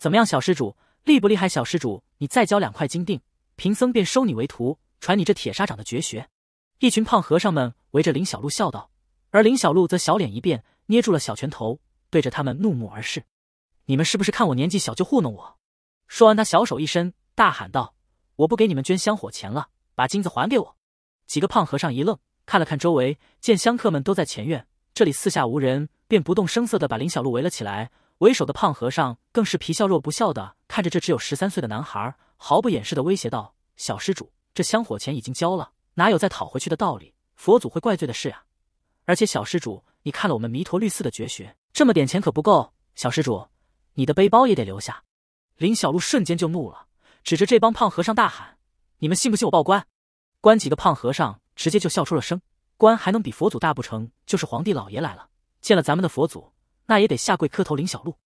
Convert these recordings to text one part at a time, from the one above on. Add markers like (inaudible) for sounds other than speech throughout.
怎么样，小施主厉不厉害？小施主，你再交两块金锭，贫僧便收你为徒，传你这铁砂掌的绝学。一群胖和尚们围着林小璐笑道，而林小璐则小脸一变，捏住了小拳头，对着他们怒目而视：“你们是不是看我年纪小就糊弄我？”说完，他小手一伸，大喊道：“我不给你们捐香火钱了，把金子还给我！”几个胖和尚一愣，看了看周围，见香客们都在前院，这里四下无人，便不动声色的把林小璐围了起来。为首的胖和尚更是皮笑肉不笑的看着这只有十三岁的男孩，毫不掩饰的威胁道：“小施主，这香火钱已经交了，哪有再讨回去的道理？佛祖会怪罪的事啊！而且小施主，你看了我们弥陀律寺的绝学，这么点钱可不够。小施主，你的背包也得留下。”林小璐瞬间就怒了，指着这帮胖和尚大喊：“你们信不信我报官？官几个胖和尚直接就笑出了声，官还能比佛祖大不成？就是皇帝老爷来了，见了咱们的佛祖。”那也得下跪磕头，林小璐。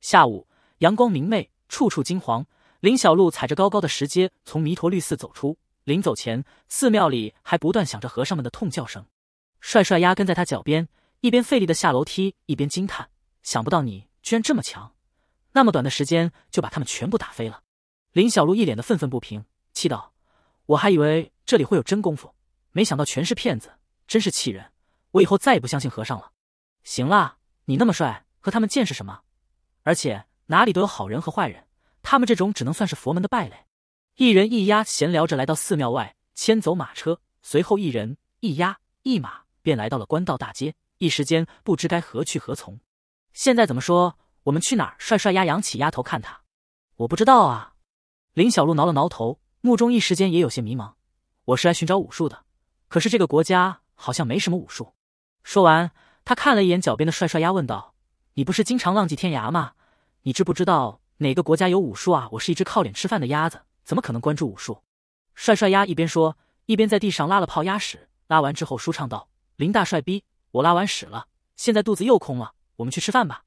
下午阳光明媚，处处金黄。林小璐踩着高高的石阶，从弥陀律寺走出。临走前，寺庙里还不断响着和尚们的痛叫声。帅帅压跟在他脚边，一边费力的下楼梯，一边惊叹：“想不到你居然这么强，那么短的时间就把他们全部打飞了。”林小璐一脸的愤愤不平，气道：“我还以为这里会有真功夫，没想到全是骗子，真是气人！我以后再也不相信和尚了。”行啦。你那么帅，和他们见识什么？而且哪里都有好人和坏人，他们这种只能算是佛门的败类。一人一鸭闲聊着来到寺庙外，牵走马车，随后一人一鸭一马便来到了官道大街，一时间不知该何去何从。现在怎么说？我们去哪儿？帅帅鸭扬起鸭头看他，我不知道啊。林小璐挠了挠头，目中一时间也有些迷茫。我是来寻找武术的，可是这个国家好像没什么武术。说完。他看了一眼脚边的帅帅鸭，问道：“你不是经常浪迹天涯吗？你知不知道哪个国家有武术啊？我是一只靠脸吃饭的鸭子，怎么可能关注武术？”帅帅鸭一边说，一边在地上拉了泡鸭屎，拉完之后舒畅道：“林大帅逼，我拉完屎了，现在肚子又空了，我们去吃饭吧。”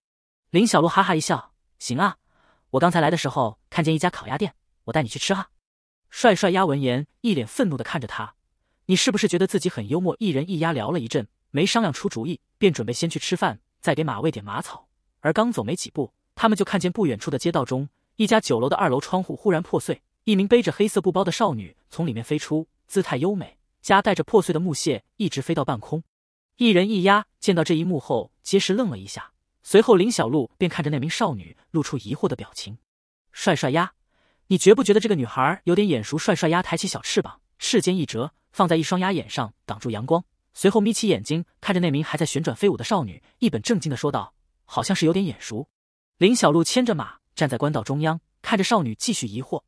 林小璐哈哈一笑：“行啊，我刚才来的时候看见一家烤鸭店，我带你去吃哈。”帅帅鸭闻言一脸愤怒的看着他：“你是不是觉得自己很幽默？”一人一鸭聊了一阵。没商量出主意，便准备先去吃饭，再给马喂点马草。而刚走没几步，他们就看见不远处的街道中，一家酒楼的二楼窗户忽然破碎，一名背着黑色布包的少女从里面飞出，姿态优美，夹带着破碎的木屑，一直飞到半空。一人一鸭见到这一幕后，皆是愣了一下。随后林小璐便看着那名少女，露出疑惑的表情。帅帅鸭，你觉不觉得这个女孩有点眼熟？帅帅鸭抬起小翅膀，翅尖一折，放在一双鸭眼上，挡住阳光。随后眯起眼睛看着那名还在旋转飞舞的少女，一本正经的说道：“好像是有点眼熟。”林小璐牵着马站在官道中央，看着少女，继续疑惑：“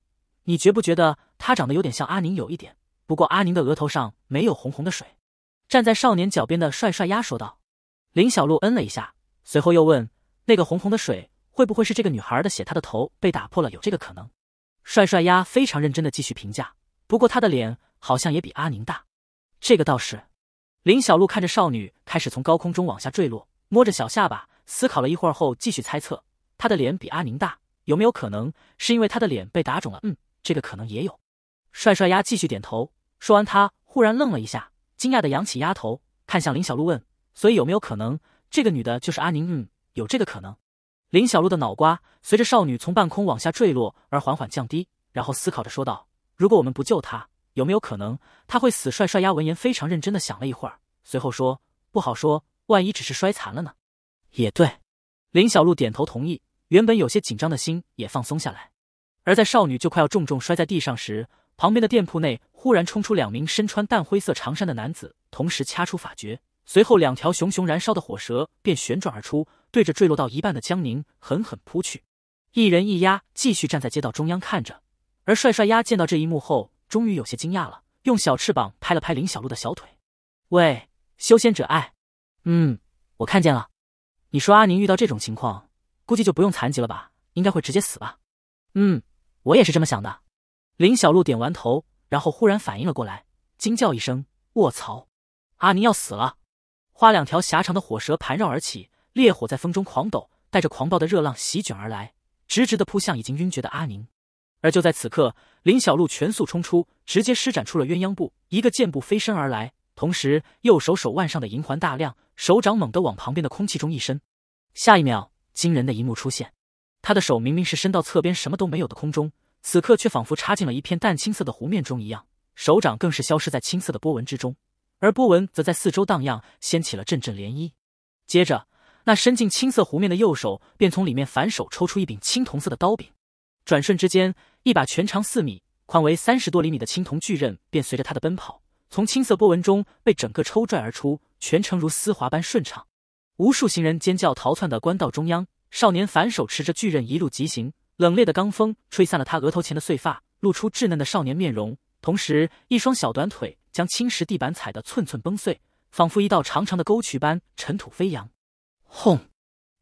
你觉不觉得她长得有点像阿宁？有一点，不过阿宁的额头上没有红红的水。”站在少年脚边的帅帅丫说道。林小璐嗯了一下，随后又问：“那个红红的水会不会是这个女孩的血？她的头被打破了，有这个可能？”帅帅丫非常认真的继续评价：“不过她的脸好像也比阿宁大。”这个倒是。林小璐看着少女开始从高空中往下坠落，摸着小下巴思考了一会儿后，继续猜测她的脸比阿宁大，有没有可能是因为她的脸被打肿了？嗯，这个可能也有。帅帅鸭继续点头，说完他忽然愣了一下，惊讶的扬起丫头，看向林小璐问：“所以有没有可能这个女的就是阿宁？”嗯，有这个可能。林小璐的脑瓜随着少女从半空往下坠落而缓缓降低，然后思考着说道：“如果我们不救她……”有没有可能他会死？帅帅鸭闻言非常认真的想了一会儿，随后说：“不好说，万一只是摔残了呢？”也对，林小璐点头同意，原本有些紧张的心也放松下来。而在少女就快要重重摔在地上时，旁边的店铺内忽然冲出两名身穿淡灰色长衫的男子，同时掐出法诀，随后两条熊熊燃烧的火舌便旋转而出，对着坠落到一半的江宁狠狠扑去。一人一鸭继续站在街道中央看着，而帅帅鸭见到这一幕后。终于有些惊讶了，用小翅膀拍了拍林小璐的小腿。喂，修仙者爱，嗯，我看见了。你说阿宁遇到这种情况，估计就不用残疾了吧？应该会直接死吧？嗯，我也是这么想的。林小璐点完头，然后忽然反应了过来，惊叫一声：“卧槽！阿宁要死了！”花两条狭长的火蛇盘绕而起，烈火在风中狂抖，带着狂暴的热浪席卷而来，直直的扑向已经晕厥的阿宁。而就在此刻，林小璐全速冲出，直接施展出了鸳鸯步，一个箭步飞身而来，同时右手手腕上的银环大亮，手掌猛地往旁边的空气中一伸。下一秒，惊人的一幕出现：他的手明明是伸到侧边什么都没有的空中，此刻却仿佛插进了一片淡青色的湖面中一样，手掌更是消失在青色的波纹之中，而波纹则在四周荡漾，掀起了阵阵涟漪。接着，那伸进青色湖面的右手便从里面反手抽出一柄青铜色的刀柄。转瞬之间，一把全长四米、宽为三十多厘米的青铜巨刃，便随着他的奔跑，从青色波纹中被整个抽拽而出，全程如丝滑般顺畅。无数行人尖叫逃窜的官道中央，少年反手持着巨刃一路疾行，冷冽的罡风吹散了他额头前的碎发，露出稚嫩的少年面容。同时，一双小短腿将青石地板踩得寸寸崩碎，仿佛一道长长的沟渠般尘土飞扬。轰！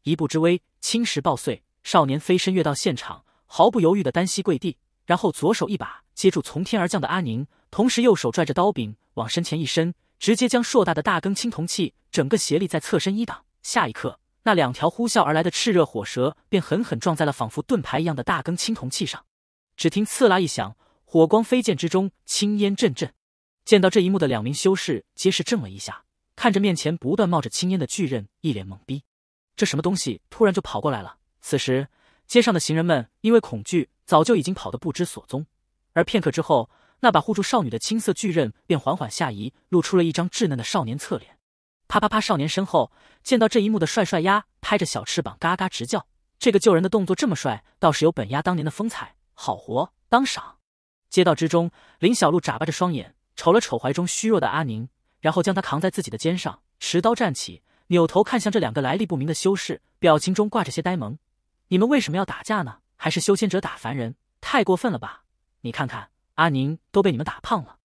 一步之危，青石爆碎，少年飞身跃到现场。毫不犹豫的单膝跪地，然后左手一把接住从天而降的阿宁，同时右手拽着刀柄往身前一伸，直接将硕大的大庚青铜器整个斜立在侧身一挡。下一刻，那两条呼啸而来的炽热火舌便狠狠撞在了仿佛盾牌一样的大庚青铜器上。只听“刺啦”一响，火光飞溅之中，青烟阵阵。见到这一幕的两名修士皆是怔了一下，看着面前不断冒着青烟的巨刃，一脸懵逼。这什么东西突然就跑过来了？此时。街上的行人们因为恐惧，早就已经跑得不知所踪。而片刻之后，那把护住少女的青色巨刃便缓缓下移，露出了一张稚嫩的少年侧脸。啪啪啪！少年身后，见到这一幕的帅帅鸭拍着小翅膀，嘎嘎直叫。这个救人的动作这么帅，倒是有本鸭当年的风采。好活当赏。街道之中，林小璐眨巴着双眼，瞅了瞅怀中虚弱的阿宁，然后将他扛在自己的肩上，持刀站起，扭头看向这两个来历不明的修士，表情中挂着些呆萌。你们为什么要打架呢？还是修仙者打凡人，太过分了吧！你看看，阿宁都被你们打胖了。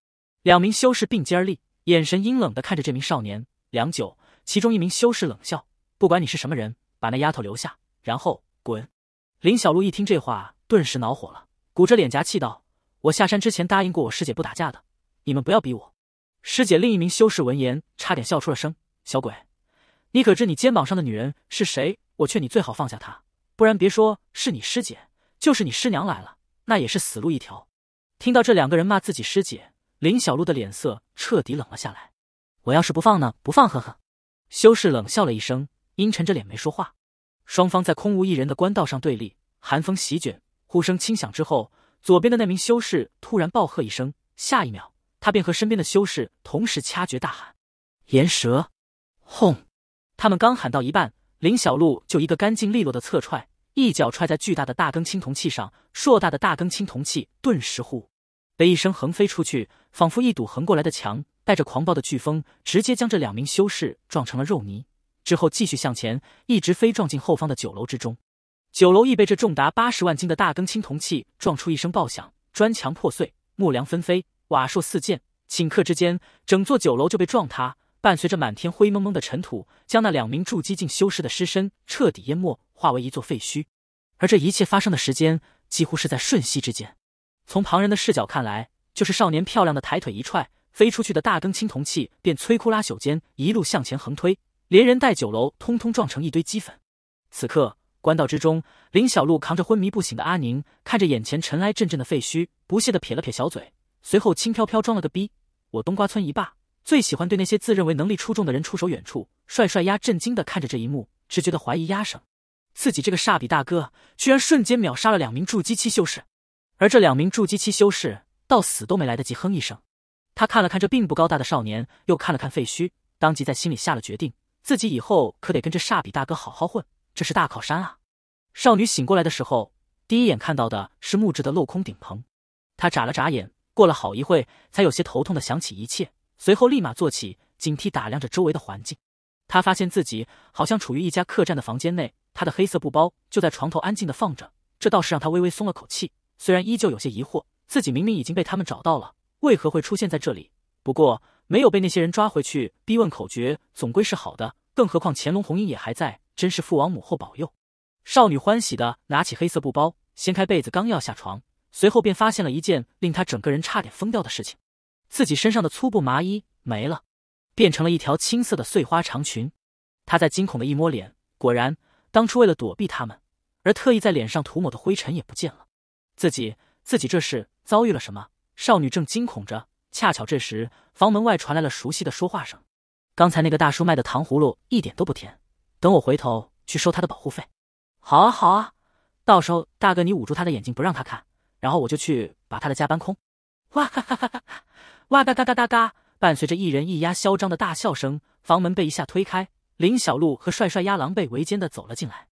两名修士并肩而立，眼神阴冷的看着这名少年。良久，其中一名修士冷笑：“不管你是什么人，把那丫头留下，然后滚！”林小璐一听这话，顿时恼火了，鼓着脸颊气道：“我下山之前答应过我师姐不打架的，你们不要逼我！”师姐，另一名修士闻言差点笑出了声：“小鬼，你可知你肩膀上的女人是谁？我劝你最好放下她。”不然别说是你师姐，就是你师娘来了，那也是死路一条。听到这两个人骂自己师姐，林小璐的脸色彻底冷了下来。我要是不放呢？不放，呵呵。修士冷笑了一声，阴沉着脸没说话。双方在空无一人的官道上对立，寒风席卷，呼声轻响之后，左边的那名修士突然暴喝一声，下一秒，他便和身边的修士同时掐诀大喊：“岩蛇！”轰！他们刚喊到一半。林小璐就一个干净利落的侧踹，一脚踹在巨大的大耕青铜器上，硕大的大耕青铜器顿时呼的一声横飞出去，仿佛一堵横过来的墙，带着狂暴的飓风，直接将这两名修士撞成了肉泥。之后继续向前，一直飞撞进后方的酒楼之中。酒楼亦被这重达八十万斤的大耕青铜器撞出一声爆响，砖墙破碎，木梁纷飞，瓦砾四溅，顷刻之间，整座酒楼就被撞塌。伴随着满天灰蒙蒙的尘土，将那两名筑基境修士的尸身彻底淹没，化为一座废墟。而这一切发生的时间，几乎是在瞬息之间。从旁人的视角看来，就是少年漂亮的抬腿一踹，飞出去的大灯青铜器便摧枯拉朽间一路向前横推，连人带酒楼通通撞成一堆齑粉。此刻官道之中，林小璐扛着昏迷不醒的阿宁，看着眼前尘埃阵阵的废墟，不屑地撇了撇小嘴，随后轻飘飘装了个逼：“我冬瓜村一霸。”最喜欢对那些自认为能力出众的人出手。远处，帅帅鸭震惊的看着这一幕，只觉得怀疑鸭生，自己这个煞笔大哥居然瞬间秒杀了两名筑基期修士，而这两名筑基期修士到死都没来得及哼一声。他看了看这并不高大的少年，又看了看废墟，当即在心里下了决定：自己以后可得跟这煞笔大哥好好混，这是大靠山啊。少女醒过来的时候，第一眼看到的是木质的镂空顶棚，她眨了眨眼，过了好一会，才有些头痛的想起一切。随后立马坐起，警惕打量着周围的环境。他发现自己好像处于一家客栈的房间内，他的黑色布包就在床头安静的放着，这倒是让他微微松了口气。虽然依旧有些疑惑，自己明明已经被他们找到了，为何会出现在这里？不过没有被那些人抓回去逼问口诀，总归是好的。更何况乾隆红缨也还在，真是父王母后保佑！少女欢喜的拿起黑色布包，掀开被子，刚要下床，随后便发现了一件令她整个人差点疯掉的事情。自己身上的粗布麻衣没了，变成了一条青色的碎花长裙。他在惊恐的一摸脸，果然，当初为了躲避他们而特意在脸上涂抹的灰尘也不见了。自己自己这是遭遇了什么？少女正惊恐着，恰巧这时房门外传来了熟悉的说话声：“刚才那个大叔卖的糖葫芦一点都不甜，等我回头去收他的保护费。”“好啊好啊，到时候大哥你捂住他的眼睛不让他看，然后我就去把他的家搬空。”“哇哈哈哈哈！”哇嘎嘎嘎嘎嘎！伴随着一人一鸭嚣张的大笑声，房门被一下推开，林小璐和帅帅鸭狼狈为奸的走了进来。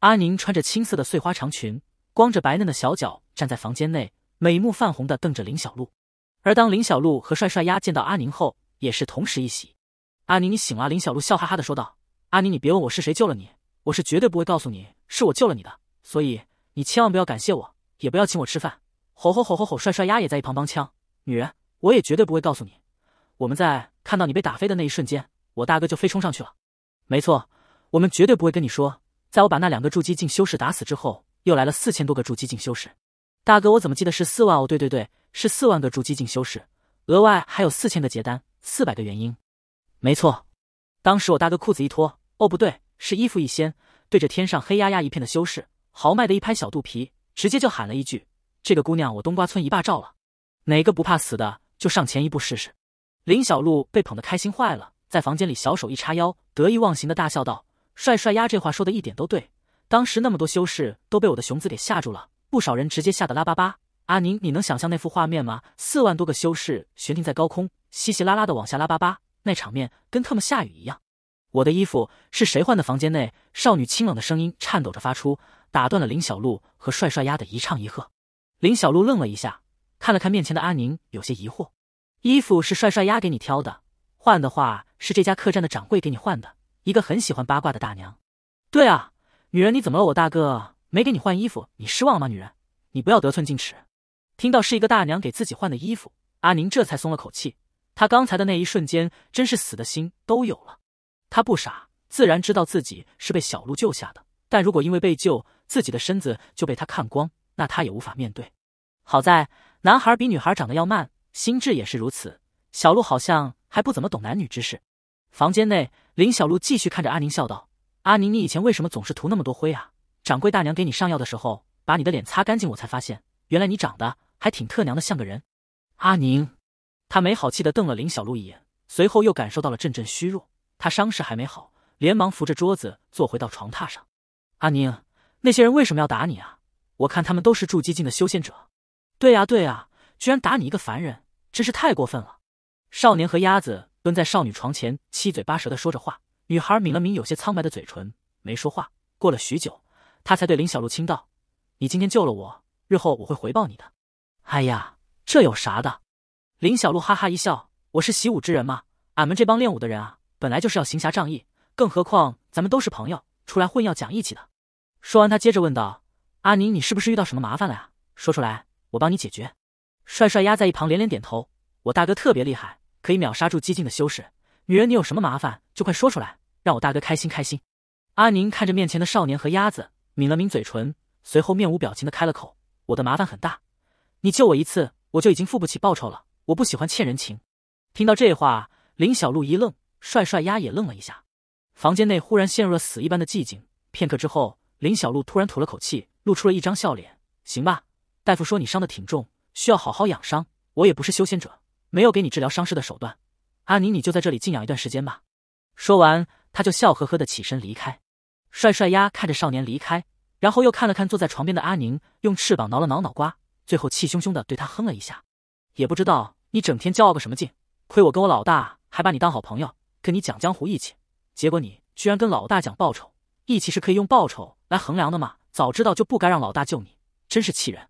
阿宁穿着青色的碎花长裙，光着白嫩的小脚站在房间内，美目泛红的瞪着林小璐。而当林小璐和帅帅鸭见到阿宁后，也是同时一喜。阿宁，你醒了！林小璐笑哈哈的说道：“阿宁，你别问我是谁救了你，我是绝对不会告诉你是我救了你的，所以你千万不要感谢我，也不要请我吃饭。”吼吼吼吼吼！帅帅鸭也在一旁帮腔：“女人。”我也绝对不会告诉你，我们在看到你被打飞的那一瞬间，我大哥就飞冲上去了。没错，我们绝对不会跟你说，在我把那两个筑基境修士打死之后，又来了四千多个筑基境修士。大哥，我怎么记得是四万哦？对对对，是四万个筑基境修士，额外还有四千个结丹，四百个元婴。没错，当时我大哥裤子一脱，哦不对，是衣服一掀，对着天上黑压压一片的修士，豪迈的一拍小肚皮，直接就喊了一句：“这个姑娘，我冬瓜村一霸罩了，哪个不怕死的？”就上前一步试试，林小璐被捧得开心坏了，在房间里小手一叉腰，得意忘形的大笑道：“帅帅丫，这话说的一点都对。当时那么多修士都被我的雄姿给吓住了，不少人直接吓得拉巴巴。阿宁，你能想象那幅画面吗？四万多个修士悬停在高空，稀稀拉拉的往下拉巴巴，那场面跟特么下雨一样。我的衣服是谁换的？”房间内，少女清冷的声音颤抖着发出，打断了林小璐和帅帅丫的一唱一和。林小璐愣了一下，看了看面前的阿宁，有些疑惑。衣服是帅帅丫给你挑的，换的话是这家客栈的掌柜给你换的，一个很喜欢八卦的大娘。对啊，女人你怎么了？我大哥没给你换衣服，你失望吗？女人，你不要得寸进尺。听到是一个大娘给自己换的衣服，阿宁这才松了口气。他刚才的那一瞬间，真是死的心都有了。他不傻，自然知道自己是被小鹿救下的，但如果因为被救，自己的身子就被他看光，那他也无法面对。好在男孩比女孩长得要慢。心智也是如此，小鹿好像还不怎么懂男女之事。房间内，林小鹿继续看着阿宁，笑道：“阿宁，你以前为什么总是涂那么多灰啊？掌柜大娘给你上药的时候，把你的脸擦干净，我才发现原来你长得还挺特娘的像个人。”阿宁，他没好气的瞪了林小鹿一眼，随后又感受到了阵阵虚弱。他伤势还没好，连忙扶着桌子坐回到床榻上。阿宁，那些人为什么要打你啊？我看他们都是筑基境的修仙者。对呀对呀，居然打你一个凡人！真是太过分了！少年和鸭子蹲在少女床前，七嘴八舌的说着话。女孩抿了抿有些苍白的嘴唇，没说话。过了许久，她才对林小璐轻道：“你今天救了我，日后我会回报你的。”哎呀，这有啥的？林小璐哈哈一笑：“我是习武之人嘛，俺们这帮练武的人啊，本来就是要行侠仗义，更何况咱们都是朋友，出来混要讲义气的。”说完，他接着问道：“阿宁，你是不是遇到什么麻烦了呀？说出来，我帮你解决。”帅帅压在一旁连连点头，我大哥特别厉害，可以秒杀住激进的修士。女人，你有什么麻烦就快说出来，让我大哥开心开心。阿宁看着面前的少年和鸭子，抿了抿嘴唇，随后面无表情的开了口：“我的麻烦很大，你救我一次，我就已经付不起报酬了。我不喜欢欠人情。”听到这话，林小璐一愣，帅帅鸭也愣了一下，房间内忽然陷入了死一般的寂静。片刻之后，林小璐突然吐了口气，露出了一张笑脸：“行吧，大夫说你伤的挺重。”需要好好养伤。我也不是修仙者，没有给你治疗伤势的手段。阿宁，你就在这里静养一段时间吧。说完，他就笑呵呵的起身离开。帅帅鸭看着少年离开，然后又看了看坐在床边的阿宁，用翅膀挠了挠脑瓜，最后气汹汹的对他哼了一下。也不知道你整天骄傲个什么劲！亏我跟我老大还把你当好朋友，跟你讲江湖义气，结果你居然跟老大讲报酬！义气是可以用报酬来衡量的嘛？早知道就不该让老大救你，真是气人！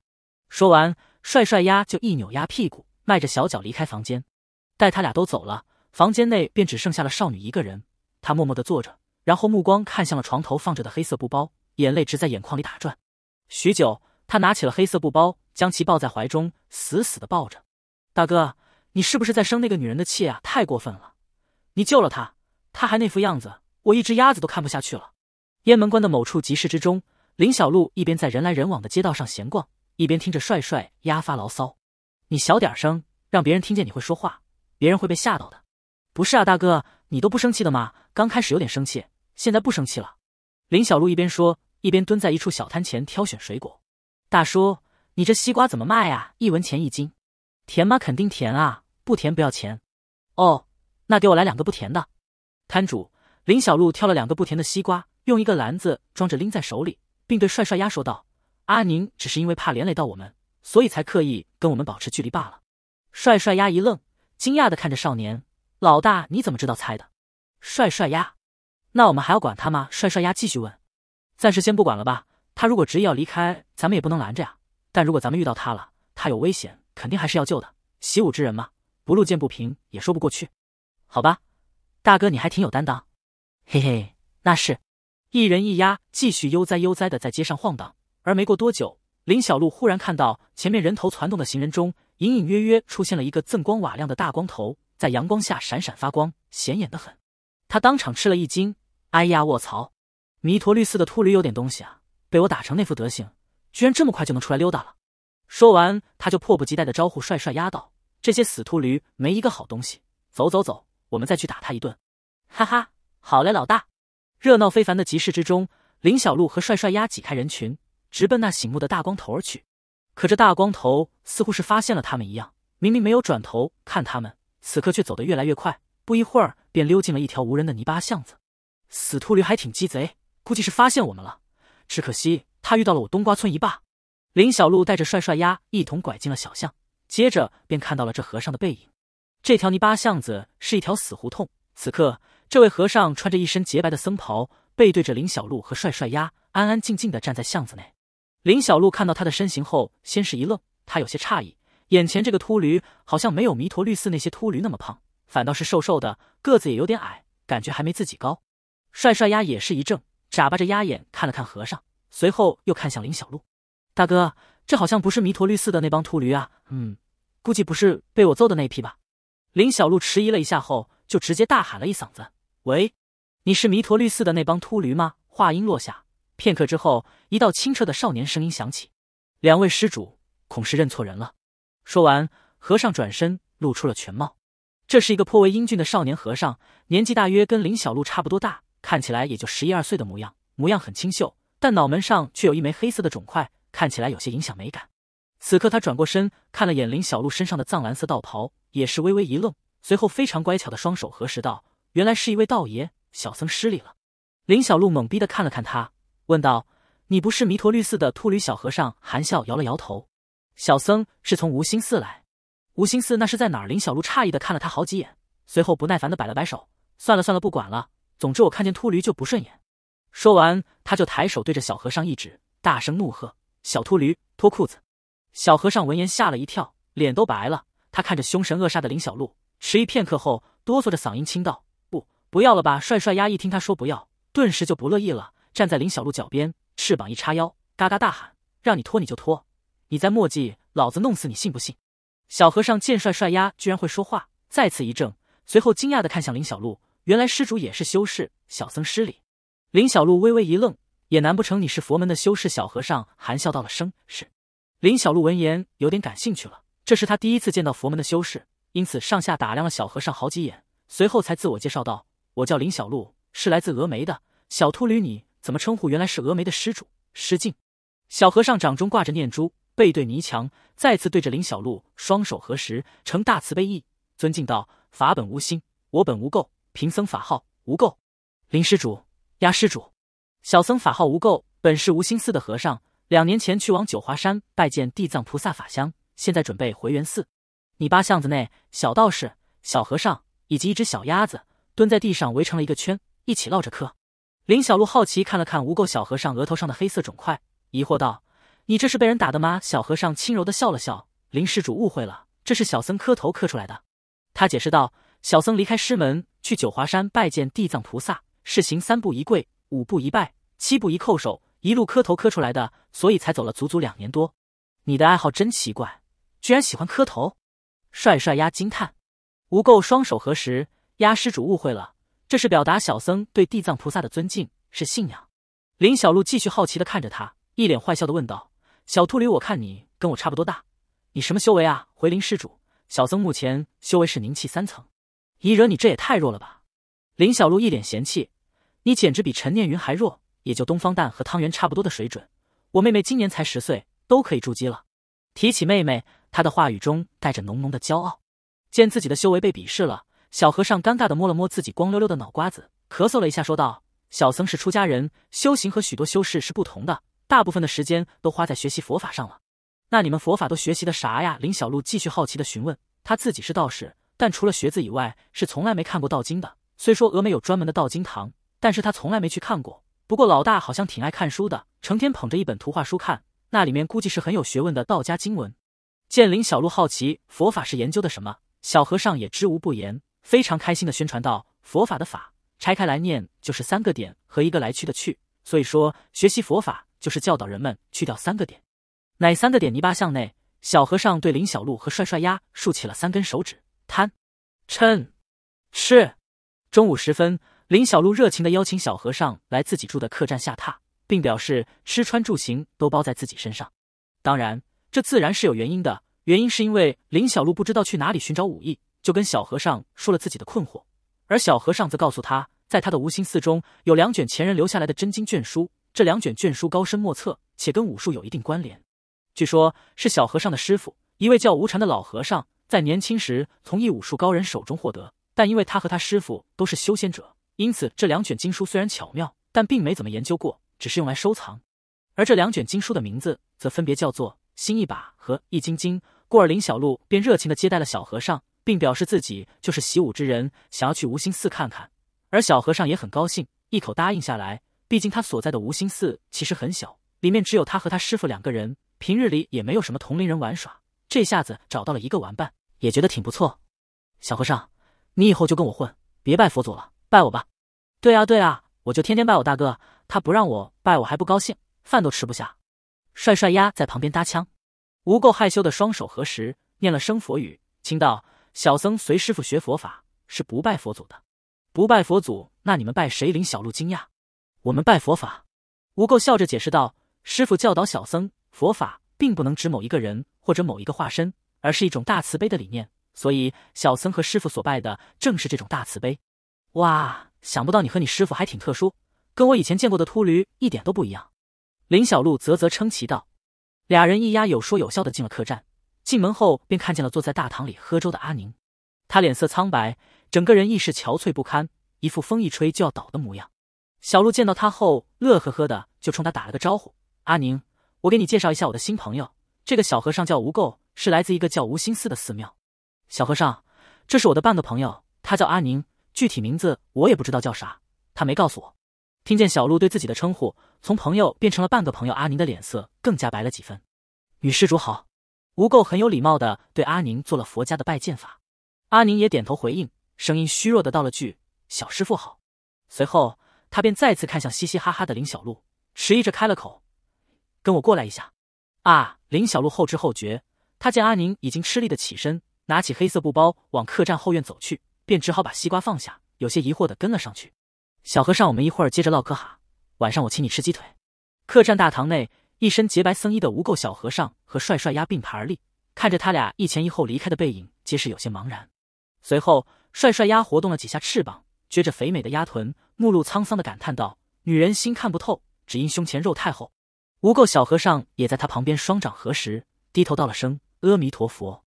说完。帅帅鸭就一扭鸭屁股，迈着小脚离开房间。待他俩都走了，房间内便只剩下了少女一个人。她默默的坐着，然后目光看向了床头放着的黑色布包，眼泪直在眼眶里打转。许久，她拿起了黑色布包，将其抱在怀中，死死的抱着。大哥，你是不是在生那个女人的气啊？太过分了！你救了她，她还那副样子，我一只鸭子都看不下去了。雁门关的某处集市之中，林小璐一边在人来人往的街道上闲逛。一边听着帅帅鸭发牢骚，你小点声，让别人听见你会说话，别人会被吓到的。不是啊，大哥，你都不生气的吗？刚开始有点生气，现在不生气了。林小璐一边说，一边蹲在一处小摊前挑选水果。大叔，你这西瓜怎么卖啊？一文钱一斤。甜吗？肯定甜啊，不甜不要钱。哦，那给我来两个不甜的。摊主林小璐挑了两个不甜的西瓜，用一个篮子装着拎在手里，并对帅帅鸭说道。阿宁只是因为怕连累到我们，所以才刻意跟我们保持距离罢了。帅帅鸭一愣，惊讶的看着少年老大：“你怎么知道猜的？”帅帅鸭：“那我们还要管他吗？”帅帅鸭继续问：“暂时先不管了吧，他如果执意要离开，咱们也不能拦着呀。但如果咱们遇到他了，他有危险，肯定还是要救的。习武之人嘛，不路见不平也说不过去。”好吧，大哥你还挺有担当，嘿嘿，那是。一人一鸭继续悠哉悠哉的在街上晃荡。而没过多久，林小璐忽然看到前面人头攒动的行人中，隐隐约约出现了一个锃光瓦亮的大光头，在阳光下闪闪发光，显眼的很。他当场吃了一惊：“哎呀，卧槽！弥陀律寺的秃驴有点东西啊！被我打成那副德行，居然这么快就能出来溜达了。”说完，他就迫不及待的招呼帅帅压道：“这些死秃驴没一个好东西，走走走，我们再去打他一顿。”哈哈，好嘞，老大！热闹非凡的集市之中，林小璐和帅帅压挤开人群。直奔那醒目的大光头而去，可这大光头似乎是发现了他们一样，明明没有转头看他们，此刻却走得越来越快，不一会儿便溜进了一条无人的泥巴巷子。死秃驴还挺鸡贼，估计是发现我们了。只可惜他遇到了我冬瓜村一霸林小鹿，带着帅帅鸭一同拐进了小巷，接着便看到了这和尚的背影。这条泥巴巷子是一条死胡同，此刻这位和尚穿着一身洁白的僧袍，背对着林小鹿和帅帅鸭，安安静静的站在巷子内。林小璐看到他的身形后，先是一愣，他有些诧异，眼前这个秃驴好像没有弥陀律寺那些秃驴那么胖，反倒是瘦瘦的，个子也有点矮，感觉还没自己高。帅帅鸭也是一怔，眨巴着鸭眼看了看和尚，随后又看向林小璐：“大哥，这好像不是弥陀律寺的那帮秃驴啊，嗯，估计不是被我揍的那批吧？”林小璐迟疑了一下后，就直接大喊了一嗓子：“喂，你是弥陀律寺的那帮秃驴吗？”话音落下。片刻之后，一道清澈的少年声音响起：“两位施主，恐是认错人了。”说完，和尚转身，露出了全貌。这是一个颇为英俊的少年和尚，年纪大约跟林小璐差不多大，看起来也就十一二岁的模样，模样很清秀，但脑门上却有一枚黑色的肿块，看起来有些影响美感。此刻，他转过身，看了眼林小璐身上的藏蓝色道袍，也是微微一愣，随后非常乖巧的双手合十道：“原来是一位道爷，小僧失礼了。”林小璐懵逼的看了看他。问道：“你不是弥陀律寺的秃驴小和尚？”含笑摇了摇头：“小僧是从无心寺来。无心寺那是在哪儿？”林小鹿诧异的看了他好几眼，随后不耐烦的摆了摆手：“算了算了，不管了。总之我看见秃驴就不顺眼。”说完，他就抬手对着小和尚一指，大声怒喝：“小秃驴，脱裤子！”小和尚闻言吓了一跳，脸都白了。他看着凶神恶煞的林小鹿，迟疑片刻后，哆嗦着嗓音轻道：“不，不要了吧。”帅帅压一听他说不要，顿时就不乐意了。站在林小璐脚边，翅膀一叉腰，嘎嘎大喊：“让你脱你就脱，你再墨迹，老子弄死你，信不信？”小和尚见帅帅鸭居然会说话，再次一怔，随后惊讶地看向林小璐：“原来施主也是修士，小僧失礼。”林小璐微微一愣，也难不成你是佛门的修士？小和尚含笑道：“了声：“是。”林小璐闻言有点感兴趣了，这是他第一次见到佛门的修士，因此上下打量了小和尚好几眼，随后才自我介绍道：“我叫林小璐，是来自峨眉的。”小秃驴，你。怎么称呼？原来是峨眉的施主，失敬。小和尚掌中挂着念珠，背对泥墙，再次对着林小璐，双手合十，呈大慈悲意，尊敬道：“法本无心，我本无垢。贫僧法号无垢。”林施主，压施主，小僧法号无垢，本是无心寺的和尚。两年前去往九华山拜见地藏菩萨法香，现在准备回元寺。你八巷子内，小道士、小和尚以及一只小鸭子蹲在地上围成了一个圈，一起唠着嗑。林小璐好奇看了看无垢小和尚额头上的黑色肿块，疑惑道：“你这是被人打的吗？”小和尚轻柔的笑了笑：“林施主误会了，这是小僧磕头磕出来的。”他解释道：“小僧离开师门，去九华山拜见地藏菩萨，是行三步一跪、五步一拜、七步一叩首，一路磕头磕出来的，所以才走了足足两年多。”你的爱好真奇怪，居然喜欢磕头！帅帅丫惊叹。无垢双手合十：“丫施主误会了。”这是表达小僧对地藏菩萨的尊敬，是信仰。林小璐继续好奇地看着他，一脸坏笑地问道：“小秃驴，我看你跟我差不多大，你什么修为啊？”回林施主，小僧目前修为是凝气三层。一惹你这也太弱了吧！林小璐一脸嫌弃：“你简直比陈念云还弱，也就东方蛋和汤圆差不多的水准。我妹妹今年才十岁，都可以筑基了。”提起妹妹，他的话语中带着浓浓的骄傲。见自己的修为被鄙视了。小和尚尴尬的摸了摸自己光溜溜的脑瓜子，咳嗽了一下，说道：“小僧是出家人，修行和许多修士是不同的，大部分的时间都花在学习佛法上了。那你们佛法都学习的啥呀？”林小璐继续好奇的询问。他自己是道士，但除了学字以外，是从来没看过道经的。虽说峨眉有专门的道经堂，但是他从来没去看过。不过老大好像挺爱看书的，成天捧着一本图画书看，那里面估计是很有学问的道家经文。见林小璐好奇佛法是研究的什么，小和尚也知无不言。非常开心的宣传道：“佛法的法拆开来念就是三个点和一个来去的去，所以说学习佛法就是教导人们去掉三个点。哪三个点？泥巴巷内，小和尚对林小鹿和帅帅鸭竖起了三根手指：贪、嗔、痴。中午时分，林小鹿热情的邀请小和尚来自己住的客栈下榻，并表示吃穿住行都包在自己身上。当然，这自然是有原因的，原因是因为林小鹿不知道去哪里寻找武艺。”就跟小和尚说了自己的困惑，而小和尚则告诉他，在他的无心寺中有两卷前人留下来的真经卷书，这两卷卷书高深莫测，且跟武术有一定关联。据说，是小和尚的师傅一位叫无禅的老和尚在年轻时从一武术高人手中获得，但因为他和他师傅都是修仙者，因此这两卷经书虽然巧妙，但并没怎么研究过，只是用来收藏。而这两卷经书的名字则分别叫做《心一把》和《易筋经》，故而林小璐便热情地接待了小和尚。并表示自己就是习武之人，想要去无心寺看看。而小和尚也很高兴，一口答应下来。毕竟他所在的无心寺其实很小，里面只有他和他师傅两个人，平日里也没有什么同龄人玩耍。这下子找到了一个玩伴，也觉得挺不错。小和尚，你以后就跟我混，别拜佛祖了，拜我吧。对啊对啊，我就天天拜我大哥，他不让我拜，我还不高兴，饭都吃不下。帅帅丫在旁边搭腔，无垢害羞的双手合十，念了声佛语，轻道。小僧随师傅学佛法，是不拜佛祖的。不拜佛祖，那你们拜谁？林小璐惊讶。我们拜佛法。吴垢笑着解释道：“师傅教导小僧，佛法并不能指某一个人或者某一个化身，而是一种大慈悲的理念。所以，小僧和师傅所拜的正是这种大慈悲。”哇，想不到你和你师傅还挺特殊，跟我以前见过的秃驴一点都不一样。”林小璐啧啧称奇道。俩人一压，有说有笑的进了客栈。进门后便看见了坐在大堂里喝粥的阿宁，他脸色苍白，整个人意识憔悴不堪，一副风一吹就要倒的模样。小鹿见到他后，乐呵呵的就冲他打了个招呼：“阿宁，我给你介绍一下我的新朋友，这个小和尚叫无垢，是来自一个叫无心寺的寺庙。”小和尚，这是我的半个朋友，他叫阿宁，具体名字我也不知道叫啥，他没告诉我。听见小鹿对自己的称呼从朋友变成了半个朋友，阿宁的脸色更加白了几分。女施主好。吴垢很有礼貌的对阿宁做了佛家的拜见法，阿宁也点头回应，声音虚弱的道了句“小师傅好”。随后，他便再次看向嘻嘻哈哈的林小璐，迟疑着开了口：“跟我过来一下。”啊！林小璐后知后觉，他见阿宁已经吃力的起身，拿起黑色布包往客栈后院走去，便只好把西瓜放下，有些疑惑的跟了上去。小和尚，我们一会儿接着唠嗑哈，晚上我请你吃鸡腿。客栈大堂内。一身洁白僧衣的无垢小和尚和帅帅鸭并排而立，看着他俩一前一后离开的背影，皆是有些茫然。随后，帅帅鸭活动了几下翅膀，撅着肥美的鸭臀，目露沧桑的感叹道：“女人心看不透，只因胸前肉太厚。”无垢小和尚也在他旁边双掌合十，低头道了声“阿弥陀佛”。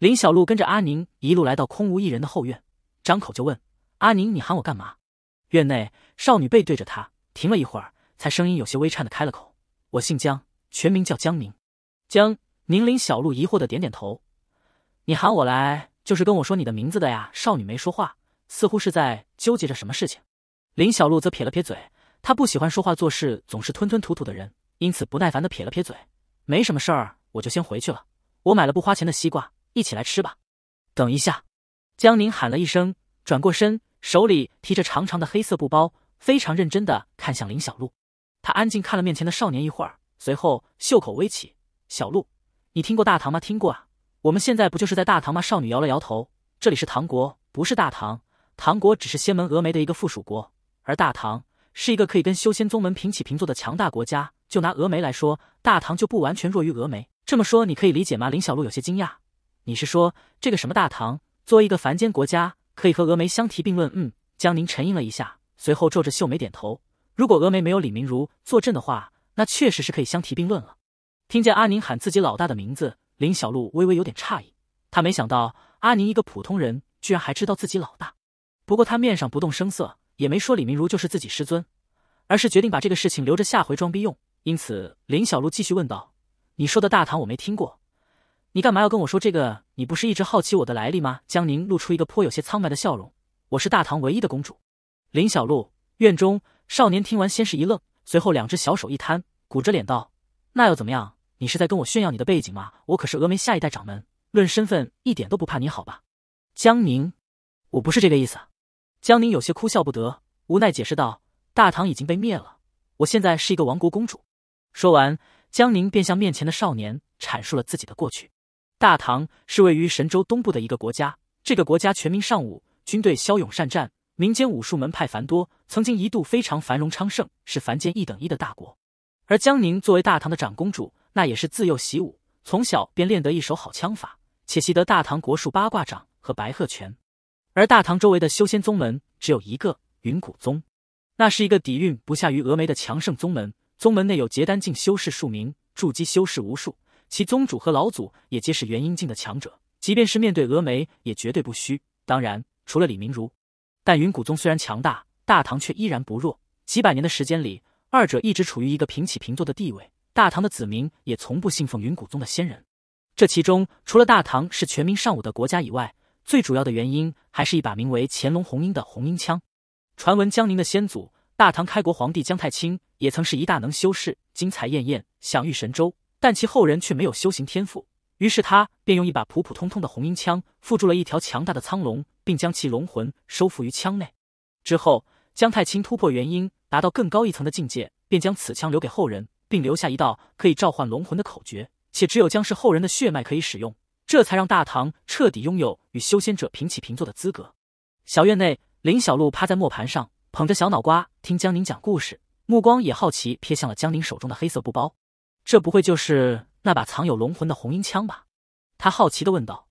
林小璐跟着阿宁一路来到空无一人的后院，张口就问：“阿宁，你喊我干嘛？”院内少女背对着他，停了一会儿，才声音有些微颤的开了口。我姓江，全名叫江宁。江宁林小璐疑惑的点点头：“你喊我来就是跟我说你的名字的呀？”少女没说话，似乎是在纠结着什么事情。林小璐则撇了撇嘴，她不喜欢说话做事总是吞吞吐吐的人，因此不耐烦的撇了撇嘴：“没什么事儿，我就先回去了。我买了不花钱的西瓜，一起来吃吧。”等一下，江宁喊了一声，转过身，手里提着长长的黑色布包，非常认真的看向林小璐。他安静看了面前的少年一会儿，随后袖口微起。小鹿，你听过大唐吗？听过啊，我们现在不就是在大唐吗？少女摇了摇头，这里是唐国，不是大唐。唐国只是仙门峨眉的一个附属国，而大唐是一个可以跟修仙宗门平起平坐的强大国家。就拿峨眉来说，大唐就不完全弱于峨眉。这么说，你可以理解吗？林小鹿有些惊讶，你是说这个什么大唐，作为一个凡间国家，可以和峨眉相提并论？嗯，江宁沉吟了一下，随后皱着秀眉点头。如果峨眉没有李明如坐镇的话，那确实是可以相提并论了。听见阿宁喊自己老大的名字，林小璐微微有点诧异，他没想到阿宁一个普通人居然还知道自己老大。不过他面上不动声色，也没说李明如就是自己师尊，而是决定把这个事情留着下回装逼用。因此，林小璐继续问道：“你说的大唐我没听过，你干嘛要跟我说这个？你不是一直好奇我的来历吗？”江宁露出一个颇有些苍白的笑容：“我是大唐唯一的公主。”林小璐院中。少年听完，先是一愣，随后两只小手一摊，鼓着脸道：“那又怎么样？你是在跟我炫耀你的背景吗？我可是峨眉下一代掌门，论身份一点都不怕你，好吧？”江宁，我不是这个意思。江宁有些哭笑不得，无奈解释道：“大唐已经被灭了，我现在是一个王国公主。”说完，江宁便向面前的少年阐述了自己的过去。大唐是位于神州东部的一个国家，这个国家全民尚武，军队骁勇善战。民间武术门派繁多，曾经一度非常繁荣昌盛，是凡间一等一的大国。而江宁作为大唐的长公主，那也是自幼习武，从小便练得一手好枪法，且习得大唐国术八卦掌和白鹤拳。而大唐周围的修仙宗门只有一个云谷宗，那是一个底蕴不下于峨眉的强盛宗门。宗门内有结丹境修士数名，筑基修士无数，其宗主和老祖也皆是元婴境的强者，即便是面对峨眉，也绝对不虚。当然，除了李明如。但云谷宗虽然强大，大唐却依然不弱。几百年的时间里，二者一直处于一个平起平坐的地位。大唐的子民也从不信奉云谷宗的仙人。这其中，除了大唐是全民尚武的国家以外，最主要的原因还是一把名为“乾隆红缨”的红缨枪。传闻江宁的先祖，大唐开国皇帝江太清，也曾是一大能修士，金彩艳艳，享誉神州。但其后人却没有修行天赋，于是他便用一把普普通通的红缨枪，缚住了一条强大的苍龙。并将其龙魂收服于枪内，之后，姜太清突破元婴，达到更高一层的境界，便将此枪留给后人，并留下一道可以召唤龙魂的口诀，且只有姜氏后人的血脉可以使用，这才让大唐彻底拥有与修仙者平起平坐的资格。小院内，林小璐趴在磨盘上，捧着小脑瓜听江宁讲故事，目光也好奇瞥向了江宁手中的黑色布包，这不会就是那把藏有龙魂的红缨枪吧？他好奇的问道。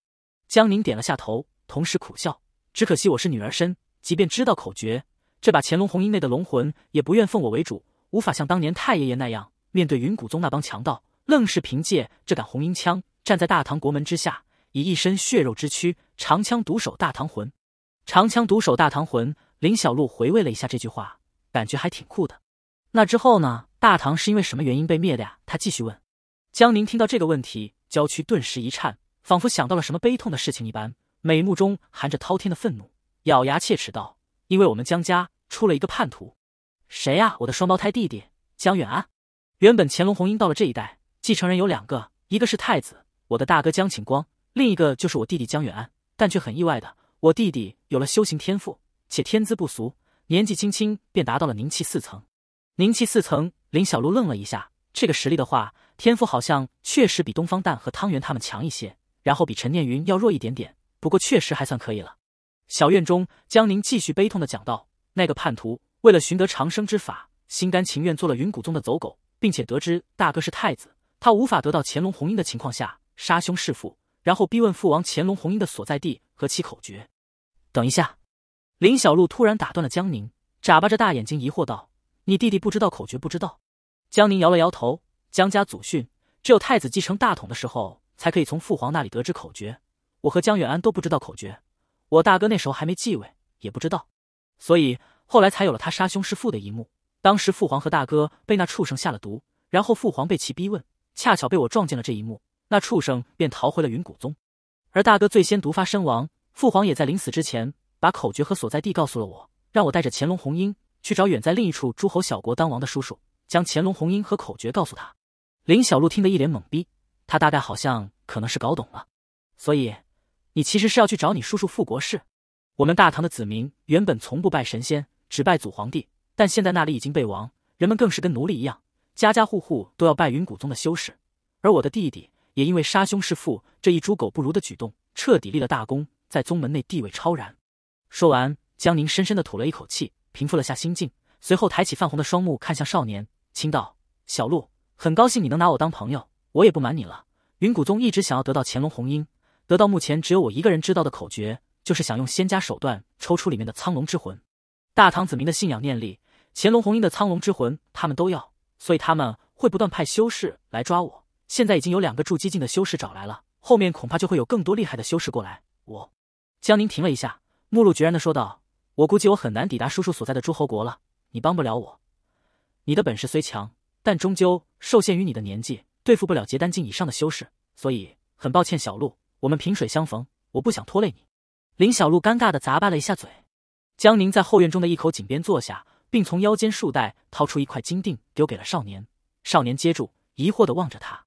江宁点了下头，同时苦笑。只可惜我是女儿身，即便知道口诀，这把乾隆红缨内的龙魂也不愿奉我为主，无法像当年太爷爷那样面对云谷宗那帮强盗，愣是凭借这杆红缨枪站在大唐国门之下，以一身血肉之躯，长枪独守大唐魂。长枪独守大唐魂，林小璐回味了一下这句话，感觉还挺酷的。那之后呢？大唐是因为什么原因被灭的呀？他继续问。江宁听到这个问题，郊区顿时一颤，仿佛想到了什么悲痛的事情一般。眉目中含着滔天的愤怒，咬牙切齿道：“因为我们江家出了一个叛徒，谁呀？我的双胞胎弟弟江远安。原本乾隆红英到了这一代，继承人有两个，一个是太子，我的大哥江景光，另一个就是我弟弟江远安。但却很意外的，我弟弟有了修行天赋，且天资不俗，年纪轻轻便达到了凝气四层。凝气四层。”林小璐愣了一下，这个实力的话，天赋好像确实比东方蛋和汤圆他们强一些，然后比陈念云要弱一点点。不过确实还算可以了。小院中，江宁继续悲痛的讲道：“那个叛徒为了寻得长生之法，心甘情愿做了云谷宗的走狗，并且得知大哥是太子，他无法得到乾隆红缨的情况下，杀兄弑父，然后逼问父王乾隆红缨的所在地和其口诀。”等一下，林小璐突然打断了江宁，眨巴着大眼睛疑惑道：“你弟弟不知道口诀？”不知道？江宁摇了摇头：“江家祖训，只有太子继承大统的时候，才可以从父皇那里得知口诀。”我和江远安都不知道口诀，我大哥那时候还没继位，也不知道，所以后来才有了他杀兄弑父的一幕。当时父皇和大哥被那畜生下了毒，然后父皇被其逼问，恰巧被我撞见了这一幕，那畜生便逃回了云谷宗。而大哥最先毒发身亡，父皇也在临死之前把口诀和所在地告诉了我，让我带着乾隆红缨去找远在另一处诸侯小国当王的叔叔，将乾隆红缨和口诀告诉他。林小璐听得一脸懵逼，他大概好像可能是搞懂了，所以。你其实是要去找你叔叔复国事。我们大唐的子民原本从不拜神仙，只拜祖皇帝，但现在那里已经被亡，人们更是跟奴隶一样，家家户户都要拜云谷宗的修士。而我的弟弟也因为杀兄弑父这一猪狗不如的举动，彻底立了大功，在宗门内地位超然。说完，江宁深深的吐了一口气，平复了下心境，随后抬起泛红的双目，看向少年，轻道：“小鹿，很高兴你能拿我当朋友。我也不瞒你了，云谷宗一直想要得到乾隆红缨。”得到目前只有我一个人知道的口诀，就是想用仙家手段抽出里面的苍龙之魂。大唐子民的信仰念力，乾隆红缨的苍龙之魂，他们都要，所以他们会不断派修士来抓我。现在已经有两个筑基境的修士找来了，后面恐怕就会有更多厉害的修士过来。我，江宁停了一下，目露决然的说道：“我估计我很难抵达叔叔所在的诸侯国了。你帮不了我，你的本事虽强，但终究受限于你的年纪，对付不了结丹境以上的修士。所以很抱歉，小鹿，我们萍水相逢，我不想拖累你。林小璐尴尬的咂巴了一下嘴。江宁在后院中的一口井边坐下，并从腰间束带掏出一块金锭，丢给了少年。少年接住，疑惑的望着他，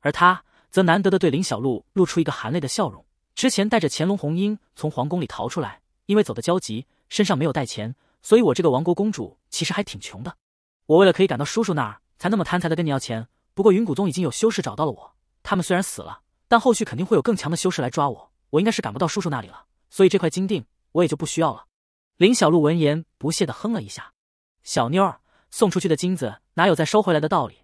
而他则难得的对林小璐露出一个含泪的笑容。之前带着乾隆红缨从皇宫里逃出来，因为走的焦急，身上没有带钱，所以我这个王国公主其实还挺穷的。我为了可以赶到叔叔那儿，才那么贪财的跟你要钱。不过云谷宗已经有修士找到了我，他们虽然死了。但后续肯定会有更强的修士来抓我，我应该是赶不到叔叔那里了，所以这块金锭我也就不需要了。林小璐闻言不屑的哼了一下：“小妞儿送出去的金子哪有再收回来的道理？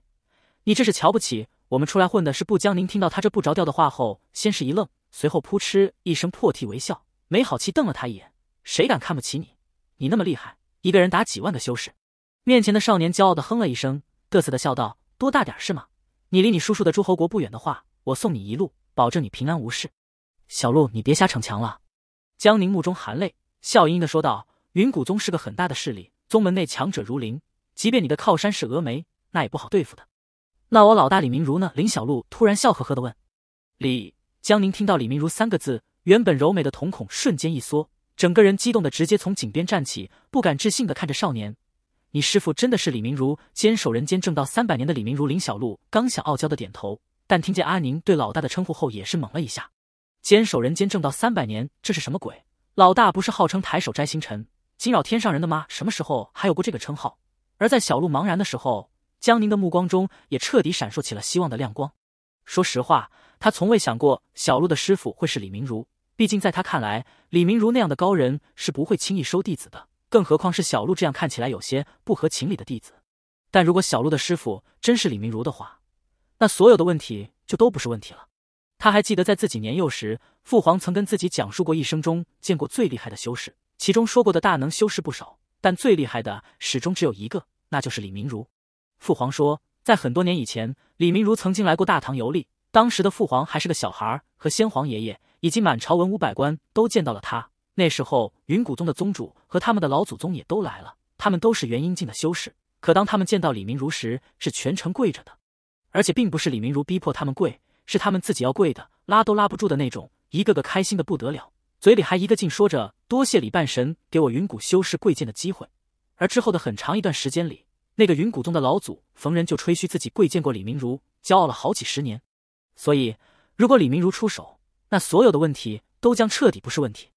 你这是瞧不起我们出来混的？”是不江宁听到他这不着调的话后，先是一愣，随后扑哧一声破涕为笑，没好气瞪了他一眼：“谁敢看不起你？你那么厉害，一个人打几万个修士？”面前的少年骄傲的哼了一声，嘚瑟的笑道：“多大点事嘛？你离你叔叔的诸侯国不远的话。”我送你一路，保证你平安无事。小鹿，你别瞎逞强了。江宁目中含泪，笑盈盈的说道：“云谷宗是个很大的势力，宗门内强者如林，即便你的靠山是峨眉，那也不好对付的。”那我老大李明如呢？林小璐突然笑呵呵的问。李江宁听到李明如三个字，原本柔美的瞳孔瞬间一缩，整个人激动的直接从井边站起，不敢置信的看着少年：“你师父真的是李明如？坚守人间正道三百年的李明如？”林小璐刚想傲娇的点头。但听见阿宁对老大的称呼后，也是懵了一下。坚守人间正道三百年，这是什么鬼？老大不是号称抬手摘星辰、惊扰天上人的吗？什么时候还有过这个称号？而在小鹿茫然的时候，江宁的目光中也彻底闪烁起了希望的亮光。说实话，他从未想过小鹿的师傅会是李明如。毕竟在他看来，李明如那样的高人是不会轻易收弟子的，更何况是小鹿这样看起来有些不合情理的弟子。但如果小鹿的师傅真是李明如的话，那所有的问题就都不是问题了。他还记得在自己年幼时，父皇曾跟自己讲述过一生中见过最厉害的修士，其中说过的大能修士不少，但最厉害的始终只有一个，那就是李明如。父皇说，在很多年以前，李明如曾经来过大唐游历，当时的父皇还是个小孩儿，和先皇爷爷以及满朝文武百官都见到了他。那时候，云谷宗的宗主和他们的老祖宗也都来了，他们都是元婴境的修士。可当他们见到李明如时，是全程跪着的。而且并不是李明如逼迫他们跪，是他们自己要跪的，拉都拉不住的那种。一个个开心的不得了，嘴里还一个劲说着多谢李半神给我云谷修士跪见的机会。而之后的很长一段时间里，那个云谷宗的老祖逢人就吹嘘自己跪见过李明如，骄傲了好几十年。所以，如果李明如出手，那所有的问题都将彻底不是问题。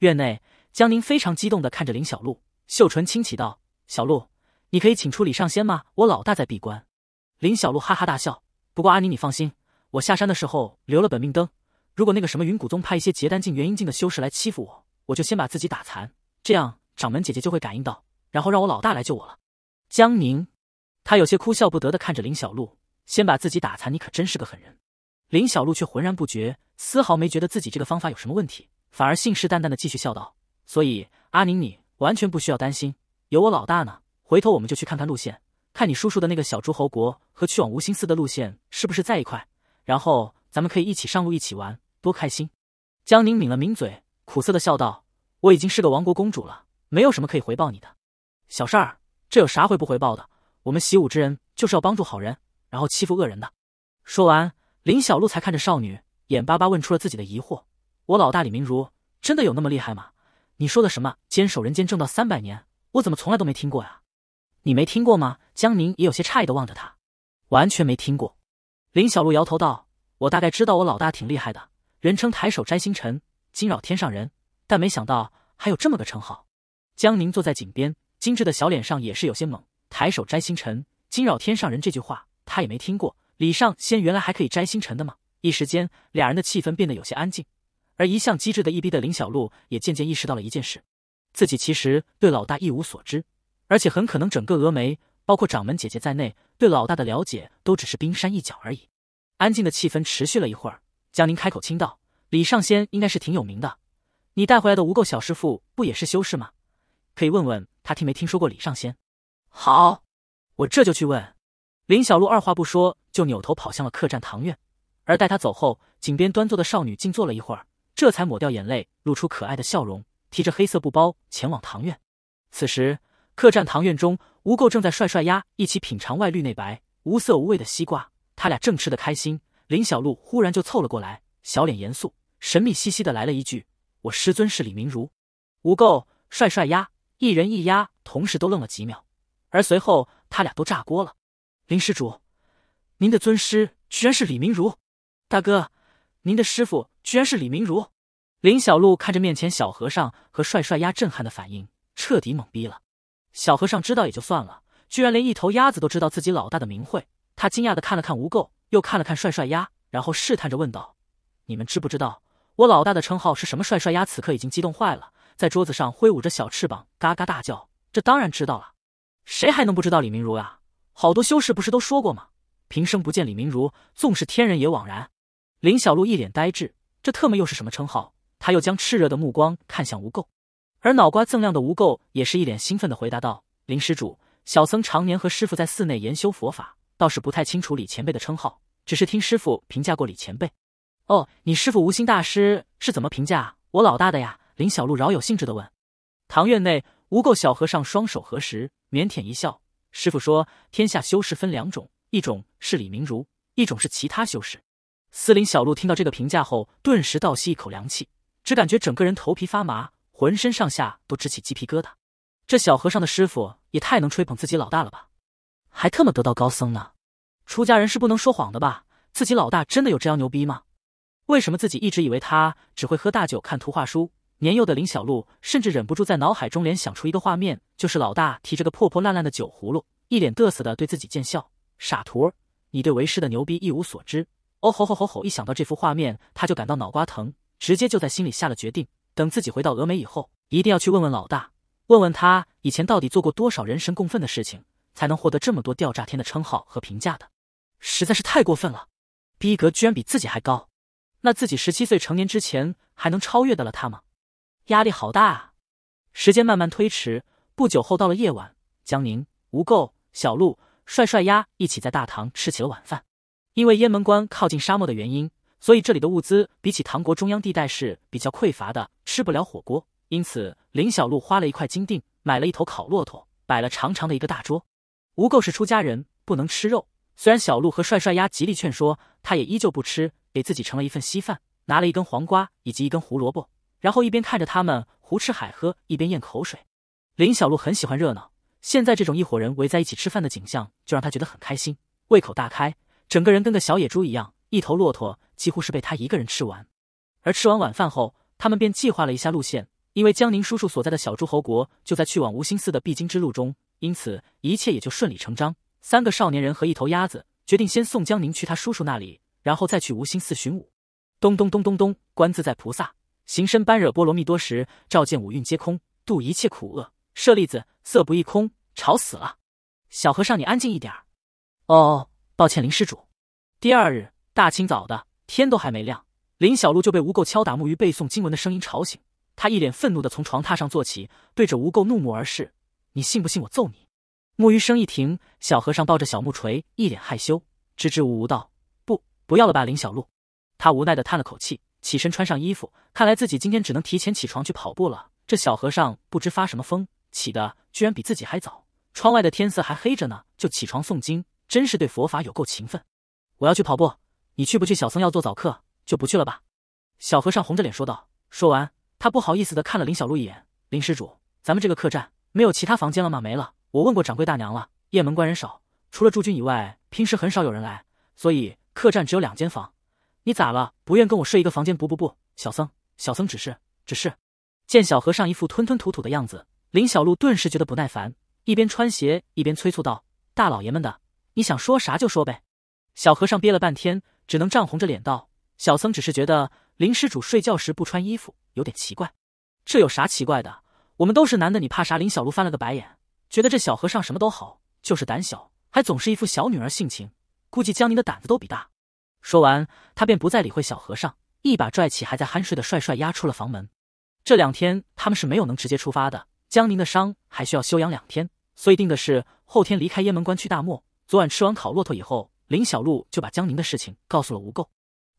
院内，江宁非常激动的看着林小璐，秀唇轻启道：“小璐，你可以请出李上仙吗？我老大在闭关。”林小璐哈哈大笑，不过阿宁你放心，我下山的时候留了本命灯。如果那个什么云谷宗派一些结丹境、元婴境的修士来欺负我，我就先把自己打残，这样掌门姐姐就会感应到，然后让我老大来救我了。江宁，他有些哭笑不得的看着林小璐，先把自己打残，你可真是个狠人。林小璐却浑然不觉，丝毫没觉得自己这个方法有什么问题，反而信誓旦旦的继续笑道：“所以阿宁你完全不需要担心，有我老大呢。回头我们就去看看路线。”看你叔叔的那个小诸侯国和去往无心寺的路线是不是在一块？然后咱们可以一起上路，一起玩，多开心！江宁抿了抿嘴，苦涩的笑道：“我已经是个王国公主了，没有什么可以回报你的。”小事儿，这有啥回不回报的？我们习武之人就是要帮助好人，然后欺负恶人的。说完，林小璐才看着少女，眼巴巴问出了自己的疑惑：“我老大李明茹真的有那么厉害吗？你说的什么坚守人间正道三百年，我怎么从来都没听过呀？”你没听过吗？江宁也有些诧异的望着他，完全没听过。林小璐摇头道：“我大概知道我老大挺厉害的，人称抬手摘星辰，惊扰天上人。但没想到还有这么个称号。”江宁坐在井边，精致的小脸上也是有些懵。抬手摘星辰，惊扰天上人这句话他也没听过。李尚先原来还可以摘星辰的吗？一时间，俩人的气氛变得有些安静。而一向机智的一逼的林小璐也渐渐意识到了一件事：自己其实对老大一无所知。而且很可能，整个峨眉，包括掌门姐姐在内，对老大的了解都只是冰山一角而已。安静的气氛持续了一会儿，江宁开口轻道：“李上仙应该是挺有名的，你带回来的无垢小师傅不也是修士吗？可以问问他，听没听说过李上仙？”好，我这就去问。林小璐二话不说，就扭头跑向了客栈堂院。而待他走后，井边端坐的少女静坐了一会儿，这才抹掉眼泪，露出可爱的笑容，提着黑色布包前往堂院。此时。客栈堂院中，吴垢正在帅帅鸭一起品尝外绿内白、无色无味的西瓜，他俩正吃得开心。林小璐忽然就凑了过来，小脸严肃、神秘兮兮的来了一句：“我师尊是李明如。”吴垢、帅帅鸭一人一鸭，同时都愣了几秒，而随后他俩都炸锅了：“林施主，您的尊师居然是李明如！大哥，您的师傅居然是李明如！”林小璐看着面前小和尚和帅帅鸭震撼的反应，彻底懵逼了。小和尚知道也就算了，居然连一头鸭子都知道自己老大的名讳，他惊讶的看了看无垢，又看了看帅帅鸭，然后试探着问道：“你们知不知道我老大的称号是什么？”帅帅鸭此刻已经激动坏了，在桌子上挥舞着小翅膀，嘎嘎大叫。这当然知道了，谁还能不知道李明如啊？好多修士不是都说过吗？平生不见李明如，纵是天人也枉然。林小璐一脸呆滞，这特么又是什么称号？他又将炽热的目光看向无垢。而脑瓜锃亮的吴垢也是一脸兴奋地回答道：“林施主，小僧常年和师傅在寺内研修佛法，倒是不太清楚李前辈的称号，只是听师傅评价过李前辈。哦，你师傅无心大师是怎么评价我老大的呀？”林小路饶有兴致地问。堂院内，吴垢小和尚双手合十，腼腆一笑：“师傅说，天下修士分两种，一种是李明如，一种是其他修士。”司林小路听到这个评价后，顿时倒吸一口凉气，只感觉整个人头皮发麻。浑身上下都直起鸡皮疙瘩，这小和尚的师傅也太能吹捧自己老大了吧？还特么得到高僧呢？出家人是不能说谎的吧？自己老大真的有这样牛逼吗？为什么自己一直以为他只会喝大酒、看图画书？年幼的林小璐甚至忍不住在脑海中联想出一个画面：就是老大提着个破破烂烂的酒葫芦，一脸嘚瑟的对自己贱笑：“傻徒儿，你对为师的牛逼一无所知。”哦吼吼吼吼！一想到这幅画面，他就感到脑瓜疼，直接就在心里下了决定。等自己回到峨眉以后，一定要去问问老大，问问他以前到底做过多少人神共愤的事情，才能获得这么多吊炸天的称号和评价的？实在是太过分了，逼格居然比自己还高，那自己十七岁成年之前还能超越得了他吗？压力好大啊！时间慢慢推迟，不久后到了夜晚，江宁、吴垢、小鹿、帅帅鸭一起在大堂吃起了晚饭。因为雁门关靠近沙漠的原因。所以这里的物资比起唐国中央地带是比较匮乏的，吃不了火锅。因此林小璐花了一块金锭，买了一头烤骆驼，摆了长长的一个大桌。吴垢是出家人，不能吃肉，虽然小璐和帅帅鸭极力劝说，他也依旧不吃，给自己盛了一份稀饭，拿了一根黄瓜以及一根胡萝卜，然后一边看着他们胡吃海喝，一边咽口水。林小璐很喜欢热闹，现在这种一伙人围在一起吃饭的景象，就让他觉得很开心，胃口大开，整个人跟个小野猪一样。一头骆驼几乎是被他一个人吃完，而吃完晚饭后，他们便计划了一下路线，因为江宁叔叔所在的小诸侯国就在去往无心寺的必经之路中，因此一切也就顺理成章。三个少年人和一头鸭子决定先送江宁去他叔叔那里，然后再去无心寺寻武。咚咚咚咚咚，观自在菩萨，行深般若波罗蜜多时，照见五蕴皆空，度一切苦厄。舍利子，色不异空。吵死了，小和尚，你安静一点儿。哦，抱歉，林施主。第二日。大清早的，天都还没亮，林小璐就被吴垢敲打木鱼背诵经文的声音吵醒。他一脸愤怒的从床榻上坐起，对着吴垢怒目而视：“你信不信我揍你？”木鱼声一停，小和尚抱着小木锤，一脸害羞，支支吾吾道：“不，不要了吧。”林小璐他无奈的叹了口气，起身穿上衣服。看来自己今天只能提前起床去跑步了。这小和尚不知发什么疯，起的居然比自己还早。窗外的天色还黑着呢，就起床诵经，真是对佛法有够勤奋。我要去跑步。你去不去？小僧要做早课，就不去了吧。小和尚红着脸说道。说完，他不好意思地看了林小璐一眼。林施主，咱们这个客栈没有其他房间了吗？没了，我问过掌柜大娘了。雁门关人少，除了驻军以外，平时很少有人来，所以客栈只有两间房。你咋了？不愿跟我睡一个房间？不不不，小僧小僧只是只是。见小和尚一副吞吞吐吐的样子，林小璐顿时觉得不耐烦，一边穿鞋一边催促道：“大老爷们的，你想说啥就说呗。”小和尚憋了半天。只能涨红着脸道：“小僧只是觉得林施主睡觉时不穿衣服有点奇怪，这有啥奇怪的？我们都是男的，你怕啥？”林小璐翻了个白眼，觉得这小和尚什么都好，就是胆小，还总是一副小女儿性情，估计江宁的胆子都比大。说完，他便不再理会小和尚，一把拽起还在酣睡的帅帅，压出了房门。这两天他们是没有能直接出发的，江宁的伤还需要休养两天，所以定的是后天离开雁门关去大漠。昨晚吃完烤骆驼以后。林小璐就把江宁的事情告诉了无垢，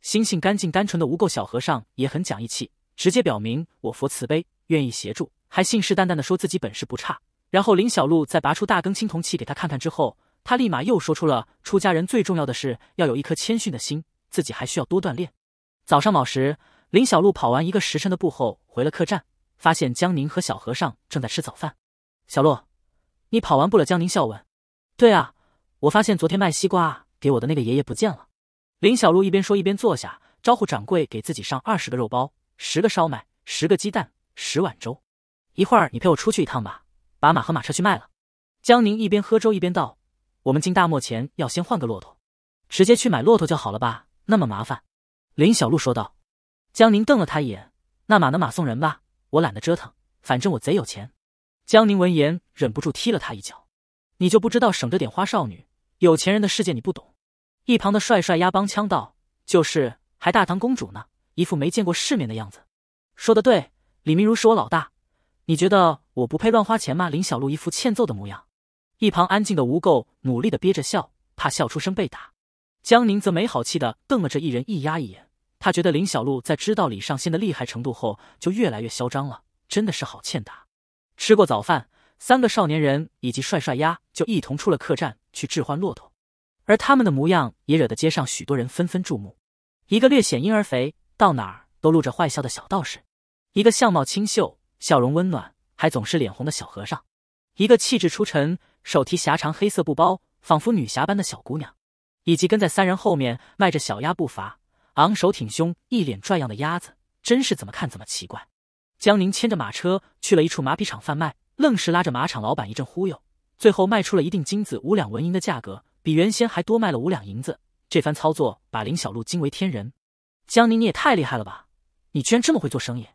心性干净单纯的无垢小和尚也很讲义气，直接表明我佛慈悲，愿意协助，还信誓旦旦的说自己本事不差。然后林小璐在拔出大根青铜器给他看看之后，他立马又说出了出家人最重要的是要有一颗谦逊的心，自己还需要多锻炼。早上卯时，林小璐跑完一个时辰的步后回了客栈，发现江宁和小和尚正在吃早饭。小璐，你跑完步了？江宁笑问。对啊，我发现昨天卖西瓜。给我的那个爷爷不见了。林小璐一边说一边坐下，招呼掌柜给自己上二十个肉包、十个烧麦、十个鸡蛋、十碗粥。一会儿你陪我出去一趟吧，把马和马车去卖了。江宁一边喝粥一边道：“我们进大漠前要先换个骆驼，直接去买骆驼就好了吧？那么麻烦。”林小璐说道。江宁瞪了他一眼：“那马呢马送人吧，我懒得折腾，反正我贼有钱。”江宁闻言忍不住踢了他一脚：“你就不知道省着点花少女？”有钱人的世界你不懂，一旁的帅帅压帮腔道：“就是，还大唐公主呢，一副没见过世面的样子。”说的对，李明茹是我老大，你觉得我不配乱花钱吗？林小璐一副欠揍的模样。一旁安静的吴垢努力的憋着笑，怕笑出声被打。江宁则没好气的瞪了这一人一丫一眼，他觉得林小璐在知道李尚先的厉害程度后就越来越嚣张了，真的是好欠打。吃过早饭。三个少年人以及帅帅鸭就一同出了客栈去置换骆驼，而他们的模样也惹得街上许多人纷纷注目：一个略显婴儿肥、到哪儿都露着坏笑的小道士，一个相貌清秀、笑容温暖、还总是脸红的小和尚，一个气质出尘、手提狭长黑色布包、仿佛女侠般的小姑娘，以及跟在三人后面迈着小鸭步伐、昂首挺胸、一脸拽样的鸭子，真是怎么看怎么奇怪。江宁牵着马车去了一处麻皮厂贩卖。愣是拉着马场老板一阵忽悠，最后卖出了一锭金子五两纹银的价格，比原先还多卖了五两银子。这番操作把林小璐惊为天人。江宁，你也太厉害了吧！你居然这么会做生意。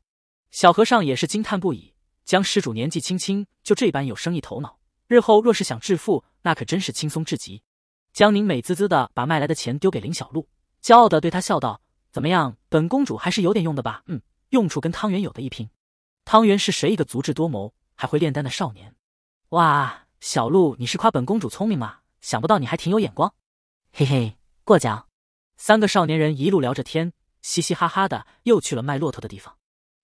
小和尚也是惊叹不已。江施主年纪轻轻就这般有生意头脑，日后若是想致富，那可真是轻松至极。江宁美滋滋的把卖来的钱丢给林小璐，骄傲的对她笑道：“怎么样，本公主还是有点用的吧？嗯，用处跟汤圆有的一拼。汤圆是谁？一个足智多谋。”还会炼丹的少年，哇！小鹿，你是夸本公主聪明吗？想不到你还挺有眼光，嘿嘿，过奖。三个少年人一路聊着天，嘻嘻哈哈的，又去了卖骆驼的地方。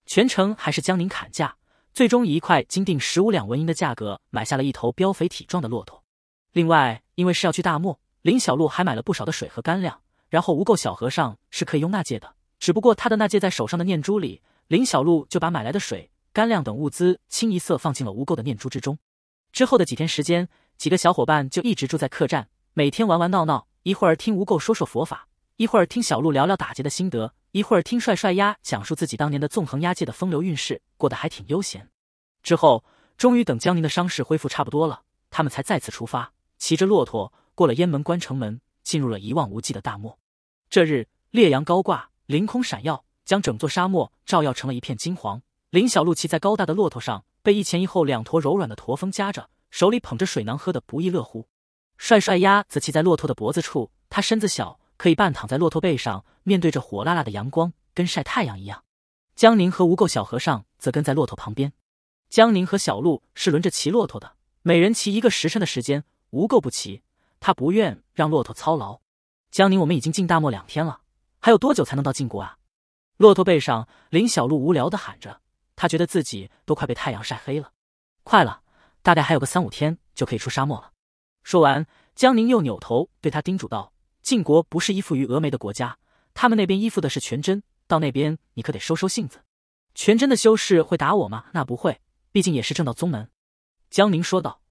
全程还是江宁砍价，最终以一块金锭十五两纹银的价格买下了一头膘肥体壮的骆驼。另外，因为是要去大漠，林小鹿还买了不少的水和干粮。然后无垢小和尚是可以用那戒的，只不过他的那戒在手上的念珠里，林小鹿就把买来的水。干粮等物资清一色放进了无垢的念珠之中。之后的几天时间，几个小伙伴就一直住在客栈，每天玩玩闹闹，一会儿听无垢说说佛法，一会儿听小鹿聊聊打劫的心得，一会儿听帅帅鸭讲述自己当年的纵横压界的风流韵事，过得还挺悠闲。之后，终于等江宁的伤势恢复差不多了，他们才再次出发，骑着骆驼过了雁门关城门，进入了一望无际的大漠。这日烈阳高挂，凌空闪耀，将整座沙漠照耀成了一片金黄。林小鹿骑在高大的骆驼上，被一前一后两坨柔软的驼峰夹着，手里捧着水囊喝的不亦乐乎。帅帅鸭则骑在骆驼的脖子处，他身子小，可以半躺在骆驼背上，面对着火辣辣的阳光，跟晒太阳一样。江宁和无垢小和尚则跟在骆驼旁边。江宁和小鹿是轮着骑骆驼的，每人骑一个时辰的时间，无垢不骑，他不愿让骆驼操劳。江宁，我们已经进大漠两天了，还有多久才能到晋国啊？骆驼背上，林小鹿无聊的喊着。他觉得自己都快被太阳晒黑了，快了，大概还有个三五天就可以出沙漠了。说完，江宁又扭头对他叮嘱道：“晋国不是依附于峨眉的国家，他们那边依附的是全真。到那边你可得收收性子。全真的修士会打我吗？那不会，毕竟也是正道宗门。”江宁说道：“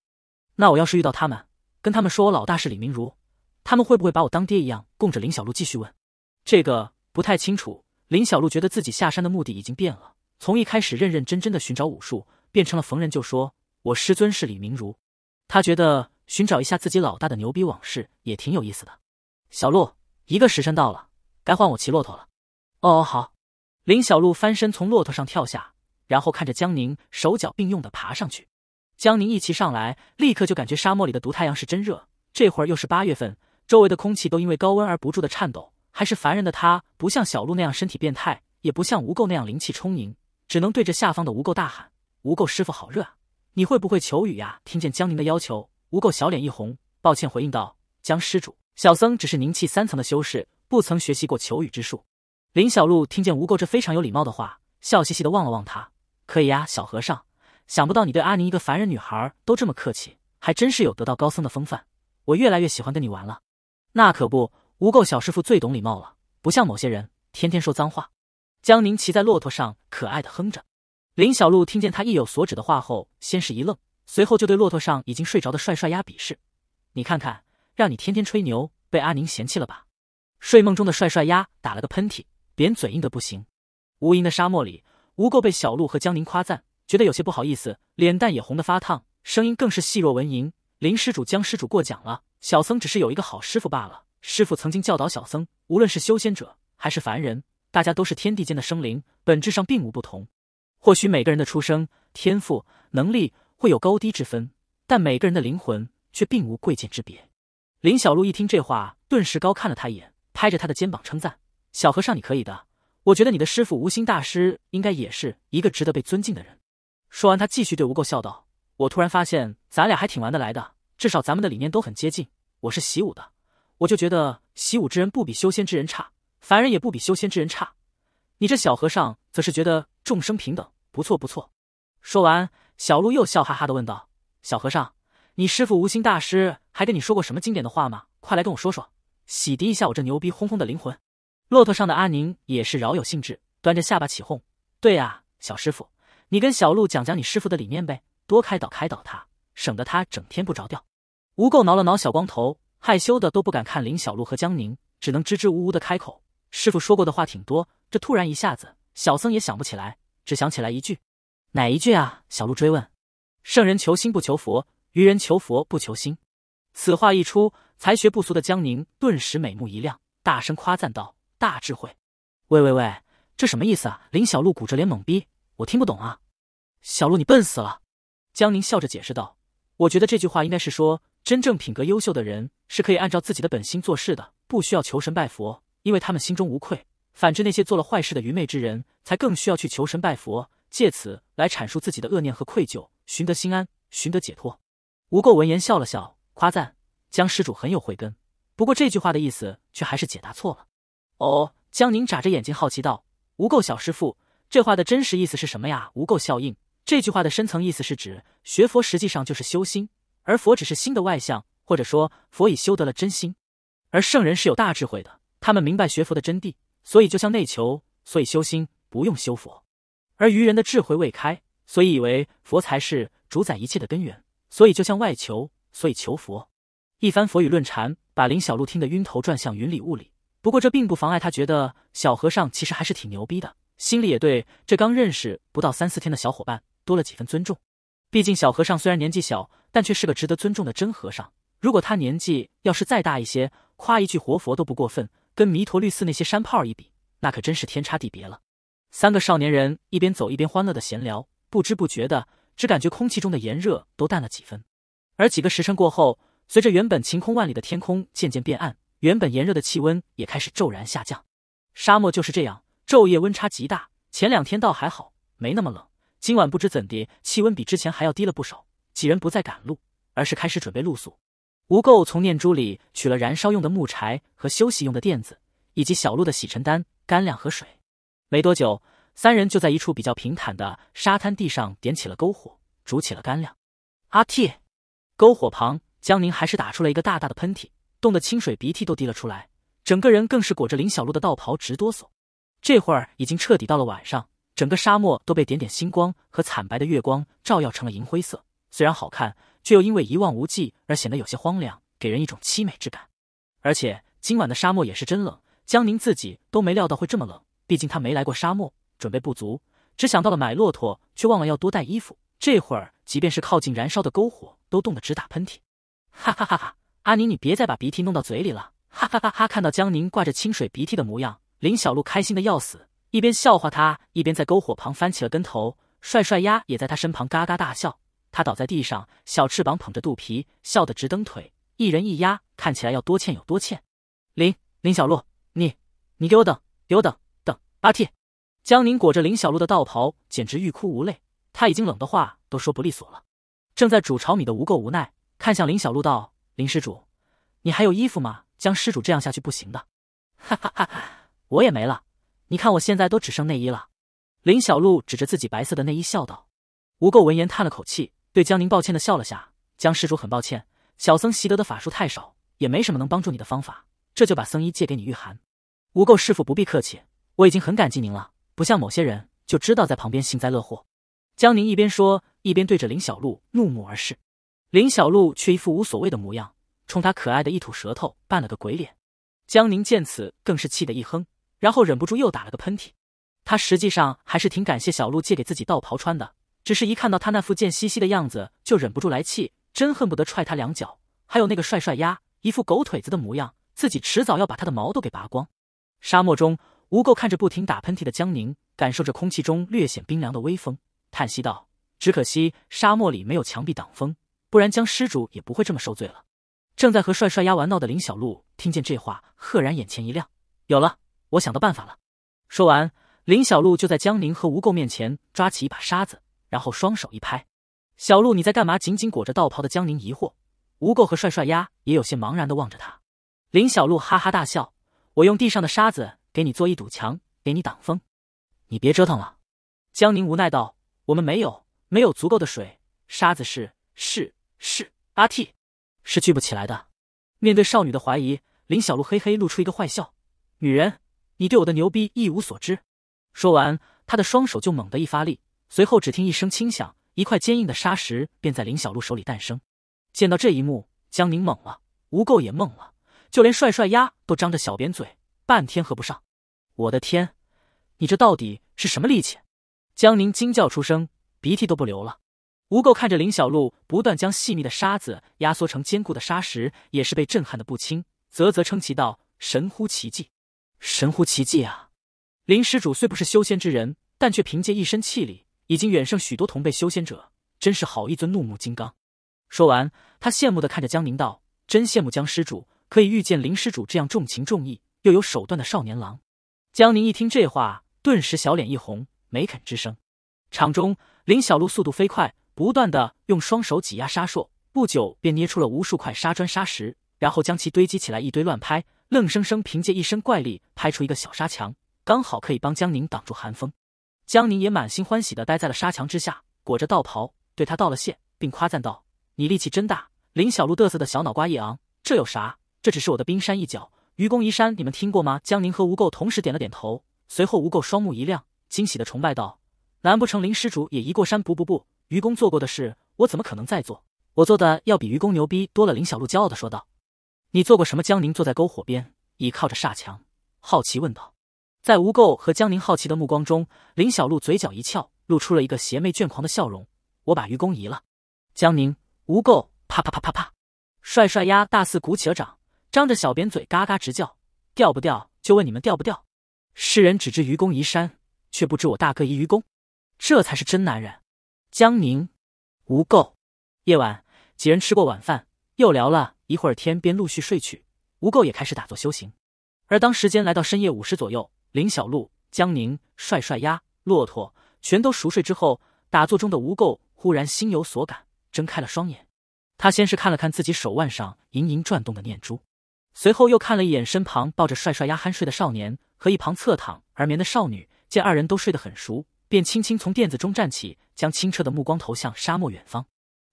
那我要是遇到他们，跟他们说我老大是李明如，他们会不会把我当爹一样供着？”林小璐继续问：“这个不太清楚。”林小璐觉得自己下山的目的已经变了。从一开始认认真真的寻找武术，变成了逢人就说我师尊是李明如。他觉得寻找一下自己老大的牛逼往事也挺有意思的。小鹿，一个时辰到了，该换我骑骆驼了。哦哦好，林小鹿翻身从骆驼上跳下，然后看着江宁手脚并用的爬上去。江宁一骑上来，立刻就感觉沙漠里的毒太阳是真热。这会儿又是八月份，周围的空气都因为高温而不住的颤抖。还是凡人的他，不像小鹿那样身体变态，也不像无垢那样灵气充盈。只能对着下方的无垢大喊：“无垢师傅，好热啊！你会不会求雨呀？”听见江宁的要求，无垢小脸一红，抱歉回应道：“江施主，小僧只是凝气三层的修士，不曾学习过求雨之术。”林小璐听见无垢这非常有礼貌的话，笑嘻嘻地望了望他：“可以呀，小和尚，想不到你对阿宁一个凡人女孩都这么客气，还真是有得道高僧的风范。我越来越喜欢跟你玩了。”那可不，无垢小师傅最懂礼貌了，不像某些人天天说脏话。江宁骑在骆驼上，可爱的哼着。林小鹿听见他意有所指的话后，先是一愣，随后就对骆驼上已经睡着的帅帅鸭鄙视：“你看看，让你天天吹牛，被阿宁嫌弃了吧？”睡梦中的帅帅鸭打了个喷嚏，扁嘴硬的不行。无垠的沙漠里，吴垢被小鹿和江宁夸赞，觉得有些不好意思，脸蛋也红得发烫，声音更是细若蚊蝇：“林施主、江施主过奖了，小僧只是有一个好师傅罢了。师傅曾经教导小僧，无论是修仙者还是凡人。”大家都是天地间的生灵，本质上并无不同。或许每个人的出生、天赋、能力会有高低之分，但每个人的灵魂却并无贵贱之别。林小璐一听这话，顿时高看了他一眼，拍着他的肩膀称赞：“小和尚，你可以的！我觉得你的师傅无心大师应该也是一个值得被尊敬的人。”说完，他继续对吴垢笑道：“我突然发现咱俩还挺玩得来的，至少咱们的理念都很接近。我是习武的，我就觉得习武之人不比修仙之人差。”凡人也不比修仙之人差，你这小和尚则是觉得众生平等，不错不错。说完，小鹿又笑哈哈的问道：“小和尚，你师傅无心大师还跟你说过什么经典的话吗？快来跟我说说，洗涤一下我这牛逼哄哄的灵魂。”骆驼上的阿宁也是饶有兴致，端着下巴起哄：“对呀，小师傅，你跟小鹿讲讲你师傅的理念呗，多开导开导他，省得他整天不着调。”无垢挠了挠小光头，害羞的都不敢看林小鹿和江宁，只能支支吾吾的开口。师傅说过的话挺多，这突然一下子，小僧也想不起来，只想起来一句，哪一句啊？小鹿追问。圣人求心不求佛，愚人求佛不求心。此话一出，才学不俗的江宁顿时美目一亮，大声夸赞道：“大智慧！”喂喂喂，这什么意思啊？林小鹿鼓着脸懵逼，我听不懂啊。小鹿你笨死了！江宁笑着解释道：“我觉得这句话应该是说，真正品格优秀的人是可以按照自己的本心做事的，不需要求神拜佛。”因为他们心中无愧，反之那些做了坏事的愚昧之人才更需要去求神拜佛，借此来阐述自己的恶念和愧疚，寻得心安，寻得解脱。无垢闻言笑了笑，夸赞江施主很有慧根。不过这句话的意思却还是解答错了。哦，江宁眨着眼睛好奇道：“无垢小师傅，这话的真实意思是什么呀？”无垢笑应：“这句话的深层意思是指学佛实际上就是修心，而佛只是心的外向，或者说佛已修得了真心，而圣人是有大智慧的。”他们明白学佛的真谛，所以就向内求，所以修心，不用修佛；而愚人的智慧未开，所以以为佛才是主宰一切的根源，所以就向外求，所以求佛。一番佛语论禅，把林小璐听得晕头转向、云里雾里。不过这并不妨碍他觉得小和尚其实还是挺牛逼的，心里也对这刚认识不到三四天的小伙伴多了几分尊重。毕竟小和尚虽然年纪小，但却是个值得尊重的真和尚。如果他年纪要是再大一些，夸一句活佛都不过分。跟弥陀律寺那些山炮一比，那可真是天差地别了。三个少年人一边走一边欢乐的闲聊，不知不觉的，只感觉空气中的炎热都淡了几分。而几个时辰过后，随着原本晴空万里的天空渐渐变暗，原本炎热的气温也开始骤然下降。沙漠就是这样，昼夜温差极大。前两天倒还好，没那么冷。今晚不知怎地，气温比之前还要低了不少。几人不再赶路，而是开始准备露宿。吴垢从念珠里取了燃烧用的木柴和休息用的垫子，以及小鹿的洗尘单、干粮和水。没多久，三人就在一处比较平坦的沙滩地上点起了篝火，煮起了干粮。阿嚏！篝火旁，江宁还是打出了一个大大的喷嚏，冻得清水鼻涕都滴了出来，整个人更是裹着林小鹿的道袍直哆嗦。这会儿已经彻底到了晚上，整个沙漠都被点点星光和惨白的月光照耀成了银灰色，虽然好看。却又因为一望无际而显得有些荒凉，给人一种凄美之感。而且今晚的沙漠也是真冷，江宁自己都没料到会这么冷，毕竟他没来过沙漠，准备不足，只想到了买骆驼，却忘了要多带衣服。这会儿即便是靠近燃烧的篝火，都冻得直打喷嚏。哈哈哈哈！阿宁，你别再把鼻涕弄到嘴里了！哈哈哈哈！看到江宁挂着清水鼻涕的模样，林小璐开心的要死，一边笑话他，一边在篝火旁翻起了跟头。帅帅鸭也在他身旁嘎嘎大笑。他倒在地上，小翅膀捧着肚皮，笑得直蹬腿。一人一鸭，看起来要多欠有多欠。林林小璐，你你给我等，给我等等。阿嚏！江宁裹着林小璐的道袍，简直欲哭无泪。他已经冷的话都说不利索了。正在煮炒米的吴垢无奈看向林小璐道：“林施主，你还有衣服吗？江施主这样下去不行的。”哈哈哈！哈我也没了，你看我现在都只剩内衣了。”林小璐指着自己白色的内衣笑道。吴垢闻言叹了口气。对江宁抱歉的笑了下，江施主很抱歉，小僧习得的法术太少，也没什么能帮助你的方法。这就把僧衣借给你御寒。无垢师傅不必客气，我已经很感激您了，不像某些人就知道在旁边幸灾乐祸。江宁一边说，一边对着林小璐怒目而视。林小璐却一副无所谓的模样，冲他可爱的一吐舌头，扮了个鬼脸。江宁见此，更是气得一哼，然后忍不住又打了个喷嚏。他实际上还是挺感谢小璐借给自己道袍穿的。只是一看到他那副贱兮兮的样子，就忍不住来气，真恨不得踹他两脚。还有那个帅帅鸭，一副狗腿子的模样，自己迟早要把他的毛都给拔光。沙漠中，吴垢看着不停打喷嚏的江宁，感受着空气中略显冰凉的微风，叹息道：“只可惜沙漠里没有墙壁挡风，不然江施主也不会这么受罪了。”正在和帅帅鸭玩闹的林小璐听见这话，赫然眼前一亮：“有了，我想到办法了！”说完，林小璐就在江宁和吴垢面前抓起一把沙子。然后双手一拍，小鹿你在干嘛？紧紧裹着道袍的江宁疑惑，吴垢和帅帅丫也有些茫然的望着他。林小鹿哈哈大笑：“我用地上的沙子给你做一堵墙，给你挡风，你别折腾了。”江宁无奈道：“我们没有，没有足够的水，沙子是是是，阿嚏，是聚不起来的。”面对少女的怀疑，林小鹿嘿嘿露出一个坏笑：“女人，你对我的牛逼一无所知。”说完，他的双手就猛地一发力。随后，只听一声轻响，一块坚硬的沙石便在林小璐手里诞生。见到这一幕，江宁懵了，吴垢也懵了，就连帅帅丫都张着小扁嘴，半天合不上。我的天，你这到底是什么力气？江宁惊叫出声，鼻涕都不流了。吴垢看着林小璐不断将细密的沙子压缩成坚固的沙石，也是被震撼的不轻，啧啧称奇道：“神乎其技，神乎其技啊！”林施主虽不是修仙之人，但却凭借一身气力。已经远胜许多同辈修仙者，真是好一尊怒目金刚。说完，他羡慕的看着江宁道：“真羡慕江施主，可以遇见林施主这样重情重义又有手段的少年郎。”江宁一听这话，顿时小脸一红，没肯吱声。场中，林小璐速度飞快，不断的用双手挤压沙硕，不久便捏出了无数块沙砖沙石，然后将其堆积起来一堆乱拍，愣生生凭借一身怪力拍出一个小沙墙，刚好可以帮江宁挡住寒风。江宁也满心欢喜的待在了沙墙之下，裹着道袍，对他道了谢，并夸赞道：“你力气真大。”林小璐嘚瑟的小脑瓜一昂：“这有啥？这只是我的冰山一角。愚公移山，你们听过吗？”江宁和吴垢同时点了点头，随后吴垢双目一亮，惊喜的崇拜道：“难不成林施主也移过山？不不不，愚公做过的事，我怎么可能再做？我做的要比愚公牛逼多了。”林小璐骄傲的说道：“你做过什么？”江宁坐在篝火边，倚靠着沙墙，好奇问道。在吴垢和江宁好奇的目光中，林小璐嘴角一翘，露出了一个邪魅倦狂的笑容。我把愚公移了，江宁、吴垢，啪啪啪啪啪，帅帅鸭大肆鼓起了掌，张着小扁嘴嘎嘎直叫。掉不掉就问你们掉不掉？世人只知愚公移山，却不知我大哥移愚公，这才是真男人。江宁、吴垢。夜晚，几人吃过晚饭，又聊了一会儿，天便陆续睡去。吴垢也开始打坐修行。而当时间来到深夜五时左右。林小鹿、江宁、帅帅鸭、骆驼全都熟睡之后，打坐中的无垢忽然心有所感，睁开了双眼。他先是看了看自己手腕上盈盈转动的念珠，随后又看了一眼身旁抱着帅帅鸭酣睡的少年和一旁侧躺而眠的少女。见二人都睡得很熟，便轻轻从垫子中站起，将清澈的目光投向沙漠远方。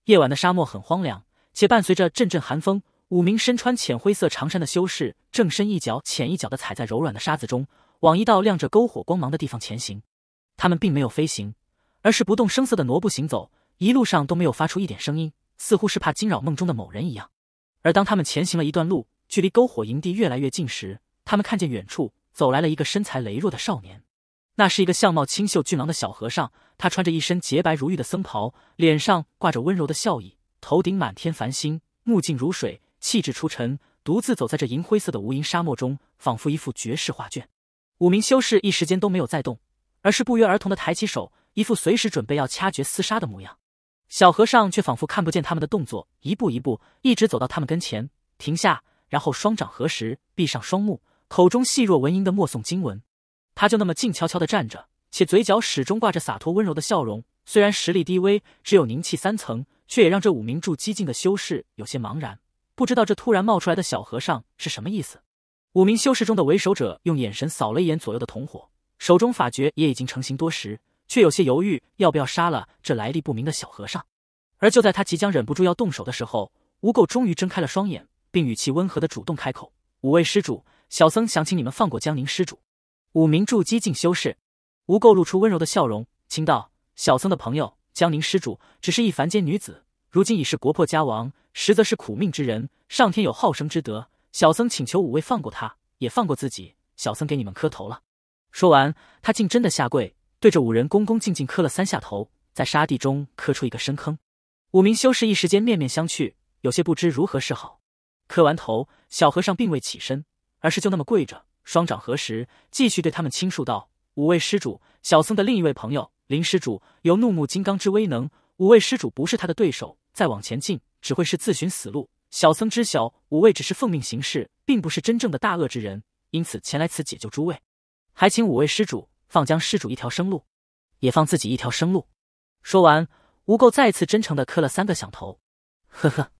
夜晚的沙漠很荒凉，且伴随着阵阵寒风。五名身穿浅灰色长衫的修士正身一脚浅一脚的踩在柔软的沙子中。往一道亮着篝火光芒的地方前行，他们并没有飞行，而是不动声色的挪步行走，一路上都没有发出一点声音，似乎是怕惊扰梦中的某人一样。而当他们前行了一段路，距离篝火营地越来越近时，他们看见远处走来了一个身材羸弱的少年，那是一个相貌清秀俊朗的小和尚，他穿着一身洁白如玉的僧袍，脸上挂着温柔的笑意，头顶满天繁星，目静如水，气质出尘，独自走在这银灰色的无垠沙漠中，仿佛一幅绝世画卷。五名修士一时间都没有再动，而是不约而同的抬起手，一副随时准备要掐诀厮杀的模样。小和尚却仿佛看不见他们的动作，一步一步，一直走到他们跟前，停下，然后双掌合十，闭上双目，口中细若蚊音的默诵经文。他就那么静悄悄的站着，且嘴角始终挂着洒脱温柔的笑容。虽然实力低微，只有凝气三层，却也让这五名筑基境的修士有些茫然，不知道这突然冒出来的小和尚是什么意思。五名修士中的为首者用眼神扫了一眼左右的同伙，手中法诀也已经成型多时，却有些犹豫要不要杀了这来历不明的小和尚。而就在他即将忍不住要动手的时候，吴垢终于睁开了双眼，并语气温和的主动开口：“五位施主，小僧想请你们放过江宁施主。”五名筑基境修士，吴垢露出温柔的笑容，轻道：“小僧的朋友江宁施主只是一凡间女子，如今已是国破家亡，实则是苦命之人，上天有好生之德。”小僧请求五位放过他，也放过自己。小僧给你们磕头了。说完，他竟真的下跪，对着五人恭恭敬敬磕了三下头，在沙地中磕出一个深坑。五名修士一时间面面相觑，有些不知如何是好。磕完头，小和尚并未起身，而是就那么跪着，双掌合十，继续对他们倾诉道：“五位施主，小僧的另一位朋友林施主有怒目金刚之威能，五位施主不是他的对手，再往前进只会是自寻死路。”小僧知晓五位只是奉命行事，并不是真正的大恶之人，因此前来此解救诸位，还请五位施主放江施主一条生路，也放自己一条生路。说完，无垢再次真诚地磕了三个响头。呵呵，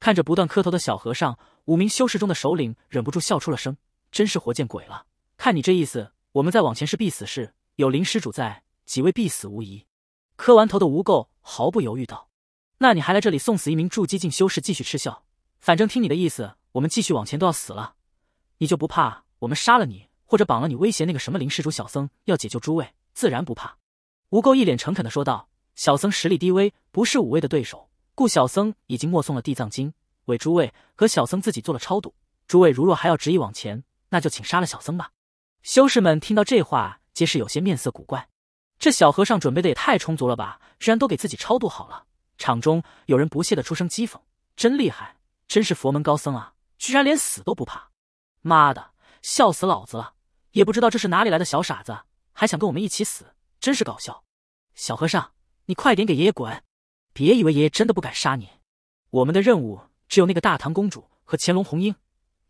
看着不断磕头的小和尚，五名修士中的首领忍不住笑出了声，真是活见鬼了！看你这意思，我们再往前是必死事，有林施主在，几位必死无疑。磕完头的无垢毫不犹豫道：“那你还来这里送死？”一名筑基境修士继续嗤笑。反正听你的意思，我们继续往前都要死了，你就不怕我们杀了你或者绑了你，威胁那个什么林施主小僧要解救诸位？自然不怕。吴垢一脸诚恳的说道：“小僧实力低微，不是五位的对手，故小僧已经默诵了地藏经，为诸位和小僧自己做了超度。诸位如若还要执意往前，那就请杀了小僧吧。”修士们听到这话，皆是有些面色古怪。这小和尚准备的也太充足了吧？居然都给自己超度好了。场中有人不屑的出声讥讽：“真厉害！”真是佛门高僧啊，居然连死都不怕！妈的，笑死老子了！也不知道这是哪里来的小傻子，还想跟我们一起死，真是搞笑！小和尚，你快点给爷爷滚！别以为爷爷真的不敢杀你。我们的任务只有那个大唐公主和乾隆红英，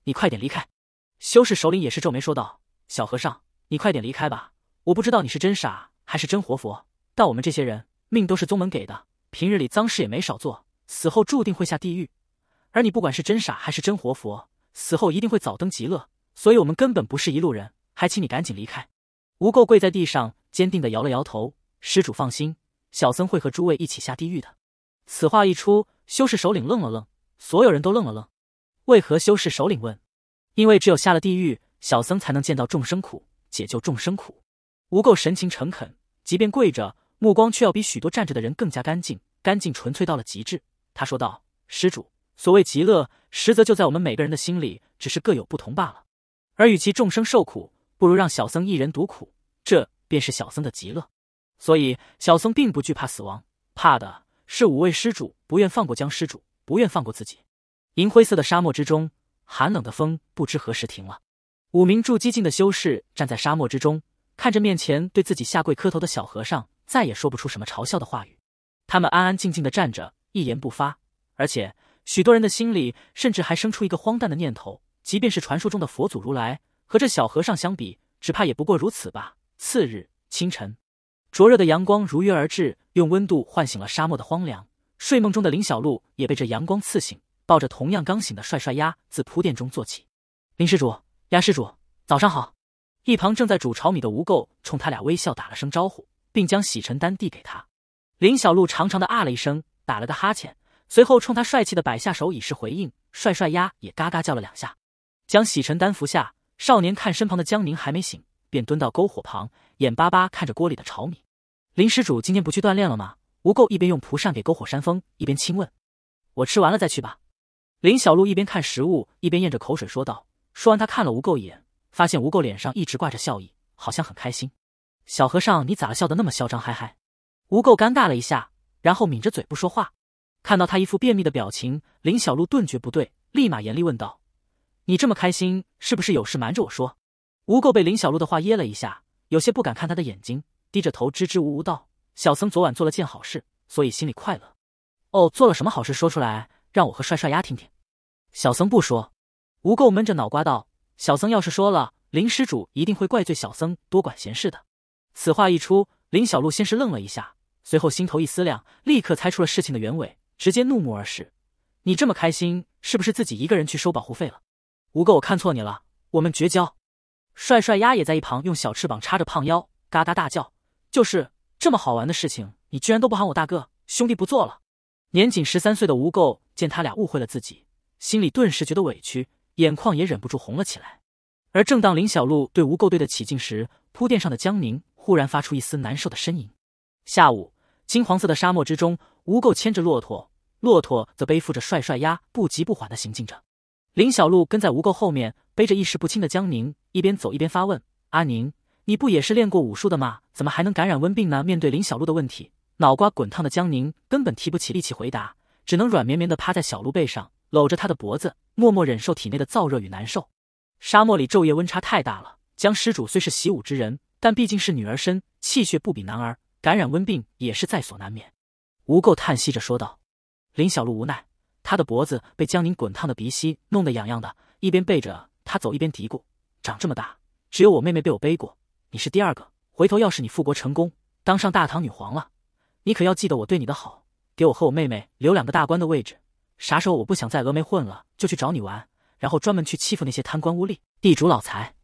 你快点离开！修士首领也是皱眉说道：“小和尚，你快点离开吧！我不知道你是真傻还是真活佛，但我们这些人命都是宗门给的，平日里脏事也没少做，死后注定会下地狱。”而你不管是真傻还是真活佛，死后一定会早登极乐。所以我们根本不是一路人，还请你赶紧离开。无垢跪在地上，坚定地摇了摇头：“施主放心，小僧会和诸位一起下地狱的。”此话一出，修士首领愣了愣，所有人都愣了愣。为何？修士首领问：“因为只有下了地狱，小僧才能见到众生苦，解救众生苦。”无垢神情诚恳，即便跪着，目光却要比许多站着的人更加干净，干净纯粹到了极致。他说道：“施主。”所谓极乐，实则就在我们每个人的心里，只是各有不同罢了。而与其众生受苦，不如让小僧一人独苦，这便是小僧的极乐。所以，小僧并不惧怕死亡，怕的是五位施主不愿放过江施主，不愿放过自己。银灰色的沙漠之中，寒冷的风不知何时停了。五名筑基境的修士站在沙漠之中，看着面前对自己下跪磕头的小和尚，再也说不出什么嘲笑的话语。他们安安静静的站着，一言不发，而且。许多人的心里，甚至还生出一个荒诞的念头：，即便是传说中的佛祖如来，和这小和尚相比，只怕也不过如此吧。次日清晨，灼热的阳光如约而至，用温度唤醒了沙漠的荒凉。睡梦中的林小璐也被这阳光刺醒，抱着同样刚醒的帅帅鸭，自铺垫中坐起。林施主，鸭施主，早上好。一旁正在煮炒米的吴垢冲他俩微笑打了声招呼，并将洗尘单递给他。林小璐长长的啊了一声，打了个哈欠。随后冲他帅气的摆下手以示回应，帅帅鸭也嘎嘎叫了两下，将洗尘丹服下。少年看身旁的江宁还没醒，便蹲到篝火旁，眼巴巴看着锅里的炒米。林施主今天不去锻炼了吗？吴垢一边用蒲扇给篝火扇风，一边轻问。我吃完了再去吧。林小璐一边看食物，一边咽着口水说道。说完，他看了吴垢一眼，发现吴垢脸上一直挂着笑意，好像很开心。小和尚，你咋了？笑得那么嚣张？嗨嗨。吴垢尴尬了一下，然后抿着嘴不说话。看到他一副便秘的表情，林小璐顿觉不对，立马严厉问道：“你这么开心，是不是有事瞒着我说？”吴垢被林小璐的话噎了一下，有些不敢看他的眼睛，低着头支支吾吾道：“小僧昨晚做了件好事，所以心里快乐。”“哦，做了什么好事？说出来，让我和帅帅丫听听。”“小僧不说。”吴垢闷着脑瓜道：“小僧要是说了，林施主一定会怪罪小僧多管闲事的。”此话一出，林小璐先是愣了一下，随后心头一思量，立刻猜出了事情的原委。直接怒目而视，你这么开心，是不是自己一个人去收保护费了？吴哥，我看错你了，我们绝交！帅帅鸭也在一旁用小翅膀插着胖腰，嘎嘎大叫：“就是这么好玩的事情，你居然都不喊我大哥，兄弟不做了！”年仅十三岁的吴垢见他俩误会了自己，心里顿时觉得委屈，眼眶也忍不住红了起来。而正当林小璐对吴垢对得起劲时，铺垫上的江宁忽然发出一丝难受的呻吟。下午，金黄色的沙漠之中。吴垢牵着骆驼，骆驼则背负着帅帅鸭，不急不缓地行进着。林小璐跟在吴垢后面，背着意识不清的江宁，一边走一边发问：“阿宁，你不也是练过武术的吗？怎么还能感染温病呢？”面对林小璐的问题，脑瓜滚烫的江宁根本提不起力气回答，只能软绵绵地趴在小鹿背上，搂着他的脖子，默默忍受体内的燥热与难受。沙漠里昼夜温差太大了，江施主虽是习武之人，但毕竟是女儿身，气血不比男儿，感染温病也是在所难免。吴垢叹息着说道：“林小璐无奈，她的脖子被江宁滚烫的鼻息弄得痒痒的，一边背着她走，一边嘀咕：长这么大，只有我妹妹被我背过，你是第二个。回头要是你复国成功，当上大唐女皇了，你可要记得我对你的好，给我和我妹妹留两个大官的位置。啥时候我不想在峨眉混了，就去找你玩，然后专门去欺负那些贪官污吏、地主老财。”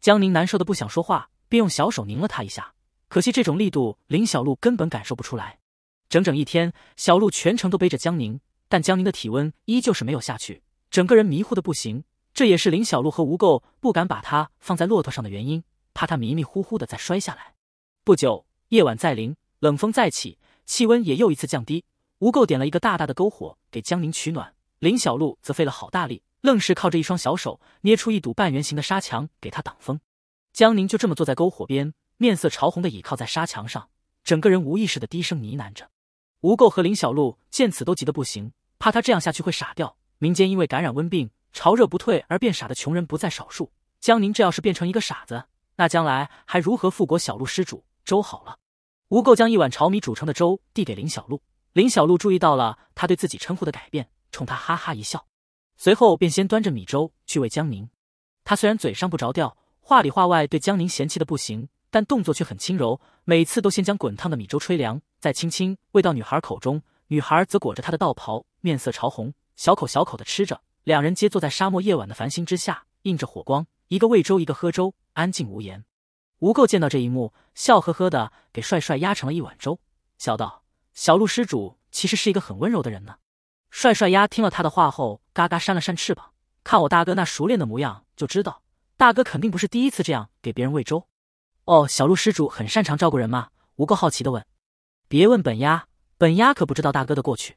江宁难受的不想说话，便用小手拧了他一下，可惜这种力度林小璐根本感受不出来。整整一天，小鹿全程都背着江宁，但江宁的体温依旧是没有下去，整个人迷糊的不行。这也是林小鹿和吴垢不敢把他放在骆驼上的原因，怕他迷迷糊糊的再摔下来。不久，夜晚再临，冷风再起，气温也又一次降低。吴垢点了一个大大的篝火给江宁取暖，林小鹿则费了好大力，愣是靠着一双小手捏出一堵半圆形的沙墙给他挡风。江宁就这么坐在篝火边，面色潮红的倚靠在沙墙上，整个人无意识的低声呢喃着。吴垢和林小璐见此都急得不行，怕他这样下去会傻掉。民间因为感染瘟病、潮热不退而变傻的穷人不在少数。江宁这要是变成一个傻子，那将来还如何复国？小璐施主，粥好了。吴垢将一碗炒米煮成的粥递给林小璐，林小璐注意到了他对自己称呼的改变，冲他哈哈一笑，随后便先端着米粥去喂江宁。他虽然嘴上不着调，话里话外对江宁嫌弃的不行，但动作却很轻柔，每次都先将滚烫的米粥吹凉。再轻轻喂到女孩口中，女孩则裹着她的道袍，面色潮红，小口小口的吃着。两人皆坐在沙漠夜晚的繁星之下，映着火光，一个喂粥，一个喝粥，安静无言。吴垢见到这一幕，笑呵呵的给帅帅压成了一碗粥，笑道：“小鹿施主其实是一个很温柔的人呢。”帅帅鸭听了他的话后，嘎嘎扇了扇翅膀，看我大哥那熟练的模样，就知道大哥肯定不是第一次这样给别人喂粥。哦，小鹿施主很擅长照顾人嘛？吴垢好奇的问。别问本鸭，本鸭可不知道大哥的过去。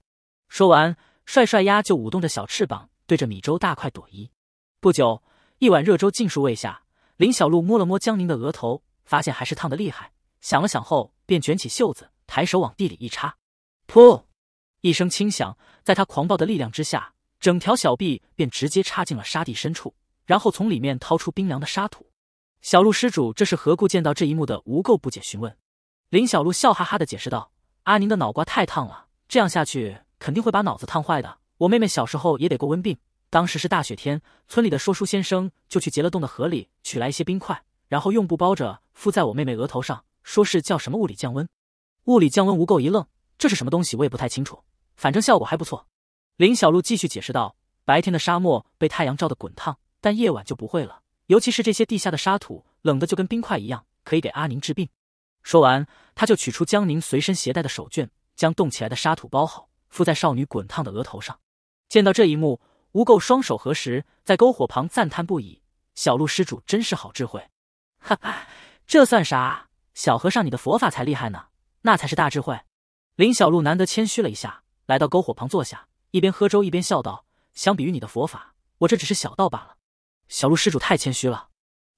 说完，帅帅鸭就舞动着小翅膀，对着米粥大快朵颐。不久，一碗热粥尽数喂下。林小璐摸了摸江宁的额头，发现还是烫的厉害。想了想后，便卷起袖子，抬手往地里一插，噗一声轻响，在他狂暴的力量之下，整条小臂便直接插进了沙地深处，然后从里面掏出冰凉的沙土。小鹿施主，这是何故？见到这一幕的无垢不解询问。林小璐笑哈哈的解释道：“阿宁的脑瓜太烫了，这样下去肯定会把脑子烫坏的。我妹妹小时候也得过温病，当时是大雪天，村里的说书先生就去结了冻的河里取来一些冰块，然后用布包着敷在我妹妹额头上，说是叫什么物理降温。物理降温，无垢一愣，这是什么东西？我也不太清楚，反正效果还不错。”林小璐继续解释道：“白天的沙漠被太阳照得滚烫，但夜晚就不会了，尤其是这些地下的沙土，冷的就跟冰块一样，可以给阿宁治病。”说完，他就取出江宁随身携带的手绢，将冻起来的沙土包好，敷在少女滚烫的额头上。见到这一幕，吴垢双手合十，在篝火旁赞叹不已：“小鹿施主真是好智慧！”哈哈，这算啥？小和尚，你的佛法才厉害呢，那才是大智慧。林小鹿难得谦虚了一下，来到篝火旁坐下，一边喝粥一边笑道：“相比于你的佛法，我这只是小道罢了。”小鹿施主太谦虚了。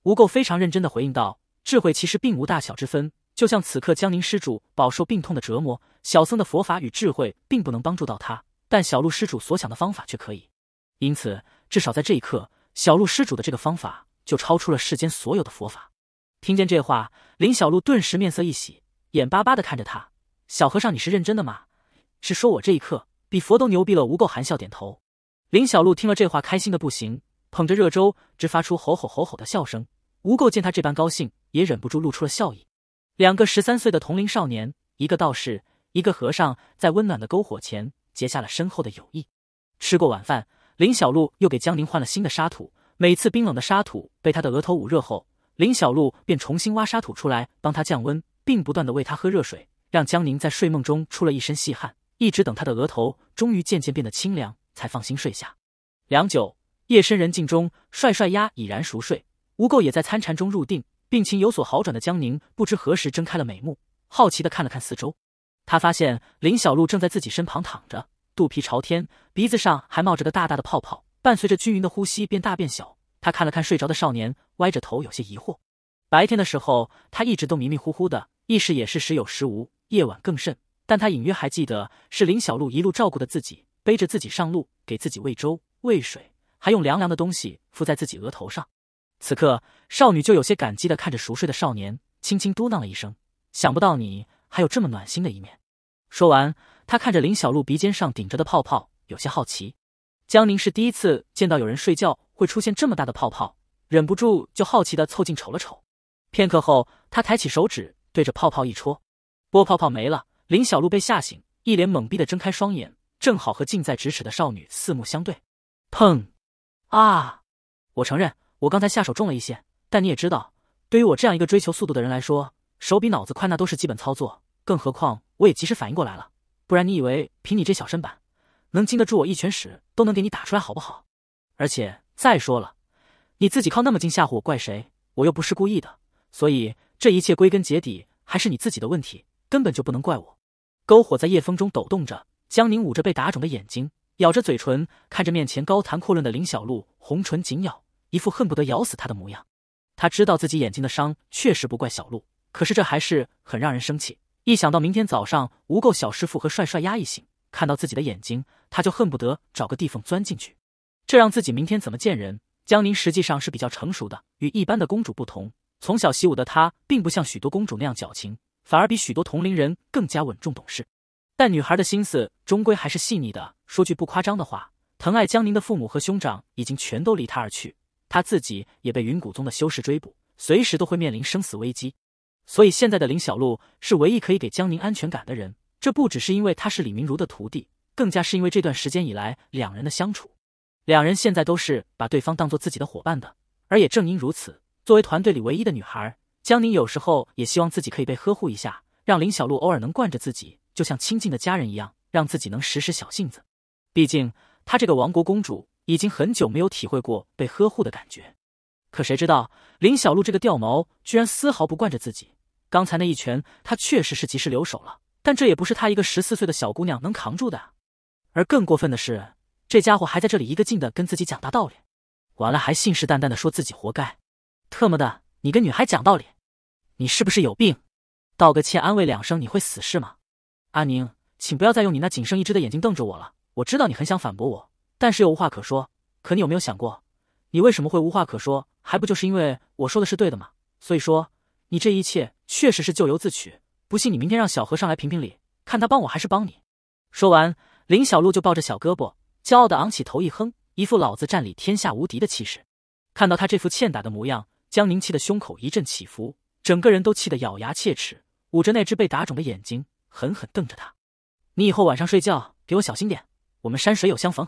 吴垢非常认真的回应道：“智慧其实并无大小之分。”就像此刻江宁施主饱受病痛的折磨，小僧的佛法与智慧并不能帮助到他，但小鹿施主所想的方法却可以。因此，至少在这一刻，小鹿施主的这个方法就超出了世间所有的佛法。听见这话，林小鹿顿时面色一喜，眼巴巴地看着他：“小和尚，你是认真的吗？是说我这一刻比佛都牛逼了？”无垢含笑点头。林小鹿听了这话，开心的不行，捧着热粥，直发出“吼吼吼吼”的笑声。无垢见他这般高兴，也忍不住露出了笑意。两个十三岁的同龄少年，一个道士，一个和尚，在温暖的篝火前结下了深厚的友谊。吃过晚饭，林小璐又给江宁换了新的沙土。每次冰冷的沙土被他的额头捂热后，林小璐便重新挖沙土出来帮他降温，并不断的喂他喝热水，让江宁在睡梦中出了一身细汗。一直等他的额头终于渐渐变得清凉，才放心睡下。良久，夜深人静中，帅帅鸭已然熟睡，吴垢也在参禅中入定。病情有所好转的江宁不知何时睁开了美目，好奇的看了看四周。他发现林小璐正在自己身旁躺着，肚皮朝天，鼻子上还冒着个大大的泡泡，伴随着均匀的呼吸变大变小。他看了看睡着的少年，歪着头有些疑惑。白天的时候，他一直都迷迷糊糊的，意识也是时有时无，夜晚更甚。但他隐约还记得是林小璐一路照顾的自己，背着自己上路，给自己喂粥、喂水，还用凉凉的东西敷在自己额头上。此刻，少女就有些感激的看着熟睡的少年，轻轻嘟囔了一声：“想不到你还有这么暖心的一面。”说完，她看着林小璐鼻尖上顶着的泡泡，有些好奇。江宁是第一次见到有人睡觉会出现这么大的泡泡，忍不住就好奇的凑近瞅了瞅。片刻后，他抬起手指对着泡泡一戳，波泡泡没了。林小璐被吓醒，一脸懵逼的睁开双眼，正好和近在咫尺的少女四目相对。砰！啊！我承认。我刚才下手重了一些，但你也知道，对于我这样一个追求速度的人来说，手比脑子快那都是基本操作。更何况我也及时反应过来了，不然你以为凭你这小身板能经得住我一拳？屎都能给你打出来，好不好？而且再说了，你自己靠那么近吓唬我，怪谁？我又不是故意的。所以这一切归根结底还是你自己的问题，根本就不能怪我。篝火在夜风中抖动着，江宁捂着被打肿的眼睛，咬着嘴唇，看着面前高谈阔论的林小璐，红唇紧咬。一副恨不得咬死他的模样。他知道自己眼睛的伤确实不怪小鹿，可是这还是很让人生气。一想到明天早上无垢小师傅和帅帅压一醒，看到自己的眼睛，他就恨不得找个地缝钻进去。这让自己明天怎么见人？江宁实际上是比较成熟的，与一般的公主不同，从小习武的她并不像许多公主那样矫情，反而比许多同龄人更加稳重懂事。但女孩的心思终归还是细腻的。说句不夸张的话，疼爱江宁的父母和兄长已经全都离她而去。他自己也被云谷宗的修士追捕，随时都会面临生死危机，所以现在的林小璐是唯一可以给江宁安全感的人。这不只是因为她是李明如的徒弟，更加是因为这段时间以来两人的相处。两人现在都是把对方当做自己的伙伴的，而也正因如此，作为团队里唯一的女孩，江宁有时候也希望自己可以被呵护一下，让林小璐偶尔能惯着自己，就像亲近的家人一样，让自己能时时小性子。毕竟她这个王国公主。已经很久没有体会过被呵护的感觉，可谁知道林小璐这个掉毛居然丝毫不惯着自己。刚才那一拳，她确实是及时留手了，但这也不是她一个十四岁的小姑娘能扛住的啊。而更过分的是，这家伙还在这里一个劲的跟自己讲大道理，完了还信誓旦旦的说自己活该。特么的，你跟女孩讲道理，你是不是有病？道个歉，安慰两声，你会死是吗？阿宁，请不要再用你那仅剩一只的眼睛瞪着我了。我知道你很想反驳我。但是又无话可说，可你有没有想过，你为什么会无话可说？还不就是因为我说的是对的吗？所以说，你这一切确实是咎由自取。不信，你明天让小和尚来评评理，看他帮我还是帮你。说完，林小璐就抱着小胳膊，骄傲的昂起头，一哼，一副老子占理天下无敌的气势。看到他这副欠打的模样，江宁气得胸口一阵起伏，整个人都气得咬牙切齿，捂着那只被打肿的眼睛，狠狠瞪着他。你以后晚上睡觉给我小心点，我们山水有相逢。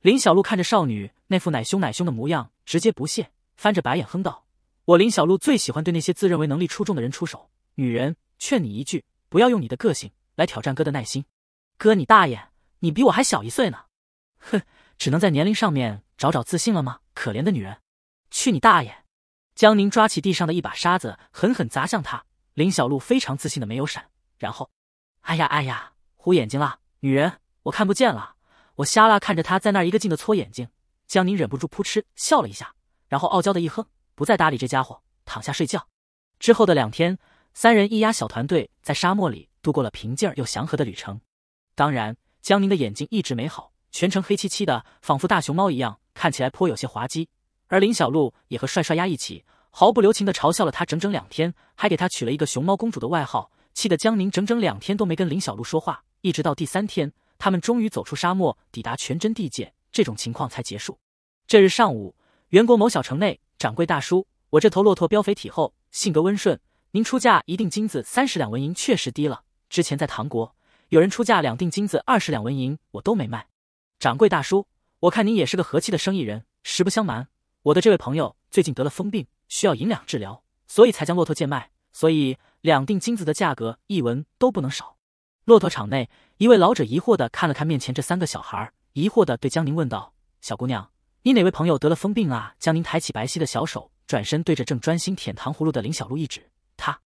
林小璐看着少女那副奶凶奶凶的模样，直接不屑，翻着白眼哼道：“我林小璐最喜欢对那些自认为能力出众的人出手。女人，劝你一句，不要用你的个性来挑战哥的耐心。哥你大爷，你比我还小一岁呢！哼，只能在年龄上面找找自信了吗？可怜的女人，去你大爷！”江宁抓起地上的一把沙子，狠狠砸向他。林小璐非常自信的没有闪，然后，哎呀哎呀，糊眼睛了，女人，我看不见了。我瞎了，看着他在那儿一个劲的搓眼睛，江宁忍不住扑哧笑了一下，然后傲娇的一哼，不再搭理这家伙，躺下睡觉。之后的两天，三人一压小团队在沙漠里度过了平静又祥和的旅程。当然，江宁的眼睛一直没好，全程黑漆漆的，仿佛大熊猫一样，看起来颇有些滑稽。而林小璐也和帅帅丫一起毫不留情的嘲笑了他整整两天，还给他取了一个“熊猫公主”的外号，气得江宁整整两天都没跟林小璐说话，一直到第三天。他们终于走出沙漠，抵达全真地界，这种情况才结束。这日上午，元国某小城内，掌柜大叔，我这头骆驼膘肥体厚，性格温顺，您出价一锭金子三十两文银确实低了。之前在唐国，有人出价两锭金子二十两文银，我都没卖。掌柜大叔，我看您也是个和气的生意人，实不相瞒，我的这位朋友最近得了风病，需要银两治疗，所以才将骆驼贱卖，所以两锭金子的价格一文都不能少。骆驼场内，一位老者疑惑的看了看面前这三个小孩，疑惑的对江宁问道：“小姑娘，你哪位朋友得了疯病啊？”江宁抬起白皙的小手，转身对着正专心舔糖葫芦的林小璐一指：“他。”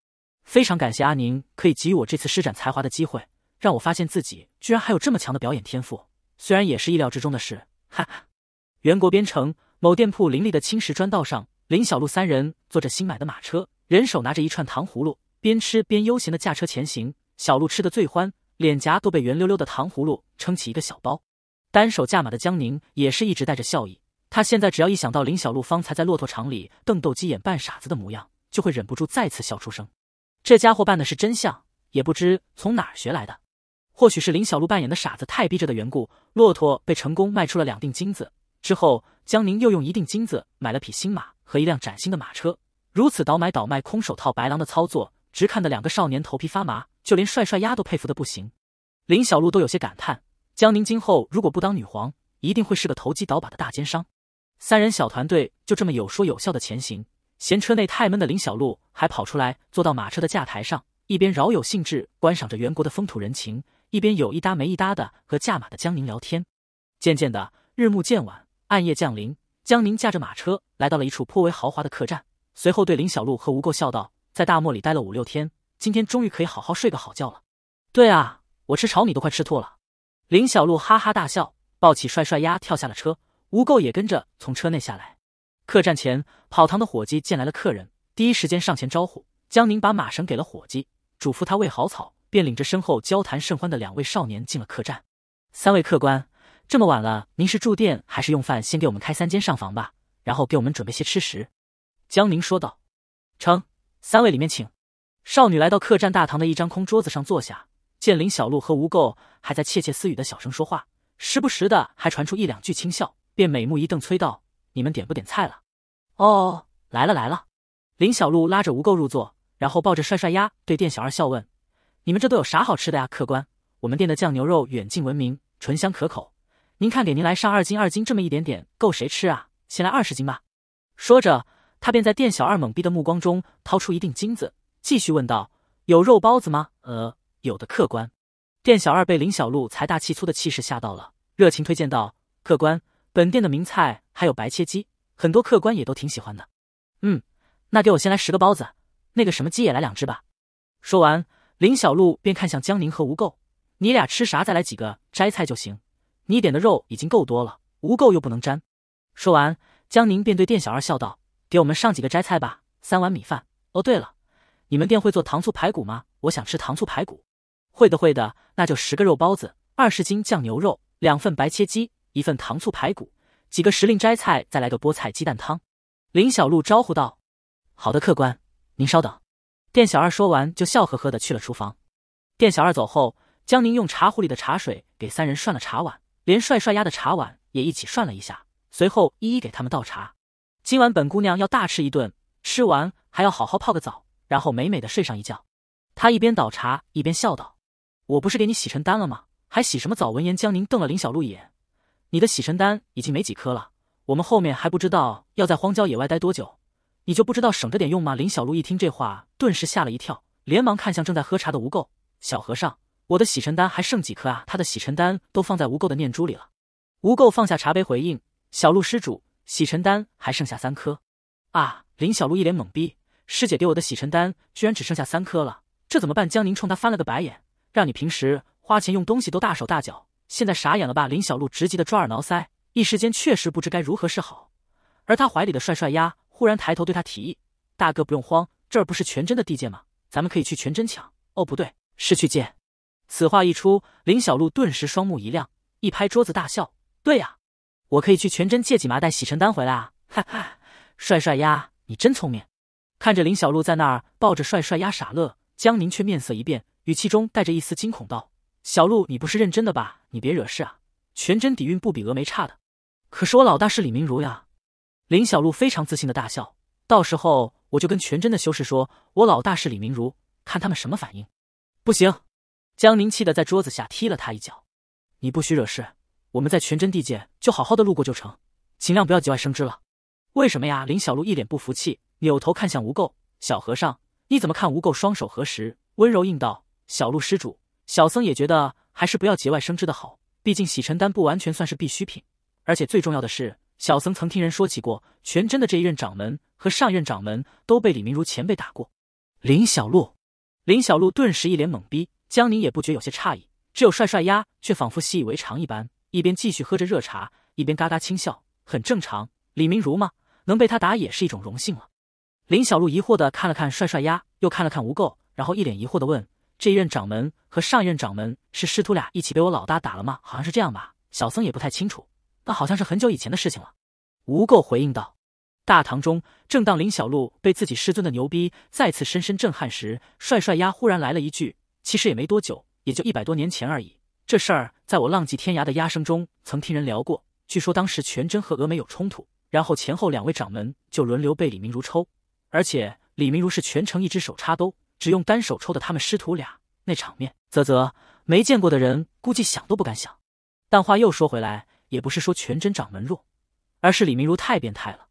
非常感谢阿宁可以给予我这次施展才华的机会，让我发现自己居然还有这么强的表演天赋，虽然也是意料之中的事。哈哈。原国边城某店铺林立的青石砖道上，林小璐三人坐着新买的马车，人手拿着一串糖葫芦，边吃边悠闲的驾车前行。小鹿吃的最欢，脸颊都被圆溜溜的糖葫芦撑起一个小包。单手驾马的江宁也是一直带着笑意。他现在只要一想到林小鹿方才在骆驼场里瞪斗鸡眼、扮傻子的模样，就会忍不住再次笑出声。这家伙扮的是真像，也不知从哪儿学来的。或许是林小鹿扮演的傻子太逼着的缘故，骆驼被成功卖出了两锭金子之后，江宁又用一锭金子买了匹新马和一辆崭新的马车。如此倒买倒卖、空手套白狼的操作，直看得两个少年头皮发麻。就连帅帅丫都佩服的不行，林小璐都有些感叹：江宁今后如果不当女皇，一定会是个投机倒把的大奸商。三人小团队就这么有说有笑的前行，嫌车内太闷的林小璐还跑出来坐到马车的架台上，一边饶有兴致观赏着元国的风土人情，一边有一搭没一搭的和驾马的江宁聊天。渐渐的，日暮渐晚，暗夜降临，江宁驾着马车来到了一处颇为豪华的客栈，随后对林小璐和吴垢笑道：“在大漠里待了五六天。”今天终于可以好好睡个好觉了。对啊，我吃炒米都快吃吐了。林小璐哈哈大笑，抱起帅帅鸭跳下了车。吴垢也跟着从车内下来。客栈前，跑堂的伙计见来了客人，第一时间上前招呼。江宁把马绳给了伙计，嘱咐他喂好草，便领着身后交谈甚欢的两位少年进了客栈。三位客官，这么晚了，您是住店还是用饭？先给我们开三间上房吧，然后给我们准备些吃食。江宁说道。成，三位里面请。少女来到客栈大堂的一张空桌子上坐下，见林小璐和吴垢还在窃窃私语的小声说话，时不时的还传出一两句轻笑，便美目一瞪催道：“你们点不点菜了？”“哦，来了来了。”林小璐拉着吴垢入座，然后抱着帅帅鸭对店小二笑问：“你们这都有啥好吃的呀，客官？我们店的酱牛肉远近闻名，醇香可口。您看给您来上二斤，二斤这么一点点，够谁吃啊？先来二十斤吧。”说着，他便在店小二懵逼的目光中掏出一锭金子。继续问道：“有肉包子吗？”“呃，有的，客官。”店小二被林小璐财大气粗的气势吓到了，热情推荐道：“客官，本店的名菜还有白切鸡，很多客官也都挺喜欢的。”“嗯，那给我先来十个包子，那个什么鸡也来两只吧。”说完，林小璐便看向江宁和吴垢：“你俩吃啥？再来几个斋菜就行。你点的肉已经够多了，吴垢又不能沾。”说完，江宁便对店小二笑道：“给我们上几个斋菜吧，三碗米饭。哦，对了。”你们店会做糖醋排骨吗？我想吃糖醋排骨。会的，会的，那就十个肉包子，二十斤酱牛肉，两份白切鸡，一份糖醋排骨，几个时令斋菜，再来个菠菜鸡蛋汤。林小璐招呼道：“好的，客官，您稍等。”店小二说完就笑呵呵的去了厨房。店小二走后，江宁用茶壶里的茶水给三人涮了茶碗，连帅帅压的茶碗也一起涮了一下，随后一一给他们倒茶。今晚本姑娘要大吃一顿，吃完还要好好泡个澡。然后美美的睡上一觉。他一边倒茶一边笑道：“我不是给你洗尘丹了吗？还洗什么澡？”闻言，江宁瞪了林小璐一眼：“你的洗尘丹已经没几颗了，我们后面还不知道要在荒郊野外待多久，你就不知道省着点用吗？”林小璐一听这话，顿时吓了一跳，连忙看向正在喝茶的无垢小和尚：“我的洗尘丹还剩几颗啊？”他的洗尘丹都放在无垢的念珠里了。无垢放下茶杯回应：“小鹿施主，洗尘丹还剩下三颗。”啊！林小璐一脸懵逼。师姐给我的洗尘丹居然只剩下三颗了，这怎么办？江宁冲他翻了个白眼，让你平时花钱用东西都大手大脚，现在傻眼了吧？林小璐直急的抓耳挠腮，一时间确实不知该如何是好。而他怀里的帅帅鸭忽然抬头对他提议：“大哥不用慌，这不是全真的地界吗？咱们可以去全真抢。哦，不对，是去借。”此话一出，林小璐顿时双目一亮，一拍桌子大笑：“对呀，我可以去全真借几麻袋洗尘丹回来啊！哈哈，帅帅鸭，你真聪明。”看着林小璐在那儿抱着帅帅鸭傻乐，江宁却面色一变，语气中带着一丝惊恐道：“小璐，你不是认真的吧？你别惹事啊！全真底蕴不比峨眉差的，可是我老大是李明如呀！”林小璐非常自信的大笑：“到时候我就跟全真的修士说，我老大是李明如，看他们什么反应。”不行，江宁气得在桌子下踢了他一脚：“你不许惹事，我们在全真地界就好好的路过就成，尽量不要节外生枝了。”为什么呀？林小璐一脸不服气。扭头看向无垢小和尚，你怎么看？无垢双手合十，温柔应道：“小鹿施主，小僧也觉得还是不要节外生枝的好。毕竟洗尘丹不完全算是必需品，而且最重要的是，小僧曾听人说起过，全真的这一任掌门和上一任掌门都被李明如前辈打过。”林小鹿，林小鹿顿时一脸懵逼。江宁也不觉有些诧异，只有帅帅丫却仿佛习以为常一般，一边继续喝着热茶，一边嘎嘎轻笑，很正常。李明如嘛，能被他打也是一种荣幸了。林小璐疑惑的看了看帅帅鸭，又看了看吴垢，然后一脸疑惑的问：“这一任掌门和上一任掌门是师徒俩一起被我老大打了吗？好像是这样吧？小僧也不太清楚，那好像是很久以前的事情了。”吴垢回应道。大堂中，正当林小璐被自己师尊的牛逼再次深深震撼时，帅帅鸭忽然来了一句：“其实也没多久，也就一百多年前而已。这事儿在我浪迹天涯的鸭声中曾听人聊过。据说当时全真和峨眉有冲突，然后前后两位掌门就轮流被李明如抽。”而且李明如是全程一只手插兜，只用单手抽的，他们师徒俩那场面，啧啧，没见过的人估计想都不敢想。但话又说回来，也不是说全真掌门弱，而是李明如太变态了。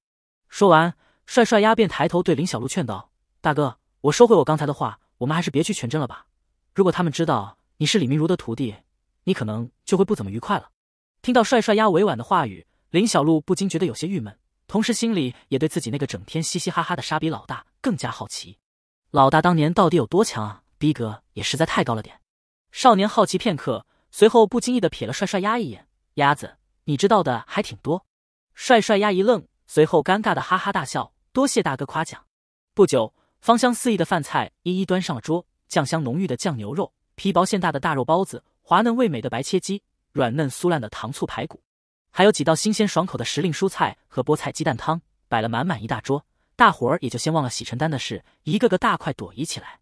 说完，帅帅丫便抬头对林小璐劝道：“大哥，我收回我刚才的话，我们还是别去全真了吧。如果他们知道你是李明如的徒弟，你可能就会不怎么愉快了。”听到帅帅丫委婉的话语，林小璐不禁觉得有些郁闷。同时，心里也对自己那个整天嘻嘻哈哈的沙比老大更加好奇。老大当年到底有多强啊？逼格也实在太高了点。少年好奇片刻，随后不经意的瞥了帅帅鸭一眼：“鸭子，你知道的还挺多。”帅帅鸭一愣，随后尴尬的哈哈大笑：“多谢大哥夸奖。”不久，芳香四溢的饭菜一一端上了桌，酱香浓郁的酱牛肉，皮薄馅大的大肉包子，滑嫩味美的白切鸡，软嫩酥烂的糖醋排骨。还有几道新鲜爽口的时令蔬菜和菠菜鸡蛋汤，摆了满满一大桌，大伙儿也就先忘了洗尘丹的事，一个个大快朵颐起来。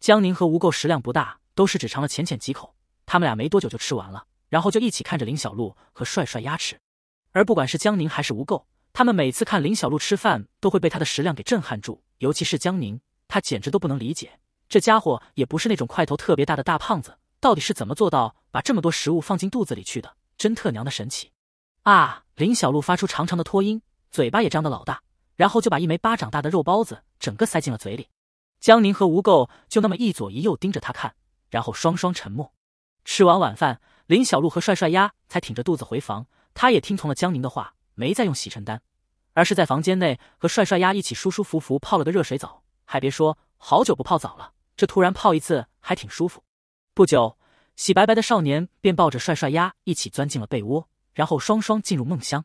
江宁和吴垢食量不大，都是只尝了浅浅几口，他们俩没多久就吃完了，然后就一起看着林小璐和帅帅鸭吃。而不管是江宁还是吴垢，他们每次看林小璐吃饭，都会被她的食量给震撼住。尤其是江宁，他简直都不能理解，这家伙也不是那种块头特别大的大胖子，到底是怎么做到把这么多食物放进肚子里去的？真特娘的神奇！啊！林小璐发出长长的拖音，嘴巴也张得老大，然后就把一枚巴掌大的肉包子整个塞进了嘴里。江宁和吴垢就那么一左一右盯着他看，然后双双沉默。吃完晚饭，林小璐和帅帅鸭才挺着肚子回房。他也听从了江宁的话，没再用洗尘丹，而是在房间内和帅帅鸭一起舒舒服服泡了个热水澡。还别说，好久不泡澡了，这突然泡一次还挺舒服。不久，洗白白的少年便抱着帅帅鸭一起钻进了被窝。然后双双进入梦乡。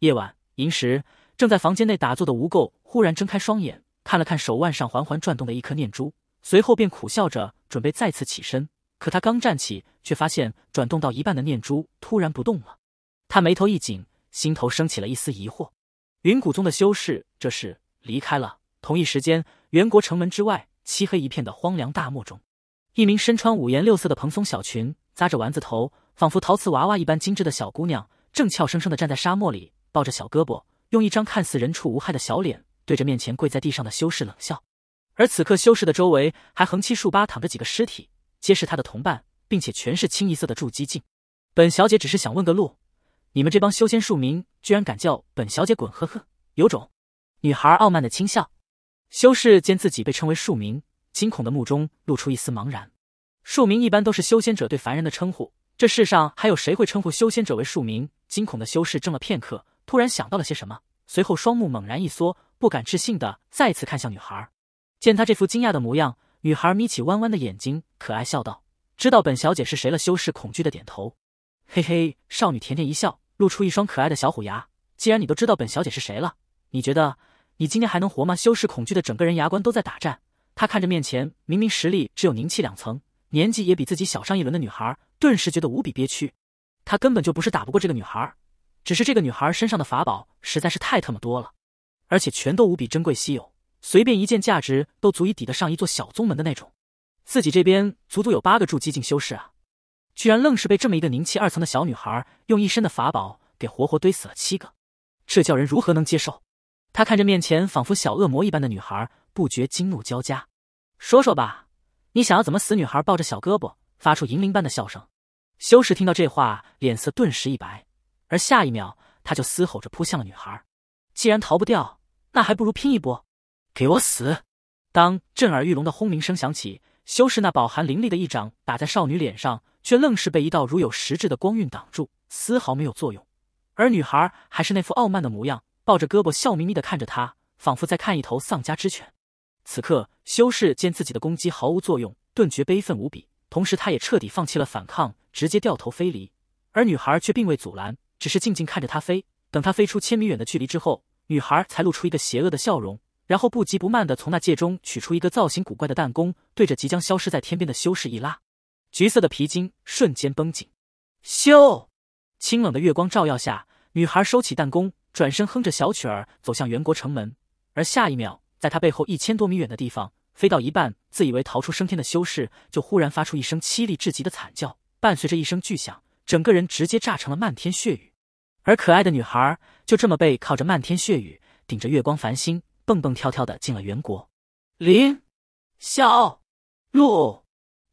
夜晚，寅时，正在房间内打坐的吴垢忽然睁开双眼，看了看手腕上缓缓转动的一颗念珠，随后便苦笑着准备再次起身。可他刚站起，却发现转动到一半的念珠突然不动了。他眉头一紧，心头升起了一丝疑惑：云谷宗的修士这是离开了？同一时间，元国城门之外，漆黑一片的荒凉大漠中，一名身穿五颜六色的蓬松小裙，扎着丸子头。仿佛陶瓷娃娃一般精致的小姑娘，正俏生生的站在沙漠里，抱着小胳膊，用一张看似人畜无害的小脸，对着面前跪在地上的修士冷笑。而此刻，修士的周围还横七竖八躺着几个尸体，皆是他的同伴，并且全是清一色的筑基境。本小姐只是想问个路，你们这帮修仙庶民居然敢叫本小姐滚！呵呵，有种！女孩傲慢的轻笑。修士见自己被称为庶民，惊恐的目中露出一丝茫然。庶民一般都是修仙者对凡人的称呼。这世上还有谁会称呼修仙者为庶民？惊恐的修士怔了片刻，突然想到了些什么，随后双目猛然一缩，不敢置信的再次看向女孩。见他这副惊讶的模样，女孩眯起弯弯的眼睛，可爱笑道：“知道本小姐是谁了？”修士恐惧的点头。嘿嘿，少女甜甜一笑，露出一双可爱的小虎牙。既然你都知道本小姐是谁了，你觉得你今天还能活吗？修士恐惧的整个人牙关都在打颤。他看着面前明明实力只有凝气两层，年纪也比自己小上一轮的女孩。顿时觉得无比憋屈，他根本就不是打不过这个女孩只是这个女孩身上的法宝实在是太他妈多了，而且全都无比珍贵稀有，随便一件价值都足以抵得上一座小宗门的那种。自己这边足足有八个筑基境修士啊，居然愣是被这么一个凝气二层的小女孩用一身的法宝给活活堆死了七个，这叫人如何能接受？他看着面前仿佛小恶魔一般的女孩，不觉惊怒交加。说说吧，你想要怎么死？女孩抱着小胳膊，发出银铃般的笑声。修士听到这话，脸色顿时一白，而下一秒，他就嘶吼着扑向了女孩。既然逃不掉，那还不如拼一波，给我死！当震耳欲聋的轰鸣声响起，修士那饱含灵力的一掌打在少女脸上，却愣是被一道如有实质的光晕挡住，丝毫没有作用。而女孩还是那副傲慢的模样，抱着胳膊笑眯眯的看着他，仿佛在看一头丧家之犬。此刻，修士见自己的攻击毫无作用，顿觉悲愤无比。同时，他也彻底放弃了反抗，直接掉头飞离。而女孩却并未阻拦，只是静静看着他飞。等他飞出千米远的距离之后，女孩才露出一个邪恶的笑容，然后不急不慢的从那戒中取出一个造型古怪的弹弓，对着即将消失在天边的修士一拉，橘色的皮筋瞬间绷紧。咻！清冷的月光照耀下，女孩收起弹弓，转身哼着小曲儿走向元国城门。而下一秒，在他背后一千多米远的地方。飞到一半，自以为逃出升天的修士就忽然发出一声凄厉至极的惨叫，伴随着一声巨响，整个人直接炸成了漫天血雨。而可爱的女孩就这么背靠着漫天血雨，顶着月光繁星，蹦蹦跳跳的进了元国。林小路，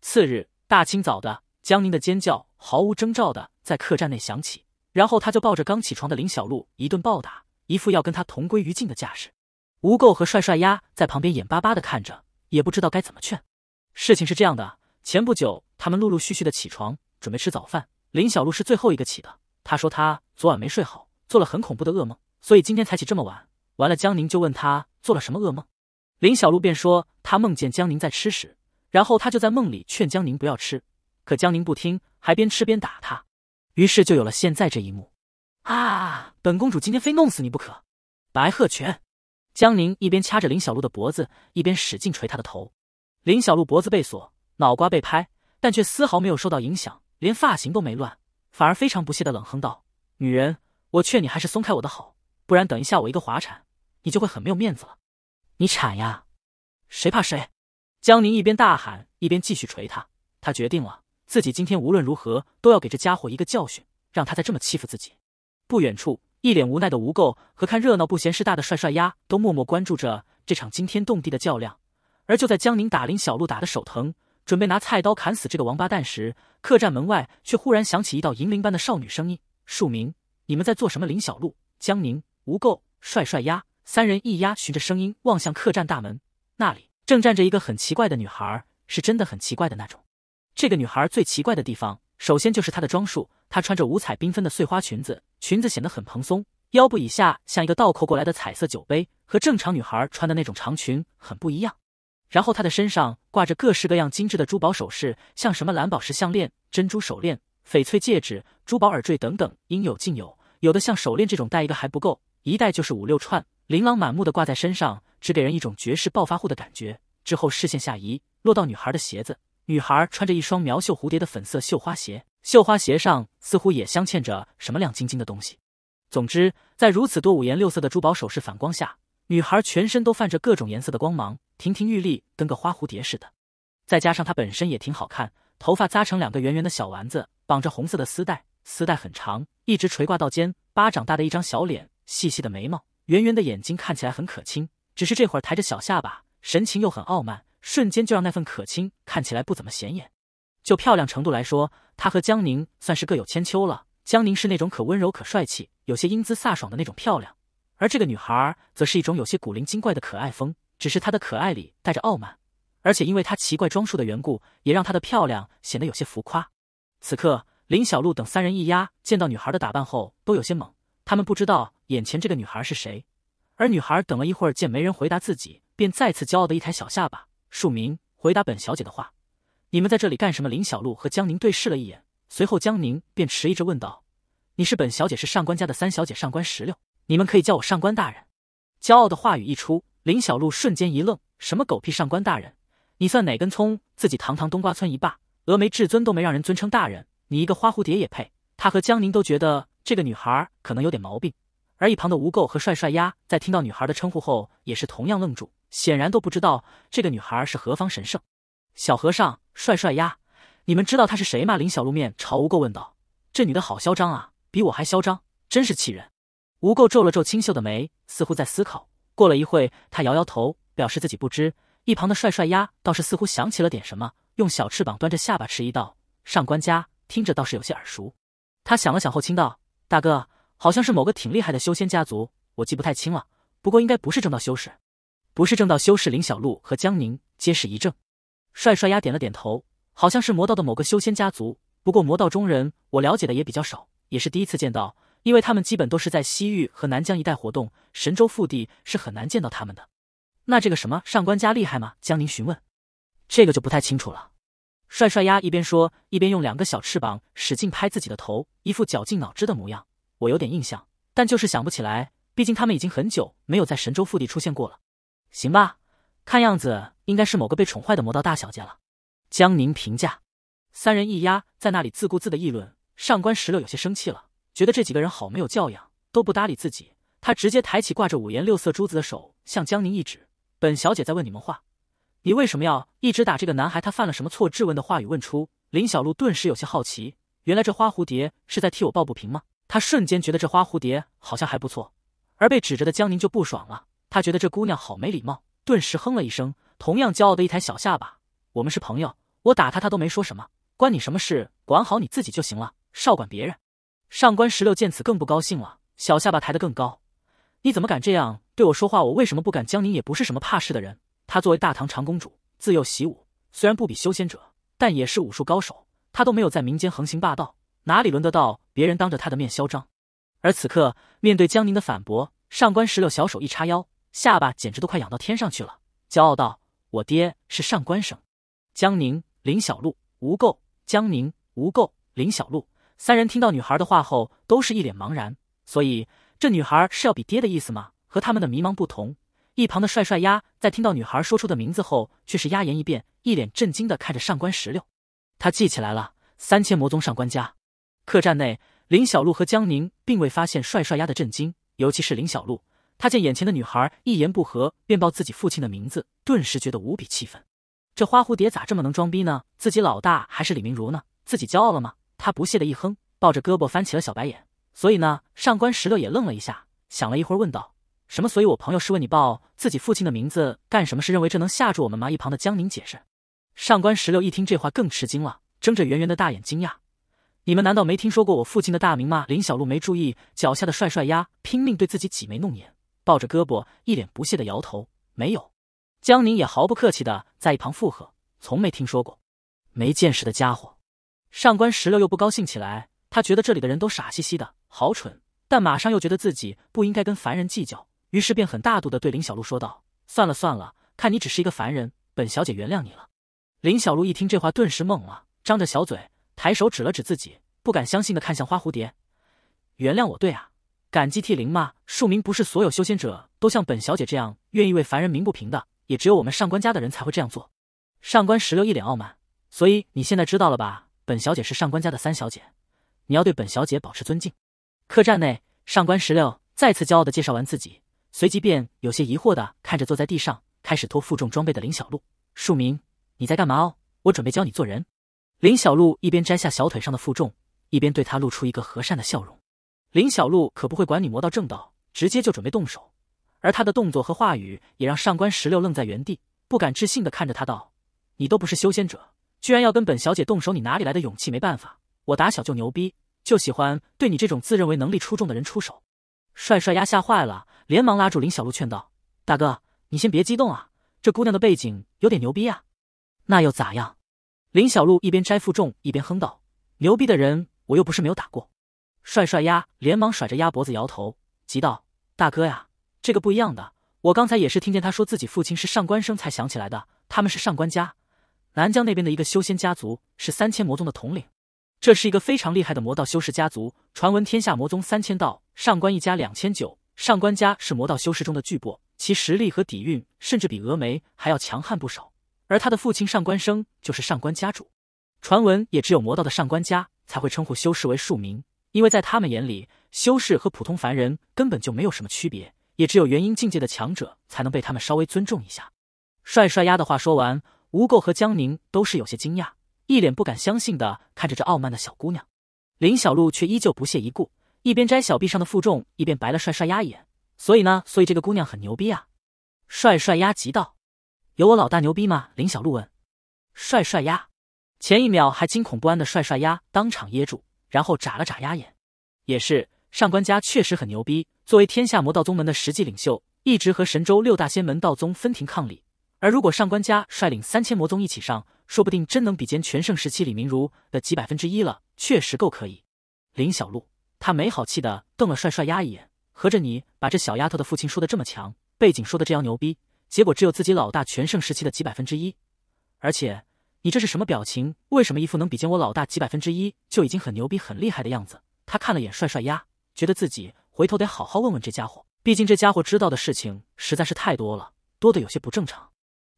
次日大清早的，江宁的尖叫毫无征兆的在客栈内响起，然后他就抱着刚起床的林小鹿一顿暴打，一副要跟他同归于尽的架势。吴垢和帅帅鸭在旁边眼巴巴的看着。也不知道该怎么劝。事情是这样的，前不久他们陆陆续续的起床准备吃早饭，林小璐是最后一个起的。她说她昨晚没睡好，做了很恐怖的噩梦，所以今天才起这么晚。完了，江宁就问她做了什么噩梦，林小璐便说她梦见江宁在吃屎，然后她就在梦里劝江宁不要吃，可江宁不听，还边吃边打她，于是就有了现在这一幕。啊，本公主今天非弄死你不可，白鹤拳！江宁一边掐着林小璐的脖子，一边使劲捶她的头。林小璐脖子被锁，脑瓜被拍，但却丝毫没有受到影响，连发型都没乱，反而非常不屑的冷哼道：“女人，我劝你还是松开我的好，不然等一下我一个滑铲，你就会很没有面子了。”“你铲呀，谁怕谁？”江宁一边大喊，一边继续捶他。他决定了，自己今天无论如何都要给这家伙一个教训，让他再这么欺负自己。不远处。一脸无奈的吴垢和看热闹不嫌事大的帅帅鸭都默默关注着这场惊天动地的较量。而就在江宁打林小路打得手疼，准备拿菜刀砍死这个王八蛋时，客栈门外却忽然响起一道银铃般的少女声音：“树明，你们在做什么？”林小路、江宁、吴垢、帅帅鸭三人一压，循着声音望向客栈大门，那里正站着一个很奇怪的女孩，是真的很奇怪的那种。这个女孩最奇怪的地方。首先就是她的装束，她穿着五彩缤纷的碎花裙子，裙子显得很蓬松，腰部以下像一个倒扣过来的彩色酒杯，和正常女孩穿的那种长裙很不一样。然后她的身上挂着各式各样精致的珠宝首饰，像什么蓝宝石项链、珍珠手链、翡翠戒指、珠宝耳坠等等，应有尽有。有的像手链这种，戴一个还不够，一戴就是五六串，琳琅满目的挂在身上，只给人一种绝世暴发户的感觉。之后视线下移，落到女孩的鞋子。女孩穿着一双苗绣蝴蝶的粉色绣花鞋，绣花鞋上似乎也镶嵌着什么亮晶晶的东西。总之，在如此多五颜六色的珠宝首饰反光下，女孩全身都泛着各种颜色的光芒，亭亭玉立，跟个花蝴蝶似的。再加上她本身也挺好看，头发扎成两个圆圆的小丸子，绑着红色的丝带，丝带很长，一直垂挂到肩。巴掌大的一张小脸，细细的眉毛，圆圆的眼睛，看起来很可亲。只是这会儿抬着小下巴，神情又很傲慢。瞬间就让那份可亲看起来不怎么显眼。就漂亮程度来说，她和江宁算是各有千秋了。江宁是那种可温柔可帅气、有些英姿飒爽的那种漂亮，而这个女孩则是一种有些古灵精怪的可爱风。只是她的可爱里带着傲慢，而且因为她奇怪装束的缘故，也让她的漂亮显得有些浮夸。此刻，林小璐等三人一压，见到女孩的打扮后都有些懵。他们不知道眼前这个女孩是谁。而女孩等了一会儿，见没人回答自己，便再次骄傲的一抬小下巴。庶民回答本小姐的话，你们在这里干什么？林小璐和江宁对视了一眼，随后江宁便迟疑着问道：“你是本小姐是上官家的三小姐上官石榴，你们可以叫我上官大人。”骄傲的话语一出，林小璐瞬间一愣：“什么狗屁上官大人？你算哪根葱？自己堂堂冬瓜村一霸，峨眉至尊都没让人尊称大人，你一个花蝴蝶也配？”他和江宁都觉得这个女孩可能有点毛病，而一旁的吴垢和帅帅丫在听到女孩的称呼后，也是同样愣住。显然都不知道这个女孩是何方神圣。小和尚，帅帅呀，你们知道她是谁吗？林小露面朝吴垢问道。这女的好嚣张啊，比我还嚣张，真是气人。吴垢皱了皱清秀的眉，似乎在思考。过了一会，他摇摇头，表示自己不知。一旁的帅帅鸭倒是似乎想起了点什么，用小翅膀端着下巴迟疑道：“上官家，听着倒是有些耳熟。”他想了想后轻道：“大哥，好像是某个挺厉害的修仙家族，我记不太清了，不过应该不是正道修士。”不是正道修士林小璐和江宁皆是一怔，帅帅鸭点了点头，好像是魔道的某个修仙家族。不过魔道中人我了解的也比较少，也是第一次见到，因为他们基本都是在西域和南疆一带活动，神州腹地是很难见到他们的。那这个什么上官家厉害吗？江宁询问。这个就不太清楚了。帅帅鸭一边说一边用两个小翅膀使劲拍自己的头，一副绞尽脑汁的模样。我有点印象，但就是想不起来，毕竟他们已经很久没有在神州腹地出现过了。行吧，看样子应该是某个被宠坏的魔道大小姐了。江宁评价，三人一压在那里自顾自的议论。上官石榴有些生气了，觉得这几个人好没有教养，都不搭理自己。他直接抬起挂着五颜六色珠子的手，向江宁一指：“本小姐在问你们话，你为什么要一直打这个男孩？他犯了什么错？”质问的话语问出，林小璐顿时有些好奇，原来这花蝴蝶是在替我抱不平吗？她瞬间觉得这花蝴蝶好像还不错，而被指着的江宁就不爽了。他觉得这姑娘好没礼貌，顿时哼了一声，同样骄傲的一抬小下巴。我们是朋友，我打她，她都没说什么，关你什么事？管好你自己就行了，少管别人。上官石榴见此更不高兴了，小下巴抬得更高。你怎么敢这样对我说话？我为什么不敢？江宁也不是什么怕事的人。她作为大唐长公主，自幼习武，虽然不比修仙者，但也是武术高手。她都没有在民间横行霸道，哪里轮得到别人当着她的面嚣张？而此刻面对江宁的反驳，上官石榴小手一叉腰。下巴简直都快仰到天上去了，骄傲道：“我爹是上官生。”江宁、林小璐、吴垢、江宁、吴垢、林小璐三人听到女孩的话后，都是一脸茫然。所以这女孩是要比爹的意思吗？和他们的迷茫不同，一旁的帅帅鸭在听到女孩说出的名字后，却是压颜一变，一脸震惊的看着上官石榴。他记起来了，三千魔宗上官家。客栈内，林小璐和江宁并未发现帅帅鸭的震惊，尤其是林小璐。他见眼前的女孩一言不合便报自己父亲的名字，顿时觉得无比气愤。这花蝴蝶咋这么能装逼呢？自己老大还是李明茹呢？自己骄傲了吗？他不屑的一哼，抱着胳膊翻起了小白眼。所以呢？上官石榴也愣了一下，想了一会儿，问道：“什么？所以我朋友是问你报自己父亲的名字干什么？是认为这能吓住我们吗？”一旁的江宁解释。上官石榴一听这话更吃惊了，睁着圆圆的大眼惊讶：“你们难道没听说过我父亲的大名吗？”林小璐没注意脚下的帅帅丫拼命对自己挤眉弄眼。抱着胳膊，一脸不屑的摇头，没有。江宁也毫不客气的在一旁附和，从没听说过，没见识的家伙。上官石榴又不高兴起来，他觉得这里的人都傻兮兮的，好蠢。但马上又觉得自己不应该跟凡人计较，于是便很大度的对林小璐说道：“算了算了，看你只是一个凡人，本小姐原谅你了。”林小璐一听这话，顿时懵了，张着小嘴，抬手指了指自己，不敢相信的看向花蝴蝶：“原谅我？对啊。”感激涕零吗？庶民不是所有修仙者都像本小姐这样愿意为凡人鸣不平的，也只有我们上官家的人才会这样做。上官石榴一脸傲慢，所以你现在知道了吧？本小姐是上官家的三小姐，你要对本小姐保持尊敬。客栈内，上官石榴再次骄傲地介绍完自己，随即便有些疑惑地看着坐在地上开始脱负重装备的林小璐。庶民，你在干嘛哦？我准备教你做人。林小璐一边摘下小腿上的负重，一边对她露出一个和善的笑容。林小璐可不会管你魔道正道，直接就准备动手，而他的动作和话语也让上官石榴愣在原地，不敢置信的看着他道：“你都不是修仙者，居然要跟本小姐动手，你哪里来的勇气？”没办法，我打小就牛逼，就喜欢对你这种自认为能力出众的人出手。帅帅丫吓坏了，连忙拉住林小璐劝道：“大哥，你先别激动啊，这姑娘的背景有点牛逼啊。”那又咋样？林小璐一边摘负重一边哼道：“牛逼的人，我又不是没有打过。”帅帅鸭连忙甩着鸭脖子摇头，急道：“大哥呀，这个不一样的。我刚才也是听见他说自己父亲是上官生才想起来的。他们是上官家，南疆那边的一个修仙家族，是三千魔宗的统领。这是一个非常厉害的魔道修士家族。传闻天下魔宗三千道，上官一家两千九。上官家是魔道修士中的巨擘，其实力和底蕴甚至比峨眉还要强悍不少。而他的父亲上官生就是上官家主。传闻也只有魔道的上官家才会称呼修士为庶民。”因为在他们眼里，修士和普通凡人根本就没有什么区别，也只有元婴境界的强者才能被他们稍微尊重一下。帅帅丫的话说完，吴垢和江宁都是有些惊讶，一脸不敢相信的看着这傲慢的小姑娘。林小璐却依旧不屑一顾，一边摘小臂上的负重，一边白了帅帅丫一眼。所以呢？所以这个姑娘很牛逼啊！帅帅丫急道：“有我老大牛逼吗？”林小璐问。帅帅丫，前一秒还惊恐不安的帅帅丫当场噎住。然后眨了眨鸭眼，也是上官家确实很牛逼，作为天下魔道宗门的实际领袖，一直和神州六大仙门道宗分庭抗礼。而如果上官家率领三千魔宗一起上，说不定真能比肩全盛时期李明如的几百分之一了，确实够可以。林小璐，他没好气的瞪了帅帅丫一眼，合着你把这小丫头的父亲说的这么强，背景说的这样牛逼，结果只有自己老大全盛时期的几百分之一，而且。你这是什么表情？为什么一副能比肩我老大几百分之一就已经很牛逼很厉害的样子？他看了眼帅帅鸭，觉得自己回头得好好问问这家伙，毕竟这家伙知道的事情实在是太多了，多的有些不正常。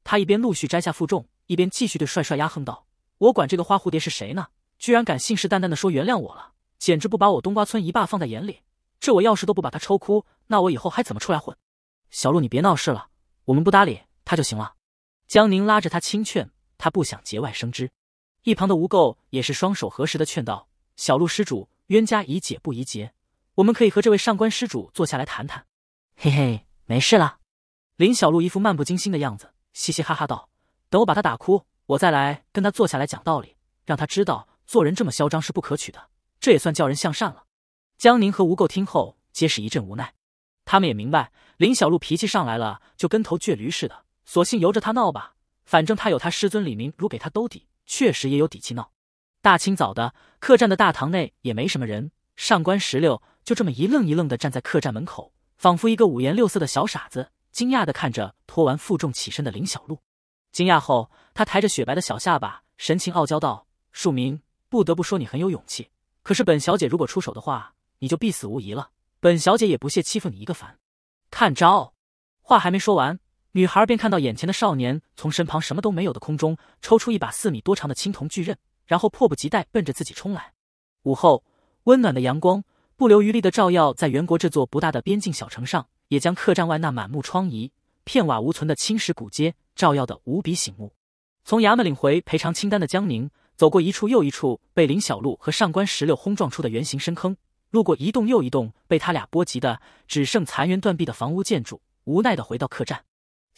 他一边陆续摘下负重，一边继续对帅帅鸭哼道：“我管这个花蝴蝶是谁呢？居然敢信誓旦旦的说原谅我了，简直不把我冬瓜村一霸放在眼里！这我要是都不把他抽哭，那我以后还怎么出来混？”小鹿，你别闹事了，我们不搭理他就行了。江宁拉着他轻劝。他不想节外生枝，一旁的吴垢也是双手合十的劝道：“小陆施主，冤家宜解不宜结，我们可以和这位上官施主坐下来谈谈。”嘿嘿，没事了。林小璐一副漫不经心的样子，嘻嘻哈哈道：“等我把他打哭，我再来跟他坐下来讲道理，让他知道做人这么嚣张是不可取的，这也算叫人向善了。”江宁和吴垢听后皆是一阵无奈，他们也明白林小璐脾气上来了就跟头倔驴似的，索性由着他闹吧。反正他有他师尊李明如给他兜底，确实也有底气闹。大清早的客栈的大堂内也没什么人，上官石榴就这么一愣一愣的站在客栈门口，仿佛一个五颜六色的小傻子，惊讶的看着拖完负重起身的林小璐。惊讶后，他抬着雪白的小下巴，神情傲娇道：“庶民，不得不说你很有勇气，可是本小姐如果出手的话，你就必死无疑了。本小姐也不屑欺负你一个凡。看招！”话还没说完。女孩便看到眼前的少年从身旁什么都没有的空中抽出一把四米多长的青铜巨刃，然后迫不及待奔着自己冲来。午后，温暖的阳光不留余力的照耀在原国这座不大的边境小城上，也将客栈外那满目疮痍、片瓦无存的青石古街照耀得无比醒目。从衙门领回赔偿清单的江宁，走过一处又一处被林小璐和上官石榴轰撞出的圆形深坑，路过一栋又一栋被他俩波及的只剩残垣断壁的房屋建筑，无奈的回到客栈。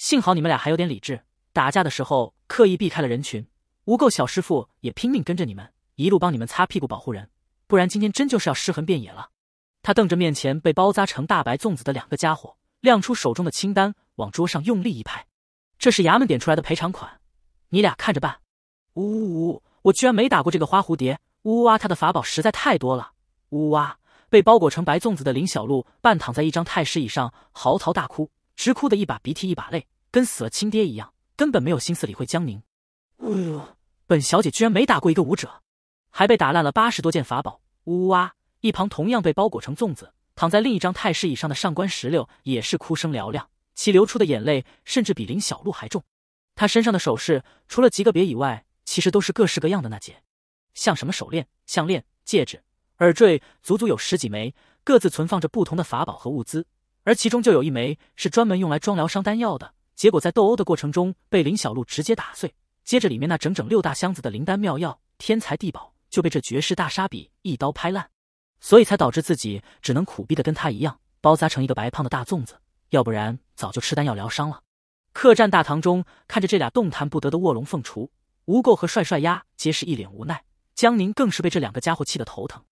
幸好你们俩还有点理智，打架的时候刻意避开了人群。无垢小师傅也拼命跟着你们，一路帮你们擦屁股保护人，不然今天真就是要尸横遍野了。他瞪着面前被包扎成大白粽子的两个家伙，亮出手中的清单，往桌上用力一拍：“这是衙门点出来的赔偿款，你俩看着办。”呜呜呜，我居然没打过这个花蝴蝶！呜哇，他的法宝实在太多了！呜哇，被包裹成白粽子的林小璐半躺在一张太师椅上，嚎啕大哭。直哭的一把鼻涕一把泪，跟死了亲爹一样，根本没有心思理会江宁。呜，本小姐居然没打过一个武者，还被打烂了八十多件法宝。呜哇！一旁同样被包裹成粽子，躺在另一张太师椅上的上官石榴也是哭声嘹亮，其流出的眼泪甚至比林小璐还重。她身上的首饰，除了极个别以外，其实都是各式各样的那件，像什么手链、项链、戒指、耳坠，足足有十几枚，各自存放着不同的法宝和物资。而其中就有一枚是专门用来装疗伤丹药的，结果在斗殴的过程中被林小璐直接打碎，接着里面那整整六大箱子的灵丹妙药、天才地宝就被这绝世大杀笔一刀拍烂，所以才导致自己只能苦逼的跟他一样包扎成一个白胖的大粽子，要不然早就吃丹药疗伤了。客栈大堂中，看着这俩动弹不得的卧龙凤雏，吴垢和帅帅丫皆是一脸无奈，江宁更是被这两个家伙气得头疼，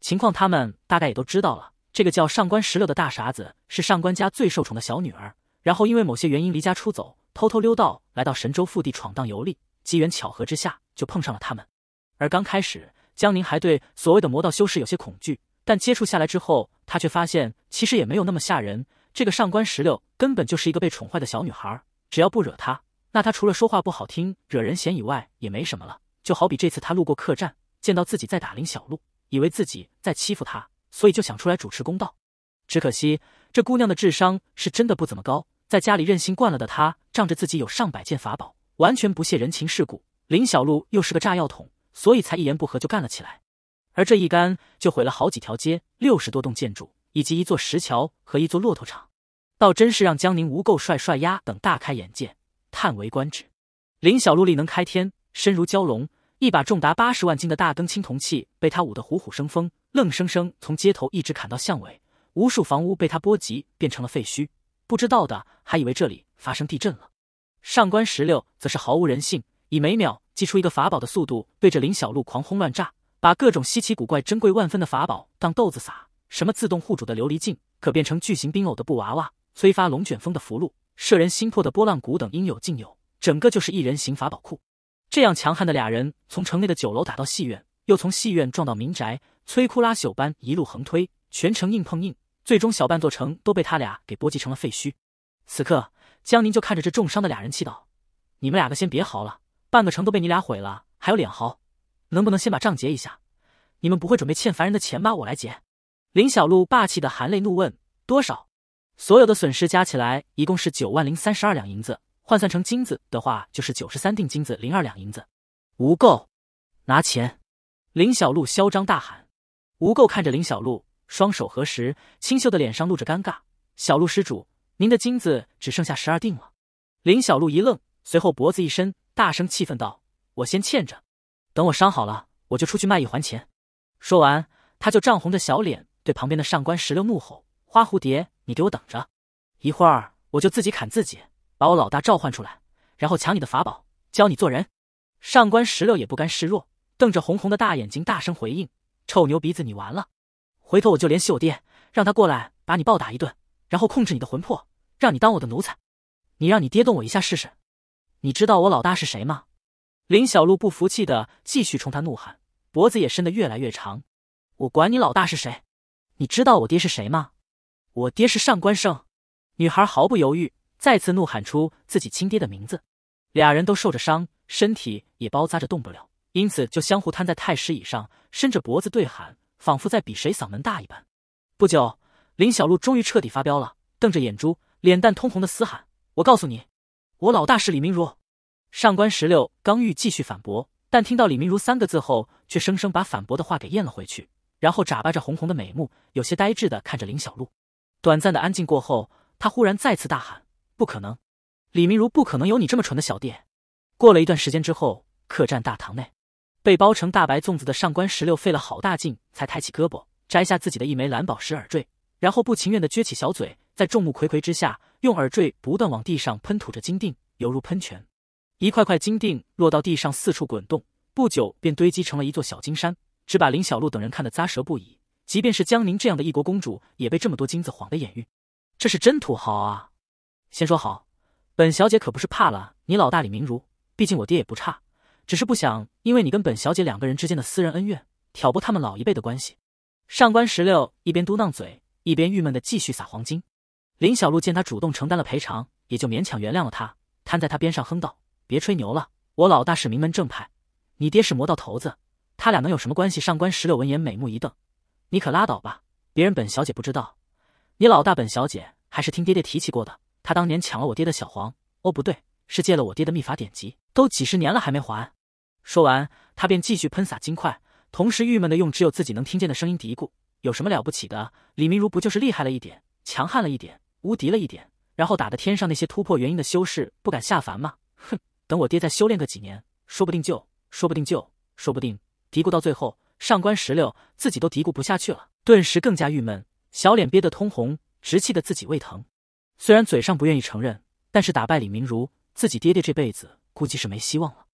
情况他们大概也都知道了。这个叫上官石榴的大傻子是上官家最受宠的小女儿，然后因为某些原因离家出走，偷偷溜到来到神州腹地闯荡游历，机缘巧合之下就碰上了他们。而刚开始江宁还对所谓的魔道修士有些恐惧，但接触下来之后，他却发现其实也没有那么吓人。这个上官石榴根本就是一个被宠坏的小女孩，只要不惹她，那她除了说话不好听、惹人嫌以外也没什么了。就好比这次他路过客栈，见到自己在打林小路，以为自己在欺负他。所以就想出来主持公道，只可惜这姑娘的智商是真的不怎么高，在家里任性惯了的她，仗着自己有上百件法宝，完全不屑人情世故。林小璐又是个炸药桶，所以才一言不合就干了起来。而这一干就毁了好几条街、六十多栋建筑，以及一座石桥和一座骆驼场，倒真是让江宁无垢帅帅丫等大开眼界，叹为观止。林小璐力能开天，身如蛟龙，一把重达八十万斤的大庚青铜器被他舞得虎虎生风。愣生生从街头一直砍到巷尾，无数房屋被他波及变成了废墟，不知道的还以为这里发生地震了。上官石榴则是毫无人性，以每秒祭出一个法宝的速度对着林小璐狂轰乱炸，把各种稀奇古怪、珍贵万分的法宝当豆子撒，什么自动护主的琉璃镜，可变成巨型冰偶的布娃娃，催发龙卷风的符箓，摄人心魄的波浪鼓等应有尽有，整个就是一人行法宝库。这样强悍的俩人，从城内的酒楼打到戏院，又从戏院撞到民宅。摧枯拉朽般一路横推，全程硬碰硬，最终小半座城都被他俩给波及成了废墟。此刻，江宁就看着这重伤的俩人气道：“你们两个先别嚎了，半个城都被你俩毁了，还有脸嚎？能不能先把账结一下？你们不会准备欠凡人的钱吧？我来结。”林小璐霸气的含泪怒问：“多少？所有的损失加起来一共是九万零三十二两银子，换算成金子的话，就是九十三锭金子零二两银子，无够，拿钱！”林小璐嚣张大喊。吴垢看着林小璐，双手合十，清秀的脸上露着尴尬。小璐施主，您的金子只剩下十二锭了。林小璐一愣，随后脖子一伸，大声气愤道：“我先欠着，等我伤好了，我就出去卖艺还钱。”说完，他就涨红着小脸，对旁边的上官石榴怒吼：“花蝴蝶，你给我等着！一会儿我就自己砍自己，把我老大召唤出来，然后抢你的法宝，教你做人。”上官石榴也不甘示弱，瞪着红红的大眼睛，大声回应。臭牛鼻子，你完了！回头我就联系我爹，让他过来把你暴打一顿，然后控制你的魂魄，让你当我的奴才。你让你爹动我一下试试？你知道我老大是谁吗？林小璐不服气的继续冲他怒喊，脖子也伸得越来越长。我管你老大是谁？你知道我爹是谁吗？我爹是上官胜。女孩毫不犹豫，再次怒喊出自己亲爹的名字。俩人都受着伤，身体也包扎着动不了。因此就相互瘫在太师椅上，伸着脖子对喊，仿佛在比谁嗓门大一般。不久，林小璐终于彻底发飙了，瞪着眼珠，脸蛋通红的嘶喊：“我告诉你，我老大是李明如！”上官石榴刚欲继续反驳，但听到“李明如”三个字后，却生生把反驳的话给咽了回去，然后眨巴着红红的美目，有些呆滞的看着林小璐。短暂的安静过后，他忽然再次大喊：“不可能！李明如不可能有你这么蠢的小弟！”过了一段时间之后，客栈大堂内。被包成大白粽子的上官石榴费了好大劲才抬起胳膊摘下自己的一枚蓝宝石耳坠，然后不情愿地撅起小嘴，在众目睽睽之下用耳坠不断往地上喷吐着金锭，犹如喷泉。一块块金锭落到地上四处滚动，不久便堆积成了一座小金山，只把林小璐等人看得咂舌不已。即便是江宁这样的异国公主，也被这么多金子晃得眼晕。这是真土豪啊！先说好，本小姐可不是怕了你老大李明茹，毕竟我爹也不差。只是不想因为你跟本小姐两个人之间的私人恩怨，挑拨他们老一辈的关系。上官石榴一边嘟囔嘴，一边郁闷的继续撒黄金。林小璐见他主动承担了赔偿，也就勉强原谅了他，瘫在他边上哼道：“别吹牛了，我老大是名门正派，你爹是魔道头子，他俩能有什么关系？”上官石榴闻言，美目一瞪：“你可拉倒吧！别人本小姐不知道，你老大本小姐还是听爹爹提起过的。他当年抢了我爹的小黄，哦不对，是借了我爹的秘法典籍，都几十年了还没还。”说完，他便继续喷洒金块，同时郁闷的用只有自己能听见的声音嘀咕：“有什么了不起的？李明如不就是厉害了一点，强悍了一点，无敌了一点，然后打的天上那些突破原因的修士不敢下凡吗？哼，等我爹再修炼个几年，说不定就，说不定就，说不定……”嘀咕到最后，上官石榴自己都嘀咕不下去了，顿时更加郁闷，小脸憋得通红，直气得自己胃疼。虽然嘴上不愿意承认，但是打败李明如，自己爹爹这辈子估计是没希望了。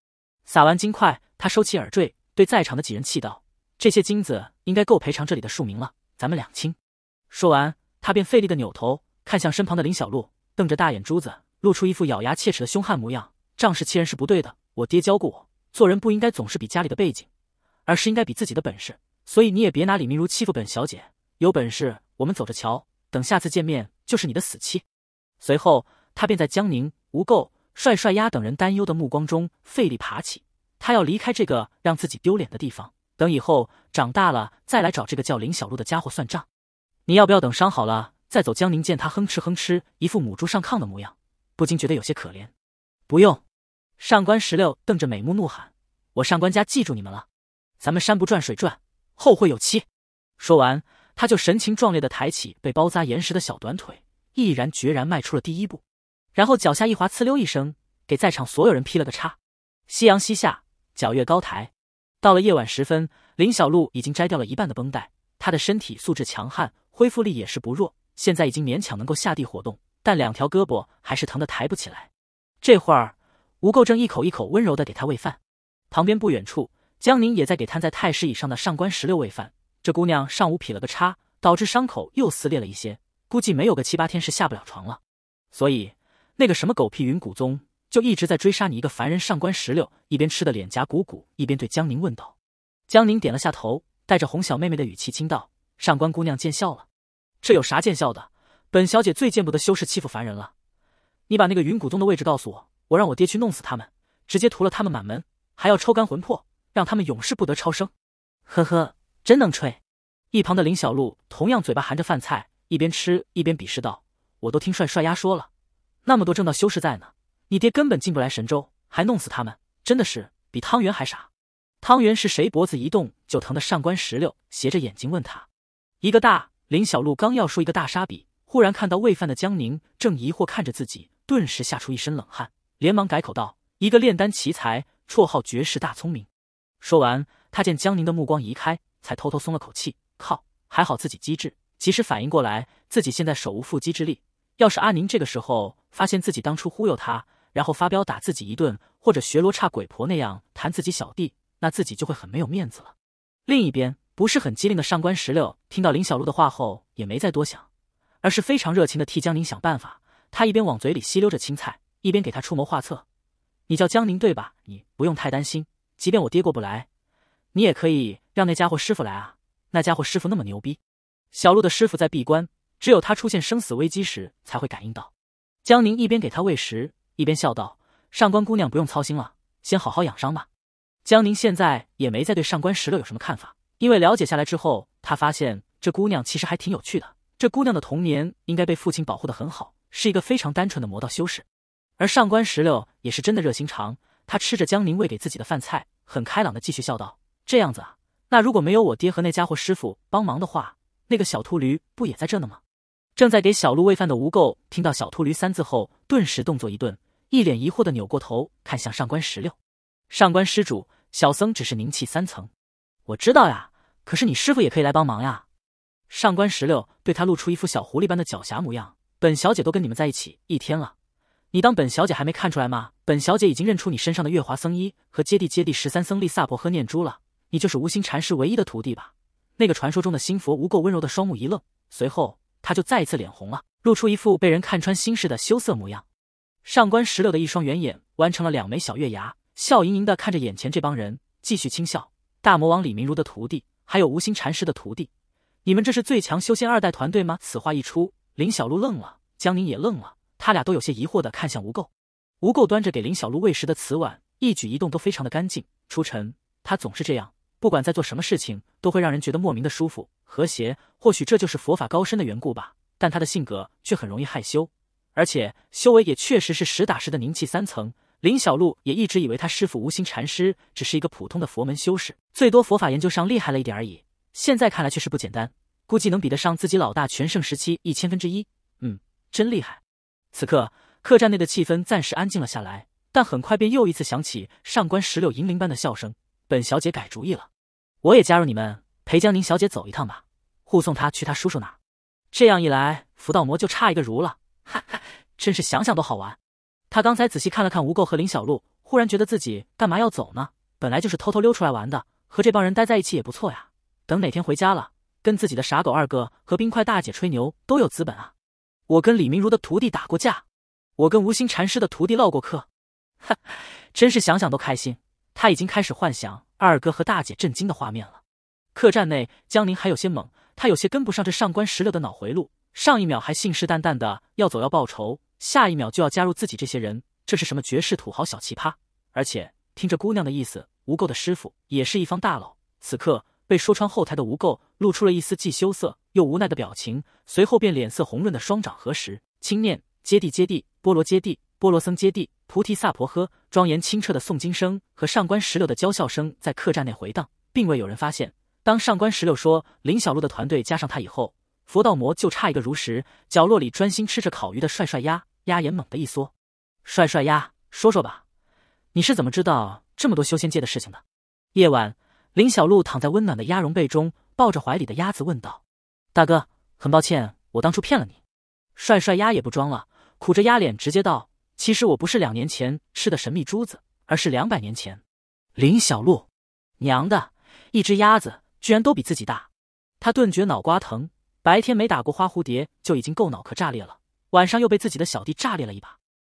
撒完金块，他收起耳坠，对在场的几人气道：“这些金子应该够赔偿这里的庶民了，咱们两清。”说完，他便费力的扭头看向身旁的林小璐，瞪着大眼珠子，露出一副咬牙切齿的凶悍模样。仗势欺人是不对的，我爹教过我，做人不应该总是比家里的背景，而是应该比自己的本事。所以你也别拿李明如欺负本小姐，有本事我们走着瞧。等下次见面就是你的死期。随后，他便在江宁无垢。帅帅鸭等人担忧的目光中，费力爬起。他要离开这个让自己丢脸的地方，等以后长大了再来找这个叫林小璐的家伙算账。你要不要等伤好了再走？江宁见他哼哧哼哧，一副母猪上炕的模样，不禁觉得有些可怜。不用！上官十六瞪着美目怒喊：“我上官家记住你们了，咱们山不转水转，后会有期！”说完，他就神情壮烈的抬起被包扎严实的小短腿，毅然决然迈出了第一步。然后脚下一滑，呲溜一声，给在场所有人劈了个叉。夕阳西下，皎月高台。到了夜晚时分，林小璐已经摘掉了一半的绷带，她的身体素质强悍，恢复力也是不弱，现在已经勉强能够下地活动，但两条胳膊还是疼得抬不起来。这会儿，吴垢正一口一口温柔地给她喂饭。旁边不远处，江宁也在给瘫在太师椅上的上官石榴喂饭。这姑娘上午劈了个叉，导致伤口又撕裂了一些，估计没有个七八天是下不了床了，所以。那个什么狗屁云谷宗就一直在追杀你一个凡人。上官石榴一边吃的脸颊鼓鼓，一边对江宁问道：“江宁点了下头，带着哄小妹妹的语气轻道：‘上官姑娘见笑了，这有啥见笑的？本小姐最见不得修士欺负凡人了。你把那个云谷宗的位置告诉我，我让我爹去弄死他们，直接屠了他们满门，还要抽干魂魄，让他们永世不得超生。’呵呵，真能吹。”一旁的林小璐同样嘴巴含着饭菜，一边吃一边鄙视道：“我都听帅帅丫说了。”那么多正道修士在呢，你爹根本进不来神州，还弄死他们，真的是比汤圆还傻。汤圆是谁？脖子一动就疼的上官石榴斜着眼睛问他。一个大林小璐刚要说一个大沙比，忽然看到喂饭的江宁正疑惑看着自己，顿时吓出一身冷汗，连忙改口道：一个炼丹奇才，绰号绝世大聪明。说完，他见江宁的目光移开，才偷偷松了口气。靠，还好自己机智，及时反应过来，自己现在手无缚鸡之力。要是阿宁这个时候。发现自己当初忽悠他，然后发飙打自己一顿，或者学罗刹鬼婆那样弹自己小弟，那自己就会很没有面子了。另一边不是很机灵的上官石榴听到林小璐的话后，也没再多想，而是非常热情的替江宁想办法。他一边往嘴里吸溜着青菜，一边给他出谋划策：“你叫江宁对吧？你不用太担心，即便我爹过不来，你也可以让那家伙师傅来啊。那家伙师傅那么牛逼，小璐的师傅在闭关，只有他出现生死危机时才会感应到。”江宁一边给他喂食，一边笑道：“上官姑娘不用操心了，先好好养伤吧。”江宁现在也没再对上官石榴有什么看法，因为了解下来之后，他发现这姑娘其实还挺有趣的。这姑娘的童年应该被父亲保护的很好，是一个非常单纯的魔道修士。而上官石榴也是真的热心肠，她吃着江宁喂给自己的饭菜，很开朗的继续笑道：“这样子啊，那如果没有我爹和那家伙师傅帮忙的话，那个小秃驴不也在这呢吗？”正在给小鹿喂饭的无垢听到“小秃驴”三字后，顿时动作一顿，一脸疑惑地扭过头看向上官石榴。上官施主，小僧只是凝气三层。我知道呀，可是你师傅也可以来帮忙呀。上官石榴对他露出一副小狐狸般的狡黠模样：“本小姐都跟你们在一起一天了，你当本小姐还没看出来吗？本小姐已经认出你身上的月华僧衣和接地接地十三僧利萨婆诃念珠了，你就是无心禅师唯一的徒弟吧？那个传说中的心佛。”无垢温柔的双目一愣，随后。他就再一次脸红了，露出一副被人看穿心事的羞涩模样。上官石榴的一双圆眼弯成了两枚小月牙，笑盈盈的看着眼前这帮人，继续轻笑。大魔王李明如的徒弟，还有无心禅师的徒弟，你们这是最强修仙二代团队吗？此话一出，林小璐愣了，江宁也愣了，他俩都有些疑惑的看向无垢。无垢端着给林小璐喂食的瓷碗，一举一动都非常的干净。初晨，他总是这样。不管在做什么事情，都会让人觉得莫名的舒服和谐。或许这就是佛法高深的缘故吧。但他的性格却很容易害羞，而且修为也确实是实打实的凝气三层。林小璐也一直以为他师父无心禅师只是一个普通的佛门修士，最多佛法研究上厉害了一点而已。现在看来却是不简单，估计能比得上自己老大全盛时期一千分之一。嗯，真厉害。此刻客栈内的气氛暂时安静了下来，但很快便又一次响起上官石榴银铃般的笑声。本小姐改主意了。我也加入你们，陪江宁小姐走一趟吧，护送她去她叔叔那儿。这样一来，福道魔就差一个如了，哈哈，真是想想都好玩。他刚才仔细看了看吴垢和林小璐，忽然觉得自己干嘛要走呢？本来就是偷偷溜出来玩的，和这帮人待在一起也不错呀。等哪天回家了，跟自己的傻狗二哥和冰块大姐吹牛都有资本啊。我跟李明如的徒弟打过架，我跟无心禅师的徒弟唠过嗑，哈，真是想想都开心。他已经开始幻想。二哥和大姐震惊的画面了。客栈内，江宁还有些懵，他有些跟不上这上官石榴的脑回路。上一秒还信誓旦旦的要走要报仇，下一秒就要加入自己这些人，这是什么绝世土豪小奇葩？而且听着姑娘的意思，无垢的师傅也是一方大佬。此刻被说穿后台的无垢，露出了一丝既羞涩又无奈的表情，随后便脸色红润的双掌合十，轻念：“接地，接地，菠萝接地。”波罗僧揭谛，菩提萨婆诃。庄严清澈的诵经声和上官石榴的娇笑声在客栈内回荡，并未有人发现。当上官石榴说林小璐的团队加上他以后，佛道魔就差一个如实。角落里专心吃着烤鱼的帅帅鸭，鸭眼猛地一缩。帅帅鸭，说说吧，你是怎么知道这么多修仙界的事情的？夜晚，林小璐躺在温暖的鸭绒被中，抱着怀里的鸭子问道：“大哥，很抱歉，我当初骗了你。”帅帅鸭也不装了，苦着鸭脸直接道。其实我不是两年前吃的神秘珠子，而是两百年前。林小璐，娘的，一只鸭子居然都比自己大，他顿觉脑瓜疼。白天没打过花蝴蝶就已经够脑壳炸裂了，晚上又被自己的小弟炸裂了一把。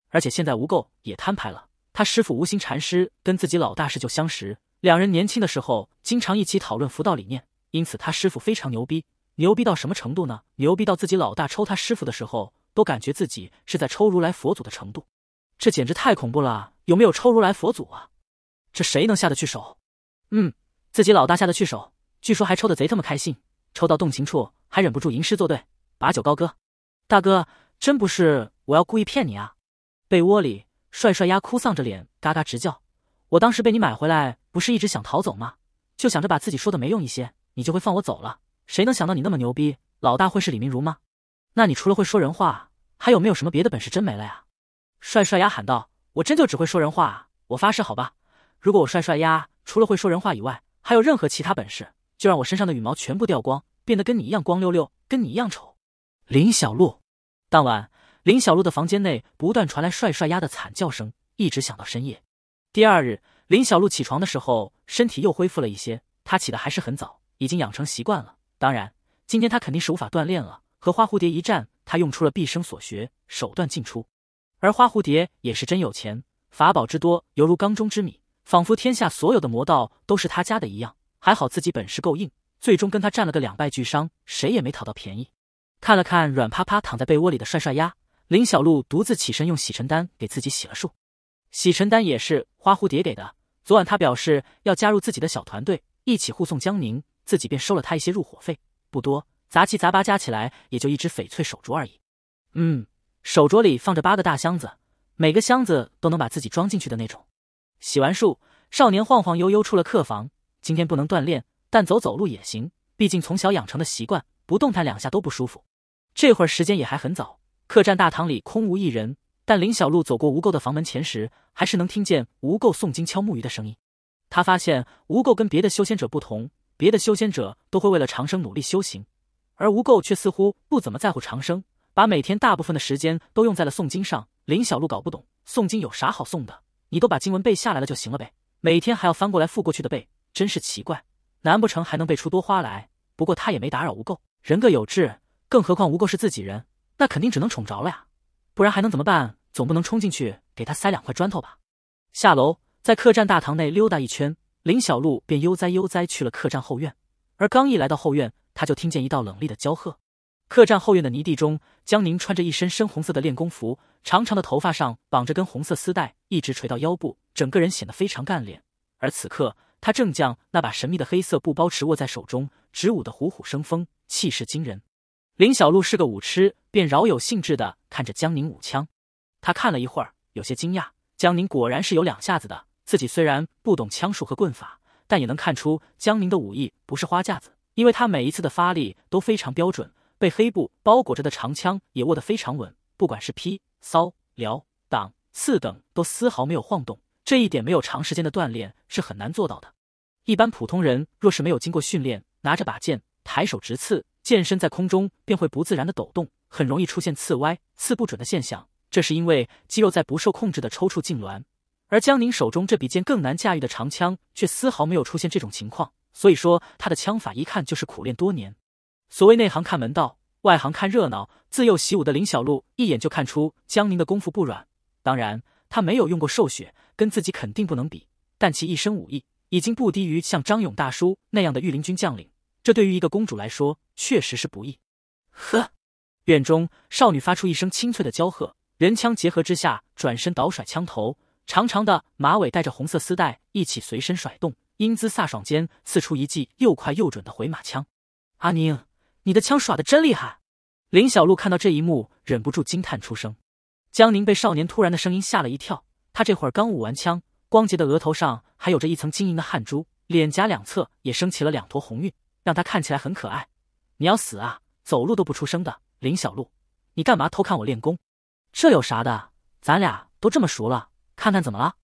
而且现在无垢也摊牌了，他师傅无心禅师跟自己老大是就相识，两人年轻的时候经常一起讨论佛道理念，因此他师傅非常牛逼。牛逼到什么程度呢？牛逼到自己老大抽他师傅的时候。都感觉自己是在抽如来佛祖的程度，这简直太恐怖了！有没有抽如来佛祖啊？这谁能下得去手？嗯，自己老大下得去手，据说还抽的贼他妈开心，抽到动情处还忍不住吟诗作对，把酒高歌。大哥，真不是我要故意骗你啊！被窝里，帅帅丫哭丧着脸，嘎嘎直叫。我当时被你买回来，不是一直想逃走吗？就想着把自己说的没用一些，你就会放我走了。谁能想到你那么牛逼？老大会是李明如吗？那你除了会说人话，还有没有什么别的本事？真没了呀！帅帅鸭喊道：“我真就只会说人话，我发誓，好吧。如果我帅帅鸭除了会说人话以外，还有任何其他本事，就让我身上的羽毛全部掉光，变得跟你一样光溜溜，跟你一样丑。”林小璐当晚，林小璐的房间内不断传来帅帅鸭的惨叫声，一直响到深夜。第二日，林小璐起床的时候，身体又恢复了一些。她起的还是很早，已经养成习惯了。当然，今天她肯定是无法锻炼了。和花蝴蝶一战，他用出了毕生所学，手段尽出，而花蝴蝶也是真有钱，法宝之多犹如缸中之米，仿佛天下所有的魔道都是他家的一样。还好自己本事够硬，最终跟他战了个两败俱伤，谁也没讨到便宜。看了看软趴趴躺在被窝里的帅帅鸭，林小璐独自起身用洗尘丹给自己洗了漱。洗尘丹也是花蝴蝶给的，昨晚他表示要加入自己的小团队，一起护送江宁，自己便收了他一些入伙费，不多。杂七杂八加起来也就一只翡翠手镯而已。嗯，手镯里放着八个大箱子，每个箱子都能把自己装进去的那种。洗完漱，少年晃晃悠悠出了客房。今天不能锻炼，但走走路也行，毕竟从小养成的习惯，不动弹两下都不舒服。这会儿时间也还很早，客栈大堂里空无一人，但林小璐走过吴垢的房门前时，还是能听见吴垢诵经敲木鱼的声音。他发现吴垢跟别的修仙者不同，别的修仙者都会为了长生努力修行。而吴垢却似乎不怎么在乎长生，把每天大部分的时间都用在了诵经上。林小璐搞不懂诵经有啥好诵的，你都把经文背下来了就行了呗，每天还要翻过来覆过去的背，真是奇怪。难不成还能背出多花来？不过他也没打扰吴垢，人各有志，更何况吴垢是自己人，那肯定只能宠着了呀，不然还能怎么办？总不能冲进去给他塞两块砖头吧？下楼，在客栈大堂内溜达一圈，林小璐便悠哉悠哉去了客栈后院。而刚一来到后院，他就听见一道冷厉的交喝。客栈后院的泥地中，江宁穿着一身深红色的练功服，长长的头发上绑着根红色丝带，一直垂到腰部，整个人显得非常干练。而此刻，他正将那把神秘的黑色布包持握在手中，直舞得虎虎生风，气势惊人。林小璐是个舞痴，便饶有兴致的看着江宁舞枪。他看了一会儿，有些惊讶，江宁果然是有两下子的。自己虽然不懂枪术和棍法，但也能看出江宁的武艺不是花架子。因为他每一次的发力都非常标准，被黑布包裹着的长枪也握得非常稳，不管是劈、骚、撩、挡、刺等，都丝毫没有晃动。这一点没有长时间的锻炼是很难做到的。一般普通人若是没有经过训练，拿着把剑抬手直刺，剑身在空中便会不自然的抖动，很容易出现刺歪、刺不准的现象。这是因为肌肉在不受控制的抽搐痉挛。而江宁手中这比剑更难驾驭的长枪，却丝毫没有出现这种情况。所以说，他的枪法一看就是苦练多年。所谓内行看门道，外行看热闹。自幼习武的林小璐一眼就看出江宁的功夫不软。当然，他没有用过兽血，跟自己肯定不能比。但其一身武艺已经不低于像张勇大叔那样的御林军将领。这对于一个公主来说，确实是不易。呵！院中少女发出一声清脆的娇喝，人枪结合之下，转身倒甩枪头，长长的马尾带着红色丝带一起随身甩动。英姿飒爽间，刺出一记又快又准的回马枪。阿宁，你的枪耍的真厉害！林小璐看到这一幕，忍不住惊叹出声。江宁被少年突然的声音吓了一跳，他这会儿刚舞完枪，光洁的额头上还有着一层晶莹的汗珠，脸颊两侧也升起了两坨红晕，让他看起来很可爱。你要死啊！走路都不出声的林小璐，你干嘛偷看我练功？这有啥的？咱俩都这么熟了，看看怎么了？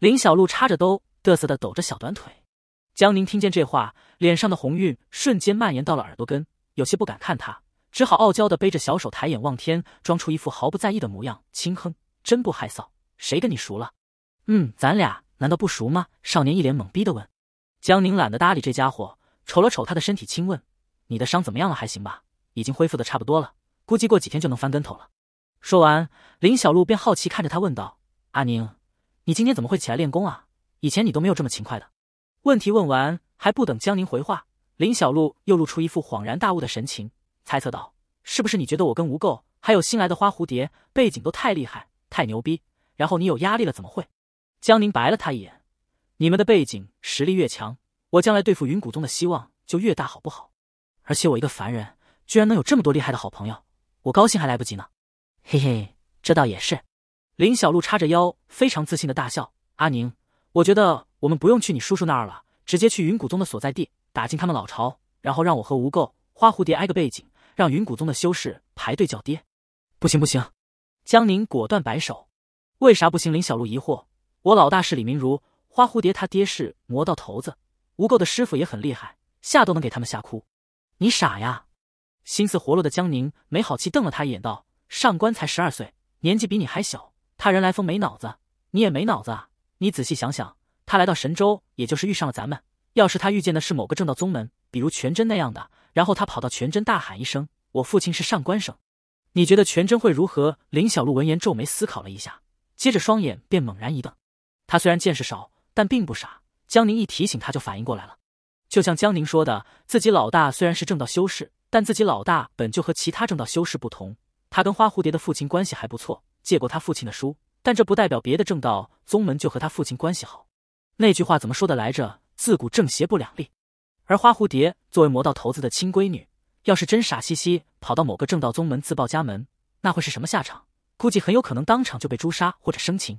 林小璐插着兜，嘚瑟的抖着小短腿。江宁听见这话，脸上的红晕瞬间蔓延到了耳朵根，有些不敢看他，只好傲娇的背着小手抬眼望天，装出一副毫不在意的模样，轻哼：“真不害臊，谁跟你熟了？”“嗯，咱俩难道不熟吗？”少年一脸懵逼的问。江宁懒得搭理这家伙，瞅了瞅他的身体，轻问：“你的伤怎么样了？还行吧？已经恢复的差不多了，估计过几天就能翻跟头了。”说完，林小璐便好奇看着他问道：“阿宁，你今天怎么会起来练功啊？以前你都没有这么勤快的。”问题问完，还不等江宁回话，林小璐又露出一副恍然大悟的神情，猜测道：“是不是你觉得我跟吴垢，还有新来的花蝴蝶，背景都太厉害，太牛逼，然后你有压力了？”怎么会？江宁白了他一眼：“你们的背景实力越强，我将来对付云谷宗的希望就越大，好不好？而且我一个凡人，居然能有这么多厉害的好朋友，我高兴还来不及呢。”嘿嘿，这倒也是。林小璐叉着腰，非常自信的大笑：“阿宁。”我觉得我们不用去你叔叔那儿了，直接去云谷宗的所在地，打进他们老巢，然后让我和无垢、花蝴蝶挨个背景，让云谷宗的修士排队叫爹。不行不行，江宁果断摆手。为啥不行？林小璐疑惑。我老大是李明如，花蝴蝶他爹是魔道头子，无垢的师傅也很厉害，吓都能给他们吓哭。你傻呀？心思活络的江宁没好气瞪了他一眼，道：“上官才十二岁，年纪比你还小，他人来疯，没脑子，你也没脑子啊。”你仔细想想，他来到神州，也就是遇上了咱们。要是他遇见的是某个正道宗门，比如全真那样的，然后他跑到全真大喊一声：“我父亲是上官省。”你觉得全真会如何？林小璐闻言皱眉思考了一下，接着双眼便猛然一瞪。他虽然见识少，但并不傻。江宁一提醒他就反应过来了。就像江宁说的，自己老大虽然是正道修士，但自己老大本就和其他正道修士不同。他跟花蝴蝶的父亲关系还不错，借过他父亲的书。但这不代表别的正道宗门就和他父亲关系好。那句话怎么说的来着？自古正邪不两立。而花蝴蝶作为魔道头子的亲闺女，要是真傻兮兮跑到某个正道宗门自报家门，那会是什么下场？估计很有可能当场就被诛杀或者生擒。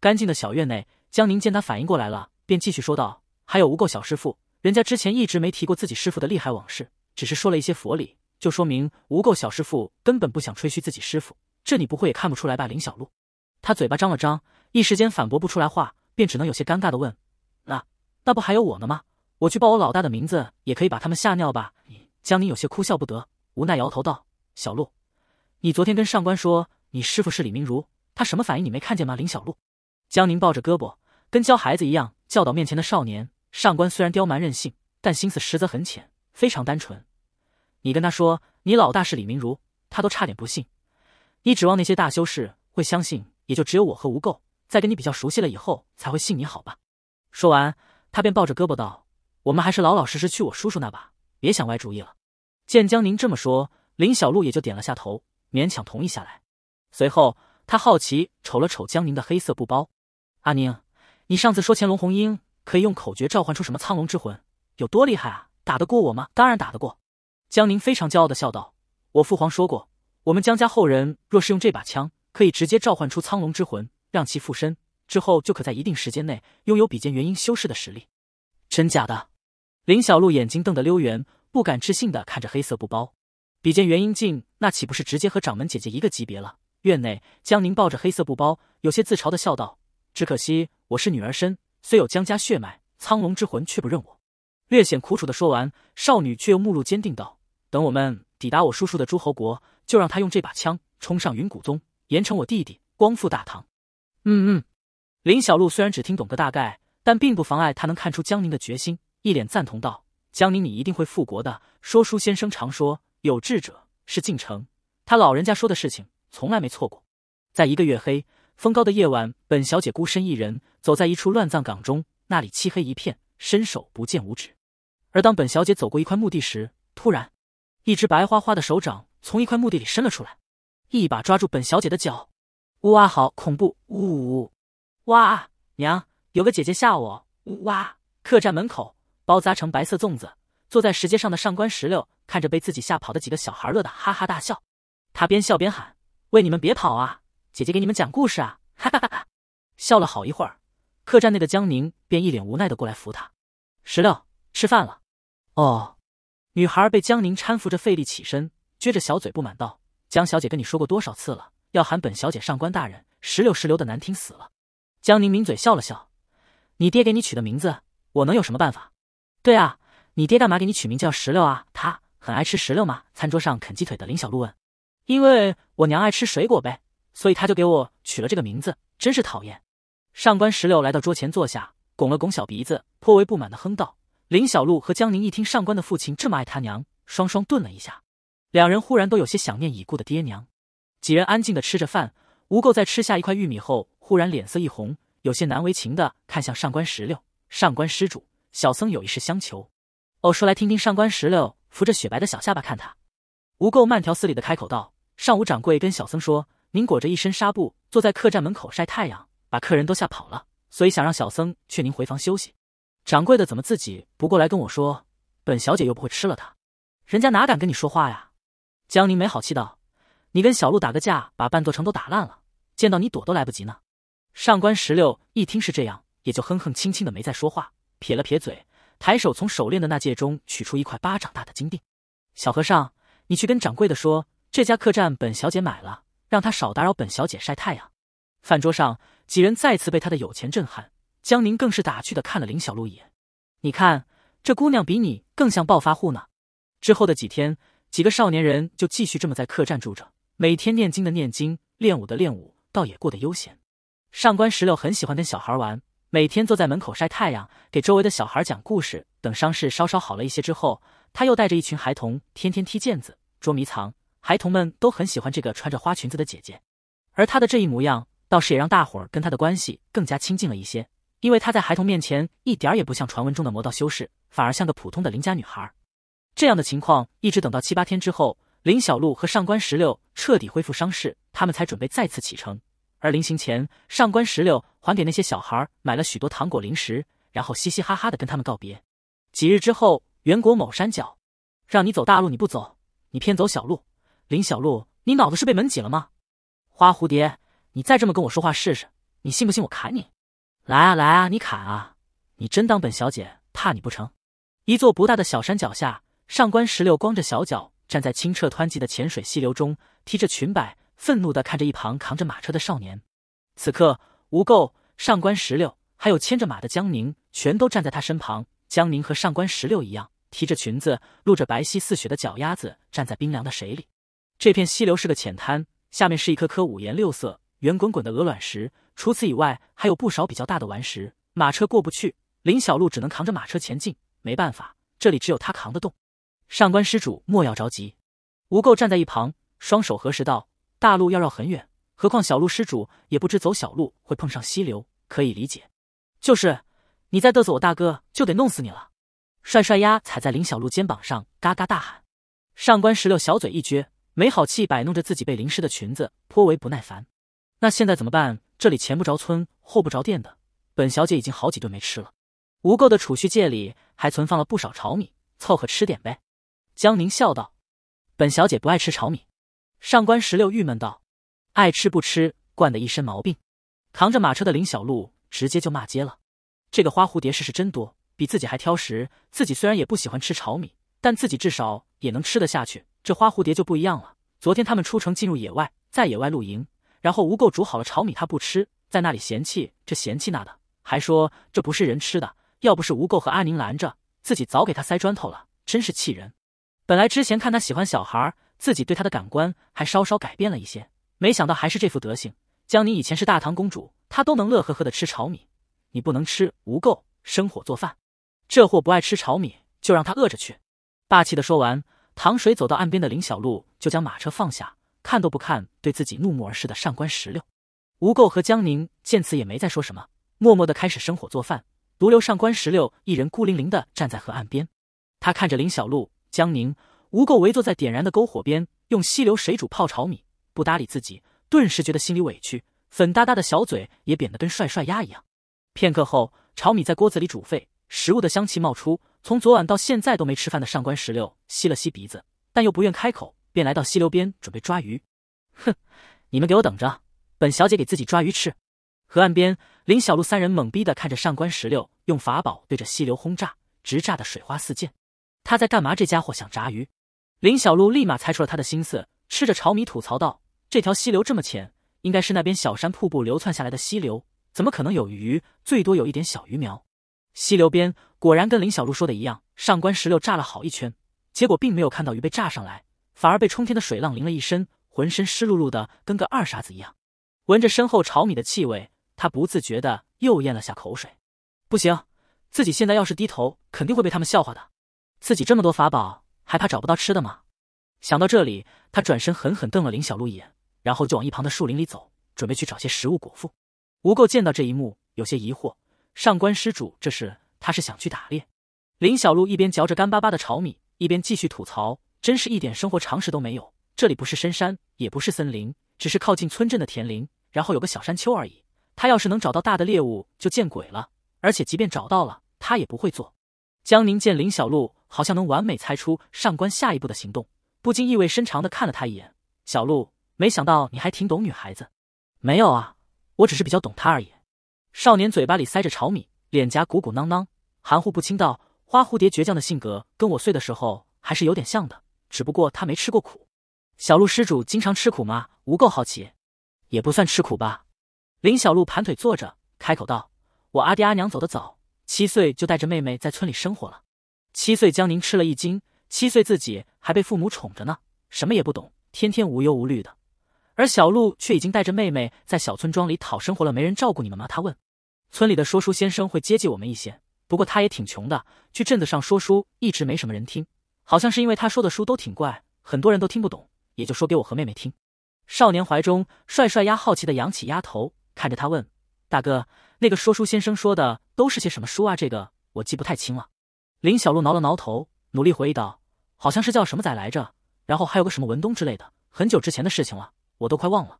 干净的小院内，江宁见他反应过来了，便继续说道：“还有无垢小师傅，人家之前一直没提过自己师傅的厉害往事，只是说了一些佛理，就说明无垢小师傅根本不想吹嘘自己师傅。这你不会也看不出来吧，林小璐？”他嘴巴张了张，一时间反驳不出来话，便只能有些尴尬地问：“那那不还有我呢吗？我去报我老大的名字，也可以把他们吓尿吧？”江宁有些哭笑不得，无奈摇头道：“小鹿，你昨天跟上官说你师傅是李明如，他什么反应你没看见吗？”林小璐，江宁抱着胳膊，跟教孩子一样教导面前的少年。上官虽然刁蛮任性，但心思实则很浅，非常单纯。你跟他说你老大是李明如，他都差点不信。你指望那些大修士会相信？也就只有我和吴垢，在跟你比较熟悉了以后才会信你，好吧？说完，他便抱着胳膊道：“我们还是老老实实去我叔叔那吧，别想歪主意了。”见江宁这么说，林小璐也就点了下头，勉强同意下来。随后，他好奇瞅了瞅江宁的黑色布包：“阿宁，你上次说乾隆红缨可以用口诀召唤出什么苍龙之魂，有多厉害啊？打得过我吗？”“当然打得过。”江宁非常骄傲的笑道：“我父皇说过，我们江家后人若是用这把枪……”可以直接召唤出苍龙之魂，让其附身之后，就可在一定时间内拥有比肩元婴修士的实力。真假的？林小璐眼睛瞪得溜圆，不敢置信的看着黑色布包。比肩元婴境，那岂不是直接和掌门姐姐一个级别了？院内，江宁抱着黑色布包，有些自嘲的笑道：“只可惜我是女儿身，虽有江家血脉，苍龙之魂却不认我。”略显苦楚的说完，少女却又目露坚定道：“等我们抵达我叔叔的诸侯国，就让他用这把枪冲上云谷宗。”严惩我弟弟，光复大唐。嗯嗯，林小璐虽然只听懂个大概，但并不妨碍她能看出江宁的决心，一脸赞同道：“江宁，你一定会复国的。”说书先生常说：“有志者事竟成，他老人家说的事情从来没错过。在一个月黑风高的夜晚，本小姐孤身一人走在一处乱葬岗中，那里漆黑一片，伸手不见五指。而当本小姐走过一块墓地时，突然，一只白花花的手掌从一块墓地里伸了出来。一把抓住本小姐的脚，呜哇，好恐怖！呜呜，呜！哇，娘，有个姐姐吓我！呜哇，客栈门口，包扎成白色粽子，坐在石阶上的上官石榴看着被自己吓跑的几个小孩，乐得哈哈大笑。他边笑边喊：“喂，你们别跑啊，姐姐给你们讲故事啊！”哈哈哈哈。笑了好一会儿，客栈内的江宁便一脸无奈的过来扶她。石榴，吃饭了。哦，女孩被江宁搀扶着费力起身，撅着小嘴不满道。江小姐跟你说过多少次了，要喊本小姐上官大人，石榴石榴的难听死了。江宁抿嘴笑了笑，你爹给你取的名字，我能有什么办法？对啊，你爹干嘛给你取名叫石榴啊？他很爱吃石榴吗？餐桌上啃鸡腿的林小璐问。因为我娘爱吃水果呗，所以他就给我取了这个名字，真是讨厌。上官石榴来到桌前坐下，拱了拱小鼻子，颇为不满的哼道。林小璐和江宁一听上官的父亲这么爱他娘，双双顿了一下。两人忽然都有些想念已故的爹娘，几人安静的吃着饭。吴垢在吃下一块玉米后，忽然脸色一红，有些难为情的看向上官石榴。上官施主，小僧有一事相求。哦，说来听听。上官石榴扶着雪白的小下巴看他。吴垢慢条斯理的开口道：“上午掌柜跟小僧说，您裹着一身纱布坐在客栈门口晒太阳，把客人都吓跑了，所以想让小僧劝您回房休息。掌柜的怎么自己不过来跟我说？本小姐又不会吃了他，人家哪敢跟你说话呀？”江宁没好气道：“你跟小鹿打个架，把半座城都打烂了，见到你躲都来不及呢。”上官石榴一听是这样，也就哼哼轻轻的，没再说话，撇了撇嘴，抬手从手链的那戒中取出一块巴掌大的金锭：“小和尚，你去跟掌柜的说，这家客栈本小姐买了，让他少打扰本小姐晒太阳。”饭桌上，几人再次被他的有钱震撼，江宁更是打趣的看了林小璐一眼：“你看，这姑娘比你更像暴发户呢。”之后的几天。几个少年人就继续这么在客栈住着，每天念经的念经，练武的练武，倒也过得悠闲。上官石榴很喜欢跟小孩玩，每天坐在门口晒太阳，给周围的小孩讲故事。等伤势稍稍好了一些之后，他又带着一群孩童天天踢毽子、捉迷藏。孩童们都很喜欢这个穿着花裙子的姐姐，而她的这一模样倒是也让大伙儿跟她的关系更加亲近了一些，因为她在孩童面前一点也不像传闻中的魔道修士，反而像个普通的邻家女孩。这样的情况一直等到七八天之后，林小璐和上官石榴彻底恢复伤势，他们才准备再次启程。而临行前，上官石榴还给那些小孩买了许多糖果零食，然后嘻嘻哈哈的跟他们告别。几日之后，元国某山脚，让你走大路你不走，你偏走小路，林小璐，你脑子是被门挤了吗？花蝴蝶，你再这么跟我说话试试，你信不信我砍你？来啊来啊，你砍啊，你真当本小姐怕你不成？一座不大的小山脚下。上官石榴光着小脚站在清澈湍急的浅水溪流中，提着裙摆，愤怒地看着一旁扛着马车的少年。此刻，吴垢、上官石榴，还有牵着马的江宁，全都站在他身旁。江宁和上官石榴一样，提着裙子，露着白皙似雪的脚丫子，站在冰凉的水里。这片溪流是个浅滩，下面是一颗颗五颜六色、圆滚滚的鹅卵石，除此以外，还有不少比较大的顽石。马车过不去，林小璐只能扛着马车前进。没办法，这里只有他扛得动。上官施主莫要着急，吴垢站在一旁，双手合十道：“大路要绕很远，何况小路施主也不知走小路会碰上溪流，可以理解。”就是你再嘚瑟，我大哥就得弄死你了！帅帅鸭踩在林小璐肩膀上，嘎嘎大喊。上官石榴小嘴一撅，没好气摆弄着自己被淋湿的裙子，颇为不耐烦。那现在怎么办？这里前不着村后不着店的，本小姐已经好几顿没吃了。吴垢的储蓄界里还存放了不少炒米，凑合吃点呗。江宁笑道：“本小姐不爱吃炒米。”上官石榴郁闷道：“爱吃不吃，惯的一身毛病。”扛着马车的林小璐直接就骂街了：“这个花蝴蝶事事真多，比自己还挑食。自己虽然也不喜欢吃炒米，但自己至少也能吃得下去。这花蝴蝶就不一样了。昨天他们出城进入野外，在野外露营，然后无垢煮好了炒米，他不吃，在那里嫌弃这嫌弃那的，还说这不是人吃的。要不是无垢和阿宁拦着，自己早给他塞砖头了，真是气人。”本来之前看他喜欢小孩儿，自己对他的感官还稍稍改变了一些，没想到还是这副德行。江宁以前是大唐公主，他都能乐呵呵的吃炒米，你不能吃，无垢生火做饭。这货不爱吃炒米，就让他饿着去。霸气的说完，糖水走到岸边的林小璐就将马车放下，看都不看对自己怒目而视的上官石榴。吴垢和江宁见此也没再说什么，默默的开始生火做饭，独留上官石榴一人孤零零的站在河岸边。他看着林小璐。江宁、吴垢围坐在点燃的篝火边，用溪流水煮泡炒米，不搭理自己，顿时觉得心里委屈，粉哒哒的小嘴也扁得跟帅帅鸭一样。片刻后，炒米在锅子里煮沸，食物的香气冒出。从昨晚到现在都没吃饭的上官石榴吸了吸鼻子，但又不愿开口，便来到溪流边准备抓鱼。哼，你们给我等着，本小姐给自己抓鱼吃。河岸边，林小璐三人懵逼的看着上官石榴用法宝对着溪流轰炸，直炸的水花四溅。他在干嘛？这家伙想炸鱼，林小璐立马猜出了他的心思，吃着炒米吐槽道：“这条溪流这么浅，应该是那边小山瀑布流窜下来的溪流，怎么可能有鱼？最多有一点小鱼苗。”溪流边果然跟林小璐说的一样，上官石榴炸了好一圈，结果并没有看到鱼被炸上来，反而被冲天的水浪淋了一身，浑身湿漉漉的，跟个二傻子一样。闻着身后炒米的气味，他不自觉的又咽了下口水。不行，自己现在要是低头，肯定会被他们笑话的。自己这么多法宝，还怕找不到吃的吗？想到这里，他转身狠狠瞪了林小璐一眼，然后就往一旁的树林里走，准备去找些食物果腹。吴垢见到这一幕，有些疑惑：上官施主，这是他是想去打猎？林小璐一边嚼着干巴巴的炒米，一边继续吐槽：“真是一点生活常识都没有！这里不是深山，也不是森林，只是靠近村镇的田林，然后有个小山丘而已。他要是能找到大的猎物，就见鬼了！而且即便找到了，他也不会做。”江宁见林小璐。好像能完美猜出上官下一步的行动，不禁意味深长的看了他一眼。小鹿，没想到你还挺懂女孩子。没有啊，我只是比较懂她而已。少年嘴巴里塞着炒米，脸颊鼓鼓囊囊，含糊不清道：“花蝴蝶倔强的性格跟我碎的时候还是有点像的，只不过她没吃过苦。”小鹿施主经常吃苦吗？无够好奇。也不算吃苦吧。林小鹿盘腿坐着，开口道：“我阿爹阿娘走得早，七岁就带着妹妹在村里生活了。”七岁江宁吃了一惊，七岁自己还被父母宠着呢，什么也不懂，天天无忧无虑的。而小鹿却已经带着妹妹在小村庄里讨生活了。没人照顾你们吗？他问。村里的说书先生会接济我们一些，不过他也挺穷的。去镇子上说书一直没什么人听，好像是因为他说的书都挺怪，很多人都听不懂，也就说给我和妹妹听。少年怀中帅帅丫好奇的扬起丫头，看着他问：“大哥，那个说书先生说的都是些什么书啊？这个我记不太清了。”林小璐挠了挠头，努力回忆道：“好像是叫什么仔来着，然后还有个什么文东之类的，很久之前的事情了，我都快忘了。”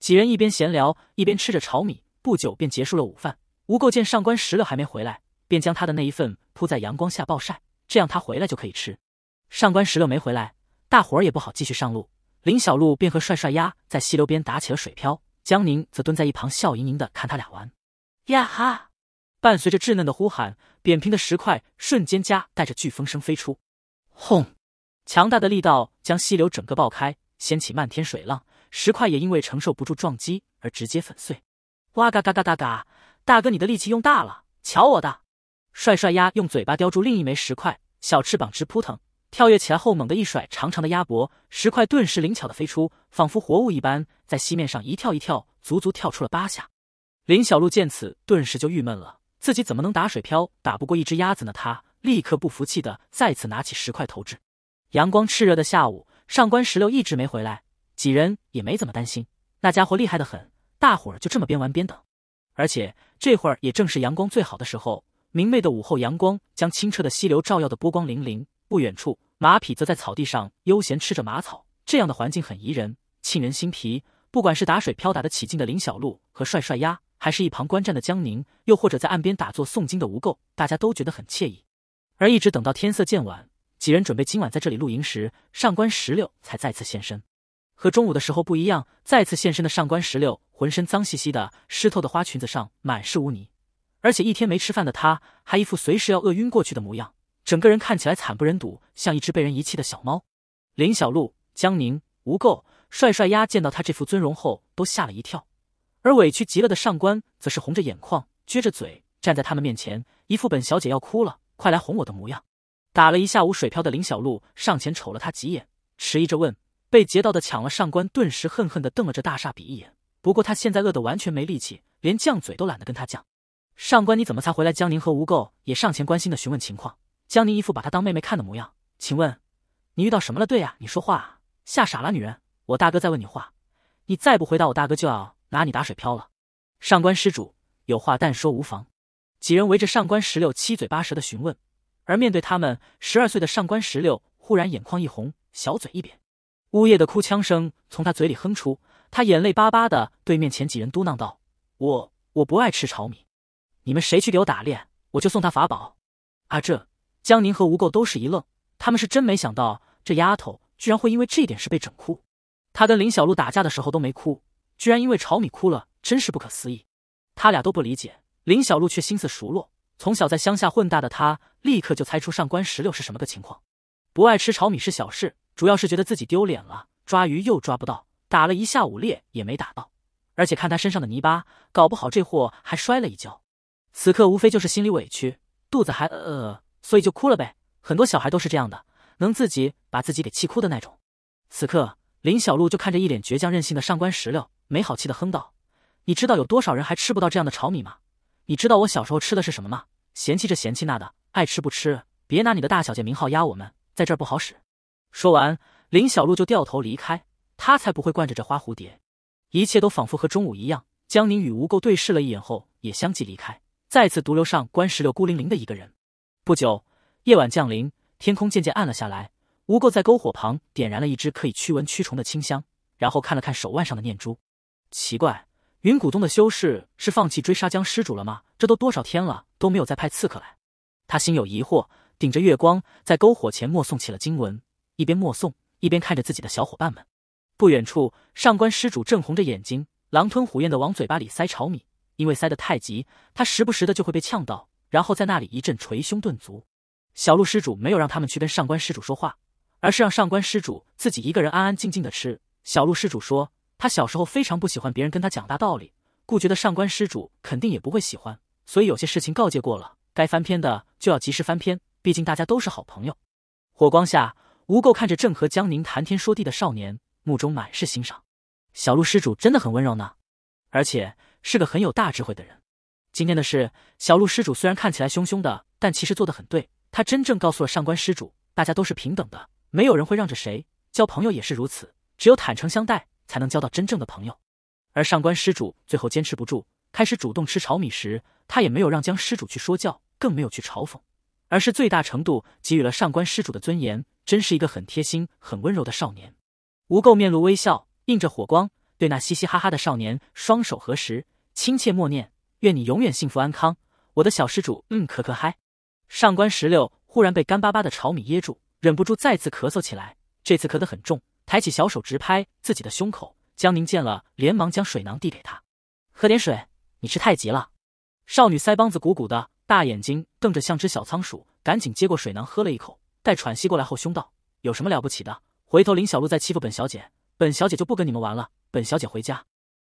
几人一边闲聊，一边吃着炒米，不久便结束了午饭。吴垢见上官石榴还没回来，便将他的那一份铺在阳光下暴晒，这样他回来就可以吃。上官石榴没回来，大伙儿也不好继续上路，林小璐便和帅帅鸭在溪流边打起了水漂，江宁则蹲在一旁笑盈盈的看他俩玩。呀哈！伴随着稚嫩的呼喊，扁平的石块瞬间夹带着飓风声飞出，轰！强大的力道将溪流整个爆开，掀起漫天水浪，石块也因为承受不住撞击而直接粉碎。哇嘎嘎嘎嘎嘎！大哥，你的力气用大了，瞧我的！帅帅鸭用嘴巴叼住另一枚石块，小翅膀直扑腾，跳跃起来后猛地一甩长长的鸭脖，石块顿时灵巧的飞出，仿佛活物一般，在溪面上一跳一跳，足足跳出了八下。林小鹿见此，顿时就郁闷了。自己怎么能打水漂打不过一只鸭子呢？他立刻不服气的再次拿起石块投掷。阳光炽热的下午，上官石榴一直没回来，几人也没怎么担心。那家伙厉害的很，大伙儿就这么边玩边等。而且这会儿也正是阳光最好的时候，明媚的午后阳光将清澈的溪流照耀的波光粼粼。不远处，马匹则在草地上悠闲吃着马草。这样的环境很宜人，沁人心脾。不管是打水漂打得起劲的林小璐和帅帅鸭。还是一旁观战的江宁，又或者在岸边打坐诵经的吴垢，大家都觉得很惬意。而一直等到天色渐晚，几人准备今晚在这里露营时，上官石榴才再次现身。和中午的时候不一样，再次现身的上官石榴浑身脏兮兮的，湿透的花裙子上满是污泥，而且一天没吃饭的她还一副随时要饿晕过去的模样，整个人看起来惨不忍睹，像一只被人遗弃的小猫。林小璐、江宁、吴垢、帅帅丫见到他这副尊容后，都吓了一跳。而委屈极了的上官则是红着眼眶，撅着嘴站在他们面前，一副本小姐要哭了，快来哄我的模样。打了一下午水漂的林小璐上前瞅了他几眼，迟疑着问：“被劫到的抢了？”上官顿时恨恨地瞪了这大煞笔一眼。不过他现在饿得完全没力气，连犟嘴都懒得跟他犟。上官，你怎么才回来？江宁和吴垢也上前关心地询问情况。江宁一副把他当妹妹看的模样，请问你遇到什么了？对呀，你说话，吓傻了女人。我大哥在问你话，你再不回答，我大哥就要。拿你打水漂了，上官施主，有话但说无妨。几人围着上官石榴七嘴八舌的询问，而面对他们，十二岁的上官石榴忽然眼眶一红，小嘴一扁，呜咽的哭腔声从他嘴里哼出。他眼泪巴巴的对面前几人嘟囔道：“我我不爱吃炒米，你们谁去给我打猎，我就送他法宝。”啊！这江宁和吴垢都是一愣，他们是真没想到这丫头居然会因为这点事被整哭。他跟林小璐打架的时候都没哭。居然因为炒米哭了，真是不可思议。他俩都不理解，林小璐却心思熟络。从小在乡下混大的他，立刻就猜出上官石榴是什么个情况。不爱吃炒米是小事，主要是觉得自己丢脸了。抓鱼又抓不到，打了一下午猎也没打到，而且看他身上的泥巴，搞不好这货还摔了一跤。此刻无非就是心里委屈，肚子还饿，所以就哭了呗。很多小孩都是这样的，能自己把自己给气哭的那种。此刻林小璐就看着一脸倔强任性的上官石榴。没好气的哼道：“你知道有多少人还吃不到这样的炒米吗？你知道我小时候吃的是什么吗？嫌弃这嫌弃那的，爱吃不吃。别拿你的大小姐名号压我们，在这儿不好使。”说完，林小璐就掉头离开。她才不会惯着这花蝴蝶。一切都仿佛和中午一样。江宁与吴垢对视了一眼后，也相继离开，再次独留上官石榴孤零零的一个人。不久，夜晚降临，天空渐渐暗了下来。吴垢在篝火旁点燃了一支可以驱蚊驱虫的清香，然后看了看手腕上的念珠。奇怪，云谷宗的修士是放弃追杀江施主了吗？这都多少天了，都没有再派刺客来。他心有疑惑，顶着月光在篝火前默诵起了经文，一边默诵一边看着自己的小伙伴们。不远处，上官施主正红着眼睛，狼吞虎咽的往嘴巴里塞炒米，因为塞得太急，他时不时的就会被呛到，然后在那里一阵捶胸顿足。小鹿施主没有让他们去跟上官施主说话，而是让上官施主自己一个人安安静静的吃。小鹿施主说。他小时候非常不喜欢别人跟他讲大道理，故觉得上官施主肯定也不会喜欢，所以有些事情告诫过了，该翻篇的就要及时翻篇，毕竟大家都是好朋友。火光下，无垢看着正和江宁谈天说地的少年，目中满是欣赏。小鹿施主真的很温柔呢，而且是个很有大智慧的人。今天的事，小鹿施主虽然看起来凶凶的，但其实做的很对。他真正告诉了上官施主，大家都是平等的，没有人会让着谁。交朋友也是如此，只有坦诚相待。才能交到真正的朋友。而上官施主最后坚持不住，开始主动吃炒米时，他也没有让江施主去说教，更没有去嘲讽，而是最大程度给予了上官施主的尊严，真是一个很贴心、很温柔的少年。无垢面露微笑，映着火光，对那嘻嘻哈哈的少年双手合十，亲切默念：愿你永远幸福安康，我的小施主。嗯，可可嗨。上官石榴忽然被干巴巴的炒米噎住，忍不住再次咳嗽起来，这次咳得很重。抬起小手直拍自己的胸口，江宁见了，连忙将水囊递给他，喝点水。你吃太急了。少女腮帮子鼓鼓的，大眼睛瞪着，像只小仓鼠，赶紧接过水囊喝了一口。待喘息过来后，凶道：“有什么了不起的？回头林小璐再欺负本小姐，本小姐就不跟你们玩了。本小姐回家。”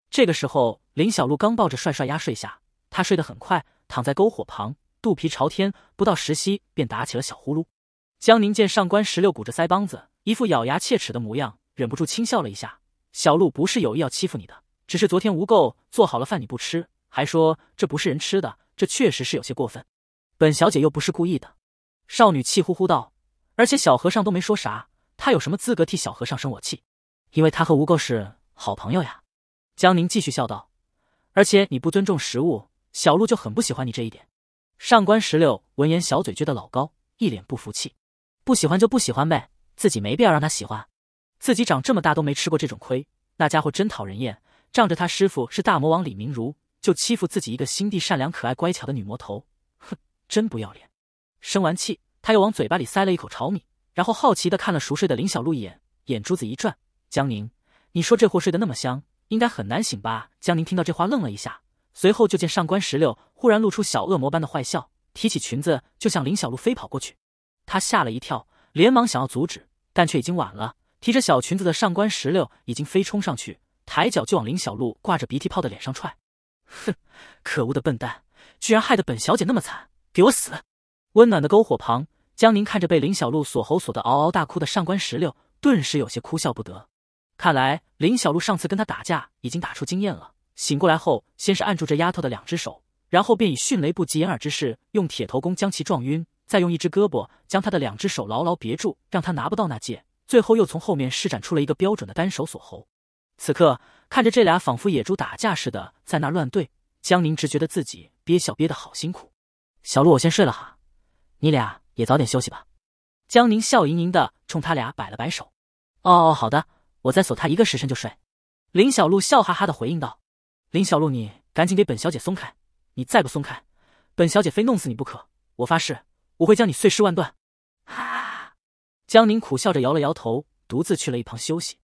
这个时候，林小璐刚抱着帅帅鸭睡下，她睡得很快，躺在篝火旁，肚皮朝天，不到十息便打起了小呼噜。江宁见上官石榴鼓着腮帮子。一副咬牙切齿的模样，忍不住轻笑了一下。小鹿不是有意要欺负你的，只是昨天吴垢做好了饭你不吃，还说这不是人吃的，这确实是有些过分。本小姐又不是故意的。少女气呼呼道：“而且小和尚都没说啥，他有什么资格替小和尚生我气？因为他和吴垢是好朋友呀。”江宁继续笑道：“而且你不尊重食物，小鹿就很不喜欢你这一点。”上官石榴闻言，小嘴撅得老高，一脸不服气：“不喜欢就不喜欢呗。”自己没必要让他喜欢，自己长这么大都没吃过这种亏。那家伙真讨人厌，仗着他师傅是大魔王李明茹，就欺负自己一个心地善良、可爱乖巧的女魔头。哼，真不要脸！生完气，他又往嘴巴里塞了一口炒米，然后好奇的看了熟睡的林小璐一眼，眼珠子一转：“江宁，你说这货睡得那么香，应该很难醒吧？”江宁听到这话愣了一下，随后就见上官石榴忽然露出小恶魔般的坏笑，提起裙子就向林小璐飞跑过去。她吓了一跳，连忙想要阻止。但却已经晚了，提着小裙子的上官石榴已经飞冲上去，抬脚就往林小璐挂着鼻涕泡的脸上踹。哼，可恶的笨蛋，居然害得本小姐那么惨，给我死！温暖的篝火旁，江宁看着被林小璐锁喉锁得嗷嗷大哭的上官石榴，顿时有些哭笑不得。看来林小璐上次跟他打架已经打出经验了，醒过来后先是按住这丫头的两只手，然后便以迅雷不及掩耳之势用铁头功将其撞晕。再用一只胳膊将他的两只手牢牢别住，让他拿不到那戒。最后又从后面施展出了一个标准的单手锁喉。此刻看着这俩仿佛野猪打架似的在那乱对，江宁只觉得自己憋笑憋得好辛苦。小鹿，我先睡了哈，你俩也早点休息吧。江宁笑盈盈的冲他俩摆了摆手。哦哦，好的，我再锁他一个时辰就睡。林小璐笑哈哈的回应道：“林小璐，你赶紧给本小姐松开，你再不松开，本小姐非弄死你不可！我发誓。”我会将你碎尸万段！啊！江宁苦笑着摇了摇头，独自去了一旁休息。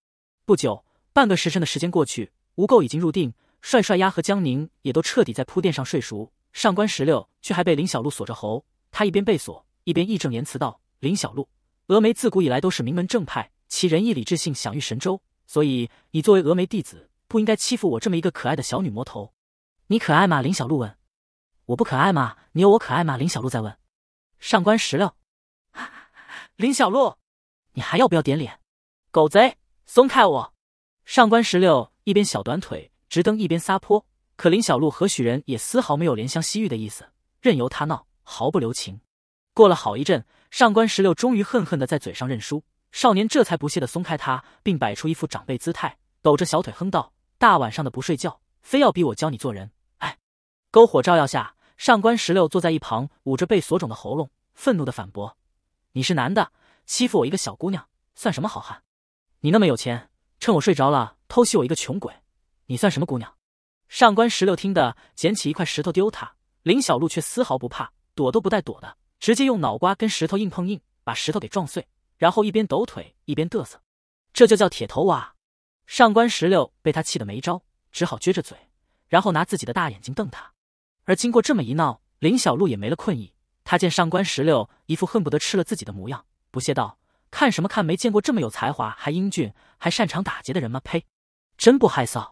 不久，半个时辰的时间过去，吴垢已经入定，帅帅丫和江宁也都彻底在铺垫上睡熟。上官石榴却还被林小璐锁着喉。他一边被锁，一边义正言辞道：“林小璐，峨眉自古以来都是名门正派，其仁义礼智信享誉神州，所以你作为峨眉弟子，不应该欺负我这么一个可爱的小女魔头。”“你可爱吗？”林小璐问。“我不可爱吗？你有我可爱吗？”林小璐在问。上官石榴，林小璐，你还要不要点脸？狗贼，松开我！上官石榴一边小短腿直蹬，一边撒泼。可林小璐何许人，也丝毫没有怜香惜玉的意思，任由他闹，毫不留情。过了好一阵，上官石榴终于恨恨的在嘴上认输，少年这才不屑的松开他，并摆出一副长辈姿态，抖着小腿哼道：“大晚上的不睡觉，非要逼我教你做人？哎，篝火照耀下。”上官石榴坐在一旁，捂着被锁肿的喉咙，愤怒的反驳：“你是男的，欺负我一个小姑娘，算什么好汉？你那么有钱，趁我睡着了偷袭我一个穷鬼，你算什么姑娘？”上官石榴听得，捡起一块石头丢他，林小璐却丝毫不怕，躲都不带躲的，直接用脑瓜跟石头硬碰硬，把石头给撞碎，然后一边抖腿一边嘚瑟，这就叫铁头娃。上官石榴被他气得没招，只好撅着嘴，然后拿自己的大眼睛瞪他。而经过这么一闹，林小璐也没了困意。她见上官石榴一副恨不得吃了自己的模样，不屑道：“看什么看？没见过这么有才华、还英俊、还擅长打劫的人吗？呸，真不害臊！”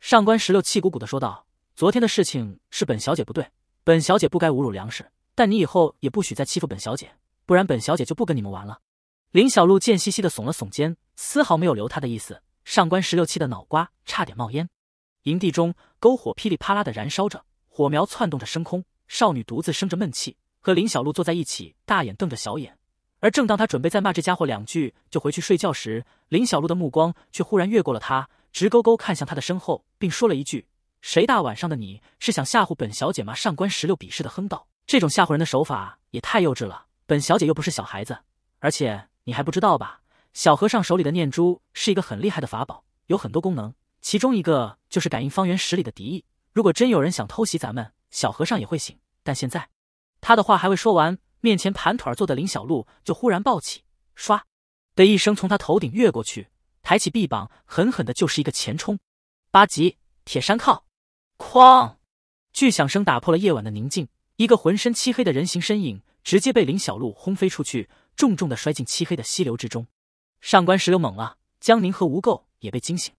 上官石榴气鼓鼓的说道：“昨天的事情是本小姐不对，本小姐不该侮辱粮食。但你以后也不许再欺负本小姐，不然本小姐就不跟你们玩了。”林小璐贱兮兮的耸了耸肩，丝毫没有留他的意思。上官石榴气得脑瓜差点冒烟。营地中，篝火噼里啪啦的燃烧着。火苗窜动着升空，少女独自生着闷气，和林小璐坐在一起，大眼瞪着小眼。而正当她准备再骂这家伙两句，就回去睡觉时，林小璐的目光却忽然越过了她，直勾勾看向她的身后，并说了一句：“谁大晚上的？你是想吓唬本小姐吗？”上官石榴鄙视的哼道：“这种吓唬人的手法也太幼稚了，本小姐又不是小孩子。而且你还不知道吧？小和尚手里的念珠是一个很厉害的法宝，有很多功能，其中一个就是感应方圆十里的敌意。”如果真有人想偷袭咱们，小和尚也会醒。但现在，他的话还未说完，面前盘腿儿坐的林小璐就忽然抱起，唰的一声从他头顶越过去，抬起臂膀，狠狠的就是一个前冲，八级铁山靠！哐！巨响声打破了夜晚的宁静，一个浑身漆黑的人形身影直接被林小璐轰飞出去，重重的摔进漆黑的溪流之中。上官石榴懵了，江宁和吴垢也被惊醒。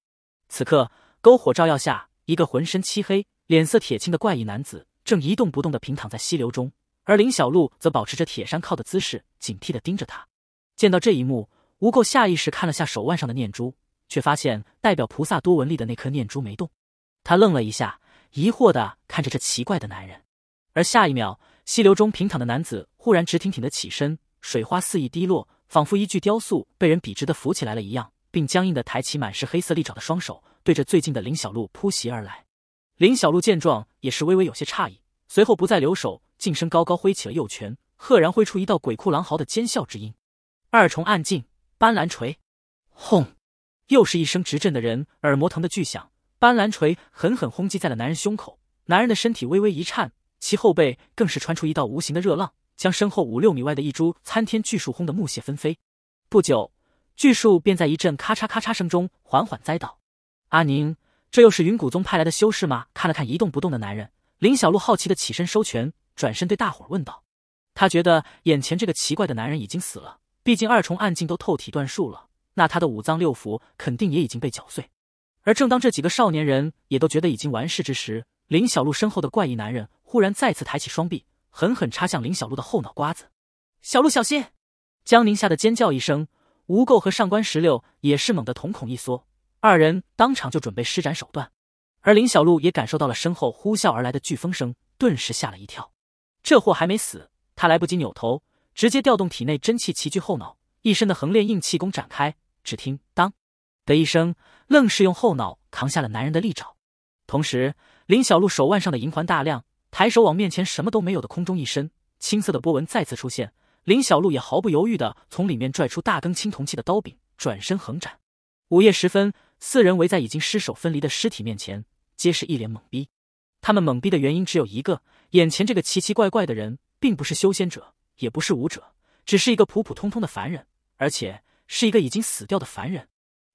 此刻，篝火照耀下。一个浑身漆黑、脸色铁青的怪异男子正一动不动地平躺在溪流中，而林小璐则保持着铁山靠的姿势，警惕地盯着他。见到这一幕，吴垢下意识看了下手腕上的念珠，却发现代表菩萨多闻力的那颗念珠没动。他愣了一下，疑惑地看着这奇怪的男人。而下一秒，溪流中平躺的男子忽然直挺挺地起身，水花肆意滴落，仿佛一具雕塑被人笔直地扶起来了一样，并僵硬地抬起满是黑色利爪的双手。对着最近的林小璐扑袭而来，林小璐见状也是微微有些诧异，随后不再留手，近身高高挥起了右拳，赫然挥出一道鬼哭狼嚎的尖啸之音。二重暗劲，斑斓锤，轰！又是一声直震的人耳膜疼的巨响，斑斓锤狠狠轰击在了男人胸口，男人的身体微微一颤，其后背更是穿出一道无形的热浪，将身后五六米外的一株参天巨树轰得木屑纷飞。不久，巨树便在一阵咔嚓咔嚓声中缓缓栽倒。阿宁，这又是云谷宗派来的修士吗？看了看一动不动的男人，林小璐好奇的起身收拳，转身对大伙问道。他觉得眼前这个奇怪的男人已经死了，毕竟二重暗境都透体断术了，那他的五脏六腑肯定也已经被搅碎。而正当这几个少年人也都觉得已经完事之时，林小璐身后的怪异男人忽然再次抬起双臂，狠狠插向林小璐的后脑瓜子。小鹿小心！江宁吓得尖叫一声，吴垢和上官石榴也是猛地瞳孔一缩。二人当场就准备施展手段，而林小璐也感受到了身后呼啸而来的飓风声，顿时吓了一跳。这货还没死，他来不及扭头，直接调动体内真气齐聚后脑，一身的横练硬气功展开。只听当的一声，愣是用后脑扛下了男人的利爪。同时，林小璐手腕上的银环大亮，抬手往面前什么都没有的空中一伸，青色的波纹再次出现。林小璐也毫不犹豫地从里面拽出大根青铜器的刀柄，转身横斩。午夜时分。四人围在已经尸首分离的尸体面前，皆是一脸懵逼。他们懵逼的原因只有一个：眼前这个奇奇怪怪的人，并不是修仙者，也不是武者，只是一个普普通通的凡人，而且是一个已经死掉的凡人。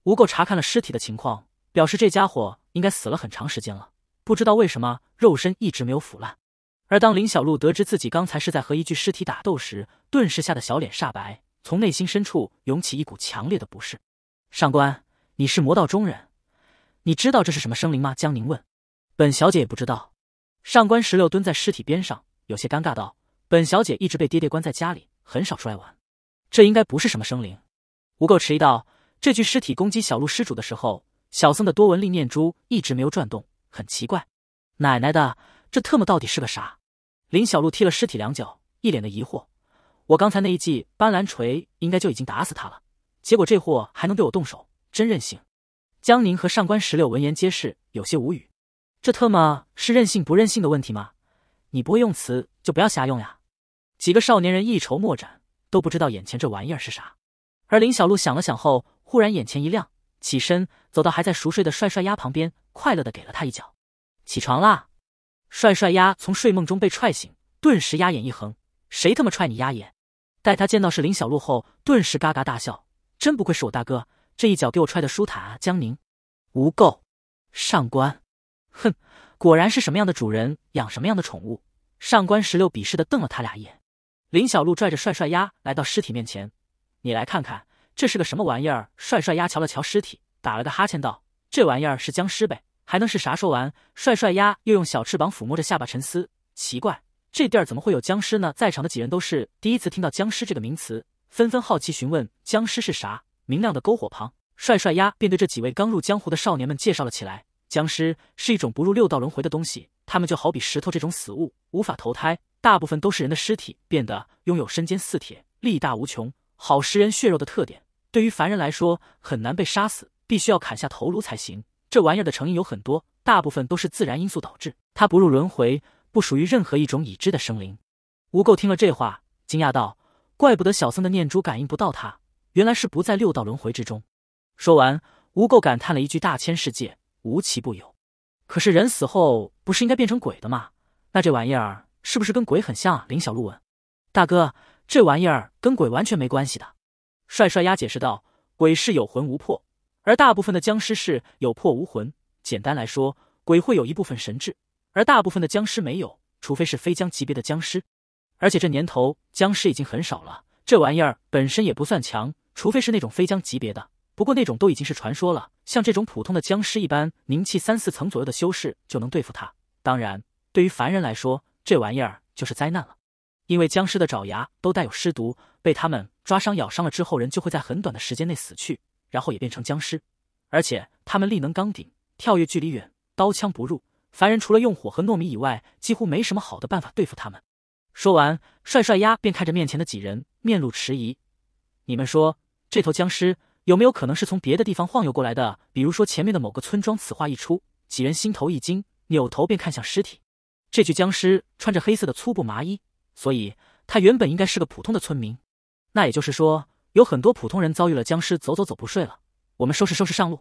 吴垢查看了尸体的情况，表示这家伙应该死了很长时间了，不知道为什么肉身一直没有腐烂。而当林小璐得知自己刚才是在和一具尸体打斗时，顿时吓得小脸煞白，从内心深处涌起一股强烈的不适。上官。你是魔道中人，你知道这是什么生灵吗？江宁问。本小姐也不知道。上官石榴蹲在尸体边上，有些尴尬道：“本小姐一直被爹爹关在家里，很少出来玩。这应该不是什么生灵。”无垢迟疑道：“这具尸体攻击小鹿施主的时候，小僧的多闻力念珠一直没有转动，很奇怪。”奶奶的，这特么到底是个啥？林小鹿踢了尸体两脚，一脸的疑惑：“我刚才那一记斑斓锤应该就已经打死他了，结果这货还能对我动手？”真任性！江宁和上官石榴闻言皆是有些无语，这特么是任性不任性的问题吗？你不会用词就不要瞎用呀！几个少年人一筹莫展，都不知道眼前这玩意儿是啥。而林小璐想了想后，忽然眼前一亮，起身走到还在熟睡的帅帅鸭旁边，快乐的给了他一脚：“起床啦！”帅帅鸭从睡梦中被踹醒，顿时鸭眼一横：“谁他妈踹你鸭眼？”待他见到是林小璐后，顿时嘎嘎大笑：“真不愧是我大哥！”这一脚给我踹的舒坦啊，江宁，无垢，上官，哼，果然是什么样的主人养什么样的宠物。上官石榴鄙视的瞪了他俩一眼。林小璐拽着帅帅鸭来到尸体面前，你来看看这是个什么玩意儿。帅帅鸭瞧了瞧尸体，打了个哈欠道：“这玩意儿是僵尸呗，还能是啥？”说完，帅帅鸭又用小翅膀抚摸着下巴沉思。奇怪，这地儿怎么会有僵尸呢？在场的几人都是第一次听到“僵尸”这个名词，纷纷好奇询问：“僵尸是啥？”明亮的篝火旁，帅帅鸭便对这几位刚入江湖的少年们介绍了起来。僵尸是一种不入六道轮回的东西，他们就好比石头这种死物，无法投胎。大部分都是人的尸体变得拥有身坚似铁、力大无穷、好食人血肉的特点。对于凡人来说，很难被杀死，必须要砍下头颅才行。这玩意儿的成因有很多，大部分都是自然因素导致。它不入轮回，不属于任何一种已知的生灵。无垢听了这话，惊讶道：“怪不得小僧的念珠感应不到它，原来是不在六道轮回之中。说完，无垢感叹了一句：“大千世界无奇不有。”可是人死后不是应该变成鬼的吗？那这玩意儿是不是跟鬼很像啊？林小璐问。大哥，这玩意儿跟鬼完全没关系的。帅帅丫解释道：“鬼是有魂无魄，而大部分的僵尸是有魄无魂。简单来说，鬼会有一部分神智，而大部分的僵尸没有，除非是非僵级别的僵尸。而且这年头僵尸已经很少了，这玩意儿本身也不算强。”除非是那种飞僵级别的，不过那种都已经是传说了。像这种普通的僵尸，一般凝气三四层左右的修士就能对付他。当然，对于凡人来说，这玩意儿就是灾难了，因为僵尸的爪牙都带有尸毒，被他们抓伤咬伤了之后，人就会在很短的时间内死去，然后也变成僵尸。而且他们力能刚顶，跳跃距离远，刀枪不入。凡人除了用火和糯米以外，几乎没什么好的办法对付他们。说完，帅帅鸭便看着面前的几人，面露迟疑：“你们说？”这头僵尸有没有可能是从别的地方晃悠过来的？比如说前面的某个村庄？此话一出，几人心头一惊，扭头便看向尸体。这具僵尸穿着黑色的粗布麻衣，所以他原本应该是个普通的村民。那也就是说，有很多普通人遭遇了僵尸，走走走，不睡了。我们收拾收拾上路。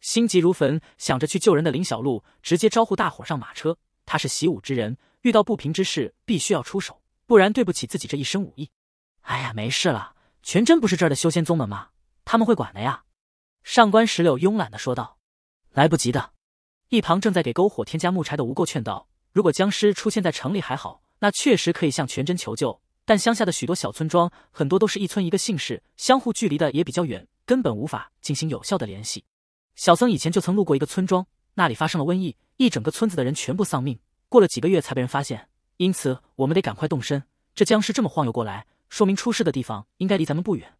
心急如焚，想着去救人的林小璐直接招呼大伙上马车。他是习武之人，遇到不平之事必须要出手，不然对不起自己这一身武艺。哎呀，没事了。全真不是这儿的修仙宗门吗？他们会管的呀！上官石榴慵懒的说道。来不及的，一旁正在给篝火添加木柴的无垢劝道：“如果僵尸出现在城里还好，那确实可以向全真求救。但乡下的许多小村庄，很多都是一村一个姓氏，相互距离的也比较远，根本无法进行有效的联系。”小僧以前就曾路过一个村庄，那里发生了瘟疫，一整个村子的人全部丧命，过了几个月才被人发现。因此，我们得赶快动身。这僵尸这么晃悠过来。说明出事的地方应该离咱们不远。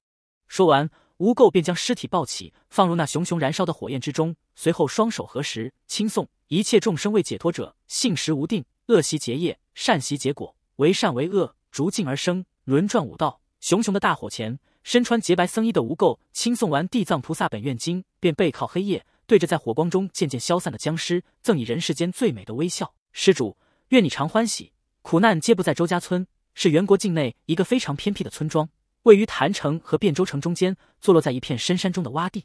说完，吴垢便将尸体抱起，放入那熊熊燃烧的火焰之中。随后，双手合十，轻诵：“一切众生为解脱者，信时无定，恶习结业，善习结果。为善为恶，逐境而生，轮转五道。”熊熊的大火前，身穿洁白僧衣的吴垢轻诵完《地藏菩萨本愿经》，便背靠黑夜，对着在火光中渐渐消散的僵尸，赠以人世间最美的微笑：“施主，愿你常欢喜，苦难皆不在周家村。”是元国境内一个非常偏僻的村庄，位于潭城和汴州城中间，坐落在一片深山中的洼地。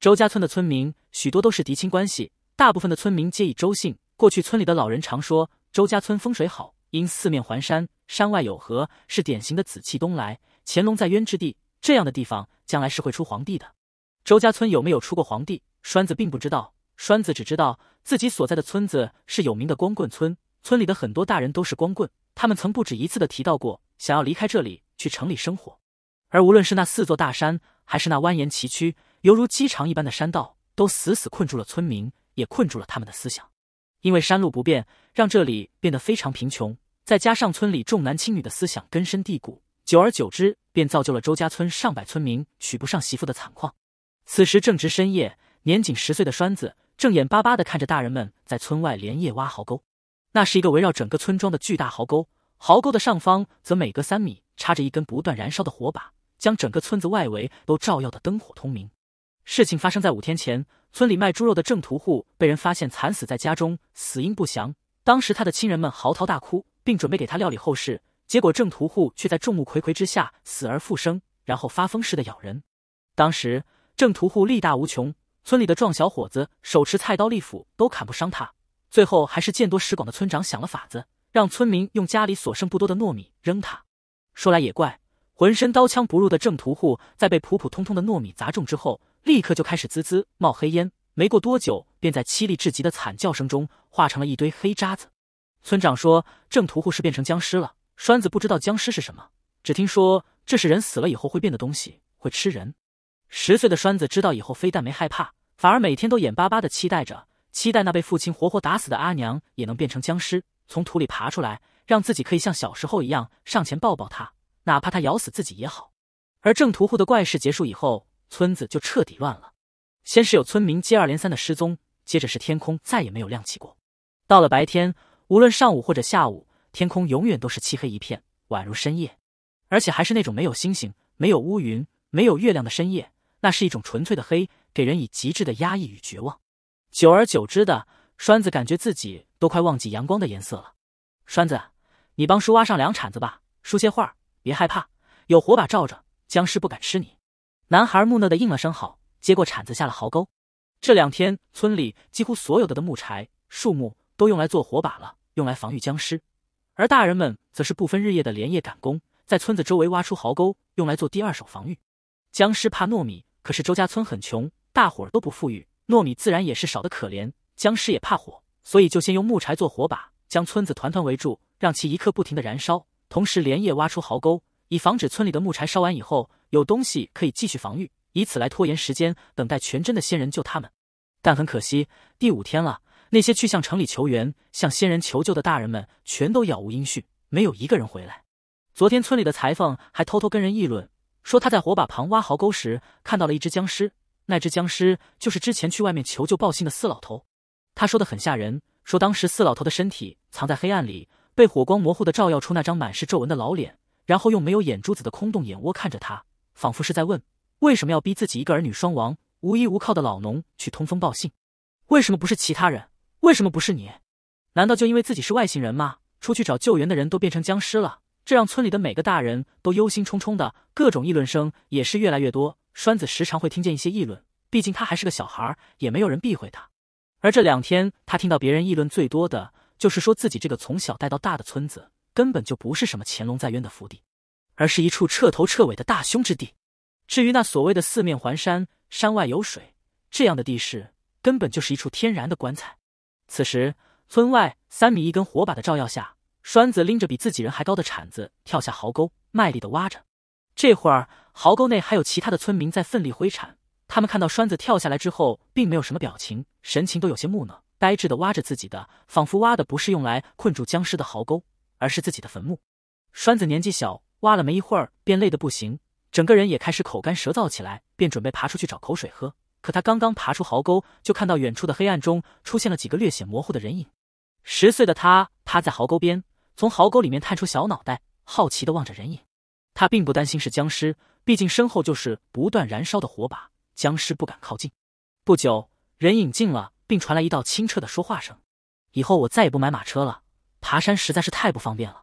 周家村的村民许多都是嫡亲关系，大部分的村民皆以周姓。过去村里的老人常说，周家村风水好，因四面环山，山外有河，是典型的紫气东来，乾隆在渊之地。这样的地方将来是会出皇帝的。周家村有没有出过皇帝，栓子并不知道。栓子只知道自己所在的村子是有名的光棍村，村里的很多大人都是光棍。他们曾不止一次的提到过，想要离开这里去城里生活，而无论是那四座大山，还是那蜿蜒崎岖、犹如鸡肠一般的山道，都死死困住了村民，也困住了他们的思想。因为山路不便，让这里变得非常贫穷，再加上村里重男轻女的思想根深蒂固，久而久之便造就了周家村上百村民娶不上媳妇的惨况。此时正值深夜，年仅十岁的栓子正眼巴巴的看着大人们在村外连夜挖壕沟。那是一个围绕整个村庄的巨大壕沟，壕沟的上方则每隔三米插着一根不断燃烧的火把，将整个村子外围都照耀得灯火通明。事情发生在五天前，村里卖猪肉的郑屠户被人发现惨死在家中，死因不详。当时他的亲人们嚎啕大哭，并准备给他料理后事，结果郑屠户却在众目睽睽之下死而复生，然后发疯似的咬人。当时郑屠户力大无穷，村里的壮小伙子手持菜刀、利斧都砍不伤他。最后还是见多识广的村长想了法子，让村民用家里所剩不多的糯米扔他。说来也怪，浑身刀枪不入的郑屠户在被普普通通的糯米砸中之后，立刻就开始滋滋冒黑烟，没过多久便在凄厉至极的惨叫声中化成了一堆黑渣子。村长说郑屠户是变成僵尸了。栓子不知道僵尸是什么，只听说这是人死了以后会变的东西，会吃人。十岁的栓子知道以后，非但没害怕，反而每天都眼巴巴的期待着。期待那被父亲活活打死的阿娘也能变成僵尸，从土里爬出来，让自己可以像小时候一样上前抱抱他，哪怕他咬死自己也好。而郑屠户的怪事结束以后，村子就彻底乱了。先是有村民接二连三的失踪，接着是天空再也没有亮起过。到了白天，无论上午或者下午，天空永远都是漆黑一片，宛如深夜，而且还是那种没有星星、没有乌云、没有月亮的深夜。那是一种纯粹的黑，给人以极致的压抑与绝望。久而久之的，栓子感觉自己都快忘记阳光的颜色了。栓子，你帮叔挖上两铲子吧。叔歇会儿，别害怕，有火把照着，僵尸不敢吃你。男孩木讷的应了声好，接过铲子下了壕沟。这两天，村里几乎所有的的木柴、树木都用来做火把了，用来防御僵尸。而大人们则是不分日夜的连夜赶工，在村子周围挖出壕沟，用来做第二手防御。僵尸怕糯米，可是周家村很穷，大伙儿都不富裕。糯米自然也是少得可怜，僵尸也怕火，所以就先用木柴做火把，将村子团团围住，让其一刻不停的燃烧。同时连夜挖出壕沟，以防止村里的木柴烧完以后有东西可以继续防御，以此来拖延时间，等待全真的仙人救他们。但很可惜，第五天了，那些去向城里求援、向仙人求救的大人们全都杳无音讯，没有一个人回来。昨天村里的裁缝还偷偷跟人议论，说他在火把旁挖壕沟时看到了一只僵尸。那只僵尸就是之前去外面求救报信的四老头。他说的很吓人，说当时四老头的身体藏在黑暗里，被火光模糊的照耀出那张满是皱纹的老脸，然后用没有眼珠子的空洞眼窝看着他，仿佛是在问：为什么要逼自己一个儿女双亡、无依无靠的老农去通风报信？为什么不是其他人？为什么不是你？难道就因为自己是外星人吗？出去找救援的人都变成僵尸了，这让村里的每个大人都忧心忡忡的，各种议论声也是越来越多。栓子时常会听见一些议论，毕竟他还是个小孩，也没有人避讳他。而这两天，他听到别人议论最多的就是说自己这个从小带到大的村子，根本就不是什么乾隆在渊的福地，而是一处彻头彻尾的大凶之地。至于那所谓的四面环山、山外有水这样的地势，根本就是一处天然的棺材。此时，村外三米一根火把的照耀下，栓子拎着比自己人还高的铲子跳下壕沟，卖力的挖着。这会儿。壕沟内还有其他的村民在奋力挥铲，他们看到栓子跳下来之后，并没有什么表情，神情都有些木讷、呆滞地挖着自己的，仿佛挖的不是用来困住僵尸的壕沟，而是自己的坟墓。栓子年纪小，挖了没一会儿便累得不行，整个人也开始口干舌燥起来，便准备爬出去找口水喝。可他刚刚爬出壕沟，就看到远处的黑暗中出现了几个略显模糊的人影。十岁的他趴在壕沟边，从壕沟里面探出小脑袋，好奇地望着人影。他并不担心是僵尸。毕竟身后就是不断燃烧的火把，僵尸不敢靠近。不久，人影近了，并传来一道清澈的说话声：“以后我再也不买马车了，爬山实在是太不方便了。”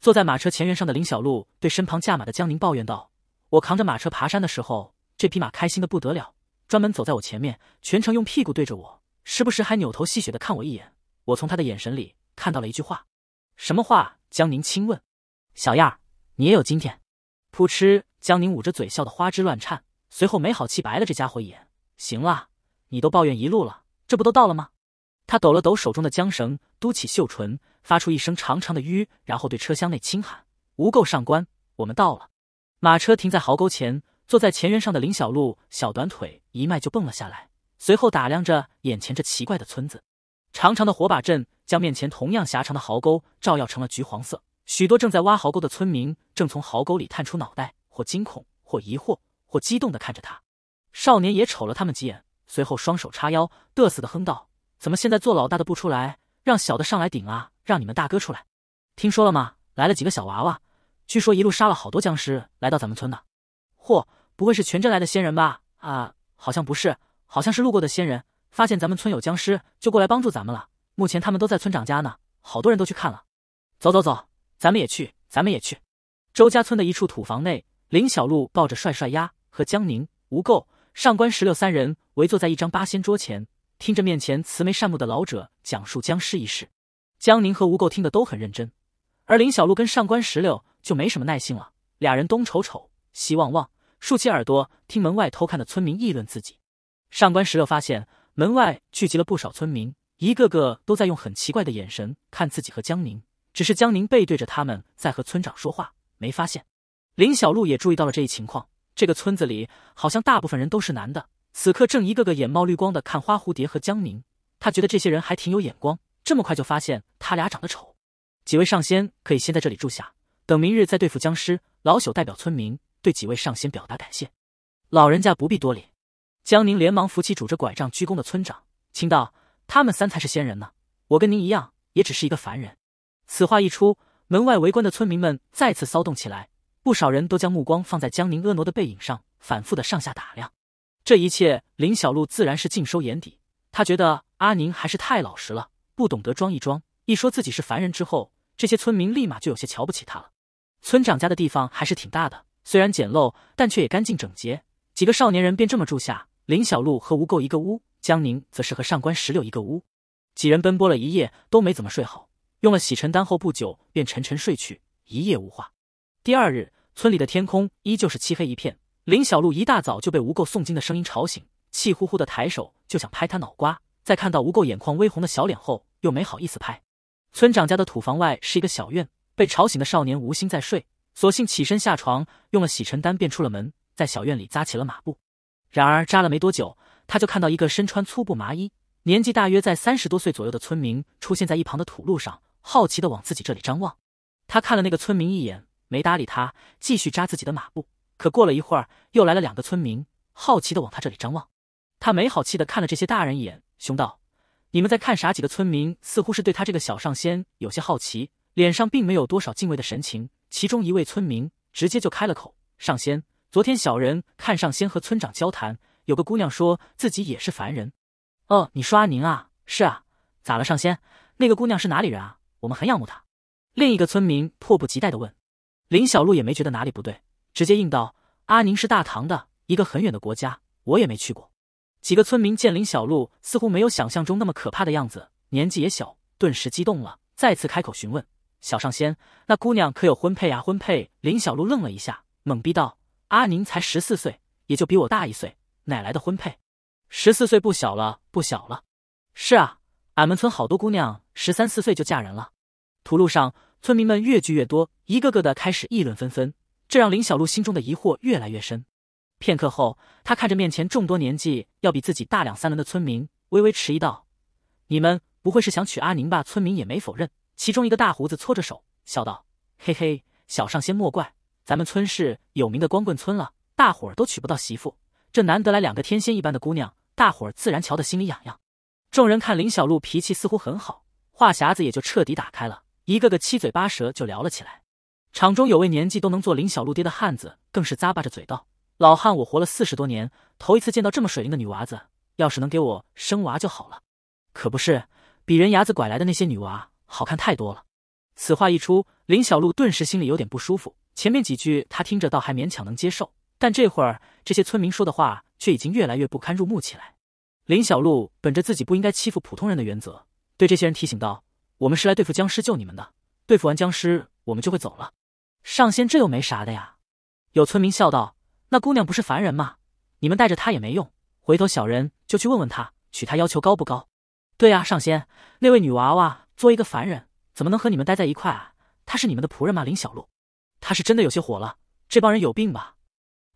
坐在马车前缘上的林小璐对身旁驾马的江宁抱怨道：“我扛着马车爬山的时候，这匹马开心的不得了，专门走在我前面，全程用屁股对着我，时不时还扭头戏谑的看我一眼。我从他的眼神里看到了一句话：什么话？”江宁轻问：“小样儿，你也有今天？”扑哧。江宁捂着嘴笑得花枝乱颤，随后没好气白了这家伙一眼：“行了，你都抱怨一路了，这不都到了吗？”他抖了抖手中的缰绳，嘟起秀唇，发出一声长长的吁，然后对车厢内轻喊：“无垢上官，我们到了。”马车停在壕沟前，坐在前缘上的林小璐小短腿一迈就蹦了下来，随后打量着眼前这奇怪的村子。长长的火把阵将面前同样狭长的壕沟照耀成了橘黄色，许多正在挖壕沟的村民正从壕沟里探出脑袋。或惊恐，或疑惑，或激动的看着他。少年也瞅了他们几眼，随后双手叉腰，嘚瑟的哼道：“怎么现在做老大的不出来，让小的上来顶啊？让你们大哥出来！听说了吗？来了几个小娃娃，据说一路杀了好多僵尸，来到咱们村呢。嚯，不会是全镇来的仙人吧？啊，好像不是，好像是路过的仙人，发现咱们村有僵尸，就过来帮助咱们了。目前他们都在村长家呢，好多人都去看了。走走走，咱们也去，咱们也去。周家村的一处土房内。”林小璐抱着帅帅鸭，和江宁、吴垢、上官石榴三人围坐在一张八仙桌前，听着面前慈眉善目的老者讲述僵尸一事。江宁和吴垢听得都很认真，而林小璐跟上官石榴就没什么耐性了，俩人东瞅瞅，西望望，竖起耳朵听门外偷看的村民议论自己。上官石榴发现门外聚集了不少村民，一个个都在用很奇怪的眼神看自己和江宁，只是江宁背对着他们在和村长说话，没发现。林小璐也注意到了这一情况，这个村子里好像大部分人都是男的，此刻正一个个眼冒绿光的看花蝴蝶和江宁。他觉得这些人还挺有眼光，这么快就发现他俩长得丑。几位上仙可以先在这里住下，等明日再对付僵尸。老朽代表村民对几位上仙表达感谢。老人家不必多礼。江宁连忙扶起拄着拐杖鞠躬的村长，轻道：“他们三才是仙人呢，我跟您一样，也只是一个凡人。”此话一出，门外围观的村民们再次骚动起来。不少人都将目光放在江宁婀娜的背影上，反复的上下打量。这一切，林小璐自然是尽收眼底。她觉得阿宁还是太老实了，不懂得装一装。一说自己是凡人之后，这些村民立马就有些瞧不起他了。村长家的地方还是挺大的，虽然简陋，但却也干净整洁。几个少年人便这么住下，林小璐和吴垢一个屋，江宁则是和上官石榴一个屋。几人奔波了一夜，都没怎么睡好，用了洗尘丹后不久便沉沉睡去，一夜无话。第二日。村里的天空依旧是漆黑一片，林小璐一大早就被吴垢诵经的声音吵醒，气呼呼的抬手就想拍他脑瓜，在看到吴垢眼眶微红的小脸后，又没好意思拍。村长家的土房外是一个小院，被吵醒的少年无心再睡，索性起身下床，用了洗尘丹便出了门，在小院里扎起了马步。然而扎了没多久，他就看到一个身穿粗布麻衣、年纪大约在三十多岁左右的村民出现在一旁的土路上，好奇的往自己这里张望。他看了那个村民一眼。没搭理他，继续扎自己的马步。可过了一会儿，又来了两个村民，好奇的往他这里张望。他没好气的看了这些大人一眼，凶道：“你们在看啥？”几个村民似乎是对他这个小上仙有些好奇，脸上并没有多少敬畏的神情。其中一位村民直接就开了口：“上仙，昨天小人看上仙和村长交谈，有个姑娘说自己也是凡人。哦，你说阿宁啊？是啊，咋了？上仙，那个姑娘是哪里人啊？我们很仰慕她。”另一个村民迫不及待的问。林小璐也没觉得哪里不对，直接应道：“阿宁是大唐的一个很远的国家，我也没去过。”几个村民见林小璐似乎没有想象中那么可怕的样子，年纪也小，顿时激动了，再次开口询问：“小上仙，那姑娘可有婚配啊？婚配？”林小璐愣了一下，懵逼道：“阿宁才十四岁，也就比我大一岁，哪来的婚配？十四岁不小了，不小了。”“是啊，俺们村好多姑娘十三四岁就嫁人了。”土路上。村民们越聚越多，一个个的开始议论纷纷，这让林小璐心中的疑惑越来越深。片刻后，他看着面前众多年纪要比自己大两三轮的村民，微微迟疑道：“你们不会是想娶阿宁吧？”村民也没否认，其中一个大胡子搓着手笑道：“嘿嘿，小上仙莫怪，咱们村是有名的光棍村了，大伙儿都娶不到媳妇，这难得来两个天仙一般的姑娘，大伙儿自然瞧得心里痒痒。”众人看林小璐脾气似乎很好，话匣子也就彻底打开了。一个个七嘴八舌就聊了起来。场中有位年纪都能做林小璐爹的汉子，更是咂巴着嘴道：“老汉，我活了四十多年，头一次见到这么水灵的女娃子，要是能给我生娃就好了。可不是，比人牙子拐来的那些女娃好看太多了。”此话一出，林小璐顿时心里有点不舒服。前面几句他听着倒还勉强能接受，但这会儿这些村民说的话却已经越来越不堪入目起来。林小璐本着自己不应该欺负普通人的原则，对这些人提醒道。我们是来对付僵尸救你们的，对付完僵尸，我们就会走了。上仙，这又没啥的呀。有村民笑道：“那姑娘不是凡人吗？你们带着她也没用。回头小人就去问问她，娶她要求高不高？”对呀，上仙，那位女娃娃作为一个凡人，怎么能和你们待在一块啊？她是你们的仆人吗？林小璐，她是真的有些火了。这帮人有病吧？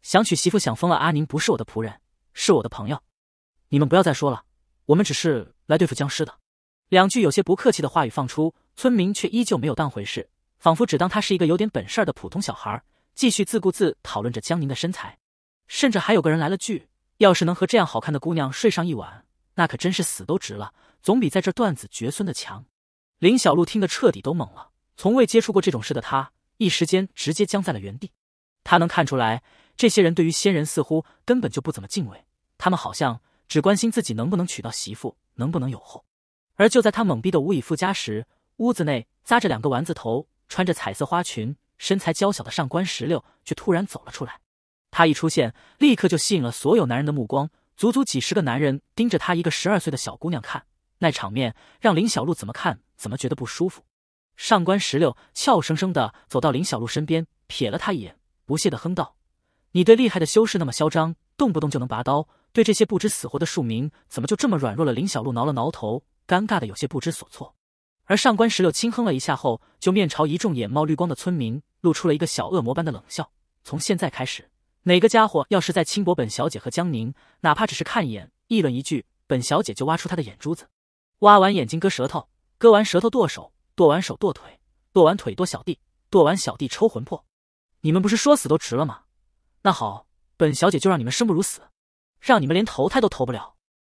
想娶媳妇想疯了？阿宁不是我的仆人，是我的朋友。你们不要再说了，我们只是来对付僵尸的。两句有些不客气的话语放出，村民却依旧没有当回事，仿佛只当他是一个有点本事的普通小孩，继续自顾自讨论着江宁的身材。甚至还有个人来了句：“要是能和这样好看的姑娘睡上一晚，那可真是死都值了，总比在这断子绝孙的强。”林小璐听得彻底都懵了，从未接触过这种事的他，一时间直接僵在了原地。他能看出来，这些人对于仙人似乎根本就不怎么敬畏，他们好像只关心自己能不能娶到媳妇，能不能有后。而就在他懵逼的无以复加时，屋子内扎着两个丸子头、穿着彩色花裙、身材娇小的上官石榴却突然走了出来。她一出现，立刻就吸引了所有男人的目光，足足几十个男人盯着她一个十二岁的小姑娘看，那场面让林小璐怎么看怎么觉得不舒服。上官石榴俏生生的走到林小璐身边，瞥了她一眼，不屑的哼道：“你对厉害的修士那么嚣张，动不动就能拔刀，对这些不知死活的庶民，怎么就这么软弱了？”林小璐挠了挠头。尴尬的有些不知所措，而上官石榴轻哼了一下后，就面朝一众眼冒绿光的村民，露出了一个小恶魔般的冷笑。从现在开始，哪个家伙要是在轻薄本小姐和江宁，哪怕只是看一眼、议论一句，本小姐就挖出他的眼珠子，挖完眼睛割舌头，割完舌头剁手，剁完手剁腿，剁完腿剁小弟，剁完小弟抽魂魄。你们不是说死都值了吗？那好，本小姐就让你们生不如死，让你们连投胎都投不了。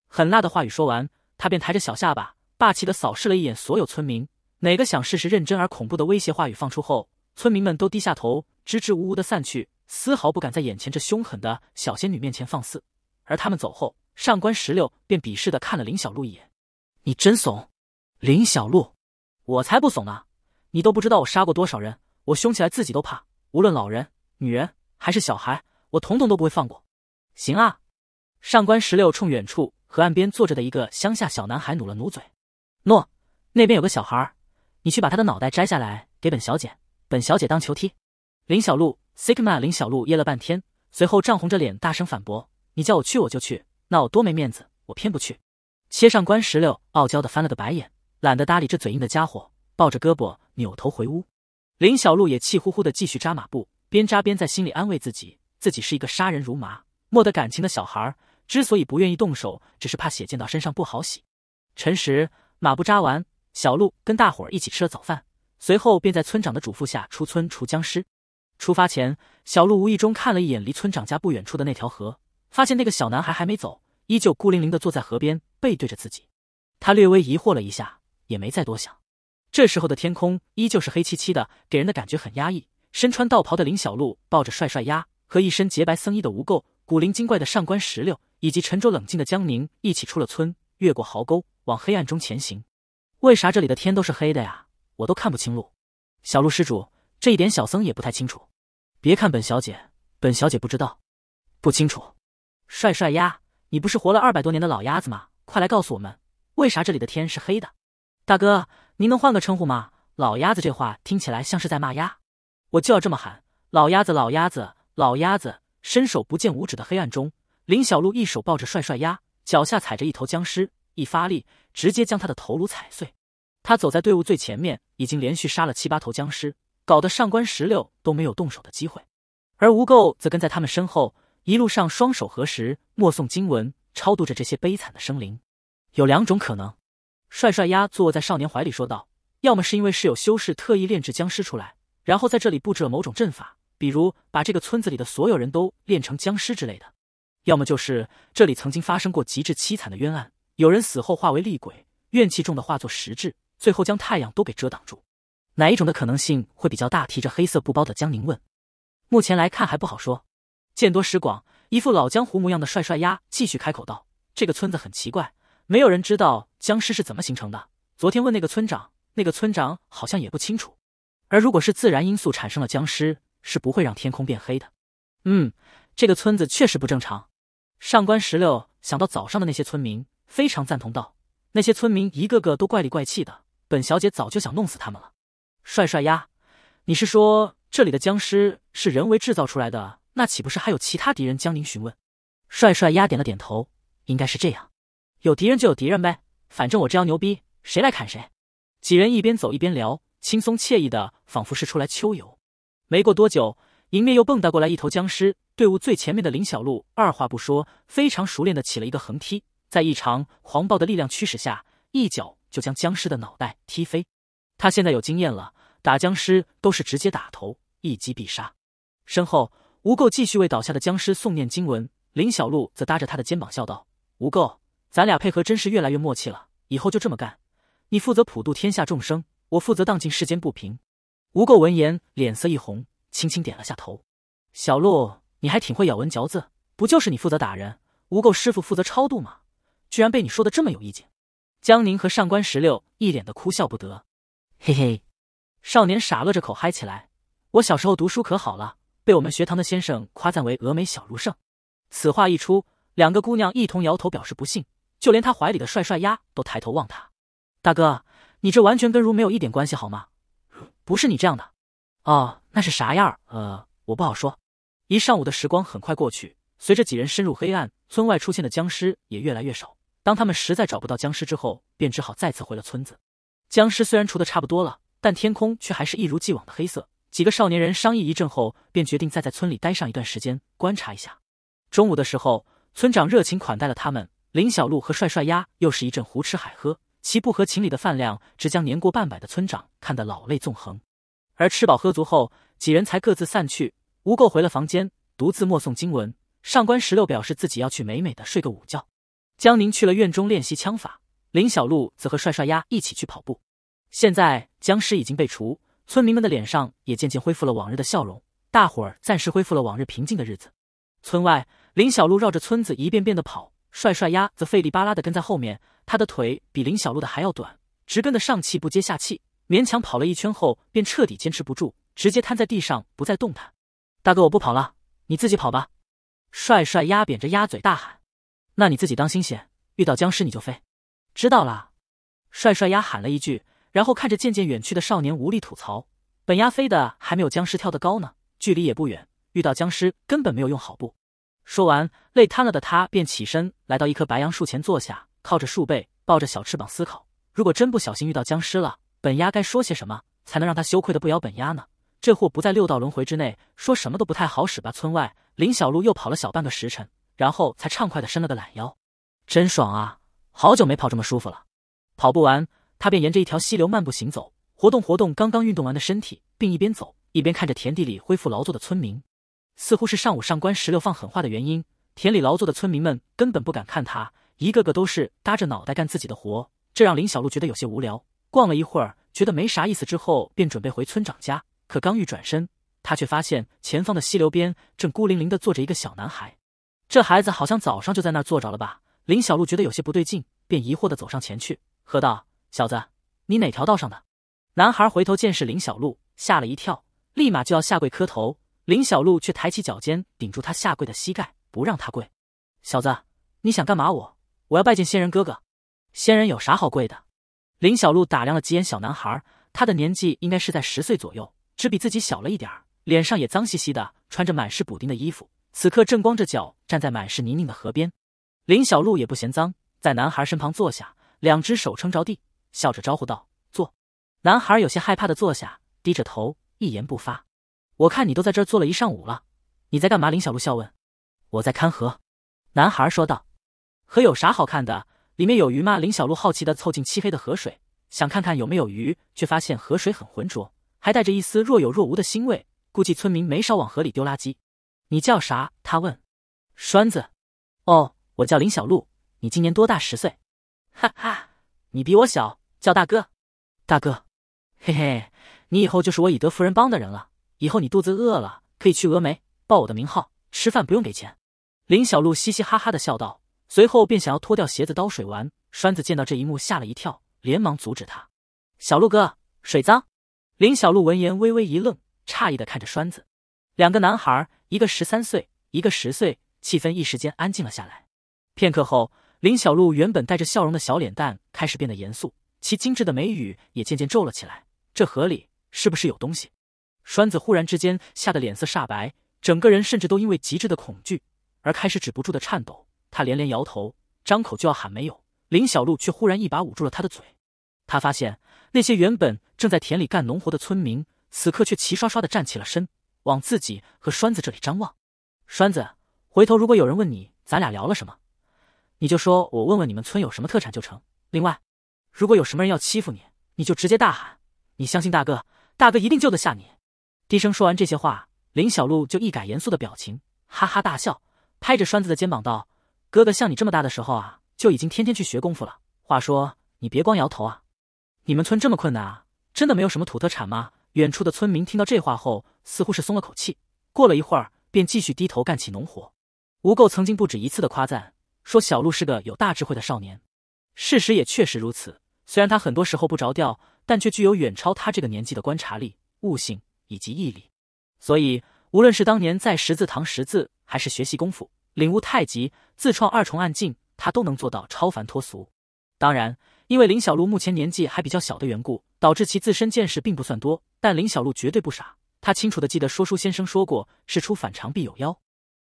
狠辣的话语说完。他便抬着小下巴，霸气的扫视了一眼所有村民，哪个想试试认真而恐怖的威胁话语放出后，村民们都低下头，支支吾吾的散去，丝毫不敢在眼前这凶狠的小仙女面前放肆。而他们走后，上官石榴便鄙视的看了林小璐一眼：“你真怂！”林小璐：“我才不怂呢！你都不知道我杀过多少人，我凶起来自己都怕。无论老人、女人还是小孩，我统统都不会放过。”行啊，上官石榴冲远处。河岸边坐着的一个乡下小男孩努了努嘴：“诺，那边有个小孩，你去把他的脑袋摘下来给本小姐，本小姐当球踢。”林小璐，Sigma，林小璐噎了半天，随后涨红着脸大声反驳：“你叫我去我就去，那我多没面子，我偏不去。”切上官石榴，傲娇的翻了个白眼，懒得搭理这嘴硬的家伙，抱着胳膊扭头回屋。林小璐也气呼呼的继续扎马步，边扎边在心里安慰自己：自己是一个杀人如麻、没得感情的小孩。之所以不愿意动手，只是怕血溅到身上不好洗。辰时马步扎完，小鹿跟大伙儿一起吃了早饭，随后便在村长的嘱咐下出村除僵尸。出发前，小鹿无意中看了一眼离村长家不远处的那条河，发现那个小男孩还没走，依旧孤零零的坐在河边，背对着自己。他略微疑惑了一下，也没再多想。这时候的天空依旧是黑漆漆的，给人的感觉很压抑。身穿道袍的林小鹿抱着帅帅鸭和一身洁白僧衣的无垢，古灵精怪的上官石榴。以及沉着冷静的江宁一起出了村，越过壕沟，往黑暗中前行。为啥这里的天都是黑的呀？我都看不清路。小鹿施主，这一点小僧也不太清楚。别看本小姐，本小姐不知道，不清楚。帅帅鸭，你不是活了二百多年的老鸭子吗？快来告诉我们，为啥这里的天是黑的？大哥，您能换个称呼吗？老鸭子这话听起来像是在骂鸭。我就要这么喊，老鸭子，老鸭子，老鸭子。伸手不见五指的黑暗中。林小璐一手抱着帅帅鸭，脚下踩着一头僵尸，一发力直接将他的头颅踩碎。他走在队伍最前面，已经连续杀了七八头僵尸，搞得上官石榴都没有动手的机会。而吴垢则跟在他们身后，一路上双手合十，默诵经文，超度着这些悲惨的生灵。有两种可能，帅帅鸭坐在少年怀里说道：“要么是因为是有修士特意炼制僵尸出来，然后在这里布置了某种阵法，比如把这个村子里的所有人都炼成僵尸之类的。”要么就是这里曾经发生过极致凄惨的冤案，有人死后化为厉鬼，怨气重的化作石质，最后将太阳都给遮挡住。哪一种的可能性会比较大？提着黑色布包的江宁问。目前来看还不好说。见多识广、一副老江湖模样的帅帅鸭继续开口道：“这个村子很奇怪，没有人知道僵尸是怎么形成的。昨天问那个村长，那个村长好像也不清楚。而如果是自然因素产生了僵尸，是不会让天空变黑的。”嗯，这个村子确实不正常。上官石榴想到早上的那些村民，非常赞同道：“那些村民一个个都怪里怪气的，本小姐早就想弄死他们了。”“帅帅呀，你是说这里的僵尸是人为制造出来的？那岂不是还有其他敌人？”江宁询问。帅帅呀点了点头：“应该是这样，有敌人就有敌人呗，反正我这样牛逼，谁来砍谁。”几人一边走一边聊，轻松惬意的，仿佛是出来秋游。没过多久。迎面又蹦跶过来一头僵尸，队伍最前面的林小璐二话不说，非常熟练的起了一个横踢，在异常狂暴的力量驱使下，一脚就将僵尸的脑袋踢飞。他现在有经验了，打僵尸都是直接打头，一击必杀。身后吴垢继续为倒下的僵尸诵念经文，林小璐则搭着他的肩膀笑道：“吴垢，咱俩配合真是越来越默契了，以后就这么干，你负责普渡天下众生，我负责荡尽世间不平。”吴垢闻言，脸色一红。轻轻点了下头，小鹿，你还挺会咬文嚼字。不就是你负责打人，无垢师傅负责超度吗？居然被你说的这么有意境。江宁和上官石榴一脸的哭笑不得。嘿嘿，少年傻乐着口嗨起来。我小时候读书可好了，被我们学堂的先生夸赞为峨眉小儒圣。此话一出，两个姑娘一同摇头表示不信，就连他怀里的帅帅丫都抬头望他。大哥，你这完全跟儒没有一点关系好吗？不是你这样的，哦。那是啥样儿？呃，我不好说。一上午的时光很快过去，随着几人深入黑暗，村外出现的僵尸也越来越少。当他们实在找不到僵尸之后，便只好再次回了村子。僵尸虽然除的差不多了，但天空却还是一如既往的黑色。几个少年人商议一阵后，便决定再在村里待上一段时间，观察一下。中午的时候，村长热情款待了他们。林小璐和帅帅鸭又是一阵胡吃海喝，其不合情理的饭量，直将年过半百的村长看得老泪纵横。而吃饱喝足后，几人才各自散去。吴垢回了房间，独自默诵经文。上官十六表示自己要去美美的睡个午觉。江宁去了院中练习枪法，林小璐则和帅帅鸭一起去跑步。现在僵尸已经被除，村民们的脸上也渐渐恢复了往日的笑容，大伙儿暂时恢复了往日平静的日子。村外，林小璐绕着村子一遍遍的跑，帅帅鸭则费力巴拉的跟在后面，他的腿比林小璐的还要短，直跟的上气不接下气。勉强跑了一圈后，便彻底坚持不住，直接瘫在地上，不再动弹。大哥，我不跑了，你自己跑吧。帅帅压扁着鸭嘴大喊：“那你自己当心些，遇到僵尸你就飞。”知道啦。帅帅鸭喊了一句，然后看着渐渐远去的少年，无力吐槽：“本鸭飞的还没有僵尸跳的高呢，距离也不远，遇到僵尸根本没有用，好步。”说完，累瘫了的他便起身来到一棵白杨树前坐下，靠着树背，抱着小翅膀思考：如果真不小心遇到僵尸了。本鸭该说些什么才能让他羞愧的不咬本鸭呢？这货不在六道轮回之内，说什么都不太好使吧。村外，林小璐又跑了小半个时辰，然后才畅快的伸了个懒腰，真爽啊！好久没跑这么舒服了。跑不完，他便沿着一条溪流漫步行走，活动活动刚刚运动完的身体，并一边走一边看着田地里恢复劳作的村民。似乎是上午上官石榴放狠话的原因，田里劳作的村民们根本不敢看他，一个个都是搭着脑袋干自己的活，这让林小璐觉得有些无聊。逛了一会儿，觉得没啥意思，之后便准备回村长家。可刚一转身，他却发现前方的溪流边正孤零零的坐着一个小男孩。这孩子好像早上就在那儿坐着了吧？林小璐觉得有些不对劲，便疑惑的走上前去，喝道：“小子，你哪条道上的？”男孩回头见是林小璐，吓了一跳，立马就要下跪磕头。林小璐却抬起脚尖顶住他下跪的膝盖，不让他跪。小子，你想干嘛？我我要拜见仙人哥哥。仙人有啥好跪的？林小璐打量了几眼小男孩，他的年纪应该是在十岁左右，只比自己小了一点儿，脸上也脏兮兮的，穿着满是补丁的衣服，此刻正光着脚站在满是泥泞的河边。林小璐也不嫌脏，在男孩身旁坐下，两只手撑着地，笑着招呼道：“坐。”男孩有些害怕的坐下，低着头，一言不发。我看你都在这儿坐了一上午了，你在干嘛？林小璐笑问。我在看河，男孩说道。河有啥好看的？里面有鱼吗？林小鹿好奇的凑近漆黑的河水，想看看有没有鱼，却发现河水很浑浊，还带着一丝若有若无的腥味。估计村民没少往河里丢垃圾。你叫啥？他问。栓子。哦，我叫林小鹿。你今年多大？十岁。哈哈，你比我小，叫大哥。大哥。嘿嘿，你以后就是我以德服人帮的人了。以后你肚子饿了，可以去峨眉，报我的名号，吃饭不用给钱。林小鹿嘻嘻哈哈的笑道。随后便想要脱掉鞋子倒水玩，栓子见到这一幕吓了一跳，连忙阻止他：“小鹿哥，水脏。”林小鹿闻言微微一愣，诧异的看着栓子。两个男孩，一个十三岁，一个十岁，气氛一时间安静了下来。片刻后，林小鹿原本带着笑容的小脸蛋开始变得严肃，其精致的眉宇也渐渐皱了起来。这河里是不是有东西？栓子忽然之间吓得脸色煞白，整个人甚至都因为极致的恐惧而开始止不住的颤抖。他连连摇头，张口就要喊“没有”，林小璐却忽然一把捂住了他的嘴。他发现那些原本正在田里干农活的村民，此刻却齐刷刷的站起了身，往自己和栓子这里张望。栓子，回头如果有人问你咱俩聊了什么，你就说我问问你们村有什么特产就成。另外，如果有什么人要欺负你，你就直接大喊，你相信大哥，大哥一定救得下你。低声说完这些话，林小璐就一改严肃的表情，哈哈大笑，拍着栓子的肩膀道。哥哥像你这么大的时候啊，就已经天天去学功夫了。话说，你别光摇头啊！你们村这么困难啊，真的没有什么土特产吗？远处的村民听到这话后，似乎是松了口气。过了一会儿，便继续低头干起农活。吴垢曾经不止一次的夸赞说：“小鹿是个有大智慧的少年。”事实也确实如此。虽然他很多时候不着调，但却具有远超他这个年纪的观察力、悟性以及毅力。所以，无论是当年在识字堂识字，还是学习功夫、领悟太极。自创二重暗境，他都能做到超凡脱俗。当然，因为林小璐目前年纪还比较小的缘故，导致其自身见识并不算多。但林小璐绝对不傻，她清楚的记得说书先生说过“事出反常必有妖”。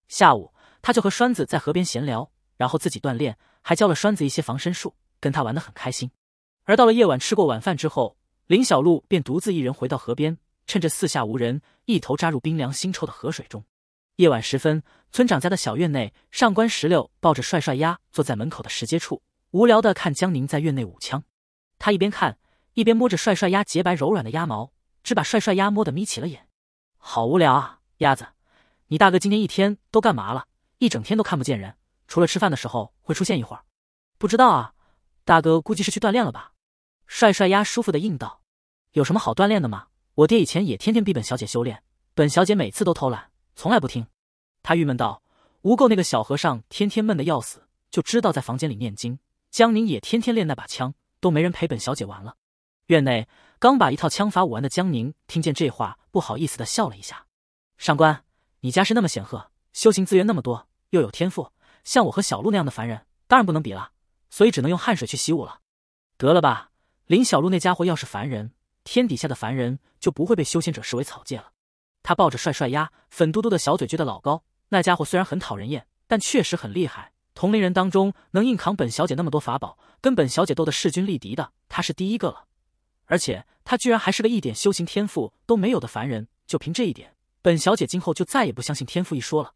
下午，他就和栓子在河边闲聊，然后自己锻炼，还教了栓子一些防身术，跟他玩得很开心。而到了夜晚，吃过晚饭之后，林小璐便独自一人回到河边，趁着四下无人，一头扎入冰凉腥臭的河水中。夜晚时分，村长家的小院内，上官石榴抱着帅帅鸭坐在门口的石阶处，无聊的看江宁在院内舞枪。他一边看，一边摸着帅帅鸭洁白柔软的鸭毛，只把帅帅鸭摸得眯起了眼。好无聊啊，鸭子，你大哥今天一天都干嘛了？一整天都看不见人，除了吃饭的时候会出现一会儿。不知道啊，大哥估计是去锻炼了吧？帅帅鸭舒服的应道：“有什么好锻炼的吗？我爹以前也天天逼本小姐修炼，本小姐每次都偷懒。”从来不听，他郁闷道：“无垢那个小和尚天天闷得要死，就知道在房间里念经。江宁也天天练那把枪，都没人陪本小姐玩了。”院内刚把一套枪法舞完的江宁听见这话，不好意思的笑了一下。“上官，你家世那么显赫，修行资源那么多，又有天赋，像我和小鹿那样的凡人，当然不能比了，所以只能用汗水去习武了。”得了吧，林小鹿那家伙要是凡人，天底下的凡人就不会被修仙者视为草芥了。他抱着帅帅鸭，粉嘟嘟的小嘴撅得老高。那家伙虽然很讨人厌，但确实很厉害。同龄人当中能硬扛本小姐那么多法宝，跟本小姐斗得势均力敌的，他是第一个了。而且他居然还是个一点修行天赋都没有的凡人。就凭这一点，本小姐今后就再也不相信天赋一说了。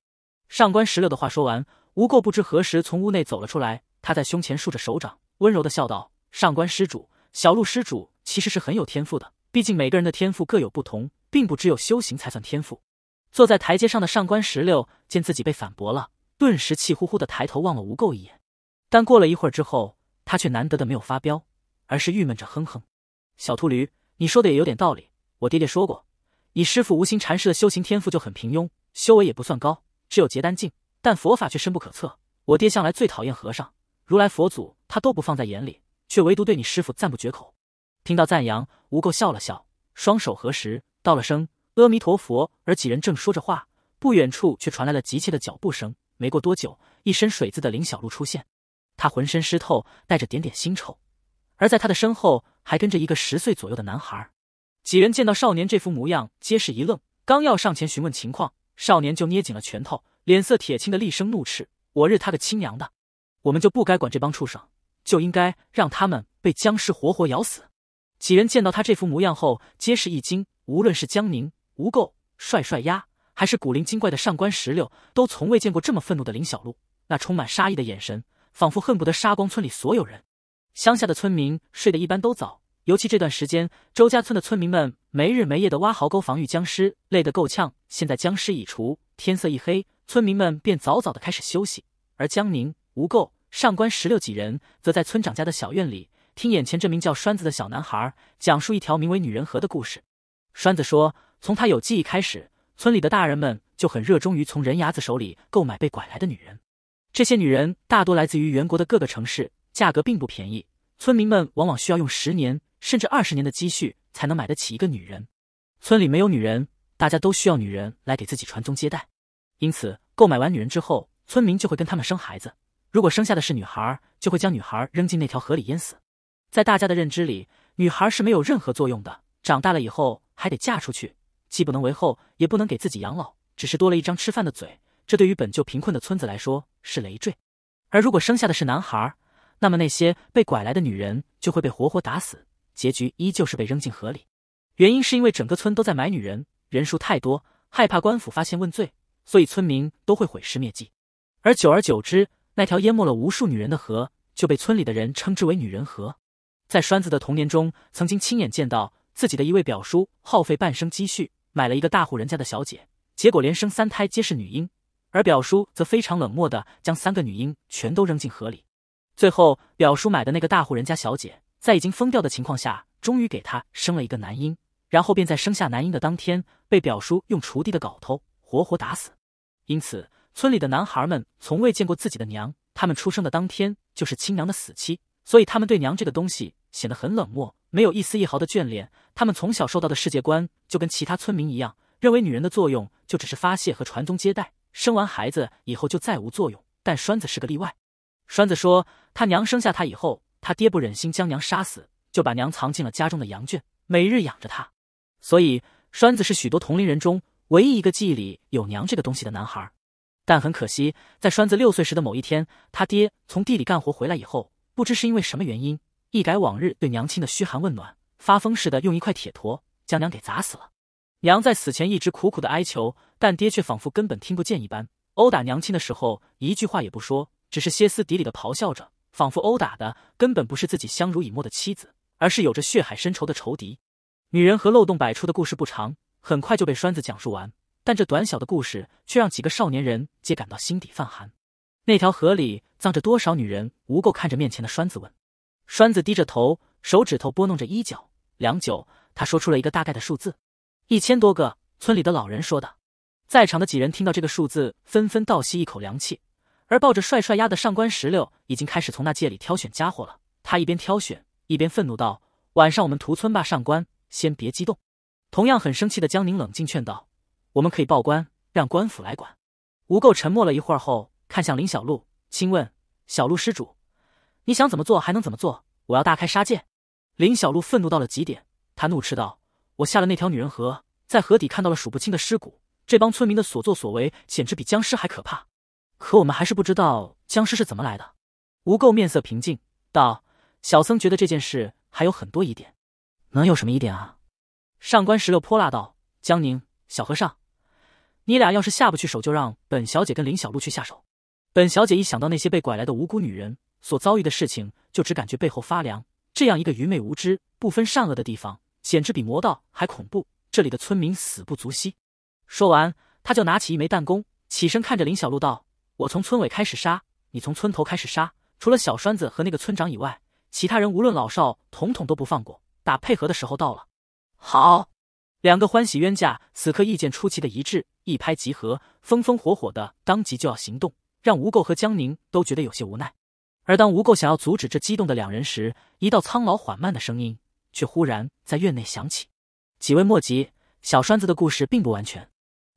上官石榴的话说完，吴垢不知何时从屋内走了出来。他在胸前竖着手掌，温柔的笑道：“上官施主，小鹿施主其实是很有天赋的。毕竟每个人的天赋各有不同。”并不只有修行才算天赋。坐在台阶上的上官石榴见自己被反驳了，顿时气呼呼的抬头望了无垢一眼。但过了一会儿之后，他却难得的没有发飙，而是郁闷着哼哼：“小秃驴，你说的也有点道理。我爹爹说过，你师傅无心禅师的修行天赋就很平庸，修为也不算高，只有结丹境。但佛法却深不可测。我爹向来最讨厌和尚，如来佛祖他都不放在眼里，却唯独对你师傅赞不绝口。”听到赞扬，无垢笑了笑，双手合十。道了声阿弥陀佛，而几人正说着话，不远处却传来了急切的脚步声。没过多久，一身水渍的林小璐出现，他浑身湿透，带着点点腥臭，而在他的身后还跟着一个十岁左右的男孩。几人见到少年这副模样，皆是一愣，刚要上前询问情况，少年就捏紧了拳头，脸色铁青的厉声怒斥：“我日他个亲娘的！我们就不该管这帮畜生，就应该让他们被僵尸活活咬死！”几人见到他这副模样后，皆是一惊。无论是江宁、吴垢、帅帅鸭，还是古灵精怪的上官石榴，都从未见过这么愤怒的林小璐。那充满杀意的眼神，仿佛恨不得杀光村里所有人。乡下的村民睡得一般都早，尤其这段时间，周家村的村民们没日没夜的挖壕沟防御僵尸，累得够呛。现在僵尸已除，天色一黑，村民们便早早的开始休息。而江宁、吴垢、上官石榴几人，则在村长家的小院里。听眼前这名叫栓子的小男孩讲述一条名为“女人河”的故事。栓子说，从他有记忆开始，村里的大人们就很热衷于从人牙子手里购买被拐来的女人。这些女人大多来自于原国的各个城市，价格并不便宜。村民们往往需要用十年甚至二十年的积蓄才能买得起一个女人。村里没有女人，大家都需要女人来给自己传宗接代，因此购买完女人之后，村民就会跟他们生孩子。如果生下的是女孩，就会将女孩扔进那条河里淹死。在大家的认知里，女孩是没有任何作用的。长大了以后还得嫁出去，既不能为后，也不能给自己养老，只是多了一张吃饭的嘴。这对于本就贫困的村子来说是累赘。而如果生下的是男孩，那么那些被拐来的女人就会被活活打死，结局依旧是被扔进河里。原因是因为整个村都在买女人，人数太多，害怕官府发现问罪，所以村民都会毁尸灭迹。而久而久之，那条淹没了无数女人的河，就被村里的人称之为“女人河”。在栓子的童年中，曾经亲眼见到自己的一位表叔耗费半生积蓄买了一个大户人家的小姐，结果连生三胎皆是女婴，而表叔则非常冷漠的将三个女婴全都扔进河里。最后，表叔买的那个大户人家小姐在已经疯掉的情况下，终于给他生了一个男婴，然后便在生下男婴的当天被表叔用锄地的镐头活活打死。因此，村里的男孩们从未见过自己的娘，他们出生的当天就是亲娘的死期，所以他们对娘这个东西。显得很冷漠，没有一丝一毫的眷恋。他们从小受到的世界观就跟其他村民一样，认为女人的作用就只是发泄和传宗接代，生完孩子以后就再无作用。但栓子是个例外。栓子说，他娘生下他以后，他爹不忍心将娘杀死，就把娘藏进了家中的羊圈，每日养着她。所以，栓子是许多同龄人中唯一一个记忆里有娘这个东西的男孩。但很可惜，在栓子六岁时的某一天，他爹从地里干活回来以后，不知是因为什么原因。一改往日对娘亲的嘘寒问暖，发疯似的用一块铁坨将娘给砸死了。娘在死前一直苦苦的哀求，但爹却仿佛根本听不见一般，殴打娘亲的时候一句话也不说，只是歇斯底里的咆哮着，仿佛殴打的根本不是自己相濡以沫的妻子，而是有着血海深仇的仇敌。女人和漏洞百出的故事不长，很快就被栓子讲述完，但这短小的故事却让几个少年人皆感到心底泛寒。那条河里葬着多少女人？无垢看着面前的栓子问。栓子低着头，手指头拨弄着衣角，良久，他说出了一个大概的数字：一千多个。村里的老人说的。在场的几人听到这个数字，纷纷倒吸一口凉气。而抱着帅帅鸭的上官石榴已经开始从那界里挑选家伙了。他一边挑选，一边愤怒道：“晚上我们屠村吧！”上官，先别激动。同样很生气的江宁冷静劝道：“我们可以报官，让官府来管。”吴垢沉默了一会儿后，看向林小璐，轻问：“小璐施主。”你想怎么做还能怎么做？我要大开杀戒！林小璐愤怒到了极点，她怒斥道：“我下了那条女人河，在河底看到了数不清的尸骨。这帮村民的所作所为简直比僵尸还可怕。可我们还是不知道僵尸是怎么来的。”无垢面色平静道：“小僧觉得这件事还有很多疑点，能有什么疑点啊？”上官石榴泼辣道：“江宁，小和尚，你俩要是下不去手，就让本小姐跟林小璐去下手。本小姐一想到那些被拐来的无辜女人。”所遭遇的事情，就只感觉背后发凉。这样一个愚昧无知、不分善恶的地方，简直比魔道还恐怖。这里的村民死不足惜。说完，他就拿起一枚弹弓，起身看着林小璐道：“我从村尾开始杀，你从村头开始杀。除了小栓子和那个村长以外，其他人无论老少，统统都不放过。打配合的时候到了。”好，两个欢喜冤家此刻意见出奇的一致，一拍即合，风风火火的，当即就要行动，让吴垢和江宁都觉得有些无奈。而当无垢想要阻止这激动的两人时，一道苍老缓慢的声音却忽然在院内响起：“几位莫急，小栓子的故事并不完全。”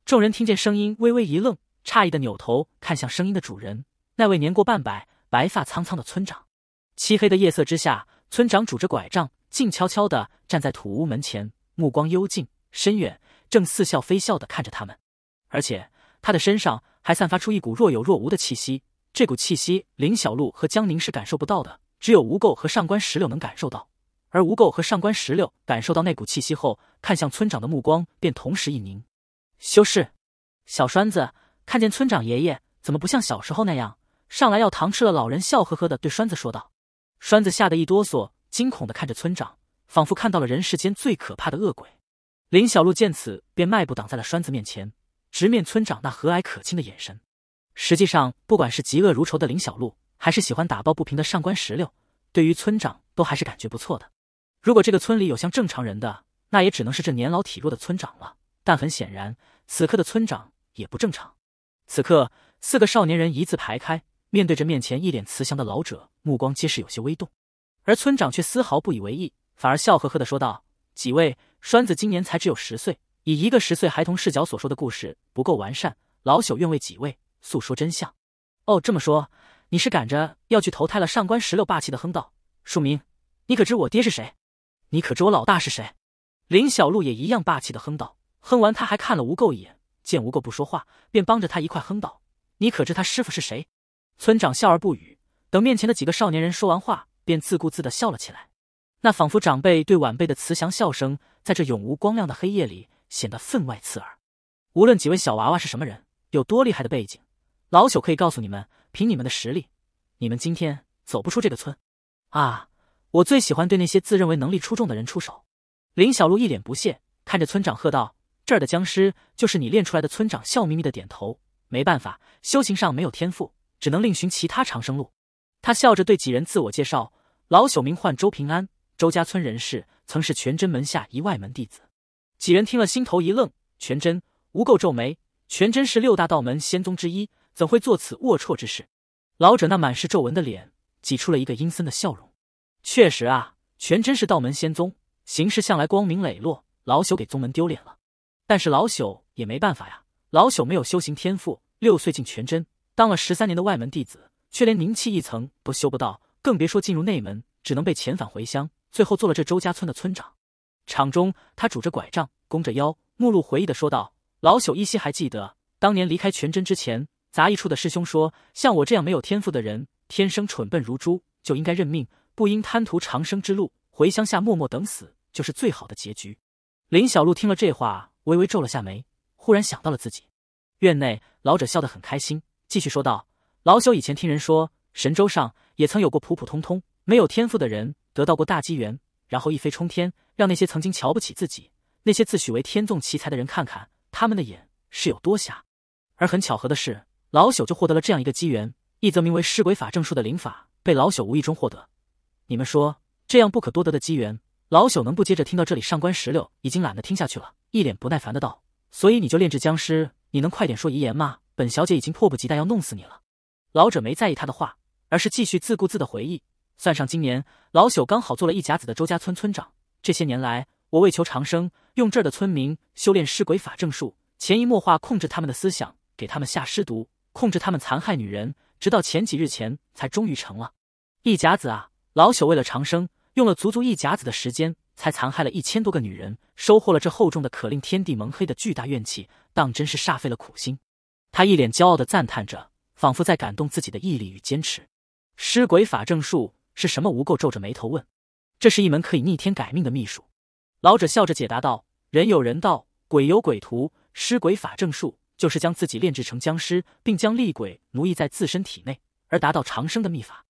众人听见声音，微微一愣，诧异的扭头看向声音的主人——那位年过半百、白发苍苍的村长。漆黑的夜色之下，村长拄着拐杖，静悄悄地站在土屋门前，目光幽静深远，正似笑非笑地看着他们。而且，他的身上还散发出一股若有若无的气息。这股气息，林小璐和江宁是感受不到的，只有吴垢和上官石榴能感受到。而吴垢和上官石榴感受到那股气息后，看向村长的目光便同时一凝。修士，小栓子，看见村长爷爷，怎么不像小时候那样上来要糖吃了？老人笑呵呵的对栓子说道。栓子吓得一哆嗦，惊恐的看着村长，仿佛看到了人世间最可怕的恶鬼。林小璐见此，便迈步挡在了栓子面前，直面村长那和蔼可亲的眼神。实际上，不管是嫉恶如仇的林小璐，还是喜欢打抱不平的上官石榴，对于村长都还是感觉不错的。如果这个村里有像正常人的，那也只能是这年老体弱的村长了。但很显然，此刻的村长也不正常。此刻，四个少年人一字排开，面对着面前一脸慈祥的老者，目光皆是有些微动。而村长却丝毫不以为意，反而笑呵呵地说道：“几位，栓子今年才只有十岁，以一个十岁孩童视角所说的故事不够完善，老朽愿为几位。”诉说真相。哦，这么说你是赶着要去投胎了？上官石榴霸气的哼道：“树明，你可知我爹是谁？你可知我老大是谁？”林小璐也一样霸气的哼道。哼完，他还看了吴垢一眼，见吴垢不说话，便帮着他一块哼道：“你可知他师傅是谁？”村长笑而不语。等面前的几个少年人说完话，便自顾自的笑了起来。那仿佛长辈对晚辈的慈祥笑声，在这永无光亮的黑夜里显得分外刺耳。无论几位小娃娃是什么人，有多厉害的背景。老朽可以告诉你们，凭你们的实力，你们今天走不出这个村。啊！我最喜欢对那些自认为能力出众的人出手。林小璐一脸不屑看着村长喝道：“这儿的僵尸就是你练出来的？”村长笑眯眯的点头。没办法，修行上没有天赋，只能另寻其他长生路。他笑着对几人自我介绍：“老朽名唤周平安，周家村人士，曾是全真门下一外门弟子。”几人听了心头一愣。全真无垢皱眉：“全真是六大道门仙宗之一。”怎会做此龌龊之事？老者那满是皱纹的脸挤出了一个阴森的笑容。确实啊，全真是道门仙宗，行事向来光明磊落。老朽给宗门丢脸了，但是老朽也没办法呀。老朽没有修行天赋，六岁进全真，当了十三年的外门弟子，却连凝气一层都修不到，更别说进入内门，只能被遣返回乡，最后做了这周家村的村长。场中，他拄着拐杖，弓着腰，目露回忆的说道：“老朽依稀还记得，当年离开全真之前。”杂役处的师兄说：“像我这样没有天赋的人，天生蠢笨如猪，就应该认命，不应贪图长生之路，回乡下默默等死，就是最好的结局。”林小璐听了这话，微微皱了下眉，忽然想到了自己。院内老者笑得很开心，继续说道：“老朽以前听人说，神州上也曾有过普普通通、没有天赋的人得到过大机缘，然后一飞冲天，让那些曾经瞧不起自己、那些自诩为天纵奇才的人看看，他们的眼是有多瞎。”而很巧合的是。老朽就获得了这样一个机缘，一则名为“尸鬼法正术”的灵法被老朽无意中获得。你们说，这样不可多得的机缘，老朽能不接着听到这里？上官石榴已经懒得听下去了，一脸不耐烦的道：“所以你就炼制僵尸？你能快点说遗言吗？本小姐已经迫不及待要弄死你了。”老者没在意他的话，而是继续自顾自的回忆。算上今年，老朽刚好做了一甲子的周家村村长。这些年来，我为求长生，用这儿的村民修炼尸鬼法正术，潜移默化控制他们的思想，给他们下尸毒。控制他们残害女人，直到前几日前才终于成了。一甲子啊！老朽为了长生，用了足足一甲子的时间，才残害了一千多个女人，收获了这厚重的可令天地蒙黑的巨大怨气，当真是煞费了苦心。他一脸骄傲的赞叹着，仿佛在感动自己的毅力与坚持。尸鬼法正术是什么？无垢皱着眉头问。这是一门可以逆天改命的秘术。老者笑着解答道：人有人道，鬼有鬼途，尸鬼法正术。就是将自己炼制成僵尸，并将厉鬼奴役在自身体内，而达到长生的秘法。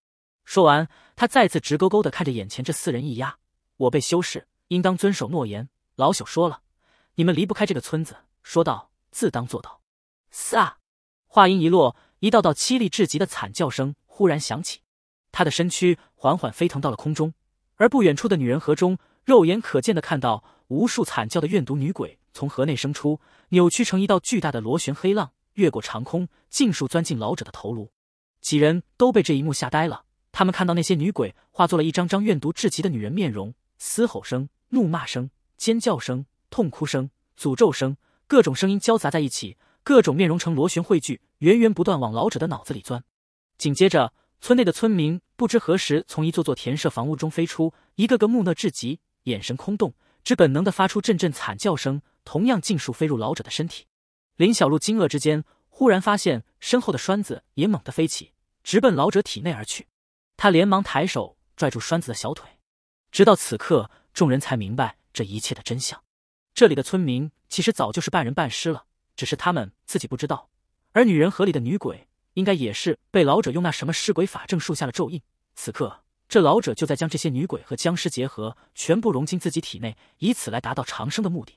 说完，他再次直勾勾的看着眼前这四人，一压。我被修士应当遵守诺言，老朽说了，你们离不开这个村子。说道，自当做到。是啊。话音一落，一道道凄厉至极的惨叫声忽然响起，他的身躯缓缓飞腾到了空中，而不远处的女人河中，肉眼可见的看到无数惨叫的怨毒女鬼。从河内生出，扭曲成一道巨大的螺旋黑浪，越过长空，尽数钻进老者的头颅。几人都被这一幕吓呆了。他们看到那些女鬼化作了一张张怨毒至极的女人面容，嘶吼声、怒骂声、尖叫声、痛哭声、诅咒声，各种声音交杂在一起，各种面容成螺旋汇聚，源源不断往老者的脑子里钻。紧接着，村内的村民不知何时从一座座田舍房屋中飞出，一个个木讷至极，眼神空洞，只本能地发出阵阵惨叫声。同样尽数飞入老者的身体，林小璐惊愕之间，忽然发现身后的栓子也猛地飞起，直奔老者体内而去。他连忙抬手拽住栓子的小腿。直到此刻，众人才明白这一切的真相：这里的村民其实早就是半人半尸了，只是他们自己不知道。而女人河里的女鬼，应该也是被老者用那什么尸鬼法正术下了咒印。此刻，这老者就在将这些女鬼和僵尸结合，全部融进自己体内，以此来达到长生的目的。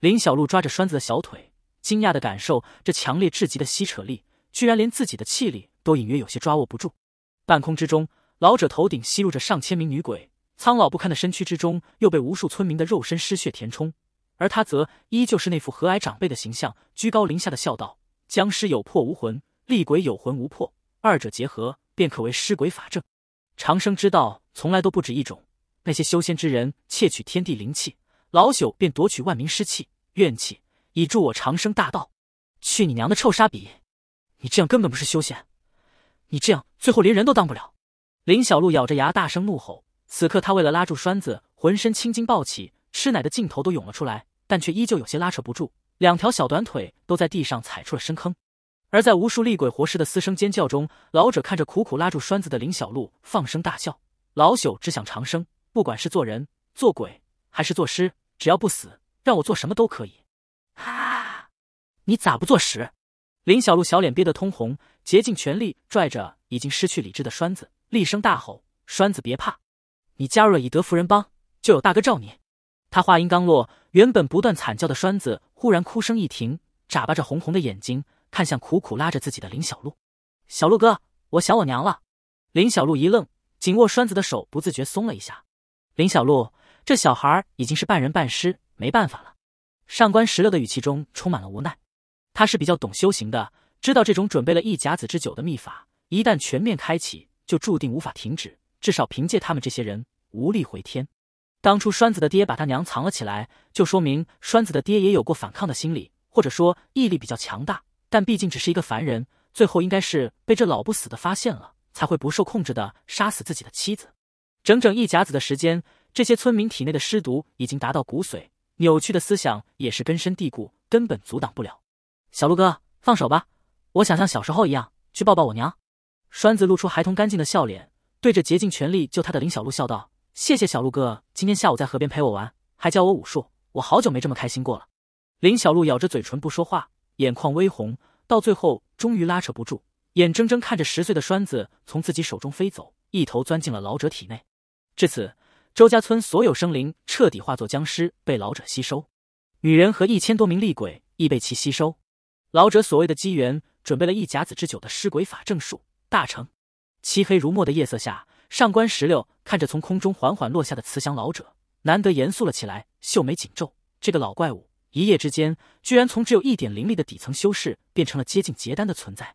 林小璐抓着栓子的小腿，惊讶的感受这强烈至极的吸扯力，居然连自己的气力都隐约有些抓握不住。半空之中，老者头顶吸入着上千名女鬼，苍老不堪的身躯之中又被无数村民的肉身尸血填充，而他则依旧是那副和蔼长辈的形象，居高临下的笑道：“僵尸有魄无魂，厉鬼有魂无魄，二者结合，便可为尸鬼法阵。长生之道从来都不止一种，那些修仙之人窃取天地灵气。”老朽便夺取万民尸气怨气，以助我长生大道。去你娘的臭沙比！你这样根本不是修仙，你这样最后连人都当不了。林小璐咬着牙大声怒吼。此刻他为了拉住栓子，浑身青筋暴起，吃奶的劲头都涌了出来，但却依旧有些拉扯不住，两条小短腿都在地上踩出了深坑。而在无数厉鬼活尸的嘶声尖叫中，老者看着苦苦拉住栓子的林小璐，放声大笑。老朽只想长生，不管是做人、做鬼，还是做尸。只要不死，让我做什么都可以。啊！你咋不做实？林小璐小脸憋得通红，竭尽全力拽着已经失去理智的栓子，厉声大吼：“栓子别怕，你加入了以德服人帮，就有大哥罩你。”他话音刚落，原本不断惨叫的栓子忽然哭声一停，眨巴着红红的眼睛看向苦苦拉着自己的林小璐：“小璐哥，我想我娘了。”林小璐一愣，紧握栓子的手不自觉松了一下。林小璐。这小孩已经是半人半尸，没办法了。上官石榴的语气中充满了无奈。他是比较懂修行的，知道这种准备了一甲子之久的秘法，一旦全面开启，就注定无法停止。至少凭借他们这些人，无力回天。当初栓子的爹把他娘藏了起来，就说明栓子的爹也有过反抗的心理，或者说毅力比较强大。但毕竟只是一个凡人，最后应该是被这老不死的发现了，才会不受控制的杀死自己的妻子。整整一甲子的时间。这些村民体内的尸毒已经达到骨髓，扭曲的思想也是根深蒂固，根本阻挡不了。小鹿哥，放手吧，我想像小时候一样去抱抱我娘。栓子露出孩童干净的笑脸，对着竭尽全力救他的林小鹿笑道：“谢谢小鹿哥，今天下午在河边陪我玩，还教我武术，我好久没这么开心过了。”林小鹿咬着嘴唇不说话，眼眶微红，到最后终于拉扯不住，眼睁睁看着十岁的栓子从自己手中飞走，一头钻进了老者体内。至此。周家村所有生灵彻底化作僵尸，被老者吸收；女人和一千多名厉鬼亦被其吸收。老者所谓的机缘，准备了一甲子之久的尸鬼法正术大成。漆黑如墨的夜色下，上官石榴看着从空中缓缓落下的慈祥老者，难得严肃了起来，秀眉紧皱。这个老怪物一夜之间居然从只有一点灵力的底层修士变成了接近结丹的存在。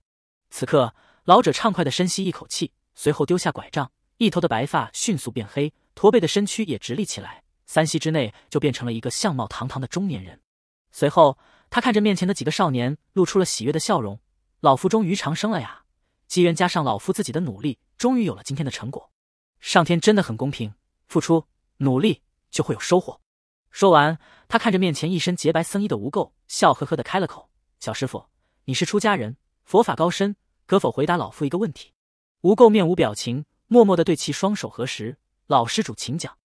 此刻，老者畅快的深吸一口气，随后丢下拐杖，一头的白发迅速变黑。驼背的身躯也直立起来，三息之内就变成了一个相貌堂堂的中年人。随后，他看着面前的几个少年，露出了喜悦的笑容：“老夫终于长生了呀！机缘加上老夫自己的努力，终于有了今天的成果。上天真的很公平，付出努力就会有收获。”说完，他看着面前一身洁白僧衣的无垢，笑呵呵的开了口：“小师傅，你是出家人，佛法高深，可否回答老夫一个问题？”无垢面无表情，默默的对其双手合十。老施主，请讲。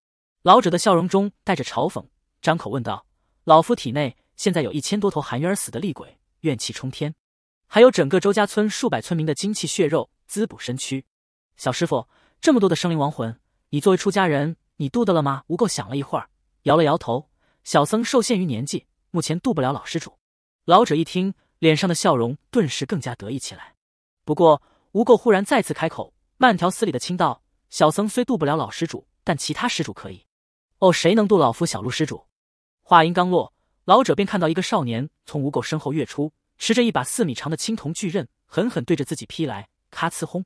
老者的笑容中带着嘲讽，张口问道：“老夫体内现在有一千多头含冤而死的厉鬼，怨气冲天，还有整个周家村数百村民的精气血肉滋补身躯。小师傅，这么多的生灵亡魂，你作为出家人，你渡得了吗？”无垢想了一会儿，摇了摇头：“小僧受限于年纪，目前渡不了。”老施主。老者一听，脸上的笑容顿时更加得意起来。不过，无垢忽然再次开口，慢条斯理的倾道。小僧虽渡不了老施主，但其他施主可以。哦，谁能渡老夫？小鹿施主。话音刚落，老者便看到一个少年从乌狗身后跃出，持着一把四米长的青铜巨刃，狠狠对着自己劈来。咔呲轰！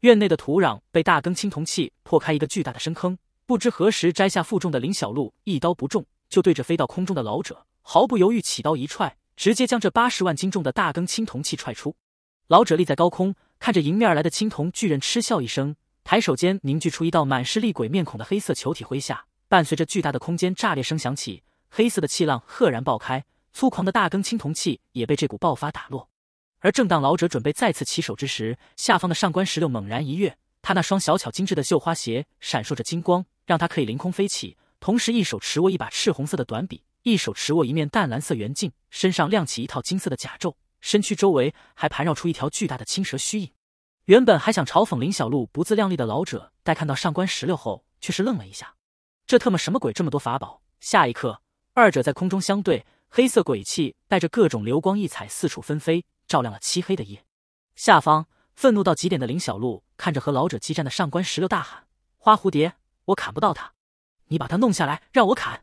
院内的土壤被大根青铜器破开一个巨大的深坑。不知何时摘下负重的林小鹿，一刀不中，就对着飞到空中的老者毫不犹豫起刀一踹，直接将这八十万斤重的大根青铜器踹出。老者立在高空，看着迎面而来的青铜巨刃，嗤笑一声。抬手间凝聚出一道满是厉鬼面孔的黑色球体挥下，伴随着巨大的空间炸裂声响起，黑色的气浪赫然爆开，粗狂的大根青铜器也被这股爆发打落。而正当老者准备再次起手之时，下方的上官石榴猛然一跃，他那双小巧精致的绣花鞋闪烁着金光，让他可以凌空飞起，同时一手持握一把赤红色的短笔，一手持握一面淡蓝色圆镜，身上亮起一套金色的甲胄，身躯周围还盘绕出一条巨大的青蛇虚影。原本还想嘲讽林小璐不自量力的老者，待看到上官石榴后，却是愣了一下。这特么什么鬼？这么多法宝！下一刻，二者在空中相对，黑色鬼气带着各种流光溢彩四处纷飞，照亮了漆黑的夜。下方，愤怒到极点的林小璐看着和老者激战的上官石榴，大喊：“花蝴蝶，我砍不到他，你把他弄下来，让我砍！”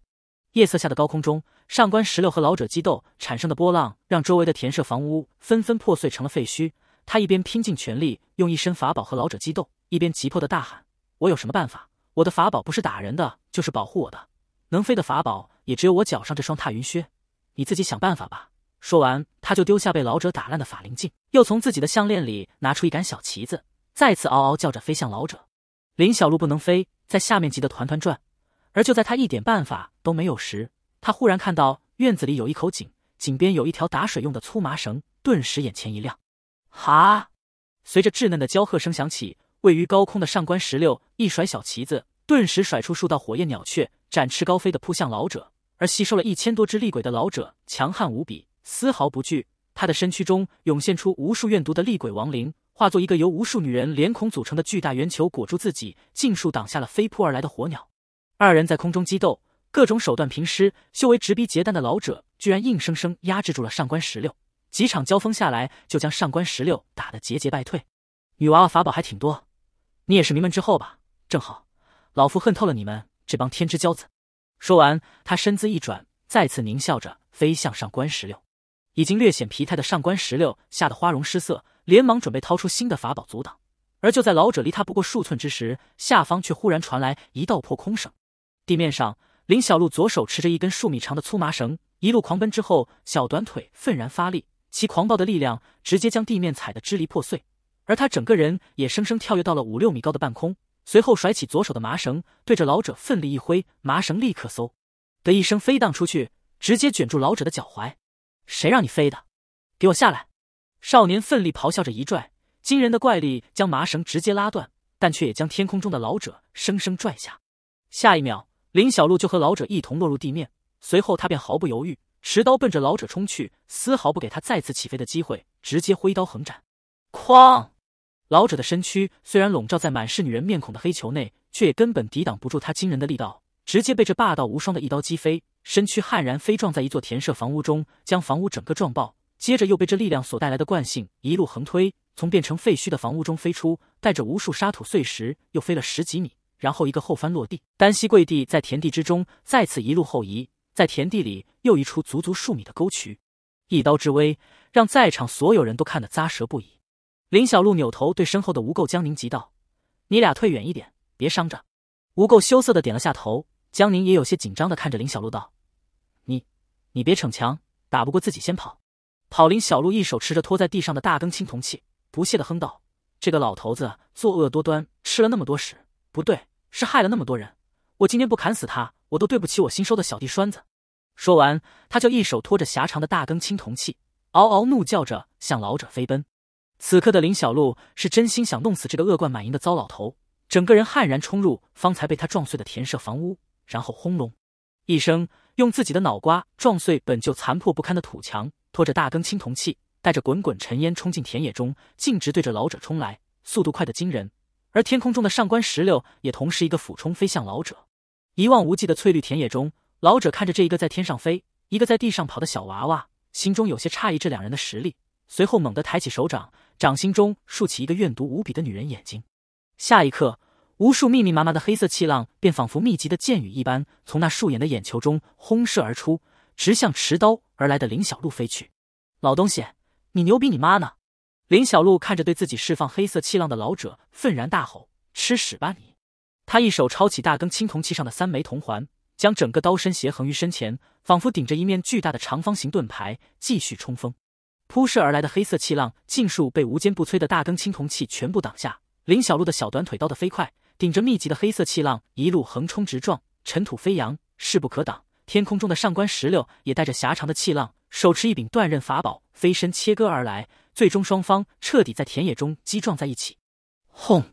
夜色下的高空中，上官石榴和老者激斗产生的波浪，让周围的田舍房屋纷纷破碎成了废墟。他一边拼尽全力用一身法宝和老者激斗，一边急迫的大喊：“我有什么办法？我的法宝不是打人的，就是保护我的。能飞的法宝也只有我脚上这双踏云靴。你自己想办法吧。”说完，他就丢下被老者打烂的法灵镜，又从自己的项链里拿出一杆小旗子，再次嗷嗷叫着飞向老者。林小璐不能飞，在下面急得团团转。而就在他一点办法都没有时，他忽然看到院子里有一口井，井边有一条打水用的粗麻绳，顿时眼前一亮。哈！随着稚嫩的娇喝声响起，位于高空的上官石榴一甩小旗子，顿时甩出数道火焰鸟雀，展翅高飞的扑向老者。而吸收了一千多只厉鬼的老者，强悍无比，丝毫不惧。他的身躯中涌现出无数怨毒的厉鬼亡灵，化作一个由无数女人脸孔组成的巨大圆球，裹住自己，尽数挡下了飞扑而来的火鸟。二人在空中激斗，各种手段平施，修为直逼结丹的老者，居然硬生生压制住了上官石榴。几场交锋下来，就将上官石榴打得节节败退。女娃娃法宝还挺多，你也是名门之后吧？正好，老夫恨透了你们这帮天之骄子。说完，他身姿一转，再次狞笑着飞向上官石榴。已经略显疲态的上官石榴吓得花容失色，连忙准备掏出新的法宝阻挡。而就在老者离他不过数寸之时，下方却忽然传来一道破空声。地面上，林小璐左手持着一根数米长的粗麻绳，一路狂奔之后，小短腿愤然发力。其狂暴的力量直接将地面踩得支离破碎，而他整个人也生生跳跃到了五六米高的半空，随后甩起左手的麻绳，对着老者奋力一挥，麻绳立刻嗖的一声飞荡出去，直接卷住老者的脚踝。谁让你飞的？给我下来！少年奋力咆哮着一拽，惊人的怪力将麻绳直接拉断，但却也将天空中的老者生生拽下。下一秒，林小璐就和老者一同落入地面，随后他便毫不犹豫。持刀奔着老者冲去，丝毫不给他再次起飞的机会，直接挥刀横斩。哐！老者的身躯虽然笼罩在满是女人面孔的黑球内，却也根本抵挡不住他惊人的力道，直接被这霸道无双的一刀击飞，身躯悍然飞撞在一座田舍房屋中，将房屋整个撞爆。接着又被这力量所带来的惯性一路横推，从变成废墟的房屋中飞出，带着无数沙土碎石又飞了十几米，然后一个后翻落地，单膝跪地在田地之中，再次一路后移。在田地里又移出足足数米的沟渠，一刀之威让在场所有人都看得咂舌不已。林小璐扭头对身后的吴垢、江宁急道：“你俩退远一点，别伤着。”吴垢羞涩的点了下头，江宁也有些紧张的看着林小璐道：“你，你别逞强，打不过自己先跑。”跑。林小璐一手持着拖在地上的大根青铜器，不屑的哼道：“这个老头子作恶多端，吃了那么多屎，不对，是害了那么多人。我今天不砍死他，我都对不起我新收的小弟栓子。”说完，他就一手托着狭长的大根青铜器，嗷嗷怒叫着向老者飞奔。此刻的林小璐是真心想弄死这个恶贯满盈的糟老头，整个人悍然冲入方才被他撞碎的田舍房屋，然后轰隆一声，用自己的脑瓜撞碎本就残破不堪的土墙，拖着大根青铜器，带着滚滚尘烟冲进田野中，径直对着老者冲来，速度快的惊人。而天空中的上官石榴也同时一个俯冲飞向老者。一望无际的翠绿田野中。老者看着这一个在天上飞，一个在地上跑的小娃娃，心中有些诧异这两人的实力。随后猛地抬起手掌，掌心中竖起一个怨毒无比的女人眼睛。下一刻，无数密密麻麻的黑色气浪便仿佛密集的箭雨一般，从那竖眼的眼球中轰射而出，直向持刀而来的林小璐飞去。老东西，你牛逼你妈呢！林小璐看着对自己释放黑色气浪的老者，愤然大吼：“吃屎吧你！”他一手抄起大根青铜器上的三枚铜环。将整个刀身斜横于身前，仿佛顶着一面巨大的长方形盾牌，继续冲锋。扑射而来的黑色气浪尽数被无坚不摧的大根青铜器全部挡下。林小璐的小短腿刀的飞快，顶着密集的黑色气浪一路横冲直撞，尘土飞扬，势不可挡。天空中的上官石榴也带着狭长的气浪，手持一柄断刃法宝飞身切割而来。最终，双方彻底在田野中击撞在一起，轰！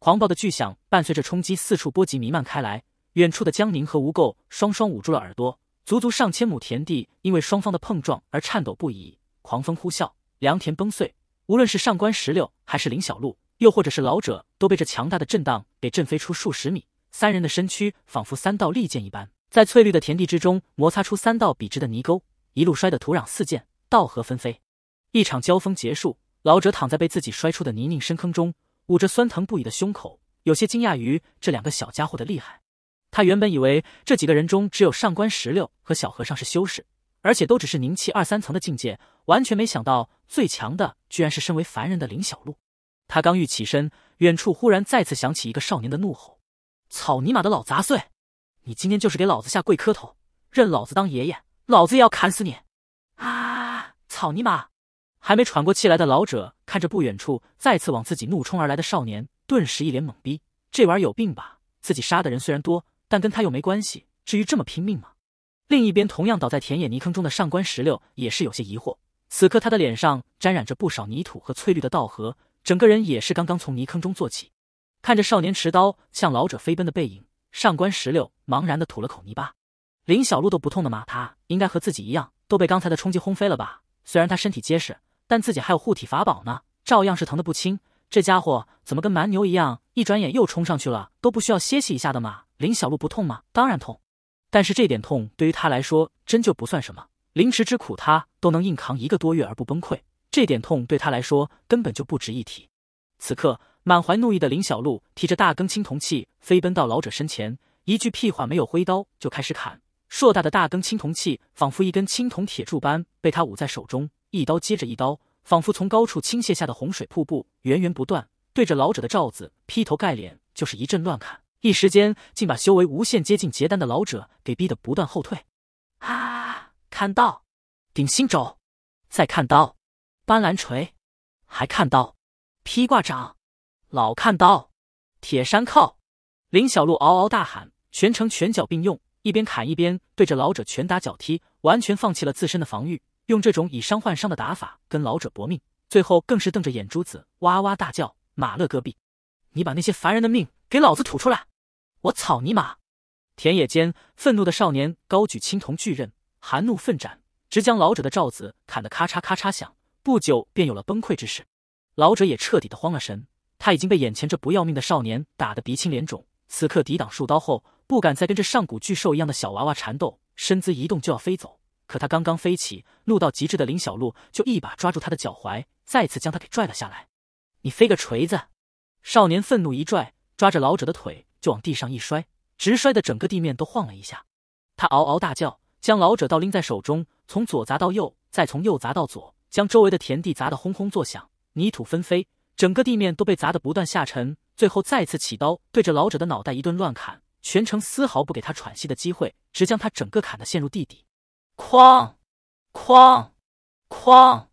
狂暴的巨响伴随着冲击四处波及，弥漫开来。远处的江宁和吴垢双双捂住了耳朵，足足上千亩田地因为双方的碰撞而颤抖不已，狂风呼啸，良田崩碎。无论是上官石榴，还是林小璐，又或者是老者，都被这强大的震荡给震飞出数十米。三人的身躯仿佛三道利剑一般，在翠绿的田地之中摩擦出三道笔直的泥沟，一路摔得土壤四溅，稻禾纷飞。一场交锋结束，老者躺在被自己摔出的泥泞深坑中，捂着酸疼不已的胸口，有些惊讶于这两个小家伙的厉害。他原本以为这几个人中只有上官石榴和小和尚是修士，而且都只是凝气二三层的境界，完全没想到最强的居然是身为凡人的林小璐。他刚欲起身，远处忽然再次响起一个少年的怒吼：“草泥马的老杂碎，你今天就是给老子下跪磕头，认老子当爷爷，老子也要砍死你！”啊！草泥马！还没喘过气来的老者看着不远处再次往自己怒冲而来的少年，顿时一脸懵逼：“这玩意儿有病吧？自己杀的人虽然多。”但跟他又没关系，至于这么拼命吗？另一边同样倒在田野泥坑中的上官石榴也是有些疑惑。此刻他的脸上沾染着不少泥土和翠绿的稻禾，整个人也是刚刚从泥坑中坐起。看着少年持刀向老者飞奔的背影，上官石榴茫然地吐了口泥巴。林小璐都不痛的吗？他应该和自己一样，都被刚才的冲击轰飞了吧？虽然他身体结实，但自己还有护体法宝呢，照样是疼得不轻。这家伙怎么跟蛮牛一样，一转眼又冲上去了，都不需要歇息一下的吗？林小璐不痛吗？当然痛，但是这点痛对于他来说真就不算什么。凌迟之苦他都能硬扛一个多月而不崩溃，这点痛对他来说根本就不值一提。此刻满怀怒意的林小璐提着大根青铜器飞奔到老者身前，一句屁话没有，挥刀就开始砍。硕大的大根青铜器仿佛一根青铜铁柱般被他捂在手中，一刀接着一刀，仿佛从高处倾泻下的洪水瀑布，源源不断对着老者的罩子劈头盖脸就是一阵乱砍。一时间竟把修为无限接近结丹的老者给逼得不断后退，啊！看到顶心肘，再看到斑斓锤，还看到披挂掌，老看到铁山靠，林小璐嗷嗷大喊，全程拳脚并用，一边砍一边对着老者拳打脚踢，完全放弃了自身的防御，用这种以伤换伤的打法跟老者搏命，最后更是瞪着眼珠子哇哇大叫：“马勒戈壁，你把那些凡人的命给老子吐出来！”我操尼玛！田野间，愤怒的少年高举青铜巨刃，含怒奋斩，直将老者的罩子砍得咔嚓咔嚓响。不久便有了崩溃之势，老者也彻底的慌了神。他已经被眼前这不要命的少年打得鼻青脸肿，此刻抵挡数刀后，不敢再跟这上古巨兽一样的小娃娃缠斗，身姿一动就要飞走。可他刚刚飞起，怒到极致的林小璐就一把抓住他的脚踝，再次将他给拽了下来。“你飞个锤子！”少年愤怒一拽，抓着老者的腿。就往地上一摔，直摔的整个地面都晃了一下。他嗷嗷大叫，将老者倒拎在手中，从左砸到右，再从右砸到左，将周围的田地砸得轰轰作响，泥土纷飞，整个地面都被砸得不断下沉。最后再次起刀，对着老者的脑袋一顿乱砍，全程丝毫不给他喘息的机会，直将他整个砍得陷入地底。哐，哐，哐！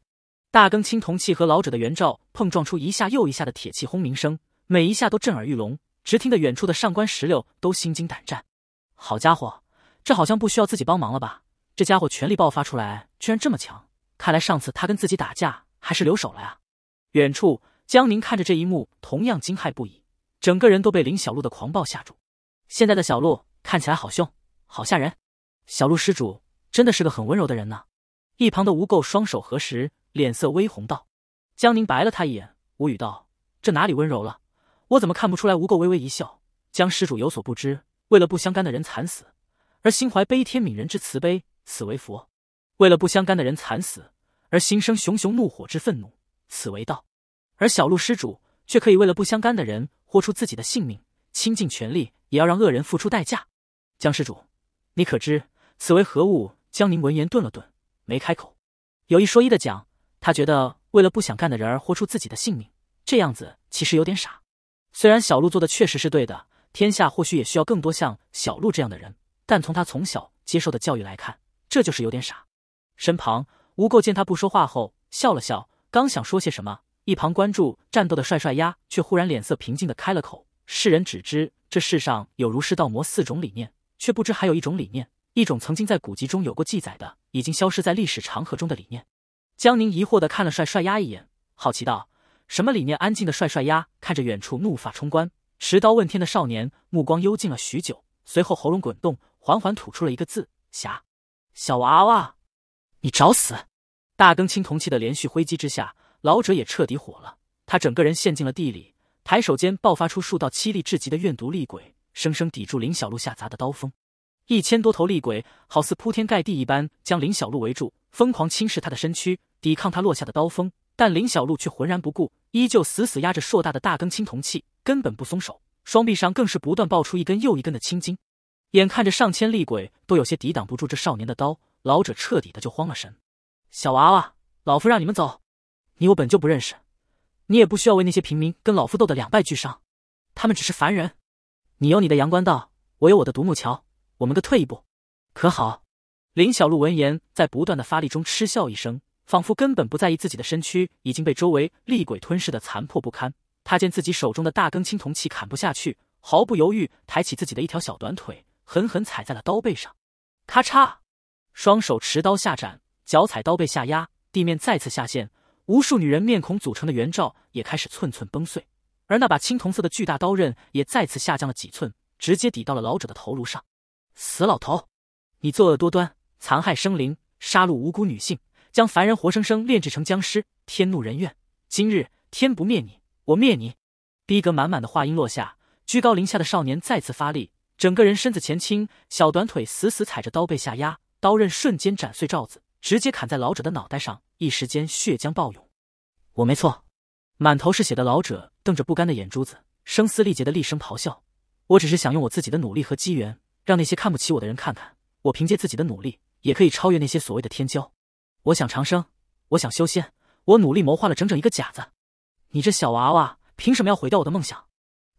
大更青铜器和老者的圆罩碰撞出一下又一下的铁器轰鸣声，每一下都震耳欲聋。直听得远处的上官石榴都心惊胆战，好家伙，这好像不需要自己帮忙了吧？这家伙全力爆发出来，居然这么强！看来上次他跟自己打架还是留手了呀。远处江宁看着这一幕，同样惊骇不已，整个人都被林小璐的狂暴吓住。现在的小璐看起来好凶，好吓人。小璐施主真的是个很温柔的人呢。一旁的吴垢双手合十，脸色微红道：“江宁，白了他一眼，无语道：这哪里温柔了？”我怎么看不出来？吴垢微微一笑：“将施主有所不知，为了不相干的人惨死而心怀悲天悯人之慈悲，此为佛；为了不相干的人惨死而心生熊熊怒火之愤怒，此为道。而小鹿施主却可以为了不相干的人豁出自己的性命，倾尽全力也要让恶人付出代价。”江施主，你可知此为何物？江宁闻言顿了顿，没开口。有一说一的讲，他觉得为了不想干的人而豁出自己的性命，这样子其实有点傻。虽然小鹿做的确实是对的，天下或许也需要更多像小鹿这样的人，但从他从小接受的教育来看，这就是有点傻。身旁无垢见他不说话后笑了笑，刚想说些什么，一旁关注战斗的帅帅鸭却忽然脸色平静的开了口：“世人只知这世上有儒释道魔四种理念，却不知还有一种理念，一种曾经在古籍中有过记载的，已经消失在历史长河中的理念。”江宁疑惑的看了帅帅鸭一眼，好奇道。什么理念？安静的帅帅鸭看着远处怒发冲冠、持刀问天的少年，目光幽静了许久，随后喉咙滚动，缓缓吐出了一个字：“侠。”小娃娃，你找死！大更青铜器的连续挥击之下，老者也彻底火了，他整个人陷进了地里，抬手间爆发出数道凄厉至极的怨毒厉鬼，生生抵住林小璐下砸的刀锋。一千多头厉鬼好似铺天盖地一般将林小璐围住，疯狂侵蚀他的身躯，抵抗他落下的刀锋。但林小璐却浑然不顾。依旧死死压着硕大的大根青铜器，根本不松手，双臂上更是不断爆出一根又一根的青筋。眼看着上千厉鬼都有些抵挡不住这少年的刀，老者彻底的就慌了神。小娃娃，老夫让你们走，你我本就不认识，你也不需要为那些平民跟老夫斗得两败俱伤。他们只是凡人，你有你的阳关道，我有我的独木桥，我们各退一步，可好？林小璐闻言，在不断的发力中嗤笑一声。仿佛根本不在意自己的身躯已经被周围厉鬼吞噬的残破不堪。他见自己手中的大根青铜器砍不下去，毫不犹豫抬起自己的一条小短腿，狠狠踩在了刀背上。咔嚓！双手持刀下斩，脚踩刀背下压，地面再次下陷，无数女人面孔组成的圆罩也开始寸寸崩碎。而那把青铜色的巨大刀刃也再次下降了几寸，直接抵到了老者的头颅上。死老头！你作恶多端，残害生灵，杀戮无辜女性。将凡人活生生炼制成僵尸，天怒人怨。今日天不灭你，我灭你！逼格满满的话音落下，居高临下的少年再次发力，整个人身子前倾，小短腿死死踩着刀背下压，刀刃瞬间斩碎罩子，直接砍在老者的脑袋上。一时间血浆暴涌。我没错，满头是血的老者瞪着不甘的眼珠子，声嘶力竭的厉声咆哮：“我只是想用我自己的努力和机缘，让那些看不起我的人看看，我凭借自己的努力也可以超越那些所谓的天骄。”我想长生，我想修仙，我努力谋划了整整一个甲子。你这小娃娃凭什么要毁掉我的梦想？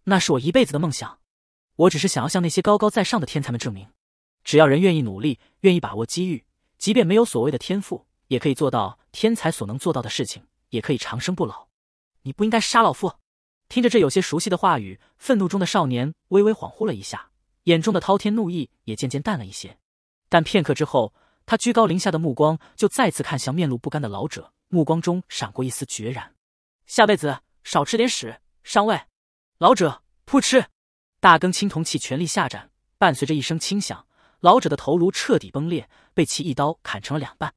那是我一辈子的梦想。我只是想要向那些高高在上的天才们证明，只要人愿意努力，愿意把握机遇，即便没有所谓的天赋，也可以做到天才所能做到的事情，也可以长生不老。你不应该杀老夫。听着这有些熟悉的话语，愤怒中的少年微微恍惚了一下，眼中的滔天怒意也渐渐淡了一些。但片刻之后。他居高临下的目光就再次看向面露不甘的老者，目光中闪过一丝决然。下辈子少吃点屎上位。老者扑哧，大根青铜器全力下斩，伴随着一声轻响，老者的头颅彻底崩裂，被其一刀砍成了两半。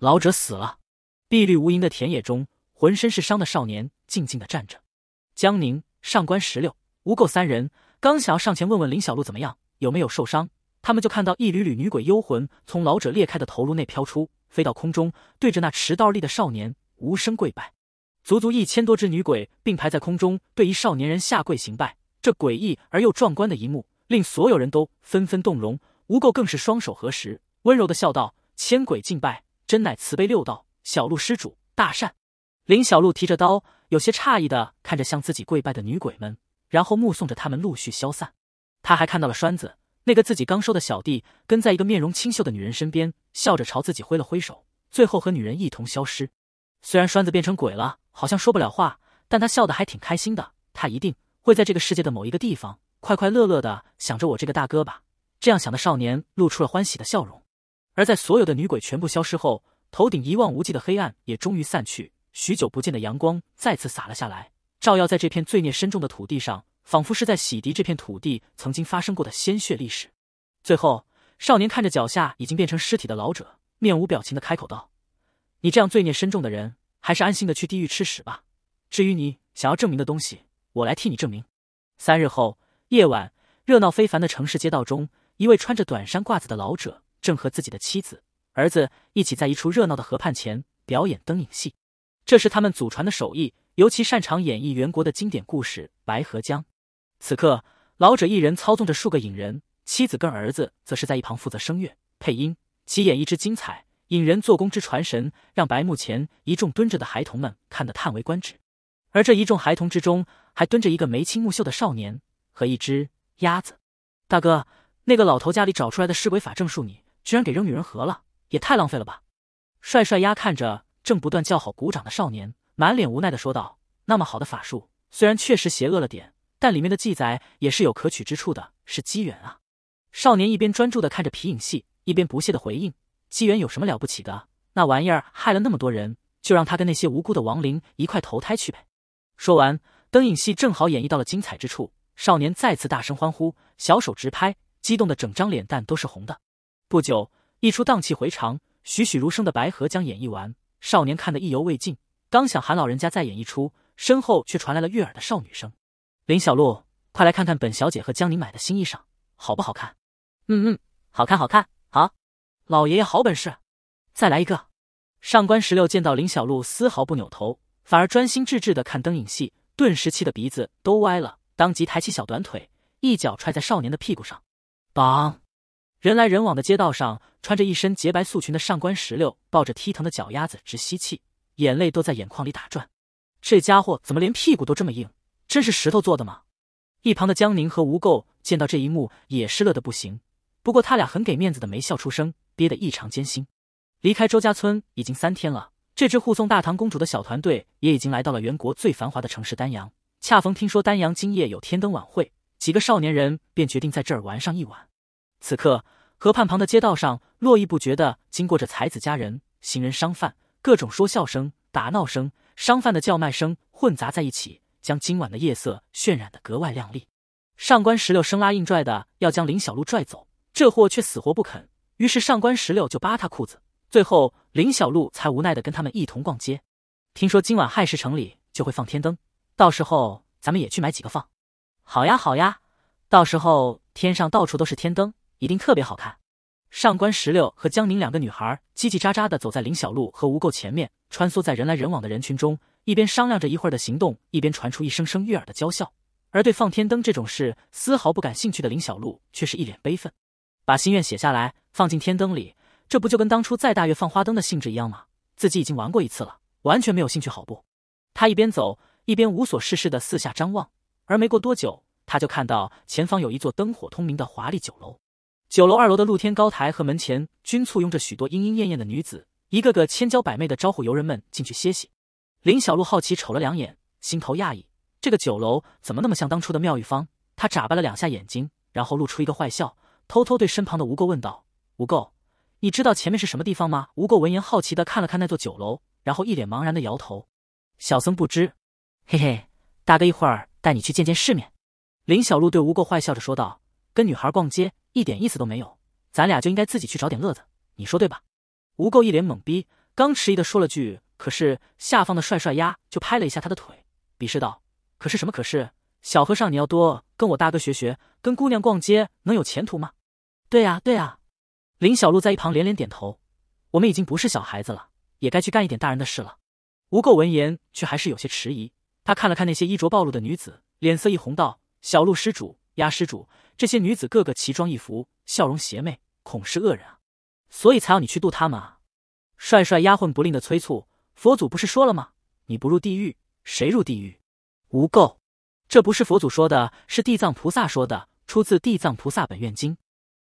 老者死了。碧绿无垠的田野中，浑身是伤的少年静静的站着。江宁、上官石榴、吴垢三人刚想要上前问问林小璐怎么样，有没有受伤。他们就看到一缕缕女鬼幽魂从老者裂开的头颅内飘出，飞到空中，对着那持刀立的少年无声跪拜。足足一千多只女鬼并排在空中，对一少年人下跪行拜。这诡异而又壮观的一幕，令所有人都纷纷动容。吴垢更是双手合十，温柔的笑道：“千鬼敬拜，真乃慈悲六道。小路施主大善。”林小璐提着刀，有些诧异的看着向自己跪拜的女鬼们，然后目送着他们陆续消散。他还看到了栓子。那个自己刚收的小弟跟在一个面容清秀的女人身边，笑着朝自己挥了挥手，最后和女人一同消失。虽然栓子变成鬼了，好像说不了话，但他笑得还挺开心的。他一定会在这个世界的某一个地方快快乐乐的想着我这个大哥吧。这样想的少年露出了欢喜的笑容。而在所有的女鬼全部消失后，头顶一望无际的黑暗也终于散去，许久不见的阳光再次洒了下来，照耀在这片罪孽深重的土地上。仿佛是在洗涤这片土地曾经发生过的鲜血历史。最后，少年看着脚下已经变成尸体的老者，面无表情的开口道：“你这样罪孽深重的人，还是安心的去地狱吃屎吧。至于你想要证明的东西，我来替你证明。”三日后夜晚，热闹非凡的城市街道中，一位穿着短衫褂子的老者正和自己的妻子、儿子一起在一处热闹的河畔前表演灯影戏。这是他们祖传的手艺，尤其擅长演绎元国的经典故事《白河江》。此刻，老者一人操纵着数个影人，妻子跟儿子则是在一旁负责声乐配音。其演绎之精彩，引人做工之传神，让白幕前一众蹲着的孩童们看得叹为观止。而这一众孩童之中，还蹲着一个眉清目秀的少年和一只鸭子。大哥，那个老头家里找出来的尸鬼法正术，你居然给扔女人盒了，也太浪费了吧！帅帅鸭看着正不断叫好鼓掌的少年，满脸无奈的说道：“那么好的法术，虽然确实邪恶了点。”但里面的记载也是有可取之处的，是机缘啊！少年一边专注的看着皮影戏，一边不屑的回应：“机缘有什么了不起的？那玩意儿害了那么多人，就让他跟那些无辜的亡灵一块投胎去呗！”说完，灯影戏正好演绎到了精彩之处，少年再次大声欢呼，小手直拍，激动的整张脸蛋都是红的。不久，一出荡气回肠、栩栩如生的白荷将演绎完，少年看得意犹未尽，刚想喊老人家再演一出，身后却传来了悦耳的少女声。林小璐，快来看看本小姐和江宁买的新衣裳好不好看？嗯嗯，好看好看好，老爷爷好本事，再来一个。上官石榴见到林小璐丝毫不扭头，反而专心致志的看灯影戏，顿时气得鼻子都歪了，当即抬起小短腿，一脚踹在少年的屁股上。绑。人来人往的街道上，穿着一身洁白素裙的上官石榴抱着踢疼的脚丫子直吸气，眼泪都在眼眶里打转。这家伙怎么连屁股都这么硬？真是石头做的吗？一旁的江宁和吴垢见到这一幕也是乐得不行，不过他俩很给面子的没笑出声，憋得异常艰辛。离开周家村已经三天了，这支护送大唐公主的小团队也已经来到了元国最繁华的城市丹阳。恰逢听说丹阳今夜有天灯晚会，几个少年人便决定在这儿玩上一晚。此刻，河畔旁的街道上络绎不绝的经过着才子佳人、行人、商贩，各种说笑声、打闹声、商贩的叫卖声混杂在一起。将今晚的夜色渲染得格外亮丽。上官石榴生拉硬拽的要将林小璐拽走，这货却死活不肯。于是上官石榴就扒他裤子，最后林小璐才无奈的跟他们一同逛街。听说今晚亥时城里就会放天灯，到时候咱们也去买几个放。好呀好呀，到时候天上到处都是天灯，一定特别好看。上官石榴和江宁两个女孩叽叽喳喳的走在林小璐和吴垢前面，穿梭在人来人往的人群中。一边商量着一会儿的行动，一边传出一声声悦耳的娇笑。而对放天灯这种事丝毫不感兴趣的林小璐，却是一脸悲愤，把心愿写下来放进天灯里，这不就跟当初在大月放花灯的性质一样吗？自己已经玩过一次了，完全没有兴趣，好不？他一边走，一边无所事事的四下张望。而没过多久，他就看到前方有一座灯火通明的华丽酒楼，酒楼二楼的露天高台和门前均簇拥着许多莺莺燕燕的女子，一个个千娇百媚的招呼游人们进去歇息。林小璐好奇瞅了两眼，心头讶异，这个酒楼怎么那么像当初的妙玉坊？她眨巴了两下眼睛，然后露出一个坏笑，偷偷对身旁的吴垢问道：“吴垢，你知道前面是什么地方吗？”吴垢闻言，好奇的看了看那座酒楼，然后一脸茫然的摇头：“小僧不知。”“嘿嘿，大哥一会儿带你去见见世面。”林小璐对吴垢坏笑着说道：“跟女孩逛街一点意思都没有，咱俩就应该自己去找点乐子，你说对吧？”吴垢一脸懵逼，刚迟疑的说了句。可是下方的帅帅丫就拍了一下他的腿，鄙视道：“可是什么？可是小和尚，你要多跟我大哥学学，跟姑娘逛街能有前途吗？”“对呀，对呀。”林小璐在一旁连连点头：“我们已经不是小孩子了，也该去干一点大人的事了。”吴垢闻言却还是有些迟疑，他看了看那些衣着暴露的女子，脸色一红道：“小璐施主，丫施主，这些女子个个奇装异服，笑容邪魅，恐是恶人啊，所以才要你去渡他们啊。”帅帅丫鬟不吝的催促。佛祖不是说了吗？你不入地狱，谁入地狱？无垢，这不是佛祖说的，是地藏菩萨说的，出自《地藏菩萨本愿经》。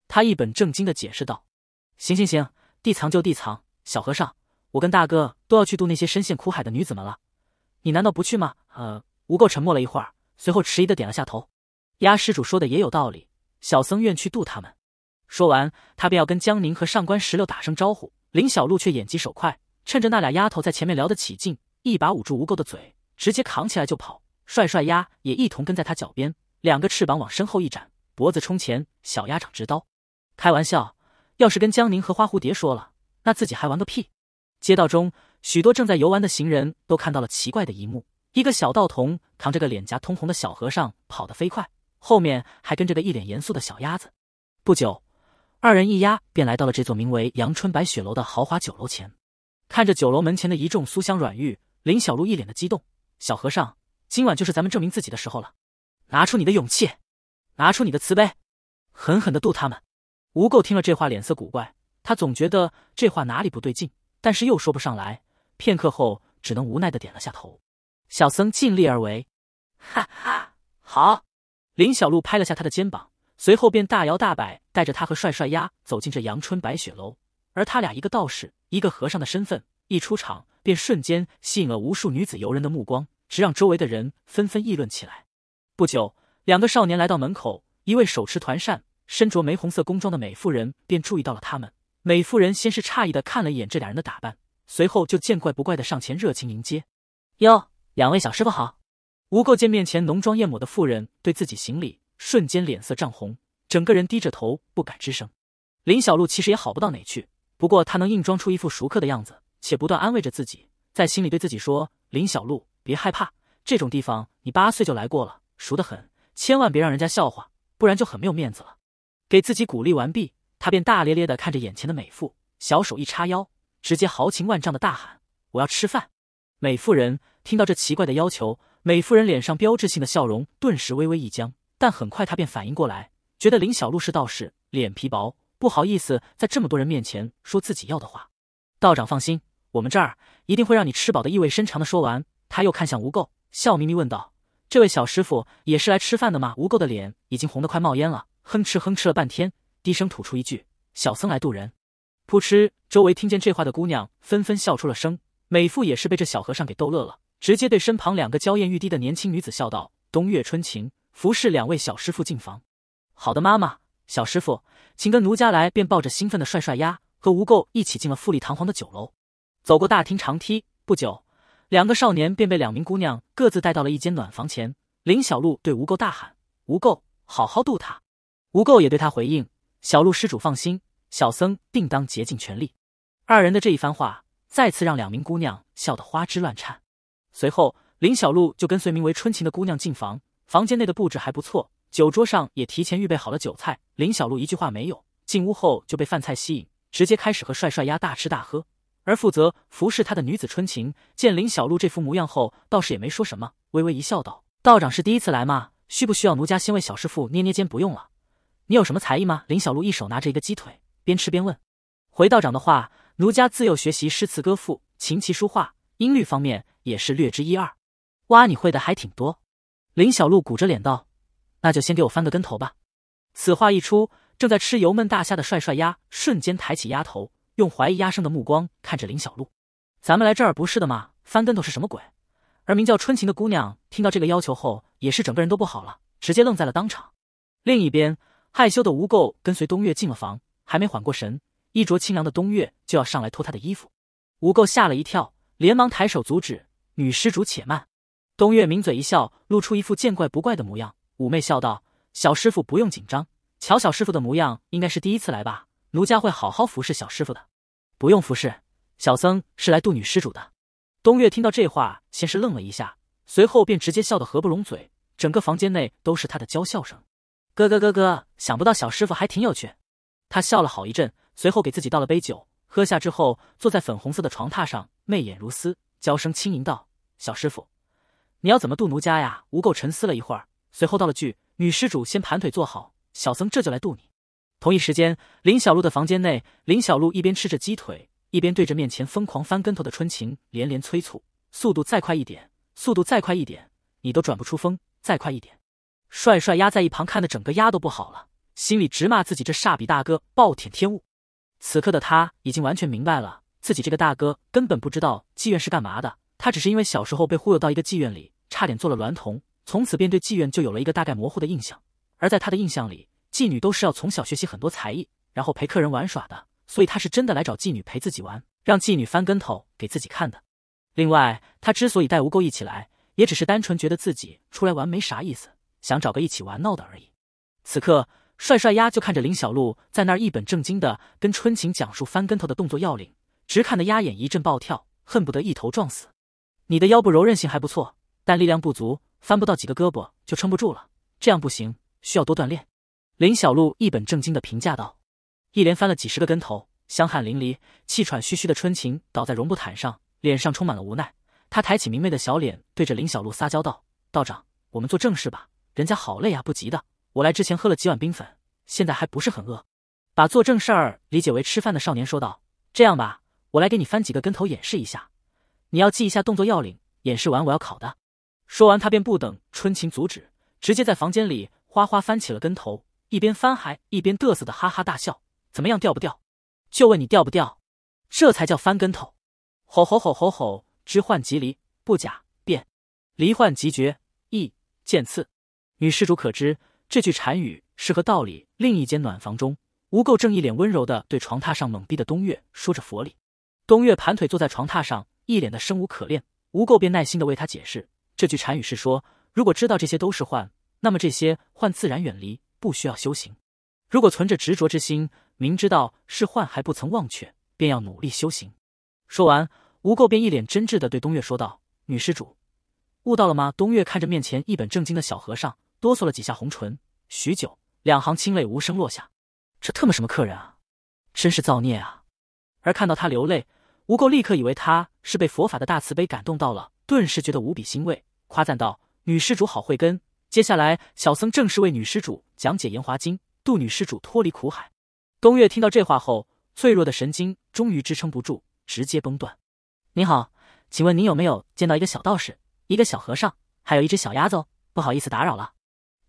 他一本正经的解释道：“行行行，地藏就地藏。小和尚，我跟大哥都要去度那些深陷苦海的女子们了，你难道不去吗？”呃，无垢沉默了一会儿，随后迟疑的点了下头。押施主说的也有道理，小僧愿去度他们。说完，他便要跟江宁和上官石榴打声招呼，林小璐却眼疾手快。趁着那俩丫头在前面聊得起劲，一把捂住吴垢的嘴，直接扛起来就跑。帅帅鸭也一同跟在他脚边，两个翅膀往身后一展，脖子冲前，小鸭长直刀。开玩笑，要是跟江宁和花蝴蝶说了，那自己还玩个屁！街道中，许多正在游玩的行人都看到了奇怪的一幕：一个小道童扛着个脸颊通红的小和尚，跑得飞快，后面还跟着个一脸严肃的小鸭子。不久，二人一压便来到了这座名为“阳春白雪楼”的豪华酒楼前。看着酒楼门前的一众酥香软玉，林小璐一脸的激动。小和尚，今晚就是咱们证明自己的时候了，拿出你的勇气，拿出你的慈悲，狠狠的渡他们。无垢听了这话，脸色古怪，他总觉得这话哪里不对劲，但是又说不上来。片刻后，只能无奈的点了下头。小僧尽力而为。哈哈，好！林小璐拍了下他的肩膀，随后便大摇大摆带着他和帅帅丫走进这阳春白雪楼，而他俩一个道士。一个和尚的身份一出场，便瞬间吸引了无数女子游人的目光，直让周围的人纷纷议论起来。不久，两个少年来到门口，一位手持团扇、身着玫红色工装的美妇人便注意到了他们。美妇人先是诧异的看了一眼这俩人的打扮，随后就见怪不怪的上前热情迎接：“哟，两位小师傅好！”吴垢见面前浓妆艳抹的妇人对自己行礼，瞬间脸色涨红，整个人低着头不敢吱声。林小璐其实也好不到哪去。不过他能硬装出一副熟客的样子，且不断安慰着自己，在心里对自己说：“林小璐，别害怕，这种地方你八岁就来过了，熟得很，千万别让人家笑话，不然就很没有面子了。”给自己鼓励完毕，他便大咧咧地看着眼前的美妇，小手一叉腰，直接豪情万丈的大喊：“我要吃饭！”美妇人听到这奇怪的要求，美妇人脸上标志性的笑容顿时微微一僵，但很快她便反应过来，觉得林小璐是道士，脸皮薄。不好意思，在这么多人面前说自己要的话，道长放心，我们这儿一定会让你吃饱的。意味深长的说完，他又看向吴垢，笑眯眯问道：“这位小师傅也是来吃饭的吗？”吴垢的脸已经红得快冒烟了，哼哧哼哧了半天，低声吐出一句：“小僧来渡人。”扑哧，周围听见这话的姑娘纷纷笑出了声。美妇也是被这小和尚给逗乐了，直接对身旁两个娇艳欲滴的年轻女子笑道：“冬月春晴，服侍两位小师傅进房。”“好的，妈妈。”小师傅，请跟奴家来。便抱着兴奋的帅帅鸭和吴垢一起进了富丽堂皇的酒楼，走过大厅长梯，不久，两个少年便被两名姑娘各自带到了一间暖房前。林小璐对吴垢大喊：“吴垢，好好度他。”吴垢也对他回应：“小璐施主放心，小僧定当竭尽全力。”二人的这一番话再次让两名姑娘笑得花枝乱颤。随后，林小璐就跟随名为春晴的姑娘进房，房间内的布置还不错。酒桌上也提前预备好了酒菜，林小璐一句话没有，进屋后就被饭菜吸引，直接开始和帅帅丫大吃大喝。而负责服侍他的女子春晴见林小璐这副模样后，倒是也没说什么，微微一笑，道：“道长是第一次来吗？需不需要奴家先为小师傅捏捏肩？不用了，你有什么才艺吗？”林小璐一手拿着一个鸡腿，边吃边问：“回道长的话，奴家自幼学习诗词歌赋、琴棋书画，音律方面也是略知一二。哇，你会的还挺多。”林小璐鼓着脸道。那就先给我翻个跟头吧。此话一出，正在吃油焖大虾的帅帅鸭瞬间抬起鸭头，用怀疑鸭声的目光看着林小璐：“咱们来这儿不是的吗？翻跟头是什么鬼？”而名叫春晴的姑娘听到这个要求后，也是整个人都不好了，直接愣在了当场。另一边，害羞的吴垢跟随东月进了房，还没缓过神，衣着清凉的东月就要上来脱她的衣服，吴垢吓了一跳，连忙抬手阻止：“女施主且慢。”东月抿嘴一笑，露出一副见怪不怪的模样。妩媚笑道：“小师傅不用紧张，瞧小师傅的模样，应该是第一次来吧？奴家会好好服侍小师傅的。不用服侍，小僧是来度女施主的。”东岳听到这话，先是愣了一下，随后便直接笑得合不拢嘴，整个房间内都是他的娇笑声：“咯咯咯咯，想不到小师傅还挺有趣。”他笑了好一阵，随后给自己倒了杯酒，喝下之后，坐在粉红色的床榻上，媚眼如丝，娇声轻吟道：“小师傅，你要怎么度奴家呀？”吴垢沉思了一会儿。随后道了句：“女施主，先盘腿坐好，小僧这就来渡你。”同一时间，林小璐的房间内，林小璐一边吃着鸡腿，一边对着面前疯狂翻跟头的春晴连连催促：“速度再快一点，速度再快一点，你都转不出风，再快一点！”帅帅压在一旁看的整个压都不好了，心里直骂自己这煞比大哥暴殄天物。此刻的他已经完全明白了，自己这个大哥根本不知道妓院是干嘛的，他只是因为小时候被忽悠到一个妓院里，差点做了娈童。从此便对妓院就有了一个大概模糊的印象，而在他的印象里，妓女都是要从小学习很多才艺，然后陪客人玩耍的。所以他是真的来找妓女陪自己玩，让妓女翻跟头给自己看的。另外，他之所以带吴垢一起来，也只是单纯觉得自己出来玩没啥意思，想找个一起玩闹的而已。此刻，帅帅鸭就看着林小璐在那儿一本正经的跟春晴讲述翻跟头的动作要领，直看得鸭眼一阵暴跳，恨不得一头撞死。你的腰部柔韧性还不错，但力量不足。翻不到几个胳膊就撑不住了，这样不行，需要多锻炼。林小璐一本正经地评价道。一连翻了几十个跟头，香汗淋漓、气喘吁吁的春晴倒在绒布毯上，脸上充满了无奈。他抬起明媚的小脸，对着林小璐撒娇道：“道长，我们做正事吧，人家好累啊，不急的。我来之前喝了几碗冰粉，现在还不是很饿。”把做正事儿理解为吃饭的少年说道：“这样吧，我来给你翻几个跟头演示一下，你要记一下动作要领。演示完我要考的。”说完，他便不等春琴阻止，直接在房间里哗哗翻起了跟头，一边翻还一边得瑟的哈哈大笑。怎么样，掉不掉？就问你掉不掉？这才叫翻跟头！吼吼吼吼吼！知幻即离，不假变；离幻即绝，一见刺。女施主可知这句禅语是何道理？另一间暖房中，吴垢正一脸温柔的对床榻上懵逼的冬月说着佛理。冬月盘腿坐在床榻上，一脸的生无可恋。吴垢便耐心的为他解释。这句禅语是说：如果知道这些都是幻，那么这些幻自然远离，不需要修行；如果存着执着之心，明知道是幻还不曾忘却，便要努力修行。说完，无垢便一脸真挚的对东月说道：“女施主，悟到了吗？”东月看着面前一本正经的小和尚，哆嗦了几下红唇，许久，两行清泪无声落下。这特么什么客人啊！真是造孽啊！而看到他流泪，无垢立刻以为他是被佛法的大慈悲感动到了。顿时觉得无比欣慰，夸赞道：“女施主好慧根。”接下来，小僧正式为女施主讲解《延华经》，渡女施主脱离苦海。东月听到这话后，脆弱的神经终于支撑不住，直接崩断。您好，请问您有没有见到一个小道士、一个小和尚，还有一只小鸭子？哦，不好意思打扰了。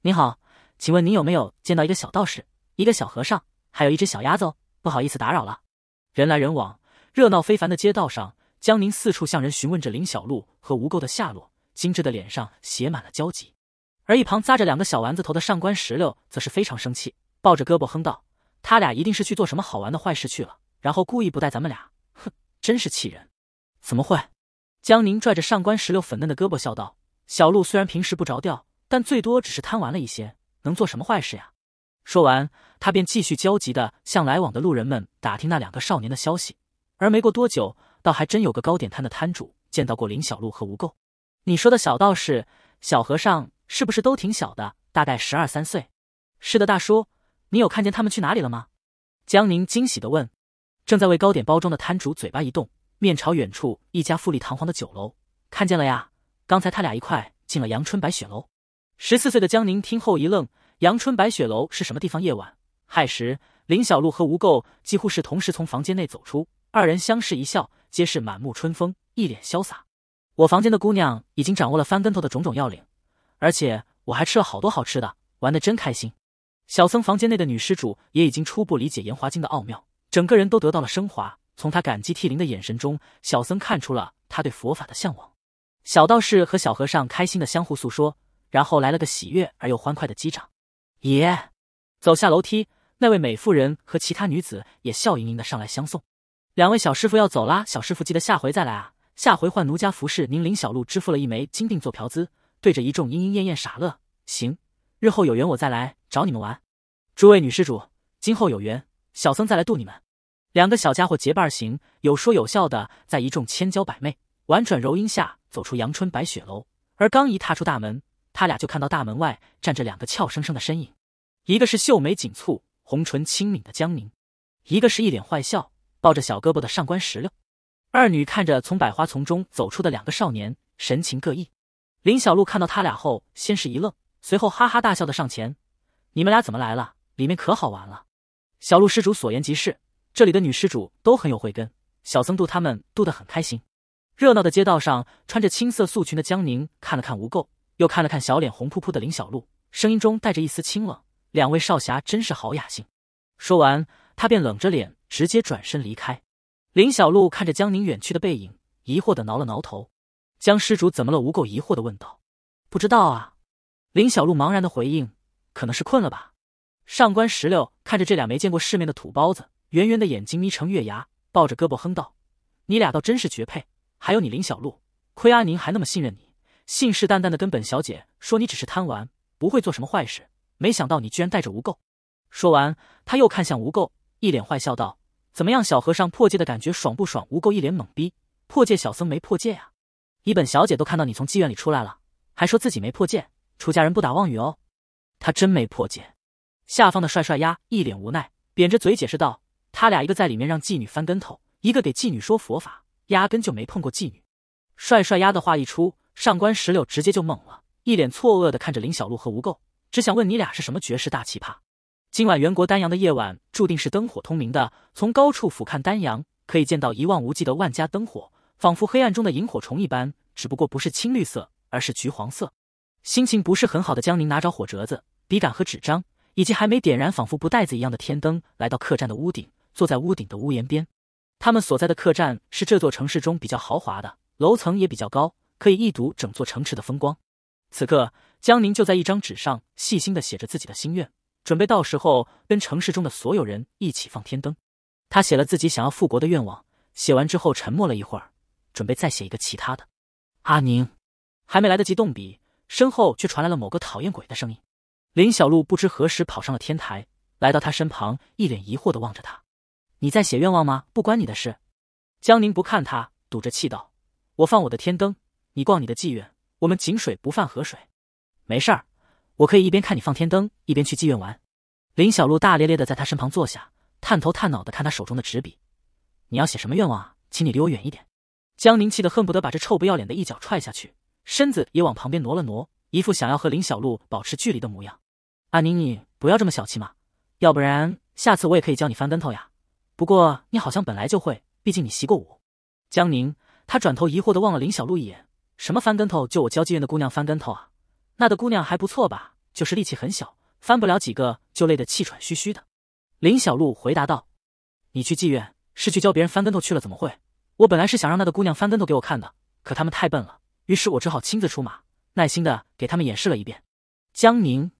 您好，请问您有没有见到一个小道士、一个小和尚，还有一只小鸭子？哦，不好意思打扰了。人来人往，热闹非凡的街道上。江宁四处向人询问着林小璐和吴垢的下落，精致的脸上写满了焦急。而一旁扎着两个小丸子头的上官石榴则是非常生气，抱着胳膊哼道：“他俩一定是去做什么好玩的坏事去了，然后故意不带咱们俩，哼，真是气人！”怎么会？江宁拽着上官石榴粉嫩的胳膊笑道：“小璐虽然平时不着调，但最多只是贪玩了一些，能做什么坏事呀？”说完，他便继续焦急的向来往的路人们打听那两个少年的消息。而没过多久，倒还真有个糕点摊的摊主见到过林小璐和吴垢。你说的小道士、小和尚是不是都挺小的，大概十二三岁？是的，大叔，你有看见他们去哪里了吗？江宁惊喜地问。正在为糕点包装的摊主嘴巴一动，面朝远处一家富丽堂皇的酒楼，看见了呀。刚才他俩一块进了阳春白雪楼。十四岁的江宁听后一愣：阳春白雪楼是什么地方？夜晚亥时，林小璐和吴垢几乎是同时从房间内走出，二人相视一笑。皆是满目春风，一脸潇洒。我房间的姑娘已经掌握了翻跟头的种种要领，而且我还吃了好多好吃的，玩得真开心。小僧房间内的女施主也已经初步理解《炎华经》的奥妙，整个人都得到了升华。从她感激涕零的眼神中，小僧看出了她对佛法的向往。小道士和小和尚开心的相互诉说，然后来了个喜悦而又欢快的击掌。爷，走下楼梯，那位美妇人和其他女子也笑盈盈的上来相送。两位小师傅要走啦，小师傅记得下回再来啊！下回换奴家服侍您。林小璐支付了一枚金锭做嫖资，对着一众莺莺燕燕傻乐。行，日后有缘我再来找你们玩。诸位女施主，今后有缘，小僧再来度你们。两个小家伙结伴而行，有说有笑的，在一众千娇百媚、婉转柔音下走出阳春白雪楼。而刚一踏出大门，他俩就看到大门外站着两个俏生生的身影，一个是秀眉紧蹙、红唇轻抿的江宁，一个是一脸坏笑。抱着小胳膊的上官石榴，二女看着从百花丛中走出的两个少年，神情各异。林小璐看到他俩后，先是一愣，随后哈哈大笑的上前：“你们俩怎么来了？里面可好玩了！”小鹿施主所言极是，这里的女施主都很有慧根，小僧度他们度得很开心。热闹的街道上，穿着青色素裙的江宁看了看吴垢，又看了看小脸红扑扑的林小璐，声音中带着一丝清冷：“两位少侠真是好雅兴。”说完。他便冷着脸，直接转身离开。林小璐看着江宁远去的背影，疑惑的挠了挠头：“江施主怎么了？”无垢疑惑的问道：“不知道啊。”林小璐茫然的回应：“可能是困了吧。”上官石榴看着这俩没见过世面的土包子，圆圆的眼睛眯成月牙，抱着胳膊哼道：“你俩倒真是绝配。还有你林小璐，亏阿宁还那么信任你，信誓旦旦的跟本小姐说你只是贪玩，不会做什么坏事，没想到你居然带着无垢。”说完，他又看向无垢。一脸坏笑道：“怎么样，小和尚破戒的感觉爽不爽？”吴垢一脸懵逼：“破戒小僧没破戒啊！一本小姐都看到你从妓院里出来了，还说自己没破戒，出家人不打妄语哦。”他真没破戒。下方的帅帅丫一脸无奈，扁着嘴解释道：“他俩一个在里面让妓女翻跟头，一个给妓女说佛法，压根就没碰过妓女。”帅帅丫的话一出，上官石榴直接就懵了，一脸错愕的看着林小璐和吴垢，只想问你俩是什么绝世大奇葩。今晚元国丹阳的夜晚注定是灯火通明的。从高处俯瞰丹阳，可以见到一望无际的万家灯火，仿佛黑暗中的萤火虫一般，只不过不是青绿色，而是橘黄色。心情不是很好的江宁拿着火折子、笔杆和纸张，以及还没点燃、仿佛布袋子一样的天灯，来到客栈的屋顶，坐在屋顶的屋檐边。他们所在的客栈是这座城市中比较豪华的，楼层也比较高，可以一睹整座城池的风光。此刻，江宁就在一张纸上细心的写着自己的心愿。准备到时候跟城市中的所有人一起放天灯。他写了自己想要复国的愿望，写完之后沉默了一会儿，准备再写一个其他的。阿宁还没来得及动笔，身后却传来了某个讨厌鬼的声音。林小璐不知何时跑上了天台，来到他身旁，一脸疑惑的望着他：“你在写愿望吗？不关你的事。”江宁不看他，赌着气道：“我放我的天灯，你逛你的妓院，我们井水不犯河水，没事儿。”我可以一边看你放天灯，一边去妓院玩。林小璐大咧咧的在他身旁坐下，探头探脑的看他手中的纸笔。你要写什么愿望啊？请你离我远一点。江宁气得恨不得把这臭不要脸的一脚踹下去，身子也往旁边挪了挪，一副想要和林小璐保持距离的模样。阿宁，你不要这么小气嘛，要不然下次我也可以教你翻跟头呀。不过你好像本来就会，毕竟你习过武。江宁，他转头疑惑的望了林小璐一眼，什么翻跟头？就我交际院的姑娘翻跟头啊？那的姑娘还不错吧，就是力气很小，翻不了几个就累得气喘吁吁的。林小璐回答道：“你去妓院是去教别人翻跟头去了？怎么会？我本来是想让那个姑娘翻跟头给我看的，可他们太笨了，于是我只好亲自出马，耐心的给他们演示了一遍。”江宁，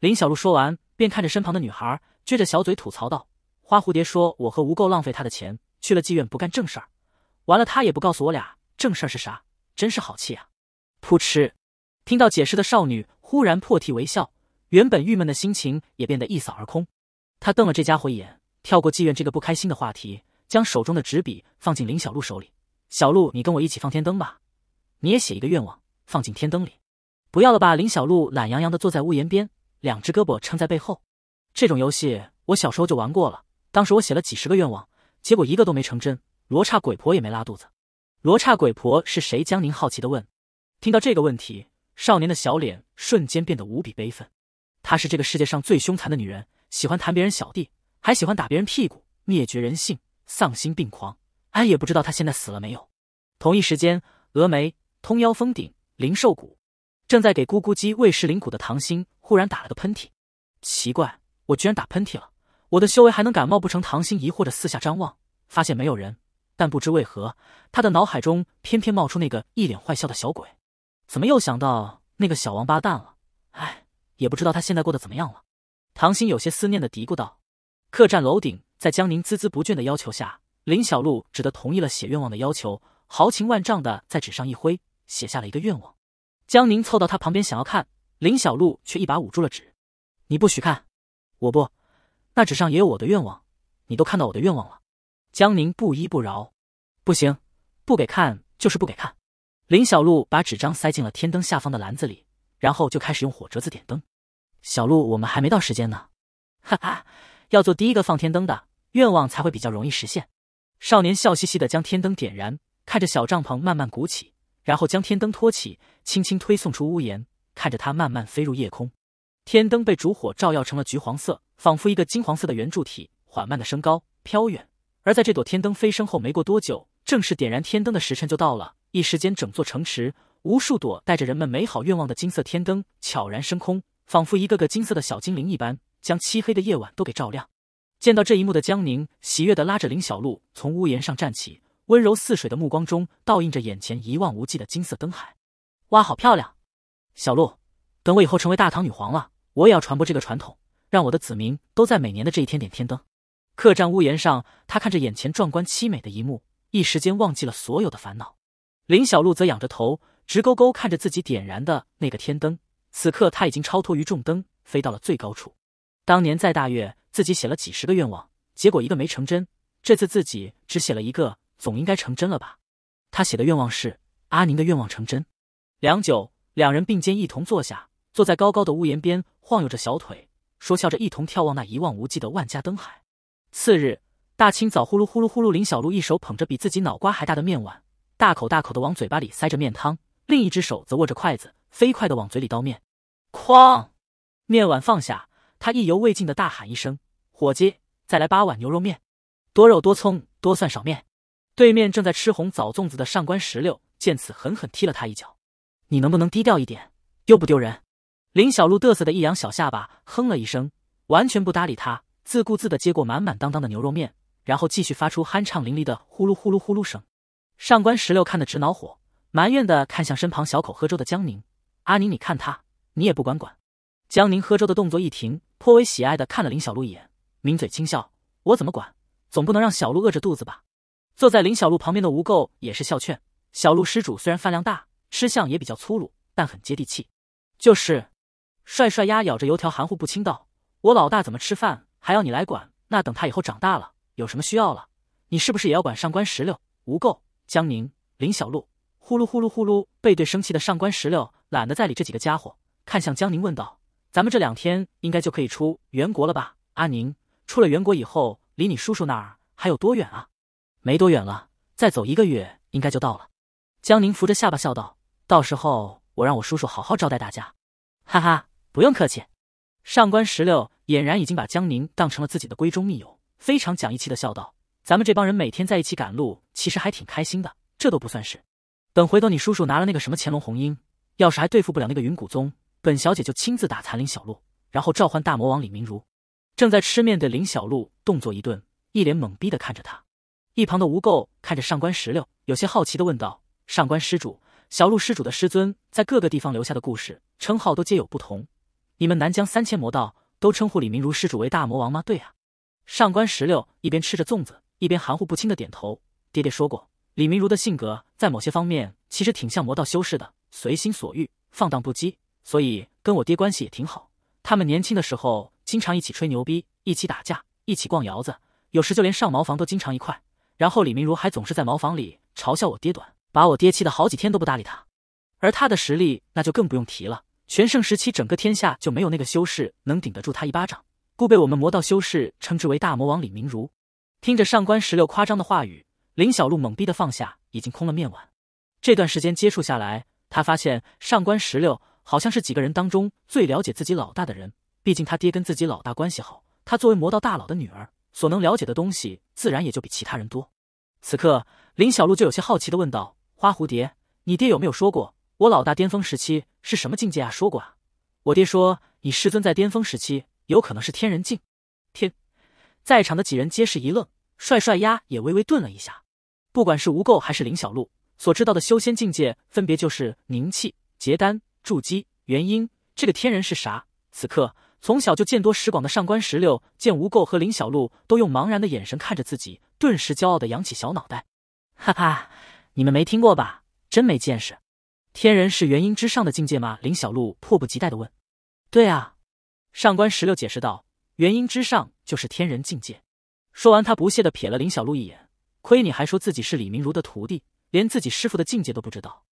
林小璐说完，便看着身旁的女孩，撅着小嘴吐槽道：“花蝴蝶说我和吴垢浪费她的钱，去了妓院不干正事儿，完了他也不告诉我俩正事儿是啥，真是好气啊！”扑哧。听到解释的少女忽然破涕为笑，原本郁闷的心情也变得一扫而空。她瞪了这家伙一眼，跳过妓院这个不开心的话题，将手中的纸笔放进林小璐手里：“小璐，你跟我一起放天灯吧，你也写一个愿望放进天灯里。”“不要了吧。”林小璐懒洋洋地坐在屋檐边，两只胳膊撑在背后。这种游戏我小时候就玩过了，当时我写了几十个愿望，结果一个都没成真，罗刹鬼婆也没拉肚子。罗刹鬼婆是谁？江宁好奇地问。听到这个问题。少年的小脸瞬间变得无比悲愤，她是这个世界上最凶残的女人，喜欢弹别人小弟，还喜欢打别人屁股，灭绝人性，丧心病狂。哎，也不知道她现在死了没有。同一时间，峨眉通妖峰顶灵兽谷，正在给咕咕鸡喂食灵谷的唐心忽然打了个喷嚏，奇怪，我居然打喷嚏了，我的修为还能感冒不成？唐心疑惑着四下张望，发现没有人，但不知为何，他的脑海中偏偏冒出那个一脸坏笑的小鬼。怎么又想到那个小王八蛋了？哎，也不知道他现在过得怎么样了。唐鑫有些思念的嘀咕道。客栈楼顶，在江宁孜孜不倦的要求下，林小璐只得同意了写愿望的要求，豪情万丈的在纸上一挥，写下了一个愿望。江宁凑到他旁边想要看，林小璐却一把捂住了纸：“你不许看！我不，那纸上也有我的愿望，你都看到我的愿望了。”江宁不依不饶：“不行，不给看就是不给看。”林小璐把纸张塞进了天灯下方的篮子里，然后就开始用火折子点灯。小璐，我们还没到时间呢，哈哈，要做第一个放天灯的，愿望才会比较容易实现。少年笑嘻嘻的将天灯点燃，看着小帐篷慢慢鼓起，然后将天灯托起，轻轻推送出屋檐，看着它慢慢飞入夜空。天灯被烛火照耀成了橘黄色，仿佛一个金黄色的圆柱体，缓慢的升高，飘远。而在这朵天灯飞升后没过多久，正是点燃天灯的时辰就到了。一时间，整座城池无数朵带着人们美好愿望的金色天灯悄然升空，仿佛一个个金色的小精灵一般，将漆黑的夜晚都给照亮。见到这一幕的江宁喜悦的拉着林小璐从屋檐上站起，温柔似水的目光中倒映着眼前一望无际的金色灯海。哇，好漂亮！小璐，等我以后成为大唐女皇了，我也要传播这个传统，让我的子民都在每年的这一天点天灯。客栈屋檐上，他看着眼前壮观凄美的一幕，一时间忘记了所有的烦恼。林小璐则仰着头，直勾勾看着自己点燃的那个天灯。此刻，他已经超脱于众灯，飞到了最高处。当年在大月，自己写了几十个愿望，结果一个没成真。这次自己只写了一个，总应该成真了吧？他写的愿望是阿宁的愿望成真。良久，两人并肩一同坐下，坐在高高的屋檐边，晃悠着小腿，说笑着一同眺望那一望无际的万家灯海。次日大清早，呼噜呼噜呼噜，林小璐一手捧着比自己脑瓜还大的面碗。大口大口的往嘴巴里塞着面汤，另一只手则握着筷子，飞快的往嘴里叨面。哐！面碗放下，他意犹未尽的大喊一声：“伙计，再来八碗牛肉面，多肉多葱多蒜少面。”对面正在吃红枣粽子的上官石榴见此，狠狠踢了他一脚：“你能不能低调一点？又不丢人？”林小璐嘚瑟的一扬小下巴，哼了一声，完全不搭理他，自顾自的接过满满当当的牛肉面，然后继续发出酣畅淋漓的呼噜呼噜呼噜声。上官石榴看得直恼火，埋怨的看向身旁小口喝粥的江宁：“阿宁，你看他，你也不管管。”江宁喝粥的动作一停，颇为喜爱的看了林小璐一眼，抿嘴轻笑：“我怎么管？总不能让小璐饿着肚子吧？”坐在林小璐旁边的吴垢也是笑劝：“小璐施主虽然饭量大，吃相也比较粗鲁，但很接地气。”就是，帅帅鸭咬着油条，含糊不清道：“我老大怎么吃饭还要你来管？那等他以后长大了，有什么需要了，你是不是也要管？”上官石榴，吴垢。江宁、林小璐，呼噜呼噜呼噜，背对生气的上官石榴，懒得再理这几个家伙，看向江宁问道：“咱们这两天应该就可以出元国了吧？阿宁，出了元国以后，离你叔叔那儿还有多远啊？”“没多远了，再走一个月应该就到了。”江宁扶着下巴笑道：“到时候我让我叔叔好好招待大家。”“哈哈，不用客气。”上官石榴俨然已经把江宁当成了自己的闺中密友，非常讲义气的笑道。咱们这帮人每天在一起赶路，其实还挺开心的。这都不算是。等回头你叔叔拿了那个什么乾隆红缨，要是还对付不了那个云谷宗，本小姐就亲自打残林小鹿，然后召唤大魔王李明如。正在吃面的林小鹿动作一顿，一脸懵逼的看着他。一旁的吴垢看着上官石榴，有些好奇的问道：“上官施主，小鹿施主的师尊在各个地方留下的故事称号都皆有不同，你们南疆三千魔道都称呼李明如施主为大魔王吗？”“对啊。”上官石榴一边吃着粽子。一边含糊不清的点头，爹爹说过，李明如的性格在某些方面其实挺像魔道修士的，随心所欲，放荡不羁，所以跟我爹关系也挺好。他们年轻的时候经常一起吹牛逼，一起打架，一起逛窑子，有时就连上茅房都经常一块。然后李明如还总是在茅房里嘲笑我爹短，把我爹气得好几天都不搭理他。而他的实力那就更不用提了，全盛时期整个天下就没有那个修士能顶得住他一巴掌，故被我们魔道修士称之为大魔王李明如。听着上官石榴夸张的话语，林小璐懵逼的放下已经空了面碗。这段时间接触下来，他发现上官石榴好像是几个人当中最了解自己老大的人。毕竟他爹跟自己老大关系好，他作为魔道大佬的女儿，所能了解的东西自然也就比其他人多。此刻，林小璐就有些好奇的问道：“花蝴蝶，你爹有没有说过我老大巅峰时期是什么境界啊？说过啊？我爹说你师尊在巅峰时期有可能是天人境，天。”在场的几人皆是一愣，帅帅丫也微微顿了一下。不管是无垢还是林小璐，所知道的修仙境界分别就是凝气、结丹、筑基、元婴。这个天人是啥？此刻从小就见多识广的上官石榴见无垢和林小璐都用茫然的眼神看着自己，顿时骄傲的扬起小脑袋：“哈哈，你们没听过吧？真没见识！天人是元婴之上的境界吗？”林小璐迫不及待的问。对啊，上官石榴解释道。元婴之上就是天人境界。说完，他不屑地瞥了林小璐一眼，亏你还说自己是李明茹的徒弟，连自己师父的境界都不知道。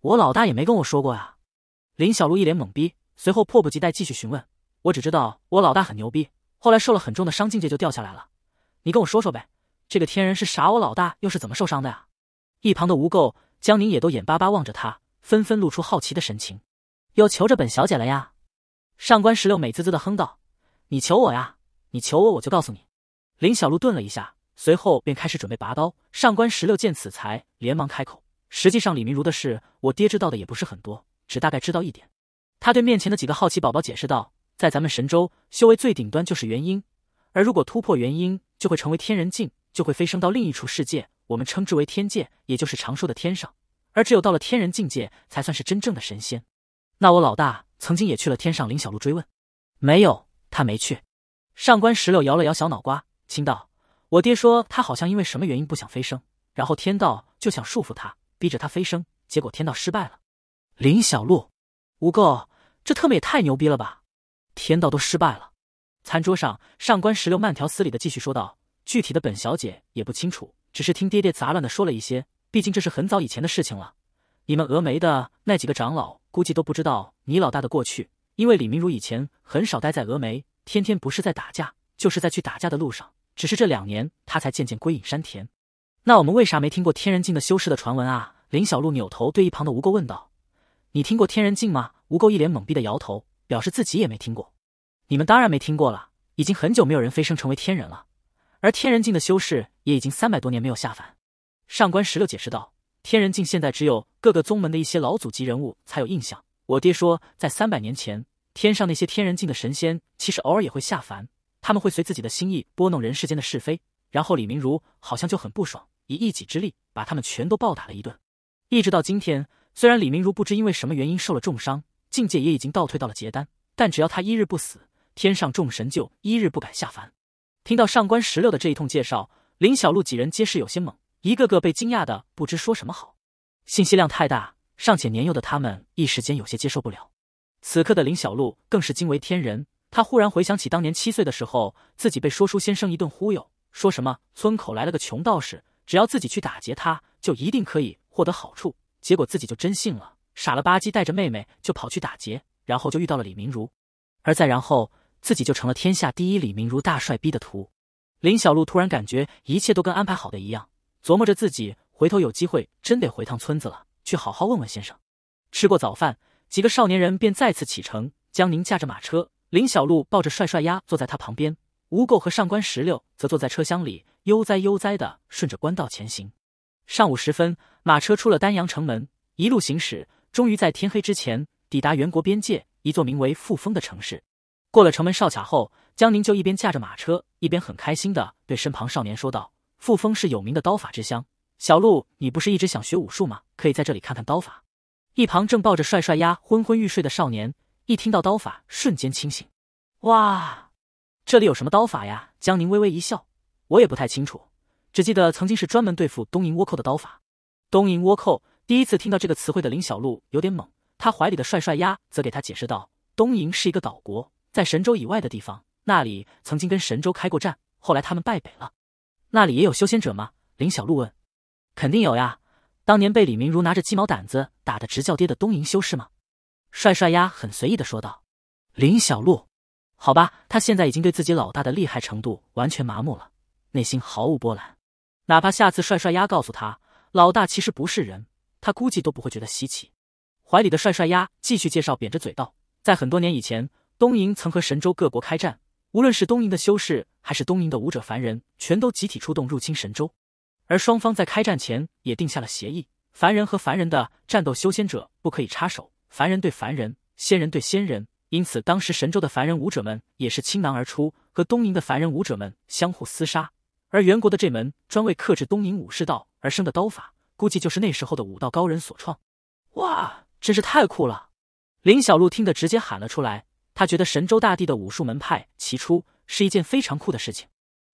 我老大也没跟我说过啊！林小璐一脸懵逼，随后迫不及待继续询问：“我只知道我老大很牛逼，后来受了很重的伤，境界就掉下来了。你跟我说说呗，这个天人是啥？我老大又是怎么受伤的呀？”一旁的吴垢、江宁也都眼巴巴望着他，纷纷露出好奇的神情，又求着本小姐了呀！上官石榴美滋滋的哼道。你求我呀，你求我，我就告诉你。林小璐顿了一下，随后便开始准备拔刀。上官十六见此，才连忙开口。实际上，李明如的事，我爹知道的也不是很多，只大概知道一点。他对面前的几个好奇宝宝解释道：“在咱们神州，修为最顶端就是元婴，而如果突破元婴，就会成为天人境，就会飞升到另一处世界，我们称之为天界，也就是常说的天上。而只有到了天人境界，才算是真正的神仙。那我老大曾经也去了天上？”林小璐追问：“没有。”他没去，上官石榴摇了摇小脑瓜，轻道：“我爹说，他好像因为什么原因不想飞升，然后天道就想束缚他，逼着他飞升，结果天道失败了。”林小璐，吴垢，这特么也太牛逼了吧！天道都失败了。餐桌上，上官石榴慢条斯理的继续说道：“具体的，本小姐也不清楚，只是听爹爹杂乱的说了一些，毕竟这是很早以前的事情了。你们峨眉的那几个长老估计都不知道你老大的过去。”因为李明如以前很少待在峨眉，天天不是在打架，就是在去打架的路上。只是这两年，他才渐渐归隐山田。那我们为啥没听过天人境的修士的传闻啊？林小璐扭头对一旁的吴垢问道：“你听过天人境吗？”吴垢一脸懵逼的摇头，表示自己也没听过。你们当然没听过了，已经很久没有人飞升成为天人了，而天人境的修士也已经三百多年没有下凡。上官石榴解释道：“天人境现在只有各个宗门的一些老祖级人物才有印象。”我爹说，在三百年前，天上那些天人境的神仙，其实偶尔也会下凡，他们会随自己的心意拨弄人世间的是非。然后李明如好像就很不爽，以一己之力把他们全都暴打了一顿。一直到今天，虽然李明如不知因为什么原因受了重伤，境界也已经倒退到了结丹，但只要他一日不死，天上众神就一日不敢下凡。听到上官石榴的这一通介绍，林小璐几人皆是有些懵，一个个被惊讶的不知说什么好，信息量太大。尚且年幼的他们，一时间有些接受不了。此刻的林小璐更是惊为天人。她忽然回想起当年七岁的时候，自己被说书先生一顿忽悠，说什么村口来了个穷道士，只要自己去打劫他，就一定可以获得好处。结果自己就真信了，傻了吧唧带着妹妹就跑去打劫，然后就遇到了李明如，而再然后自己就成了天下第一李明如大帅逼的徒。林小璐突然感觉一切都跟安排好的一样，琢磨着自己回头有机会真得回趟村子了。去好好问问先生。吃过早饭，几个少年人便再次启程。江宁驾着马车，林小璐抱着帅帅鸭坐在他旁边，吴垢和上官石榴则坐在车厢里，悠哉悠哉的顺着官道前行。上午时分，马车出了丹阳城门，一路行驶，终于在天黑之前抵达元国边界一座名为富丰的城市。过了城门哨卡后，江宁就一边驾着马车，一边很开心的对身旁少年说道：“富丰是有名的刀法之乡。”小鹿，你不是一直想学武术吗？可以在这里看看刀法。一旁正抱着帅帅鸭昏昏欲睡的少年，一听到刀法瞬间清醒。哇，这里有什么刀法呀？江宁微微一笑，我也不太清楚，只记得曾经是专门对付东瀛倭寇的刀法。东瀛倭寇，第一次听到这个词汇的林小鹿有点懵，他怀里的帅帅鸭则给他解释道：“东瀛是一个岛国，在神州以外的地方，那里曾经跟神州开过战，后来他们败北了。那里也有修仙者吗？”林小鹿问。肯定有呀，当年被李明如拿着鸡毛掸子打得直叫爹的东瀛修士吗？帅帅鸭很随意的说道。林小璐，好吧，他现在已经对自己老大的厉害程度完全麻木了，内心毫无波澜，哪怕下次帅帅鸭告诉他老大其实不是人，他估计都不会觉得稀奇。怀里的帅帅鸭继续介绍，扁着嘴道，在很多年以前，东瀛曾和神州各国开战，无论是东瀛的修士，还是东瀛的武者、凡人，全都集体出动入侵神州。而双方在开战前也定下了协议，凡人和凡人的战斗，修仙者不可以插手，凡人对凡人，仙人对仙人。因此，当时神州的凡人武者们也是倾囊而出，和东瀛的凡人武者们相互厮杀。而元国的这门专为克制东瀛武士道而生的刀法，估计就是那时候的武道高人所创。哇，真是太酷了！林小璐听得直接喊了出来，他觉得神州大地的武术门派齐出是一件非常酷的事情。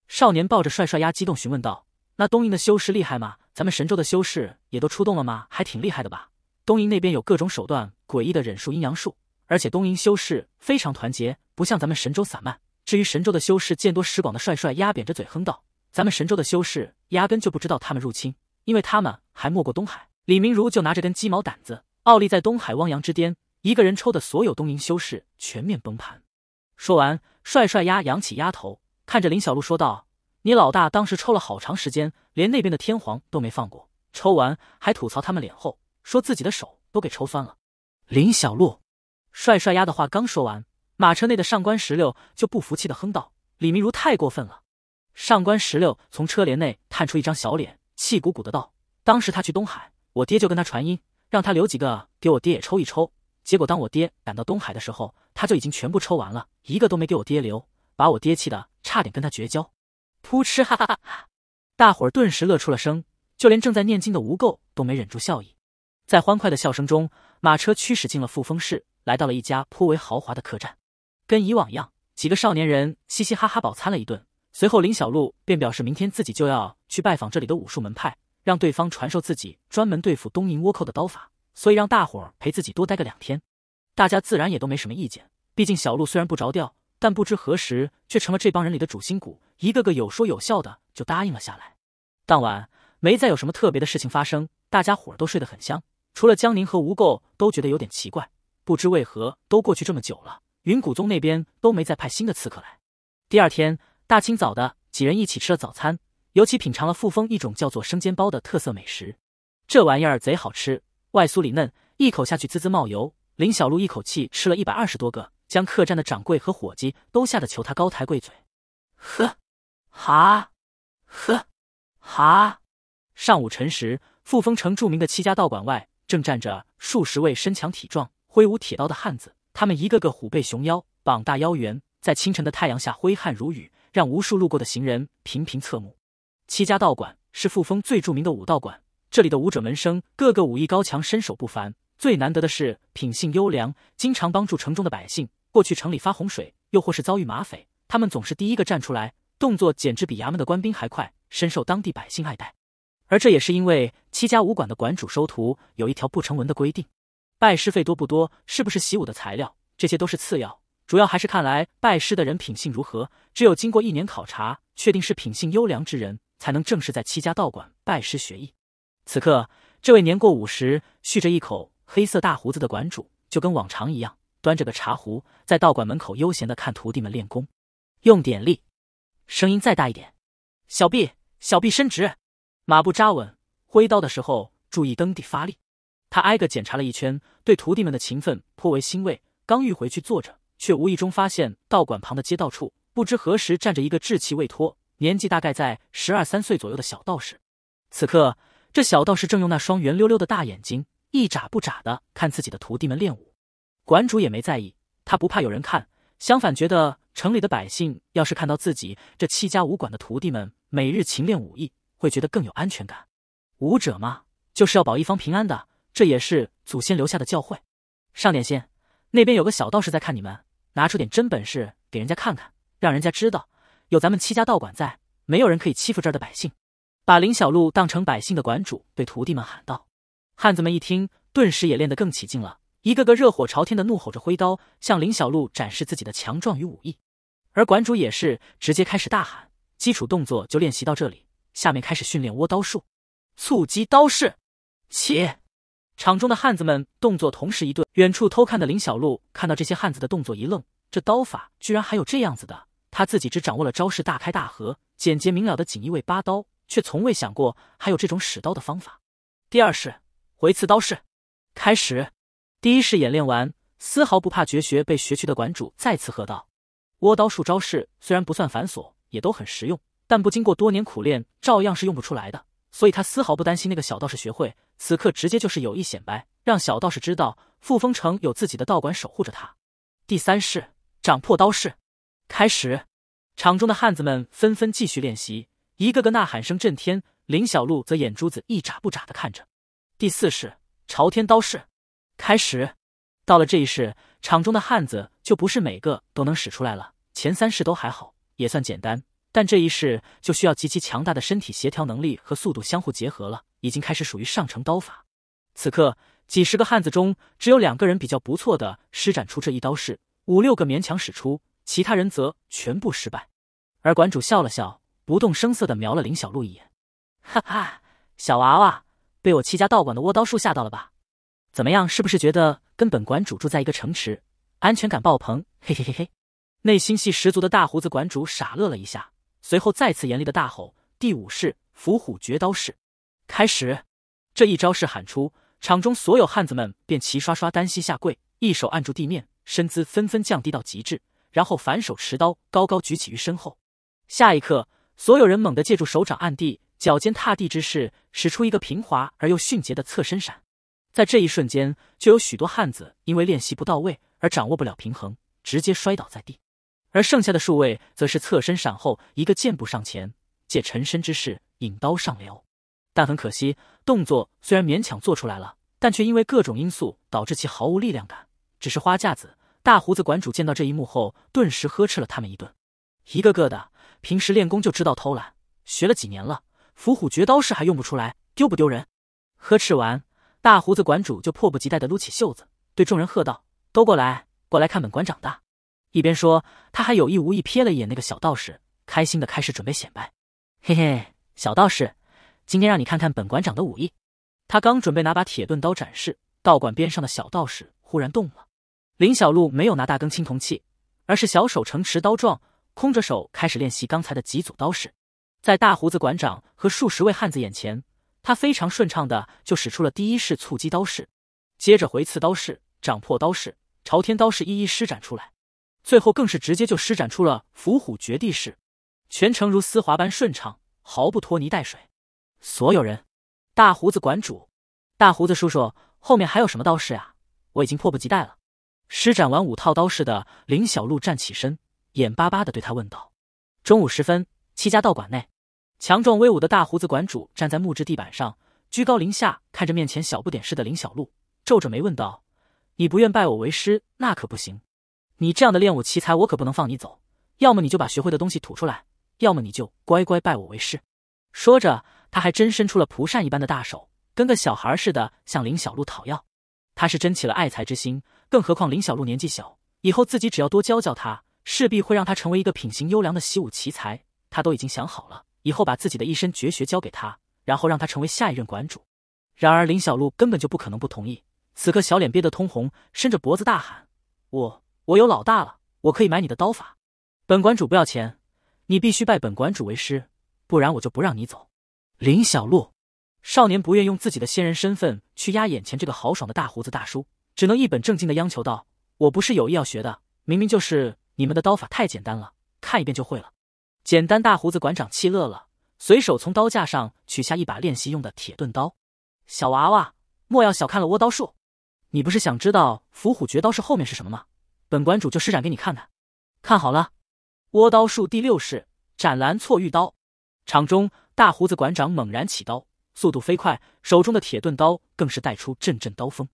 少年抱着帅帅鸭，激动询问道。那东瀛的修士厉害吗？咱们神州的修士也都出动了吗？还挺厉害的吧。东瀛那边有各种手段诡异的忍术、阴阳术，而且东瀛修士非常团结，不像咱们神州散漫。至于神州的修士，见多识广的帅帅压扁着嘴哼道：“咱们神州的修士压根就不知道他们入侵，因为他们还没过东海。”李明如就拿着根鸡毛掸子，傲立在东海汪洋之巅，一个人抽的所有东瀛修士全面崩盘。说完，帅帅压扬起鸭头，看着林小璐说道。你老大当时抽了好长时间，连那边的天皇都没放过。抽完还吐槽他们脸厚，说自己的手都给抽酸了。林小璐，帅帅丫的话刚说完，马车内的上官石榴就不服气的哼道：“李明如太过分了。”上官石榴从车帘内探出一张小脸，气鼓鼓的道：“当时他去东海，我爹就跟他传音，让他留几个给我爹也抽一抽。结果当我爹赶到东海的时候，他就已经全部抽完了，一个都没给我爹留，把我爹气的差点跟他绝交。”噗嗤，哈哈哈哈！大伙儿顿时乐出了声，就连正在念经的无垢都没忍住笑意。在欢快的笑声中，马车驱驶进了富丰市，来到了一家颇为豪华的客栈。跟以往一样，几个少年人嘻嘻哈哈饱餐了一顿。随后，林小璐便表示明天自己就要去拜访这里的武术门派，让对方传授自己专门对付东瀛倭寇的刀法，所以让大伙儿陪自己多待个两天。大家自然也都没什么意见，毕竟小璐虽然不着调。但不知何时，却成了这帮人里的主心骨。一个个有说有笑的，就答应了下来。当晚没再有什么特别的事情发生，大家伙儿都睡得很香。除了江宁和吴垢，都觉得有点奇怪，不知为何都过去这么久了，云谷宗那边都没再派新的刺客来。第二天大清早的，几人一起吃了早餐，尤其品尝了富丰一种叫做生煎包的特色美食。这玩意儿贼好吃，外酥里嫩，一口下去滋滋冒油。林小璐一口气吃了一百二十多个。将客栈的掌柜和伙计都吓得求他高抬贵嘴。呵，哈，呵，哈。上午辰时，富丰城著名的七家道馆外正站着数十位身强体壮、挥舞铁刀的汉子，他们一个个虎背熊腰、膀大腰圆，在清晨的太阳下挥汗如雨，让无数路过的行人频频侧目。七家道馆是富丰最著名的武道馆，这里的武者门生个个武艺高强，身手不凡。最难得的是品性优良，经常帮助城中的百姓。过去城里发洪水，又或是遭遇马匪，他们总是第一个站出来，动作简直比衙门的官兵还快，深受当地百姓爱戴。而这也是因为七家武馆的馆主收徒有一条不成文的规定：拜师费多不多，是不是习武的材料，这些都是次要，主要还是看来拜师的人品性如何。只有经过一年考察，确定是品性优良之人，才能正式在七家道馆拜师学艺。此刻，这位年过五十，蓄着一口。黑色大胡子的馆主就跟往常一样，端着个茶壶，在道馆门口悠闲的看徒弟们练功。用点力，声音再大一点。小臂，小臂伸直，马步扎稳，挥刀的时候注意蹬地发力。他挨个检查了一圈，对徒弟们的勤奋颇为欣慰。刚欲回去坐着，却无意中发现道馆旁的街道处，不知何时站着一个稚气未脱、年纪大概在十二三岁左右的小道士。此刻，这小道士正用那双圆溜溜的大眼睛。一眨不眨的看自己的徒弟们练武，馆主也没在意，他不怕有人看，相反觉得城里的百姓要是看到自己这七家武馆的徒弟们每日勤练武艺，会觉得更有安全感。武者嘛，就是要保一方平安的，这也是祖先留下的教诲。上点心，那边有个小道士在看你们，拿出点真本事给人家看看，让人家知道有咱们七家道馆在，没有人可以欺负这儿的百姓。把林小璐当成百姓的馆主对徒弟们喊道。汉子们一听，顿时也练得更起劲了，一个个热火朝天的怒吼着挥刀，向林小璐展示自己的强壮与武艺。而馆主也是直接开始大喊：“基础动作就练习到这里，下面开始训练握刀术、促击刀式，切！场中的汉子们动作同时一顿。远处偷看的林小璐看到这些汉子的动作，一愣：这刀法居然还有这样子的！他自己只掌握了招式大开大合、简洁明了的锦衣卫八刀，却从未想过还有这种使刀的方法。第二式。回刺刀式，开始。第一式演练完，丝毫不怕绝学被学去的馆主再次喝道：“倭刀术招式虽然不算繁琐，也都很实用，但不经过多年苦练，照样是用不出来的。”所以他丝毫不担心那个小道士学会。此刻直接就是有意显摆，让小道士知道傅风城有自己的道馆守护着他。第三式掌破刀式，开始。场中的汉子们纷纷继续练习，一个个呐喊声震天。林小璐则眼珠子一眨不眨的看着。第四式朝天刀式，开始。到了这一式，场中的汉子就不是每个都能使出来了。前三式都还好，也算简单，但这一式就需要极其强大的身体协调能力和速度相互结合了，已经开始属于上乘刀法。此刻，几十个汉子中，只有两个人比较不错的施展出这一刀式，五六个勉强使出，其他人则全部失败。而馆主笑了笑，不动声色地瞄了林小璐一眼，哈哈，小娃娃。被我戚家道馆的倭刀术吓到了吧？怎么样，是不是觉得跟本馆主住在一个城池，安全感爆棚？嘿嘿嘿嘿，内心戏十足的大胡子馆主傻乐了一下，随后再次严厉的大吼：“第五式伏虎绝刀式，开始！”这一招式喊出，场中所有汉子们便齐刷刷单膝下跪，一手按住地面，身姿纷纷降低到极致，然后反手持刀高高举起于身后。下一刻，所有人猛地借助手掌按地。脚尖踏地之势，使出一个平滑而又迅捷的侧身闪，在这一瞬间，就有许多汉子因为练习不到位而掌握不了平衡，直接摔倒在地；而剩下的数位则是侧身闪后一个箭步上前，借沉身之势引刀上撩。但很可惜，动作虽然勉强做出来了，但却因为各种因素导致其毫无力量感，只是花架子。大胡子馆主见到这一幕后，顿时呵斥了他们一顿：“一个个的，平时练功就知道偷懒，学了几年了！”伏虎绝刀式还用不出来，丢不丢人？呵斥完，大胡子馆主就迫不及待的撸起袖子，对众人喝道：“都过来，过来看本馆长的！”一边说，他还有意无意瞥了一眼那个小道士，开心的开始准备显摆。“嘿嘿，小道士，今天让你看看本馆长的武艺！”他刚准备拿把铁盾刀展示，道馆边上的小道士忽然动了。林小璐没有拿大根青铜器，而是小手呈持刀状，空着手开始练习刚才的几组刀式。在大胡子馆长和数十位汉子眼前，他非常顺畅的就使出了第一式促击刀式，接着回刺刀式、掌破刀式、朝天刀式一一施展出来，最后更是直接就施展出了伏虎绝地式，全程如丝滑般顺畅，毫不拖泥带水。所有人，大胡子馆主，大胡子叔叔，后面还有什么刀式啊？我已经迫不及待了。施展完五套刀式的林小璐站起身，眼巴巴的对他问道。中午时分，七家道馆内。强壮威武的大胡子馆主站在木质地板上，居高临下看着面前小不点似的林小璐，皱着眉问道：“你不愿拜我为师，那可不行！你这样的练武奇才，我可不能放你走。要么你就把学会的东西吐出来，要么你就乖乖拜我为师。”说着，他还真伸出了蒲扇一般的大手，跟个小孩似的向林小璐讨要。他是真起了爱才之心，更何况林小璐年纪小，以后自己只要多教教他，势必会让他成为一个品行优良的习武奇才。他都已经想好了。以后把自己的一身绝学交给他，然后让他成为下一任馆主。然而林小璐根本就不可能不同意。此刻小脸憋得通红，伸着脖子大喊：“我我有老大了，我可以买你的刀法。本馆主不要钱，你必须拜本馆主为师，不然我就不让你走。”林小璐，少年不愿用自己的仙人身份去压眼前这个豪爽的大胡子大叔，只能一本正经的央求道：“我不是有意要学的，明明就是你们的刀法太简单了，看一遍就会了。”简单大胡子馆长气乐了，随手从刀架上取下一把练习用的铁盾刀。小娃娃，莫要小看了倭刀术。你不是想知道伏虎绝刀式后面是什么吗？本馆主就施展给你看看。看好了，倭刀术第六式——斩蓝错玉刀。场中，大胡子馆长猛然起刀，速度飞快，手中的铁盾刀更是带出阵阵刀锋。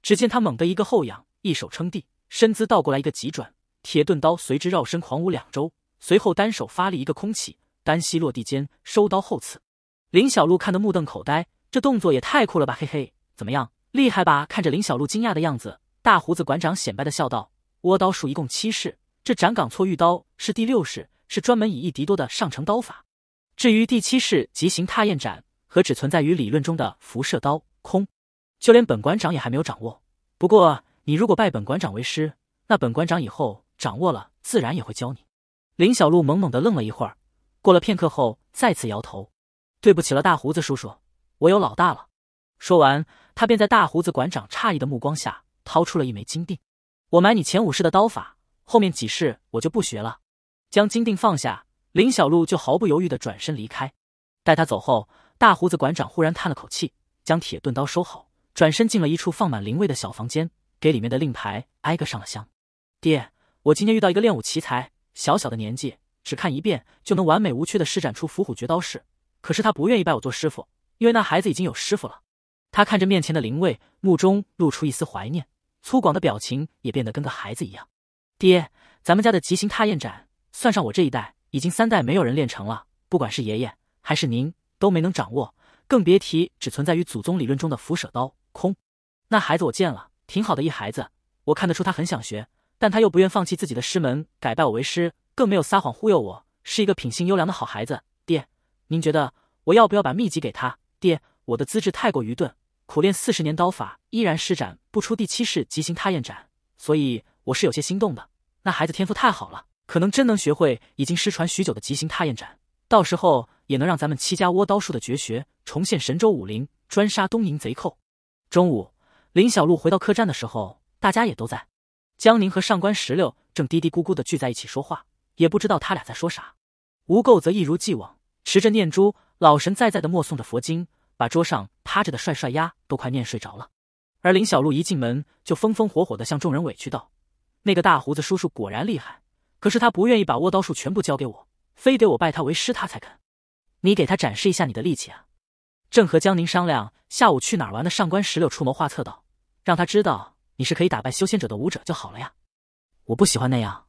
只见他猛的一个后仰，一手撑地，身姿倒过来一个急转，铁盾刀随之绕身狂舞两周。随后单手发力，一个空起，单膝落地间收刀后刺。林小璐看得目瞪口呆，这动作也太酷了吧，嘿嘿，怎么样，厉害吧？看着林小璐惊讶的样子，大胡子馆长显摆的笑道：“倭刀术一共七式，这斩岗错玉刀是第六式，是专门以一敌多的上乘刀法。至于第七式极行踏燕斩和只存在于理论中的辐射刀空，就连本馆长也还没有掌握。不过你如果拜本馆长为师，那本馆长以后掌握了自然也会教你。”林小璐懵懵的愣了一会儿，过了片刻后再次摇头：“对不起了，大胡子叔叔，我有老大了。”说完，他便在大胡子馆长诧异的目光下掏出了一枚金锭：“我买你前五式的刀法，后面几式我就不学了。”将金锭放下，林小璐就毫不犹豫的转身离开。待他走后，大胡子馆长忽然叹了口气，将铁盾刀收好，转身进了一处放满灵位的小房间，给里面的令牌挨个上了香。“爹，我今天遇到一个练武奇才。”小小的年纪，只看一遍就能完美无缺的施展出伏虎绝刀式。可是他不愿意拜我做师傅，因为那孩子已经有师傅了。他看着面前的灵位，目中露出一丝怀念，粗犷的表情也变得跟个孩子一样。爹，咱们家的极星踏焰斩，算上我这一代，已经三代没有人练成了。不管是爷爷还是您，都没能掌握，更别提只存在于祖宗理论中的伏舍刀空。那孩子我见了，挺好的一孩子，我看得出他很想学。但他又不愿放弃自己的师门，改拜我为师，更没有撒谎忽悠我，是一个品性优良的好孩子。爹，您觉得我要不要把秘籍给他？爹，我的资质太过愚钝，苦练四十年刀法依然施展不出第七式极刑踏燕斩，所以我是有些心动的。那孩子天赋太好了，可能真能学会已经失传许久的极刑踏燕斩，到时候也能让咱们戚家窝刀术的绝学重现神州武林，专杀东瀛贼寇。中午，林小璐回到客栈的时候，大家也都在。江宁和上官石榴正嘀嘀咕咕的聚在一起说话，也不知道他俩在说啥。吴垢则一如既往，持着念珠，老神在在的默诵着佛经，把桌上趴着的帅帅鸭都快念睡着了。而林小璐一进门就风风火火的向众人委屈道：“那个大胡子叔叔果然厉害，可是他不愿意把握刀术全部交给我，非得我拜他为师他才肯。你给他展示一下你的力气啊！”正和江宁商量下午去哪玩的上官石榴出谋划策道：“让他知道。”你是可以打败修仙者的武者就好了呀，我不喜欢那样。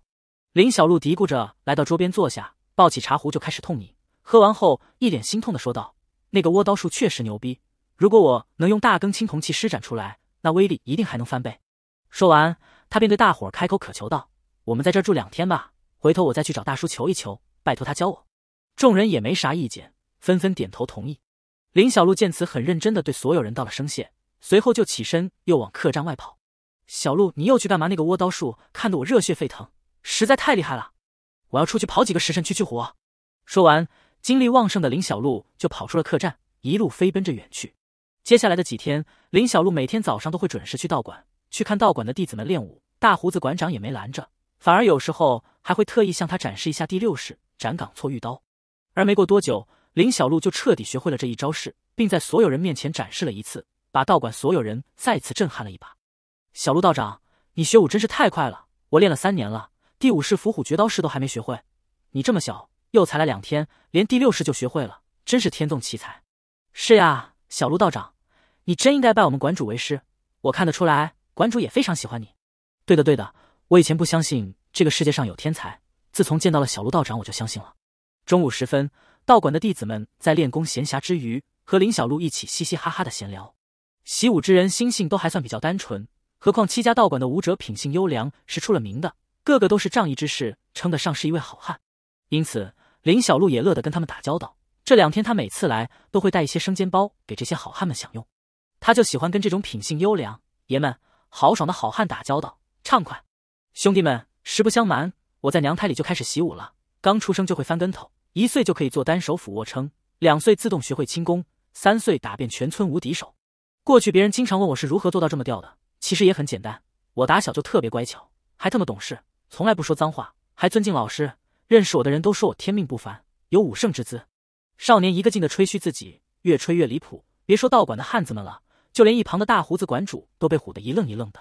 林小璐嘀咕着，来到桌边坐下，抱起茶壶就开始痛饮。喝完后，一脸心痛的说道：“那个窝刀术确实牛逼，如果我能用大根青铜器施展出来，那威力一定还能翻倍。”说完，他便对大伙开口渴求道：“我们在这儿住两天吧，回头我再去找大叔求一求，拜托他教我。”众人也没啥意见，纷纷点头同意。林小璐见此，很认真的对所有人道了声谢，随后就起身又往客栈外跑。小鹿，你又去干嘛？那个倭刀术看得我热血沸腾，实在太厉害了！我要出去跑几个时辰去去火。说完，精力旺盛的林小鹿就跑出了客栈，一路飞奔着远去。接下来的几天，林小鹿每天早上都会准时去道馆去看道馆的弟子们练武。大胡子馆长也没拦着，反而有时候还会特意向他展示一下第六式斩岗错玉刀。而没过多久，林小鹿就彻底学会了这一招式，并在所有人面前展示了一次，把道馆所有人再次震撼了一把。小鹿道长，你学武真是太快了！我练了三年了，第五式伏虎绝刀式都还没学会，你这么小，又才来两天，连第六式就学会了，真是天纵奇才。是呀，小鹿道长，你真应该拜我们馆主为师。我看得出来，馆主也非常喜欢你。对的，对的，我以前不相信这个世界上有天才，自从见到了小鹿道长，我就相信了。中午时分，道馆的弟子们在练功闲暇之余，和林小鹿一起嘻嘻哈哈的闲聊。习武之人心性都还算比较单纯。何况戚家道馆的武者品性优良是出了名的，个个都是仗义之士，称得上是一位好汉。因此，林小璐也乐得跟他们打交道。这两天，他每次来都会带一些生煎包给这些好汉们享用。他就喜欢跟这种品性优良、爷们豪爽的好汉打交道，畅快。兄弟们，实不相瞒，我在娘胎里就开始习武了。刚出生就会翻跟头，一岁就可以做单手俯卧撑，两岁自动学会轻功，三岁打遍全村无敌手。过去别人经常问我是如何做到这么吊的。其实也很简单，我打小就特别乖巧，还特么懂事，从来不说脏话，还尊敬老师。认识我的人都说我天命不凡，有武圣之姿。少年一个劲的吹嘘自己，越吹越离谱。别说道馆的汉子们了，就连一旁的大胡子馆主都被唬得一愣一愣的。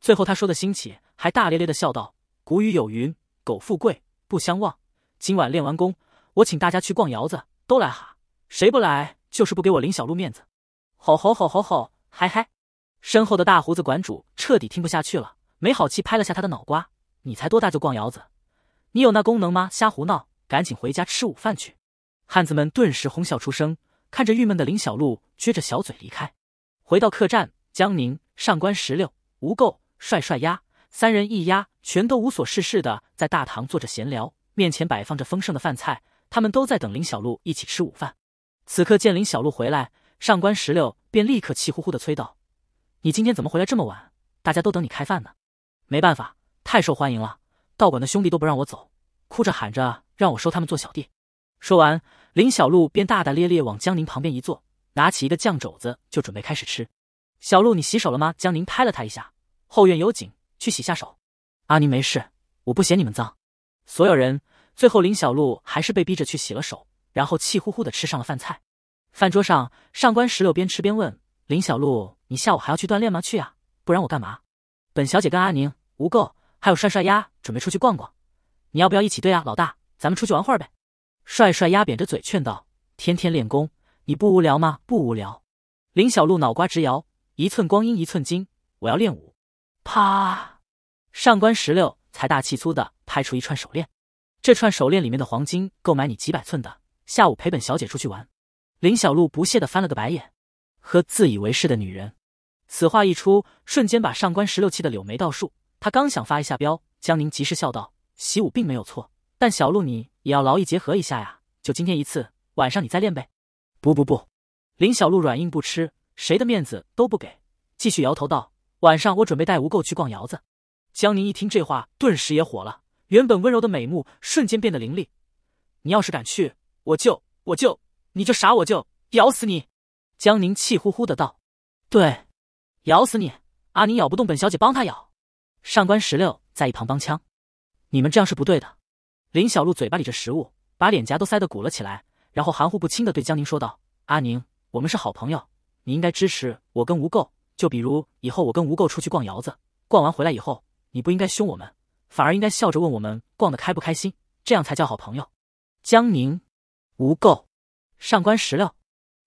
最后他说的兴起，还大咧咧的笑道：“古语有云，苟富贵不相忘。今晚练完功，我请大家去逛窑子，都来哈，谁不来就是不给我林小璐面子。”吼吼吼吼吼，嗨嗨！身后的大胡子馆主彻底听不下去了，没好气拍了下他的脑瓜：“你才多大就逛窑子？你有那功能吗？瞎胡闹！赶紧回家吃午饭去！”汉子们顿时哄笑出声，看着郁闷的林小璐撅着小嘴离开。回到客栈，江宁、上官石榴、吴垢、帅帅丫三人一压，全都无所事事的在大堂坐着闲聊，面前摆放着丰盛的饭菜，他们都在等林小璐一起吃午饭。此刻见林小璐回来，上官石榴便立刻气呼呼的催道。你今天怎么回来这么晚？大家都等你开饭呢。没办法，太受欢迎了，道馆的兄弟都不让我走，哭着喊着让我收他们做小弟。说完，林小璐便大大咧咧往江宁旁边一坐，拿起一个酱肘子就准备开始吃。小璐，你洗手了吗？江宁拍了他一下。后院有井，去洗下手。阿宁没事，我不嫌你们脏。所有人最后，林小璐还是被逼着去洗了手，然后气呼呼的吃上了饭菜。饭桌上，上官石榴边吃边问。林小璐，你下午还要去锻炼吗？去啊，不然我干嘛？本小姐跟阿宁、吴垢还有帅帅丫准备出去逛逛，你要不要一起对啊？老大，咱们出去玩会儿呗！帅帅丫扁着嘴劝道：“天天练功，你不无聊吗？”“不无聊。”林小璐脑瓜直摇：“一寸光阴一寸金，我要练武。”啪！上官石榴财大气粗的拍出一串手链，这串手链里面的黄金够买你几百寸的。下午陪本小姐出去玩。林小璐不屑的翻了个白眼。和自以为是的女人，此话一出，瞬间把上官十六气的柳眉倒竖。他刚想发一下飙，江宁及时笑道：“习武并没有错，但小鹿你也要劳逸结合一下呀。就今天一次，晚上你再练呗。”“不不不！”林小鹿软硬不吃，谁的面子都不给，继续摇头道：“晚上我准备带吴垢去逛窑子。”江宁一听这话，顿时也火了，原本温柔的美目瞬间变得凌厉：“你要是敢去，我就我就你就傻，我就咬死你！”江宁气呼呼的道：“对，咬死你！阿宁咬不动，本小姐帮他咬。”上官石榴在一旁帮腔：“你们这样是不对的。”林小璐嘴巴里着食物，把脸颊都塞得鼓了起来，然后含糊不清的对江宁说道：“阿宁，我们是好朋友，你应该支持我跟吴垢。就比如以后我跟吴垢出去逛窑子，逛完回来以后，你不应该凶我们，反而应该笑着问我们逛的开不开心，这样才叫好朋友。”江宁、吴垢、上官石榴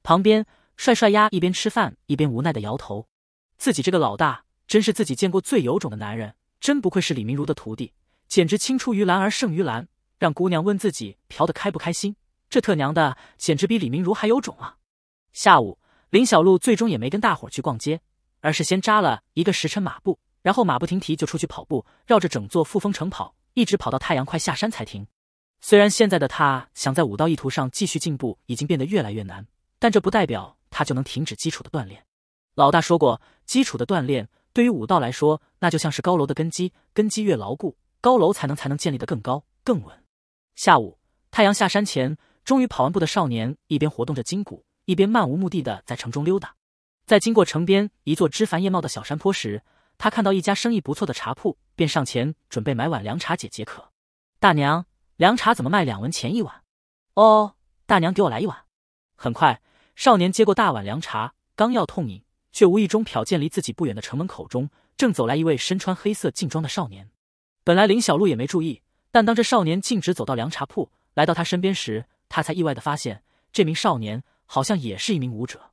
旁边。帅帅鸭一边吃饭一边无奈的摇头，自己这个老大真是自己见过最有种的男人，真不愧是李明如的徒弟，简直青出于蓝而胜于蓝。让姑娘问自己嫖得开不开心，这特娘的简直比李明如还有种啊！下午，林小璐最终也没跟大伙去逛街，而是先扎了一个时辰马步，然后马不停蹄就出去跑步，绕着整座富丰城跑，一直跑到太阳快下山才停。虽然现在的他想在武道一途上继续进步已经变得越来越难，但这不代表。他就能停止基础的锻炼。老大说过，基础的锻炼对于武道来说，那就像是高楼的根基，根基越牢固，高楼才能才能建立的更高更稳。下午，太阳下山前，终于跑完步的少年一边活动着筋骨，一边漫无目的的在城中溜达。在经过城边一座枝繁叶茂的小山坡时，他看到一家生意不错的茶铺，便上前准备买碗凉茶解解渴。大娘，凉茶怎么卖两文钱一碗？哦，大娘给我来一碗。很快。少年接过大碗凉茶，刚要痛饮，却无意中瞟见离自己不远的城门口中正走来一位身穿黑色劲装的少年。本来林小璐也没注意，但当这少年径直走到凉茶铺，来到他身边时，他才意外的发现，这名少年好像也是一名舞者。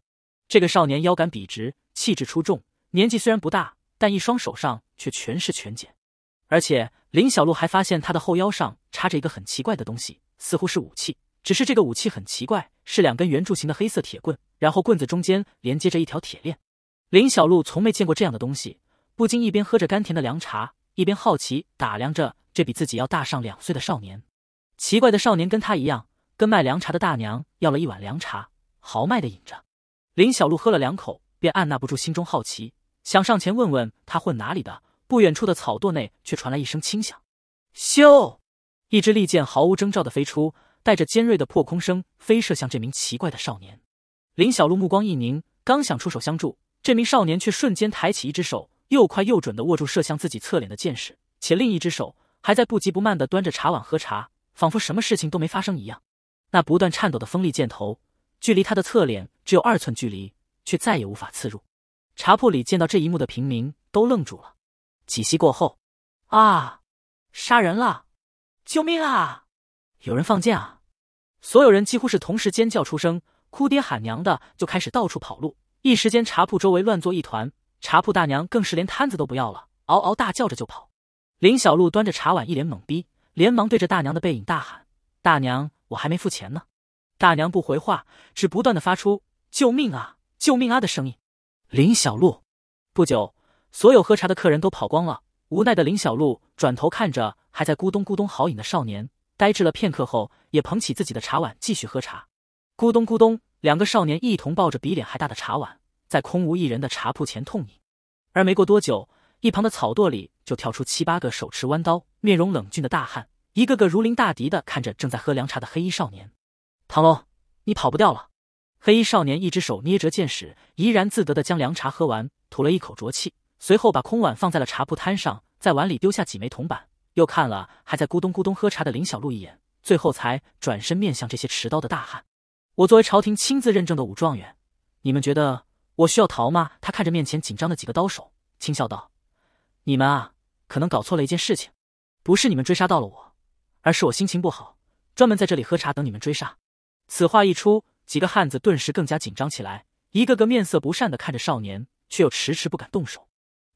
这个少年腰杆笔直，气质出众，年纪虽然不大，但一双手上却全是拳茧。而且林小璐还发现他的后腰上插着一个很奇怪的东西，似乎是武器。只是这个武器很奇怪，是两根圆柱形的黑色铁棍，然后棍子中间连接着一条铁链。林小璐从没见过这样的东西，不禁一边喝着甘甜的凉茶，一边好奇打量着这比自己要大上两岁的少年。奇怪的少年跟他一样，跟卖凉茶的大娘要了一碗凉茶，豪迈的饮着。林小璐喝了两口，便按捺不住心中好奇，想上前问问他混哪里的。不远处的草垛内却传来一声轻响，咻！一支利箭毫无征兆的飞出。带着尖锐的破空声飞射向这名奇怪的少年，林小璐目光一凝，刚想出手相助，这名少年却瞬间抬起一只手，又快又准的握住射向自己侧脸的箭矢，且另一只手还在不急不慢的端着茶碗喝茶，仿佛什么事情都没发生一样。那不断颤抖的锋利箭头，距离他的侧脸只有二寸距离，却再也无法刺入。茶铺里见到这一幕的平民都愣住了。几息过后，啊！杀人了！救命啊！有人放箭啊！所有人几乎是同时尖叫出声，哭爹喊娘的就开始到处跑路，一时间茶铺周围乱作一团。茶铺大娘更是连摊子都不要了，嗷嗷大叫着就跑。林小璐端着茶碗，一脸懵逼，连忙对着大娘的背影大喊：“大娘，我还没付钱呢！”大娘不回话，只不断的发出“救命啊，救命啊”的声音。林小璐，不久，所有喝茶的客人都跑光了，无奈的林小璐转头看着还在咕咚咕咚豪饮的少年，呆滞了片刻后。也捧起自己的茶碗继续喝茶，咕咚咕咚，两个少年一同抱着比脸还大的茶碗，在空无一人的茶铺前痛饮。而没过多久，一旁的草垛里就跳出七八个手持弯刀、面容冷峻的大汉，一个个如临大敌的看着正在喝凉茶的黑衣少年。唐龙，你跑不掉了！黑衣少年一只手捏着剑矢，怡然自得的将凉茶喝完，吐了一口浊气，随后把空碗放在了茶铺摊上，在碗里丢下几枚铜板，又看了还在咕咚咕咚喝茶的林小璐一眼。最后才转身面向这些持刀的大汉。我作为朝廷亲自认证的武状元，你们觉得我需要逃吗？他看着面前紧张的几个刀手，轻笑道：“你们啊，可能搞错了一件事情，不是你们追杀到了我，而是我心情不好，专门在这里喝茶等你们追杀。”此话一出，几个汉子顿时更加紧张起来，一个个面色不善的看着少年，却又迟迟不敢动手。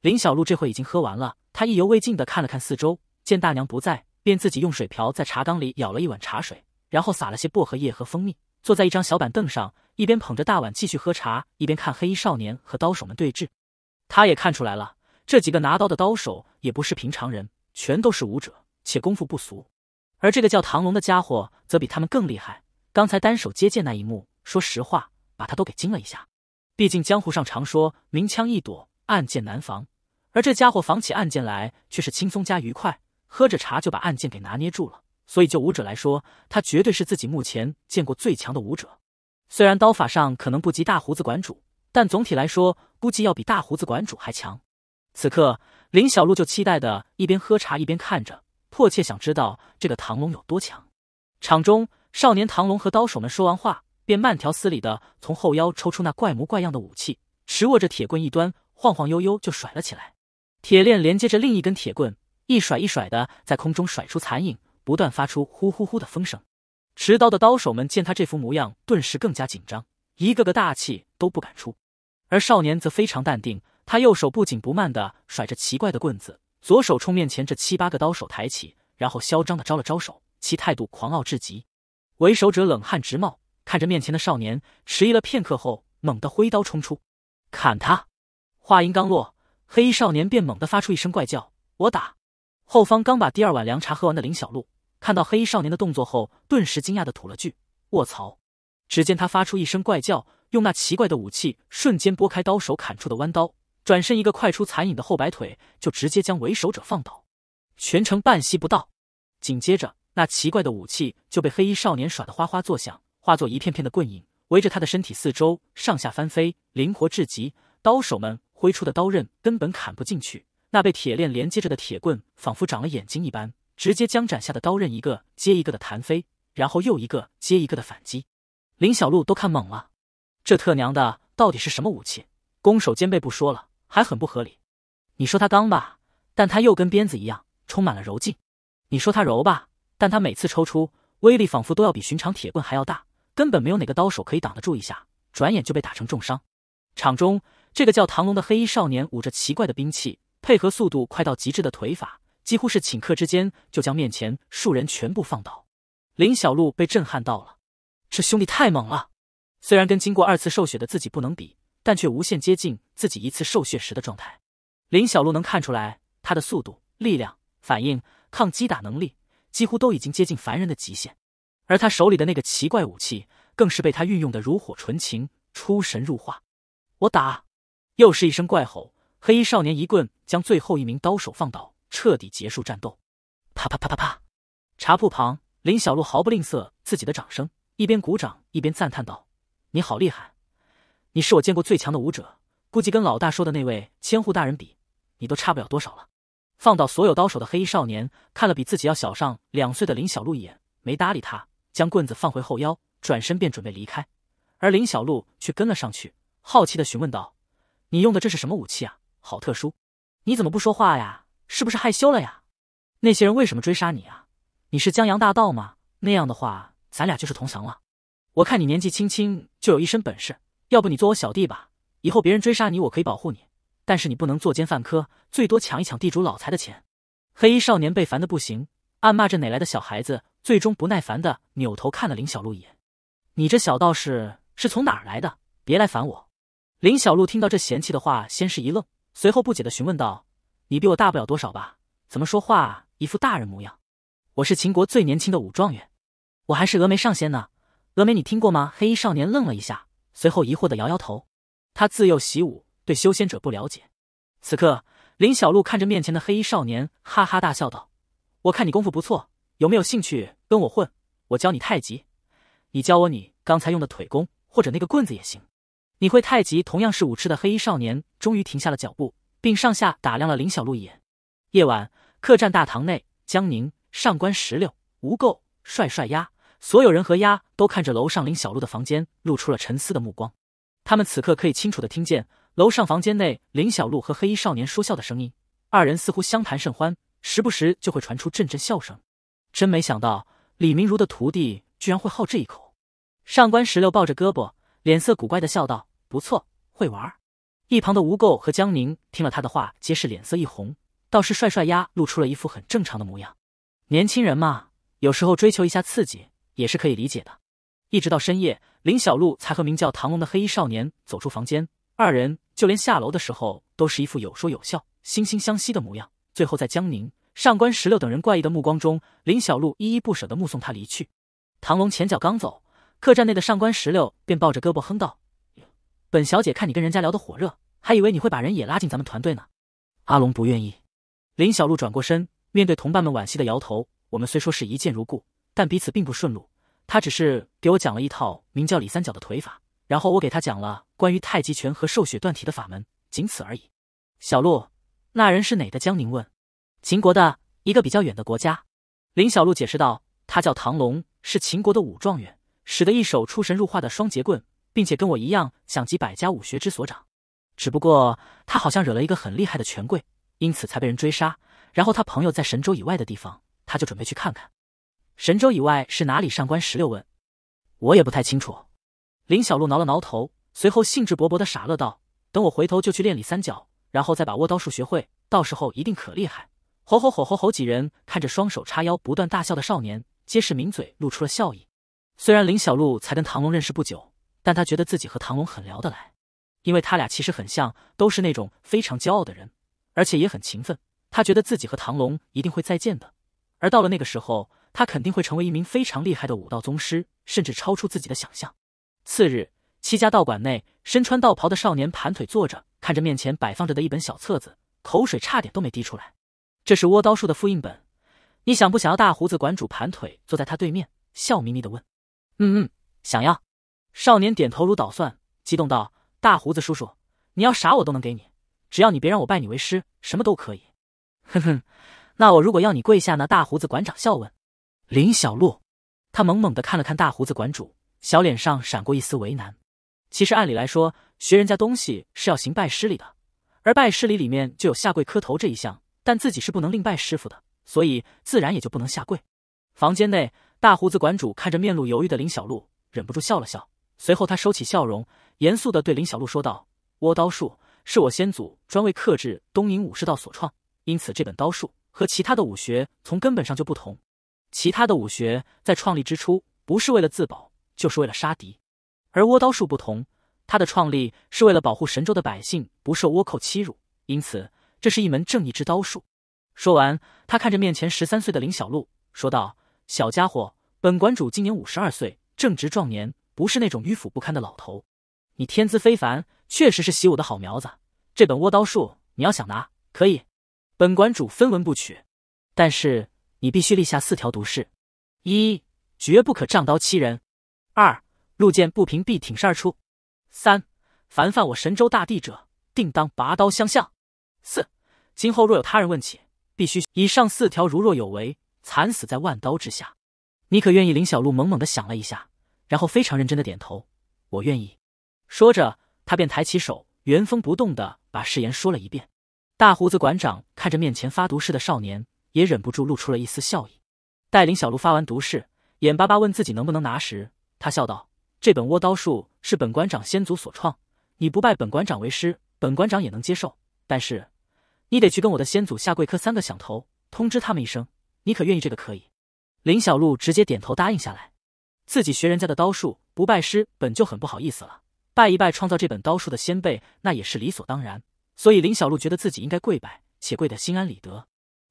林小璐这会已经喝完了，他意犹未尽的看了看四周，见大娘不在。便自己用水瓢在茶缸里舀了一碗茶水，然后撒了些薄荷叶和蜂蜜，坐在一张小板凳上，一边捧着大碗继续喝茶，一边看黑衣少年和刀手们对峙。他也看出来了，这几个拿刀的刀手也不是平常人，全都是武者，且功夫不俗。而这个叫唐龙的家伙则比他们更厉害。刚才单手接剑那一幕，说实话，把他都给惊了一下。毕竟江湖上常说“明枪易躲，暗箭难防”，而这家伙防起暗箭来却是轻松加愉快。喝着茶就把案件给拿捏住了，所以就武者来说，他绝对是自己目前见过最强的武者。虽然刀法上可能不及大胡子馆主，但总体来说估计要比大胡子馆主还强。此刻，林小璐就期待的一边喝茶一边看着，迫切想知道这个唐龙有多强。场中，少年唐龙和刀手们说完话，便慢条斯理的从后腰抽出那怪模怪样的武器，持握着铁棍一端，晃晃悠悠就甩了起来。铁链连接着另一根铁棍。一甩一甩的在空中甩出残影，不断发出呼呼呼的风声。持刀的刀手们见他这副模样，顿时更加紧张，一个个大气都不敢出。而少年则非常淡定，他右手不紧不慢的甩着奇怪的棍子，左手冲面前这七八个刀手抬起，然后嚣张的招了招手，其态度狂傲至极。为首者冷汗直冒，看着面前的少年，迟疑了片刻后，猛地挥刀冲出，砍他。话音刚落，黑衣少年便猛地发出一声怪叫：“我打！”后方刚把第二碗凉茶喝完的林小璐看到黑衣少年的动作后，顿时惊讶的吐了句：“卧槽！”只见他发出一声怪叫，用那奇怪的武器瞬间拨开刀手砍出的弯刀，转身一个快出残影的后摆腿，就直接将为首者放倒，全程半息不到。紧接着，那奇怪的武器就被黑衣少年耍得哗哗作响，化作一片片的棍影，围着他的身体四周上下翻飞，灵活至极。刀手们挥出的刀刃根本砍不进去。那被铁链连接着的铁棍仿佛长了眼睛一般，直接将斩下的刀刃一个接一个的弹飞，然后又一个接一个的反击。林小璐都看懵了，这特娘的到底是什么武器？攻守兼备不说了，还很不合理。你说他刚吧，但他又跟鞭子一样充满了柔劲；你说他柔吧，但他每次抽出威力仿佛都要比寻常铁棍还要大，根本没有哪个刀手可以挡得住一下，转眼就被打成重伤。场中这个叫唐龙的黑衣少年捂着奇怪的兵器。配合速度快到极致的腿法，几乎是顷刻之间就将面前数人全部放倒。林小璐被震撼到了，这兄弟太猛了！虽然跟经过二次受血的自己不能比，但却无限接近自己一次受血时的状态。林小璐能看出来，他的速度、力量、反应、抗击打能力，几乎都已经接近凡人的极限。而他手里的那个奇怪武器，更是被他运用的如火纯青、出神入化。我打！又是一声怪吼。黑衣少年一棍将最后一名刀手放倒，彻底结束战斗。啪啪啪啪啪，茶铺旁，林小璐毫不吝啬自己的掌声，一边鼓掌一边赞叹道：“你好厉害，你是我见过最强的武者，估计跟老大说的那位千户大人比，你都差不了多少了。”放倒所有刀手的黑衣少年看了比自己要小上两岁的林小璐一眼，没搭理他，将棍子放回后腰，转身便准备离开。而林小璐却跟了上去，好奇的询问道：“你用的这是什么武器啊？”好特殊，你怎么不说话呀？是不是害羞了呀？那些人为什么追杀你啊？你是江洋大盗吗？那样的话，咱俩就是同乡了。我看你年纪轻轻就有一身本事，要不你做我小弟吧？以后别人追杀你，我可以保护你，但是你不能作奸犯科，最多抢一抢地主老财的钱。黑衣少年被烦的不行，暗骂着哪来的小孩子，最终不耐烦的扭头看了林小璐一眼：“你这小道士是从哪儿来的？别来烦我。”林小璐听到这嫌弃的话，先是一愣。随后不解的询问道：“你比我大不了多少吧？怎么说话一副大人模样？我是秦国最年轻的武状元，我还是峨眉上仙呢。峨眉你听过吗？”黑衣少年愣了一下，随后疑惑的摇摇头。他自幼习武，对修仙者不了解。此刻，林小璐看着面前的黑衣少年，哈哈大笑道：“我看你功夫不错，有没有兴趣跟我混？我教你太极，你教我你刚才用的腿功，或者那个棍子也行。”你会太极，同样是舞痴的黑衣少年终于停下了脚步，并上下打量了林小璐一眼。夜晚，客栈大堂内，江宁、上官石榴、吴垢、帅帅鸭，所有人和鸭都看着楼上林小璐的房间，露出了沉思的目光。他们此刻可以清楚的听见楼上房间内林小璐和黑衣少年说笑的声音，二人似乎相谈甚欢，时不时就会传出阵阵笑声。真没想到，李明如的徒弟居然会好这一口。上官石榴抱着胳膊，脸色古怪的笑道。不错，会玩。一旁的吴垢和江宁听了他的话，皆是脸色一红。倒是帅帅丫露出了一副很正常的模样。年轻人嘛，有时候追求一下刺激也是可以理解的。一直到深夜，林小璐才和名叫唐龙的黑衣少年走出房间，二人就连下楼的时候都是一副有说有笑、惺惺相惜的模样。最后，在江宁、上官石榴等人怪异的目光中，林小璐依依不舍的目送他离去。唐龙前脚刚走，客栈内的上官石榴便抱着胳膊哼道。本小姐看你跟人家聊得火热，还以为你会把人也拉进咱们团队呢。阿龙不愿意。林小璐转过身，面对同伴们惋惜的摇头。我们虽说是一见如故，但彼此并不顺路。他只是给我讲了一套名叫“李三角”的腿法，然后我给他讲了关于太极拳和兽血断体的法门，仅此而已。小璐，那人是哪的？江宁问。秦国的一个比较远的国家。林小璐解释道，他叫唐龙，是秦国的武状元，使得一手出神入化的双截棍。并且跟我一样想集百家武学之所长，只不过他好像惹了一个很厉害的权贵，因此才被人追杀。然后他朋友在神州以外的地方，他就准备去看看神州以外是哪里。上官十六问，我也不太清楚。林小璐挠了挠头，随后兴致勃勃的傻乐道：“等我回头就去练李三角，然后再把握刀术学会，到时候一定可厉害！”吼吼吼吼吼！几人看着双手叉腰不断大笑的少年，皆是抿嘴露出了笑意。虽然林小璐才跟唐龙认识不久。但他觉得自己和唐龙很聊得来，因为他俩其实很像，都是那种非常骄傲的人，而且也很勤奋。他觉得自己和唐龙一定会再见的，而到了那个时候，他肯定会成为一名非常厉害的武道宗师，甚至超出自己的想象。次日，七家道馆内，身穿道袍的少年盘腿坐着，看着面前摆放着的一本小册子，口水差点都没滴出来。这是倭刀术的复印本，你想不想要？大胡子馆主盘腿坐在他对面，笑眯眯的问：“嗯嗯，想要。”少年点头如捣蒜，激动道：“大胡子叔叔，你要啥我都能给你，只要你别让我拜你为师，什么都可以。(laughs) ”“哼哼，那我如果要你跪下呢？”大胡子馆长笑问。林小璐，他懵懵的看了看大胡子馆主，小脸上闪过一丝为难。其实按理来说，学人家东西是要行拜师礼的，而拜师礼里面就有下跪磕头这一项，但自己是不能另拜师傅的，所以自然也就不能下跪。房间内，大胡子馆主看着面露犹豫的林小璐，忍不住笑了笑。随后，他收起笑容，严肃地对林小璐说道：“倭刀术是我先祖专为克制东瀛武士道所创，因此这本刀术和其他的武学从根本上就不同。其他的武学在创立之初，不是为了自保，就是为了杀敌，而倭刀术不同，它的创立是为了保护神州的百姓不受倭寇欺辱，因此这是一门正义之刀术。”说完，他看着面前十三岁的林小璐说道：“小家伙，本馆主今年五十二岁，正值壮年。”不是那种迂腐不堪的老头，你天资非凡，确实是习武的好苗子。这本倭刀术你要想拿，可以，本馆主分文不取。但是你必须立下四条毒誓：一、绝不可仗刀欺人；二、路见不平必挺身而出；三、凡犯我神州大地者，定当拔刀相向；四、今后若有他人问起，必须以上四条。如若有违，惨死在万刀之下。你可愿意？林小璐猛猛的想了一下。然后非常认真的点头，我愿意。说着，他便抬起手，原封不动的把誓言说了一遍。大胡子馆长看着面前发毒誓的少年，也忍不住露出了一丝笑意。带领小璐发完毒誓，眼巴巴问自己能不能拿时，他笑道：“这本倭刀术是本馆长先祖所创，你不拜本馆长为师，本馆长也能接受。但是，你得去跟我的先祖下跪磕三个响头，通知他们一声，你可愿意？”这个可以。林小璐直接点头答应下来。自己学人家的刀术不拜师本就很不好意思了，拜一拜创造这本刀术的先辈那也是理所当然，所以林小璐觉得自己应该跪拜且跪得心安理得，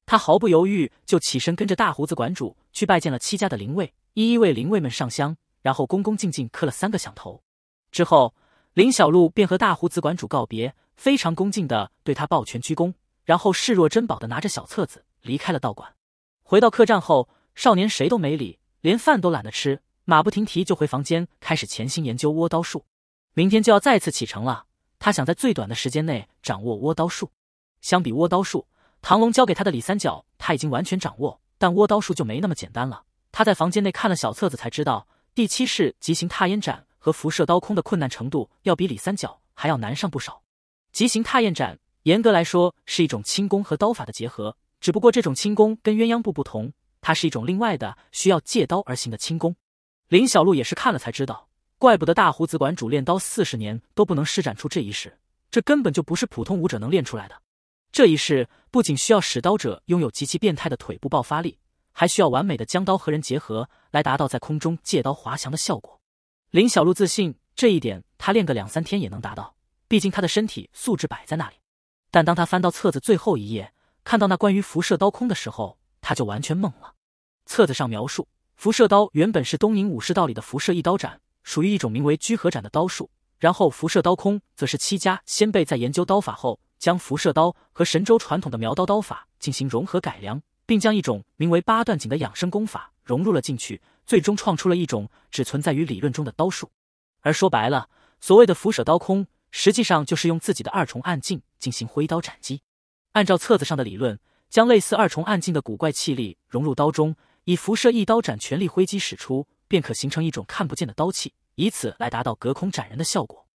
他毫不犹豫就起身跟着大胡子馆主去拜见了戚家的灵位，一一为灵位们上香，然后恭恭敬敬磕了三个响头。之后，林小璐便和大胡子馆主告别，非常恭敬地对他抱拳鞠躬，然后视若珍宝地拿着小册子离开了道馆。回到客栈后，少年谁都没理，连饭都懒得吃。马不停蹄就回房间，开始潜心研究倭刀术。明天就要再次启程了，他想在最短的时间内掌握倭刀术。相比倭刀术，唐龙教给他的李三角他已经完全掌握，但倭刀术就没那么简单了。他在房间内看了小册子，才知道第七式急行踏燕斩和辐射刀空的困难程度要比李三角还要难上不少。急行踏燕斩严格来说是一种轻功和刀法的结合，只不过这种轻功跟鸳鸯步不同，它是一种另外的需要借刀而行的轻功。林小璐也是看了才知道，怪不得大胡子馆主练刀四十年都不能施展出这一式，这根本就不是普通武者能练出来的。这一式不仅需要使刀者拥有极其变态的腿部爆发力，还需要完美的将刀和人结合，来达到在空中借刀滑翔的效果。林小璐自信这一点，他练个两三天也能达到，毕竟他的身体素质摆在那里。但当他翻到册子最后一页，看到那关于辐射刀空的时候，他就完全懵了。册子上描述。辐射刀原本是东瀛武士道里的辐射一刀斩，属于一种名为居合斩的刀术。然后，辐射刀空则是七家先辈在研究刀法后，将辐射刀和神州传统的苗刀刀法进行融合改良，并将一种名为八段锦的养生功法融入了进去，最终创出了一种只存在于理论中的刀术。而说白了，所谓的辐射刀空，实际上就是用自己的二重暗劲进行挥刀斩击，按照册子上的理论，将类似二重暗劲的古怪气力融入刀中。以辐射一刀斩，全力挥击使出，便可形成一种看不见的刀气，以此来达到隔空斩人的效果。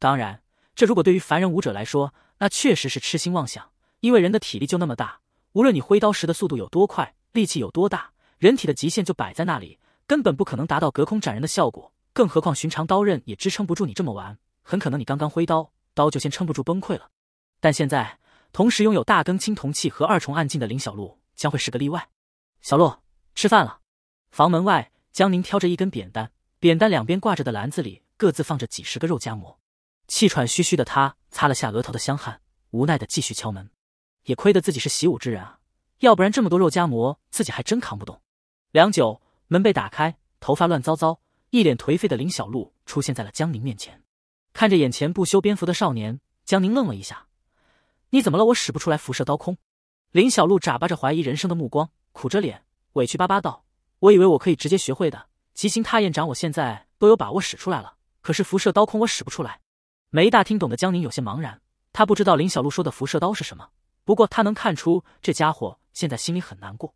当然，这如果对于凡人武者来说，那确实是痴心妄想，因为人的体力就那么大，无论你挥刀时的速度有多快，力气有多大，人体的极限就摆在那里，根本不可能达到隔空斩人的效果。更何况寻常刀刃也支撑不住你这么玩，很可能你刚刚挥刀，刀就先撑不住崩溃了。但现在，同时拥有大根青铜器和二重暗境的林小璐将会是个例外，小璐。吃饭了，房门外，江宁挑着一根扁担，扁担两边挂着的篮子里各自放着几十个肉夹馍。气喘吁吁的他擦了下额头的香汗，无奈的继续敲门。也亏得自己是习武之人啊，要不然这么多肉夹馍自己还真扛不动。良久，门被打开，头发乱糟糟、一脸颓废的林小璐出现在了江宁面前。看着眼前不修边幅的少年，江宁愣了一下：“你怎么了？我使不出来辐射刀空。”林小璐眨巴着怀疑人生的目光，苦着脸。委屈巴巴道：“我以为我可以直接学会的，吉星踏焰掌，我现在都有把握使出来了。可是辐射刀空，我使不出来。”没大听懂的江宁有些茫然，他不知道林小璐说的辐射刀是什么。不过他能看出这家伙现在心里很难过，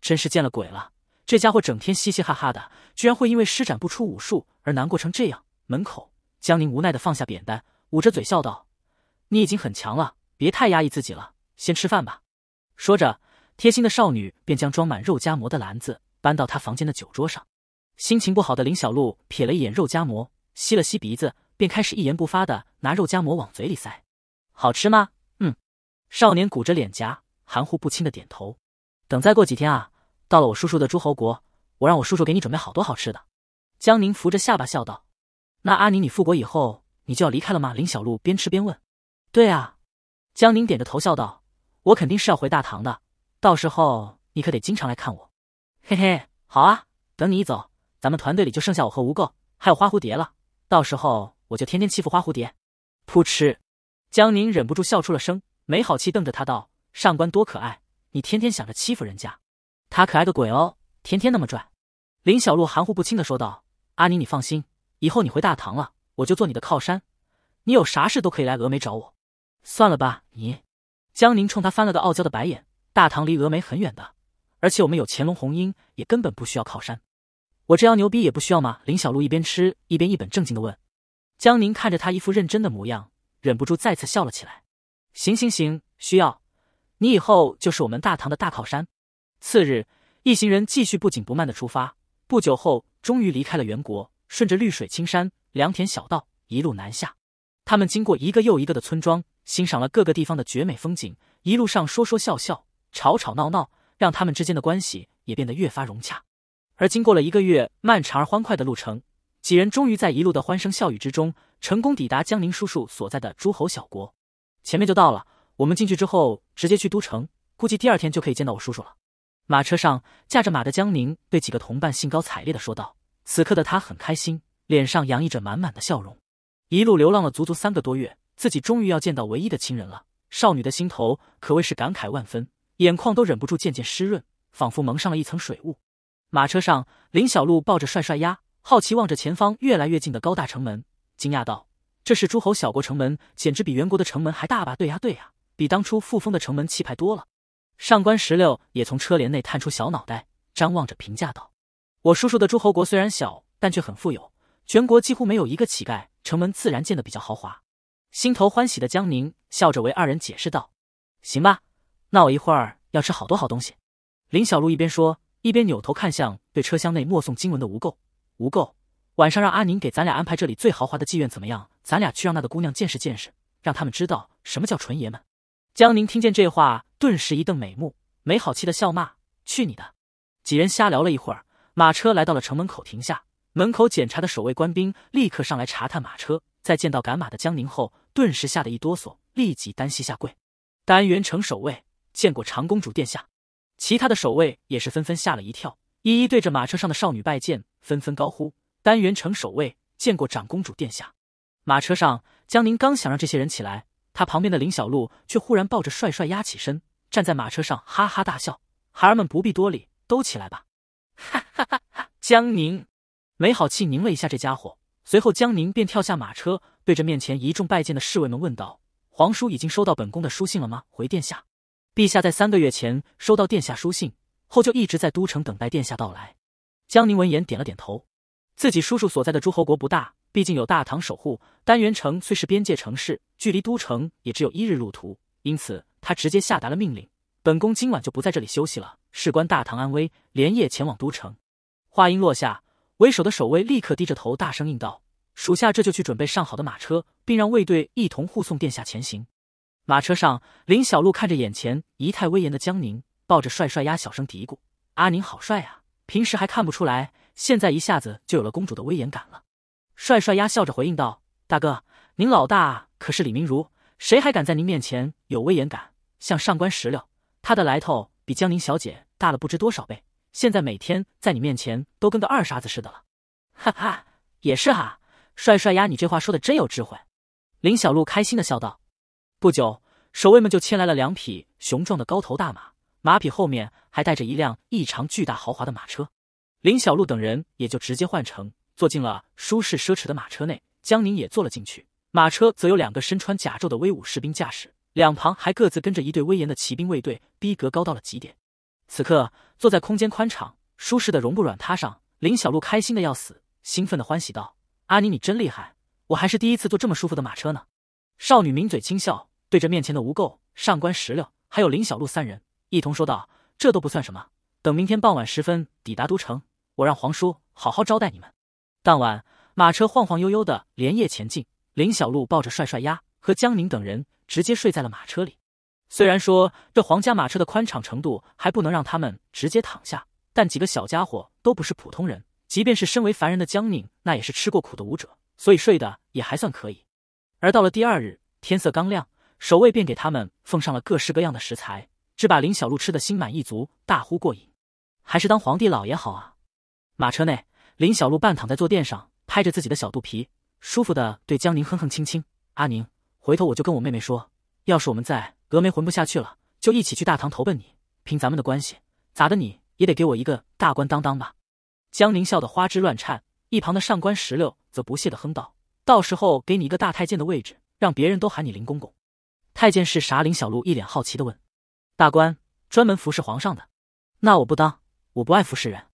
真是见了鬼了！这家伙整天嘻嘻哈哈的，居然会因为施展不出武术而难过成这样。门口，江宁无奈的放下扁担，捂着嘴笑道：“你已经很强了，别太压抑自己了，先吃饭吧。”说着。贴心的少女便将装满肉夹馍的篮子搬到她房间的酒桌上。心情不好的林小璐瞥了一眼肉夹馍，吸了吸鼻子，便开始一言不发的拿肉夹馍往嘴里塞。好吃吗？嗯。少年鼓着脸颊，含糊不清的点头。等再过几天啊，到了我叔叔的诸侯国，我让我叔叔给你准备好多好吃的。江宁扶着下巴笑道：“那阿宁，你复国以后，你就要离开了吗？”林小璐边吃边问。“对啊。”江宁点着头笑道：“我肯定是要回大唐的。”到时候你可得经常来看我，嘿嘿，好啊！等你一走，咱们团队里就剩下我和吴垢，还有花蝴蝶了。到时候我就天天欺负花蝴蝶。噗嗤，江宁忍不住笑出了声，没好气瞪着他道：“上官多可爱，你天天想着欺负人家，他可爱个鬼哦，天天那么拽。”林小璐含糊不清的说道：“阿宁，你放心，以后你回大唐了，我就做你的靠山，你有啥事都可以来峨眉找我。”算了吧，你。江宁冲他翻了个傲娇的白眼。大唐离峨眉很远的，而且我们有乾隆红缨，也根本不需要靠山。我这样牛逼也不需要吗？林小璐一边吃一边一本正经的问。江宁看着他一副认真的模样，忍不住再次笑了起来。行行行，需要，你以后就是我们大唐的大靠山。次日，一行人继续不紧不慢的出发。不久后，终于离开了元国，顺着绿水青山、良田小道一路南下。他们经过一个又一个的村庄，欣赏了各个地方的绝美风景，一路上说说笑笑。吵吵闹闹，让他们之间的关系也变得越发融洽。而经过了一个月漫长而欢快的路程，几人终于在一路的欢声笑语之中，成功抵达江宁叔叔所在的诸侯小国。前面就到了，我们进去之后直接去都城，估计第二天就可以见到我叔叔了。马车上，驾着马的江宁对几个同伴兴高采烈的说道。此刻的他很开心，脸上洋溢着满满的笑容。一路流浪了足足三个多月，自己终于要见到唯一的亲人了。少女的心头可谓是感慨万分。眼眶都忍不住渐渐湿润，仿佛蒙上了一层水雾。马车上，林小璐抱着帅帅鸭，好奇望着前方越来越近的高大城门，惊讶道：“这是诸侯小国城门，简直比元国的城门还大吧？”“对呀，对呀，比当初复封的城门气派多了。”上官石榴也从车帘内探出小脑袋，张望着评价道：“我叔叔的诸侯国虽然小，但却很富有，全国几乎没有一个乞丐，城门自然建得比较豪华。”心头欢喜的江宁笑着为二人解释道：“行吧。”那我一会儿要吃好多好东西。林小璐一边说，一边扭头看向对车厢内默诵经文的吴垢。吴垢，晚上让阿宁给咱俩安排这里最豪华的妓院怎么样？咱俩去让那个姑娘见识见识，让他们知道什么叫纯爷们。江宁听见这话，顿时一瞪美目，没好气的笑骂：“去你的！”几人瞎聊了一会儿，马车来到了城门口停下。门口检查的守卫官兵立刻上来查探马车，在见到赶马的江宁后，顿时吓得一哆嗦，立即单膝下跪，单元城守卫。见过长公主殿下，其他的守卫也是纷纷吓了一跳，一一对着马车上的少女拜见，纷纷高呼：“丹元城守卫见过长公主殿下。”马车上，江宁刚想让这些人起来，他旁边的林小璐却忽然抱着帅帅压起身，站在马车上哈哈大笑：“孩儿们不必多礼，都起来吧！”哈哈哈！江宁没好气拧了一下这家伙，随后江宁便跳下马车，对着面前一众拜见的侍卫们问道：“皇叔已经收到本宫的书信了吗？”回殿下。陛下在三个月前收到殿下书信后，就一直在都城等待殿下到来。江宁闻言点了点头。自己叔叔所在的诸侯国不大，毕竟有大唐守护。丹元城虽是边界城市，距离都城也只有一日路途，因此他直接下达了命令：本宫今晚就不在这里休息了，事关大唐安危，连夜前往都城。话音落下，为首的守卫立刻低着头大声应道：“属下这就去准备上好的马车，并让卫队一同护送殿下前行。”马车上，林小璐看着眼前仪态威严的江宁，抱着帅帅鸭小声嘀咕：“阿宁好帅啊，平时还看不出来，现在一下子就有了公主的威严感了。”帅帅鸭笑着回应道：“大哥，您老大可是李明茹，谁还敢在您面前有威严感？像上官石榴，他的来头比江宁小姐大了不知多少倍，现在每天在你面前都跟个二傻子似的了。”哈哈，(laughs) 也是哈，帅帅鸭，你这话说的真有智慧。林小璐开心的笑道。不久，守卫们就牵来了两匹雄壮的高头大马，马匹后面还带着一辆异常巨大豪华的马车。林小璐等人也就直接换乘，坐进了舒适奢侈的马车内。江宁也坐了进去，马车则有两个身穿甲胄的威武士兵驾驶，两旁还各自跟着一队威严的骑兵卫队，逼格高到了极点。此刻，坐在空间宽敞舒适的绒布软榻上，林小璐开心的要死，兴奋的欢喜道：“阿宁，你真厉害，我还是第一次坐这么舒服的马车呢。”少女抿嘴轻笑。对着面前的吴垢、上官石榴，还有林小璐三人一同说道：“这都不算什么，等明天傍晚时分抵达都城，我让皇叔好好招待你们。”当晚，马车晃晃悠悠的连夜前进。林小璐抱着帅帅鸭和江宁等人直接睡在了马车里。虽然说这皇家马车的宽敞程度还不能让他们直接躺下，但几个小家伙都不是普通人，即便是身为凡人的江宁，那也是吃过苦的武者，所以睡的也还算可以。而到了第二日，天色刚亮。守卫便给他们奉上了各式各样的食材，只把林小璐吃得心满意足，大呼过瘾。还是当皇帝老爷好啊！马车内，林小璐半躺在坐垫上，拍着自己的小肚皮，舒服的对江宁哼哼轻轻。阿宁，回头我就跟我妹妹说，要是我们在峨眉混不下去了，就一起去大唐投奔你。凭咱们的关系，咋的你也得给我一个大官当当吧？”江宁笑得花枝乱颤，一旁的上官石榴则不屑的哼道：“到时候给你一个大太监的位置，让别人都喊你林公公。”太监是啥？林小璐一脸好奇的问：“大官专门服侍皇上的，那我不当，我不爱服侍人。”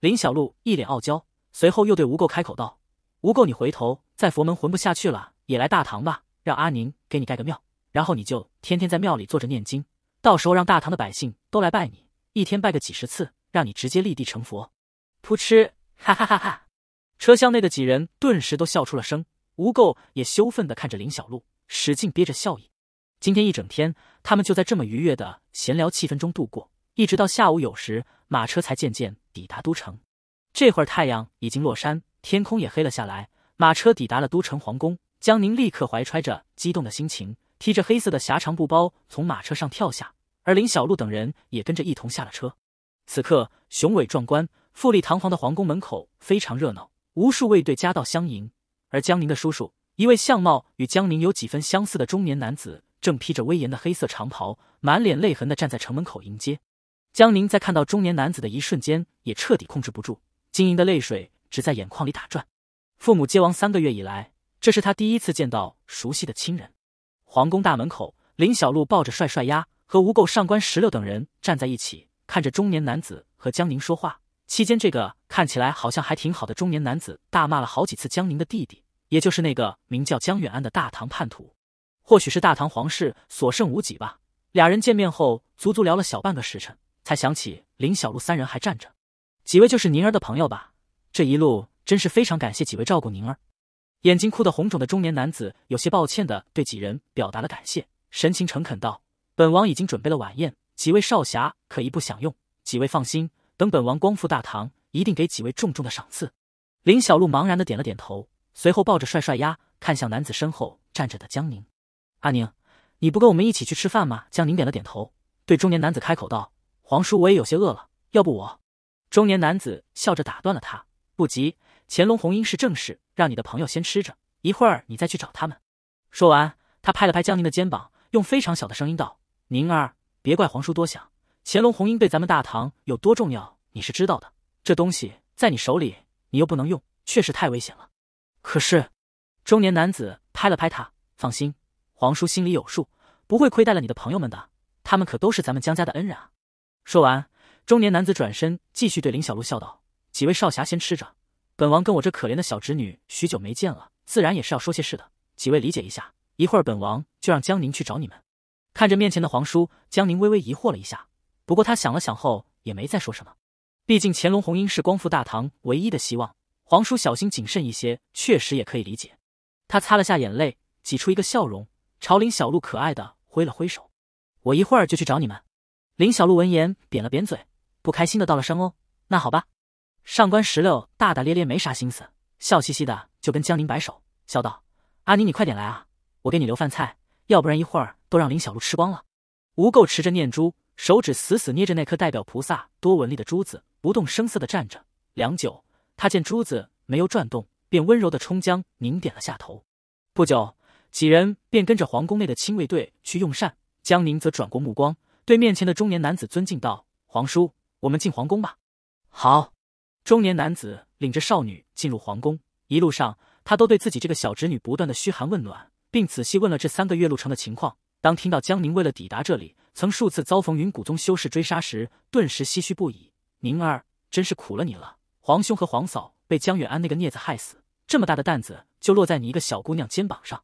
林小璐一脸傲娇，随后又对吴垢开口道：“吴垢，你回头在佛门混不下去了，也来大唐吧，让阿宁给你盖个庙，然后你就天天在庙里坐着念经，到时候让大唐的百姓都来拜你，一天拜个几十次，让你直接立地成佛。”噗嗤，哈哈哈哈！车厢内的几人顿时都笑出了声，吴垢也羞愤的看着林小璐，使劲憋着笑意。今天一整天，他们就在这么愉悦的闲聊气氛中度过，一直到下午。有时马车才渐渐抵达都城。这会儿太阳已经落山，天空也黑了下来。马车抵达了都城皇宫，江宁立刻怀揣着激动的心情，提着黑色的狭长布包从马车上跳下，而林小璐等人也跟着一同下了车。此刻，雄伟壮观、富丽堂皇的皇宫门口非常热闹，无数卫队夹道相迎。而江宁的叔叔，一位相貌与江宁有几分相似的中年男子。正披着威严的黑色长袍，满脸泪痕的站在城门口迎接江宁。在看到中年男子的一瞬间，也彻底控制不住，晶莹的泪水只在眼眶里打转。父母接亡三个月以来，这是他第一次见到熟悉的亲人。皇宫大门口，林小璐抱着帅帅丫和无垢、上官石榴等人站在一起，看着中年男子和江宁说话。期间，这个看起来好像还挺好的中年男子大骂了好几次江宁的弟弟，也就是那个名叫江远安的大唐叛徒。或许是大唐皇室所剩无几吧。俩人见面后，足足聊了小半个时辰，才想起林小璐三人还站着。几位就是宁儿的朋友吧？这一路真是非常感谢几位照顾宁儿。眼睛哭得红肿的中年男子有些抱歉的对几人表达了感谢，神情诚恳道：“本王已经准备了晚宴，几位少侠可一不享用。几位放心，等本王光复大唐，一定给几位重重的赏赐。”林小璐茫然的点了点头，随后抱着帅帅鸭，看向男子身后站着的江宁。阿宁，你不跟我们一起去吃饭吗？江宁点了点头，对中年男子开口道：“皇叔，我也有些饿了，要不我……”中年男子笑着打断了他：“不急，乾隆红缨是正事，让你的朋友先吃着，一会儿你再去找他们。”说完，他拍了拍江宁的肩膀，用非常小的声音道：“宁儿，别怪皇叔多想，乾隆红缨对咱们大唐有多重要，你是知道的。这东西在你手里，你又不能用，确实太危险了。”可是，中年男子拍了拍他：“放心。”皇叔心里有数，不会亏待了你的朋友们的。他们可都是咱们江家的恩人啊！说完，中年男子转身继续对林小璐笑道：“几位少侠先吃着，本王跟我这可怜的小侄女许久没见了，自然也是要说些事的。几位理解一下，一会儿本王就让江宁去找你们。”看着面前的皇叔，江宁微微疑惑了一下，不过他想了想后也没再说什么。毕竟乾隆红英是光复大唐唯一的希望，皇叔小心谨慎一些，确实也可以理解。他擦了下眼泪，挤出一个笑容。朝林小璐可爱的挥了挥手，我一会儿就去找你们。林小璐闻言扁了扁嘴，不开心的道了声：“哦。”那好吧。上官石榴大大咧咧没啥心思，笑嘻嘻的就跟江宁摆手，笑道：“阿宁你快点来啊，我给你留饭菜，要不然一会儿都让林小璐吃光了。”无垢持着念珠，手指死死捏着那颗代表菩萨多文力的珠子，不动声色的站着。良久，他见珠子没有转动，便温柔的冲江宁点了下头。不久。几人便跟着皇宫内的亲卫队去用膳，江宁则转过目光，对面前的中年男子尊敬道：“皇叔，我们进皇宫吧。”好。中年男子领着少女进入皇宫，一路上他都对自己这个小侄女不断的嘘寒问暖，并仔细问了这三个月路程的情况。当听到江宁为了抵达这里，曾数次遭逢云谷宗修士追杀时，顿时唏嘘不已：“宁儿，真是苦了你了。皇兄和皇嫂被江远安那个孽子害死，这么大的担子就落在你一个小姑娘肩膀上。”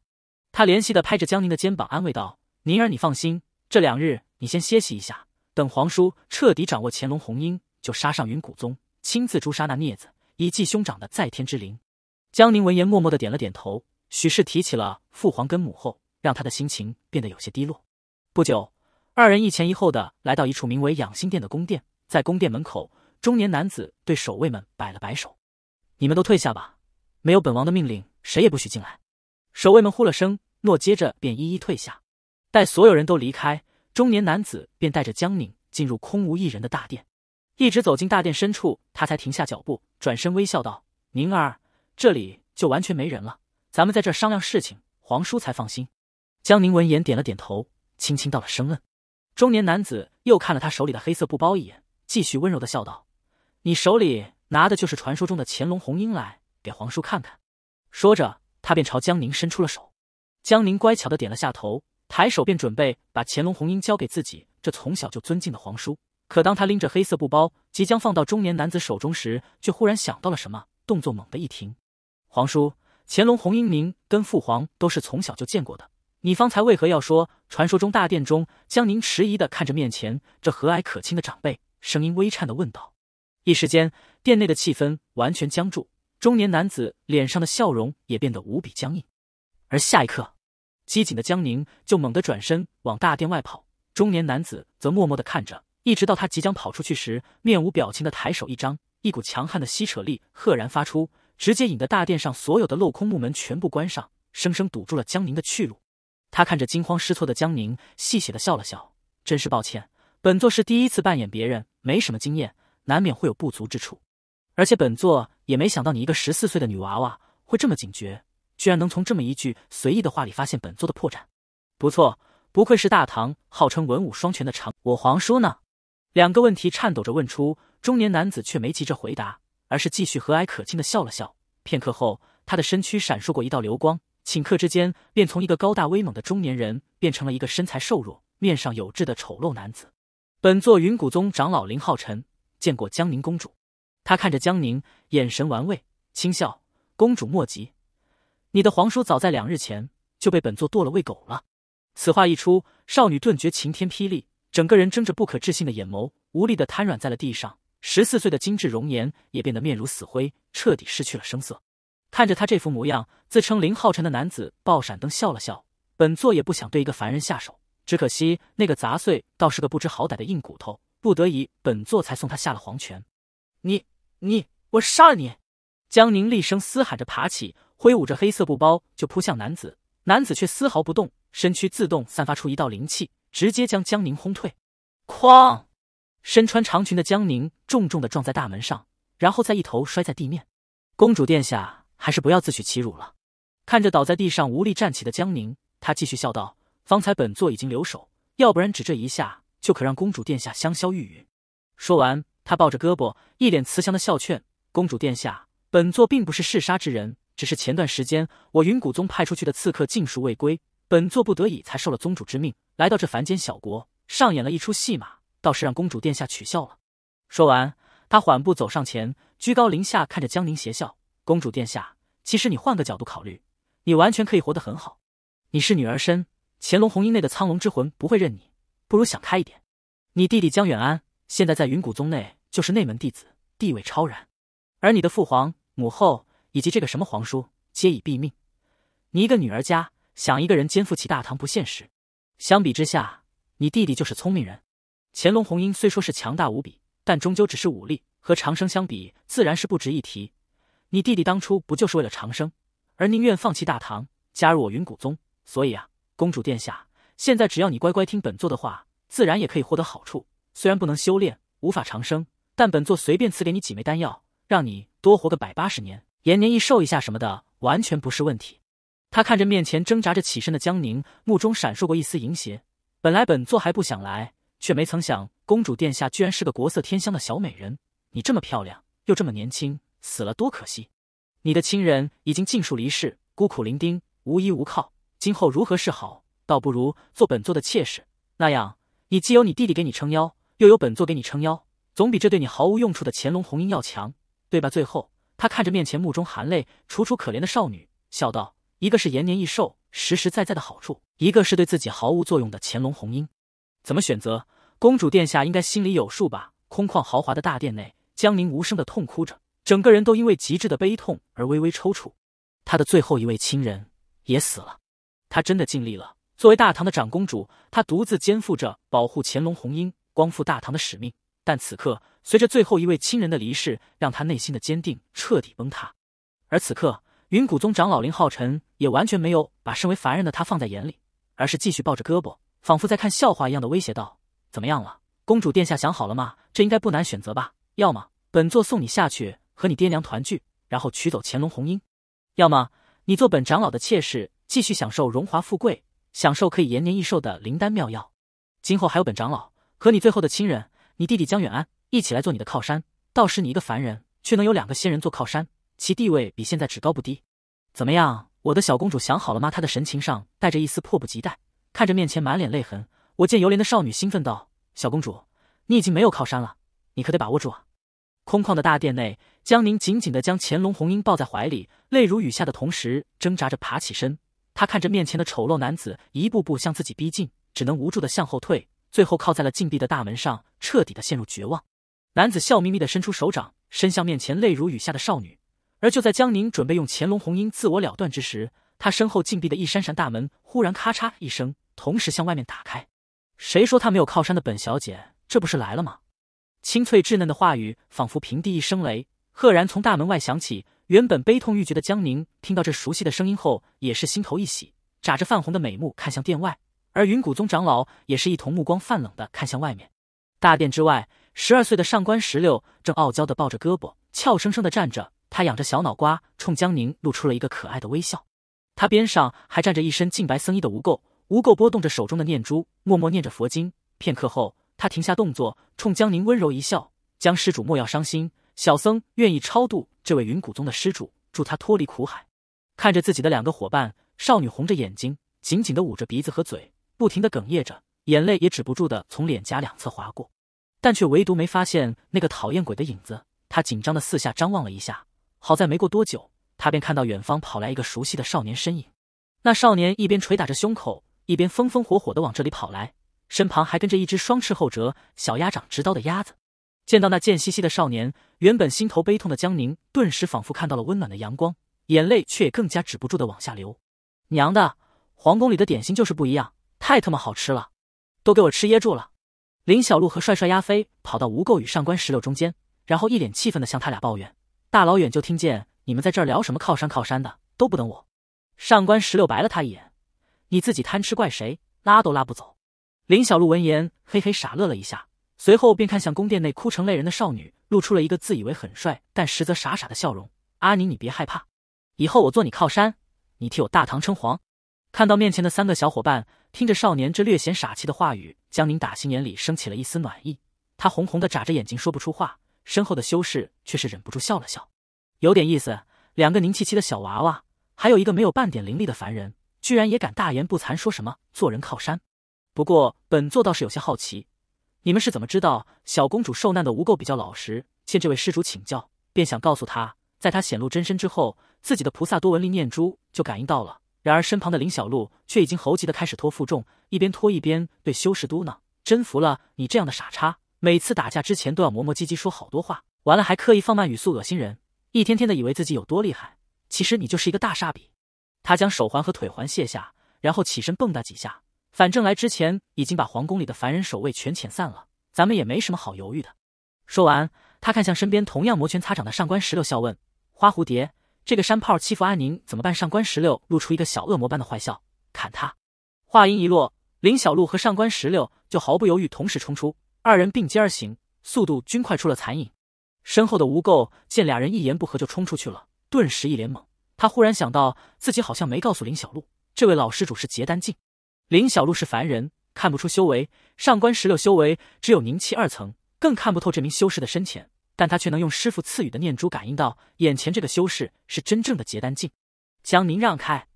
他怜惜的拍着江宁的肩膀，安慰道：“宁儿，你放心，这两日你先歇息一下。等皇叔彻底掌握乾隆红缨，就杀上云谷宗，亲自诛杀那孽子，以祭兄长的在天之灵。”江宁闻言，默默的点了点头。许氏提起了父皇跟母后，让他的心情变得有些低落。不久，二人一前一后的来到一处名为养心殿的宫殿。在宫殿门口，中年男子对守卫们摆了摆手：“你们都退下吧，没有本王的命令，谁也不许进来。”守卫们呼了声诺，接着便一一退下。待所有人都离开，中年男子便带着江宁进入空无一人的大殿，一直走进大殿深处，他才停下脚步，转身微笑道：“宁儿，这里就完全没人了，咱们在这商量事情，皇叔才放心。”江宁闻言点了点头，轻轻道了声嗯”。中年男子又看了他手里的黑色布包一眼，继续温柔的笑道：“你手里拿的就是传说中的乾隆红缨，来给皇叔看看。”说着。他便朝江宁伸出了手，江宁乖巧的点了下头，抬手便准备把乾隆红缨交给自己这从小就尊敬的皇叔。可当他拎着黑色布包即将放到中年男子手中时，却忽然想到了什么，动作猛的一停。皇叔，乾隆红缨，您跟父皇都是从小就见过的，你方才为何要说传说中大殿中？江宁迟疑的看着面前这和蔼可亲的长辈，声音微颤的问道。一时间，殿内的气氛完全僵住。中年男子脸上的笑容也变得无比僵硬，而下一刻，机警的江宁就猛地转身往大殿外跑。中年男子则默默的看着，一直到他即将跑出去时，面无表情的抬手一张，一股强悍的吸扯力赫然发出，直接引得大殿上所有的镂空木门全部关上，生生堵住了江宁的去路。他看着惊慌失措的江宁，戏谑的笑了笑：“真是抱歉，本座是第一次扮演别人，没什么经验，难免会有不足之处。而且本座。”也没想到你一个十四岁的女娃娃会这么警觉，居然能从这么一句随意的话里发现本座的破绽。不错，不愧是大唐号称文武双全的长我皇叔呢。两个问题颤抖着问出，中年男子却没急着回答，而是继续和蔼可亲的笑了笑。片刻后，他的身躯闪烁过一道流光，顷刻之间便从一个高大威猛的中年人变成了一个身材瘦弱、面上有痣的丑陋男子。本座云谷宗长老林浩辰，见过江宁公主。他看着江宁，眼神玩味，轻笑：“公主莫急，你的皇叔早在两日前就被本座剁了喂狗了。”此话一出，少女顿觉晴天霹雳，整个人睁着不可置信的眼眸，无力的瘫软在了地上。十四岁的精致容颜也变得面如死灰，彻底失去了声色。看着他这副模样，自称林浩辰的男子爆闪灯笑了笑：“本座也不想对一个凡人下手，只可惜那个杂碎倒是个不知好歹的硬骨头，不得已，本座才送他下了黄泉。”你。你，我杀了你！江宁厉声嘶喊着爬起，挥舞着黑色布包就扑向男子，男子却丝毫不动，身躯自动散发出一道灵气，直接将江宁轰退。哐！身穿长裙的江宁重重的撞在大门上，然后再一头摔在地面。公主殿下，还是不要自取其辱了。看着倒在地上无力站起的江宁，他继续笑道：“方才本座已经留手，要不然只这一下就可让公主殿下香消玉殒。”说完。他抱着胳膊，一脸慈祥的笑劝：“公主殿下，本座并不是嗜杀之人，只是前段时间我云谷宗派出去的刺客尽数未归，本座不得已才受了宗主之命，来到这凡间小国，上演了一出戏码，倒是让公主殿下取笑了。”说完，他缓步走上前，居高临下看着江宁邪笑：“公主殿下，其实你换个角度考虑，你完全可以活得很好。你是女儿身，乾龙红衣内的苍龙之魂不会认你，不如想开一点。你弟弟江远安。”现在在云谷宗内就是内门弟子，地位超然。而你的父皇、母后以及这个什么皇叔，皆已毙命。你一个女儿家，想一个人肩负起大唐不现实。相比之下，你弟弟就是聪明人。乾隆红英虽说是强大无比，但终究只是武力，和长生相比自然是不值一提。你弟弟当初不就是为了长生，而宁愿放弃大唐，加入我云谷宗？所以啊，公主殿下，现在只要你乖乖听本座的话，自然也可以获得好处。虽然不能修炼，无法长生，但本座随便赐给你几枚丹药，让你多活个百八十年，延年益寿一下什么的，完全不是问题。他看着面前挣扎着起身的江宁，目中闪烁过一丝淫邪。本来本座还不想来，却没曾想公主殿下居然是个国色天香的小美人。你这么漂亮，又这么年轻，死了多可惜。你的亲人已经尽数离世，孤苦伶仃，无依无靠，今后如何是好？倒不如做本座的妾室，那样你既有你弟弟给你撑腰。又有本座给你撑腰，总比这对你毫无用处的乾隆红缨要强，对吧？最后，他看着面前目中含泪、楚楚可怜的少女，笑道：“一个是延年益寿、实实在在的好处，一个是对自己毫无作用的乾隆红缨，怎么选择？公主殿下应该心里有数吧。”空旷豪华的大殿内，江宁无声的痛哭着，整个人都因为极致的悲痛而微微抽搐。他的最后一位亲人也死了，他真的尽力了。作为大唐的长公主，她独自肩负着保护乾隆红缨。光复大唐的使命，但此刻随着最后一位亲人的离世，让他内心的坚定彻底崩塌。而此刻，云谷宗长老林浩辰也完全没有把身为凡人的他放在眼里，而是继续抱着胳膊，仿佛在看笑话一样的威胁道：“怎么样了，公主殿下想好了吗？这应该不难选择吧？要么本座送你下去和你爹娘团聚，然后取走乾隆红缨；要么你做本长老的妾室，继续享受荣华富贵，享受可以延年益寿的灵丹妙药。今后还有本长老。”和你最后的亲人，你弟弟江远安一起来做你的靠山，到时你一个凡人却能有两个仙人做靠山，其地位比现在只高不低。怎么样，我的小公主想好了吗？她的神情上带着一丝迫不及待，看着面前满脸泪痕、我见犹怜的少女，兴奋道：“小公主，你已经没有靠山了，你可得把握住啊！”空旷的大殿内，江宁紧紧地将乾隆红英抱在怀里，泪如雨下的同时挣扎着爬起身。她看着面前的丑陋男子一步步向自己逼近，只能无助地向后退。最后靠在了禁闭的大门上，彻底的陷入绝望。男子笑眯眯的伸出手掌，伸向面前泪如雨下的少女。而就在江宁准备用乾隆红缨自我了断之时，他身后禁闭的一扇扇大门忽然咔嚓一声，同时向外面打开。谁说他没有靠山的本小姐，这不是来了吗？清脆稚嫩的话语仿佛平地一声雷，赫然从大门外响起。原本悲痛欲绝的江宁听到这熟悉的声音后，也是心头一喜，眨着泛红的美目看向殿外。而云谷宗长老也是一同目光泛冷的看向外面。大殿之外，十二岁的上官石榴正傲娇的抱着胳膊，俏生生的站着，她仰着小脑瓜，冲江宁露出了一个可爱的微笑。她边上还站着一身净白僧衣的无垢，无垢拨动着手中的念珠，默默念着佛经。片刻后，他停下动作，冲江宁温柔一笑：“江施主莫要伤心，小僧愿意超度这位云谷宗的施主，助他脱离苦海。”看着自己的两个伙伴，少女红着眼睛，紧紧的捂着鼻子和嘴。不停的哽咽着，眼泪也止不住的从脸颊两侧划过，但却唯独没发现那个讨厌鬼的影子。他紧张的四下张望了一下，好在没过多久，他便看到远方跑来一个熟悉的少年身影。那少年一边捶打着胸口，一边风风火火的往这里跑来，身旁还跟着一只双翅后折、小鸭掌直刀的鸭子。见到那贱兮兮的少年，原本心头悲痛的江宁顿时仿佛看到了温暖的阳光，眼泪却也更加止不住的往下流。娘的，皇宫里的点心就是不一样。太他妈好吃了，都给我吃噎住了！林小璐和帅帅阿飞跑到吴垢与上官石榴中间，然后一脸气愤的向他俩抱怨：“大老远就听见你们在这儿聊什么靠山靠山的，都不等我！”上官石榴白了他一眼：“你自己贪吃怪谁？拉都拉不走。”林小璐闻言嘿嘿傻乐了一下，随后便看向宫殿内哭成泪人的少女，露出了一个自以为很帅但实则傻傻的笑容：“阿宁，你别害怕，以后我做你靠山，你替我大唐称皇。”看到面前的三个小伙伴。听着少年这略显傻气的话语，江宁打心眼里升起了一丝暖意。他红红的眨着眼睛说不出话，身后的修士却是忍不住笑了笑，有点意思。两个凝气期的小娃娃，还有一个没有半点灵力的凡人，居然也敢大言不惭，说什么做人靠山。不过本座倒是有些好奇，你们是怎么知道小公主受难的？无垢比较老实，见这位施主请教，便想告诉他，在他显露真身之后，自己的菩萨多闻力念珠就感应到了。然而，身旁的林小璐却已经猴急的开始拖负重，一边拖一边对修士嘟囔：“真服了你这样的傻叉，每次打架之前都要磨磨唧唧说好多话，完了还刻意放慢语速恶心人，一天天的以为自己有多厉害，其实你就是一个大傻逼。”他将手环和腿环卸下，然后起身蹦跶几下。反正来之前已经把皇宫里的凡人守卫全遣散了，咱们也没什么好犹豫的。说完，他看向身边同样摩拳擦掌的上官石榴，笑问：“花蝴蝶。”这个山炮欺负阿宁怎么办？上官石榴露出一个小恶魔般的坏笑，砍他！话音一落，林小璐和上官石榴就毫不犹豫，同时冲出，二人并肩而行，速度均快出了残影。身后的吴垢见俩人一言不合就冲出去了，顿时一脸懵。他忽然想到，自己好像没告诉林小璐，这位老施主是结丹境，林小璐是凡人，看不出修为；上官石榴修为只有凝气二层，更看不透这名修士的深浅。但他却能用师傅赐予的念珠感应到眼前这个修士是真正的结丹境，将您让开！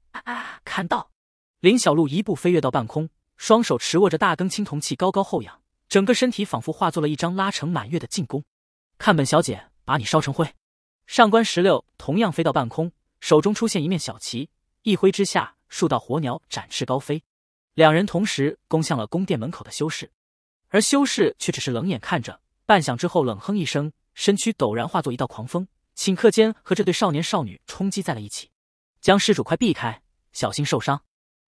看到林小璐一步飞跃到半空，双手持握着大庚青铜器，高高后仰，整个身体仿佛化作了一张拉成满月的禁宫。看本小姐把你烧成灰！上官石榴同样飞到半空，手中出现一面小旗，一挥之下，数道火鸟展翅高飞，两人同时攻向了宫殿门口的修士，而修士却只是冷眼看着，半响之后冷哼一声。身躯陡然化作一道狂风，顷刻间和这对少年少女冲击在了一起。江施主，快避开，小心受伤！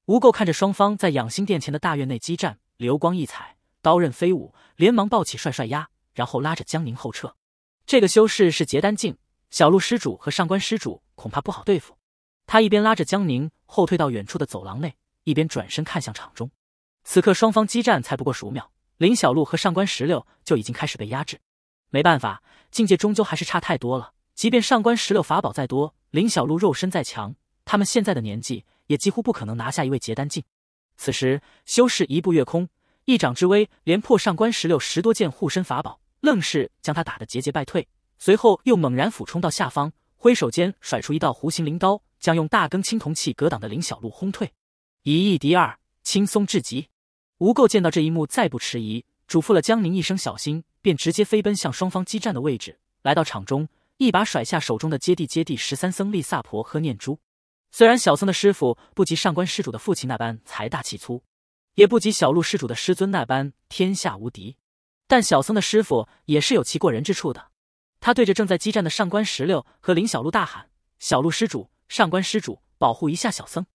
吴垢看着双方在养心殿前的大院内激战，流光溢彩，刀刃飞舞，连忙抱起帅帅压，然后拉着江宁后撤。这个修士是结丹境，小鹿施主和上官施主恐怕不好对付。他一边拉着江宁后退到远处的走廊内，一边转身看向场中。此刻双方激战才不过数秒，林小鹿和上官石榴就已经开始被压制。没办法，境界终究还是差太多了。即便上官十六法宝再多，林小璐肉身再强，他们现在的年纪也几乎不可能拿下一位结丹境。此时，修士一步跃空，一掌之威连破上官十六十多件护身法宝，愣是将他打得节节败退。随后又猛然俯冲到下方，挥手间甩出一道弧形灵刀，将用大根青铜器格挡的林小璐轰退。以一敌二，轻松至极。吴垢见到这一幕，再不迟疑，嘱咐了江宁一声小心。便直接飞奔向双方激战的位置，来到场中，一把甩下手中的接地接地十三僧利萨婆和念珠。虽然小僧的师傅不及上官施主的父亲那般财大气粗，也不及小鹿施主的师尊那般天下无敌，但小僧的师傅也是有其过人之处的。他对着正在激战的上官石榴和林小鹿大喊：“小鹿施主，上官施主，保护一下小僧！”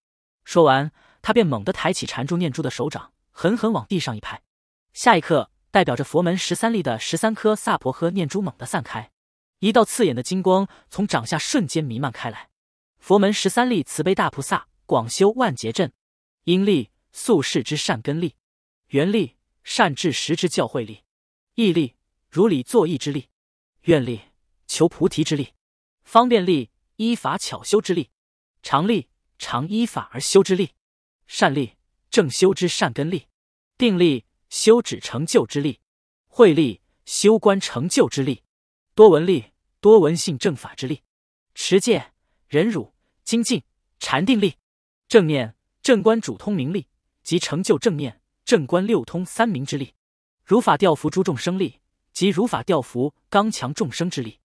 说完，他便猛地抬起缠住念珠的手掌，狠狠往地上一拍。下一刻。代表着佛门十三力的十三颗萨婆诃念珠猛地散开，一道刺眼的金光从掌下瞬间弥漫开来。佛门十三力：慈悲大菩萨广修万劫阵，因力素世之善根力，缘力善智时之教诲力，意力如理作义之力，愿力求菩提之力，方便力依法巧修之力，常力常依法而修之力，善力正修之善根力，定力。修止成就之力，慧力；修观成就之力，多闻力；多闻性正法之力，持戒、忍辱、精进、禅定力；正念、正观主通明力，即成就正念、正观六通三明之力；如法调伏诸众生力，即如法调伏刚强众生之力。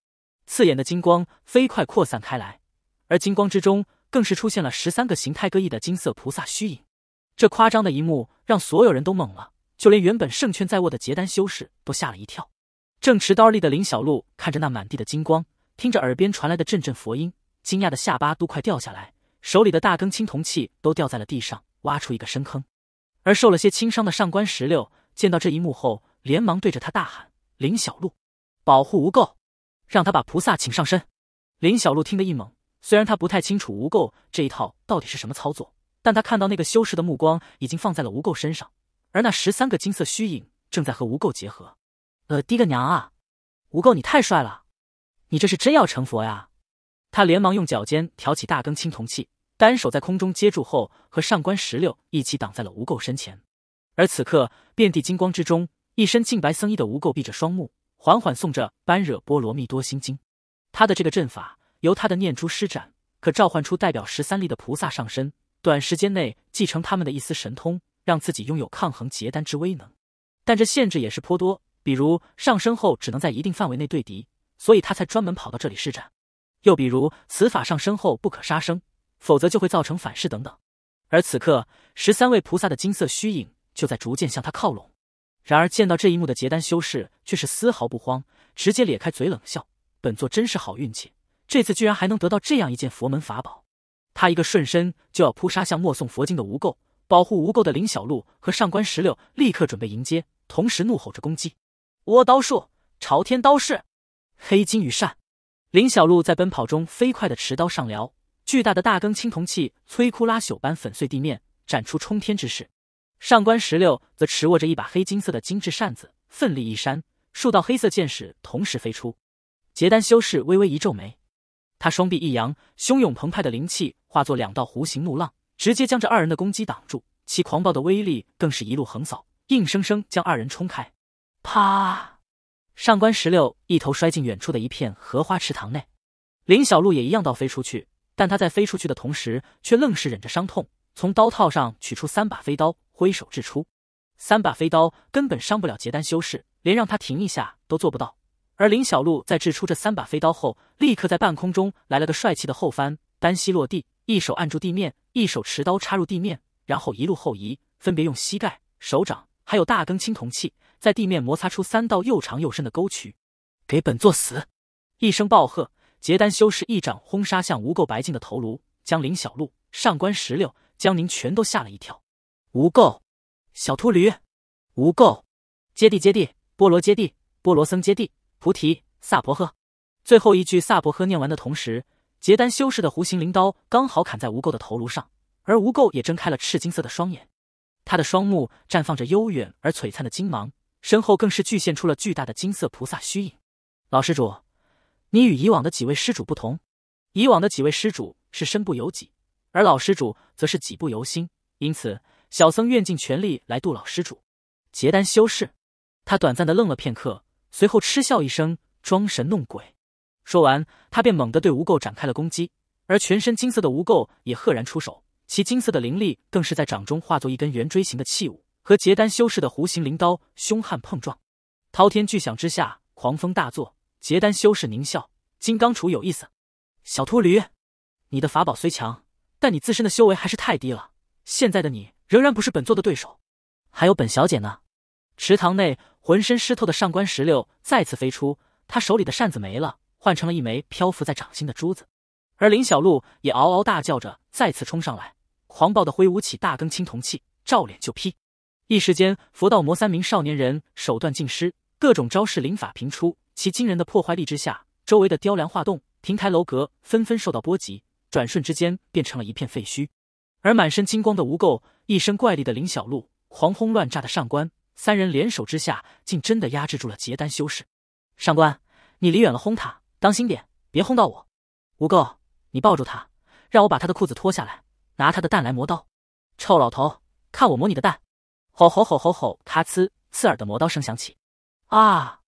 刺眼的金光飞快扩散开来，而金光之中更是出现了十三个形态各异的金色菩萨虚影。这夸张的一幕让所有人都懵了。就连原本胜券在握的结丹修士都吓了一跳。正持刀立的林小璐看着那满地的金光，听着耳边传来的阵阵佛音，惊讶的下巴都快掉下来，手里的大根青铜器都掉在了地上，挖出一个深坑。而受了些轻伤的上官石榴见到这一幕后，连忙对着他大喊：“林小璐，保护无垢，让他把菩萨请上身。”林小璐听得一懵，虽然他不太清楚无垢这一套到底是什么操作，但他看到那个修士的目光已经放在了无垢身上。而那十三个金色虚影正在和无垢结合。呃滴个娘啊！无垢，你太帅了！你这是真要成佛呀？他连忙用脚尖挑起大根青铜器，单手在空中接住后，和上官石榴一起挡在了无垢身前。而此刻，遍地金光之中，一身净白僧衣的无垢闭着双目，缓缓诵着《般若波罗蜜多心经》。他的这个阵法由他的念珠施展，可召唤出代表十三力的菩萨上身，短时间内继承他们的一丝神通。让自己拥有抗衡结丹之威能，但这限制也是颇多，比如上升后只能在一定范围内对敌，所以他才专门跑到这里施展。又比如此法上身后不可杀生，否则就会造成反噬等等。而此刻，十三位菩萨的金色虚影就在逐渐向他靠拢。然而，见到这一幕的结丹修士却是丝毫不慌，直接咧开嘴冷笑：“本座真是好运气，这次居然还能得到这样一件佛门法宝。”他一个瞬身就要扑杀向默诵佛经的无垢。保护无垢的林小璐和上官石榴立刻准备迎接，同时怒吼着攻击。倭刀术，朝天刀式，黑金羽扇。林小璐在奔跑中飞快的持刀上撩，巨大的大根青铜器摧枯拉朽般粉碎地面，斩出冲天之势。上官石榴则持握着一把黑金色的精致扇子，奋力一扇，数道黑色剑矢同时飞出。结丹修士微微一皱眉，他双臂一扬，汹涌澎湃的灵气化作两道弧形怒浪。直接将这二人的攻击挡住，其狂暴的威力更是一路横扫，硬生生将二人冲开。啪！上官石榴一头摔进远处的一片荷花池塘内，林小璐也一样倒飞出去。但他在飞出去的同时，却愣是忍着伤痛，从刀套上取出三把飞刀，挥手掷出。三把飞刀根本伤不了结丹修士，连让他停一下都做不到。而林小璐在掷出这三把飞刀后，立刻在半空中来了个帅气的后翻，单膝落地。一手按住地面，一手持刀插入地面，然后一路后移，分别用膝盖、手掌，还有大根青铜器，在地面摩擦出三道又长又深的沟渠，给本座死！一声暴喝，结丹修士一掌轰杀向无垢白净的头颅，将林小璐、上官石榴、江宁全都吓了一跳。无垢，小秃驴，无垢，接地接地，波罗接地，波罗僧接地，菩提萨婆诃。最后一句萨婆诃念完的同时。结丹修士的弧形灵刀刚好砍在无垢的头颅上，而无垢也睁开了赤金色的双眼。他的双目绽放着悠远而璀璨的金芒，身后更是具现出了巨大的金色菩萨虚影。老施主，你与以往的几位施主不同，以往的几位施主是身不由己，而老施主则是己不由心。因此，小僧愿尽全力来度老施主。结丹修士，他短暂的愣了片刻，随后嗤笑一声，装神弄鬼。说完，他便猛地对吴垢展开了攻击，而全身金色的吴垢也赫然出手，其金色的灵力更是在掌中化作一根圆锥形的器物，和结丹修士的弧形灵刀凶悍碰撞。滔天巨响之下，狂风大作。结丹修士狞笑：“金刚杵有意思，小秃驴，你的法宝虽强，但你自身的修为还是太低了，现在的你仍然不是本座的对手。还有本小姐呢。”池塘内，浑身湿透的上官石榴再次飞出，他手里的扇子没了。换成了一枚漂浮在掌心的珠子，而林小璐也嗷嗷大叫着再次冲上来，狂暴的挥舞起大根青铜器，照脸就劈。一时间，佛道魔三名少年人手段尽失，各种招式灵法频出，其惊人的破坏力之下，周围的雕梁画栋、亭台楼阁纷纷受到波及，转瞬之间变成了一片废墟。而满身金光的无垢，一身怪力的林小璐，狂轰乱炸的上官三人联手之下，竟真的压制住了结丹修士。上官，你离远了，轰他！当心点，别轰到我！无垢，你抱住他，让我把他的裤子脱下来，拿他的蛋来磨刀。臭老头，看我磨你的蛋！吼吼吼吼吼！咔呲！刺耳的磨刀声响起。啊！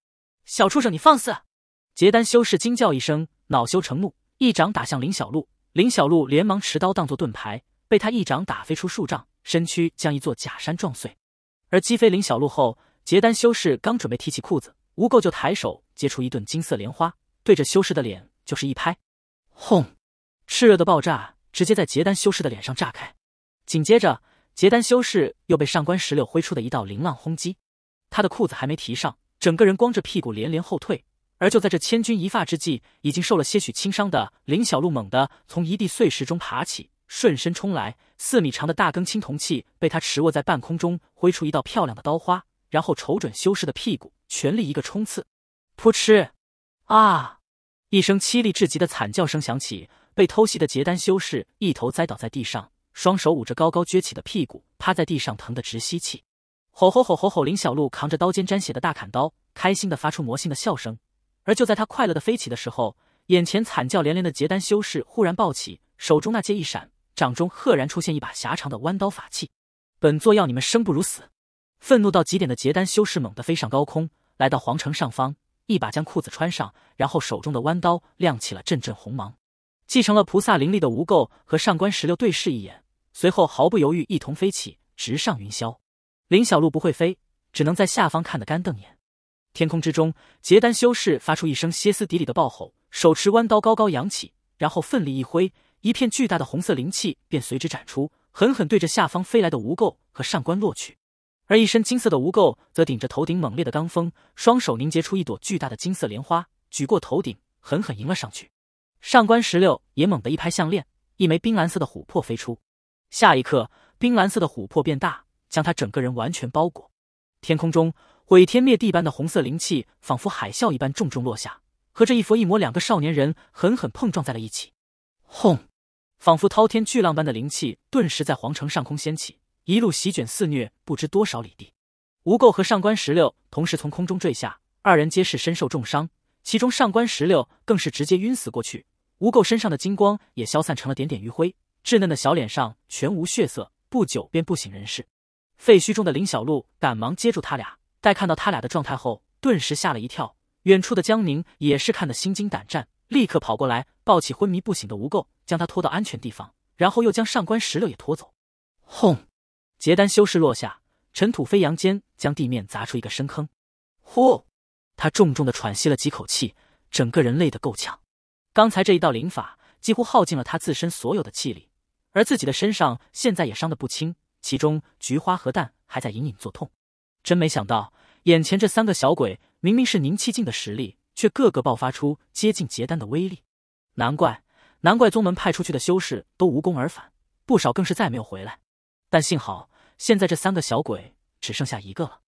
小畜生，你放肆！结丹修士惊叫一声，恼羞成怒，一掌打向林小璐。林小璐连忙持刀当做盾牌，被他一掌打飞出数丈，身躯将一座假山撞碎。而击飞林小璐后，结丹修士刚准备提起裤子，无垢就抬手接出一顿金色莲花。对着修士的脸就是一拍，轰！炽热的爆炸直接在结丹修士的脸上炸开。紧接着，结丹修士又被上官石榴挥出的一道凌浪轰击，他的裤子还没提上，整个人光着屁股连连后退。而就在这千钧一发之际，已经受了些许轻伤的林小璐猛地从一地碎石中爬起，顺身冲来。四米长的大根青铜器被他持握在半空中，挥出一道漂亮的刀花，然后瞅准修士的屁股，全力一个冲刺，扑哧！啊！一声凄厉至极的惨叫声响起，被偷袭的结丹修士一头栽倒在地上，双手捂着高高撅起的屁股，趴在地上疼得直吸气。吼吼吼吼吼！林小璐扛着刀尖沾血的大砍刀，开心的发出魔性的笑声。而就在他快乐的飞起的时候，眼前惨叫连连的结丹修士忽然暴起，手中那剑一闪，掌中赫然出现一把狭长的弯刀法器。本座要你们生不如死！愤怒到极点的结丹修士猛地飞上高空，来到皇城上方。一把将裤子穿上，然后手中的弯刀亮起了阵阵红芒。继承了菩萨灵力的无垢和上官石榴对视一眼，随后毫不犹豫，一同飞起，直上云霄。林小璐不会飞，只能在下方看得干瞪眼。天空之中，结丹修士发出一声歇斯底里的暴吼，手持弯刀高高扬起，然后奋力一挥，一片巨大的红色灵气便随之展出，狠狠对着下方飞来的无垢和上官落去。而一身金色的无垢则顶着头顶猛烈的罡风，双手凝结出一朵巨大的金色莲花，举过头顶，狠狠迎了上去。上官十六也猛地一拍项链，一枚冰蓝色的琥珀飞出。下一刻，冰蓝色的琥珀变大，将他整个人完全包裹。天空中毁天灭地般的红色灵气，仿佛海啸一般重重落下，和这一佛一魔两个少年人狠狠碰撞在了一起。轰！仿佛滔天巨浪般的灵气顿时在皇城上空掀起。一路席卷肆虐，不知多少里地。吴垢和上官石榴同时从空中坠下，二人皆是身受重伤，其中上官石榴更是直接晕死过去。吴垢身上的金光也消散成了点点余晖，稚嫩的小脸上全无血色，不久便不省人事。废墟中的林小璐赶忙接住他俩，待看到他俩的状态后，顿时吓了一跳。远处的江宁也是看得心惊胆战，立刻跑过来抱起昏迷不醒的吴垢，将他拖到安全地方，然后又将上官石榴也拖走。轰！结丹修士落下，尘土飞扬间将地面砸出一个深坑。呼，他重重的喘息了几口气，整个人累得够呛。刚才这一道灵法几乎耗尽了他自身所有的气力，而自己的身上现在也伤得不轻，其中菊花和蛋还在隐隐作痛。真没想到，眼前这三个小鬼明明是凝气境的实力，却个个爆发出接近结丹的威力。难怪，难怪宗门派出去的修士都无功而返，不少更是再没有回来。但幸好。现在这三个小鬼只剩下一个了，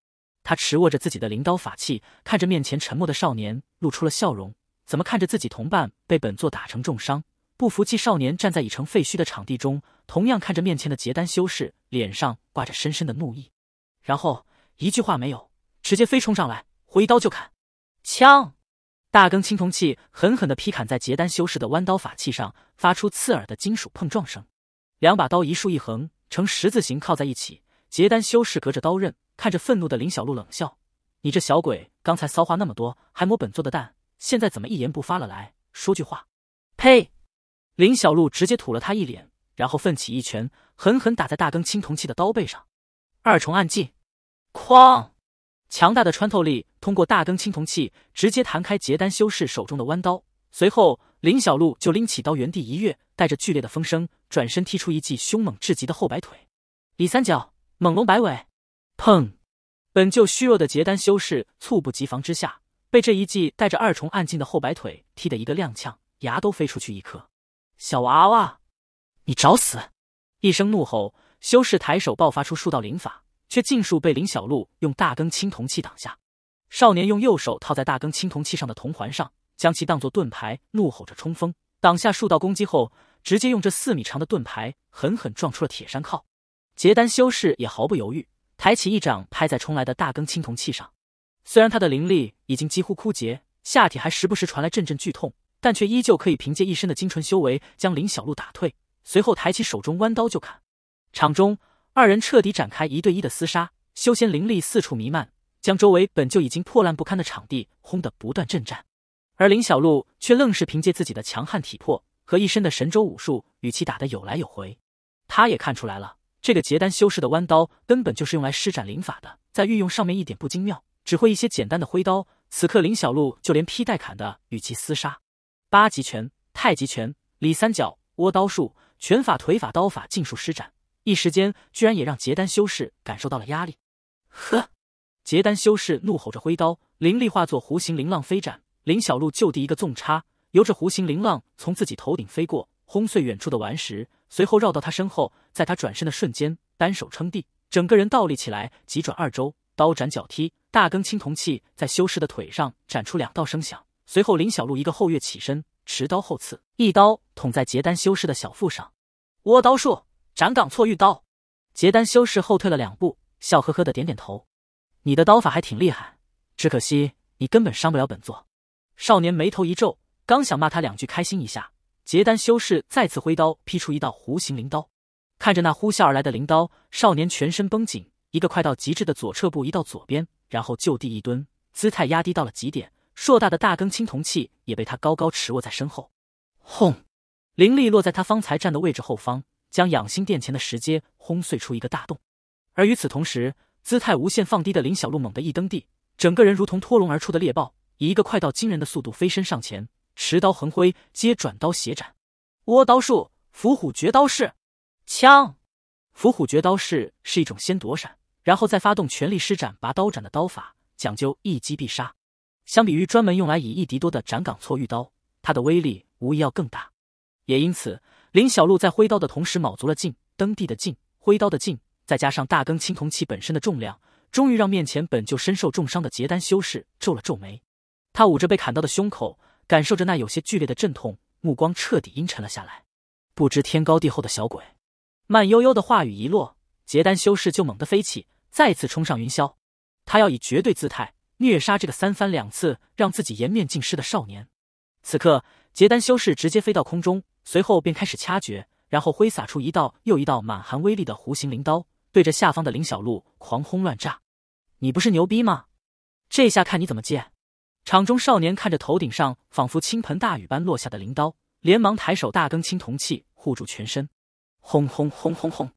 他持握着自己的灵刀法器，看着面前沉默的少年，露出了笑容。怎么看着自己同伴被本座打成重伤，不服气？少年站在已成废墟的场地中，同样看着面前的结丹修士，脸上挂着深深的怒意。然后一句话没有，直接飞冲上来，挥刀就砍。枪！大更青铜器狠狠的劈砍在结丹修士的弯刀法器上，发出刺耳的金属碰撞声。两把刀一竖一横，呈十字形靠在一起。结丹修士隔着刀刃看着愤怒的林小璐冷笑：“你这小鬼，刚才骚话那么多，还摸本座的蛋，现在怎么一言不发了？来说句话！”呸！林小璐直接吐了他一脸，然后奋起一拳，狠狠打在大根青铜器的刀背上。二重暗技，哐！强大的穿透力通过大根青铜器直接弹开结丹修士手中的弯刀，随后林小璐就拎起刀原地一跃，带着剧烈的风声转身踢出一记凶猛至极的后摆腿，李三角。猛龙摆尾，砰！本就虚弱的结丹修士猝不及防之下，被这一记带着二重暗劲的后摆腿踢得一个踉跄，牙都飞出去一颗。小娃娃，你找死！一声怒吼，修士抬手爆发出数道灵法，却尽数被林小璐用大庚青铜器挡下。少年用右手套在大庚青铜器上的铜环上，将其当作盾牌，怒吼着冲锋，挡下数道攻击后，直接用这四米长的盾牌狠狠撞出了铁山靠。结丹修士也毫不犹豫，抬起一掌拍在冲来的大根青铜器上。虽然他的灵力已经几乎枯竭，下体还时不时传来阵阵剧痛，但却依旧可以凭借一身的精纯修为将林小璐打退。随后抬起手中弯刀就砍。场中二人彻底展开一对一的厮杀，修仙灵力四处弥漫，将周围本就已经破烂不堪的场地轰得不断震颤。而林小璐却愣是凭借自己的强悍体魄和一身的神州武术，与其打得有来有回。他也看出来了。这个结丹修士的弯刀根本就是用来施展灵法的，在运用上面一点不精妙，只会一些简单的挥刀。此刻林小璐就连劈带砍的与其厮杀，八极拳、太极拳、李三角、倭刀术、拳法、腿法、刀法尽数施展，一时间居然也让结丹修士感受到了压力。呵！结丹修士怒吼着挥刀，灵力化作弧形灵浪飞斩，林小璐就地一个纵叉，由着弧形灵浪从自己头顶飞过，轰碎远处的顽石。随后绕到他身后，在他转身的瞬间，单手撑地，整个人倒立起来，急转二周，刀斩脚踢，大根青铜器在修士的腿上斩出两道声响。随后林小璐一个后跃起身，持刀后刺，一刀捅在结丹修士的小腹上。倭刀术，斩岗错玉刀。结丹修士后退了两步，笑呵呵的点点头：“你的刀法还挺厉害，只可惜你根本伤不了本座。”少年眉头一皱，刚想骂他两句，开心一下。结丹修士再次挥刀劈出一道弧形灵刀，看着那呼啸而来的灵刀，少年全身绷紧，一个快到极致的左撤步移到左边，然后就地一蹲，姿态压低到了极点。硕大的大根青铜器也被他高高持握在身后。轰！灵力落在他方才站的位置后方，将养心殿前的石阶轰碎出一个大洞。而与此同时，姿态无限放低的林小璐猛地一蹬地，整个人如同脱笼而出的猎豹，以一个快到惊人的速度飞身上前。持刀横挥，接转刀斜斩，倭刀术伏虎绝刀式，枪，伏虎绝刀式是一种先躲闪，然后再发动全力施展拔刀斩的刀法，讲究一击必杀。相比于专门用来以一敌多的斩岗错玉刀，它的威力无疑要更大。也因此，林小璐在挥刀的同时卯足了劲，蹬地的劲，挥刀的劲，再加上大更青铜器本身的重量，终于让面前本就身受重伤的结丹修士皱了皱眉。他捂着被砍到的胸口。感受着那有些剧烈的阵痛，目光彻底阴沉了下来。不知天高地厚的小鬼，慢悠悠的话语一落，结丹修士就猛地飞起，再次冲上云霄。他要以绝对姿态虐杀这个三番两次让自己颜面尽失的少年。此刻，结丹修士直接飞到空中，随后便开始掐诀，然后挥洒出一道又一道满含威力的弧形灵刀，对着下方的林小璐狂轰乱炸。你不是牛逼吗？这下看你怎么接！场中少年看着头顶上仿佛倾盆大雨般落下的灵刀，连忙抬手大根青铜器护住全身。轰轰轰轰轰！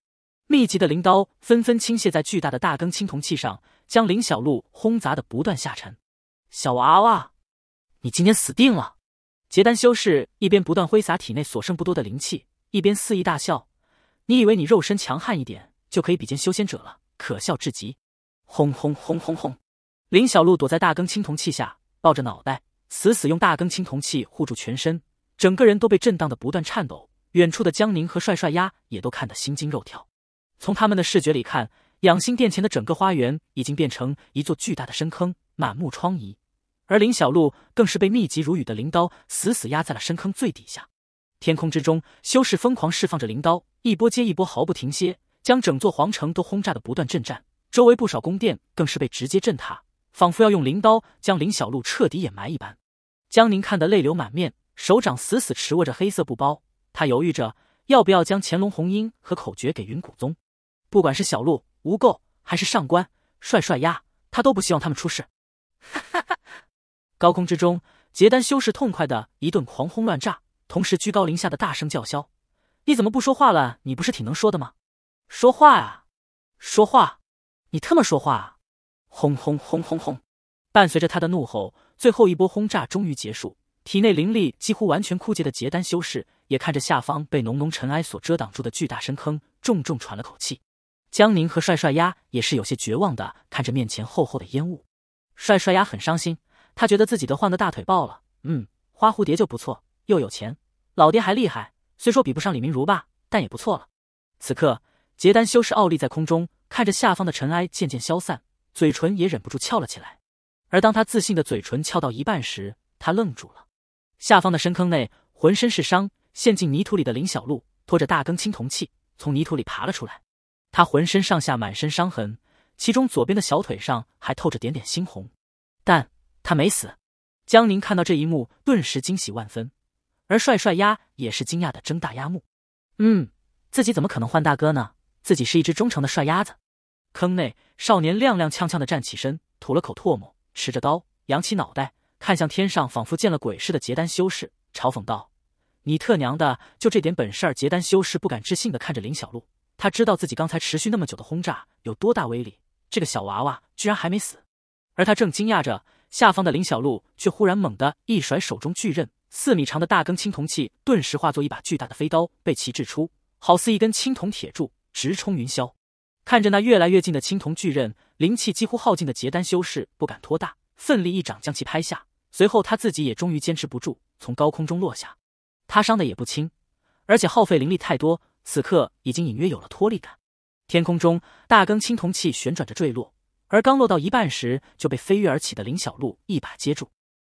密集的灵刀纷纷倾泻在巨大的大根青铜器上，将林小璐轰砸的不断下沉。小娃娃，你今天死定了！结丹修士一边不断挥洒体内所剩不多的灵气，一边肆意大笑。你以为你肉身强悍一点就可以比肩修仙者了？可笑至极！轰轰轰轰轰！林小璐躲在大根青铜器下。抱着脑袋，死死用大根青铜器护住全身，整个人都被震荡的不断颤抖。远处的江宁和帅帅丫也都看得心惊肉跳。从他们的视觉里看，养心殿前的整个花园已经变成一座巨大的深坑，满目疮痍。而林小璐更是被密集如雨的灵刀死死压在了深坑最底下。天空之中，修士疯狂释放着灵刀，一波接一波，毫不停歇，将整座皇城都轰炸的不断震颤。周围不少宫殿更是被直接震塌。仿佛要用灵刀将林小璐彻底掩埋一般，江宁看得泪流满面，手掌死死持握着黑色布包。他犹豫着要不要将乾隆红缨和口诀给云谷宗。不管是小璐、吴垢，还是上官帅帅丫，他都不希望他们出事。哈哈哈！高空之中，结丹修士痛快的一顿狂轰乱炸，同时居高临下的大声叫嚣：“你怎么不说话了？你不是挺能说的吗？说话啊，说话！你特么说话！”轰轰轰轰轰！伴随着他的怒吼，最后一波轰炸终于结束。体内灵力几乎完全枯竭的结丹修士，也看着下方被浓浓尘埃所遮挡住的巨大深坑，重重喘了口气。江宁和帅帅鸭也是有些绝望的看着面前厚厚的烟雾。帅帅鸭很伤心，他觉得自己得换个大腿抱了。嗯，花蝴蝶就不错，又有钱，老爹还厉害，虽说比不上李明如吧，但也不错了。此刻，结丹修士傲立在空中，看着下方的尘埃渐渐消散。嘴唇也忍不住翘了起来，而当他自信的嘴唇翘到一半时，他愣住了。下方的深坑内，浑身是伤、陷进泥土里的林小璐拖着大根青铜器从泥土里爬了出来。他浑身上下满身伤痕，其中左边的小腿上还透着点点猩红，但他没死。江宁看到这一幕，顿时惊喜万分，而帅帅鸭也是惊讶的睁大鸭目。嗯，自己怎么可能换大哥呢？自己是一只忠诚的帅鸭子。坑内少年踉踉跄跄的站起身，吐了口唾沫，持着刀，扬起脑袋，看向天上，仿佛见了鬼似的。结丹修士嘲讽道：“你特娘的就这点本事！”结丹修士不敢置信的看着林小璐，他知道自己刚才持续那么久的轰炸有多大威力，这个小娃娃居然还没死。而他正惊讶着，下方的林小璐却忽然猛地一甩手中巨刃，四米长的大根青铜器顿时化作一把巨大的飞刀，被其掷出，好似一根青铜铁柱，直冲云霄。看着那越来越近的青铜巨刃，灵气几乎耗尽的结丹修士不敢托大，奋力一掌将其拍下。随后他自己也终于坚持不住，从高空中落下。他伤的也不轻，而且耗费灵力太多，此刻已经隐约有了脱力感。天空中大根青铜器旋转着坠落，而刚落到一半时就被飞跃而起的林小璐一把接住。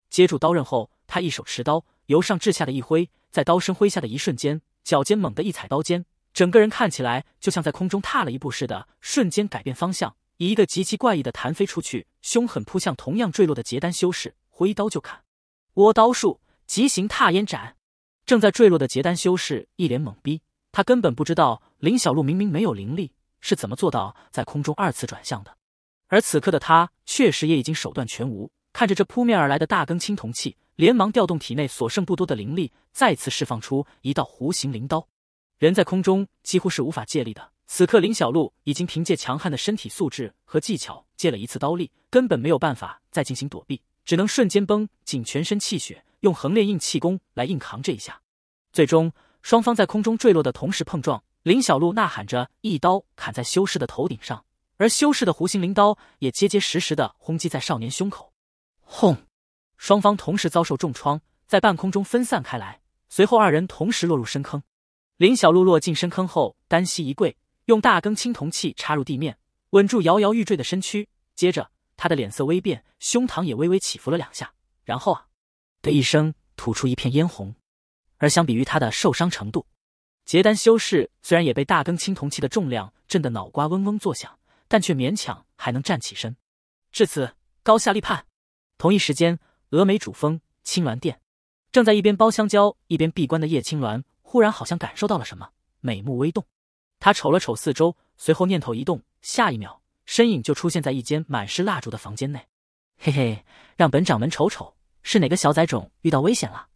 接住刀刃后，他一手持刀，由上至下的一挥，在刀身挥下的一瞬间，脚尖猛地一踩刀尖。整个人看起来就像在空中踏了一步似的，瞬间改变方向，以一个极其怪异的弹飞出去，凶狠扑向同样坠落的结丹修士，挥刀就砍。倭刀术，极行踏烟斩。正在坠落的结丹修士一脸懵逼，他根本不知道林小璐明明没有灵力，是怎么做到在空中二次转向的。而此刻的他确实也已经手段全无，看着这扑面而来的大根青铜器，连忙调动体内所剩不多的灵力，再次释放出一道弧形灵刀。人在空中几乎是无法借力的。此刻，林小璐已经凭借强悍的身体素质和技巧借了一次刀力，根本没有办法再进行躲避，只能瞬间绷紧全身气血，用横练硬气功来硬扛这一下。最终，双方在空中坠落的同时碰撞，林小璐呐喊着一刀砍在修士的头顶上，而修士的弧形灵刀也结结实实的轰击在少年胸口。轰！双方同时遭受重创，在半空中分散开来，随后二人同时落入深坑。林小璐落进深坑后，单膝一跪，用大根青铜器插入地面，稳住摇摇欲坠的身躯。接着，他的脸色微变，胸膛也微微起伏了两下，然后啊的一声，吐出一片嫣红。而相比于他的受伤程度，结丹修士虽然也被大根青铜器的重量震得脑瓜嗡嗡作响，但却勉强还能站起身。至此，高下立判。同一时间，峨眉主峰青鸾殿，正在一边剥香蕉一边闭关的叶青鸾。忽然好像感受到了什么，美目微动，他瞅了瞅四周，随后念头一动，下一秒身影就出现在一间满是蜡烛的房间内。嘿嘿，让本掌门瞅瞅，是哪个小崽种遇到危险了？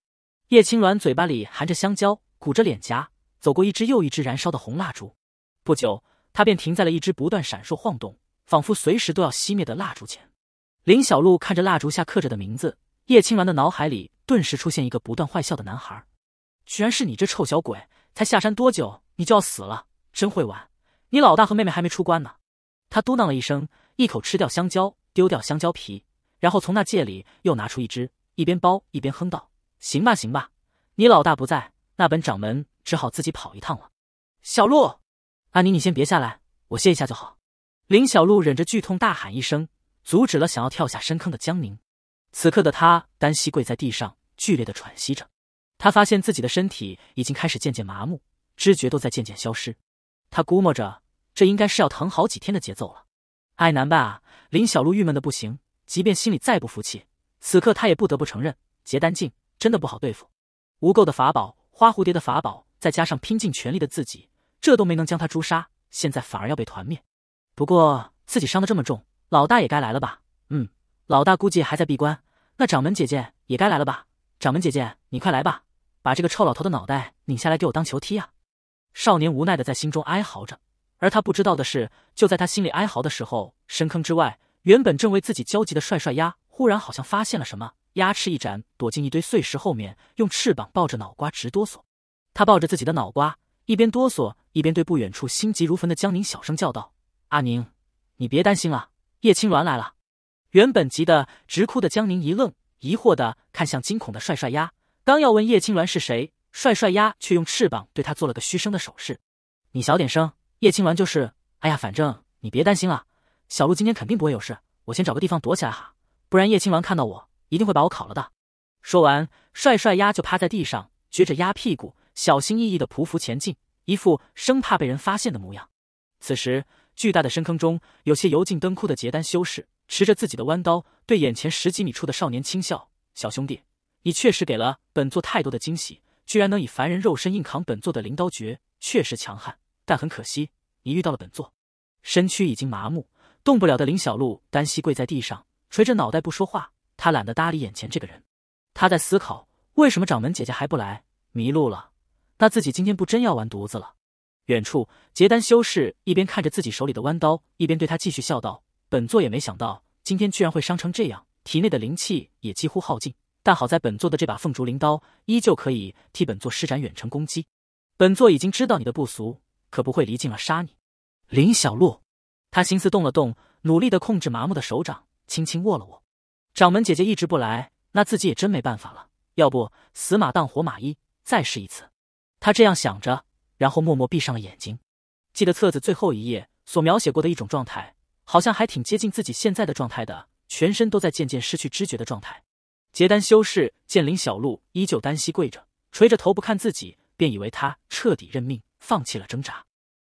叶青鸾嘴巴里含着香蕉，鼓着脸颊，走过一支又一支燃烧的红蜡烛。不久，他便停在了一支不断闪烁晃动，仿佛随时都要熄灭的蜡烛前。林小璐看着蜡烛下刻着的名字，叶青鸾的脑海里顿时出现一个不断坏笑的男孩。居然是你这臭小鬼！才下山多久，你就要死了，真会玩！你老大和妹妹还没出关呢。他嘟囔了一声，一口吃掉香蕉，丢掉香蕉皮，然后从那戒里又拿出一只，一边剥一边哼道：“行吧，行吧，你老大不在，那本掌门只好自己跑一趟了。”小鹿，阿宁，你先别下来，我歇一下就好。林小鹿忍着剧痛大喊一声，阻止了想要跳下深坑的江宁。此刻的他单膝跪在地上，剧烈的喘息着。他发现自己的身体已经开始渐渐麻木，知觉都在渐渐消失。他估摸着，这应该是要疼好几天的节奏了。哎，难办啊！林小璐郁闷的不行，即便心里再不服气，此刻他也不得不承认，结丹境真的不好对付。无垢的法宝，花蝴蝶的法宝，再加上拼尽全力的自己，这都没能将他诛杀，现在反而要被团灭。不过自己伤得这么重，老大也该来了吧？嗯，老大估计还在闭关，那掌门姐姐也该来了吧？掌门姐姐，你快来吧！把这个臭老头的脑袋拧下来给我当球踢啊！少年无奈的在心中哀嚎着，而他不知道的是，就在他心里哀嚎的时候，深坑之外，原本正为自己焦急的帅帅鸭忽然好像发现了什么，鸭翅一展，躲进一堆碎石后面，用翅膀抱着脑瓜直哆嗦。他抱着自己的脑瓜，一边哆嗦一边对不远处心急如焚的江宁小声叫道：“阿宁，你别担心了，叶青鸾来了。”原本急得直哭的江宁一愣，疑惑的看向惊恐的帅帅鸭。刚要问叶青鸾是谁，帅帅鸭却用翅膀对他做了个嘘声的手势。你小点声，叶青鸾就是。哎呀，反正你别担心了，小鹿今天肯定不会有事。我先找个地方躲起来哈，不然叶青鸾看到我一定会把我烤了的。说完，帅帅鸭就趴在地上撅着鸭屁股，小心翼翼的匍匐前进，一副生怕被人发现的模样。此时，巨大的深坑中，有些油尽灯枯的结丹修士，持着自己的弯刀，对眼前十几米处的少年轻笑：“小兄弟。”你确实给了本座太多的惊喜，居然能以凡人肉身硬扛本座的灵刀诀，确实强悍。但很可惜，你遇到了本座。身躯已经麻木，动不了的林小璐单膝跪在地上，垂着脑袋不说话。他懒得搭理眼前这个人。他在思考，为什么掌门姐姐还不来？迷路了？那自己今天不真要完犊子了？远处，结丹修士一边看着自己手里的弯刀，一边对他继续笑道：“本座也没想到，今天居然会伤成这样，体内的灵气也几乎耗尽。”但好在本座的这把凤竹灵刀依旧可以替本座施展远程攻击。本座已经知道你的不俗，可不会离近了杀你。林小璐，他心思动了动，努力的控制麻木的手掌，轻轻握了握。掌门姐姐一直不来，那自己也真没办法了。要不死马当活马医，再试一次。他这样想着，然后默默闭上了眼睛。记得册子最后一页所描写过的一种状态，好像还挺接近自己现在的状态的，全身都在渐渐失去知觉的状态。结丹修士见林小璐依旧单膝跪着，垂着头不看自己，便以为他彻底认命，放弃了挣扎。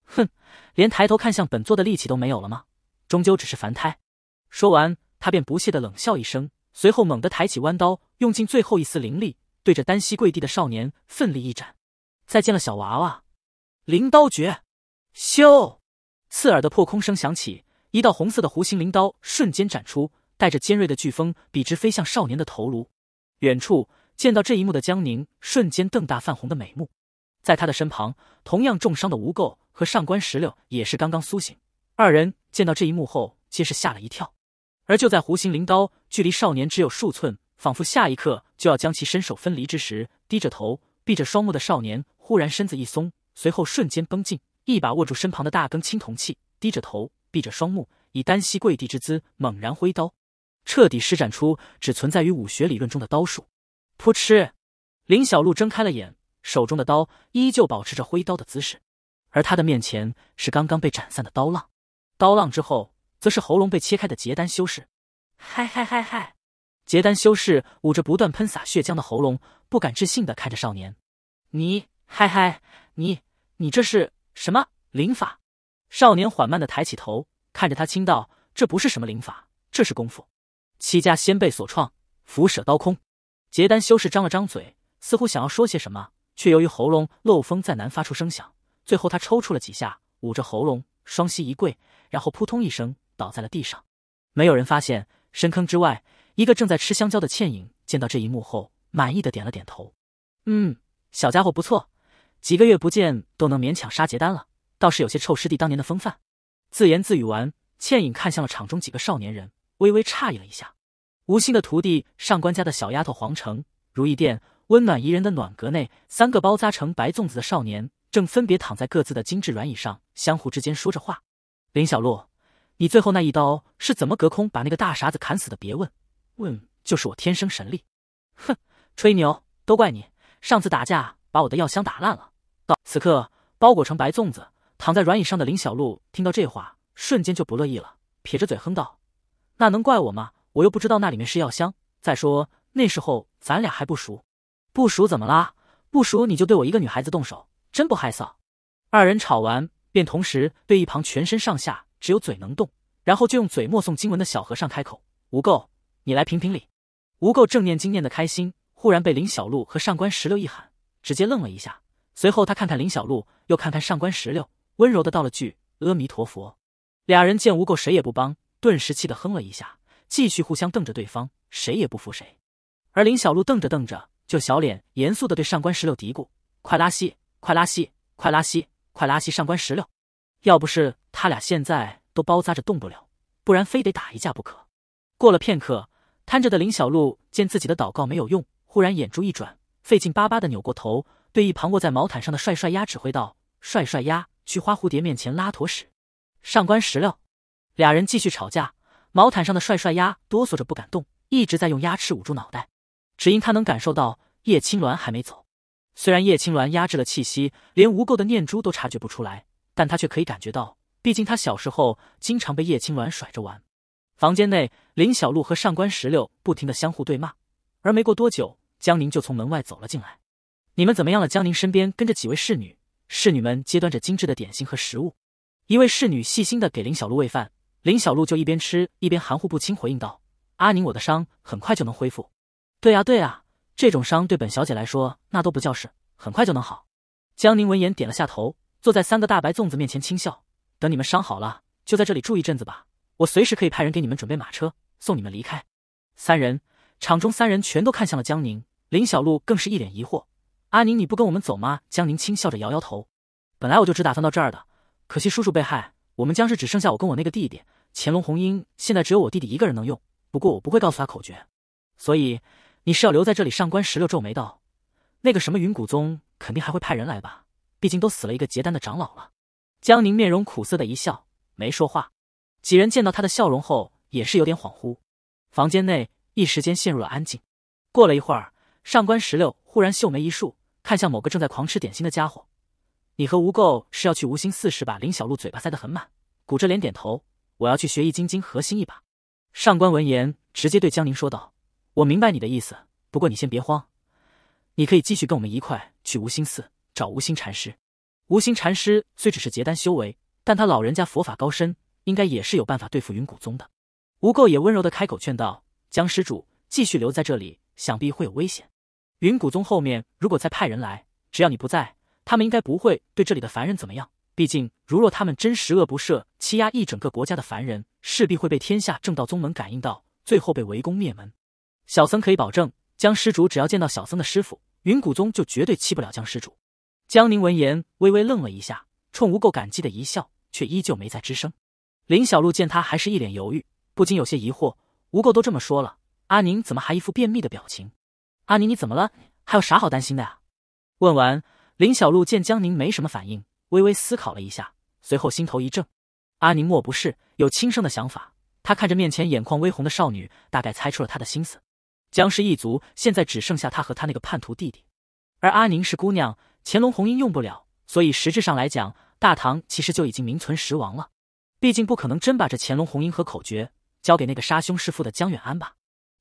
哼，连抬头看向本座的力气都没有了吗？终究只是凡胎。说完，他便不屑地冷笑一声，随后猛地抬起弯刀，用尽最后一丝灵力，对着单膝跪地的少年奋力一斩。再见了，小娃娃。灵刀诀，咻！刺耳的破空声响起，一道红色的弧形灵刀瞬间斩出。带着尖锐的飓风，笔直飞向少年的头颅。远处见到这一幕的江宁，瞬间瞪大泛红的美目。在他的身旁，同样重伤的吴垢和上官石榴也是刚刚苏醒。二人见到这一幕后，皆是吓了一跳。而就在弧形灵刀距离少年只有数寸，仿佛下一刻就要将其身首分离之时，低着头、闭着双目的少年忽然身子一松，随后瞬间绷紧，一把握住身旁的大根青铜器，低着头、闭着双目，以单膝跪地之姿猛然挥刀。彻底施展出只存在于武学理论中的刀术。扑哧，林小璐睁开了眼，手中的刀依旧保持着挥刀的姿势，而她的面前是刚刚被斩散的刀浪，刀浪之后则是喉咙被切开的结丹修士。嗨嗨嗨嗨！结丹修士捂着不断喷洒血浆的喉咙，不敢置信的看着少年：“你，嗨嗨，你，你这是什么灵法？”少年缓慢的抬起头，看着他，轻道：“这不是什么灵法，这是功夫。”七家先辈所创，伏舍刀空。结丹修士张了张嘴，似乎想要说些什么，却由于喉咙漏风，再难发出声响。最后他抽搐了几下，捂着喉咙，双膝一跪，然后扑通一声倒在了地上。没有人发现，深坑之外，一个正在吃香蕉的倩影见到这一幕后，满意的点了点头：“嗯，小家伙不错，几个月不见都能勉强杀结丹了，倒是有些臭师弟当年的风范。”自言自语完，倩影看向了场中几个少年人。微微诧异了一下，吴心的徒弟上官家的小丫头黄城，如意殿温暖宜人的暖阁内，三个包扎成白粽子的少年正分别躺在各自的精致软椅上，相互之间说着话。林小璐，你最后那一刀是怎么隔空把那个大傻子砍死的？别问，问就是我天生神力。哼，吹牛，都怪你上次打架把我的药箱打烂了。到此刻包裹成白粽子躺在软椅上的林小璐听到这话，瞬间就不乐意了，撇着嘴哼道。那能怪我吗？我又不知道那里面是药箱。再说那时候咱俩还不熟，不熟怎么啦？不熟你就对我一个女孩子动手，真不害臊！二人吵完，便同时对一旁全身上下只有嘴能动，然后就用嘴默诵经文的小和尚开口：“无垢，你来评评理。”无垢正念经念的开心，忽然被林小璐和上官石榴一喊，直接愣了一下。随后他看看林小璐，又看看上官石榴，温柔的道了句：“阿弥陀佛。”俩人见无垢谁也不帮。顿时气得哼了一下，继续互相瞪着对方，谁也不服谁。而林小璐瞪着瞪着，就小脸严肃的对上官石榴嘀咕：“快拉稀，快拉稀，快拉稀，快拉稀！”上官石榴，要不是他俩现在都包扎着动不了，不然非得打一架不可。过了片刻，瘫着的林小璐见自己的祷告没有用，忽然眼珠一转，费劲巴巴的扭过头，对一旁卧在毛毯上的帅帅鸭指挥道：“帅帅鸭，去花蝴蝶面前拉坨屎！”上官石榴。俩人继续吵架，毛毯上的帅帅鸭哆嗦着不敢动，一直在用鸭翅捂住脑袋，只因他能感受到叶青鸾还没走。虽然叶青鸾压制了气息，连无垢的念珠都察觉不出来，但他却可以感觉到，毕竟他小时候经常被叶青鸾甩着玩。房间内，林小璐和上官石榴不停的相互对骂，而没过多久，江宁就从门外走了进来。你们怎么样了？江宁身边跟着几位侍女，侍女们接端着精致的点心和食物，一位侍女细心的给林小璐喂饭。林小璐就一边吃一边含糊不清回应道：“阿宁，我的伤很快就能恢复。”“对呀，对呀，这种伤对本小姐来说那都不叫事，很快就能好。”江宁闻言点了下头，坐在三个大白粽子面前轻笑：“等你们伤好了，就在这里住一阵子吧，我随时可以派人给你们准备马车，送你们离开。”三人场中三人全都看向了江宁，林小璐更是一脸疑惑：“阿宁，你不跟我们走吗？”江宁轻笑着摇摇头：“本来我就只打算到这儿的，可惜叔叔被害。”我们将是只剩下我跟我那个弟弟乾隆红英，现在只有我弟弟一个人能用。不过我不会告诉他口诀，所以你是要留在这里。上官石榴皱眉道：“那个什么云谷宗肯定还会派人来吧？毕竟都死了一个结丹的长老了。”江宁面容苦涩的一笑，没说话。几人见到他的笑容后，也是有点恍惚。房间内一时间陷入了安静。过了一会儿，上官石榴忽然秀眉一竖，看向某个正在狂吃点心的家伙。你和吴垢是要去无心寺是吧？林小璐嘴巴塞得很满，鼓着脸点头。我要去学《易筋经》，核心一把。上官闻言，直接对江宁说道：“我明白你的意思，不过你先别慌，你可以继续跟我们一块去无心寺找无心禅师。无心禅师虽只是结丹修为，但他老人家佛法高深，应该也是有办法对付云谷宗的。”吴垢也温柔的开口劝道：“江施主，继续留在这里，想必会有危险。云谷宗后面如果再派人来，只要你不在。”他们应该不会对这里的凡人怎么样，毕竟如若他们真十恶不赦，欺压一整个国家的凡人，势必会被天下正道宗门感应到，最后被围攻灭门。小僧可以保证，江施主只要见到小僧的师傅云谷宗，就绝对欺不了江施主。江宁闻言微微愣了一下，冲吴垢感激的一笑，却依旧没再吱声。林小璐见他还是一脸犹豫，不禁有些疑惑：吴垢都这么说了，阿宁怎么还一副便秘的表情？阿宁你怎么了？还有啥好担心的呀？问完。林小璐见江宁没什么反应，微微思考了一下，随后心头一怔：“阿宁，莫不是有轻生的想法？”他看着面前眼眶微红的少女，大概猜出了他的心思。江氏一族现在只剩下他和他那个叛徒弟弟，而阿宁是姑娘，乾隆红缨用不了，所以实质上来讲，大唐其实就已经名存实亡了。毕竟不可能真把这乾隆红缨和口诀交给那个杀兄弑父的江远安吧？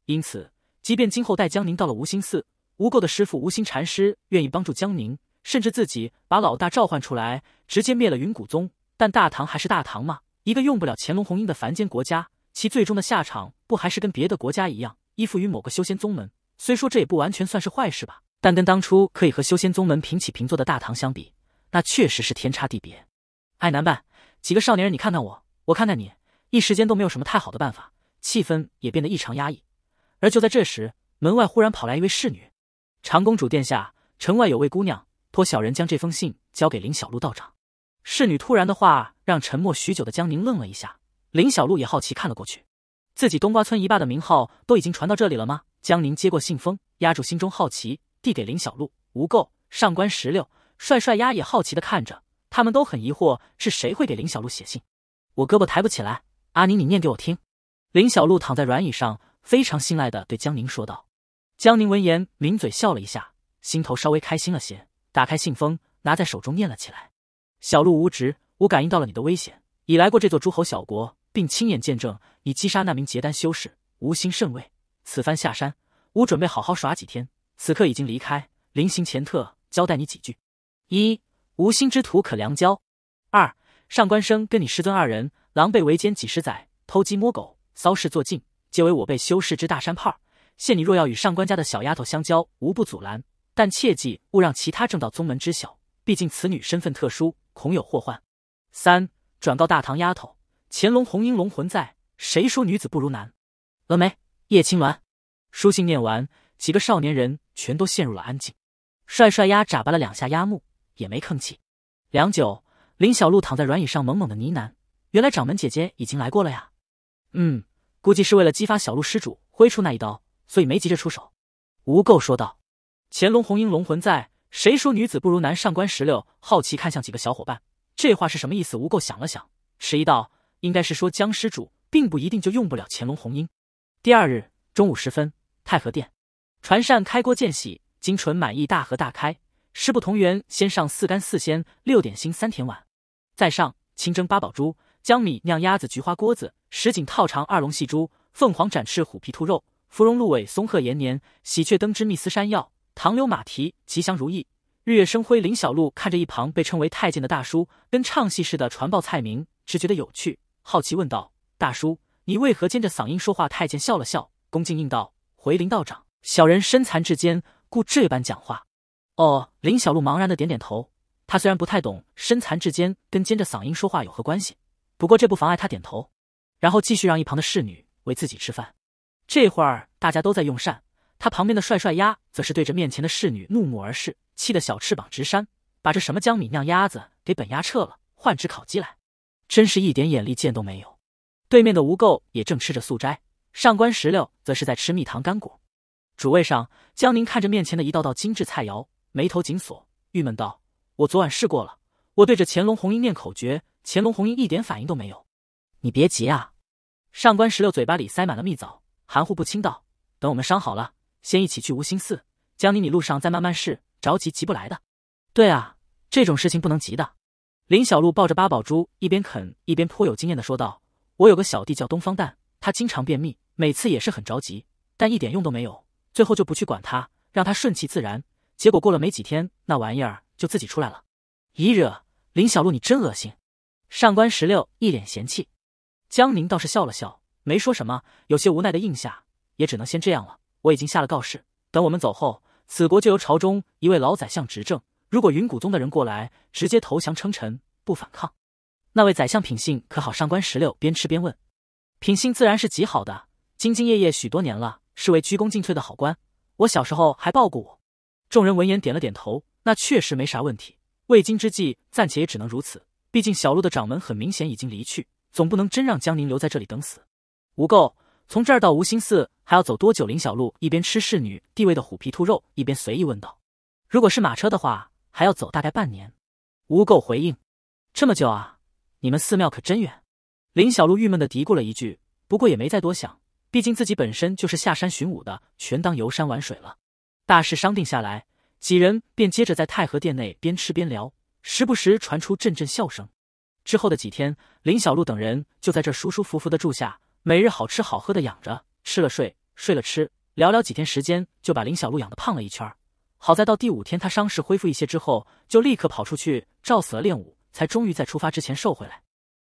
因此，即便今后带江宁到了无心寺，无垢的师父无心禅师愿意帮助江宁。甚至自己把老大召唤出来，直接灭了云谷宗。但大唐还是大唐嘛，一个用不了乾隆红缨的凡间国家，其最终的下场不还是跟别的国家一样，依附于某个修仙宗门？虽说这也不完全算是坏事吧，但跟当初可以和修仙宗门平起平坐的大唐相比，那确实是天差地别。唉，难办！几个少年人，你看看我，我看看你，一时间都没有什么太好的办法，气氛也变得异常压抑。而就在这时，门外忽然跑来一位侍女：“长公主殿下，城外有位姑娘。”托小人将这封信交给林小璐道长。侍女突然的话让沉默许久的江宁愣了一下，林小璐也好奇看了过去。自己冬瓜村一霸的名号都已经传到这里了吗？江宁接过信封，压住心中好奇，递给林小璐。无垢、上官石榴、帅帅丫也好奇的看着，他们都很疑惑是谁会给林小璐写信。我胳膊抬不起来，阿宁，你念给我听。林小璐躺在软椅上，非常信赖的对江宁说道。江宁闻言抿嘴笑了一下，心头稍微开心了些。打开信封，拿在手中念了起来：“小鹿无职，吾感应到了你的危险，已来过这座诸侯小国，并亲眼见证你击杀那名结丹修士。无心甚慰，此番下山，吾准备好好耍几天。此刻已经离开，临行前特交代你几句：一，无心之徒可良交；二，上官生跟你师尊二人狼狈为奸几十载，偷鸡摸狗，骚事做尽，皆为我辈修士之大山炮。现你若要与上官家的小丫头相交，无不阻拦。”但切记勿让其他正道宗门知晓，毕竟此女身份特殊，恐有祸患。三，转告大唐丫头，乾龙红英龙魂在，谁说女子不如男？峨眉叶青鸾。书信念完，几个少年人全都陷入了安静。帅帅丫眨巴了两下丫目，也没吭气。良久，林小璐躺在软椅上，懵懵的呢喃：“原来掌门姐姐已经来过了呀。”“嗯，估计是为了激发小鹿施主挥出那一刀，所以没急着出手。”无垢说道。乾隆红缨龙魂在，谁说女子不如男？上官石榴好奇看向几个小伙伴，这话是什么意思？吴垢想了想，迟疑道：“应该是说僵施主，并不一定就用不了乾隆红缨。”第二日中午时分，太和殿，传膳开锅见喜，金纯满意大合大开。师不同源，先上四干四鲜，六点心三甜碗，再上清蒸八宝猪、江米酿鸭子、菊花锅子、什锦套肠、二龙戏珠、凤凰展翅、虎皮兔肉、芙蓉鹿尾、松鹤延年、喜鹊登枝、蜜丝山药。唐刘马蹄吉祥如意，日月生辉。林小璐看着一旁被称为太监的大叔，跟唱戏似的传报菜名，只觉得有趣，好奇问道：“大叔，你为何尖着嗓音说话？”太监笑了笑，恭敬应道：“回林道长，小人身残志坚，故这般讲话。”哦，林小璐茫然的点点头。他虽然不太懂身残志坚跟尖着嗓音说话有何关系，不过这不妨碍他点头，然后继续让一旁的侍女为自己吃饭。这会儿大家都在用膳。他旁边的帅帅鸭则是对着面前的侍女怒目而视，气得小翅膀直扇，把这什么江米酿鸭子给本鸭撤了，换只烤鸡来。真是一点眼力见都没有。对面的吴垢也正吃着素斋，上官石榴则是在吃蜜糖干果。主位上，江宁看着面前的一道道精致菜肴，眉头紧锁，郁闷道：“我昨晚试过了，我对着乾隆红樱念口诀，乾隆红樱一点反应都没有。”你别急啊！上官石榴嘴巴里塞满了蜜枣，含糊不清道：“等我们伤好了。”先一起去无心寺，江宁，你路上再慢慢试，着急急不来的。对啊，这种事情不能急的。林小璐抱着八宝珠，一边啃一边颇有经验的说道：“我有个小弟叫东方蛋，他经常便秘，每次也是很着急，但一点用都没有。最后就不去管他，让他顺其自然。结果过了没几天，那玩意儿就自己出来了。”咦惹林小璐，你真恶心！上官十六一脸嫌弃，江宁倒是笑了笑，没说什么，有些无奈的应下，也只能先这样了。我已经下了告示，等我们走后，此国就由朝中一位老宰相执政。如果云谷宗的人过来，直接投降称臣，不反抗。那位宰相品性可好？上官石榴边吃边问。品性自然是极好的，兢兢业业许多年了，是位鞠躬尽瘁的好官。我小时候还抱过我。众人闻言点了点头，那确实没啥问题。为今之计，暂且也只能如此。毕竟小鹿的掌门很明显已经离去，总不能真让江宁留在这里等死。无垢。从这儿到无心寺还要走多久？林小璐一边吃侍女地位的虎皮兔肉，一边随意问道：“如果是马车的话，还要走大概半年。”吴垢回应：“这么久啊，你们寺庙可真远。”林小璐郁闷的嘀咕了一句，不过也没再多想，毕竟自己本身就是下山寻武的，全当游山玩水了。大事商定下来，几人便接着在太和殿内边吃边聊，时不时传出阵阵笑声。之后的几天，林小璐等人就在这舒舒服服的住下。每日好吃好喝的养着，吃了睡，睡了吃，寥寥几天时间就把林小璐养的胖了一圈。好在到第五天，他伤势恢复一些之后，就立刻跑出去照死了练武，才终于在出发之前瘦回来。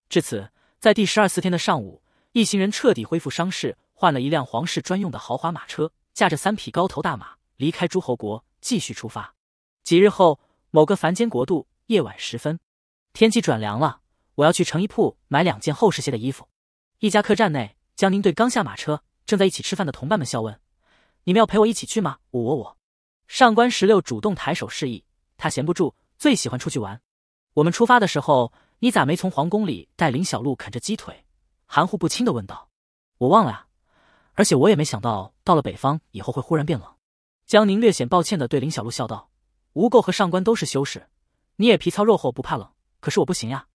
至此，在第十二四天的上午，一行人彻底恢复伤势，换了一辆皇室专用的豪华马车，驾着三匹高头大马，离开诸侯国，继续出发。几日后，某个凡间国度夜晚时分，天气转凉了，我要去成衣铺买两件厚实些的衣服。一家客栈内，江宁对刚下马车、正在一起吃饭的同伴们笑问：“你们要陪我一起去吗？”我我我，上官十六主动抬手示意，他闲不住，最喜欢出去玩。我们出发的时候，你咋没从皇宫里带林小璐啃着鸡腿？含糊不清的问道：“我忘了啊，而且我也没想到到了北方以后会忽然变冷。”江宁略显抱歉的对林小璐笑道：“吴垢和上官都是修士，你也皮糙肉厚不怕冷，可是我不行呀。”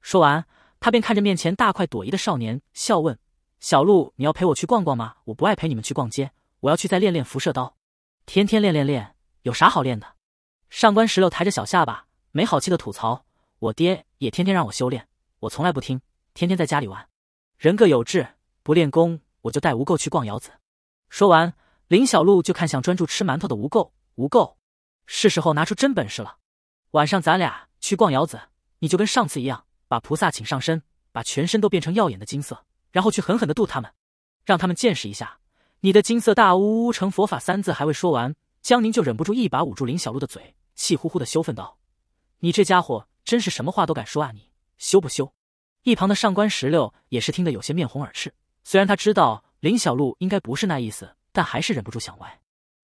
说完。他便看着面前大快朵颐的少年，笑问：“小鹿，你要陪我去逛逛吗？我不爱陪你们去逛街，我要去再练练辐射刀，天天练练练，有啥好练的？”上官石榴抬着小下巴，没好气的吐槽：“我爹也天天让我修炼，我从来不听，天天在家里玩。人各有志，不练功，我就带无垢去逛窑子。”说完，林小鹿就看向专注吃馒头的无垢，无垢，是时候拿出真本事了。晚上咱俩去逛窑子，你就跟上次一样。把菩萨请上身，把全身都变成耀眼的金色，然后去狠狠的渡他们，让他们见识一下你的金色大乌乌成佛法三字还未说完，江宁就忍不住一把捂住林小璐的嘴，气呼呼的羞愤道：“你这家伙真是什么话都敢说啊！你羞不羞？”一旁的上官石榴也是听得有些面红耳赤，虽然他知道林小璐应该不是那意思，但还是忍不住想歪，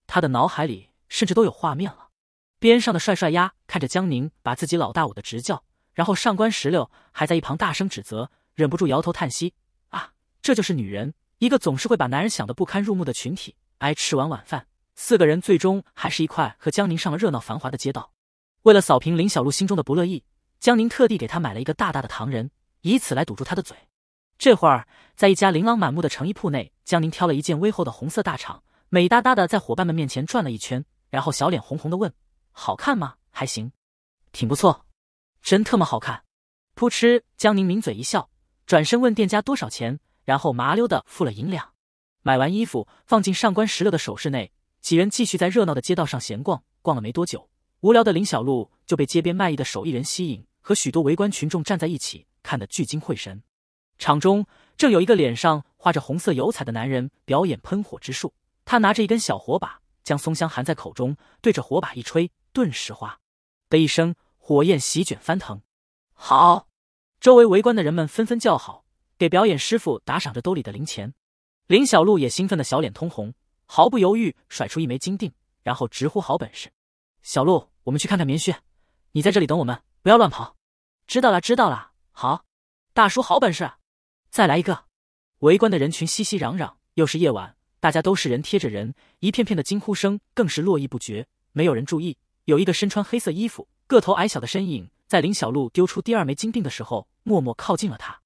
他的脑海里甚至都有画面了。边上的帅帅鸭看着江宁把自己老大捂得直叫。然后上官石榴还在一旁大声指责，忍不住摇头叹息啊，这就是女人，一个总是会把男人想得不堪入目的群体。挨吃完晚饭，四个人最终还是一块和江宁上了热闹繁华的街道。为了扫平林小璐心中的不乐意，江宁特地给她买了一个大大的糖人，以此来堵住她的嘴。这会儿在一家琳琅满目的成衣铺内，江宁挑了一件微厚的红色大氅，美哒哒的在伙伴们面前转了一圈，然后小脸红红的问：“好看吗？还行，挺不错。”真特么好看！扑哧，江宁抿嘴一笑，转身问店家多少钱，然后麻溜的付了银两，买完衣服放进上官时乐的首饰内。几人继续在热闹的街道上闲逛，逛了没多久，无聊的林小璐就被街边卖艺的手艺人吸引，和许多围观群众站在一起，看得聚精会神。场中正有一个脸上画着红色油彩的男人表演喷火之术，他拿着一根小火把，将松香含在口中，对着火把一吹，顿时“哗”的一声。火焰席卷翻腾，好！周围围观的人们纷纷叫好，给表演师傅打赏着兜里的零钱。林小璐也兴奋的小脸通红，毫不犹豫甩出一枚金锭，然后直呼好本事。小璐，我们去看看棉絮，你在这里等我们，不要乱跑。知道了，知道了。好，大叔好本事，再来一个！围观的人群熙熙攘攘，又是夜晚，大家都是人贴着人，一片片的惊呼声更是络绎不绝。没有人注意，有一个身穿黑色衣服。个头矮小的身影，在林小璐丢出第二枚金锭的时候，默默靠近了他。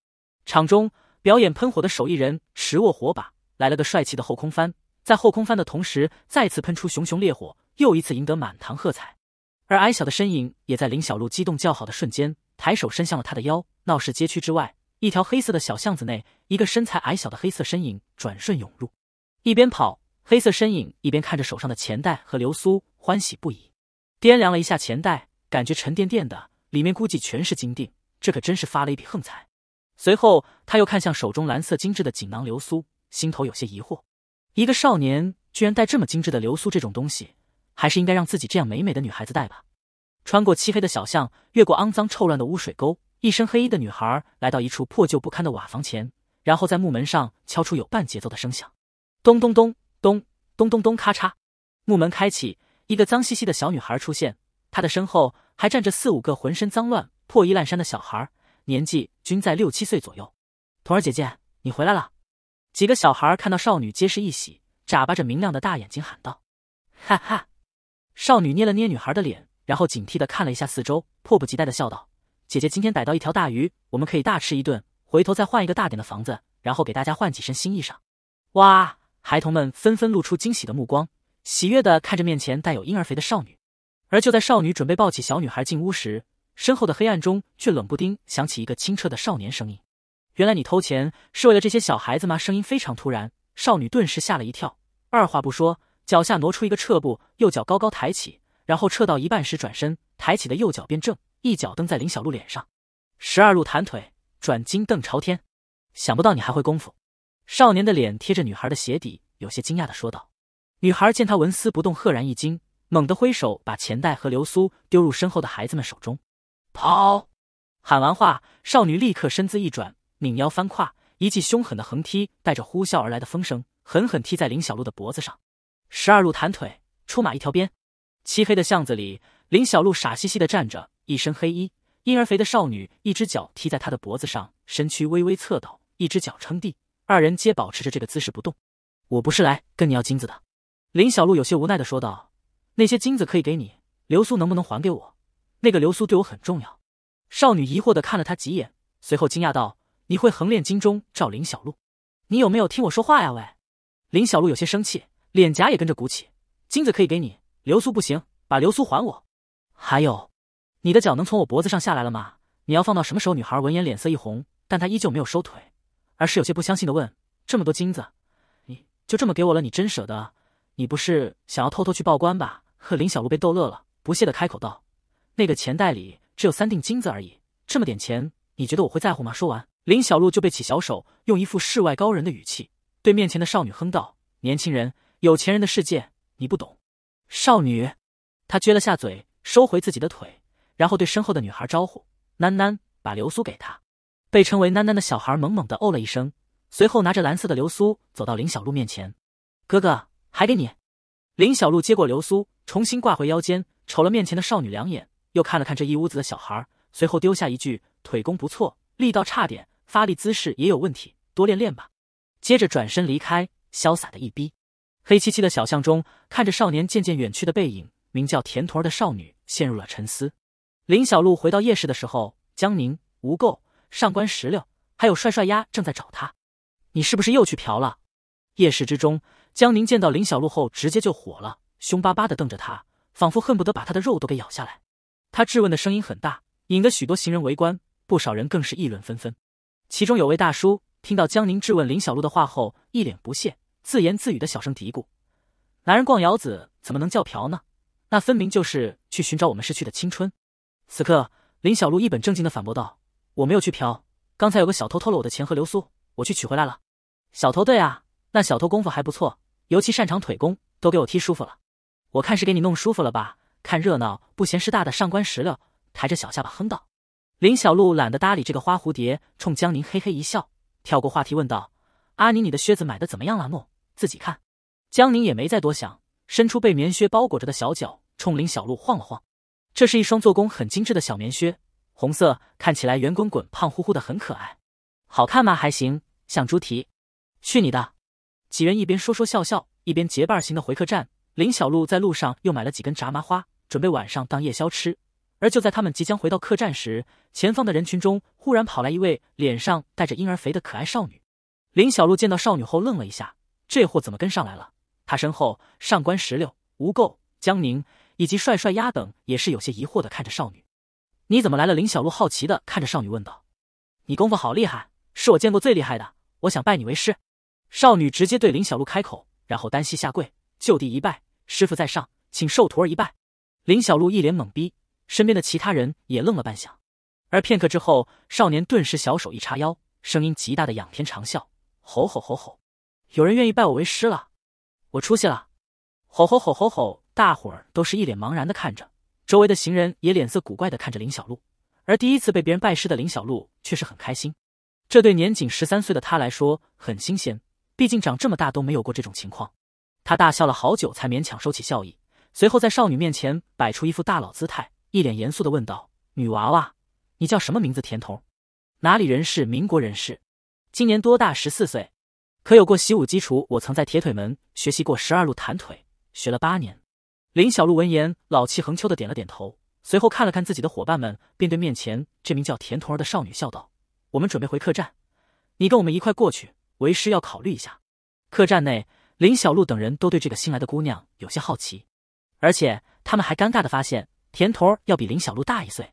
场中表演喷火的手艺人，持握火把，来了个帅气的后空翻，在后空翻的同时，再次喷出熊熊烈火，又一次赢得满堂喝彩。而矮小的身影，也在林小璐激动叫好的瞬间，抬手伸向了他的腰。闹市街区之外，一条黑色的小巷子内，一个身材矮小的黑色身影转瞬涌入。一边跑，黑色身影一边看着手上的钱袋和流苏，欢喜不已，掂量了一下钱袋。感觉沉甸甸的，里面估计全是金锭，这可真是发了一笔横财。随后，他又看向手中蓝色精致的锦囊流苏，心头有些疑惑：一个少年居然戴这么精致的流苏，这种东西还是应该让自己这样美美的女孩子戴吧。穿过漆黑的小巷，越过肮脏臭乱的污水沟，一身黑衣的女孩来到一处破旧不堪的瓦房前，然后在木门上敲出有半节奏的声响：咚咚咚咚咚咚咚，咔嚓，木门开启，一个脏兮兮的小女孩出现。他的身后还站着四五个浑身脏乱、破衣烂衫的小孩，年纪均在六七岁左右。童儿姐姐，你回来了！几个小孩看到少女，皆是一喜，眨巴着明亮的大眼睛喊道：“哈哈！”少女捏了捏女孩的脸，然后警惕的看了一下四周，迫不及待的笑道：“姐姐今天逮到一条大鱼，我们可以大吃一顿，回头再换一个大点的房子，然后给大家换几身新衣裳。”哇！孩童们纷纷露出惊喜的目光，喜悦的看着面前带有婴儿肥的少女。而就在少女准备抱起小女孩进屋时，身后的黑暗中却冷不丁响起一个清澈的少年声音：“原来你偷钱是为了这些小孩子吗？”声音非常突然，少女顿时吓了一跳，二话不说，脚下挪出一个撤步，右脚高高抬起，然后撤到一半时转身，抬起的右脚变正，一脚蹬在林小璐脸上，十二路弹腿转筋瞪朝天。想不到你还会功夫。”少年的脸贴着女孩的鞋底，有些惊讶的说道。女孩见他纹丝不动，赫然一惊。猛地挥手，把钱袋和流苏丢入身后的孩子们手中，跑！喊完话，少女立刻身姿一转，拧腰翻胯，一记凶狠的横踢带着呼啸而来的风声，狠狠踢在林小璐的脖子上。十二路弹腿，出马一条鞭。漆黑的巷子里，林小璐傻兮兮的站着，一身黑衣，婴儿肥的少女，一只脚踢在她的脖子上，身躯微微侧倒，一只脚撑地，二人皆保持着这个姿势不动。我不是来跟你要金子的，林小璐有些无奈的说道。那些金子可以给你，流苏能不能还给我？那个流苏对我很重要。少女疑惑的看了他几眼，随后惊讶道：“你会横练金钟照林小璐？你有没有听我说话呀？喂！”林小璐有些生气，脸颊也跟着鼓起。金子可以给你，流苏不行，把流苏还我。还有，你的脚能从我脖子上下来了吗？你要放到什么时候？女孩闻言脸色一红，但她依旧没有收腿，而是有些不相信的问：“这么多金子，你就这么给我了？你真舍得？你不是想要偷偷去报官吧？”和林小璐被逗乐了，不屑的开口道：“那个钱袋里只有三锭金子而已，这么点钱，你觉得我会在乎吗？”说完，林小璐就被起小手，用一副世外高人的语气对面前的少女哼道：“年轻人，有钱人的世界你不懂。”少女，她撅了下嘴，收回自己的腿，然后对身后的女孩招呼：“囡囡，把流苏给她。”被称为囡囡的小孩猛猛的哦了一声，随后拿着蓝色的流苏走到林小璐面前：“哥哥，还给你。”林小璐接过流苏。重新挂回腰间，瞅了面前的少女两眼，又看了看这一屋子的小孩，随后丢下一句：“腿功不错，力道差点，发力姿势也有问题，多练练吧。”接着转身离开，潇洒的一逼。黑漆漆的小巷中，看着少年渐渐远去的背影，名叫田坨儿的少女陷入了沉思。林小璐回到夜市的时候，江宁、吴垢、上官石榴还有帅帅丫正在找他，你是不是又去嫖了？夜市之中，江宁见到林小璐后，直接就火了。凶巴巴的瞪着他，仿佛恨不得把他的肉都给咬下来。他质问的声音很大，引得许多行人围观，不少人更是议论纷纷。其中有位大叔听到江宁质问林小璐的话后，一脸不屑，自言自语的小声嘀咕：“男人逛窑子怎么能叫嫖呢？那分明就是去寻找我们失去的青春。”此刻，林小璐一本正经的反驳道：“我没有去嫖，刚才有个小偷偷了我的钱和流苏，我去取回来了。小偷对啊，那小偷功夫还不错，尤其擅长腿功，都给我踢舒服了。”我看是给你弄舒服了吧？看热闹不嫌事大的上官石榴抬着小下巴哼道。林小璐懒得搭理这个花蝴蝶，冲江宁嘿嘿一笑，跳过话题问道：“阿宁，你的靴子买的怎么样了？梦，自己看。”江宁也没再多想，伸出被棉靴包裹着的小脚，冲林小璐晃了晃。这是一双做工很精致的小棉靴，红色，看起来圆滚滚、胖乎乎的，很可爱。好看吗？还行，像猪蹄。去你的！几人一边说说笑笑，一边结伴行的回客栈。林小璐在路上又买了几根炸麻花，准备晚上当夜宵吃。而就在他们即将回到客栈时，前方的人群中忽然跑来一位脸上带着婴儿肥的可爱少女。林小璐见到少女后愣了一下：“这货怎么跟上来了？”他身后，上官石榴、吴垢、江宁以及帅帅鸭等也是有些疑惑的看着少女：“你怎么来了？”林小璐好奇的看着少女问道：“你功夫好厉害，是我见过最厉害的，我想拜你为师。”少女直接对林小璐开口，然后单膝下跪。就地一拜，师傅在上，请受徒儿一拜。林小璐一脸懵逼，身边的其他人也愣了半晌。而片刻之后，少年顿时小手一叉腰，声音极大的仰天长啸：“吼吼吼吼！有人愿意拜我为师了，我出息了！”吼吼吼吼吼！大伙儿都是一脸茫然的看着，周围的行人也脸色古怪的看着林小璐。而第一次被别人拜师的林小璐却是很开心，这对年仅十三岁的他来说很新鲜，毕竟长这么大都没有过这种情况。他大笑了好久，才勉强收起笑意，随后在少女面前摆出一副大佬姿态，一脸严肃地问道：“女娃娃，你叫什么名字？田童，哪里人？是民国人士，今年多大？十四岁，可有过习武基础？我曾在铁腿门学习过十二路弹腿，学了八年。”林小璐闻言，老气横秋的点了点头，随后看了看自己的伙伴们，便对面前这名叫田童儿的少女笑道：“我们准备回客栈，你跟我们一块过去。为师要考虑一下。”客栈内。林小璐等人都对这个新来的姑娘有些好奇，而且他们还尴尬的发现田童儿要比林小璐大一岁。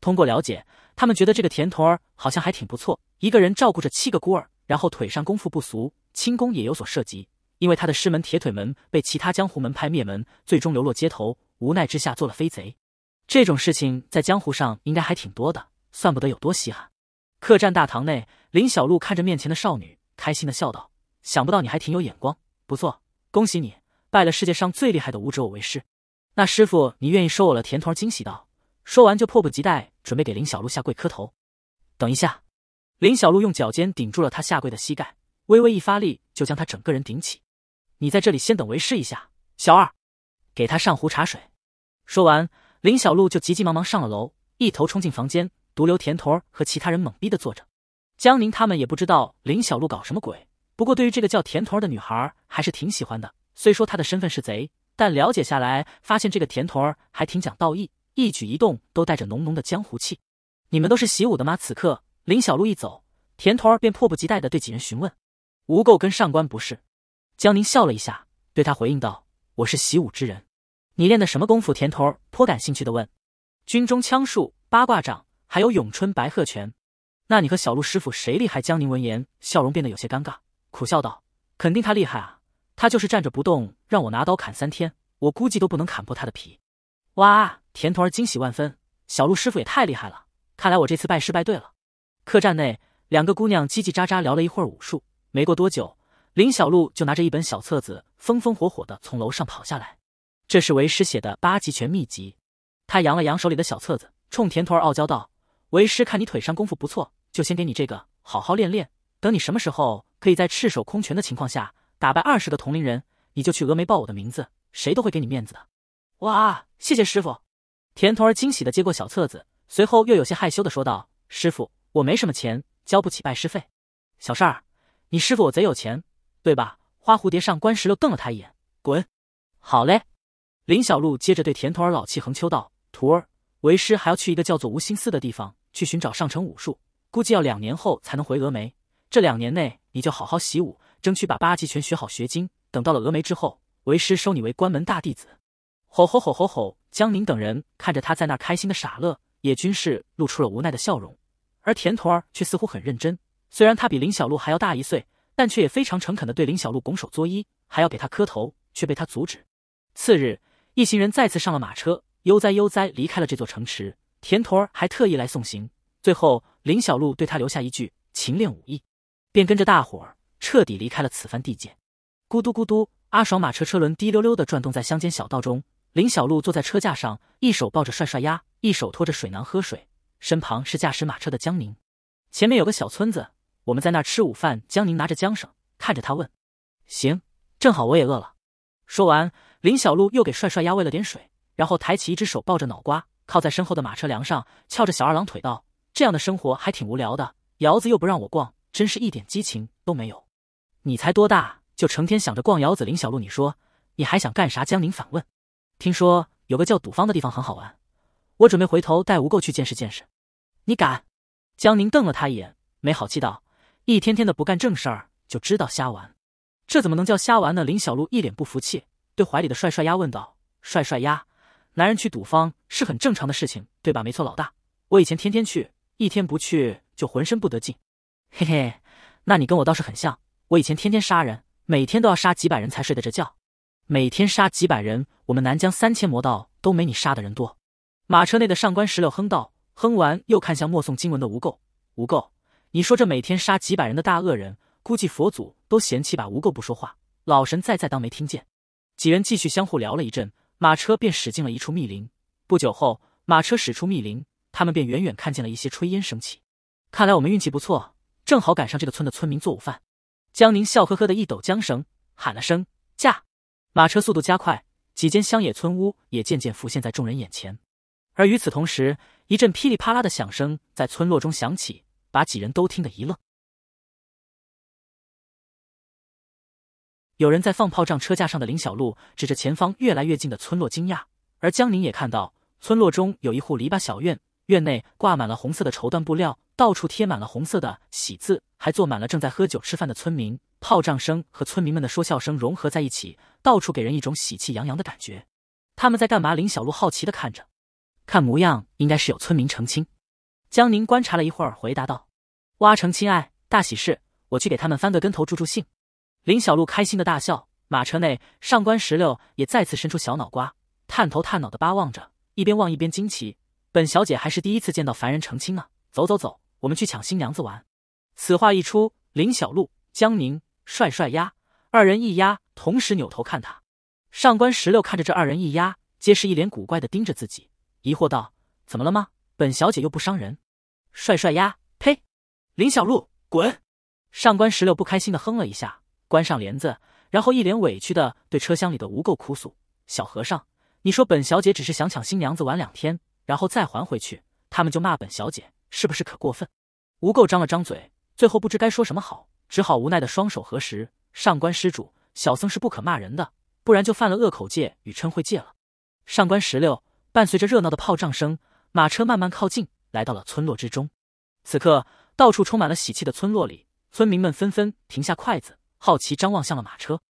通过了解，他们觉得这个田童儿好像还挺不错，一个人照顾着七个孤儿，然后腿上功夫不俗，轻功也有所涉及。因为他的师门铁腿门被其他江湖门派灭门，最终流落街头，无奈之下做了飞贼。这种事情在江湖上应该还挺多的，算不得有多稀罕。客栈大堂内，林小璐看着面前的少女，开心的笑道：“想不到你还挺有眼光。”不错，恭喜你拜了世界上最厉害的武者我为师。那师傅，你愿意收我了？田头儿惊喜道，说完就迫不及待准备给林小璐下跪磕头。等一下，林小璐用脚尖顶住了他下跪的膝盖，微微一发力就将他整个人顶起。你在这里先等为师一下。小二，给他上壶茶水。说完，林小璐就急急忙忙上了楼，一头冲进房间，独留田头儿和其他人懵逼的坐着。江宁他们也不知道林小璐搞什么鬼。不过，对于这个叫田童儿的女孩，还是挺喜欢的。虽说她的身份是贼，但了解下来，发现这个田童儿还挺讲道义，一举一动都带着浓浓的江湖气。你们都是习武的吗？此刻林小璐一走，田童儿便迫不及待的对几人询问。吴垢跟上官不是江宁笑了一下，对他回应道：“我是习武之人，你练的什么功夫？”田童儿颇感兴趣的问：“军中枪术、八卦掌，还有咏春、白鹤拳。”那你和小鹿师傅谁厉害？江宁闻言，笑容变得有些尴尬。苦笑道：“肯定他厉害啊！他就是站着不动，让我拿刀砍三天，我估计都不能砍破他的皮。”哇！田童儿惊喜万分：“小鹿师傅也太厉害了！看来我这次拜师拜对了。”客栈内，两个姑娘叽叽喳喳聊了一会儿武术。没过多久，林小鹿就拿着一本小册子，风风火火的从楼上跑下来。这是为师写的八极拳秘籍。他扬了扬手里的小册子，冲田童儿傲娇道：“为师看你腿上功夫不错，就先给你这个，好好练练。等你什么时候……”可以在赤手空拳的情况下打败二十个同龄人，你就去峨眉报我的名字，谁都会给你面子的。哇，谢谢师傅！田童儿惊喜的接过小册子，随后又有些害羞的说道：“师傅，我没什么钱，交不起拜师费。小事儿，你师傅我贼有钱，对吧？”花蝴蝶上官石榴瞪了他一眼，滚！好嘞。林小璐接着对田童儿老气横秋道：“徒儿，为师还要去一个叫做无心寺的地方去寻找上乘武术，估计要两年后才能回峨眉。这两年内。”你就好好习武，争取把八极拳学好学精。等到了峨眉之后，为师收你为关门大弟子。吼吼吼吼吼！江宁等人看着他在那开心的傻乐，也均是露出了无奈的笑容。而田头儿却似乎很认真，虽然他比林小璐还要大一岁，但却也非常诚恳的对林小璐拱手作揖，还要给他磕头，却被他阻止。次日，一行人再次上了马车，悠哉悠哉离开了这座城池。田头儿还特意来送行，最后林小璐对他留下一句：“勤练武艺。”便跟着大伙儿彻底离开了此番地界。咕嘟咕嘟，阿爽马车车轮滴溜溜的转动在乡间小道中。林小璐坐在车架上，一手抱着帅帅鸭，一手拖着水囊喝水，身旁是驾驶马车的江宁。前面有个小村子，我们在那儿吃午饭。江宁拿着缰绳，看着他问：“行，正好我也饿了。”说完，林小璐又给帅帅鸭喂了点水，然后抬起一只手抱着脑瓜，靠在身后的马车梁上，翘着小二郎腿道：“这样的生活还挺无聊的，窑子又不让我逛。”真是一点激情都没有，你才多大就成天想着逛窑子？林小璐，你说你还想干啥？江宁反问。听说有个叫赌坊的地方很好玩，我准备回头带吴垢去见识见识。你敢？江宁瞪了他一眼，没好气道：“一天天的不干正事儿，就知道瞎玩，这怎么能叫瞎玩呢？”林小璐一脸不服气，对怀里的帅帅鸭问道：“帅帅鸭，男人去赌坊是很正常的事情，对吧？没错，老大，我以前天天去，一天不去就浑身不得劲。”嘿嘿，那你跟我倒是很像。我以前天天杀人，每天都要杀几百人才睡得着觉。每天杀几百人，我们南疆三千魔道都没你杀的人多。马车内的上官石榴哼道，哼完又看向默诵经文的无垢。无垢，你说这每天杀几百人的大恶人，估计佛祖都嫌弃吧？无垢不说话，老神在在当没听见。几人继续相互聊了一阵，马车便驶进了一处密林。不久后，马车驶出密林，他们便远远看见了一些炊烟升起。看来我们运气不错。正好赶上这个村的村民做午饭，江宁笑呵呵的一抖缰绳，喊了声驾，马车速度加快，几间乡野村屋也渐渐浮现在众人眼前。而与此同时，一阵噼里啪啦的响声在村落中响起，把几人都听得一愣。有人在放炮仗，车架上的林小璐指着前方越来越近的村落惊讶，而江宁也看到村落中有一户篱笆小院。院内挂满了红色的绸缎布料，到处贴满了红色的喜字，还坐满了正在喝酒吃饭的村民。炮仗声和村民们的说笑声融合在一起，到处给人一种喜气洋洋的感觉。他们在干嘛？林小璐好奇的看着，看模样应该是有村民成亲。江宁观察了一会儿，回答道：“哇，成亲爱大喜事，我去给他们翻个跟头，助助兴。”林小璐开心的大笑。马车内，上官石榴也再次伸出小脑瓜，探头探脑的巴望着，一边望一边惊奇。本小姐还是第一次见到凡人成亲呢。走走走，我们去抢新娘子玩。此话一出，林小璐、江宁、帅帅鸭二人一压，同时扭头看他。上官石榴看着这二人一压，皆是一脸古怪的盯着自己，疑惑道：“怎么了吗？本小姐又不伤人。”帅帅鸭，呸！林小璐，滚！上官石榴不开心的哼了一下，关上帘子，然后一脸委屈的对车厢里的无垢哭诉：“小和尚，你说本小姐只是想抢新娘子玩两天。”然后再还回去，他们就骂本小姐是不是可过分？吴垢张了张嘴，最后不知该说什么好，只好无奈的双手合十。上官施主，小僧是不可骂人的，不然就犯了恶口戒与嗔恚戒了。上官石榴伴随着热闹的炮仗声，马车慢慢靠近，来到了村落之中。此刻，到处充满了喜气的村落里，村民们纷纷停下筷子，好奇张望向了马车。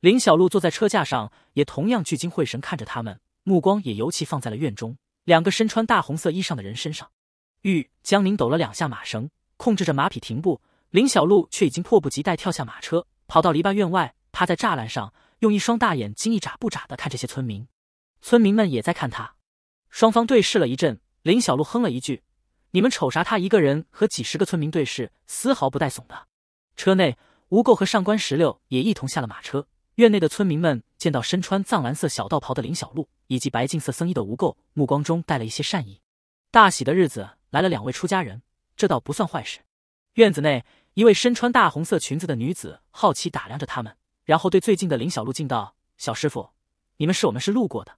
林小璐坐在车架上，也同样聚精会神看着他们，目光也尤其放在了院中。两个身穿大红色衣裳的人身上，玉江宁抖了两下马绳，控制着马匹停步。林小璐却已经迫不及待跳下马车，跑到篱笆院外，趴在栅栏上，用一双大眼睛一眨不眨的看这些村民。村民们也在看他，双方对视了一阵。林小璐哼了一句：“你们瞅啥？”他一个人和几十个村民对视，丝毫不带怂的。车内，吴垢和上官石榴也一同下了马车。院内的村民们见到身穿藏蓝色小道袍的林小璐以及白净色僧衣的无垢，目光中带了一些善意。大喜的日子来了，两位出家人，这倒不算坏事。院子内，一位身穿大红色裙子的女子好奇打量着他们，然后对最近的林小璐敬道：“小师傅，你们是我们是路过的。”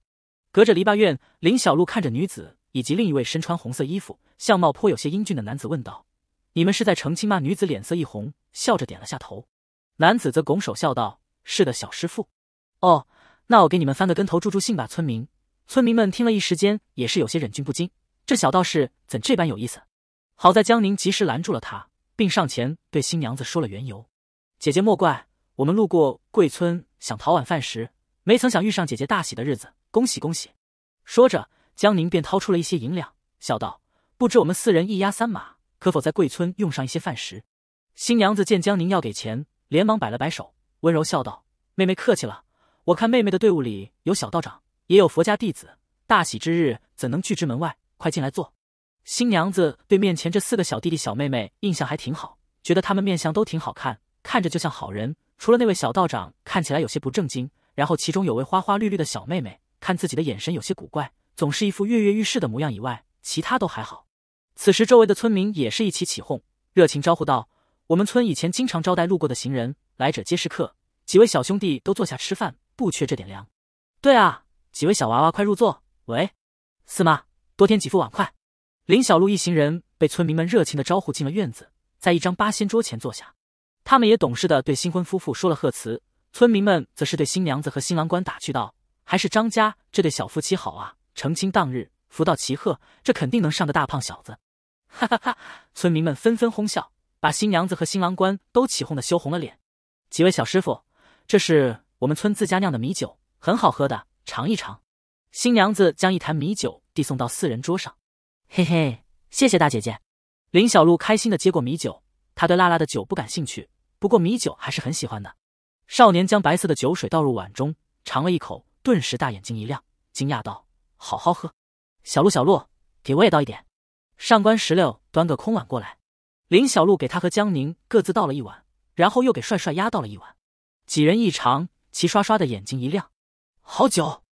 隔着篱笆院，林小璐看着女子以及另一位身穿红色衣服、相貌颇有些英俊的男子，问道：“你们是在成亲吗？”女子脸色一红，笑着点了下头。男子则拱手笑道。是的，小师傅。哦，那我给你们翻个跟头助助兴吧，村民。村民们听了一时间也是有些忍俊不禁，这小道士怎这般有意思？好在江宁及时拦住了他，并上前对新娘子说了缘由：“姐姐莫怪，我们路过贵村想讨碗饭食，没曾想遇上姐姐大喜的日子，恭喜恭喜。”说着，江宁便掏出了一些银两，笑道：“不知我们四人一押三马，可否在贵村用上一些饭食？”新娘子见江宁要给钱，连忙摆了摆手。温柔笑道：“妹妹客气了，我看妹妹的队伍里有小道长，也有佛家弟子，大喜之日怎能拒之门外？快进来坐。”新娘子对面前这四个小弟弟小妹妹印象还挺好，觉得他们面相都挺好看，看着就像好人。除了那位小道长看起来有些不正经，然后其中有位花花绿绿的小妹妹看自己的眼神有些古怪，总是一副跃跃欲试的模样以外，其他都还好。此时周围的村民也是一起起哄，热情招呼道：“我们村以前经常招待路过的行人。”来者皆是客，几位小兄弟都坐下吃饭，不缺这点粮。对啊，几位小娃娃快入座。喂，四妈，多添几副碗筷。林小璐一行人被村民们热情的招呼进了院子，在一张八仙桌前坐下。他们也懂事的对新婚夫妇说了贺词，村民们则是对新娘子和新郎官打趣道：“还是张家这对小夫妻好啊，成亲当日福到齐贺，这肯定能上个大胖小子。”哈哈哈，村民们纷纷哄笑，把新娘子和新郎官都起哄的羞红了脸。几位小师傅，这是我们村自家酿的米酒，很好喝的，尝一尝。新娘子将一坛米酒递送到四人桌上，嘿嘿，谢谢大姐姐。林小璐开心的接过米酒，她对辣辣的酒不感兴趣，不过米酒还是很喜欢的。少年将白色的酒水倒入碗中，尝了一口，顿时大眼睛一亮，惊讶道：“好好喝！”小璐，小璐，给我也倒一点。上官石榴端个空碗过来，林小璐给他和江宁各自倒了一碗。然后又给帅帅压倒了一碗，几人一尝，齐刷刷的眼睛一亮，好酒，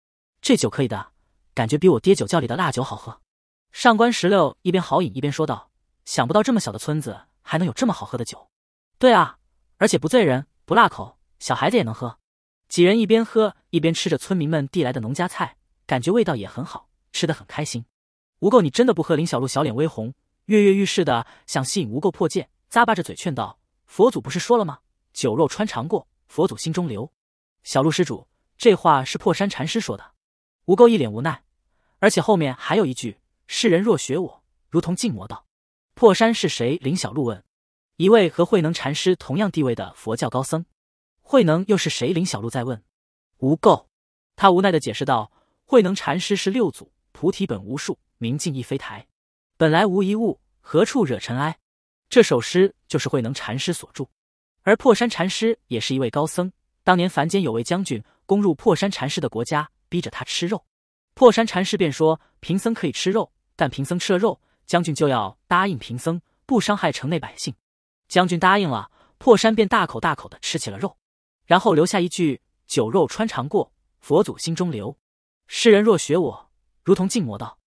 这酒可以的，感觉比我爹酒窖里的辣酒好喝。上官石榴一边豪饮一边说道：“想不到这么小的村子还能有这么好喝的酒。”“对啊，而且不醉人，不辣口，小孩子也能喝。”几人一边喝一边吃着村民们递来的农家菜，感觉味道也很好，吃的很开心。无垢，你真的不喝？林小璐小脸微红，跃跃欲试的想吸引无垢破戒，咂巴着嘴劝道。佛祖不是说了吗？酒肉穿肠过，佛祖心中留。小鹿施主，这话是破山禅师说的。无垢一脸无奈，而且后面还有一句：世人若学我，如同进魔道。破山是谁？林小鹿问。一位和慧能禅师同样地位的佛教高僧。慧能又是谁？林小鹿在问。无垢，他无奈的解释道：慧能禅师是六祖。菩提本无树，明镜亦非台。本来无一物，何处惹尘埃。这首诗就是慧能禅师所著，而破山禅师也是一位高僧。当年凡间有位将军攻入破山禅师的国家，逼着他吃肉。破山禅师便说：“贫僧可以吃肉，但贫僧吃了肉，将军就要答应贫僧不伤害城内百姓。”将军答应了，破山便大口大口的吃起了肉，然后留下一句：“酒肉穿肠过，佛祖心中留。”诗人若学我，如同进魔道。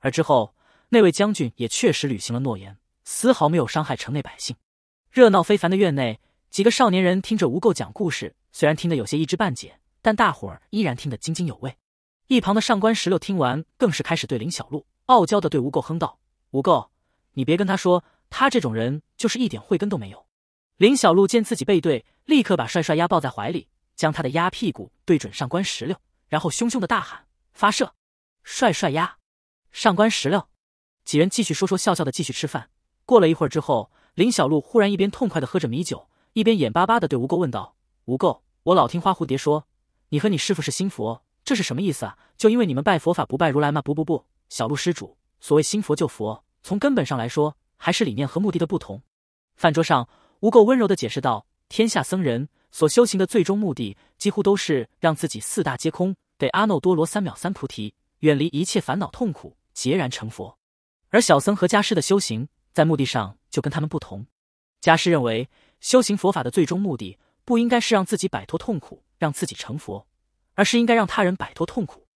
而之后那位将军也确实履行了诺言。丝毫没有伤害城内百姓。热闹非凡的院内，几个少年人听着吴垢讲故事，虽然听得有些一知半解，但大伙儿依然听得津津有味。一旁的上官石榴听完，更是开始对林小璐傲娇的对吴垢哼道：“吴垢，你别跟他说，他这种人就是一点慧根都没有。”林小璐见自己背对，立刻把帅帅压抱在怀里，将他的鸭屁股对准上官石榴，然后凶凶的大喊：“发射，帅帅鸭！”上官石榴。几人继续说说笑笑的继续吃饭。过了一会儿之后，林小璐忽然一边痛快的喝着米酒，一边眼巴巴的对吴垢问道：“吴垢，我老听花蝴蝶说，你和你师父是心佛，这是什么意思啊？就因为你们拜佛法不拜如来吗？不不不，小璐施主，所谓心佛就佛，从根本上来说，还是理念和目的的不同。”饭桌上，吴垢温柔的解释道：“天下僧人所修行的最终目的，几乎都是让自己四大皆空，得阿耨多罗三藐三菩提，远离一切烦恼痛苦，孑然成佛。而小僧和家师的修行……”在目的上就跟他们不同，家师认为修行佛法的最终目的不应该是让自己摆脱痛苦，让自己成佛，而是应该让他人摆脱痛苦，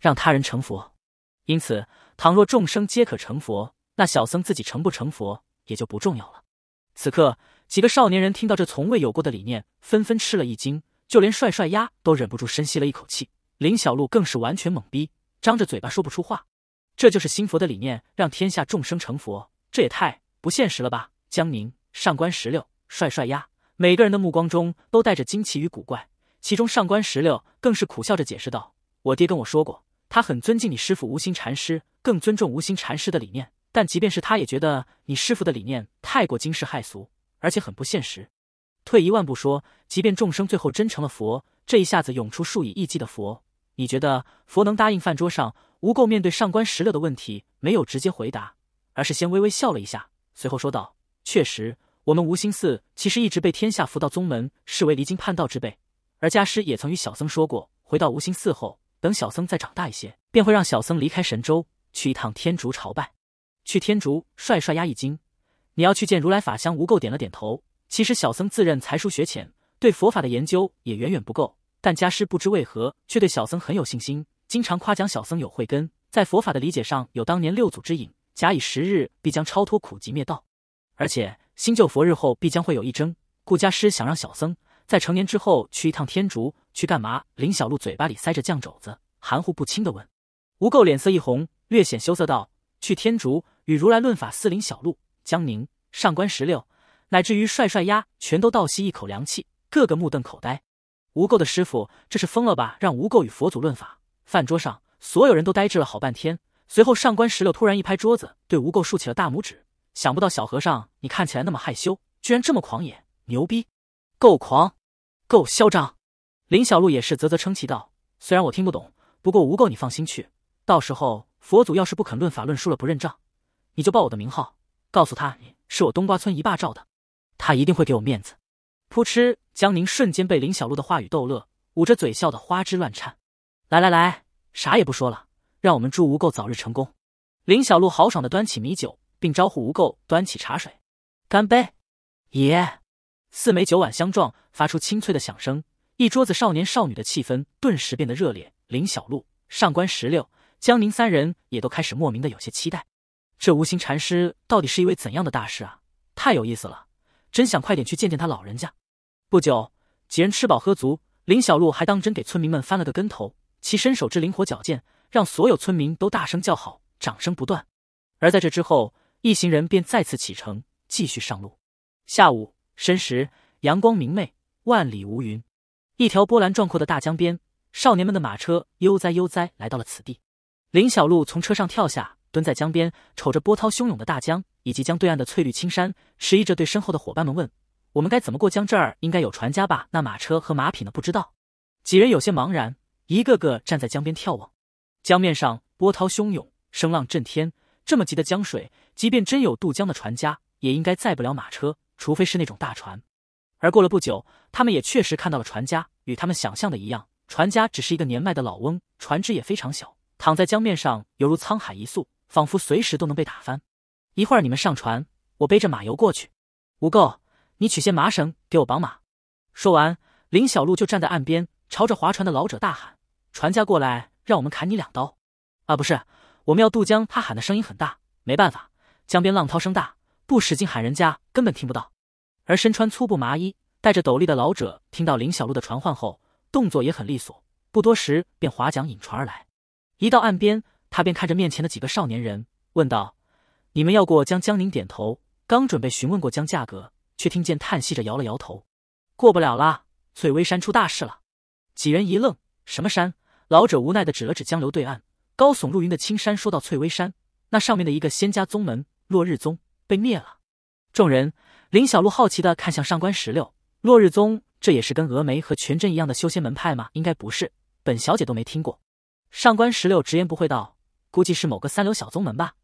让他人成佛。因此，倘若众生皆可成佛，那小僧自己成不成佛也就不重要了。此刻，几个少年人听到这从未有过的理念，纷纷吃了一惊，就连帅帅鸭都忍不住深吸了一口气，林小璐更是完全懵逼，张着嘴巴说不出话。这就是新佛的理念，让天下众生成佛。这也太不现实了吧！江宁、上官石榴、帅帅呀，每个人的目光中都带着惊奇与古怪。其中，上官石榴更是苦笑着解释道：“我爹跟我说过，他很尊敬你师父无心禅师，更尊重无心禅师的理念。但即便是他，也觉得你师父的理念太过惊世骇俗，而且很不现实。退一万步说，即便众生最后真成了佛，这一下子涌出数以亿计的佛，你觉得佛能答应？”饭桌上，无垢面对上官石榴的问题，没有直接回答。而是先微微笑了一下，随后说道：“确实，我们无心寺其实一直被天下佛道宗门视为离经叛道之辈。而家师也曾与小僧说过，回到无心寺后，等小僧再长大一些，便会让小僧离开神州，去一趟天竺朝拜。去天竺，帅帅压一惊。你要去见如来法相？”无垢点了点头。其实小僧自认才疏学浅，对佛法的研究也远远不够，但家师不知为何却对小僧很有信心，经常夸奖小僧有慧根，在佛法的理解上有当年六祖之影。”假以时日，必将超脱苦集灭道。而且新旧佛日后必将会有一争。顾家师想让小僧在成年之后去一趟天竺，去干嘛？林小璐嘴巴里塞着酱肘子，含糊不清地问。吴垢脸色一红，略显羞涩道：“去天竺，与如来论法。”司林小路、江宁、上官石榴，乃至于帅帅丫，全都倒吸一口凉气，个个目瞪口呆。吴垢的师傅，这是疯了吧？让吴垢与佛祖论法？饭桌上所有人都呆滞了好半天。随后，上官石榴突然一拍桌子，对吴垢竖起了大拇指。想不到小和尚，你看起来那么害羞，居然这么狂野，牛逼，够狂，够嚣张。林小璐也是啧啧称奇道：“虽然我听不懂，不过吴垢，你放心去，到时候佛祖要是不肯论法论输了不认账，你就报我的名号，告诉他是我冬瓜村一霸罩的，他一定会给我面子。”扑哧，江宁瞬间被林小璐的话语逗乐，捂着嘴笑得花枝乱颤。来来来，啥也不说了。让我们祝吴垢早日成功。林小璐豪爽的端起米酒，并招呼吴垢端起茶水，干杯！爷，四枚酒碗相撞，发出清脆的响声。一桌子少年少女的气氛顿时变得热烈。林小璐、上官石榴、江宁三人也都开始莫名的有些期待：这无心禅师到底是一位怎样的大师啊？太有意思了，真想快点去见见他老人家。不久，几人吃饱喝足，林小璐还当真给村民们翻了个跟头，其身手之灵活矫健。让所有村民都大声叫好，掌声不断。而在这之后，一行人便再次启程，继续上路。下午，申时，阳光明媚，万里无云。一条波澜壮阔的大江边，少年们的马车悠哉悠哉来到了此地。林小璐从车上跳下，蹲在江边，瞅着波涛汹涌的大江以及江对岸的翠绿青山，迟疑着对身后的伙伴们问：“我们该怎么过江？这儿应该有船家吧？那马车和马匹呢？不知道。”几人有些茫然，一个个站在江边眺望。江面上波涛汹涌，声浪震天。这么急的江水，即便真有渡江的船家，也应该载不了马车，除非是那种大船。而过了不久，他们也确实看到了船家，与他们想象的一样，船家只是一个年迈的老翁，船只也非常小，躺在江面上犹如沧海一粟，仿佛随时都能被打翻。一会儿你们上船，我背着马游过去。无垢，你取些麻绳给我绑马。说完，林小璐就站在岸边，朝着划船的老者大喊：“船家过来！”让我们砍你两刀，啊，不是，我们要渡江。他喊的声音很大，没办法，江边浪涛声大，不使劲喊人家根本听不到。而身穿粗布麻衣、戴着斗笠的老者听到林小璐的传唤后，动作也很利索，不多时便划桨引船而来。一到岸边，他便看着面前的几个少年人，问道：“你们要过江？”江宁点头，刚准备询问过江价格，却听见叹息着摇了摇头：“过不了了，翠微山出大事了。”几人一愣：“什么山？”老者无奈的指了指江流对岸高耸入云的青山，说道：“翠微山，那上面的一个仙家宗门落日宗被灭了。”众人，林小璐好奇的看向上官石榴：“落日宗，这也是跟峨眉和全真一样的修仙门派吗？应该不是，本小姐都没听过。”上官石榴直言不讳道：“估计是某个三流小宗门吧。”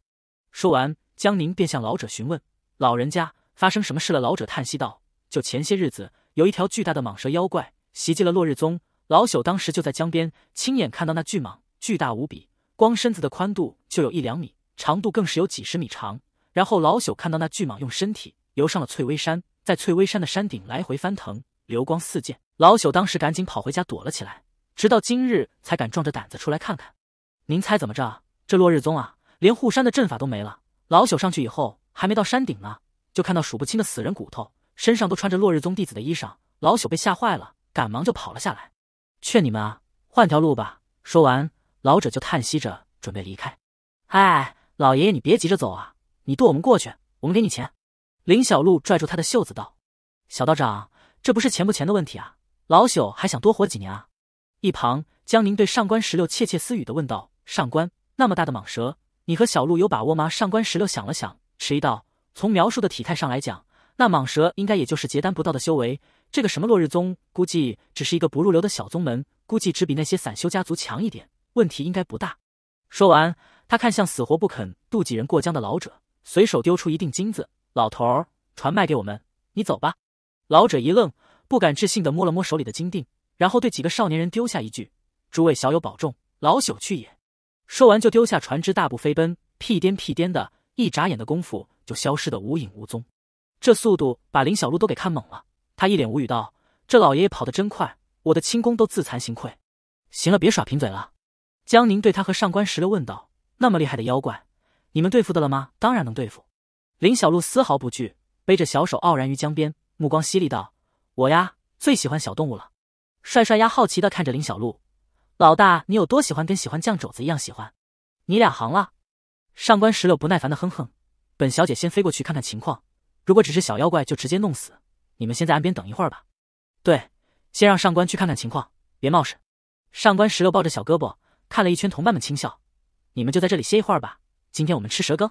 说完，江宁便向老者询问：“老人家，发生什么事了？”老者叹息道：“就前些日子，有一条巨大的蟒蛇妖怪袭击了落日宗。”老朽当时就在江边，亲眼看到那巨蟒巨大无比，光身子的宽度就有一两米，长度更是有几十米长。然后老朽看到那巨蟒用身体游上了翠微山，在翠微山的山顶来回翻腾，流光四溅。老朽当时赶紧跑回家躲了起来，直到今日才敢壮着胆子出来看看。您猜怎么着？这落日宗啊，连护山的阵法都没了。老朽上去以后，还没到山顶呢，就看到数不清的死人骨头，身上都穿着落日宗弟子的衣裳。老朽被吓坏了，赶忙就跑了下来。劝你们啊，换条路吧。说完，老者就叹息着准备离开。哎，老爷爷，你别急着走啊，你渡我们过去，我们给你钱。林小璐拽住他的袖子道：“小道长，这不是钱不钱的问题啊，老朽还想多活几年啊。”一旁，江宁对上官石榴窃窃私语的问道：“上官，那么大的蟒蛇，你和小璐有把握吗？”上官石榴想了想，迟疑道：“从描述的体态上来讲，那蟒蛇应该也就是结丹不到的修为。”这个什么落日宗，估计只是一个不入流的小宗门，估计只比那些散修家族强一点，问题应该不大。说完，他看向死活不肯渡几人过江的老者，随手丢出一锭金子：“老头儿，船卖给我们，你走吧。”老者一愣，不敢置信的摸了摸手里的金锭，然后对几个少年人丢下一句：“诸位小友保重，老朽去也。”说完就丢下船只，大步飞奔，屁颠屁颠的，一眨眼的功夫就消失的无影无踪。这速度把林小璐都给看懵了。他一脸无语道：“这老爷爷跑得真快，我的轻功都自惭形愧。”行了，别耍贫嘴了。江宁对他和上官石榴问道：“那么厉害的妖怪，你们对付的了吗？”“当然能对付。”林小璐丝毫不惧，背着小手傲然于江边，目光犀利道：“我呀，最喜欢小动物了。”帅帅鸭好奇的看着林小璐：“老大，你有多喜欢，跟喜欢酱肘子一样喜欢？”“你俩行了。”上官石榴不耐烦的哼哼：“本小姐先飞过去看看情况，如果只是小妖怪，就直接弄死。”你们先在岸边等一会儿吧。对，先让上官去看看情况，别冒失。上官十六抱着小胳膊看了一圈，同伴们轻笑：“你们就在这里歇一会儿吧，今天我们吃蛇羹。”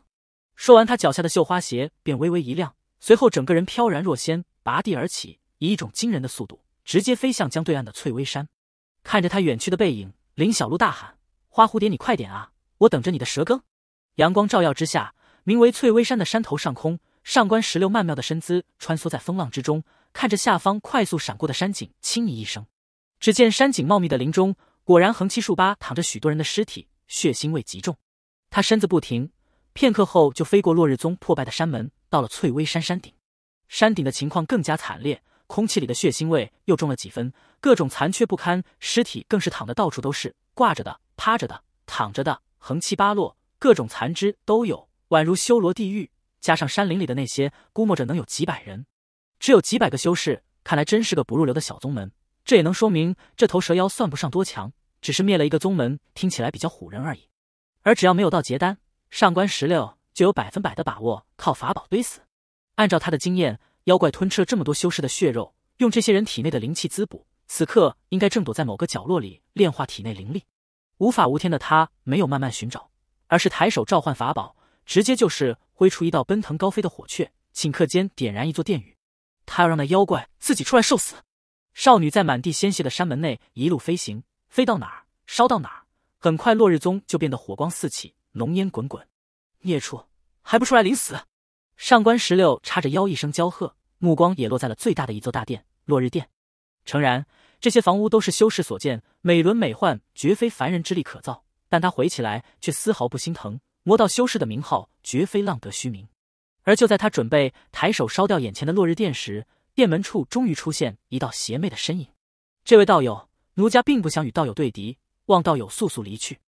说完，他脚下的绣花鞋便微微一亮，随后整个人飘然若仙，拔地而起，以一种惊人的速度直接飞向江对岸的翠微山。看着他远去的背影，林小璐大喊：“花蝴蝶，你快点啊！我等着你的蛇羹。”阳光照耀之下，名为翠微山的山头上空。上官石榴曼妙的身姿穿梭在风浪之中，看着下方快速闪过的山景，轻咦一声。只见山景茂密的林中，果然横七竖八躺着许多人的尸体，血腥味极重。他身子不停，片刻后就飞过落日宗破败的山门，到了翠微山山顶。山顶的情况更加惨烈，空气里的血腥味又重了几分，各种残缺不堪尸体更是躺的到处都是，挂着的、趴着的、躺着的，横七八落，各种残肢都有，宛如修罗地狱。加上山林里的那些，估摸着能有几百人，只有几百个修士，看来真是个不入流的小宗门。这也能说明这头蛇妖算不上多强，只是灭了一个宗门，听起来比较唬人而已。而只要没有到结丹，上官石榴就有百分百的把握靠法宝堆死。按照他的经验，妖怪吞吃了这么多修士的血肉，用这些人体内的灵气滋补，此刻应该正躲在某个角落里炼化体内灵力。无法无天的他没有慢慢寻找，而是抬手召唤法宝。直接就是挥出一道奔腾高飞的火雀，顷刻间点燃一座殿宇。他要让那妖怪自己出来受死。少女在满地鲜血的山门内一路飞行，飞到哪儿烧到哪儿。很快，落日宗就变得火光四起，浓烟滚滚。孽畜，还不出来领死！上官石榴叉着腰一声娇喝，目光也落在了最大的一座大殿——落日殿。诚然，这些房屋都是修士所建，美轮美奂，绝非凡人之力可造。但他回起来却丝毫不心疼。魔道修士的名号绝非浪得虚名，而就在他准备抬手烧掉眼前的落日殿时，殿门处终于出现一道邪魅的身影。这位道友，奴家并不想与道友对敌，望道友速速离去。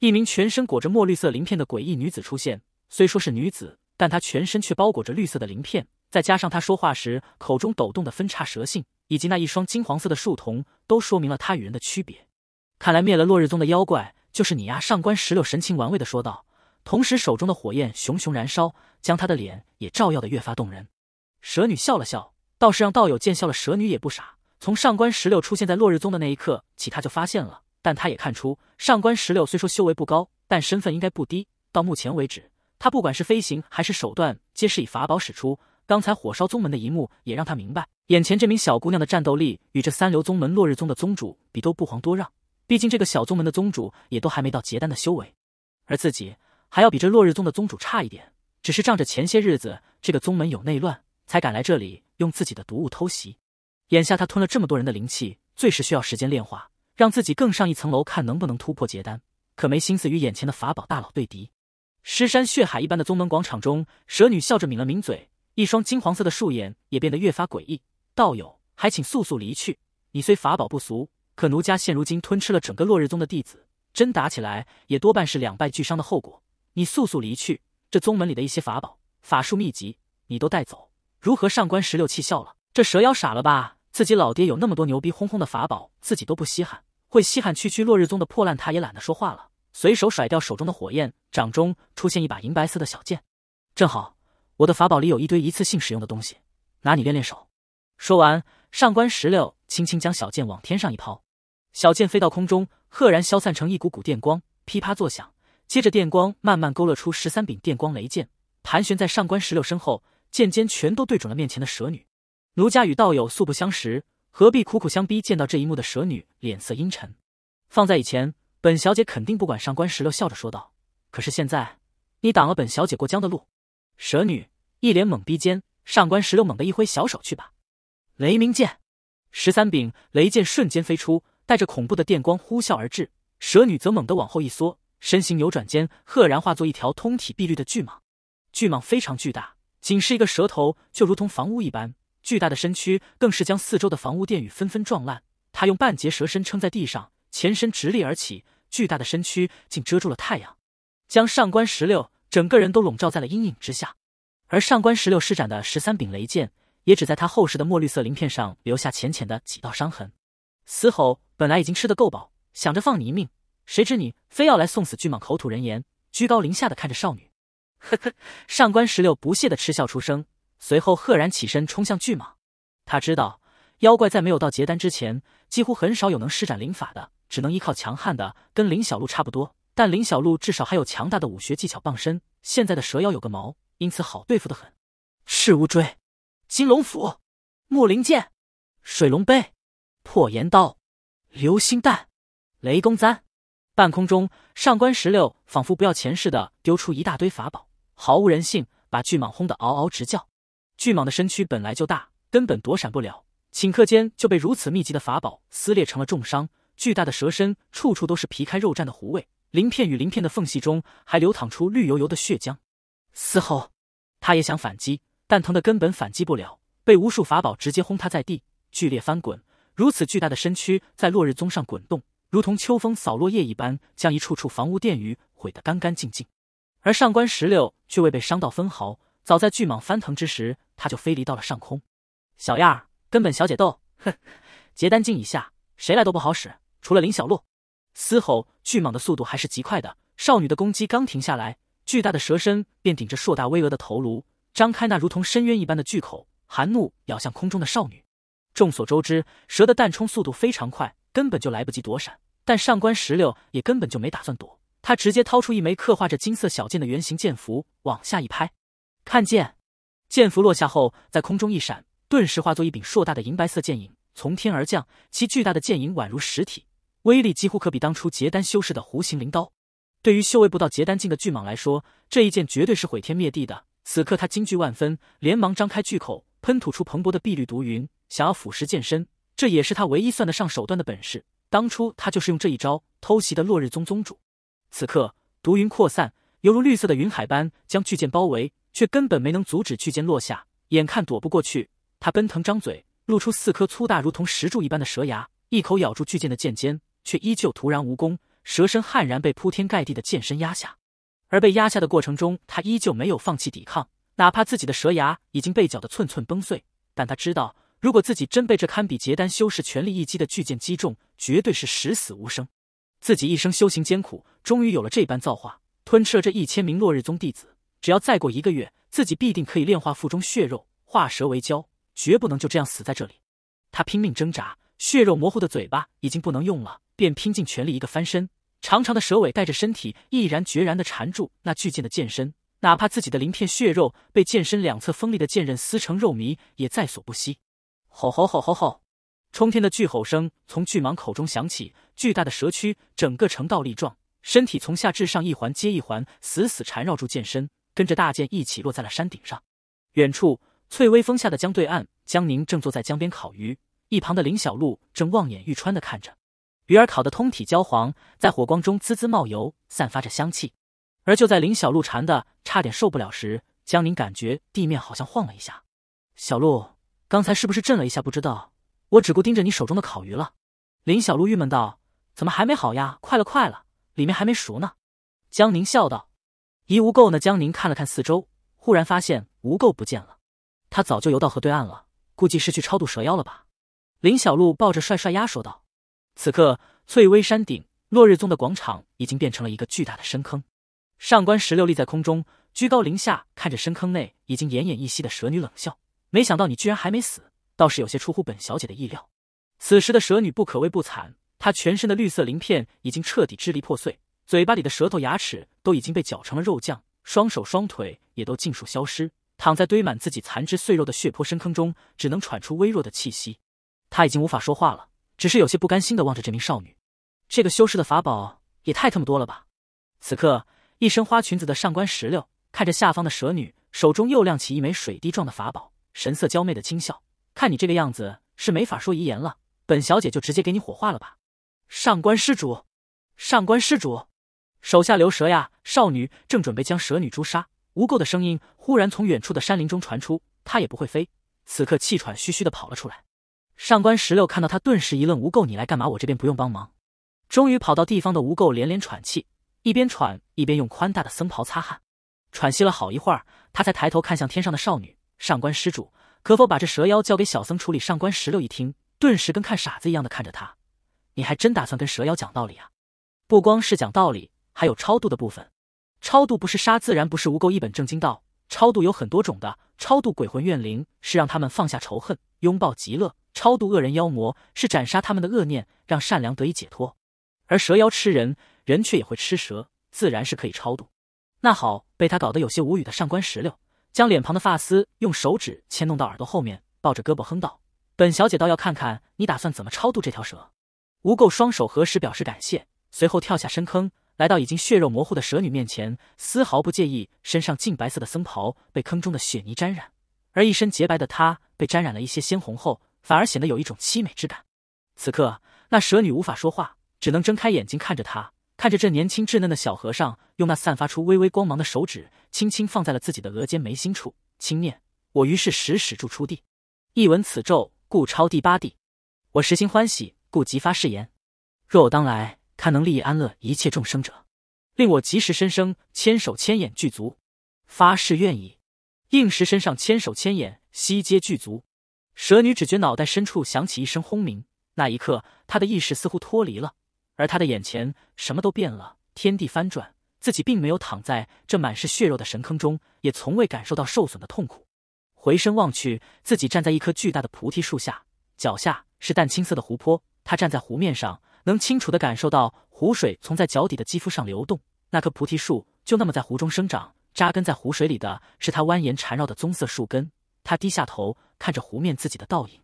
一名全身裹着墨绿色鳞片的诡异女子出现。虽说是女子，但她全身却包裹着绿色的鳞片，再加上她说话时口中抖动的分叉蛇信，以及那一双金黄色的树瞳，都说明了她与人的区别。看来灭了落日宗的妖怪就是你呀！上官石榴神情玩味的说道。同时，手中的火焰熊熊燃烧，将她的脸也照耀的越发动人。蛇女笑了笑，倒是让道友见笑了。蛇女也不傻，从上官十六出现在落日宗的那一刻起，她就发现了。但她也看出，上官十六虽说修为不高，但身份应该不低。到目前为止，她不管是飞行还是手段，皆是以法宝使出。刚才火烧宗门的一幕，也让她明白，眼前这名小姑娘的战斗力与这三流宗门落日宗的宗主比都不遑多让。毕竟这个小宗门的宗主也都还没到结丹的修为，而自己。还要比这落日宗的宗主差一点，只是仗着前些日子这个宗门有内乱，才敢来这里用自己的毒物偷袭。眼下他吞了这么多人的灵气，最是需要时间炼化，让自己更上一层楼，看能不能突破结丹。可没心思与眼前的法宝大佬对敌。尸山血海一般的宗门广场中，蛇女笑着抿了抿嘴，一双金黄色的竖眼也变得越发诡异。道友，还请速速离去。你虽法宝不俗，可奴家现如今吞吃了整个落日宗的弟子，真打起来也多半是两败俱伤的后果。你速速离去，这宗门里的一些法宝、法术秘籍，你都带走如何？上官十六气笑了，这蛇妖傻了吧？自己老爹有那么多牛逼哄哄的法宝，自己都不稀罕，会稀罕区区落日宗的破烂？他也懒得说话了，随手甩掉手中的火焰，掌中出现一把银白色的小剑，正好我的法宝里有一堆一次性使用的东西，拿你练练手。说完，上官十六轻轻将小剑往天上一抛，小剑飞到空中，赫然消散成一股股电光，噼啪作响。接着，电光慢慢勾勒出十三柄电光雷剑，盘旋在上官石榴身后，剑尖全都对准了面前的蛇女。奴家与道友素不相识，何必苦苦相逼？见到这一幕的蛇女脸色阴沉。放在以前，本小姐肯定不管上官石榴，笑着说道。可是现在，你挡了本小姐过江的路。蛇女一脸懵逼，间上官石榴猛地一挥小手，去吧！雷鸣剑，十三柄雷剑瞬间飞出，带着恐怖的电光呼啸而至。蛇女则猛地往后一缩。身形扭转间，赫然化作一条通体碧绿的巨蟒。巨蟒非常巨大，仅是一个蛇头就如同房屋一般，巨大的身躯更是将四周的房屋殿宇纷纷撞烂。他用半截蛇身撑在地上，前身直立而起，巨大的身躯竟遮住了太阳，将上官石榴整个人都笼罩在了阴影之下。而上官石榴施展的十三柄雷剑，也只在他厚实的墨绿色鳞片上留下浅浅的几道伤痕。嘶吼，本来已经吃得够饱，想着放你一命。谁知你非要来送死？巨蟒口吐人言，居高临下的看着少女。呵呵，上官石榴不屑的嗤笑出声，随后赫然起身冲向巨蟒。他知道，妖怪在没有到结丹之前，几乎很少有能施展灵法的，只能依靠强悍的，跟林小璐差不多。但林小璐至少还有强大的武学技巧傍身，现在的蛇妖有个毛，因此好对付的很。赤乌锥、金龙斧、木灵剑、水龙杯、破岩刀、流星弹、雷公簪。半空中，上官石榴仿佛不要钱似的丢出一大堆法宝，毫无人性，把巨蟒轰得嗷嗷直叫。巨蟒的身躯本来就大，根本躲闪不了，顷刻间就被如此密集的法宝撕裂成了重伤。巨大的蛇身处处都是皮开肉绽的狐味，鳞片与鳞片的缝隙中还流淌出绿油油的血浆。嘶吼，他也想反击，但疼的根本反击不了，被无数法宝直接轰塌在地，剧烈翻滚。如此巨大的身躯在落日宗上滚动。如同秋风扫落叶一般，将一处处房屋殿宇毁得干干净净，而上官石榴却未被伤到分毫。早在巨蟒翻腾之时，她就飞离到了上空。小样儿，跟本小姐斗，哼！结丹境以下，谁来都不好使，除了林小洛。嘶吼，巨蟒的速度还是极快的。少女的攻击刚停下来，巨大的蛇身便顶着硕大巍峨的头颅，张开那如同深渊一般的巨口，含怒咬向空中的少女。众所周知，蛇的弹冲速度非常快，根本就来不及躲闪。但上官石榴也根本就没打算躲，他直接掏出一枚刻画着金色小剑的圆形剑符，往下一拍。看剑，剑符落下后，在空中一闪，顿时化作一柄硕大的银白色剑影从天而降。其巨大的剑影宛如实体，威力几乎可比当初结丹修士的弧形灵刀。对于修为不到结丹境的巨蟒来说，这一剑绝对是毁天灭地的。此刻他惊惧万分，连忙张开巨口，喷吐出蓬勃的碧绿毒云，想要腐蚀剑身。这也是他唯一算得上手段的本事。当初他就是用这一招偷袭的落日宗宗主。此刻毒云扩散，犹如绿色的云海般将巨剑包围，却根本没能阻止巨剑落下。眼看躲不过去，他奔腾张嘴，露出四颗粗大如同石柱一般的蛇牙，一口咬住巨剑的剑尖，却依旧徒然无功。蛇身悍然被铺天盖地的剑身压下，而被压下的过程中，他依旧没有放弃抵抗，哪怕自己的蛇牙已经被搅得寸寸崩碎，但他知道。如果自己真被这堪比结丹修士全力一击的巨剑击中，绝对是十死无生。自己一生修行艰苦，终于有了这般造化，吞吃了这一千名落日宗弟子。只要再过一个月，自己必定可以炼化腹中血肉，化蛇为蛟，绝不能就这样死在这里。他拼命挣扎，血肉模糊的嘴巴已经不能用了，便拼尽全力一个翻身，长长的蛇尾带着身体毅然决然地缠住那巨剑的剑身，哪怕自己的鳞片血肉被剑身两侧锋利的剑刃撕成肉糜，也在所不惜。吼吼吼吼吼！冲天的巨吼声从巨蟒口中响起，巨大的蛇躯整个呈倒立状，身体从下至上一环接一环，死死缠绕住剑身，跟着大剑一起落在了山顶上。远处翠微峰下的江对岸，江宁正坐在江边烤鱼，一旁的林小鹿正望眼欲穿的看着，鱼儿烤的通体焦黄，在火光中滋滋冒油，散发着香气。而就在林小鹿馋的差点受不了时，江宁感觉地面好像晃了一下，小鹿。刚才是不是震了一下？不知道，我只顾盯着你手中的烤鱼了。林小璐郁闷道：“怎么还没好呀？快了，快了，里面还没熟呢。”江宁笑道：“一无垢呢？”江宁看了看四周，忽然发现无垢不见了。他早就游到河对岸了，估计是去超度蛇妖了吧。林小璐抱着帅帅鸭说道。此刻，翠微山顶落日宗的广场已经变成了一个巨大的深坑。上官石榴立在空中，居高临下看着深坑内已经奄奄一息的蛇女，冷笑。没想到你居然还没死，倒是有些出乎本小姐的意料。此时的蛇女不可谓不惨，她全身的绿色鳞片已经彻底支离破碎，嘴巴里的舌头、牙齿都已经被搅成了肉酱，双手、双腿也都尽数消失，躺在堆满自己残肢碎肉的血泊深坑中，只能喘出微弱的气息。她已经无法说话了，只是有些不甘心的望着这名少女。这个修士的法宝也太特么多了吧！此刻，一身花裙子的上官石榴看着下方的蛇女，手中又亮起一枚水滴状的法宝。神色娇媚的轻笑，看你这个样子是没法说遗言了，本小姐就直接给你火化了吧。上官施主，上官施主，手下留蛇呀！少女正准备将蛇女诛杀，无垢的声音忽然从远处的山林中传出。她也不会飞，此刻气喘吁吁的跑了出来。上官石榴看到她，顿时一愣：无垢，你来干嘛？我这边不用帮忙。终于跑到地方的无垢连连喘气，一边喘一边用宽大的僧袍擦汗，喘息了好一会儿，他才抬头看向天上的少女。上官施主，可否把这蛇妖交给小僧处理？上官石榴一听，顿时跟看傻子一样的看着他，你还真打算跟蛇妖讲道理啊？不光是讲道理，还有超度的部分。超度不是杀，自然不是无垢一本正经道。超度有很多种的，超度鬼魂怨灵是让他们放下仇恨，拥抱极乐；超度恶人妖魔是斩杀他们的恶念，让善良得以解脱。而蛇妖吃人，人却也会吃蛇，自然是可以超度。那好，被他搞得有些无语的上官石榴。将脸庞的发丝用手指牵弄到耳朵后面，抱着胳膊哼道：“本小姐倒要看看你打算怎么超度这条蛇。”无垢双手合十表示感谢，随后跳下深坑，来到已经血肉模糊的蛇女面前，丝毫不介意身上净白色的僧袍被坑中的血泥沾染，而一身洁白的她被沾染了一些鲜红后，反而显得有一种凄美之感。此刻那蛇女无法说话，只能睁开眼睛看着他。看着这年轻稚嫩的小和尚，用那散发出微微光芒的手指，轻轻放在了自己的额间眉心处，轻念：“我于是时始住初地，一闻此咒故超第八地，我实心欢喜故即发誓言，若我当来堪能利益安乐一切众生者，令我及时身生千手千眼具足，发誓愿意。”应时身上千手千眼悉皆具足。蛇女只觉脑袋深处响起一声轰鸣，那一刻，她的意识似乎脱离了。而他的眼前什么都变了，天地翻转，自己并没有躺在这满是血肉的神坑中，也从未感受到受损的痛苦。回身望去，自己站在一棵巨大的菩提树下，脚下是淡青色的湖泊。他站在湖面上，能清楚的感受到湖水从在脚底的肌肤上流动。那棵菩提树就那么在湖中生长，扎根在湖水里的是它蜿蜒缠绕的棕色树根。他低下头看着湖面，自己的倒影。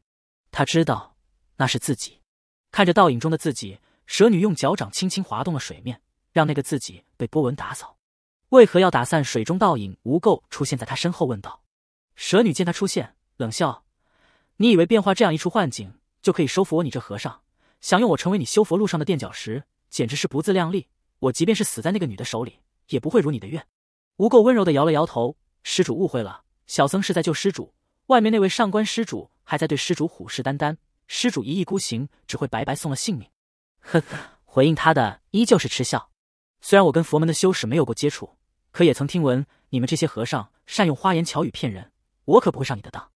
他知道，那是自己。看着倒影中的自己。蛇女用脚掌轻轻滑动了水面，让那个自己被波纹打扫。为何要打散水中倒影？无垢出现在他身后问道。蛇女见他出现，冷笑：“你以为变化这样一处幻境就可以收服我？你这和尚想用我成为你修佛路上的垫脚石，简直是不自量力！我即便是死在那个女的手里，也不会如你的愿。”无垢温柔的摇了摇头：“施主误会了，小僧是在救施主。外面那位上官施主还在对施主虎视眈眈，施主一意孤行，只会白白送了性命。”呵呵，回应他的依旧是嗤笑。虽然我跟佛门的修士没有过接触，可也曾听闻你们这些和尚善用花言巧语骗人，我可不会上你的当。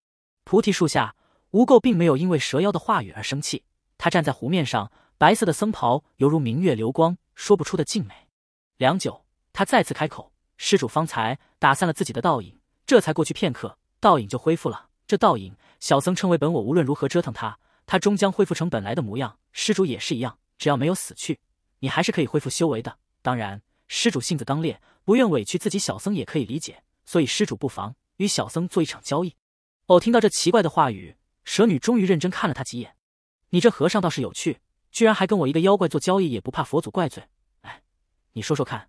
菩提树下，无垢并没有因为蛇妖的话语而生气。他站在湖面上，白色的僧袍犹如明月流光，说不出的静美。良久，他再次开口：“施主方才打散了自己的倒影，这才过去片刻，倒影就恢复了。这倒影，小僧称为本我，无论如何折腾他，他终将恢复成本来的模样。施主也是一样。”只要没有死去，你还是可以恢复修为的。当然，施主性子刚烈，不愿委屈自己，小僧也可以理解。所以，施主不妨与小僧做一场交易。哦，听到这奇怪的话语，蛇女终于认真看了他几眼。你这和尚倒是有趣，居然还跟我一个妖怪做交易，也不怕佛祖怪罪？哎，你说说看，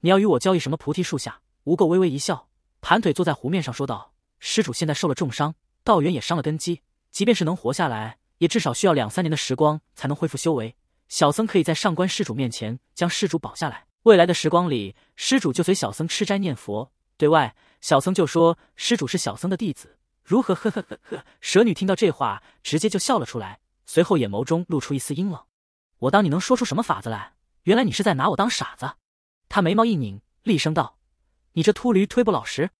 你要与我交易什么？菩提树下，无垢微微一笑，盘腿坐在湖面上说道：“施主现在受了重伤，道元也伤了根基，即便是能活下来，也至少需要两三年的时光才能恢复修为。”小僧可以在上官施主面前将施主保下来。未来的时光里，施主就随小僧吃斋念佛。对外，小僧就说施主是小僧的弟子。如何？呵呵呵呵。蛇女听到这话，直接就笑了出来，随后眼眸中露出一丝阴冷。我当你能说出什么法子来？原来你是在拿我当傻子。他眉毛一拧，厉声道：“你这秃驴推不老实！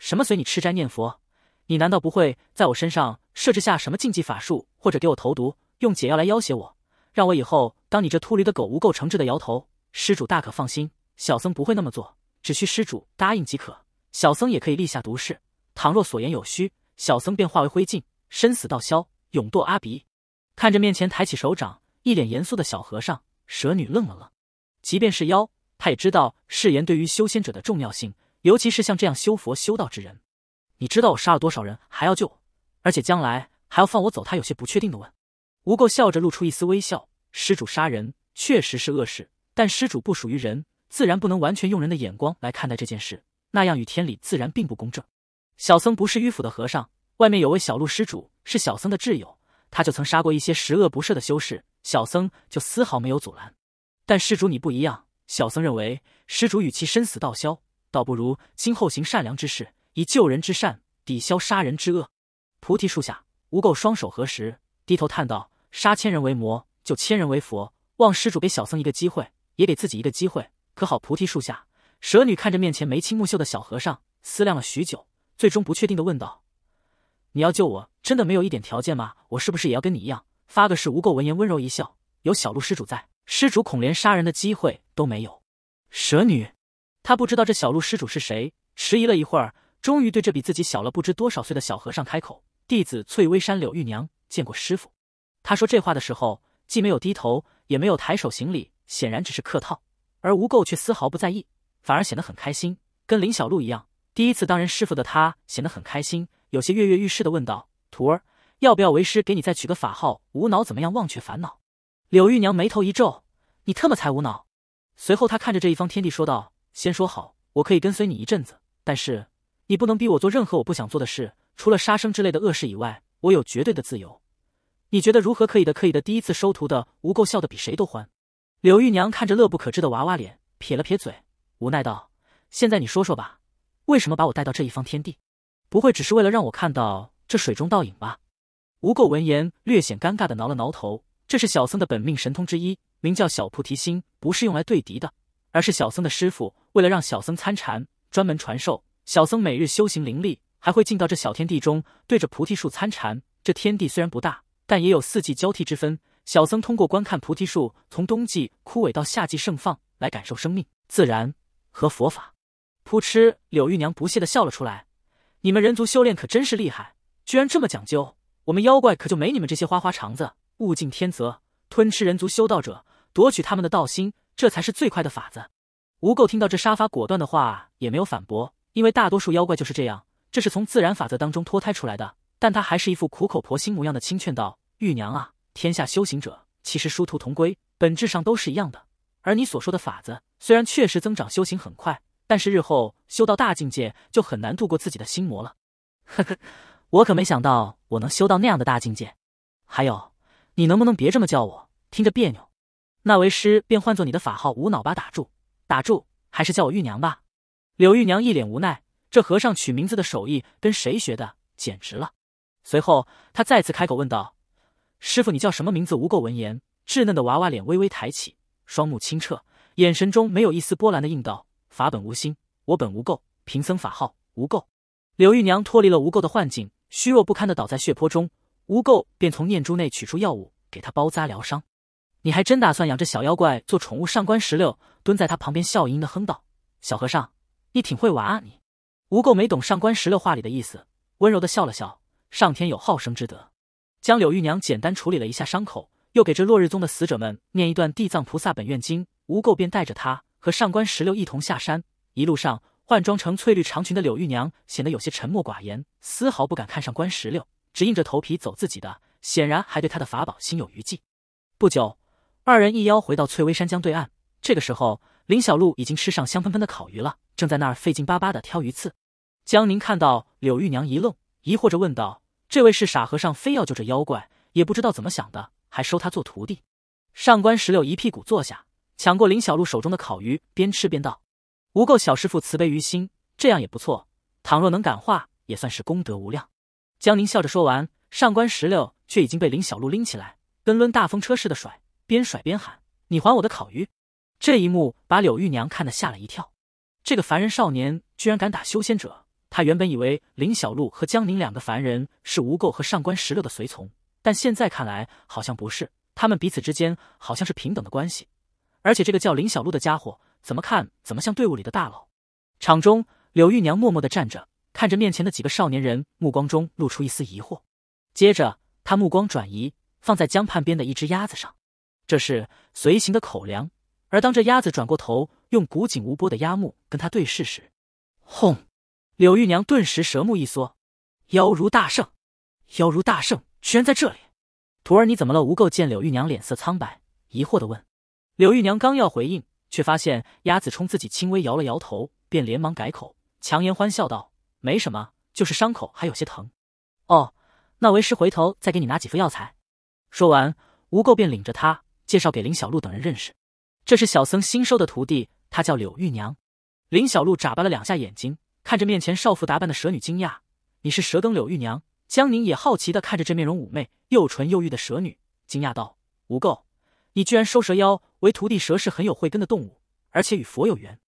什么随你吃斋念佛？你难道不会在我身上设置下什么禁忌法术，或者给我投毒，用解药来要挟我，让我以后？”当你这秃驴的狗无垢诚挚的摇头，施主大可放心，小僧不会那么做，只需施主答应即可，小僧也可以立下毒誓，倘若所言有虚，小僧便化为灰烬，生死道消，永堕阿鼻。看着面前抬起手掌、一脸严肃的小和尚，蛇女愣了愣。即便是妖，他也知道誓言对于修仙者的重要性，尤其是像这样修佛修道之人。你知道我杀了多少人还要救，而且将来还要放我走？他有些不确定的问。无垢笑着露出一丝微笑。施主杀人确实是恶事，但施主不属于人，自然不能完全用人的眼光来看待这件事，那样与天理自然并不公正。小僧不是迂腐的和尚，外面有位小路施主是小僧的挚友，他就曾杀过一些十恶不赦的修士，小僧就丝毫没有阻拦。但施主你不一样，小僧认为，施主与其身死道消，倒不如今后行善良之事，以救人之善抵消杀人之恶。菩提树下，无垢双手合十，低头叹道：“杀千人为魔。”救千人为佛，望施主给小僧一个机会，也给自己一个机会，可好？菩提树下，蛇女看着面前眉清目秀的小和尚，思量了许久，最终不确定地问道：“你要救我，真的没有一点条件吗？我是不是也要跟你一样发个誓？”无垢闻言温柔一笑：“有小鹿施主在，施主恐连杀人的机会都没有。”蛇女，她不知道这小鹿施主是谁，迟疑了一会儿，终于对这比自己小了不知多少岁的小和尚开口：“弟子翠微山柳玉娘，见过师傅。”她说这话的时候。既没有低头，也没有抬手行礼，显然只是客套。而吴垢却丝毫不在意，反而显得很开心，跟林小璐一样，第一次当人师傅的他显得很开心，有些跃跃欲试的问道：“徒儿，要不要为师给你再取个法号？无脑怎么样？忘却烦恼？”柳玉娘眉头一皱：“你特么才无脑！”随后她看着这一方天地说道：“先说好，我可以跟随你一阵子，但是你不能逼我做任何我不想做的事，除了杀生之类的恶事以外，我有绝对的自由。”你觉得如何？可以的，可以的。第一次收徒的无垢笑得比谁都欢。柳玉娘看着乐不可支的娃娃脸，撇了撇嘴，无奈道：“现在你说说吧，为什么把我带到这一方天地？不会只是为了让我看到这水中倒影吧？”无垢闻言，略显尴尬地挠了挠头：“这是小僧的本命神通之一，名叫小菩提心，不是用来对敌的，而是小僧的师傅为了让小僧参禅，专门传授小僧每日修行灵力，还会进到这小天地中，对着菩提树参禅。这天地虽然不大。”但也有四季交替之分。小僧通过观看菩提树从冬季枯萎到夏季盛放，来感受生命、自然和佛法。扑哧，柳玉娘不屑的笑了出来。你们人族修炼可真是厉害，居然这么讲究。我们妖怪可就没你们这些花花肠子。物竞天择，吞吃人族修道者，夺取他们的道心，这才是最快的法子。无垢听到这杀伐果断的话，也没有反驳，因为大多数妖怪就是这样，这是从自然法则当中脱胎出来的。但他还是一副苦口婆心模样的，轻劝道：“玉娘啊，天下修行者其实殊途同归，本质上都是一样的。而你所说的法子，虽然确实增长修行很快，但是日后修到大境界就很难度过自己的心魔了。”呵呵，我可没想到我能修到那样的大境界。还有，你能不能别这么叫我，听着别扭。那为师便换做你的法号无脑吧。打住，打住，还是叫我玉娘吧。柳玉娘一脸无奈，这和尚取名字的手艺跟谁学的？简直了！随后，他再次开口问道：“师傅，你叫什么名字？”无垢闻言，稚嫩的娃娃脸微微抬起，双目清澈，眼神中没有一丝波澜的应道：“法本无心，我本无垢，贫僧法号无垢。”柳玉娘脱离了无垢的幻境，虚弱不堪的倒在血泊中。无垢便从念珠内取出药物，给她包扎疗伤。你还真打算养这小妖怪做宠物？上官石榴蹲在他旁边，笑盈盈的哼道：“小和尚，你挺会玩啊你。”无垢没懂上官石榴话里的意思，温柔的笑了笑。上天有好生之德，将柳玉娘简单处理了一下伤口，又给这落日宗的死者们念一段地藏菩萨本愿经。吴垢便带着他和上官石榴一同下山。一路上，换装成翠绿长裙的柳玉娘显得有些沉默寡言，丝毫不敢看上官石榴，只硬着头皮走自己的，显然还对他的法宝心有余悸。不久，二人一妖回到翠微山江对岸。这个时候，林小璐已经吃上香喷喷的烤鱼了，正在那儿费劲巴巴的挑鱼刺。江宁看到柳玉娘一愣。疑惑着问道：“这位是傻和尚，非要救这妖怪，也不知道怎么想的，还收他做徒弟。”上官石榴一屁股坐下，抢过林小璐手中的烤鱼，边吃边道：“无垢小师傅慈悲于心，这样也不错。倘若能感化，也算是功德无量。”江宁笑着说完，上官石榴却已经被林小璐拎起来，跟抡大风车似的甩，边甩边喊：“你还我的烤鱼！”这一幕把柳玉娘看得吓了一跳，这个凡人少年居然敢打修仙者。他原本以为林小璐和江宁两个凡人是吴垢和上官石榴的随从，但现在看来好像不是。他们彼此之间好像是平等的关系，而且这个叫林小璐的家伙，怎么看怎么像队伍里的大佬。场中，柳玉娘默默的站着，看着面前的几个少年人，目光中露出一丝疑惑。接着，他目光转移，放在江畔边的一只鸭子上。这是随行的口粮。而当这鸭子转过头，用古井无波的鸭目跟他对视时，轰！柳玉娘顿时蛇目一缩，妖如大圣，妖如大圣居然在这里！徒儿，你怎么了？吴垢见柳玉娘脸色苍白，疑惑的问。柳玉娘刚要回应，却发现鸭子冲自己轻微摇了摇头，便连忙改口，强颜欢笑道：“没什么，就是伤口还有些疼。”哦，那为师回头再给你拿几副药材。说完，吴垢便领着他介绍给林小璐等人认识，这是小僧新收的徒弟，他叫柳玉娘。林小璐眨巴了两下眼睛。看着面前少妇打扮的蛇女，惊讶：“你是蛇羹柳玉娘？”江宁也好奇的看着这面容妩媚、又纯又欲的蛇女，惊讶道：“无垢，你居然收蛇妖为徒弟？蛇是很有慧根的动物，而且与佛有缘。”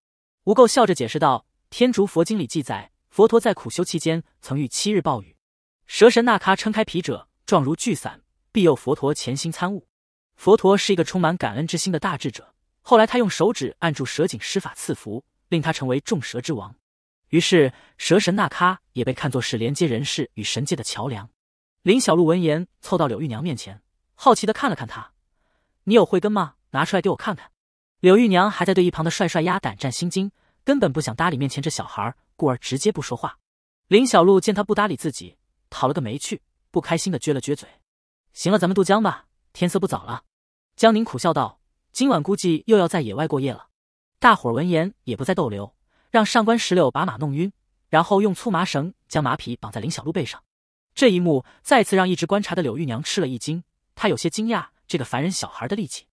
无垢笑着解释道：“天竺佛经里记载，佛陀在苦修期间曾遇七日暴雨，蛇神那喀撑开皮褶，状如巨伞，庇佑佛陀潜心参悟。佛陀是一个充满感恩之心的大智者，后来他用手指按住蛇颈施法赐福，令他成为众蛇之王。”于是，蛇神那咖也被看作是连接人世与神界的桥梁。林小璐闻言凑到柳玉娘面前，好奇的看了看她：“你有慧根吗？拿出来给我看看。”柳玉娘还在对一旁的帅帅鸭胆战心惊，根本不想搭理面前这小孩，故而直接不说话。林小璐见他不搭理自己，讨了个没趣，不开心的撅了撅嘴：“行了，咱们渡江吧，天色不早了。”江宁苦笑道：“今晚估计又要在野外过夜了。”大伙儿闻言也不再逗留。让上官石榴把马弄晕，然后用粗麻绳将马匹绑在林小璐背上。这一幕再次让一直观察的柳玉娘吃了一惊，她有些惊讶这个凡人小孩的力气。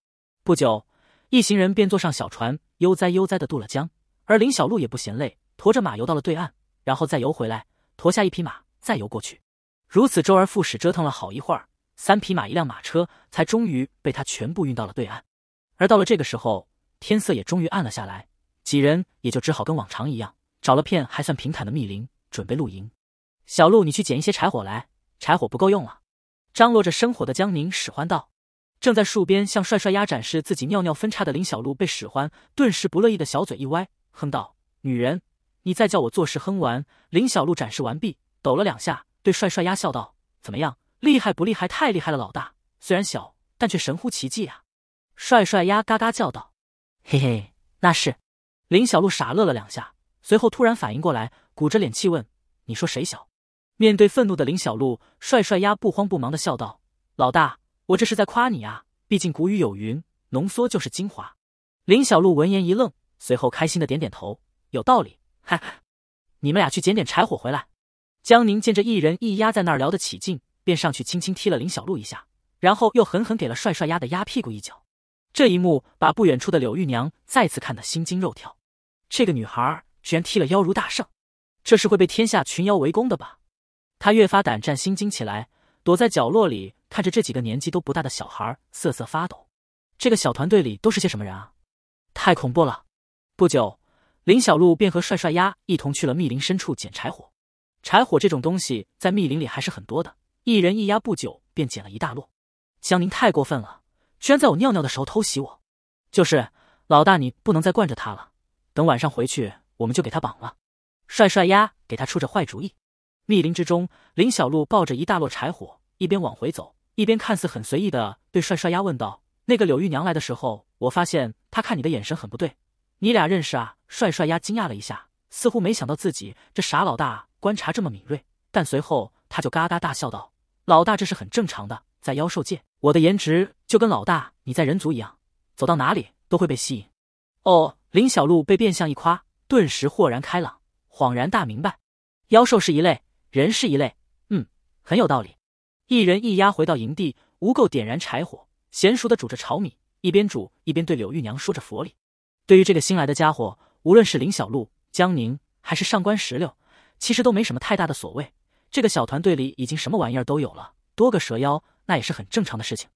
不久，一行人便坐上小船，悠哉悠哉地渡了江。而林小璐也不嫌累，驮着马游到了对岸，然后再游回来，驮下一匹马，再游过去，如此周而复始，折腾了好一会儿，三匹马一辆马车才终于被他全部运到了对岸。而到了这个时候，天色也终于暗了下来。几人也就只好跟往常一样，找了片还算平坦的密林准备露营。小鹿，你去捡一些柴火来，柴火不够用了。张罗着生火的江宁使唤道。正在树边向帅帅鸭展示自己尿尿分叉的林小鹿被使唤，顿时不乐意的小嘴一歪，哼道：“女人，你再叫我做事。”哼完，林小鹿展示完毕，抖了两下，对帅帅鸭笑道：“怎么样，厉害不厉害？太厉害了，老大，虽然小，但却神乎其技啊！”帅帅鸭嘎嘎叫道：“嘿嘿，那是。”林小璐傻乐了两下，随后突然反应过来，鼓着脸气问：“你说谁小？”面对愤怒的林小璐，帅帅鸭不慌不忙的笑道：“老大，我这是在夸你啊！毕竟古语有云，浓缩就是精华。”林小璐闻言一愣，随后开心的点点头：“有道理，哈哈！你们俩去捡点柴火回来。”江宁见这一人一鸭在那儿聊得起劲，便上去轻轻踢了林小璐一下，然后又狠狠给了帅帅鸭的鸭屁股一脚。这一幕把不远处的柳玉娘再次看得心惊肉跳，这个女孩居然踢了妖如大圣，这是会被天下群妖围攻的吧？她越发胆战心惊起来，躲在角落里看着这几个年纪都不大的小孩瑟瑟发抖。这个小团队里都是些什么人啊？太恐怖了！不久，林小璐便和帅帅鸭一同去了密林深处捡柴火。柴火这种东西在密林里还是很多的，一人一鸭不久便捡了一大摞。江宁太过分了。居然在我尿尿的时候偷袭我！就是老大，你不能再惯着他了。等晚上回去，我们就给他绑了。帅帅丫给他出着坏主意。密林之中，林小璐抱着一大摞柴火，一边往回走，一边看似很随意的对帅帅丫问道：“那个柳玉娘来的时候，我发现她看你的眼神很不对。你俩认识啊？”帅帅丫惊讶了一下，似乎没想到自己这傻老大观察这么敏锐，但随后他就嘎嘎大笑道：“老大，这是很正常的。”在妖兽界，我的颜值就跟老大你在人族一样，走到哪里都会被吸引。哦，林小璐被变相一夸，顿时豁然开朗，恍然大明白。妖兽是一类，人是一类，嗯，很有道理。一人一鸭回到营地，无垢点燃柴火，娴熟的煮着炒米，一边煮一边对柳玉娘说着佛理。对于这个新来的家伙，无论是林小璐、江宁还是上官石榴，其实都没什么太大的所谓。这个小团队里已经什么玩意儿都有了。多个蛇妖，那也是很正常的事情。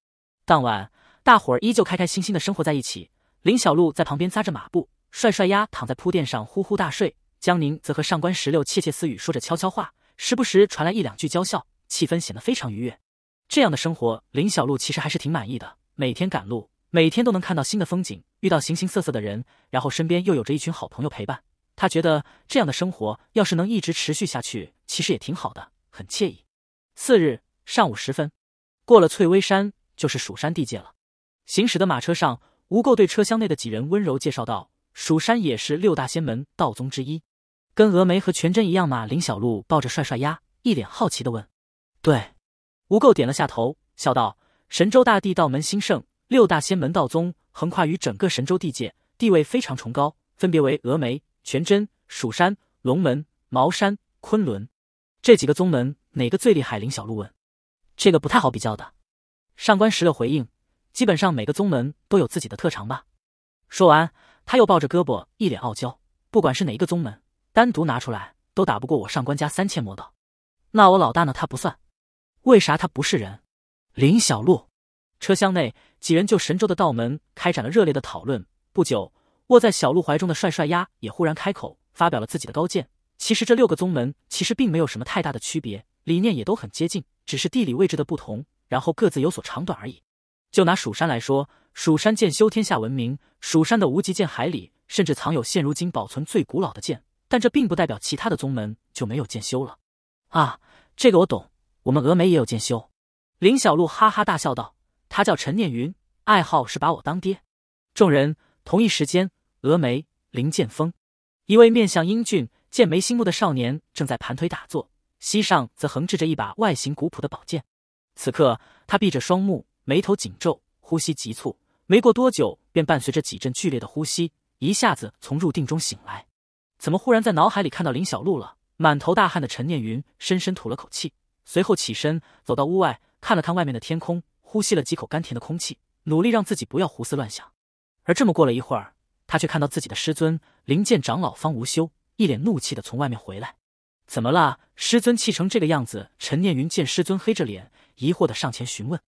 当晚，大伙儿依旧开开心心的生活在一起。林小璐在旁边扎着马步，帅帅丫躺在铺垫上呼呼大睡。江宁则和上官石榴窃窃私语，说着悄悄话，时不时传来一两句娇笑，气氛显得非常愉悦。这样的生活，林小璐其实还是挺满意的。每天赶路，每天都能看到新的风景，遇到形形色色的人，然后身边又有着一群好朋友陪伴，她觉得这样的生活要是能一直持续下去，其实也挺好的，很惬意。次日。上午时分，过了翠微山，就是蜀山地界了。行驶的马车上，吴垢对车厢内的几人温柔介绍道：“蜀山也是六大仙门道宗之一，跟峨眉和全真一样吗？林小璐抱着帅帅鸭，一脸好奇的问：“对。”吴垢点了下头，笑道：“神州大地道门兴盛，六大仙门道宗横跨于整个神州地界，地位非常崇高。分别为峨眉、全真、蜀山、龙门、茅山、昆仑这几个宗门，哪个最厉害？”林小璐问。这个不太好比较的，上官石榴回应：“基本上每个宗门都有自己的特长吧。”说完，他又抱着胳膊，一脸傲娇：“不管是哪一个宗门，单独拿出来都打不过我上官家三千魔道。那我老大呢？他不算，为啥他不是人？”林小鹿车厢内几人就神州的道门开展了热烈的讨论。不久，卧在小鹿怀中的帅帅鸭也忽然开口，发表了自己的高见：“其实这六个宗门其实并没有什么太大的区别，理念也都很接近。”只是地理位置的不同，然后各自有所长短而已。就拿蜀山来说，蜀山剑修天下闻名，蜀山的无极剑海里甚至藏有现如今保存最古老的剑。但这并不代表其他的宗门就没有剑修了啊！这个我懂，我们峨眉也有剑修。林小璐哈哈大笑道：“他叫陈念云，爱好是把我当爹。”众人同一时间，峨眉林剑峰，一位面相英俊、剑眉星目的少年正在盘腿打坐。膝上则横置着一把外形古朴的宝剑，此刻他闭着双目，眉头紧皱，呼吸急促。没过多久，便伴随着几阵剧烈的呼吸，一下子从入定中醒来。怎么忽然在脑海里看到林小璐了？满头大汗的陈念云深深吐了口气，随后起身走到屋外，看了看外面的天空，呼吸了几口甘甜的空气，努力让自己不要胡思乱想。而这么过了一会儿，他却看到自己的师尊灵剑长老方无修一脸怒气的从外面回来。怎么了，师尊气成这个样子？陈念云见师尊黑着脸，疑惑的上前询问。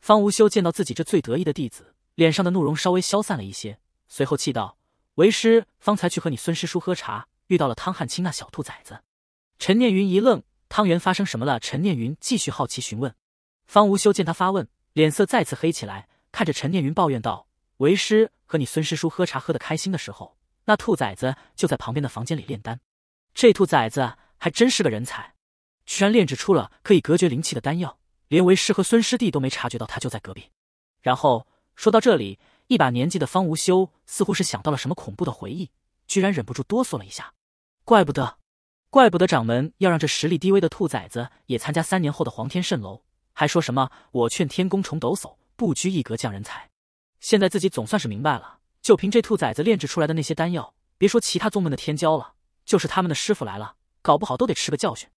方无修见到自己这最得意的弟子，脸上的怒容稍微消散了一些，随后气道：“为师方才去和你孙师叔喝茶，遇到了汤汉卿那小兔崽子。”陈念云一愣：“汤圆发生什么了？”陈念云继续好奇询问。方无修见他发问，脸色再次黑起来，看着陈念云抱怨道：“为师和你孙师叔喝茶喝得开心的时候，那兔崽子就在旁边的房间里炼丹。这兔崽子！”还真是个人才，居然炼制出了可以隔绝灵气的丹药，连为师和孙师弟都没察觉到他就在隔壁。然后说到这里，一把年纪的方无修似乎是想到了什么恐怖的回忆，居然忍不住哆嗦了一下。怪不得，怪不得掌门要让这实力低微的兔崽子也参加三年后的皇天圣楼，还说什么“我劝天公重抖擞，不拘一格降人才”。现在自己总算是明白了，就凭这兔崽子炼制出来的那些丹药，别说其他宗门的天骄了，就是他们的师傅来了。搞不好都得吃个教训。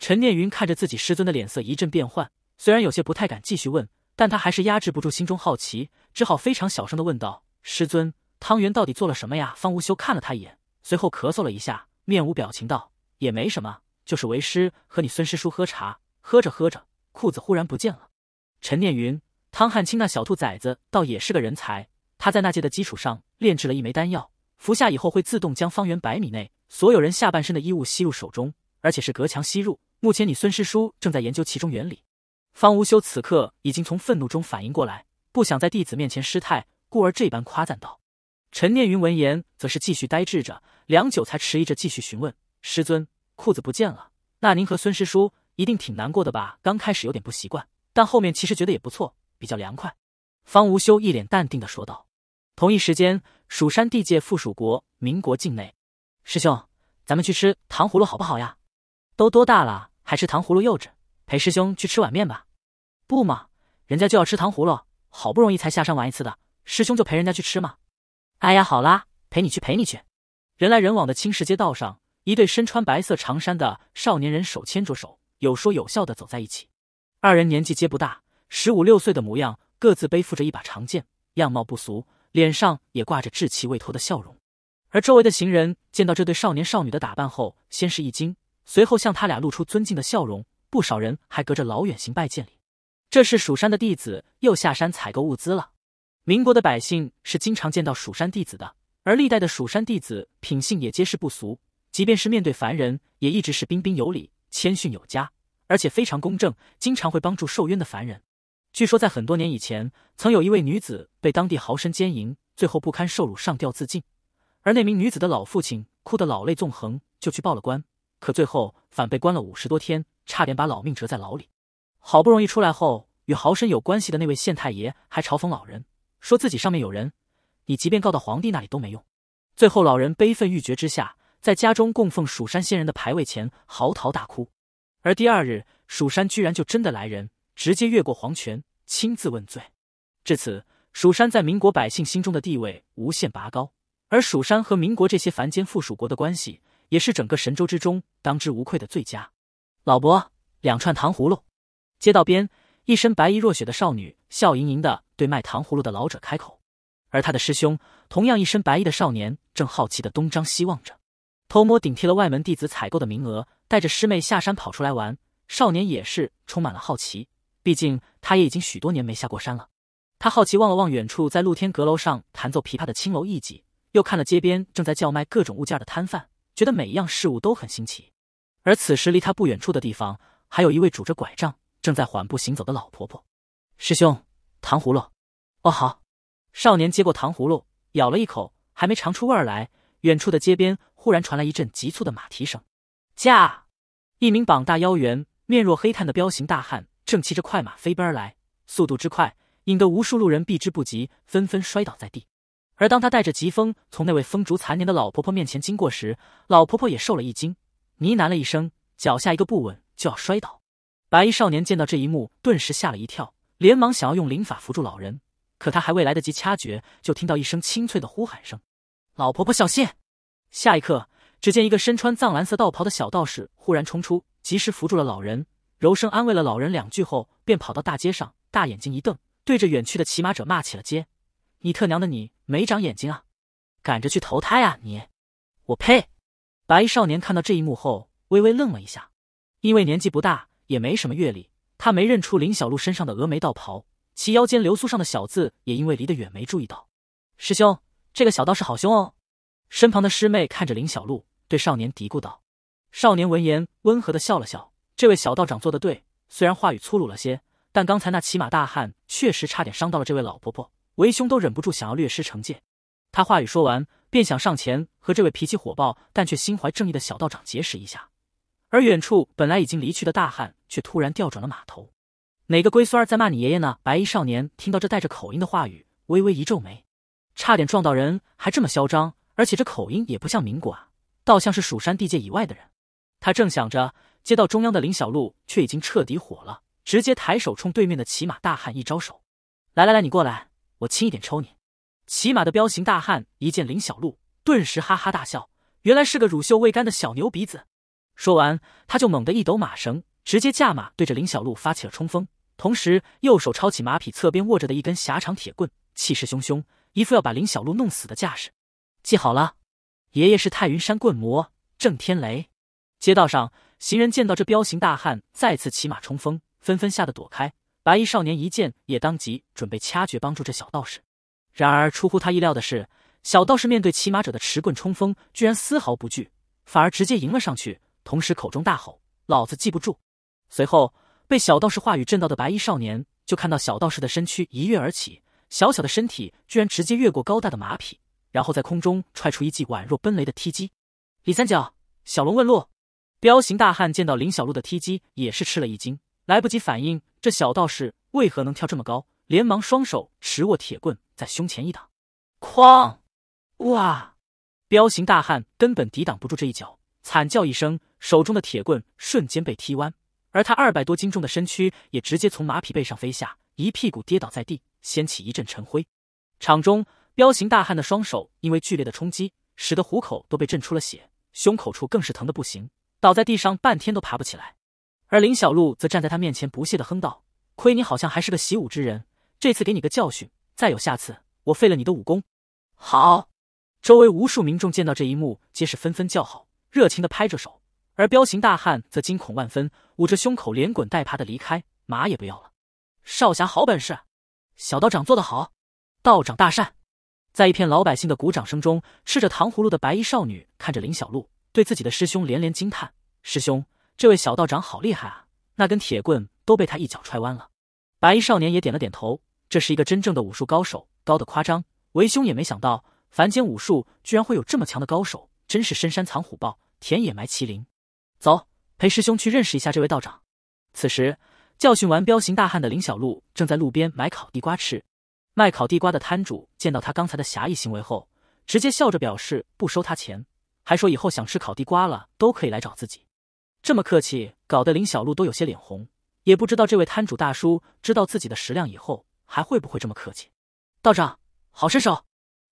陈念云看着自己师尊的脸色一阵变幻，虽然有些不太敢继续问，但他还是压制不住心中好奇，只好非常小声的问道：“师尊，汤圆到底做了什么呀？”方无修看了他一眼，随后咳嗽了一下，面无表情道：“也没什么，就是为师和你孙师叔喝茶，喝着喝着，裤子忽然不见了。”陈念云、汤汉卿那小兔崽子倒也是个人才，他在那界的基础上炼制了一枚丹药，服下以后会自动将方圆百米内。所有人下半身的衣物吸入手中，而且是隔墙吸入。目前你孙师叔正在研究其中原理。方无修此刻已经从愤怒中反应过来，不想在弟子面前失态，故而这般夸赞道。陈念云闻言，则是继续呆滞着，良久才迟疑着继续询问：“师尊，裤子不见了，那您和孙师叔一定挺难过的吧？刚开始有点不习惯，但后面其实觉得也不错，比较凉快。”方无修一脸淡定地说道。同一时间，蜀山地界附属国民国境内。师兄，咱们去吃糖葫芦好不好呀？都多大了还吃糖葫芦，幼稚！陪师兄去吃碗面吧。不嘛，人家就要吃糖葫芦，好不容易才下山玩一次的，师兄就陪人家去吃嘛。哎呀，好啦，陪你去陪你去。人来人往的青石街道上，一对身穿白色长衫的少年人手牵着手，有说有笑的走在一起。二人年纪皆不大，十五六岁的模样，各自背负着一把长剑，样貌不俗，脸上也挂着稚气未脱的笑容。而周围的行人见到这对少年少女的打扮后，先是一惊，随后向他俩露出尊敬的笑容。不少人还隔着老远行拜见礼。这是蜀山的弟子又下山采购物资了。民国的百姓是经常见到蜀山弟子的，而历代的蜀山弟子品性也皆是不俗，即便是面对凡人，也一直是彬彬有礼、谦逊有加，而且非常公正，经常会帮助受冤的凡人。据说在很多年以前，曾有一位女子被当地豪绅奸淫，最后不堪受辱上吊自尽。而那名女子的老父亲哭得老泪纵横，就去报了官，可最后反被关了五十多天，差点把老命折在牢里。好不容易出来后，与豪绅有关系的那位县太爷还嘲讽老人，说自己上面有人，你即便告到皇帝那里都没用。最后老人悲愤欲绝之下，在家中供奉蜀山仙人的牌位前嚎啕大哭。而第二日，蜀山居然就真的来人，直接越过黄泉亲自问罪。至此，蜀山在民国百姓心中的地位无限拔高。而蜀山和民国这些凡间附属国的关系，也是整个神州之中当之无愧的最佳。老伯，两串糖葫芦。街道边，一身白衣若雪的少女笑盈盈的对卖糖葫芦的老者开口，而他的师兄同样一身白衣的少年正好奇的东张西望着。偷摸顶替了外门弟子采购的名额，带着师妹下山跑出来玩，少年也是充满了好奇。毕竟他也已经许多年没下过山了。他好奇望了望远处在露天阁楼上弹奏琵琶的青楼艺妓。又看了街边正在叫卖各种物件的摊贩，觉得每一样事物都很新奇。而此时离他不远处的地方，还有一位拄着拐杖、正在缓步行走的老婆婆。师兄，糖葫芦。哦，好。少年接过糖葫芦，咬了一口，还没尝出味儿来，远处的街边忽然传来一阵急促的马蹄声。驾！一名膀大腰圆、面若黑炭的彪形大汉正骑着快马飞奔而来，速度之快，引得无数路人避之不及，纷纷摔倒在地。而当他带着疾风从那位风烛残年的老婆婆面前经过时，老婆婆也受了一惊，呢喃了一声，脚下一个不稳就要摔倒。白衣少年见到这一幕，顿时吓了一跳，连忙想要用灵法扶住老人，可他还未来得及掐诀，就听到一声清脆的呼喊声：“老婆婆小心！”下一刻，只见一个身穿藏蓝色道袍的小道士忽然冲出，及时扶住了老人，柔声安慰了老人两句后，便跑到大街上，大眼睛一瞪，对着远去的骑马者骂起了街：“你特娘的你！”没长眼睛啊，赶着去投胎啊你！我呸！白衣少年看到这一幕后，微微愣了一下，因为年纪不大，也没什么阅历，他没认出林小璐身上的峨眉道袍，其腰间流苏上的小字也因为离得远没注意到。师兄，这个小道士好凶哦！身旁的师妹看着林小璐，对少年嘀咕道。少年闻言，温和的笑了笑。这位小道长做的对，虽然话语粗鲁了些，但刚才那骑马大汉确实差点伤到了这位老婆婆。为兄都忍不住想要略施惩戒。他话语说完，便想上前和这位脾气火爆但却心怀正义的小道长结识一下。而远处本来已经离去的大汉，却突然调转了马头。哪个龟孙儿在骂你爷爷呢？白衣少年听到这带着口音的话语，微微一皱眉，差点撞到人，还这么嚣张，而且这口音也不像民国啊，倒像是蜀山地界以外的人。他正想着，街道中央的林小璐却已经彻底火了，直接抬手冲对面的骑马大汉一招手：“来来来，你过来。”我轻一点抽你！骑马的彪形大汉一见林小璐，顿时哈哈大笑，原来是个乳臭未干的小牛鼻子。说完，他就猛地一抖马绳，直接驾马对着林小璐发起了冲锋，同时右手抄起马匹侧边握着的一根狭长铁棍，气势汹汹，一副要把林小璐弄死的架势。记好了，爷爷是太云山棍魔郑天雷。街道上行人见到这彪形大汉再次骑马冲锋，纷纷吓得躲开。白衣少年一见，也当即准备掐诀帮助这小道士。然而出乎他意料的是，小道士面对骑马者的持棍冲锋，居然丝毫不惧，反而直接迎了上去，同时口中大吼：“老子记不住！”随后被小道士话语震到的白衣少年，就看到小道士的身躯一跃而起，小小的身体居然直接越过高大的马匹，然后在空中踹出一记宛若奔雷的踢击。李三角，小龙问路。彪形大汉见到林小璐的踢击，也是吃了一惊，来不及反应。这小道士为何能跳这么高？连忙双手持握铁棍，在胸前一挡，哐！哇！彪形大汉根本抵挡不住这一脚，惨叫一声，手中的铁棍瞬间被踢弯，而他二百多斤重的身躯也直接从马匹背上飞下，一屁股跌倒在地，掀起一阵尘灰。场中，彪形大汉的双手因为剧烈的冲击，使得虎口都被震出了血，胸口处更是疼得不行，倒在地上半天都爬不起来。而林小璐则站在他面前，不屑的哼道：“亏你好像还是个习武之人，这次给你个教训，再有下次，我废了你的武功。”好！周围无数民众见到这一幕，皆是纷纷叫好，热情的拍着手。而彪形大汉则惊恐万分，捂着胸口，连滚带爬的离开，马也不要了。少侠好本事，小道长做得好，道长大善！在一片老百姓的鼓掌声中，吃着糖葫芦的白衣少女看着林小璐，对自己的师兄连连惊叹：“师兄。”这位小道长好厉害啊！那根铁棍都被他一脚踹弯了。白衣少年也点了点头，这是一个真正的武术高手，高的夸张。为兄也没想到，凡间武术居然会有这么强的高手，真是深山藏虎豹，田野埋麒麟。走，陪师兄去认识一下这位道长。此时，教训完彪形大汉的林小璐正在路边买烤地瓜吃。卖烤地瓜的摊主见到他刚才的侠义行为后，直接笑着表示不收他钱，还说以后想吃烤地瓜了都可以来找自己。这么客气，搞得林小璐都有些脸红。也不知道这位摊主大叔知道自己的食量以后，还会不会这么客气。道长，好身手！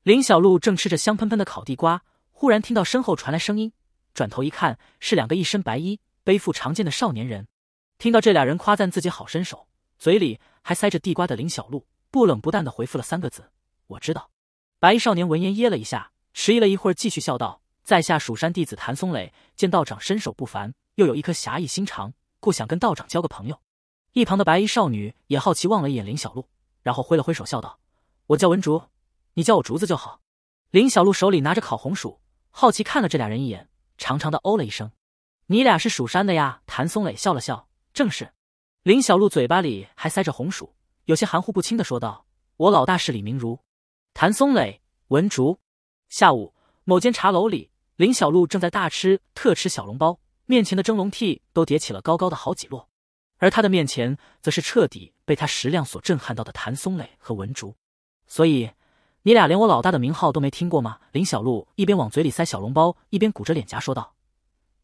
林小璐正吃着香喷喷的烤地瓜，忽然听到身后传来声音，转头一看，是两个一身白衣、背负长剑的少年人。听到这俩人夸赞自己好身手，嘴里还塞着地瓜的林小璐，不冷不淡的回复了三个字：“我知道。”白衣少年闻言噎了一下，迟疑了一会儿，继续笑道：“在下蜀山弟子谭松磊，见道长身手不凡。”又有一颗侠义心肠，故想跟道长交个朋友。一旁的白衣少女也好奇望了一眼林小璐，然后挥了挥手，笑道：“我叫文竹，你叫我竹子就好。”林小璐手里拿着烤红薯，好奇看了这俩人一眼，长长的哦了一声：“你俩是蜀山的呀？”谭松磊笑了笑：“正是。”林小璐嘴巴里还塞着红薯，有些含糊不清的说道：“我老大是李明如。”谭松磊、文竹。下午，某间茶楼里，林小璐正在大吃特吃小笼包。面前的蒸笼屉都叠起了高高的好几摞，而他的面前则是彻底被他食量所震撼到的谭松磊和文竹。所以，你俩连我老大的名号都没听过吗？林小璐一边往嘴里塞小笼包，一边鼓着脸颊说道：“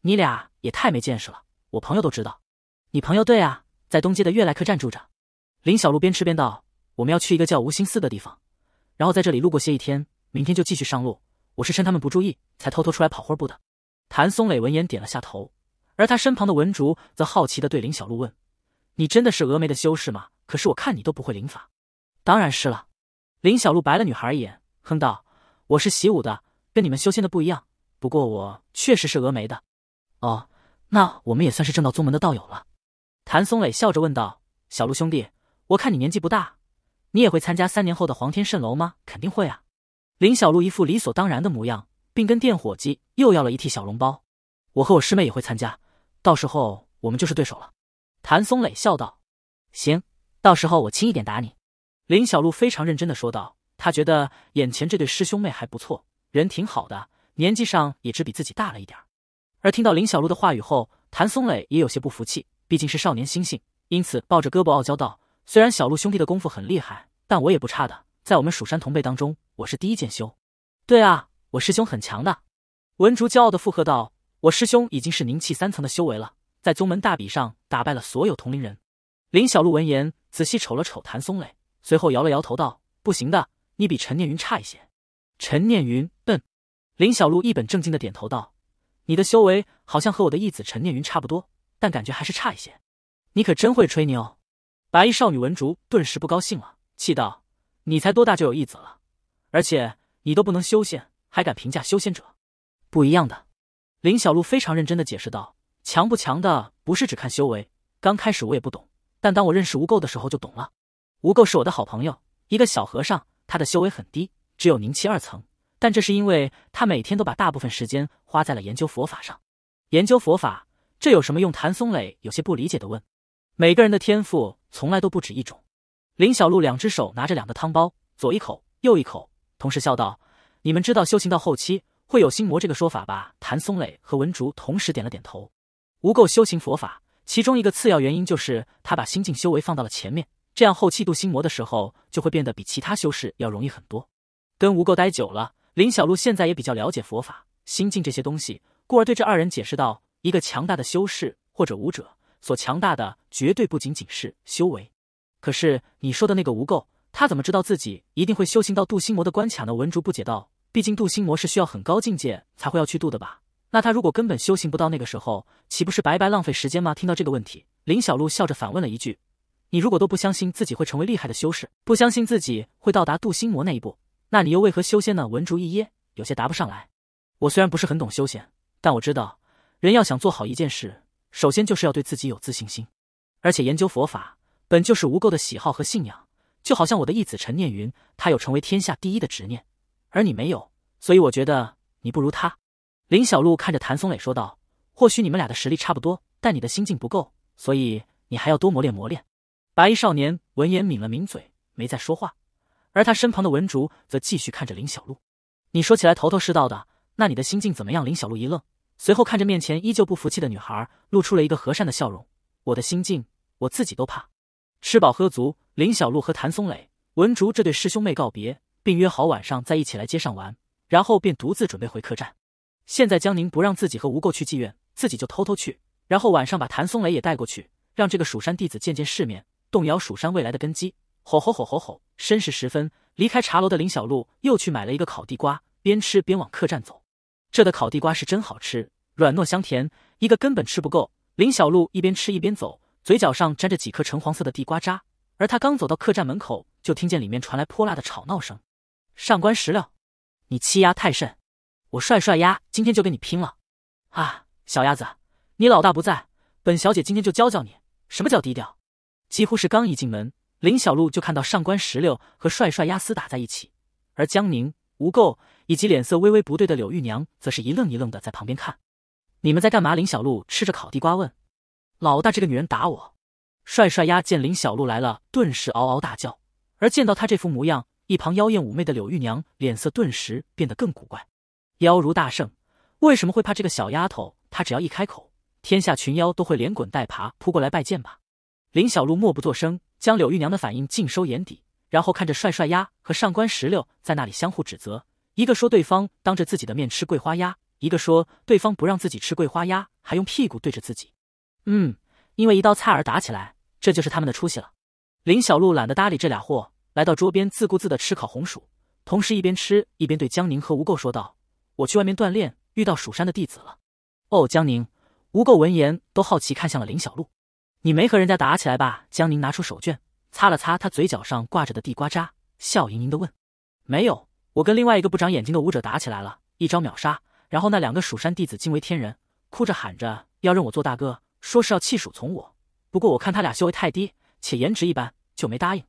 你俩也太没见识了，我朋友都知道。你朋友对啊，在东街的悦来客栈住着。”林小璐边吃边道：“我们要去一个叫无心寺的地方，然后在这里路过歇一天，明天就继续上路。我是趁他们不注意才偷偷出来跑会儿步的。”谭松磊闻言点了下头。而他身旁的文竹则好奇地对林小璐问：“你真的是峨眉的修士吗？可是我看你都不会灵法。”“当然是了。”林小璐白了女孩一眼，哼道：“我是习武的，跟你们修仙的不一样。不过我确实是峨眉的。哦，那我们也算是正道宗门的道友了。”谭松磊笑着问道：“小璐兄弟，我看你年纪不大，你也会参加三年后的黄天圣楼吗？”“肯定会啊。”林小璐一副理所当然的模样，并跟店伙计又要了一屉小笼包。“我和我师妹也会参加。”到时候我们就是对手了，谭松磊笑道。行，到时候我轻一点打你。林小璐非常认真的说道，他觉得眼前这对师兄妹还不错，人挺好的，年纪上也只比自己大了一点。而听到林小璐的话语后，谭松磊也有些不服气，毕竟是少年心性，因此抱着胳膊傲娇道：“虽然小璐兄弟的功夫很厉害，但我也不差的，在我们蜀山同辈当中，我是第一剑修。”“对啊，我师兄很强的。”文竹骄傲的附和道。我师兄已经是凝气三层的修为了，在宗门大比上打败了所有同龄人。林小璐闻言，仔细瞅了瞅谭松磊，随后摇了摇头道：“不行的，你比陈念云差一些。”陈念云笨。林小璐一本正经的点头道：“你的修为好像和我的义子陈念云差不多，但感觉还是差一些。”你可真会吹牛！白衣少女文竹顿时不高兴了，气道：“你才多大就有义子了？而且你都不能修仙，还敢评价修仙者？不一样的。”林小璐非常认真的解释道：“强不强的，不是只看修为。刚开始我也不懂，但当我认识无垢的时候就懂了。无垢是我的好朋友，一个小和尚，他的修为很低，只有凝气二层。但这是因为他每天都把大部分时间花在了研究佛法上。研究佛法，这有什么用？”谭松磊有些不理解的问。每个人的天赋从来都不止一种。林小璐两只手拿着两个汤包，左一口，右一口，同时笑道：“你们知道修行到后期。”会有心魔这个说法吧？谭松磊和文竹同时点了点头。无垢修行佛法，其中一个次要原因就是他把心境修为放到了前面，这样后期度心魔的时候就会变得比其他修士要容易很多。跟无垢待久了，林小璐现在也比较了解佛法、心境这些东西，故而对这二人解释道：“一个强大的修士或者武者，所强大的绝对不仅仅是修为。可是你说的那个无垢，他怎么知道自己一定会修行到度心魔的关卡呢？”文竹不解道。毕竟渡心魔是需要很高境界才会要去渡的吧？那他如果根本修行不到那个时候，岂不是白白浪费时间吗？听到这个问题，林小璐笑着反问了一句：“你如果都不相信自己会成为厉害的修士，不相信自己会到达渡心魔那一步，那你又为何修仙呢？”文竹一噎，有些答不上来。我虽然不是很懂修仙，但我知道，人要想做好一件事，首先就是要对自己有自信心。而且研究佛法本就是无垢的喜好和信仰，就好像我的义子陈念云，他有成为天下第一的执念。而你没有，所以我觉得你不如他。林小璐看着谭松磊说道：“或许你们俩的实力差不多，但你的心境不够，所以你还要多磨练磨练。”白衣少年闻言抿了抿嘴，没再说话。而他身旁的文竹则继续看着林小璐：“你说起来头头是道的，那你的心境怎么样？”林小璐一愣，随后看着面前依旧不服气的女孩，露出了一个和善的笑容：“我的心境，我自己都怕。”吃饱喝足，林小璐和谭松磊、文竹这对师兄妹告别。并约好晚上再一起来街上玩，然后便独自准备回客栈。现在江宁不让自己和吴垢去妓院，自己就偷偷去，然后晚上把谭松雷也带过去，让这个蜀山弟子见见世面，动摇蜀山未来的根基。吼吼吼吼吼！申时十分，离开茶楼的林小璐又去买了一个烤地瓜，边吃边往客栈走。这的烤地瓜是真好吃，软糯香甜，一个根本吃不够。林小璐一边吃一边走，嘴角上沾着几颗橙黄色的地瓜渣。而他刚走到客栈门口，就听见里面传来泼辣的吵闹声。上官石榴，你欺压太甚！我帅帅丫今天就跟你拼了！啊，小鸭子，你老大不在，本小姐今天就教教你什么叫低调。几乎是刚一进门，林小璐就看到上官石榴和帅帅鸭厮打在一起，而江宁、吴垢以及脸色微微不对的柳玉娘则是一愣一愣的在旁边看。你们在干嘛？林小璐吃着烤地瓜问。老大，这个女人打我！帅帅鸭见林小璐来了，顿时嗷嗷大叫。而见到她这副模样。一旁妖艳妩媚的柳玉娘脸色顿时变得更古怪。妖如大圣，为什么会怕这个小丫头？她只要一开口，天下群妖都会连滚带爬扑过来拜见吧？林小璐默不作声，将柳玉娘的反应尽收眼底，然后看着帅帅鸭和上官石榴在那里相互指责，一个说对方当着自己的面吃桂花鸭，一个说对方不让自己吃桂花鸭，还用屁股对着自己。嗯，因为一道菜而打起来，这就是他们的出息了。林小璐懒得搭理这俩货。来到桌边，自顾自的吃烤红薯，同时一边吃一边对江宁和吴垢说道：“我去外面锻炼，遇到蜀山的弟子了。”哦，江宁、吴垢闻言都好奇看向了林小璐。“你没和人家打起来吧？”江宁拿出手绢擦了擦他嘴角上挂着的地瓜渣，笑盈盈的问：“没有，我跟另外一个不长眼睛的武者打起来了，一招秒杀。然后那两个蜀山弟子惊为天人，哭着喊着要认我做大哥，说是要弃蜀从我。不过我看他俩修为太低，且颜值一般，就没答应。”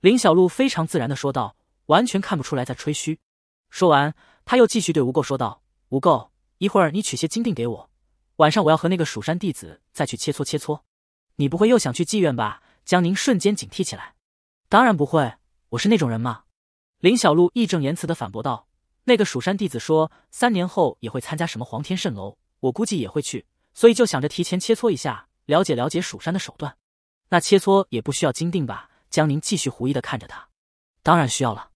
林小璐非常自然的说道，完全看不出来在吹嘘。说完，他又继续对吴垢说道：“吴垢，一会儿你取些金锭给我，晚上我要和那个蜀山弟子再去切磋切磋。”你不会又想去妓院吧？江宁瞬间警惕起来。当然不会，我是那种人吗？林小璐义正言辞的反驳道：“那个蜀山弟子说三年后也会参加什么黄天蜃楼，我估计也会去，所以就想着提前切磋一下，了解了解蜀山的手段。那切磋也不需要金锭吧？”江宁继续狐疑的看着他，当然需要了。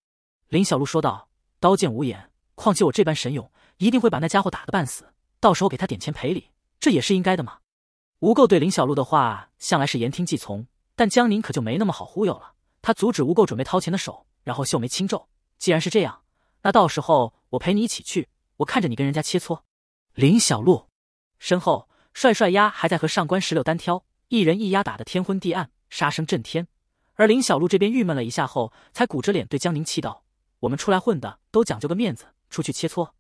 林小璐说道：“刀剑无眼，况且我这般神勇，一定会把那家伙打得半死。到时候给他点钱赔礼，这也是应该的嘛。”吴垢对林小璐的话向来是言听计从，但江宁可就没那么好忽悠了。他阻止吴垢准备掏钱的手，然后秀眉轻皱：“既然是这样，那到时候我陪你一起去，我看着你跟人家切磋。”林小璐身后，帅帅鸭还在和上官石榴单挑，一人一鸭打得天昏地暗，杀声震天。而林小璐这边郁闷了一下后，才鼓着脸对江宁气道：“我们出来混的都讲究个面子，出去切磋，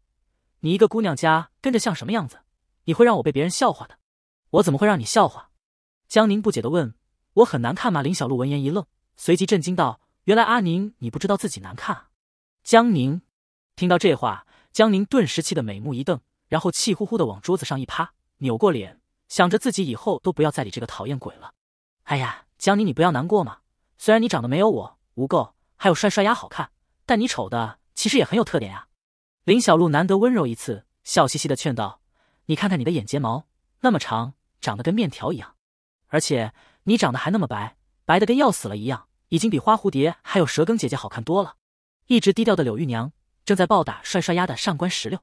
你一个姑娘家跟着像什么样子？你会让我被别人笑话的。我怎么会让你笑话？”江宁不解的问：“我很难看吗？”林小璐闻言一愣，随即震惊道：“原来阿宁，你不知道自己难看啊！”江宁听到这话，江宁顿时气得美目一瞪，然后气呼呼的往桌子上一趴，扭过脸，想着自己以后都不要再理这个讨厌鬼了。哎呀，江宁，你不要难过嘛。虽然你长得没有我无垢，还有帅帅丫好看，但你丑的其实也很有特点呀。林小璐难得温柔一次，笑嘻嘻的劝道：“你看看你的眼睫毛，那么长，长得跟面条一样。而且你长得还那么白，白的跟要死了一样，已经比花蝴蝶还有蛇羹姐姐好看多了。”一直低调的柳玉娘正在暴打帅帅丫的上官石榴。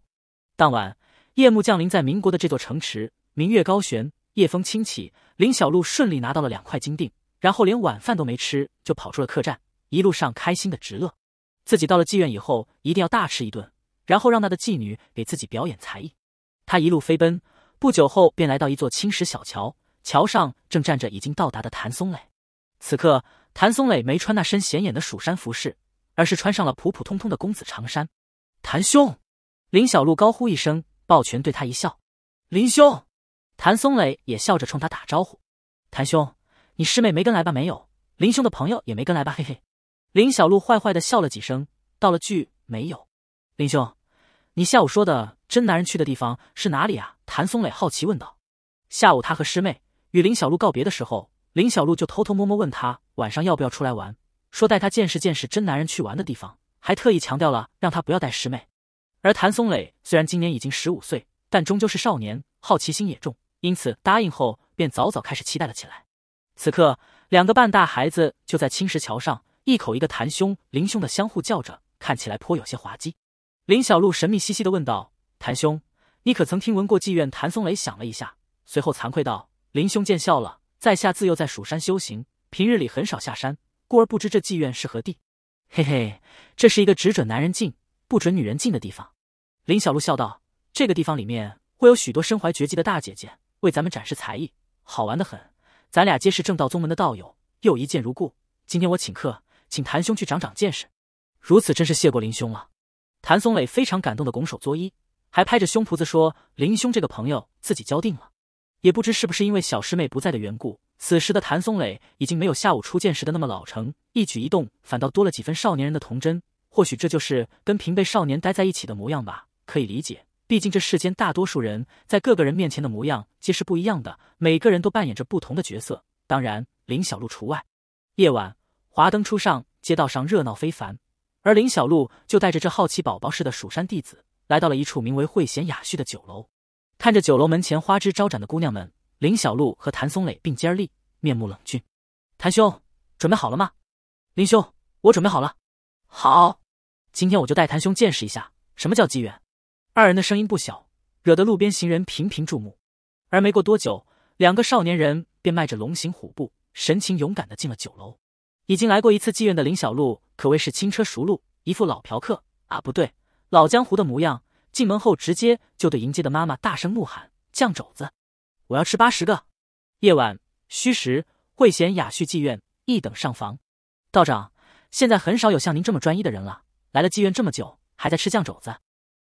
当晚，夜幕降临在民国的这座城池，明月高悬，夜风轻起。林小璐顺利拿到了两块金锭。然后连晚饭都没吃，就跑出了客栈。一路上开心的直乐，自己到了妓院以后，一定要大吃一顿，然后让那的妓女给自己表演才艺。他一路飞奔，不久后便来到一座青石小桥，桥上正站着已经到达的谭松磊。此刻，谭松磊没穿那身显眼的蜀山服饰，而是穿上了普普通通的公子长衫。谭兄，林小璐高呼一声，抱拳对他一笑。林兄，谭松磊也笑着冲他打招呼。谭兄。你师妹没跟来吧？没有，林兄的朋友也没跟来吧？嘿嘿，林小璐坏坏的笑了几声，道了句“没有”。林兄，你下午说的真男人去的地方是哪里啊？谭松磊好奇问道。下午他和师妹与林小璐告别的时候，林小璐就偷偷摸摸问他晚上要不要出来玩，说带他见识见识真男人去玩的地方，还特意强调了让他不要带师妹。而谭松磊虽然今年已经十五岁，但终究是少年，好奇心也重，因此答应后便早早开始期待了起来。此刻，两个半大孩子就在青石桥上，一口一个谭兄、林兄的相互叫着，看起来颇有些滑稽。林小璐神秘兮兮的问道：“谭兄，你可曾听闻过妓院？”谭松雷想了一下，随后惭愧道：“林兄见笑了，在下自幼在蜀山修行，平日里很少下山，故而不知这妓院是何地。”嘿嘿，这是一个只准男人进、不准女人进的地方。林小璐笑道：“这个地方里面会有许多身怀绝技的大姐姐为咱们展示才艺，好玩的很。”咱俩皆是正道宗门的道友，又一见如故。今天我请客，请谭兄去长长见识。如此，真是谢过林兄了。谭松磊非常感动的拱手作揖，还拍着胸脯子说：“林兄这个朋友，自己交定了。”也不知是不是因为小师妹不在的缘故，此时的谭松磊已经没有下午初见时的那么老成，一举一动反倒多了几分少年人的童真。或许这就是跟平辈少年待在一起的模样吧，可以理解。毕竟，这世间大多数人在各个人面前的模样皆是不一样的，每个人都扮演着不同的角色，当然林小璐除外。夜晚，华灯初上，街道上热闹非凡，而林小璐就带着这好奇宝宝似的蜀山弟子来到了一处名为“慧贤雅叙”的酒楼。看着酒楼门前花枝招展的姑娘们，林小璐和谭松磊并肩立，面目冷峻。谭兄，准备好了吗？林兄，我准备好了。好，今天我就带谭兄见识一下什么叫机缘。二人的声音不小，惹得路边行人频频注目。而没过多久，两个少年人便迈着龙行虎步，神情勇敢的进了酒楼。已经来过一次妓院的林小璐可谓是轻车熟路，一副老嫖客啊，不对，老江湖的模样。进门后，直接就对迎接的妈妈大声怒喊：“酱肘子，我要吃八十个！”夜晚虚时，惠贤雅叙妓院一等上房，道长，现在很少有像您这么专一的人了。来了妓院这么久，还在吃酱肘子。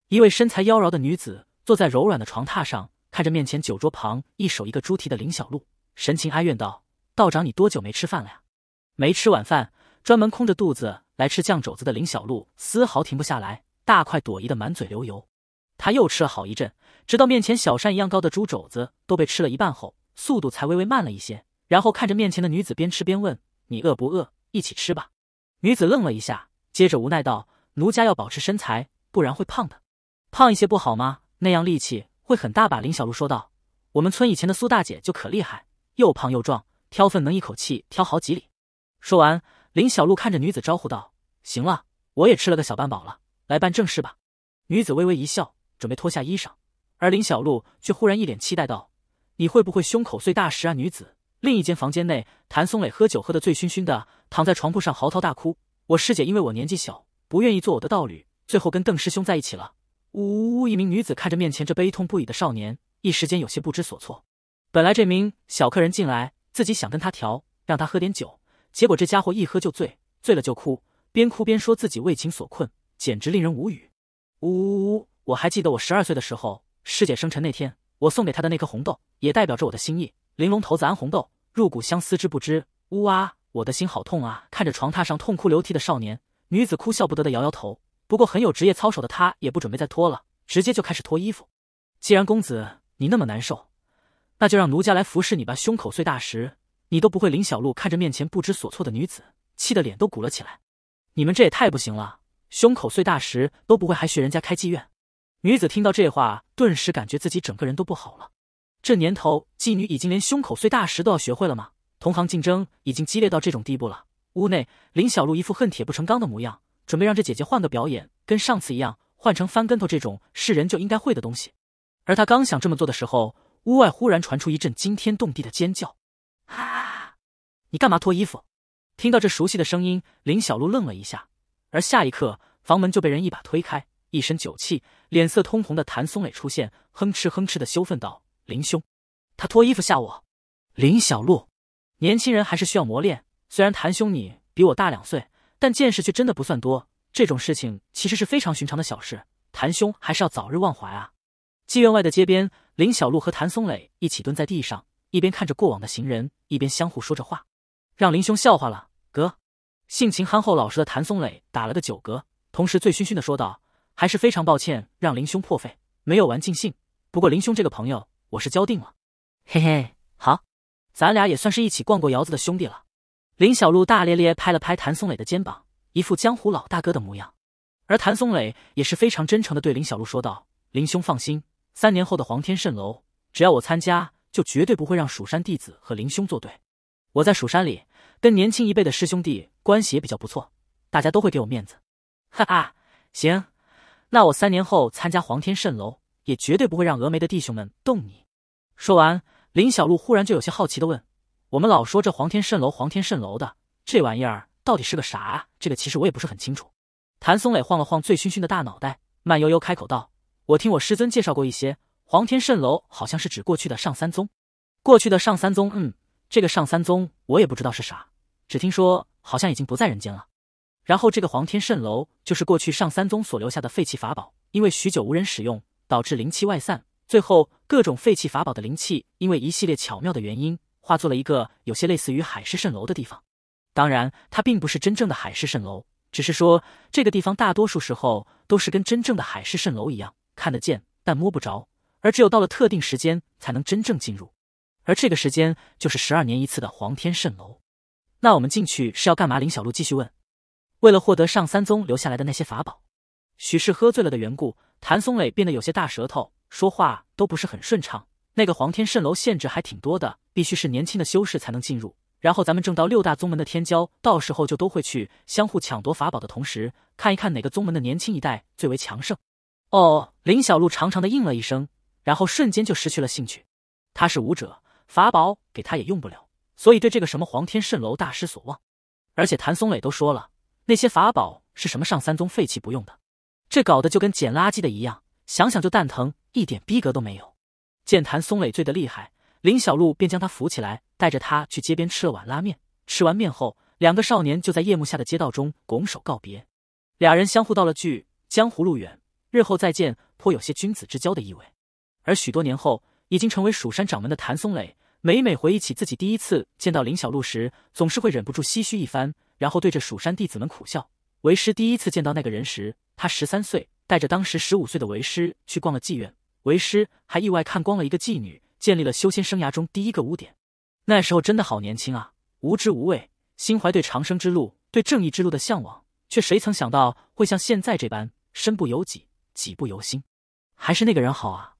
一位身材妖娆的女子坐在柔软的床榻上，看着面前酒桌旁一手一个猪蹄的林小璐，神情哀怨道：“道长，你多久没吃饭了呀？”没吃晚饭，专门空着肚子来吃酱肘子的林小璐丝毫停不下来，大快朵颐的满嘴流油。他又吃了好一阵，直到面前小山一样高的猪肘子都被吃了一半后，速度才微微慢了一些。然后看着面前的女子，边吃边问：“你饿不饿？一起吃吧。”女子愣了一下，接着无奈道：“奴家要保持身材，不然会胖的。”胖一些不好吗？那样力气会很大吧？林小璐说道。我们村以前的苏大姐就可厉害，又胖又壮，挑粪能一口气挑好几里。说完，林小璐看着女子招呼道：“行了，我也吃了个小半饱了，来办正事吧。”女子微微一笑，准备脱下衣裳，而林小璐却忽然一脸期待道：“你会不会胸口碎大石啊？”女子。另一间房间内，谭松磊喝酒喝得醉醺醺的，躺在床铺上嚎啕大哭：“我师姐因为我年纪小，不愿意做我的道侣，最后跟邓师兄在一起了。”呜呜呜！一名女子看着面前这悲痛不已的少年，一时间有些不知所措。本来这名小客人进来，自己想跟他调，让他喝点酒，结果这家伙一喝就醉，醉了就哭，边哭边说自己为情所困，简直令人无语。呜呜呜！我还记得我十二岁的时候，师姐生辰那天，我送给她的那颗红豆，也代表着我的心意。玲珑骰子安红豆，入骨相思知不知？呜啊，我的心好痛啊！看着床榻上痛哭流涕的少年，女子哭笑不得的摇摇头。不过很有职业操守的他也不准备再脱了，直接就开始脱衣服。既然公子你那么难受，那就让奴家来服侍你吧。胸口碎大石你都不会，林小璐看着面前不知所措的女子，气得脸都鼓了起来。你们这也太不行了，胸口碎大石都不会，还学人家开妓院？女子听到这话，顿时感觉自己整个人都不好了。这年头，妓女已经连胸口碎大石都要学会了吗？同行竞争已经激烈到这种地步了。屋内，林小璐一副恨铁不成钢的模样。准备让这姐姐换个表演，跟上次一样，换成翻跟头这种是人就应该会的东西。而他刚想这么做的时候，屋外忽然传出一阵惊天动地的尖叫：“啊！你干嘛脱衣服？”听到这熟悉的声音，林小璐愣了一下，而下一刻，房门就被人一把推开，一身酒气、脸色通红的谭松磊出现，哼哧哼哧的羞愤道：“林兄，他脱衣服吓我。”林小璐，年轻人还是需要磨练，虽然谭兄你比我大两岁。但见识却真的不算多，这种事情其实是非常寻常的小事，谭兄还是要早日忘怀啊。妓院外的街边，林小璐和谭松磊一起蹲在地上，一边看着过往的行人，一边相互说着话。让林兄笑话了，哥。性情憨厚老实的谭松磊打了个酒嗝，同时醉醺醺的说道：“还是非常抱歉，让林兄破费，没有玩尽兴。不过林兄这个朋友，我是交定了。嘿嘿，好，咱俩也算是一起逛过窑子的兄弟了。”林小璐大咧咧拍了拍谭松磊的肩膀，一副江湖老大哥的模样。而谭松磊也是非常真诚的对林小璐说道：“林兄放心，三年后的皇天圣楼，只要我参加，就绝对不会让蜀山弟子和林兄作对。我在蜀山里跟年轻一辈的师兄弟关系也比较不错，大家都会给我面子。”哈哈，行，那我三年后参加皇天圣楼，也绝对不会让峨眉的弟兄们动你。说完，林小璐忽然就有些好奇的问。我们老说这黄天蜃楼，黄天蜃楼的这玩意儿到底是个啥啊？这个其实我也不是很清楚。谭松磊晃了晃醉醺醺的大脑袋，慢悠悠开口道：“我听我师尊介绍过一些，黄天蜃楼好像是指过去的上三宗。过去的上三宗，嗯，这个上三宗我也不知道是啥，只听说好像已经不在人间了。然后这个黄天蜃楼就是过去上三宗所留下的废弃法宝，因为许久无人使用，导致灵气外散。最后各种废弃法宝的灵气，因为一系列巧妙的原因。”化作了一个有些类似于海市蜃楼的地方，当然，它并不是真正的海市蜃楼，只是说这个地方大多数时候都是跟真正的海市蜃楼一样，看得见但摸不着，而只有到了特定时间才能真正进入，而这个时间就是十二年一次的黄天蜃楼。那我们进去是要干嘛？林小璐继续问。为了获得上三宗留下来的那些法宝。许是喝醉了的缘故，谭松磊变得有些大舌头，说话都不是很顺畅。那个皇天圣楼限制还挺多的，必须是年轻的修士才能进入。然后咱们正道六大宗门的天骄，到时候就都会去相互抢夺法宝的同时，看一看哪个宗门的年轻一代最为强盛。哦，林小璐长长的应了一声，然后瞬间就失去了兴趣。他是武者，法宝给他也用不了，所以对这个什么皇天圣楼大失所望。而且谭松磊都说了，那些法宝是什么上三宗废弃不用的，这搞得就跟捡垃圾的一样，想想就蛋疼，一点逼格都没有。见谭松磊醉得厉害，林小璐便将他扶起来，带着他去街边吃了碗拉面。吃完面后，两个少年就在夜幕下的街道中拱手告别，俩人相互道了句“江湖路远，日后再见”，颇有些君子之交的意味。而许多年后，已经成为蜀山掌门的谭松磊，每每回忆起自己第一次见到林小璐时，总是会忍不住唏嘘一番，然后对着蜀山弟子们苦笑：“为师第一次见到那个人时，他十三岁，带着当时十五岁的为师去逛了妓院。”为师还意外看光了一个妓女，建立了修仙生涯中第一个污点。那时候真的好年轻啊，无知无畏，心怀对长生之路、对正义之路的向往，却谁曾想到会像现在这般身不由己、己不由心。还是那个人好啊，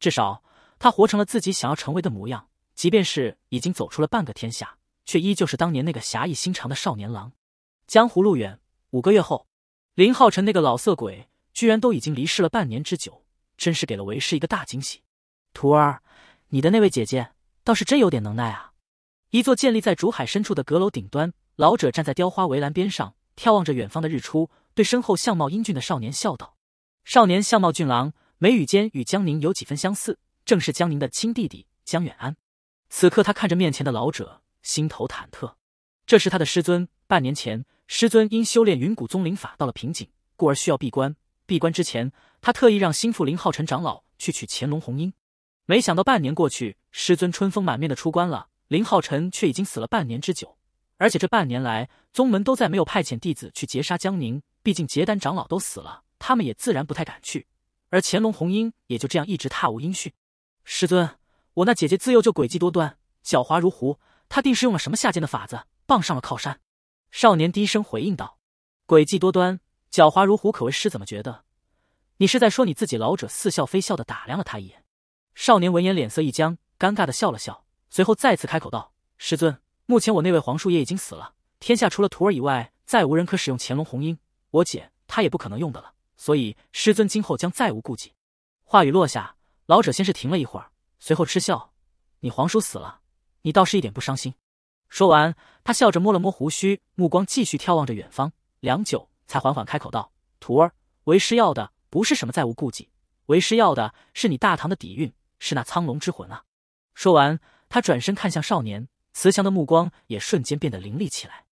至少他活成了自己想要成为的模样。即便是已经走出了半个天下，却依旧是当年那个侠义心肠的少年郎。江湖路远，五个月后，林浩辰那个老色鬼居然都已经离世了半年之久。真是给了为师一个大惊喜，徒儿，你的那位姐姐倒是真有点能耐啊！一座建立在竹海深处的阁楼顶端，老者站在雕花围栏边上，眺望着远方的日出，对身后相貌英俊的少年笑道。少年相貌俊朗，眉宇间与江宁有几分相似，正是江宁的亲弟弟江远安。此刻他看着面前的老者，心头忐忑。这是他的师尊，半年前，师尊因修炼云谷宗灵法到了瓶颈，故而需要闭关。闭关之前。他特意让心腹林浩辰长老去取乾隆红缨，没想到半年过去，师尊春风满面的出关了，林浩辰却已经死了半年之久。而且这半年来，宗门都再没有派遣弟子去截杀江宁，毕竟结丹长老都死了，他们也自然不太敢去。而乾隆红缨也就这样一直踏无音讯。师尊，我那姐姐自幼就诡计多端，狡猾如狐，她定是用了什么下贱的法子，傍上了靠山。少年低声回应道：“诡计多端，狡猾如狐，可为师怎么觉得？”你是在说你自己？老者似笑非笑的打量了他一眼，少年闻言脸色一僵，尴尬的笑了笑，随后再次开口道：“师尊，目前我那位皇叔也已经死了，天下除了徒儿以外，再无人可使用乾隆红缨。我姐她也不可能用的了，所以师尊今后将再无顾忌。”话语落下，老者先是停了一会儿，随后嗤笑：“你皇叔死了，你倒是一点不伤心。”说完，他笑着摸了摸胡须，目光继续眺望着远方，良久才缓缓开口道：“徒儿，为师要的。”不是什么再无顾忌，为师要的是你大唐的底蕴，是那苍龙之魂啊！说完，他转身看向少年，慈祥的目光也瞬间变得凌厉起来。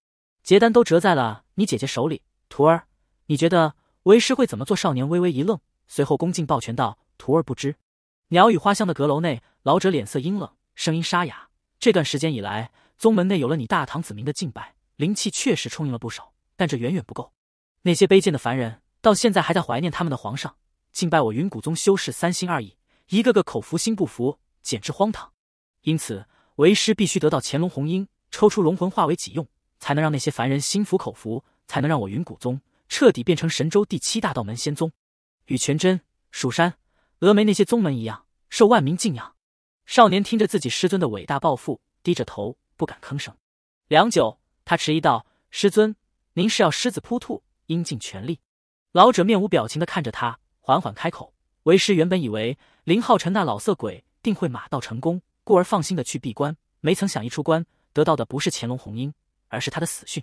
结丹都折在了你姐姐手里，徒儿，你觉得为师会怎么做？少年微微一愣，随后恭敬抱拳道：“徒儿不知。”鸟语花香的阁楼内，老者脸色阴冷，声音沙哑：“这段时间以来，宗门内有了你大唐子民的敬拜，灵气确实充盈了不少，但这远远不够。那些卑贱的凡人。”到现在还在怀念他们的皇上，敬拜我云谷宗修士三心二意，一个个口服心不服，简直荒唐。因此，为师必须得到乾隆红缨，抽出龙魂化为己用，才能让那些凡人心服口服，才能让我云谷宗彻底变成神州第七大道门仙宗，与全真、蜀山、峨眉那些宗门一样，受万民敬仰。少年听着自己师尊的伟大抱负，低着头不敢吭声。良久，他迟疑道：“师尊，您是要狮子扑兔，应尽全力。”老者面无表情的看着他，缓缓开口：“为师原本以为林浩辰那老色鬼定会马到成功，故而放心的去闭关。没曾想一出关，得到的不是乾隆红缨，而是他的死讯。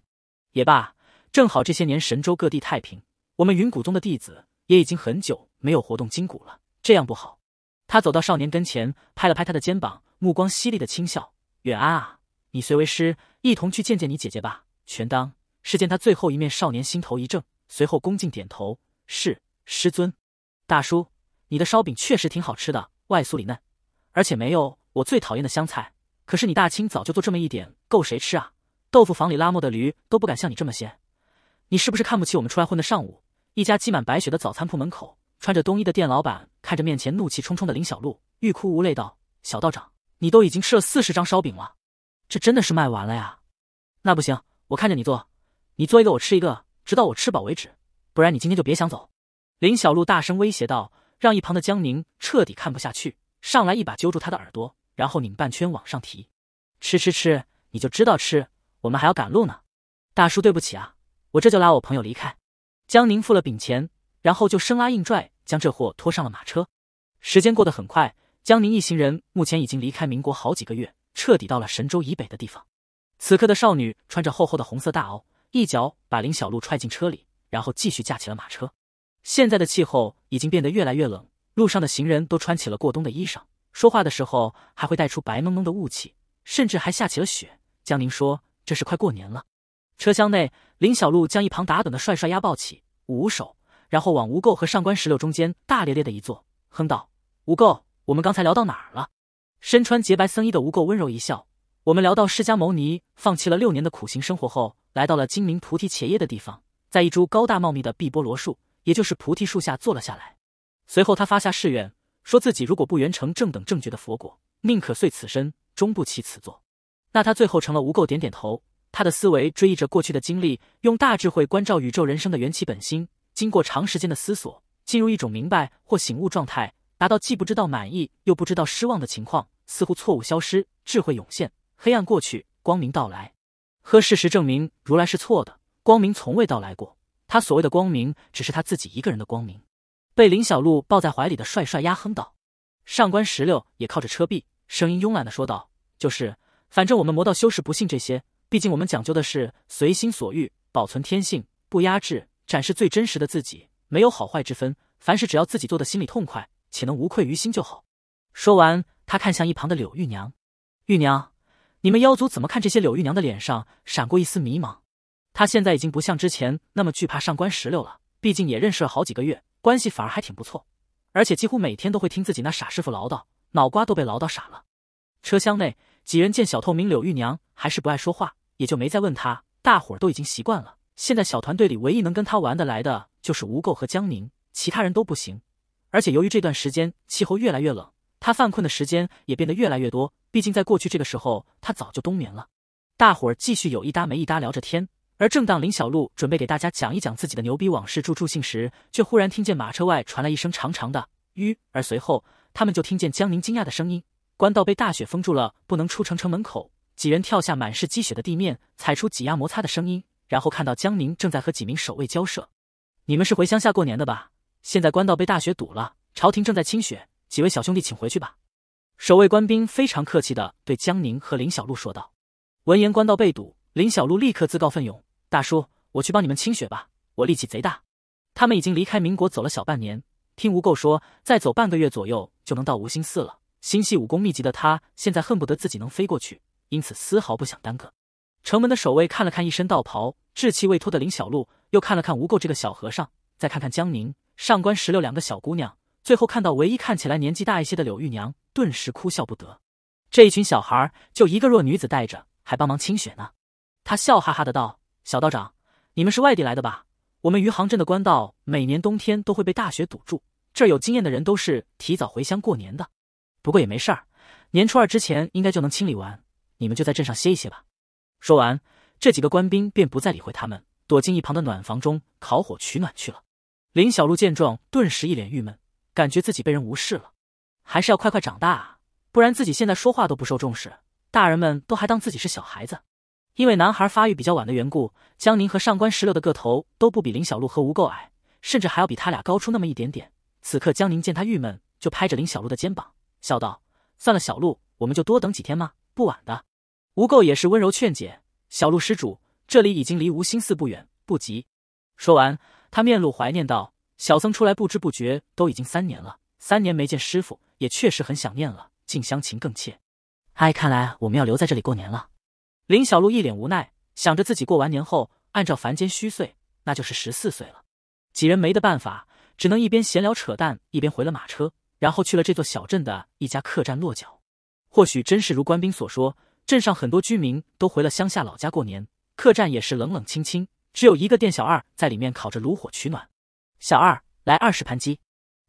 也罢，正好这些年神州各地太平，我们云谷宗的弟子也已经很久没有活动筋骨了，这样不好。”他走到少年跟前，拍了拍他的肩膀，目光犀利的轻笑：“远安啊，你随为师一同去见见你姐姐吧，全当是见他最后一面。”少年心头一怔，随后恭敬点头：“是师尊，大叔，你的烧饼确实挺好吃的，外酥里嫩，而且没有我最讨厌的香菜。可是你大清早就做这么一点，够谁吃啊？豆腐坊里拉磨的驴都不敢像你这么些，你是不是看不起我们出来混的上午？一家积满白雪的早餐铺门口，穿着冬衣的店老板看着面前怒气冲冲的林小璐，欲哭无泪道：‘小道长，你都已经吃了四十张烧饼了，这真的是卖完了呀？那不行，我看着你做，你做一个我吃一个。’”直到我吃饱为止，不然你今天就别想走。”林小璐大声威胁道，让一旁的江宁彻底看不下去，上来一把揪住他的耳朵，然后拧半圈往上提，“吃吃吃，你就知道吃，我们还要赶路呢。”“大叔，对不起啊，我这就拉我朋友离开。”江宁付了饼钱，然后就生拉硬拽将这货拖上了马车。时间过得很快，江宁一行人目前已经离开民国好几个月，彻底到了神州以北的地方。此刻的少女穿着厚厚的红色大袄。一脚把林小璐踹进车里，然后继续驾起了马车。现在的气候已经变得越来越冷，路上的行人都穿起了过冬的衣裳，说话的时候还会带出白蒙蒙的雾气，甚至还下起了雪。江宁说：“这是快过年了。”车厢内，林小璐将一旁打盹的帅帅压抱起，捂手，然后往吴垢和上官石榴中间大咧咧的一坐，哼道：“吴垢，我们刚才聊到哪儿了？”身穿洁白僧衣的吴垢温柔一笑。我们聊到释迦牟尼放弃了六年的苦行生活，后来到了精明菩提切叶的地方，在一株高大茂密的碧波罗树，也就是菩提树下坐了下来。随后他发下誓愿，说自己如果不圆成正等正觉的佛果，宁可碎此身，终不起此座。那他最后成了无垢，点点头。他的思维追忆着过去的经历，用大智慧关照宇宙人生的缘起本心。经过长时间的思索，进入一种明白或醒悟状态，达到既不知道满意又不知道失望的情况，似乎错误消失，智慧涌现。黑暗过去，光明到来。呵，事实证明，如来是错的。光明从未到来过，他所谓的光明，只是他自己一个人的光明。被林小璐抱在怀里的帅帅压哼道：“上官石榴也靠着车壁，声音慵懒的说道：就是，反正我们魔道修士不信这些，毕竟我们讲究的是随心所欲，保存天性，不压制，展示最真实的自己，没有好坏之分。凡事只要自己做的心里痛快，且能无愧于心就好。”说完，他看向一旁的柳玉娘，玉娘。你们妖族怎么看这些？柳玉娘的脸上闪过一丝迷茫。她现在已经不像之前那么惧怕上官石榴了，毕竟也认识了好几个月，关系反而还挺不错。而且几乎每天都会听自己那傻师傅唠叨，脑瓜都被唠叨傻了。车厢内几人见小透明柳玉娘还是不爱说话，也就没再问她。大伙儿都已经习惯了。现在小团队里唯一能跟她玩的来的就是吴垢和江宁，其他人都不行。而且由于这段时间气候越来越冷。他犯困的时间也变得越来越多，毕竟在过去这个时候，他早就冬眠了。大伙儿继续有一搭没一搭聊着天，而正当林小璐准备给大家讲一讲自己的牛逼往事助助兴时，却忽然听见马车外传来一声长长的吁，而随后他们就听见江宁惊讶的声音：“官道被大雪封住了，不能出城。城门口几人跳下满是积雪的地面，踩出挤压摩擦的声音，然后看到江宁正在和几名守卫交涉：‘你们是回乡下过年的吧？现在官道被大雪堵了，朝廷正在清雪。’”几位小兄弟，请回去吧。守卫官兵非常客气的对江宁和林小璐说道。闻言，官道被堵，林小璐立刻自告奋勇：“大叔，我去帮你们清雪吧，我力气贼大。”他们已经离开民国走了小半年，听吴垢说，再走半个月左右就能到无心寺了。心系武功秘籍的他，现在恨不得自己能飞过去，因此丝毫不想耽搁。城门的守卫看了看一身道袍、稚气未脱的林小璐，又看了看吴垢这个小和尚，再看看江宁、上官石榴两个小姑娘。最后看到唯一看起来年纪大一些的柳玉娘，顿时哭笑不得。这一群小孩就一个弱女子带着，还帮忙清雪呢。他笑哈哈的道：“小道长，你们是外地来的吧？我们余杭镇的官道每年冬天都会被大雪堵住，这儿有经验的人都是提早回乡过年的。不过也没事儿，年初二之前应该就能清理完，你们就在镇上歇一歇吧。”说完，这几个官兵便不再理会他们，躲进一旁的暖房中烤火取暖去了。林小璐见状，顿时一脸郁闷。感觉自己被人无视了，还是要快快长大啊！不然自己现在说话都不受重视，大人们都还当自己是小孩子。因为男孩发育比较晚的缘故，江宁和上官石榴的个头都不比林小璐和吴垢矮，甚至还要比他俩高出那么一点点。此刻江宁见他郁闷，就拍着林小璐的肩膀笑道：“算了，小璐，我们就多等几天嘛，不晚的。”吴垢也是温柔劝解：“小璐施主，这里已经离无心寺不远，不急。”说完，他面露怀念道。小僧出来不知不觉都已经三年了，三年没见师傅，也确实很想念了，近乡情更怯。哎，看来我们要留在这里过年了。林小璐一脸无奈，想着自己过完年后按照凡间虚岁，那就是十四岁了。几人没得办法，只能一边闲聊扯淡，一边回了马车，然后去了这座小镇的一家客栈落脚。或许真是如官兵所说，镇上很多居民都回了乡下老家过年，客栈也是冷冷清清，只有一个店小二在里面烤着炉火取暖。小二，来二十盘鸡。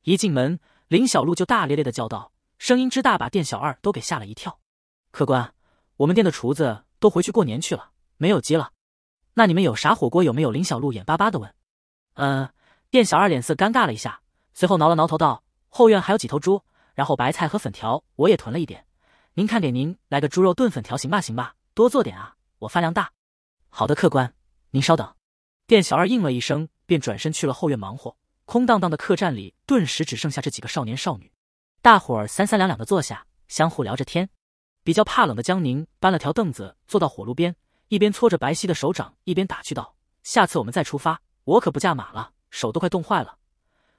一进门，林小璐就大咧咧的叫道，声音之大，把店小二都给吓了一跳。客官，我们店的厨子都回去过年去了，没有鸡了。那你们有啥火锅？有没有？林小璐眼巴巴的问。嗯，店小二脸色尴尬了一下，随后挠了挠头道：“后院还有几头猪，然后白菜和粉条我也囤了一点。您看给您来个猪肉炖粉条行吧？行吧，多做点啊，我饭量大。”好的，客官您稍等。店小二应了一声。便转身去了后院忙活，空荡荡的客栈里顿时只剩下这几个少年少女。大伙儿三三两两的坐下，相互聊着天。比较怕冷的江宁搬了条凳子坐到火炉边，一边搓着白皙的手掌，一边打趣道：“下次我们再出发，我可不驾马了，手都快冻坏了。”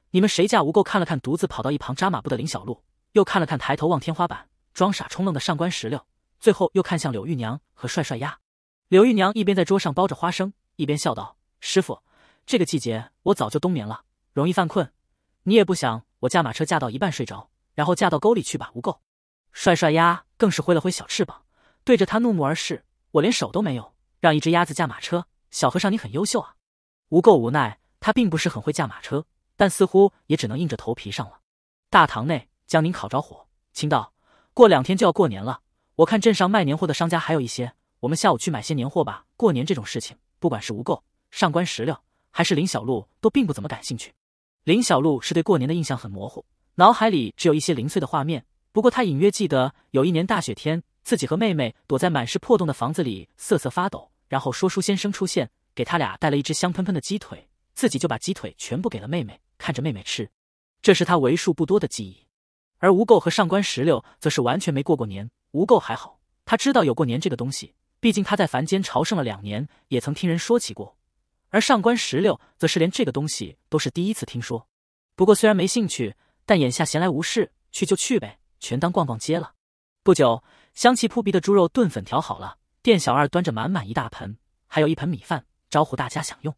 你们谁驾？无垢看了看独自跑到一旁扎马步的林小璐，又看了看抬头望天花板装傻充愣的上官石榴，最后又看向柳玉娘和帅帅丫。柳玉娘一边在桌上剥着花生，一边笑道：“师傅。”这个季节我早就冬眠了，容易犯困。你也不想我驾马车驾到一半睡着，然后驾到沟里去吧？无垢，帅帅鸭更是挥了挥小翅膀，对着他怒目而视。我连手都没有，让一只鸭子驾马车？小和尚，你很优秀啊！无垢无奈，他并不是很会驾马车，但似乎也只能硬着头皮上了。大堂内，江宁烤着火，轻道。过两天就要过年了，我看镇上卖年货的商家还有一些，我们下午去买些年货吧。过年这种事情，不管是无垢、上官石榴。还是林小璐都并不怎么感兴趣。林小璐是对过年的印象很模糊，脑海里只有一些零碎的画面。不过她隐约记得有一年大雪天，自己和妹妹躲在满是破洞的房子里瑟瑟发抖，然后说书先生出现，给他俩带了一只香喷喷的鸡腿，自己就把鸡腿全部给了妹妹，看着妹妹吃。这是他为数不多的记忆。而无垢和上官石榴则是完全没过过年。无垢还好，他知道有过年这个东西，毕竟他在凡间朝圣了两年，也曾听人说起过。而上官石榴则是连这个东西都是第一次听说，不过虽然没兴趣，但眼下闲来无事，去就去呗，全当逛逛街了。不久，香气扑鼻的猪肉炖粉条好了，店小二端着满满一大盆，还有一盆米饭，招呼大家享用。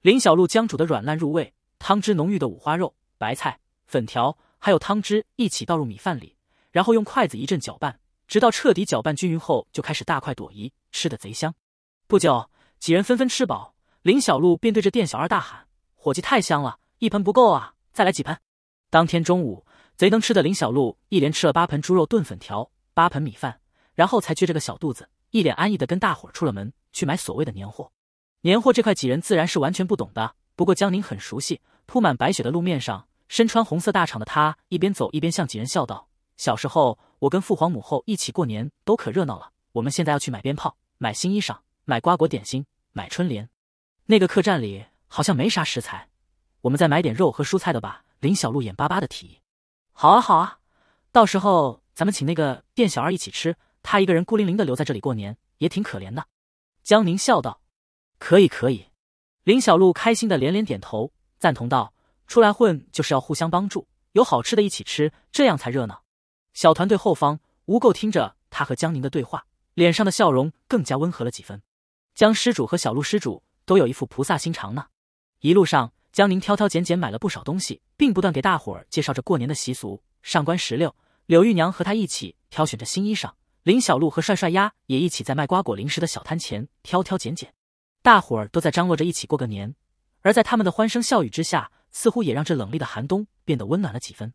林小璐将煮的软烂入味、汤汁浓郁的五花肉、白菜、粉条，还有汤汁一起倒入米饭里，然后用筷子一阵搅拌，直到彻底搅拌均匀后，就开始大快朵颐，吃的贼香。不久，几人纷纷吃饱。林小璐便对着店小二大喊：“伙计，太香了，一盆不够啊，再来几盆！”当天中午，贼能吃的林小璐一连吃了八盆猪肉炖粉条，八盆米饭，然后才撅着个小肚子，一脸安逸的跟大伙出了门去买所谓的年货。年货这块几人自然是完全不懂的，不过江宁很熟悉。铺满白雪的路面上，身穿红色大氅的他一边走一边向几人笑道：“小时候我跟父皇母后一起过年都可热闹了，我们现在要去买鞭炮、买新衣裳、买瓜果点心、买春联。”那个客栈里好像没啥食材，我们再买点肉和蔬菜的吧。林小璐眼巴巴的提议：“好啊，好啊，到时候咱们请那个店小二一起吃，他一个人孤零零的留在这里过年，也挺可怜的。”江宁笑道：“可以，可以。”林小璐开心的连连点头，赞同道：“出来混就是要互相帮助，有好吃的一起吃，这样才热闹。”小团队后方，吴垢听着他和江宁的对话，脸上的笑容更加温和了几分。江施主和小鹿施主。都有一副菩萨心肠呢。一路上，江宁挑挑拣拣买了不少东西，并不断给大伙儿介绍着过年的习俗。上官石榴、柳玉娘和他一起挑选着新衣裳，林小璐和帅帅鸭也一起在卖瓜果零食的小摊前挑挑拣拣。大伙儿都在张罗着一起过个年，而在他们的欢声笑语之下，似乎也让这冷冽的寒冬变得温暖了几分。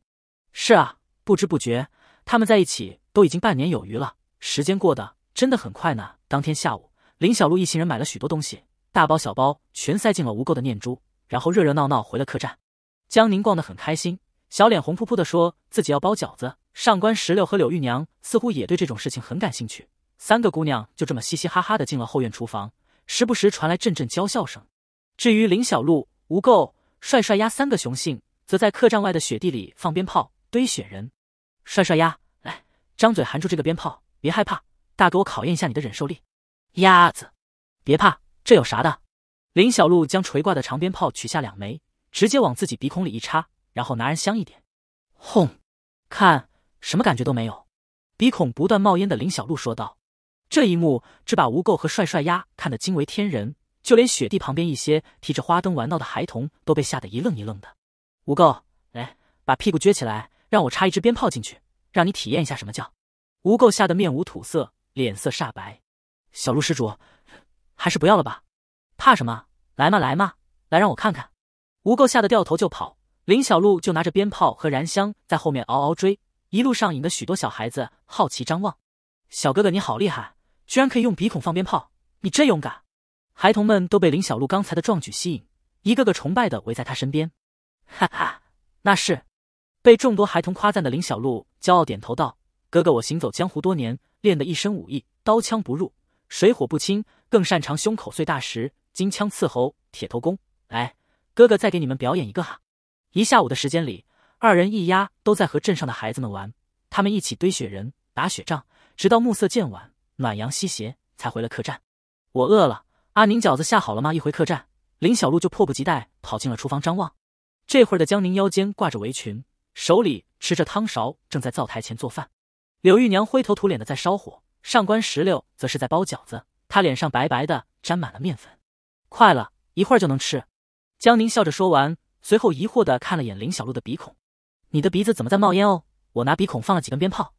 是啊，不知不觉，他们在一起都已经半年有余了，时间过得真的很快呢。当天下午，林小璐一行人买了许多东西。大包小包全塞进了无垢的念珠，然后热热闹闹回了客栈。江宁逛得很开心，小脸红扑扑的，说自己要包饺子。上官石榴和柳玉娘似乎也对这种事情很感兴趣，三个姑娘就这么嘻嘻哈哈的进了后院厨房，时不时传来阵阵娇笑声。至于林小璐、无垢、帅帅鸭三个雄性，则在客栈外的雪地里放鞭炮、堆雪人。帅帅鸭，来，张嘴含住这个鞭炮，别害怕，大哥我考验一下你的忍受力。鸭子，别怕。这有啥的？林小璐将垂挂的长鞭炮取下两枚，直接往自己鼻孔里一插，然后拿人香一点，轰！看，什么感觉都没有。鼻孔不断冒烟的林小璐说道。这一幕只把吴垢和帅帅鸭看得惊为天人，就连雪地旁边一些提着花灯玩闹的孩童都被吓得一愣一愣的。吴垢，来，把屁股撅起来，让我插一支鞭炮进去，让你体验一下什么叫……吴垢吓得面无土色，脸色煞白。小鹿施主。还是不要了吧，怕什么？来嘛来嘛，来让我看看！吴垢吓得掉头就跑，林小璐就拿着鞭炮和燃香在后面嗷嗷追，一路上引得许多小孩子好奇张望。小哥哥你好厉害，居然可以用鼻孔放鞭炮，你真勇敢！孩童们都被林小璐刚才的壮举吸引，一个个崇拜的围在她身边。哈哈，那是！被众多孩童夸赞的林小璐骄傲点头道：“哥哥，我行走江湖多年，练得一身武艺，刀枪不入，水火不侵。”更擅长胸口碎大石、金枪刺喉、铁头功。来，哥哥再给你们表演一个哈！一下午的时间里，二人一压都在和镇上的孩子们玩，他们一起堆雪人、打雪仗，直到暮色渐晚、暖阳西斜才回了客栈。我饿了，阿宁饺子下好了吗？一回客栈，林小璐就迫不及待跑进了厨房张望。这会儿的江宁腰间挂着围裙，手里持着汤勺，正在灶台前做饭；柳玉娘灰头土脸的在烧火，上官石榴则是在包饺子。他脸上白白的，沾满了面粉。快了一会儿就能吃。江宁笑着说完，随后疑惑的看了眼林小璐的鼻孔：“你的鼻子怎么在冒烟？哦，我拿鼻孔放了几根鞭炮。”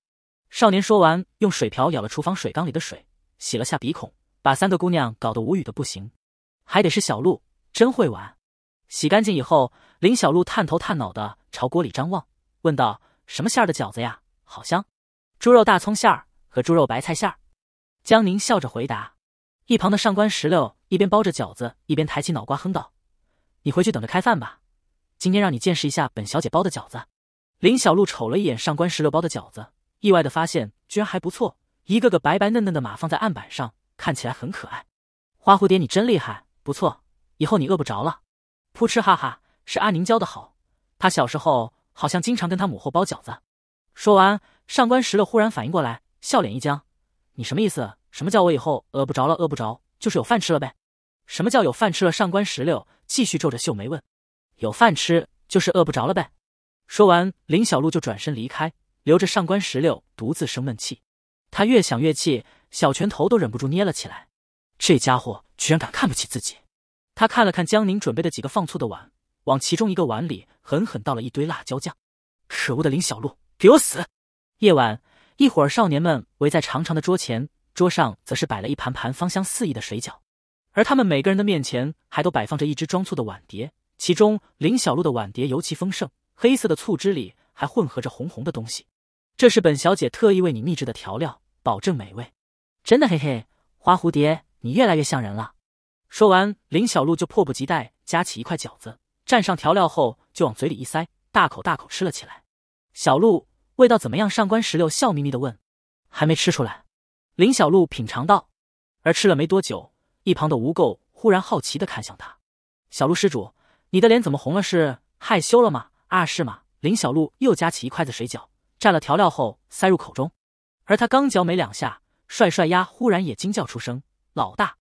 少年说完，用水瓢舀了厨房水缸里的水，洗了下鼻孔，把三个姑娘搞得无语的不行。还得是小璐，真会玩。洗干净以后，林小璐探头探脑的朝锅里张望，问道：“什么馅儿的饺子呀？好香！猪肉大葱馅儿和猪肉白菜馅儿。”江宁笑着回答。一旁的上官石榴一边包着饺子，一边抬起脑瓜哼道：“你回去等着开饭吧，今天让你见识一下本小姐包的饺子。”林小璐瞅了一眼上官石榴包的饺子，意外的发现居然还不错，一个个白白嫩嫩的马放在案板上，看起来很可爱。花蝴蝶，你真厉害，不错，以后你饿不着了。噗嗤哈哈，是阿宁教的好，他小时候好像经常跟他母后包饺子。说完，上官石榴忽然反应过来，笑脸一僵：“你什么意思？”什么叫我以后饿不着了？饿不着就是有饭吃了呗。什么叫有饭吃了？上官石榴继续皱着秀眉问：“有饭吃就是饿不着了呗。”说完，林小璐就转身离开，留着上官石榴独自生闷气。他越想越气，小拳头都忍不住捏了起来。这家伙居然敢看不起自己！他看了看江宁准备的几个放醋的碗，往其中一个碗里狠狠倒了一堆辣椒酱。可恶的林小璐，给我死！夜晚，一伙儿少年们围在长长的桌前。桌上则是摆了一盘盘芳香四溢的水饺，而他们每个人的面前还都摆放着一只装醋的碗碟，其中林小璐的碗碟尤其丰盛，黑色的醋汁里还混合着红红的东西，这是本小姐特意为你秘制的调料，保证美味。真的，嘿嘿，花蝴蝶，你越来越像人了。说完，林小璐就迫不及待夹起一块饺子，蘸上调料后就往嘴里一塞，大口大口吃了起来。小璐，味道怎么样？上官石榴笑眯眯地问。还没吃出来。林小璐品尝道，而吃了没多久，一旁的吴垢忽然好奇的看向他：“小鹿施主，你的脸怎么红了？是害羞了吗？啊，是吗？”林小璐又夹起一筷子水饺，蘸了调料后塞入口中，而他刚嚼没两下，帅帅鸭忽然也惊叫出声：“老大，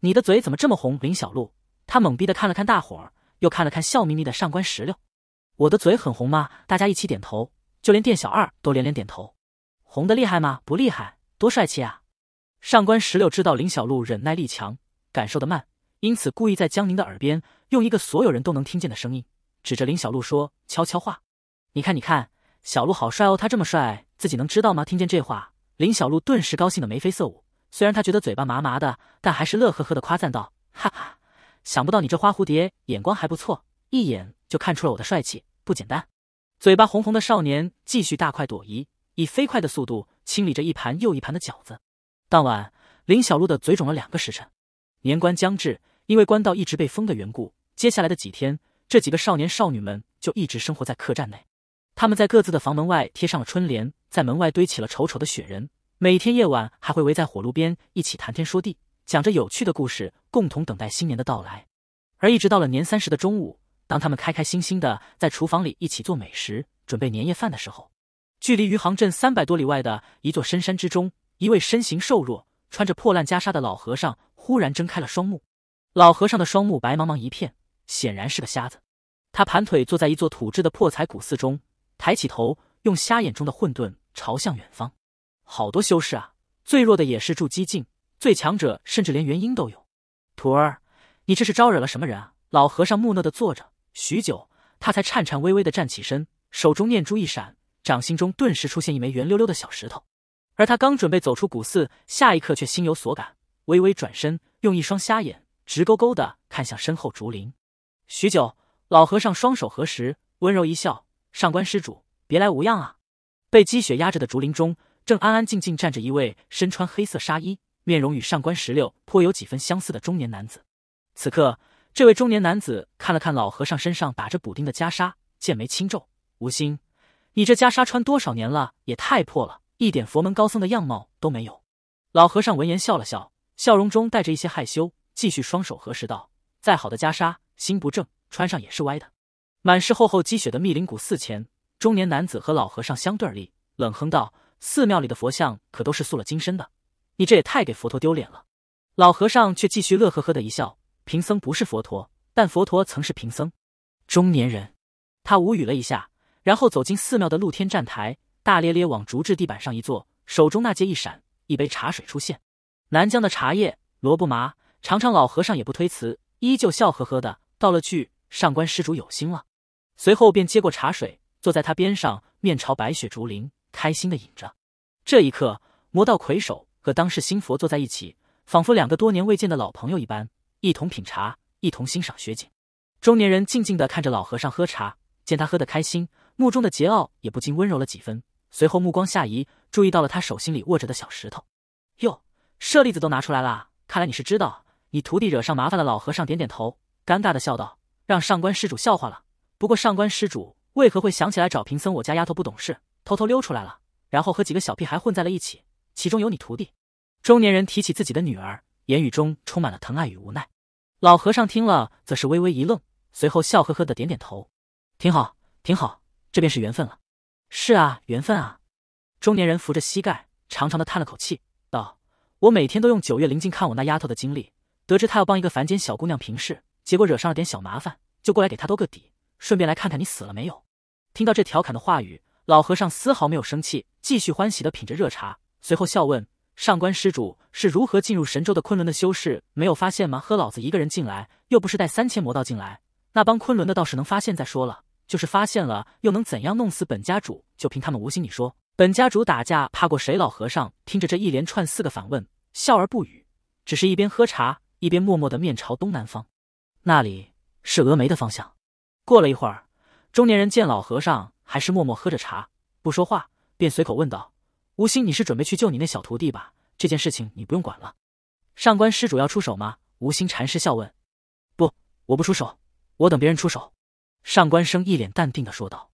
你的嘴怎么这么红？”林小璐他懵逼的看了看大伙儿，又看了看笑眯眯的上官石榴：“我的嘴很红吗？”大家一起点头，就连店小二都连连点头：“红的厉害吗？不厉害，多帅气啊！”上官石榴知道林小璐忍耐力强，感受的慢，因此故意在江宁的耳边用一个所有人都能听见的声音，指着林小璐说悄悄话：“你看，你看，小璐好帅哦！他这么帅，自己能知道吗？”听见这话，林小璐顿时高兴的眉飞色舞。虽然她觉得嘴巴麻麻的，但还是乐呵呵的夸赞道：“哈哈，想不到你这花蝴蝶眼光还不错，一眼就看出了我的帅气，不简单。”嘴巴红红的少年继续大快朵颐，以飞快的速度清理着一盘又一盘的饺子。当晚，林小璐的嘴肿了两个时辰。年关将至，因为官道一直被封的缘故，接下来的几天，这几个少年少女们就一直生活在客栈内。他们在各自的房门外贴上了春联，在门外堆起了丑丑的雪人，每天夜晚还会围在火炉边一起谈天说地，讲着有趣的故事，共同等待新年的到来。而一直到了年三十的中午，当他们开开心心的在厨房里一起做美食，准备年夜饭的时候，距离余杭镇三百多里外的一座深山之中。一位身形瘦弱、穿着破烂袈裟的老和尚忽然睁开了双目。老和尚的双目白茫茫一片，显然是个瞎子。他盘腿坐在一座土制的破财古寺中，抬起头，用瞎眼中的混沌朝向远方。好多修士啊！最弱的也是筑基境，最强者甚至连元婴都有。徒儿，你这是招惹了什么人啊？老和尚木讷的坐着许久，他才颤颤巍巍的站起身，手中念珠一闪，掌心中顿时出现一枚圆溜溜的小石头。而他刚准备走出古寺，下一刻却心有所感，微微转身，用一双瞎眼直勾勾的看向身后竹林。许久，老和尚双手合十，温柔一笑：“上官施主，别来无恙啊。”被积雪压着的竹林中，正安安静静站着一位身穿黑色纱衣、面容与上官石榴颇有几分相似的中年男子。此刻，这位中年男子看了看老和尚身上打着补丁的袈裟，剑眉轻皱：“吴心，你这袈裟穿多少年了？也太破了。”一点佛门高僧的样貌都没有。老和尚闻言笑了笑，笑容中带着一些害羞，继续双手合十道：“再好的袈裟，心不正，穿上也是歪的。”满是厚厚积雪的密林谷寺前，中年男子和老和尚相对而立，冷哼道：“寺庙里的佛像可都是塑了金身的，你这也太给佛陀丢脸了。”老和尚却继续乐呵呵的一笑：“贫僧不是佛陀，但佛陀曾是贫僧。”中年人他无语了一下，然后走进寺庙的露天站台。大咧咧往竹制地板上一坐，手中那戒一闪，一杯茶水出现。南疆的茶叶，罗布麻，尝尝。老和尚也不推辞，依旧笑呵呵的道了句：“上官施主有心了。”随后便接过茶水，坐在他边上，面朝白雪竹林，开心的饮着。这一刻，魔道魁首和当世新佛坐在一起，仿佛两个多年未见的老朋友一般，一同品茶，一同欣赏雪景。中年人静静的看着老和尚喝茶，见他喝得开心，目中的桀骜也不禁温柔了几分。随后目光下移，注意到了他手心里握着的小石头，哟，舍利子都拿出来了，看来你是知道你徒弟惹上麻烦了。老和尚点点头，尴尬的笑道：“让上官施主笑话了。不过上官施主为何会想起来找贫僧？我家丫头不懂事，偷偷溜出来了，然后和几个小屁孩混在了一起，其中有你徒弟。”中年人提起自己的女儿，言语中充满了疼爱与无奈。老和尚听了，则是微微一愣，随后笑呵呵的点点头：“挺好，挺好，这便是缘分了。”是啊，缘分啊！中年人扶着膝盖，长长的叹了口气，道：“我每天都用九月灵镜看我那丫头的经历，得知她要帮一个凡间小姑娘平事，结果惹上了点小麻烦，就过来给她兜个底，顺便来看看你死了没有。”听到这调侃的话语，老和尚丝毫没有生气，继续欢喜的品着热茶，随后笑问：“上官施主是如何进入神州的？昆仑的修士没有发现吗？喝老子一个人进来，又不是带三千魔道进来，那帮昆仑的倒是能发现再说了。”就是发现了，又能怎样？弄死本家主？就凭他们？无心，你说本家主打架怕过谁？老和尚听着这一连串四个反问，笑而不语，只是一边喝茶，一边默默的面朝东南方，那里是峨眉的方向。过了一会儿，中年人见老和尚还是默默喝着茶，不说话，便随口问道：“无心，你是准备去救你那小徒弟吧？这件事情你不用管了。”上官施主要出手吗？无心禅师笑问：“不，我不出手，我等别人出手。”上官生一脸淡定的说道：“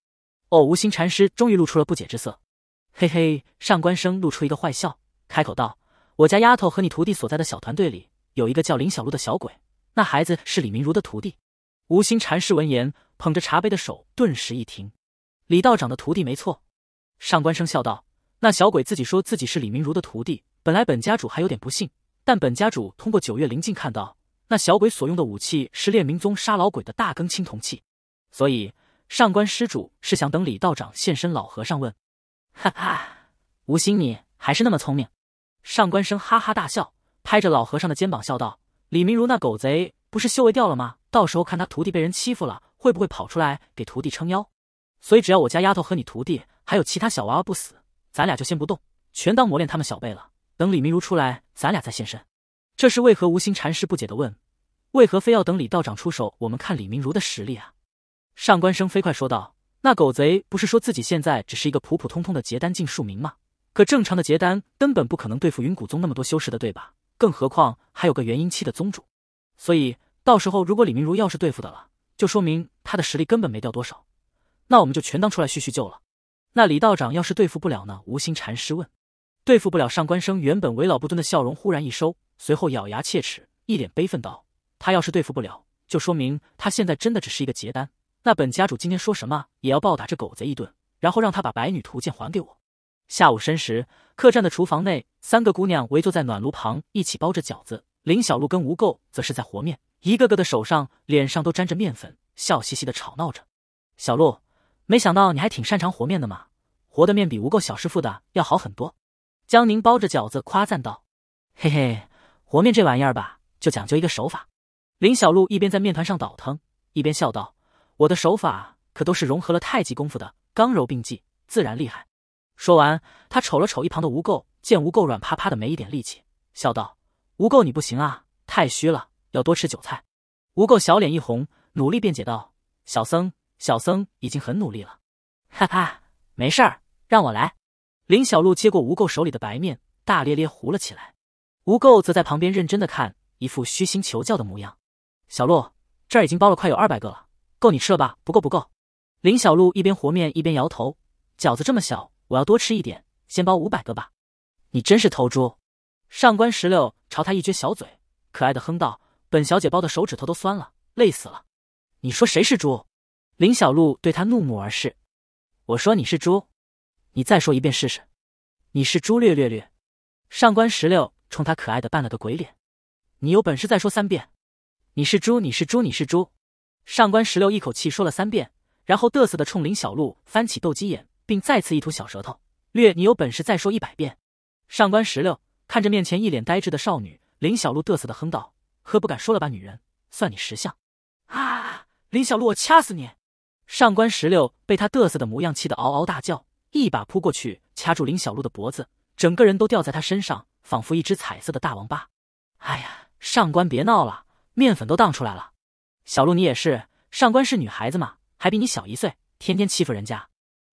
哦，无心禅师终于露出了不解之色。嘿嘿，上官生露出一个坏笑，开口道：我家丫头和你徒弟所在的小团队里有一个叫林小璐的小鬼，那孩子是李明如的徒弟。无心禅师闻言，捧着茶杯的手顿时一停。李道长的徒弟没错。上官生笑道：那小鬼自己说自己是李明如的徒弟，本来本家主还有点不信，但本家主通过九月灵镜看到，那小鬼所用的武器是炼明宗杀老鬼的大庚青铜器。”所以，上官施主是想等李道长现身？老和尚问。哈哈，无心，你还是那么聪明。上官生哈哈大笑，拍着老和尚的肩膀笑道：“李明如那狗贼不是修为掉了吗？到时候看他徒弟被人欺负了，会不会跑出来给徒弟撑腰？所以，只要我家丫头和你徒弟还有其他小娃娃不死，咱俩就先不动，全当磨练他们小辈了。等李明如出来，咱俩再现身。”这是为何？无心禅师不解的问：“为何非要等李道长出手？我们看李明如的实力啊？”上官生飞快说道：“那狗贼不是说自己现在只是一个普普通通的结丹境庶民吗？可正常的结丹根本不可能对付云谷宗那么多修士的，对吧？更何况还有个元婴期的宗主。所以到时候如果李明如要是对付的了，就说明他的实力根本没掉多少。那我们就全当出来叙叙旧了。那李道长要是对付不了呢？”无心禅师问。对付不了，上官生原本为老不尊的笑容忽然一收，随后咬牙切齿，一脸悲愤道：“他要是对付不了，就说明他现在真的只是一个结丹。”那本家主今天说什么也要暴打这狗贼一顿，然后让他把《白女图鉴》还给我。下午申时，客栈的厨房内，三个姑娘围坐在暖炉旁，一起包着饺子。林小璐跟吴垢则是在和面，一个个的手上、脸上都沾着面粉，笑嘻嘻的吵闹着。小璐，没想到你还挺擅长和面的嘛，和的面比吴垢小师傅的要好很多。江宁包着饺子夸赞道：“嘿嘿，和面这玩意儿吧，就讲究一个手法。”林小璐一边在面团上倒腾，一边笑道。我的手法可都是融合了太极功夫的，刚柔并济，自然厉害。说完，他瞅了瞅一旁的吴垢，见吴垢软趴趴的，没一点力气，笑道：“吴垢，你不行啊，太虚了，要多吃韭菜。”吴垢小脸一红，努力辩解道：“小僧，小僧已经很努力了。”哈哈，没事儿，让我来。林小璐接过吴垢手里的白面，大咧咧糊了起来。吴垢则在旁边认真的看，一副虚心求教的模样。小璐，这儿已经包了快有二百个了。够你吃了吧？不够不够。林小璐一边和面一边摇头，饺子这么小，我要多吃一点，先包五百个吧。你真是头猪！上官石榴朝他一撅小嘴，可爱的哼道：“本小姐包的手指头都酸了，累死了。”你说谁是猪？林小璐对他怒目而视。我说你是猪，你再说一遍试试。你是猪，略略略。上官石榴冲他可爱的扮了个鬼脸。你有本事再说三遍。你是猪，你是猪，你是猪。上官石榴一口气说了三遍，然后得瑟的冲林小璐翻起斗鸡眼，并再次一吐小舌头。略，你有本事再说一百遍。上官石榴看着面前一脸呆滞的少女林小璐，得瑟的哼道：“呵，不敢说了吧，女人？算你识相。”啊！林小璐，我掐死你！上官石榴被他得瑟的模样气得嗷嗷大叫，一把扑过去掐住林小璐的脖子，整个人都吊在她身上，仿佛一只彩色的大王八。哎呀，上官，别闹了，面粉都荡出来了。小鹿，你也是。上官是女孩子嘛，还比你小一岁，天天欺负人家。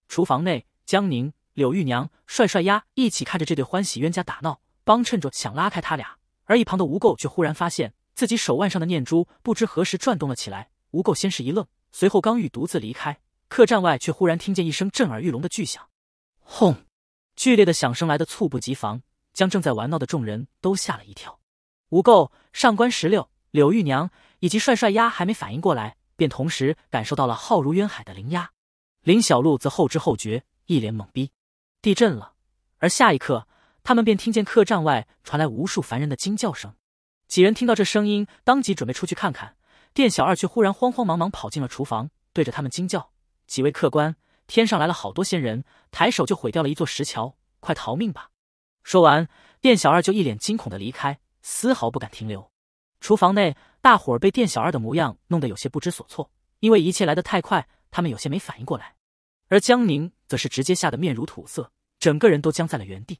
厨房内，江宁、柳玉娘、帅帅丫一起看着这对欢喜冤家打闹，帮衬着想拉开他俩。而一旁的吴垢却忽然发现自己手腕上的念珠不知何时转动了起来。吴垢先是一愣，随后刚欲独自离开，客栈外却忽然听见一声震耳欲聋的巨响，轰！剧烈的响声来的猝不及防，将正在玩闹的众人都吓了一跳。吴垢、上官石榴、柳玉娘。以及帅帅鸭还没反应过来，便同时感受到了浩如渊海的灵压。林小璐则后知后觉，一脸懵逼。地震了！而下一刻，他们便听见客栈外传来无数凡人的惊叫声。几人听到这声音，当即准备出去看看。店小二却忽然慌慌忙忙跑进了厨房，对着他们惊叫：“几位客官，天上来了好多仙人，抬手就毁掉了一座石桥，快逃命吧！”说完，店小二就一脸惊恐的离开，丝毫不敢停留。厨房内。大伙儿被店小二的模样弄得有些不知所措，因为一切来得太快，他们有些没反应过来。而江宁则是直接吓得面如土色，整个人都僵在了原地。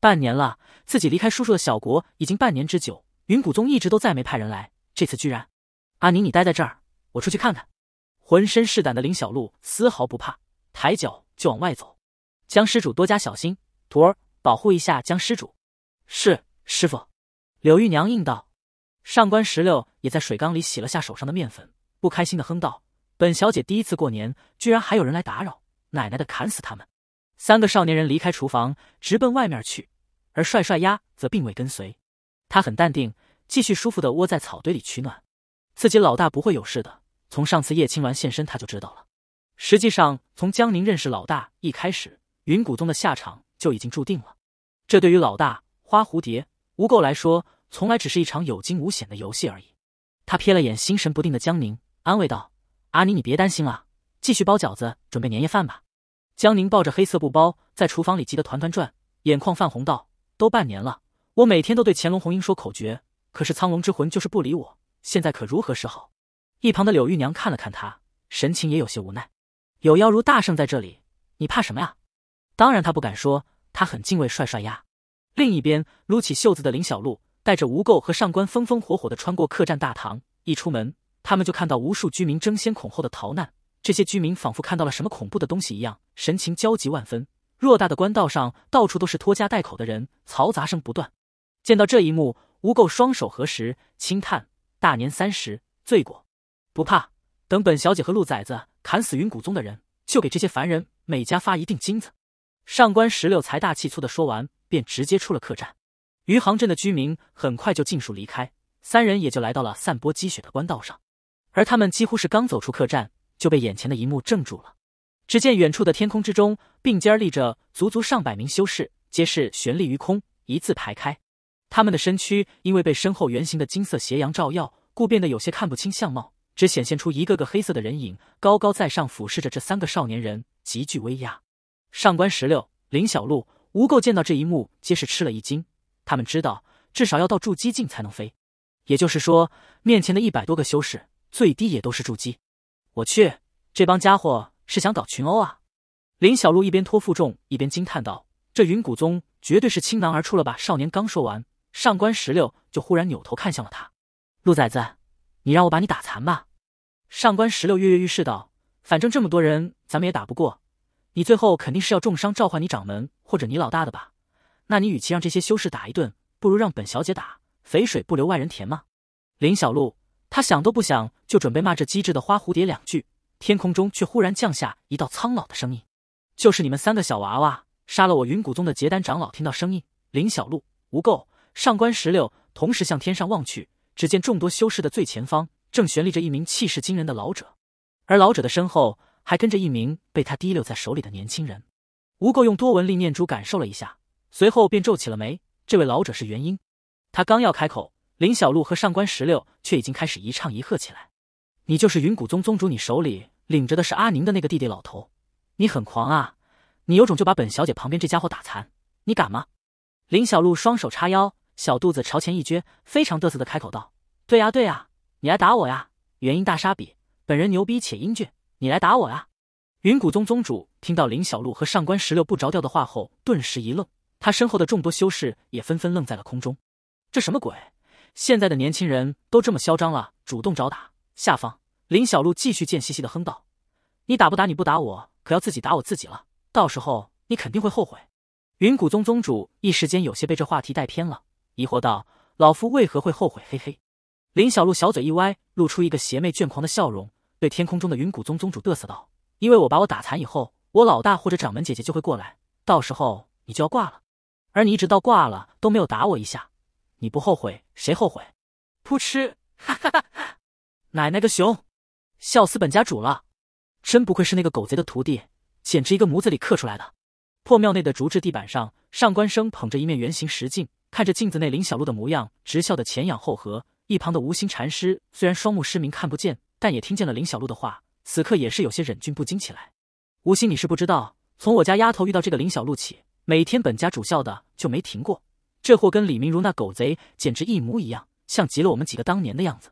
半年了，自己离开叔叔的小国已经半年之久，云谷宗一直都再没派人来，这次居然……阿宁，你待在这儿，我出去看看。浑身是胆的林小璐丝毫不怕，抬脚就往外走。江施主多加小心，徒儿保护一下江施主。是，师傅。柳玉娘应道。上官石榴也在水缸里洗了下手上的面粉，不开心的哼道：“本小姐第一次过年，居然还有人来打扰，奶奶的，砍死他们！”三个少年人离开厨房，直奔外面去，而帅帅鸭则并未跟随，他很淡定，继续舒服的窝在草堆里取暖。自己老大不会有事的，从上次叶青鸾现身他就知道了。实际上，从江宁认识老大一开始，云谷宗的下场就已经注定了。这对于老大花蝴蝶无垢来说。从来只是一场有惊无险的游戏而已。他瞥了眼心神不定的江宁，安慰道：“阿宁，你别担心了，继续包饺子，准备年夜饭吧。”江宁抱着黑色布包，在厨房里急得团团转，眼眶泛红道：“都半年了，我每天都对乾隆红英说口诀，可是苍龙之魂就是不理我，现在可如何是好？”一旁的柳玉娘看了看他，神情也有些无奈：“有妖如大圣在这里，你怕什么呀？”当然，他不敢说，他很敬畏帅帅呀。另一边，撸起袖子的林小璐。带着吴垢和上官风风火火的穿过客栈大堂，一出门，他们就看到无数居民争先恐后的逃难。这些居民仿佛看到了什么恐怖的东西一样，神情焦急万分。偌大的官道上，到处都是拖家带口的人，嘈杂声不断。见到这一幕，吴垢双手合十，轻叹：“大年三十，罪过。”不怕，等本小姐和鹿崽子砍死云谷宗的人，就给这些凡人每家发一锭金子。”上官石榴财大气粗的说完，便直接出了客栈。余杭镇的居民很快就尽数离开，三人也就来到了散播积雪的官道上。而他们几乎是刚走出客栈，就被眼前的一幕怔住了。只见远处的天空之中，并肩立着足足上百名修士，皆是悬立于空，一字排开。他们的身躯因为被身后圆形的金色斜阳照耀，故变得有些看不清相貌，只显现出一个个黑色的人影，高高在上俯视着这三个少年人，极具威压。上官石榴、林小璐、吴垢见到这一幕，皆是吃了一惊。他们知道，至少要到筑基境才能飞，也就是说，面前的一百多个修士，最低也都是筑基。我去，这帮家伙是想搞群殴啊！林小璐一边托负重，一边惊叹道：“这云谷宗绝对是倾囊而出了吧？”少年刚说完，上官石榴就忽然扭头看向了他：“陆崽子，你让我把你打残吧！”上官石榴跃跃欲试道：“反正这么多人，咱们也打不过，你最后肯定是要重伤，召唤你掌门或者你老大的吧？”那你与其让这些修士打一顿，不如让本小姐打，肥水不流外人田吗？林小璐，她想都不想就准备骂这机智的花蝴蝶两句，天空中却忽然降下一道苍老的声音：“就是你们三个小娃娃杀了我云谷宗的结丹长老。”听到声音，林小璐、吴垢、上官石榴同时向天上望去，只见众多修士的最前方正悬立着一名气势惊人的老者，而老者的身后还跟着一名被他提溜在手里的年轻人。吴垢用多闻力念珠感受了一下。随后便皱起了眉。这位老者是元婴，他刚要开口，林小璐和上官石榴却已经开始一唱一和起来。你就是云谷宗宗主，你手里领着的是阿宁的那个弟弟老头，你很狂啊！你有种就把本小姐旁边这家伙打残，你敢吗？林小璐双手叉腰，小肚子朝前一撅，非常得瑟的开口道：“对呀对呀，你来打我呀！元婴大杀笔，本人牛逼且英俊，你来打我呀！”云谷宗宗主听到林小璐和上官石榴不着调的话后，顿时一愣。他身后的众多修士也纷纷愣在了空中，这什么鬼？现在的年轻人都这么嚣张了，主动找打。下方林小璐继续贱兮兮的哼道：“你打不打？你不打，我可要自己打我自己了。到时候你肯定会后悔。”云谷宗宗主一时间有些被这话题带偏了，疑惑道：“老夫为何会后悔？”嘿嘿，林小璐小嘴一歪，露出一个邪魅倦狂的笑容，对天空中的云谷宗宗主嘚瑟道：“因为我把我打残以后，我老大或者掌门姐姐就会过来，到时候你就要挂了。”而你一直到挂了都没有打我一下，你不后悔谁后悔？噗嗤，哈哈哈哈！奶奶个熊，笑死本家主了！真不愧是那个狗贼的徒弟，简直一个模子里刻出来的。破庙内的竹制地板上，上官生捧着一面圆形石镜，看着镜子内林小璐的模样，直笑得前仰后合。一旁的无心禅师虽然双目失明看不见，但也听见了林小璐的话，此刻也是有些忍俊不禁起来。无心，你是不知道，从我家丫头遇到这个林小璐起。每天本家主笑的就没停过，这货跟李明如那狗贼简直一模一样，像极了我们几个当年的样子。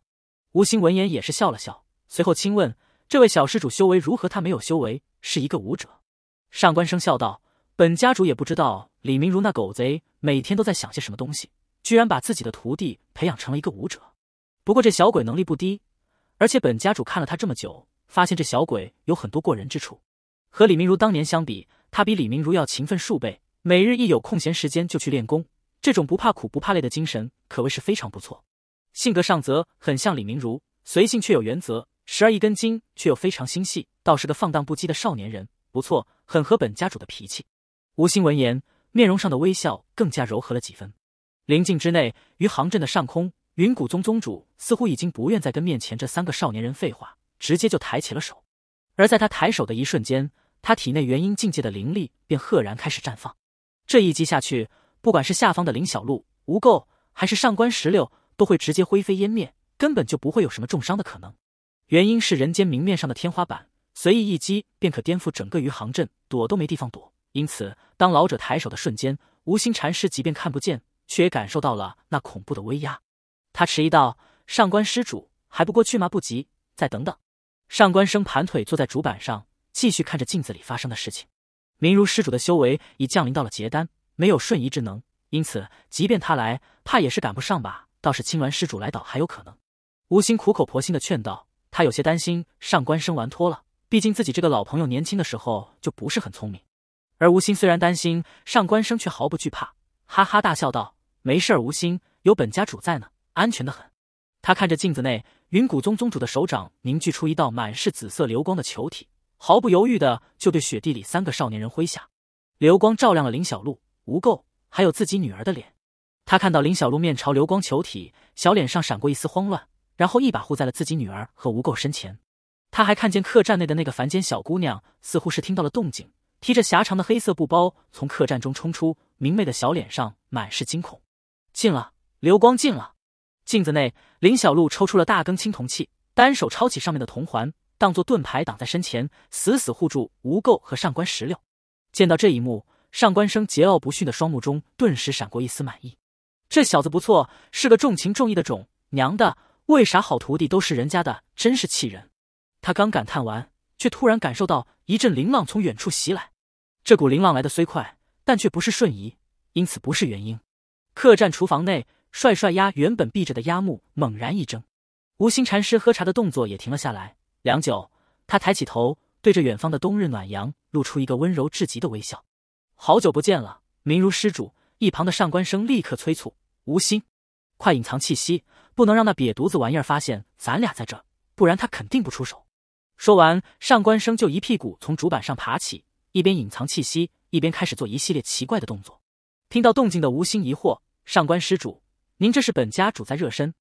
吴昕闻言也是笑了笑，随后轻问：“这位小施主修为如何？他没有修为，是一个武者。”上官生笑道：“本家主也不知道李明如那狗贼每天都在想些什么东西，居然把自己的徒弟培养成了一个武者。不过这小鬼能力不低，而且本家主看了他这么久，发现这小鬼有很多过人之处。和李明如当年相比，他比李明如要勤奋数倍。”每日一有空闲时间就去练功，这种不怕苦不怕累的精神可谓是非常不错。性格上则很像李明如，随性却有原则，时而一根筋，却又非常心细，倒是个放荡不羁的少年人。不错，很合本家主的脾气。吴昕闻言，面容上的微笑更加柔和了几分。灵境之内，余杭镇的上空，云谷宗宗主似乎已经不愿再跟面前这三个少年人废话，直接就抬起了手。而在他抬手的一瞬间，他体内元婴境界的灵力便赫然开始绽放。这一击下去，不管是下方的林小璐、吴垢，还是上官石榴，都会直接灰飞烟灭，根本就不会有什么重伤的可能。原因是人间明面上的天花板，随意一击便可颠覆整个余杭镇，躲都没地方躲。因此，当老者抬手的瞬间，无心禅师即便看不见，却也感受到了那恐怖的威压。他迟疑道：“上官施主，还不过去吗？不急，再等等。”上官生盘腿坐在竹板上，继续看着镜子里发生的事情。明如施主的修为已降临到了结丹，没有瞬移之能，因此即便他来，怕也是赶不上吧。倒是青鸾施主来倒还有可能。吴心苦口婆心的劝道，他有些担心上官生玩脱了，毕竟自己这个老朋友年轻的时候就不是很聪明。而吴心虽然担心上官生，却毫不惧怕，哈哈大笑道：“没事儿，吴心有本家主在呢，安全的很。”他看着镜子内，云谷宗宗主的手掌凝聚出一道满是紫色流光的球体。毫不犹豫的就对雪地里三个少年人挥下，流光照亮了林小璐、吴垢，还有自己女儿的脸。他看到林小璐面朝流光球体，小脸上闪过一丝慌乱，然后一把护在了自己女儿和吴垢身前。他还看见客栈内的那个凡间小姑娘，似乎是听到了动静，提着狭长的黑色布包从客栈中冲出，明媚的小脸上满是惊恐。进了，流光进了。镜子内，林小璐抽出了大根青铜器，单手抄起上面的铜环。当做盾牌挡在身前，死死护住吴垢和上官石榴。见到这一幕，上官生桀骜不驯的双目中顿时闪过一丝满意。这小子不错，是个重情重义的种。娘的，为啥好徒弟都是人家的？真是气人！他刚感叹完，却突然感受到一阵灵浪从远处袭来。这股灵浪来的虽快，但却不是瞬移，因此不是元婴。客栈厨房内，帅帅鸭原本闭着的鸭目猛然一睁，无心禅师喝茶的动作也停了下来。良久，他抬起头，对着远方的冬日暖阳露出一个温柔至极的微笑。好久不见了，明如施主。一旁的上官生立刻催促：“吴心，快隐藏气息，不能让那瘪犊子玩意儿发现咱俩在这，不然他肯定不出手。”说完，上官生就一屁股从主板上爬起，一边隐藏气息，一边开始做一系列奇怪的动作。听到动静的吴心疑惑：“上官施主，您这是本家主在热身？”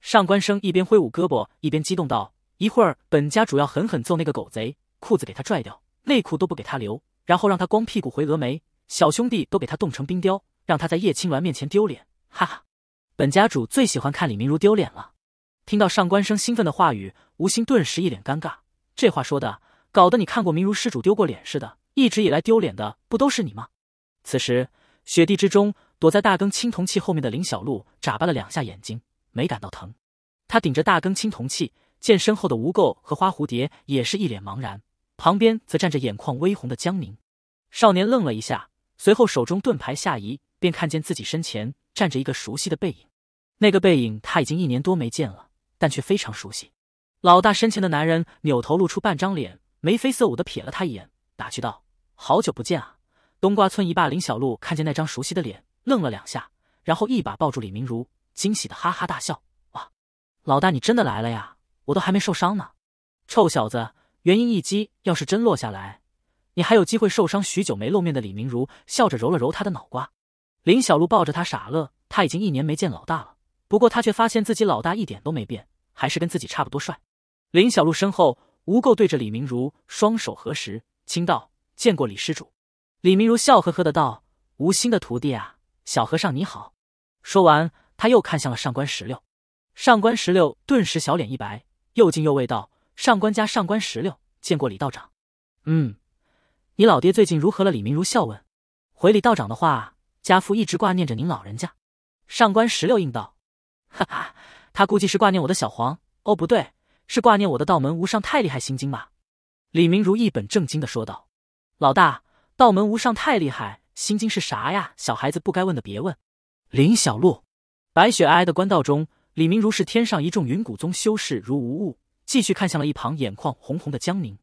上官生一边挥舞胳膊，一边激动道。一会儿，本家主要狠狠揍那个狗贼，裤子给他拽掉，内裤都不给他留，然后让他光屁股回峨眉，小兄弟都给他冻成冰雕，让他在叶青鸾面前丢脸。哈哈，本家主最喜欢看李明如丢脸了。听到上官生兴奋的话语，吴昕顿时一脸尴尬。这话说的，搞得你看过明如施主丢过脸似的。一直以来丢脸的不都是你吗？此时，雪地之中，躲在大更青铜器后面的林小璐眨巴了两下眼睛，没感到疼。他顶着大更青铜器。见身后的吴垢和花蝴蝶也是一脸茫然，旁边则站着眼眶微红的江宁。少年愣了一下，随后手中盾牌下移，便看见自己身前站着一个熟悉的背影。那个背影他已经一年多没见了，但却非常熟悉。老大身前的男人扭头露出半张脸，眉飞色舞的瞥了他一眼，打趣道：“好久不见啊！”冬瓜村一霸林小璐看见那张熟悉的脸，愣了两下，然后一把抱住李明如，惊喜的哈哈大笑：“哇，老大你真的来了呀！”我都还没受伤呢，臭小子！元婴一击要是真落下来，你还有机会受伤。许久没露面的李明如笑着揉了揉他的脑瓜，林小璐抱着他傻乐。他已经一年没见老大了，不过他却发现自己老大一点都没变，还是跟自己差不多帅。林小璐身后，吴垢对着李明如双手合十，轻道：“见过李施主。”李明如笑呵呵的道：“吴心的徒弟啊，小和尚你好。”说完，他又看向了上官石榴。上官石榴顿时小脸一白。又惊又畏道：“上官家上官石榴见过李道长。”“嗯，你老爹最近如何了？”李明如笑问。“回李道长的话，家父一直挂念着您老人家。”上官石榴应道：“哈哈，他估计是挂念我的小黄。哦，不对，是挂念我的道门无上太厉害心经吧？”李明如一本正经的说道：“老大，道门无上太厉害心经是啥呀？小孩子不该问的别问。”林小璐，白雪皑皑的官道中。李明如视天上一众云谷宗修士如无物，继续看向了一旁眼眶红红的江宁。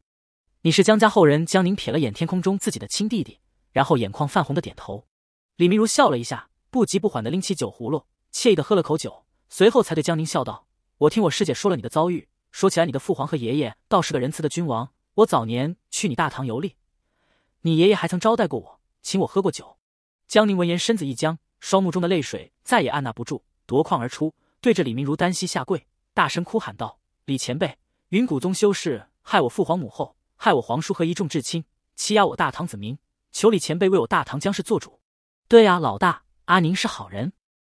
你是江家后人？江宁瞥了眼天空中自己的亲弟弟，然后眼眶泛红的点头。李明如笑了一下，不急不缓的拎起酒葫芦，惬意的喝了口酒，随后才对江宁笑道：“我听我师姐说了你的遭遇，说起来你的父皇和爷爷倒是个仁慈的君王。我早年去你大唐游历，你爷爷还曾招待过我，请我喝过酒。”江宁闻言身子一僵，双目中的泪水再也按捺不住，夺眶而出。对着李明如单膝下跪，大声哭喊道：“李前辈，云谷宗修士害我父皇母后，害我皇叔和一众至亲，欺压我大唐子民，求李前辈为我大唐将士做主！”对呀，老大，阿宁是好人。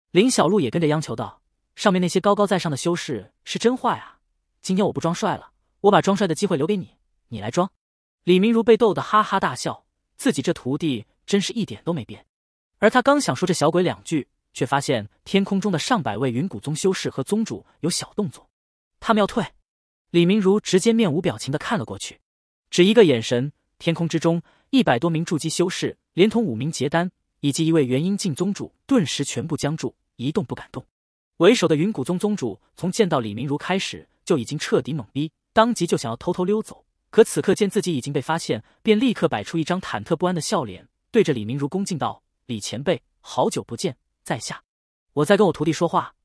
林小璐也跟着央求道：“上面那些高高在上的修士是真坏啊！今天我不装帅了，我把装帅的机会留给你，你来装。”李明如被逗得哈哈大笑，自己这徒弟真是一点都没变。而他刚想说这小鬼两句。却发现天空中的上百位云谷宗修士和宗主有小动作，他们要退。李明如直接面无表情的看了过去，只一个眼神，天空之中一百多名筑基修士，连同五名结丹以及一位元婴境宗主，顿时全部僵住，一动不敢动。为首的云谷宗宗主从见到李明如开始就已经彻底懵逼，当即就想要偷偷溜走，可此刻见自己已经被发现，便立刻摆出一张忐忑不安的笑脸，对着李明如恭敬道：“李前辈，好久不见。”在下，我在跟我徒弟说话，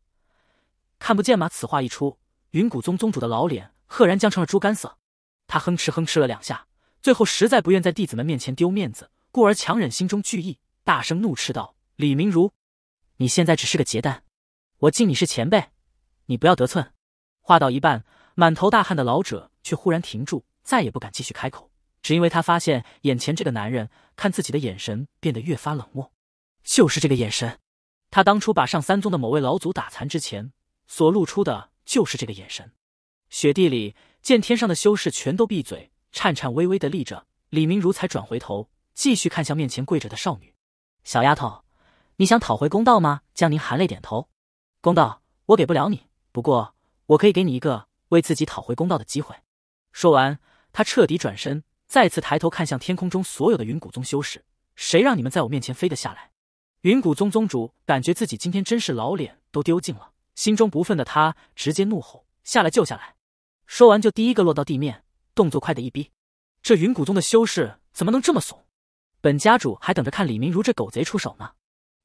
看不见吗？此话一出，云谷宗宗主的老脸赫然僵成了猪肝色。他哼哧哼哧了两下，最后实在不愿在弟子们面前丢面子，故而强忍心中惧意，大声怒斥道：“李明如，你现在只是个结丹，我敬你是前辈，你不要得寸。”话到一半，满头大汗的老者却忽然停住，再也不敢继续开口，只因为他发现眼前这个男人看自己的眼神变得越发冷漠，就是这个眼神。他当初把上三宗的某位老祖打残之前，所露出的就是这个眼神。雪地里，见天上的修士全都闭嘴，颤颤巍巍的立着，李明如才转回头，继续看向面前跪着的少女。小丫头，你想讨回公道吗？江宁含泪点头。公道我给不了你，不过我可以给你一个为自己讨回公道的机会。说完，他彻底转身，再次抬头看向天空中所有的云谷宗修士，谁让你们在我面前飞得下来？云谷宗宗主感觉自己今天真是老脸都丢尽了，心中不忿的他直接怒吼：“下来救下来！”说完就第一个落到地面，动作快的一逼。这云谷宗的修士怎么能这么怂？本家主还等着看李明如这狗贼出手呢！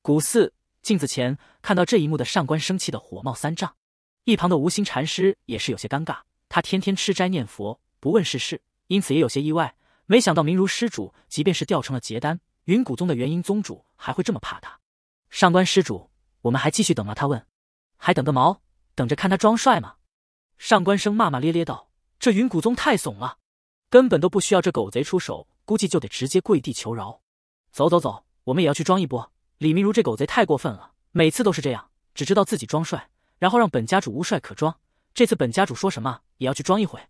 古寺镜子前看到这一幕的上官生气的火冒三丈，一旁的无心禅师也是有些尴尬。他天天吃斋念佛，不问世事，因此也有些意外，没想到明如施主即便是掉成了结丹。云谷宗的元婴宗主还会这么怕他？上官施主，我们还继续等吗？他问。还等个毛？等着看他装帅吗？上官生骂骂咧咧道：“这云谷宗太怂了，根本都不需要这狗贼出手，估计就得直接跪地求饶。”走走走，我们也要去装一波。李明如这狗贼太过分了，每次都是这样，只知道自己装帅，然后让本家主无帅可装。这次本家主说什么也要去装一回。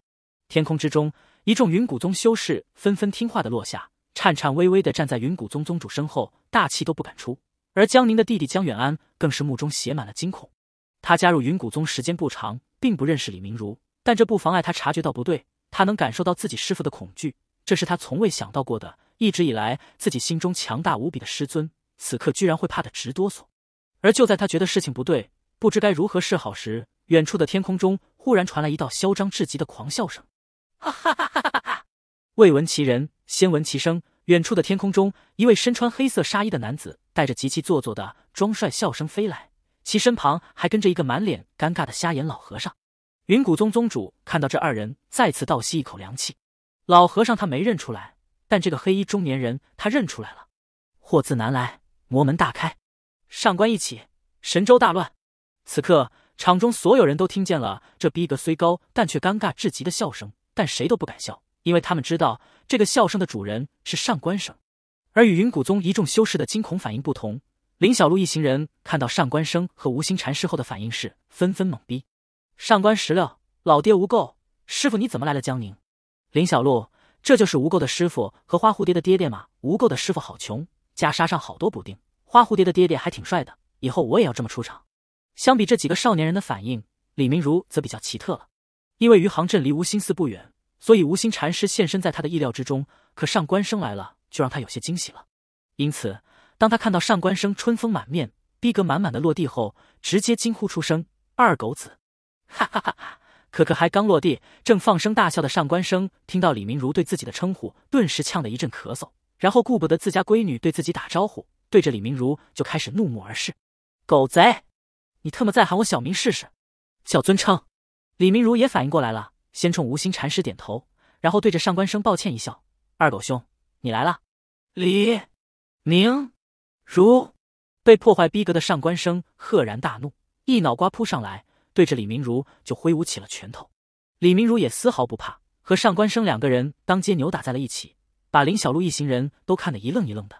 天空之中，一众云谷宗修士纷纷听话的落下。颤颤巍巍的站在云谷宗宗主身后，大气都不敢出。而江宁的弟弟江远安更是目中写满了惊恐。他加入云谷宗时间不长，并不认识李明如，但这不妨碍他察觉到不对。他能感受到自己师傅的恐惧，这是他从未想到过的。一直以来，自己心中强大无比的师尊，此刻居然会怕得直哆嗦。而就在他觉得事情不对，不知该如何是好时，远处的天空中忽然传来一道嚣张至极的狂笑声：“哈哈哈哈哈哈！”未闻其人。先闻其声，远处的天空中，一位身穿黑色纱衣的男子，带着极其做作的装帅笑声飞来，其身旁还跟着一个满脸尴尬的瞎眼老和尚。云谷宗宗主看到这二人，再次倒吸一口凉气。老和尚他没认出来，但这个黑衣中年人他认出来了。祸自南来，魔门大开，上官一起，神州大乱。此刻场中所有人都听见了这逼格虽高，但却尴尬至极的笑声，但谁都不敢笑。因为他们知道这个笑声的主人是上官生，而与云谷宗一众修士的惊恐反应不同，林小璐一行人看到上官生和无心禅师后的反应是纷纷懵逼。上官十六老爹无垢师傅你怎么来了江宁？林小璐，这就是无垢的师傅和花蝴蝶的爹爹吗？无垢的师傅好穷，袈裟上好多补丁。花蝴蝶的爹爹还挺帅的，以后我也要这么出场。相比这几个少年人的反应，李明如则比较奇特了，因为余杭镇离无心寺不远。所以，无心禅师现身在他的意料之中。可上官生来了，就让他有些惊喜了。因此，当他看到上官生春风满面、逼格满满的落地后，直接惊呼出声：“二狗子！”哈 (laughs) 哈哈哈！可可还刚落地，正放声大笑的上官生听到李明如对自己的称呼，顿时呛得一阵咳嗽，然后顾不得自家闺女对自己打招呼，对着李明如就开始怒目而视：“狗贼！你特么再喊我小名试试，小尊称！”李明如也反应过来了。先冲无心禅师点头，然后对着上官生抱歉一笑：“二狗兄，你来了。”李明如被破坏逼格的上官生赫然大怒，一脑瓜扑上来，对着李明如就挥舞起了拳头。李明如也丝毫不怕，和上官生两个人当街扭打在了一起，把林小璐一行人都看得一愣一愣的。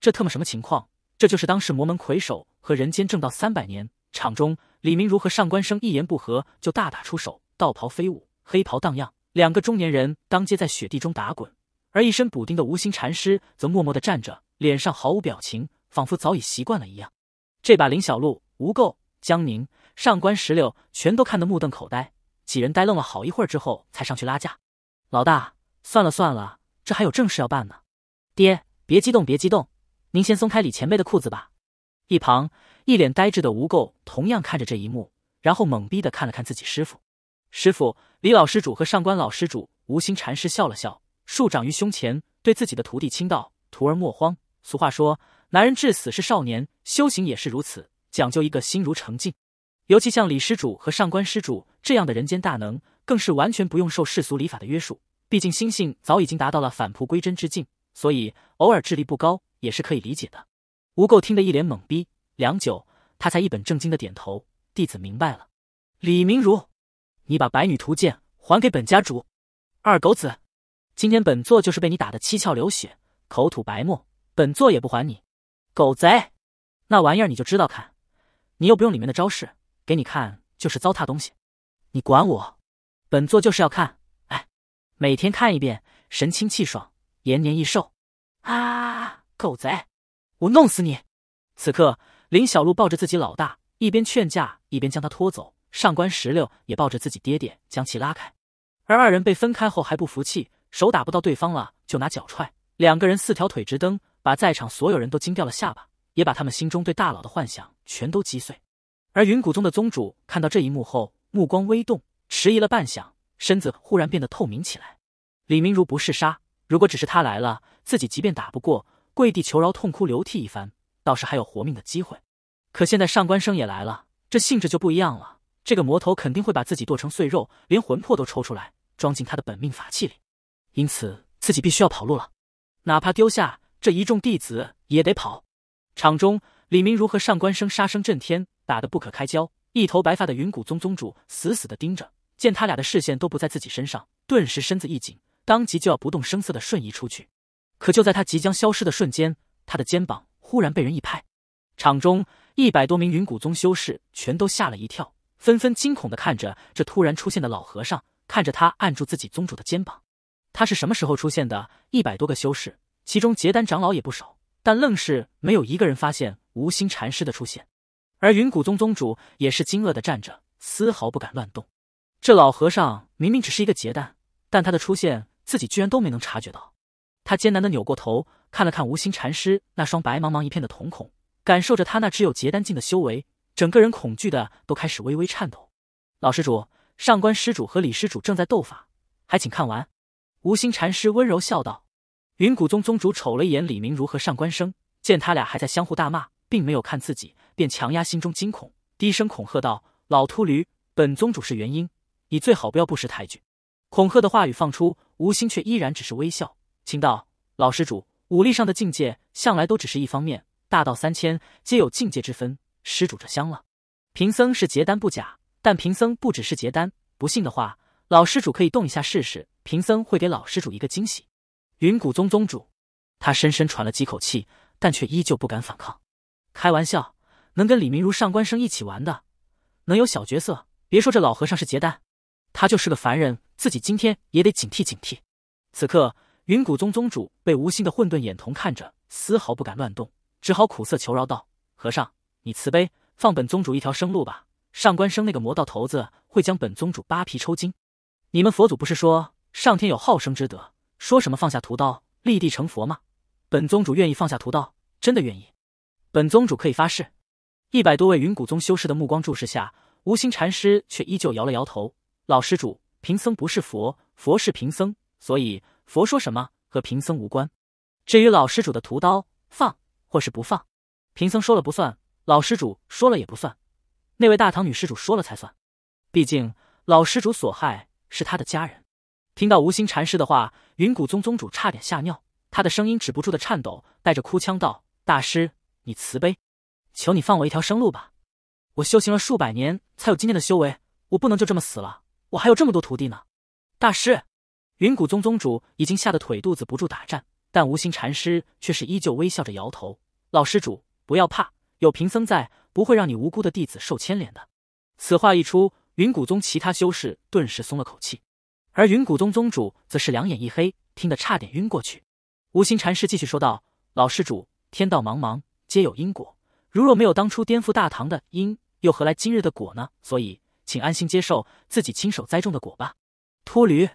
这特么什么情况？这就是当时魔门魁首和人间正道三百年场中，李明如和上官生一言不合就大打出手，道袍飞舞。黑袍荡漾，两个中年人当街在雪地中打滚，而一身补丁的无心禅师则默默的站着，脸上毫无表情，仿佛早已习惯了一样。这把林小璐、无垢、江宁、上官石榴全都看得目瞪口呆，几人呆愣了好一会儿之后，才上去拉架。老大，算了算了，这还有正事要办呢。爹，别激动，别激动，您先松开李前辈的裤子吧。一旁一脸呆滞的无垢同样看着这一幕，然后懵逼的看了看自己师傅。师傅，李老施主和上官老施主，无心禅师笑了笑，竖掌于胸前，对自己的徒弟轻道：“徒儿莫慌。俗话说，男人至死是少年，修行也是如此，讲究一个心如澄净。尤其像李施主和上官施主这样的人间大能，更是完全不用受世俗礼法的约束。毕竟心性早已经达到了返璞归真之境，所以偶尔智力不高也是可以理解的。”无垢听得一脸懵逼，良久，他才一本正经的点头：“弟子明白了。”李明如。你把《白女图鉴》还给本家主，二狗子，今天本座就是被你打得七窍流血，口吐白沫，本座也不还你。狗贼，那玩意儿你就知道看，你又不用里面的招式，给你看就是糟蹋东西。你管我，本座就是要看，哎，每天看一遍，神清气爽，延年益寿。啊，狗贼，我弄死你！此刻，林小璐抱着自己老大，一边劝架，一边将他拖走。上官石榴也抱着自己爹爹，将其拉开，而二人被分开后还不服气，手打不到对方了，就拿脚踹。两个人四条腿直蹬，把在场所有人都惊掉了下巴，也把他们心中对大佬的幻想全都击碎。而云谷宗的宗主看到这一幕后，目光微动，迟疑了半晌，身子忽然变得透明起来。李明如不是杀，如果只是他来了，自己即便打不过，跪地求饶、痛哭流涕一番，倒是还有活命的机会。可现在上官生也来了，这性质就不一样了。这个魔头肯定会把自己剁成碎肉，连魂魄都抽出来装进他的本命法器里，因此自己必须要跑路了，哪怕丢下这一众弟子也得跑。场中，李明如和上官生杀声震天，打得不可开交。一头白发的云谷宗宗主死死地盯着，见他俩的视线都不在自己身上，顿时身子一紧，当即就要不动声色地瞬移出去。可就在他即将消失的瞬间，他的肩膀忽然被人一拍。场中一百多名云谷宗修士全都吓了一跳。纷纷惊恐的看着这突然出现的老和尚，看着他按住自己宗主的肩膀，他是什么时候出现的？一百多个修士，其中结丹长老也不少，但愣是没有一个人发现无心禅师的出现。而云谷宗宗主也是惊愕的站着，丝毫不敢乱动。这老和尚明明只是一个结丹，但他的出现自己居然都没能察觉到。他艰难的扭过头，看了看无心禅师那双白茫茫一片的瞳孔，感受着他那只有结丹境的修为。整个人恐惧的都开始微微颤抖。老施主、上官施主和李施主正在斗法，还请看完。无心禅师温柔笑道。云谷宗宗主瞅了一眼李明如和上官生，见他俩还在相互大骂，并没有看自己，便强压心中惊恐，低声恐吓道：“老秃驴，本宗主是元婴，你最好不要不识抬举。”恐吓的话语放出，无心却依然只是微笑，轻道：“老施主，武力上的境界向来都只是一方面，大道三千，皆有境界之分。”施主，这香了。贫僧是结丹不假，但贫僧不只是结丹。不信的话，老施主可以动一下试试，贫僧会给老施主一个惊喜。云谷宗宗主，他深深喘了几口气，但却依旧不敢反抗。开玩笑，能跟李明如、上官生一起玩的，能有小角色。别说这老和尚是结丹，他就是个凡人，自己今天也得警惕警惕。此刻，云谷宗宗主被无心的混沌眼瞳看着，丝毫不敢乱动，只好苦涩求饶道：“和尚。”你慈悲，放本宗主一条生路吧。上官生那个魔道头子会将本宗主扒皮抽筋。你们佛祖不是说上天有好生之德，说什么放下屠刀立地成佛吗？本宗主愿意放下屠刀，真的愿意。本宗主可以发誓。一百多位云谷宗修士的目光注视下，无心禅师却依旧摇了摇头。老施主，贫僧不是佛，佛是贫僧，所以佛说什么和贫僧无关。至于老施主的屠刀放或是不放，贫僧说了不算。老施主说了也不算，那位大唐女施主说了才算，毕竟老施主所害是他的家人。听到无心禅师的话，云谷宗宗主差点吓尿，他的声音止不住的颤抖，带着哭腔道：“大师，你慈悲，求你放我一条生路吧！我修行了数百年才有今天的修为，我不能就这么死了，我还有这么多徒弟呢！”大师，云谷宗宗主已经吓得腿肚子不住打颤，但无心禅师却是依旧微笑着摇头：“老施主，不要怕。”有贫僧在，不会让你无辜的弟子受牵连的。此话一出，云谷宗其他修士顿时松了口气，而云谷宗宗主则是两眼一黑，听得差点晕过去。无心禅师继续说道：“老施主，天道茫茫，皆有因果。如若没有当初颠覆大唐的因，又何来今日的果呢？所以，请安心接受自己亲手栽种的果吧。”秃驴！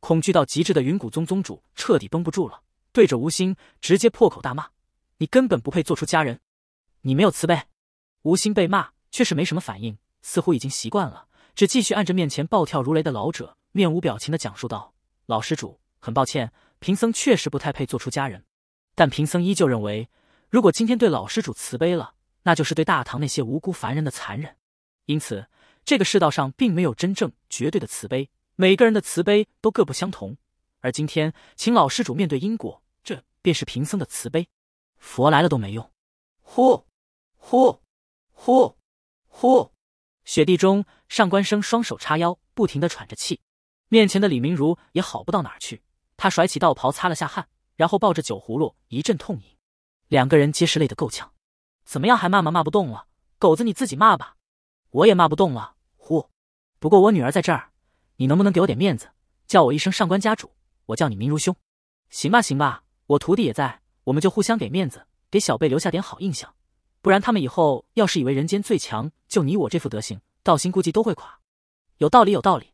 恐惧到极致的云谷宗宗主彻底绷不住了，对着无心直接破口大骂：“你根本不配做出家人！”你没有慈悲，无心被骂，却是没什么反应，似乎已经习惯了，只继续按着面前暴跳如雷的老者，面无表情的讲述道：“老施主，很抱歉，贫僧确实不太配做出佳人，但贫僧依旧认为，如果今天对老施主慈悲了，那就是对大唐那些无辜凡人的残忍。因此，这个世道上并没有真正绝对的慈悲，每个人的慈悲都各不相同。而今天，请老施主面对因果，这便是贫僧的慈悲。佛来了都没用。”呼，呼，呼，呼！雪地中，上官生双手叉腰，不停的喘着气。面前的李明如也好不到哪儿去，他甩起道袍擦了下汗，然后抱着酒葫芦一阵痛饮。两个人皆是累得够呛。怎么样，还骂吗？骂不动了，狗子你自己骂吧。我也骂不动了。呼，不过我女儿在这儿，你能不能给我点面子，叫我一声上官家主，我叫你明如兄。行吧，行吧，我徒弟也在，我们就互相给面子。给小辈留下点好印象，不然他们以后要是以为人间最强就你我这副德行，道心估计都会垮。有道理，有道理。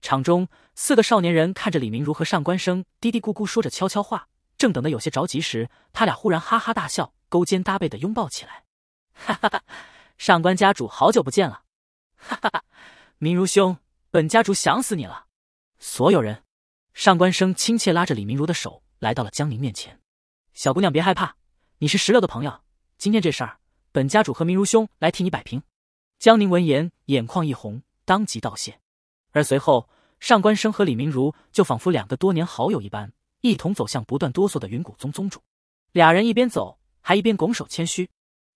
场中四个少年人看着李明如和上官生嘀嘀咕咕说着悄悄话，正等得有些着急时，他俩忽然哈哈大笑，勾肩搭背的拥抱起来。(laughs) 哈哈哈，上官家主，好久不见了。哈哈哈，明如兄，本家主想死你了。所有人，上官生亲切拉着李明如的手来到了江宁面前。小姑娘，别害怕。你是石榴的朋友，今天这事儿，本家主和明如兄来替你摆平。江宁闻言，眼眶一红，当即道谢。而随后，上官生和李明如就仿佛两个多年好友一般，一同走向不断哆嗦的云谷宗宗主。俩人一边走，还一边拱手谦虚：“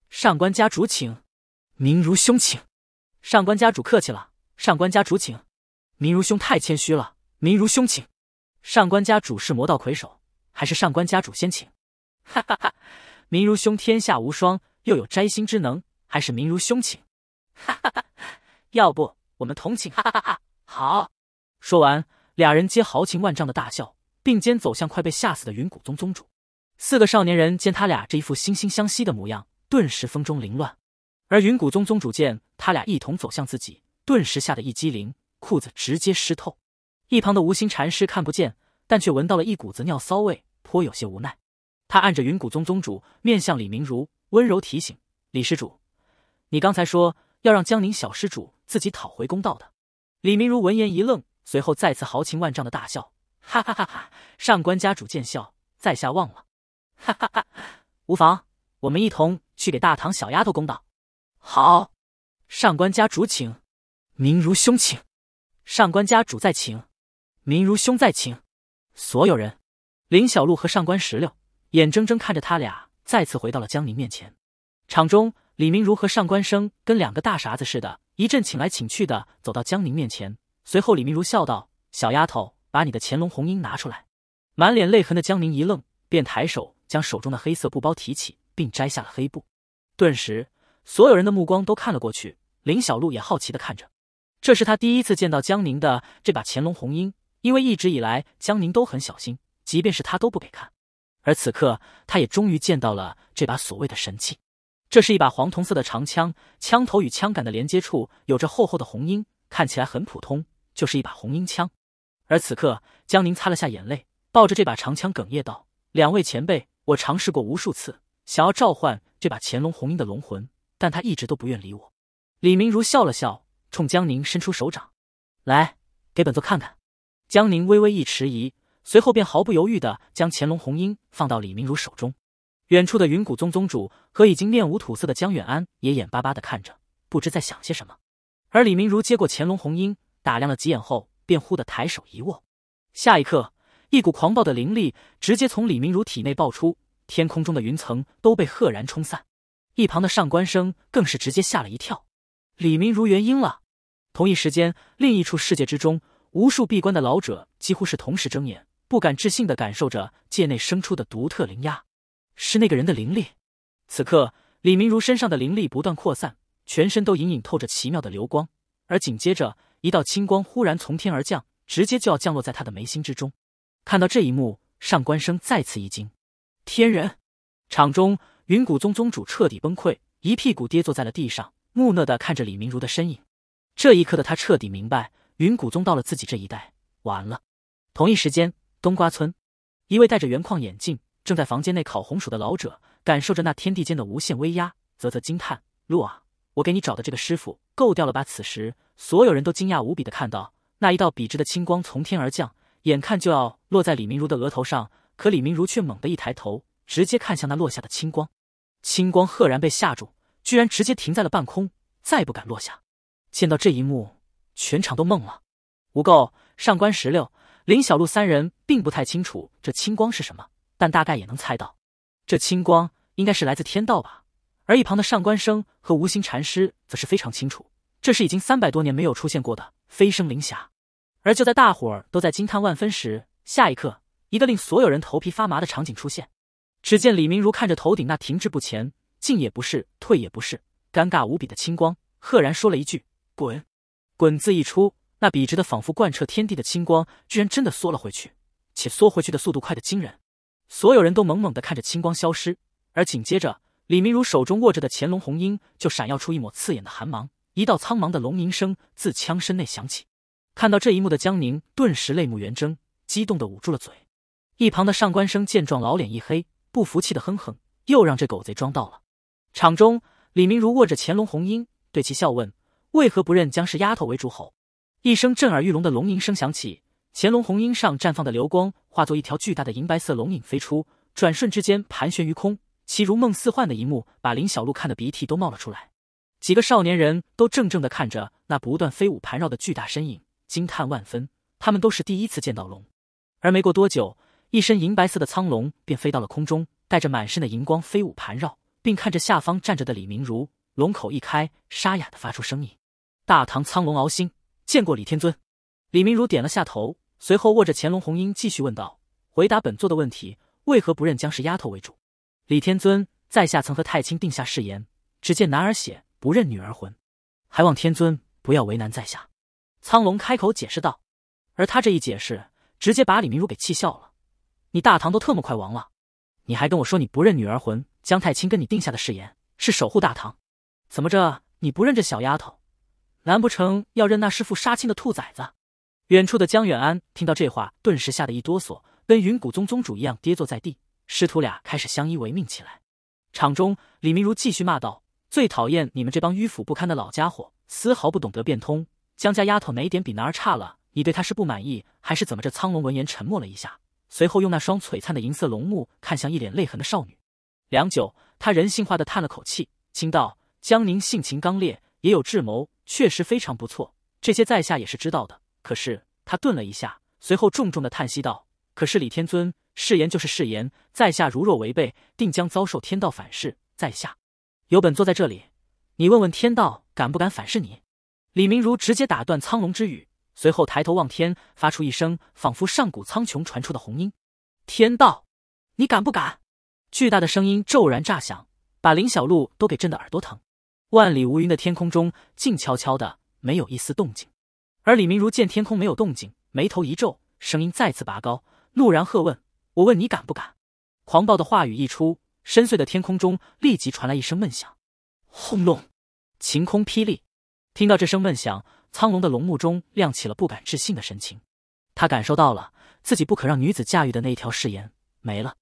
上官家主请，明如兄请。”“上官家主客气了，上官家主请。”“明如兄太谦虚了，明如兄请。”“上官家主是魔道魁首，还是上官家主先请？”“哈哈哈。”明如兄天下无双，又有摘星之能，还是明如兄请。哈哈，哈，要不我们同请？哈哈哈哈！好。说完，俩人皆豪情万丈的大笑，并肩走向快被吓死的云谷宗宗主。四个少年人见他俩这一副惺惺相惜的模样，顿时风中凌乱。而云谷宗宗主见他俩一同走向自己，顿时吓得一激灵，裤子直接湿透。一旁的无心禅师看不见，但却闻到了一股子尿骚味，颇有些无奈。他按着云谷宗宗主面向李明如温柔提醒：“李施主，你刚才说要让江宁小施主自己讨回公道的。”李明如闻言一愣，随后再次豪情万丈的大笑：“哈哈哈哈！”上官家主见笑，在下忘了。哈哈哈无妨，我们一同去给大唐小丫头公道。好，上官家主请，明如兄请，上官家主再请，明如兄再请。所有人，林小璐和上官石榴。眼睁睁看着他俩再次回到了江宁面前，场中李明如和上官生跟两个大傻子似的，一阵请来请去的走到江宁面前。随后李明如笑道：“小丫头，把你的乾隆红缨拿出来。”满脸泪痕的江宁一愣，便抬手将手中的黑色布包提起，并摘下了黑布。顿时，所有人的目光都看了过去。林小璐也好奇地看着，这是他第一次见到江宁的这把乾隆红缨，因为一直以来江宁都很小心，即便是他都不给看。而此刻，他也终于见到了这把所谓的神器。这是一把黄铜色的长枪，枪头与枪杆的连接处有着厚厚的红缨，看起来很普通，就是一把红缨枪。而此刻，江宁擦了下眼泪，抱着这把长枪，哽咽道：“两位前辈，我尝试过无数次，想要召唤这把乾隆红缨的龙魂，但他一直都不愿理我。”李明如笑了笑，冲江宁伸出手掌，来，给本座看看。江宁微微一迟疑。随后便毫不犹豫地将乾隆红缨放到李明如手中，远处的云谷宗宗主和已经面无土色的江远安也眼巴巴地看着，不知在想些什么。而李明如接过乾隆红缨，打量了几眼后，便忽地抬手一握，下一刻，一股狂暴的灵力直接从李明如体内爆出，天空中的云层都被赫然冲散，一旁的上官生更是直接吓了一跳。李明如元婴了。同一时间，另一处世界之中，无数闭关的老者几乎是同时睁眼。不敢置信的感受着界内生出的独特灵压，是那个人的灵力。此刻，李明如身上的灵力不断扩散，全身都隐隐透着奇妙的流光。而紧接着，一道青光忽然从天而降，直接就要降落在他的眉心之中。看到这一幕，上官生再次一惊。天人场中，云谷宗宗主彻底崩溃，一屁股跌坐在了地上，木讷的看着李明如的身影。这一刻的他彻底明白，云谷宗到了自己这一代完了。同一时间。冬瓜村，一位戴着圆框眼镜，正在房间内烤红薯的老者，感受着那天地间的无限威压，啧啧惊叹：“路啊，我给你找的这个师傅够掉了吧？”此时，所有人都惊讶无比的看到，那一道笔直的青光从天而降，眼看就要落在李明如的额头上，可李明如却猛地一抬头，直接看向那落下的青光。青光赫然被吓住，居然直接停在了半空，再不敢落下。见到这一幕，全场都懵了。无垢，上官石榴。林小璐三人并不太清楚这青光是什么，但大概也能猜到，这青光应该是来自天道吧。而一旁的上官生和无心禅师则是非常清楚，这是已经三百多年没有出现过的飞升灵霞。而就在大伙儿都在惊叹万分时，下一刻，一个令所有人头皮发麻的场景出现。只见李明如看着头顶那停滞不前、进也不是、退也不是、尴尬无比的青光，赫然说了一句：“滚！”滚字一出。那笔直的，仿佛贯彻天地的青光，居然真的缩了回去，且缩回去的速度快得惊人。所有人都懵懵地看着青光消失，而紧接着，李明如手中握着的乾隆红缨就闪耀出一抹刺眼的寒芒，一道苍茫的龙吟声自枪身内响起。看到这一幕的江宁顿时泪目圆睁，激动地捂住了嘴。一旁的上官生见状，老脸一黑，不服气的哼哼：“又让这狗贼装到了。”场中，李明如握着乾隆红缨，对其笑问：“为何不认江氏丫头为主吼？一声震耳欲聋的龙吟声响起，乾隆红缨上绽放的流光化作一条巨大的银白色龙影飞出，转瞬之间盘旋于空，其如梦似幻的一幕把林小璐看的鼻涕都冒了出来。几个少年人都怔怔地看着那不断飞舞盘绕的巨大身影，惊叹万分。他们都是第一次见到龙。而没过多久，一身银白色的苍龙便飞到了空中，带着满身的银光飞舞盘绕，并看着下方站着的李明如，龙口一开，沙哑地发出声音：“大唐苍龙敖星。”见过李天尊，李明如点了下头，随后握着乾隆红缨继续问道：“回答本座的问题，为何不认姜氏丫头为主？”李天尊，在下曾和太清定下誓言，只见男儿血，不认女儿魂，还望天尊不要为难在下。”苍龙开口解释道。而他这一解释，直接把李明如给气笑了：“你大唐都特么快亡了，你还跟我说你不认女儿魂？江太清跟你定下的誓言是守护大唐，怎么着你不认这小丫头？”难不成要认那师父杀亲的兔崽子？远处的江远安听到这话，顿时吓得一哆嗦，跟云谷宗宗主一样跌坐在地。师徒俩开始相依为命起来。场中，李明如继续骂道：“最讨厌你们这帮迂腐不堪的老家伙，丝毫不懂得变通。江家丫头哪点比男儿差了？你对她是不满意还是怎么？”这苍龙闻言沉默了一下，随后用那双璀璨的银色龙目看向一脸泪痕的少女，良久，他人性化的叹了口气，轻道：“江宁性情刚烈，也有智谋。”确实非常不错，这些在下也是知道的。可是他顿了一下，随后重重的叹息道：“可是李天尊，誓言就是誓言，在下如若违背，定将遭受天道反噬。在下有本坐在这里，你问问天道，敢不敢反噬你？”李明如直接打断苍龙之语，随后抬头望天，发出一声仿佛上古苍穹传出的红音：“天道，你敢不敢？”巨大的声音骤然炸响，把林小璐都给震得耳朵疼。万里无云的天空中静悄悄的，没有一丝动静。而李明如见天空没有动静，眉头一皱，声音再次拔高，怒然喝问：“我问你敢不敢？”狂暴的话语一出，深邃的天空中立即传来一声闷响，轰隆，晴空霹雳。听到这声闷响，苍龙的龙目中亮起了不敢置信的神情。他感受到了自己不可让女子驾驭的那一条誓言没了。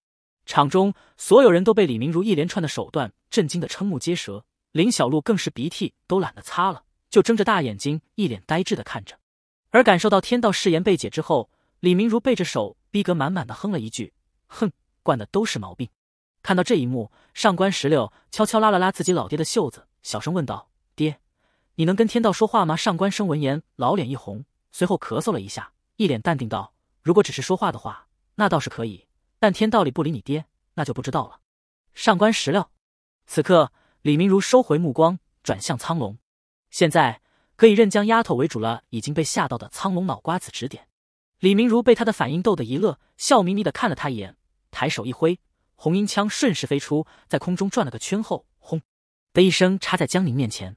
场中所有人都被李明如一连串的手段震惊的瞠目结舌。林小璐更是鼻涕都懒得擦了，就睁着大眼睛，一脸呆滞的看着。而感受到天道誓言被解之后，李明如背着手，逼格满满的哼了一句：“哼，惯的都是毛病。”看到这一幕，上官石榴悄悄拉了拉自己老爹的袖子，小声问道：“爹，你能跟天道说话吗？”上官生闻言，老脸一红，随后咳嗽了一下，一脸淡定道：“如果只是说话的话，那倒是可以，但天道里不理你爹，那就不知道了。”上官石榴，此刻。李明如收回目光，转向苍龙。现在可以认将丫头为主了。已经被吓到的苍龙脑瓜子指点，李明如被他的反应逗得一乐，笑眯眯的看了他一眼，抬手一挥，红缨枪顺势飞出，在空中转了个圈后，轰的一声插在江宁面前。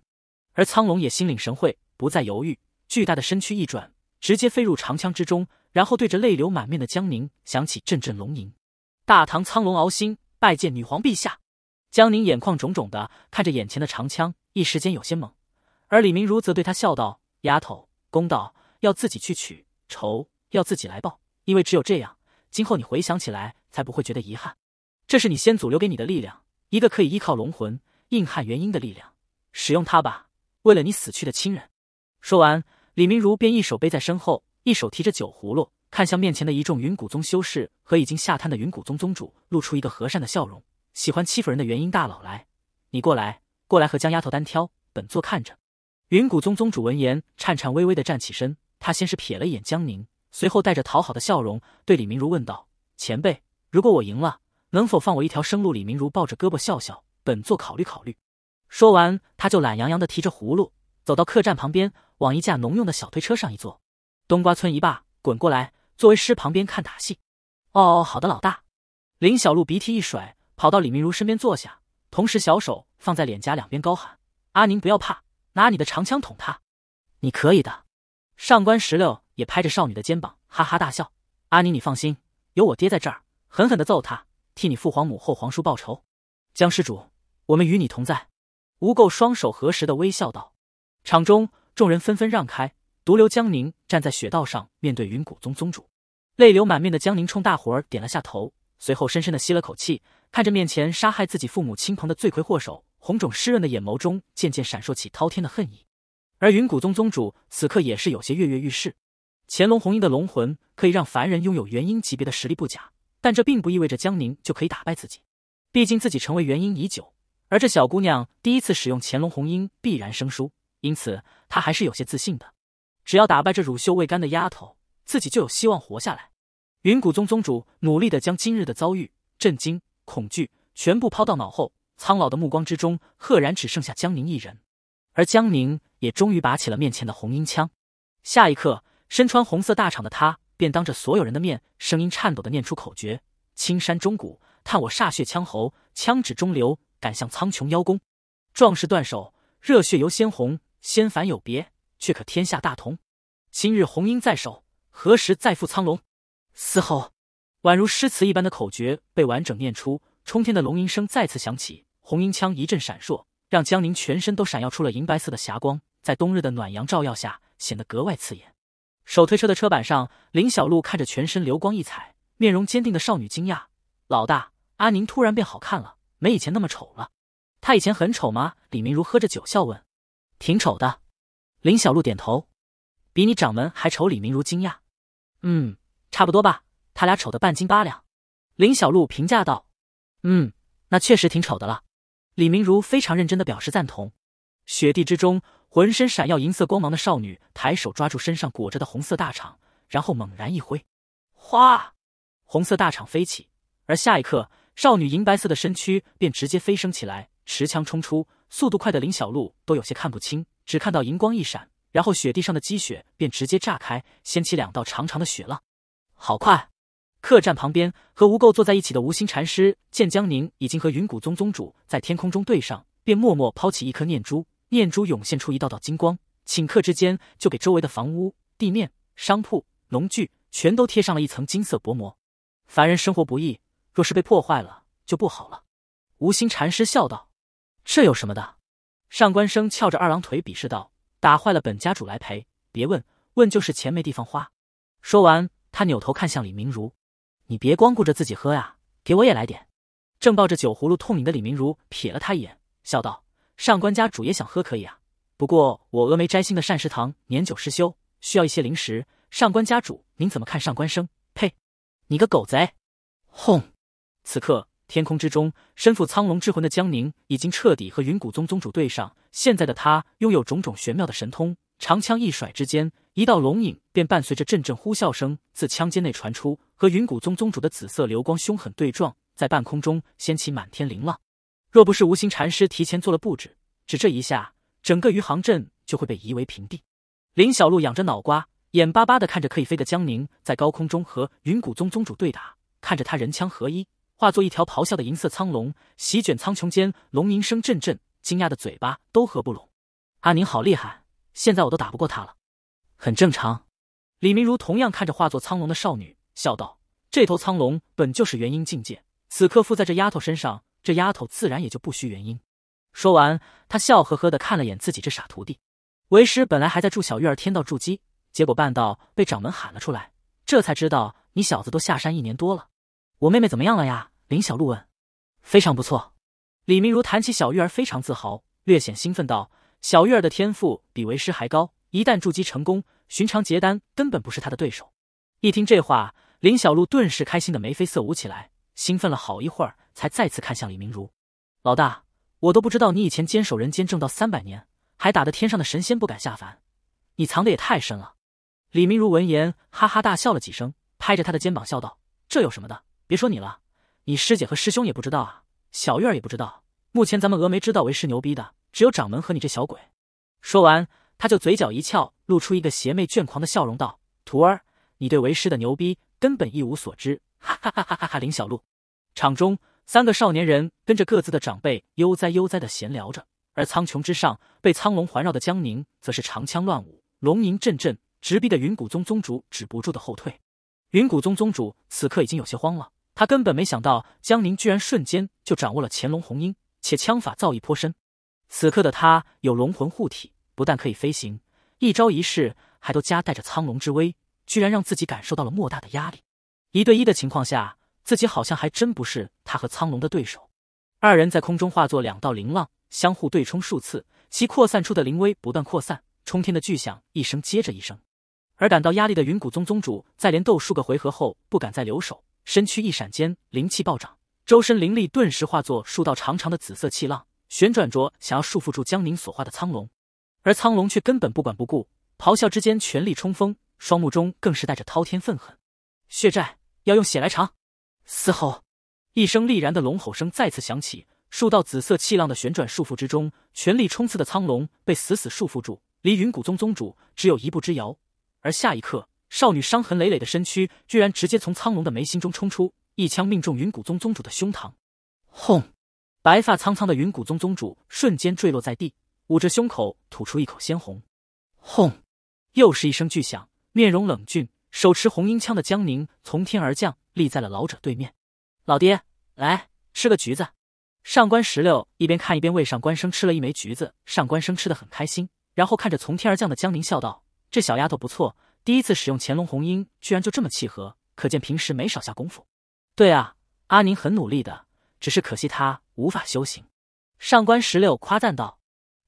而苍龙也心领神会，不再犹豫，巨大的身躯一转，直接飞入长枪之中，然后对着泪流满面的江宁响起阵阵龙吟：“大唐苍龙敖星拜见女皇陛下。”江宁眼眶肿肿的看着眼前的长枪，一时间有些懵。而李明如则对他笑道：“丫头，公道要自己去取，仇要自己来报。因为只有这样，今后你回想起来才不会觉得遗憾。这是你先祖留给你的力量，一个可以依靠龙魂硬汉元婴的力量。使用它吧，为了你死去的亲人。”说完，李明如便一手背在身后，一手提着酒葫芦，看向面前的一众云谷宗修士和已经下瘫的云谷宗宗主，露出一个和善的笑容。喜欢欺负人的元婴大佬来，你过来，过来和江丫头单挑，本座看着。云谷宗宗主闻言，颤颤巍巍地站起身。他先是瞥了一眼江宁，随后带着讨好的笑容对李明如问道：“前辈，如果我赢了，能否放我一条生路？”李明如抱着胳膊笑笑：“本座考虑考虑。”说完，他就懒洋洋地提着葫芦走到客栈旁边，往一架农用的小推车上一坐。冬瓜村一霸，滚过来，作为师旁边看打戏。哦哦，好的，老大。林小璐鼻涕一甩。跑到李明如身边坐下，同时小手放在脸颊两边，高喊：“阿宁不要怕，拿你的长枪捅他，你可以的。”上官石榴也拍着少女的肩膀，哈哈大笑：“阿宁你放心，有我爹在这儿，狠狠的揍他，替你父皇母后皇叔报仇。”江施主，我们与你同在。吴垢双手合十的微笑道。场中众人纷纷让开，独留江宁站在雪道上面对云谷宗宗主，泪流满面的江宁冲大伙儿点了下头。随后，深深的吸了口气，看着面前杀害自己父母亲朋的罪魁祸首，红肿湿润的眼眸中渐渐闪烁起滔天的恨意。而云谷宗宗主此刻也是有些跃跃欲试。乾隆红鹰的龙魂可以让凡人拥有元婴级别的实力不假，但这并不意味着江宁就可以打败自己。毕竟自己成为元婴已久，而这小姑娘第一次使用乾隆红鹰必然生疏，因此她还是有些自信的。只要打败这乳臭未干的丫头，自己就有希望活下来。云谷宗宗主努力的将今日的遭遇、震惊、恐惧全部抛到脑后，苍老的目光之中赫然只剩下江宁一人。而江宁也终于拔起了面前的红缨枪，下一刻，身穿红色大氅的他便当着所有人的面，声音颤抖的念出口诀：“青山钟鼓叹我煞血枪喉，枪指中流敢向苍穹邀功。壮士断手，热血犹鲜红。仙凡有别，却可天下大同。今日红缨在手，何时再赴苍龙？”嘶吼，宛如诗词一般的口诀被完整念出，冲天的龙吟声再次响起，红缨枪一阵闪烁，让江宁全身都闪耀出了银白色的霞光，在冬日的暖阳照耀下显得格外刺眼。手推车的车板上，林小璐看着全身流光溢彩、面容坚定的少女，惊讶：“老大，阿宁突然变好看了，没以前那么丑了。”“她以前很丑吗？”李明如喝着酒笑问。“挺丑的。”林小璐点头。“比你掌门还丑？”李明如惊讶。“嗯。”差不多吧，他俩丑的半斤八两，林小璐评价道。嗯，那确实挺丑的了。李明如非常认真的表示赞同。雪地之中，浑身闪耀银色光芒的少女抬手抓住身上裹着的红色大氅，然后猛然一挥，哗，红色大氅飞起，而下一刻，少女银白色的身躯便直接飞升起来，持枪冲出，速度快的林小璐都有些看不清，只看到银光一闪，然后雪地上的积雪便直接炸开，掀起两道长长的雪浪。好快！客栈旁边和无垢坐在一起的无心禅师见江宁已经和云谷宗宗主在天空中对上，便默默抛起一颗念珠，念珠涌现出一道道金光，顷刻之间就给周围的房屋、地面、商铺、农具全都贴上了一层金色薄膜。凡人生活不易，若是被破坏了就不好了。无心禅师笑道：“这有什么的？”上官生翘着二郎腿鄙视道：“打坏了，本家主来赔。别问问，就是钱没地方花。”说完。他扭头看向李明如，你别光顾着自己喝呀，给我也来点。正抱着酒葫芦痛饮的李明如瞥了他一眼，笑道：“上官家主也想喝，可以啊。不过我峨眉摘星的膳食堂年久失修，需要一些零食。上官家主您怎么看？”上官生，呸！你个狗贼！轰！此刻天空之中，身负苍龙之魂的江宁已经彻底和云谷宗宗主对上。现在的他拥有种种玄妙的神通。长枪一甩之间，一道龙影便伴随着阵阵呼啸声自枪尖内传出，和云谷宗宗主的紫色流光凶狠对撞，在半空中掀起满天凌浪。若不是无心禅师提前做了布置，只这一下，整个余杭镇就会被夷为平地。林小璐仰着脑瓜，眼巴巴的看着可以飞的江宁在高空中和云谷宗宗主对打，看着他人枪合一，化作一条咆哮的银色苍龙，席卷苍穹间，龙吟声阵阵，惊讶的嘴巴都合不拢。阿宁好厉害！现在我都打不过他了，很正常。李明如同样看着化作苍龙的少女，笑道：“这头苍龙本就是元婴境界，此刻附在这丫头身上，这丫头自然也就不虚元婴。”说完，他笑呵呵的看了眼自己这傻徒弟，为师本来还在助小玉儿天道筑基，结果半道被掌门喊了出来，这才知道你小子都下山一年多了。我妹妹怎么样了呀？林小璐问。非常不错，李明如谈起小玉儿非常自豪，略显兴奋道。小玉儿的天赋比为师还高，一旦筑基成功，寻常结丹根本不是他的对手。一听这话，林小璐顿时开心的眉飞色舞起来，兴奋了好一会儿，才再次看向李明如：“老大，我都不知道你以前坚守人间正道三百年，还打得天上的神仙不敢下凡，你藏的也太深了。”李明如闻言哈哈大笑了几声，拍着他的肩膀笑道：“这有什么的？别说你了，你师姐和师兄也不知道啊，小玉儿也不知道。目前咱们峨眉知道为师牛逼的。”只有掌门和你这小鬼。说完，他就嘴角一翘，露出一个邪魅倦狂的笑容，道：“徒儿，你对为师的牛逼根本一无所知。”哈哈哈哈哈！哈！林小璐。场中三个少年人跟着各自的长辈悠哉悠哉的闲聊着，而苍穹之上被苍龙环绕的江宁，则是长枪乱舞，龙吟阵阵，直逼的云谷宗宗主止不住的后退。云谷宗宗主此刻已经有些慌了，他根本没想到江宁居然瞬间就掌握了乾隆红缨，且枪法造诣颇深。此刻的他有龙魂护体，不但可以飞行，一招一式还都夹带着苍龙之威，居然让自己感受到了莫大的压力。一对一的情况下，自己好像还真不是他和苍龙的对手。二人在空中化作两道灵浪，相互对冲数次，其扩散出的灵威不断扩散，冲天的巨响一声接着一声。而感到压力的云谷宗宗主，在连斗数个回合后，不敢再留手，身躯一闪间，灵气暴涨，周身灵力顿时化作数道长长的紫色气浪。旋转着想要束缚住江宁所化的苍龙，而苍龙却根本不管不顾，咆哮之间全力冲锋，双目中更是带着滔天愤恨。血债要用血来偿！嘶吼一声力然的龙吼声再次响起，数道紫色气浪的旋转束缚之中，全力冲刺的苍龙被死死束缚住，离云谷宗宗主只有一步之遥。而下一刻，少女伤痕累累的身躯居然直接从苍龙的眉心中冲出，一枪命中云谷宗宗主的胸膛，轰！白发苍苍的云谷宗宗主瞬间坠落在地，捂着胸口吐出一口鲜红。轰！又是一声巨响，面容冷峻、手持红缨枪的江宁从天而降，立在了老者对面。老爹，来吃个橘子。上官石榴一边看一边喂上官生吃了一枚橘子，上官生吃的很开心，然后看着从天而降的江宁笑道：“这小丫头不错，第一次使用乾隆红缨，居然就这么契合，可见平时没少下功夫。”“对啊，阿宁很努力的。”只是可惜他无法修行，上官十六夸赞道。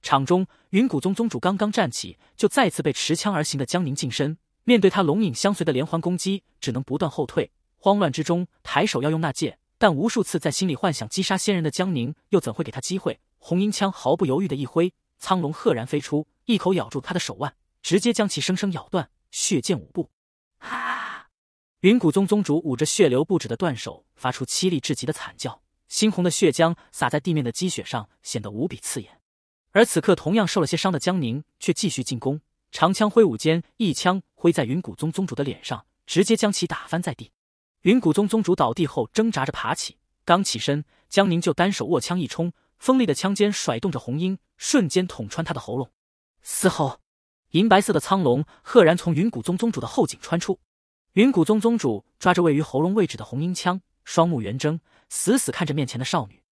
场中，云谷宗宗主刚刚站起，就再次被持枪而行的江宁近身。面对他龙影相随的连环攻击，只能不断后退。慌乱之中，抬手要用那戒，但无数次在心里幻想击杀仙人的江宁，又怎会给他机会？红缨枪毫不犹豫的一挥，苍龙赫然飞出，一口咬住他的手腕，直接将其生生咬断，血溅五步。啊！云谷宗宗主捂着血流不止的断手，发出凄厉至极的惨叫。猩红的血浆洒在地面的积雪上，显得无比刺眼。而此刻，同样受了些伤的江宁却继续进攻，长枪挥舞间，一枪挥在云谷宗宗主的脸上，直接将其打翻在地。云谷宗宗主倒地后，挣扎着爬起，刚起身，江宁就单手握枪一冲，锋利的枪尖甩动着红缨，瞬间捅穿他的喉咙。嘶吼，银白色的苍龙赫然从云谷宗宗主的后颈穿出。云谷宗宗主抓着位于喉咙位置的红缨枪，双目圆睁。死死看着面前的少女，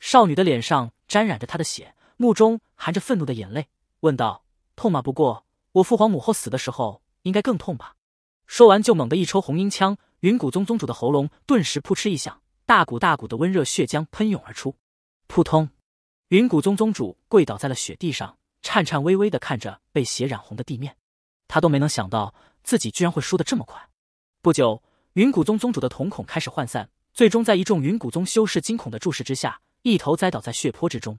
少女的脸上沾染着他的血，目中含着愤怒的眼泪，问道：“痛吗？”不过我父皇母后死的时候应该更痛吧。”说完就猛地一抽红缨枪，云谷宗宗主的喉咙顿时扑哧一响，大股大股的温热血浆喷涌而出，扑通，云谷宗宗主跪倒在了雪地上，颤颤巍巍的看着被血染红的地面，他都没能想到自己居然会输得这么快。不久，云谷宗宗主的瞳孔开始涣散。最终，在一众云谷宗修士惊恐的注视之下，一头栽倒在血泊之中，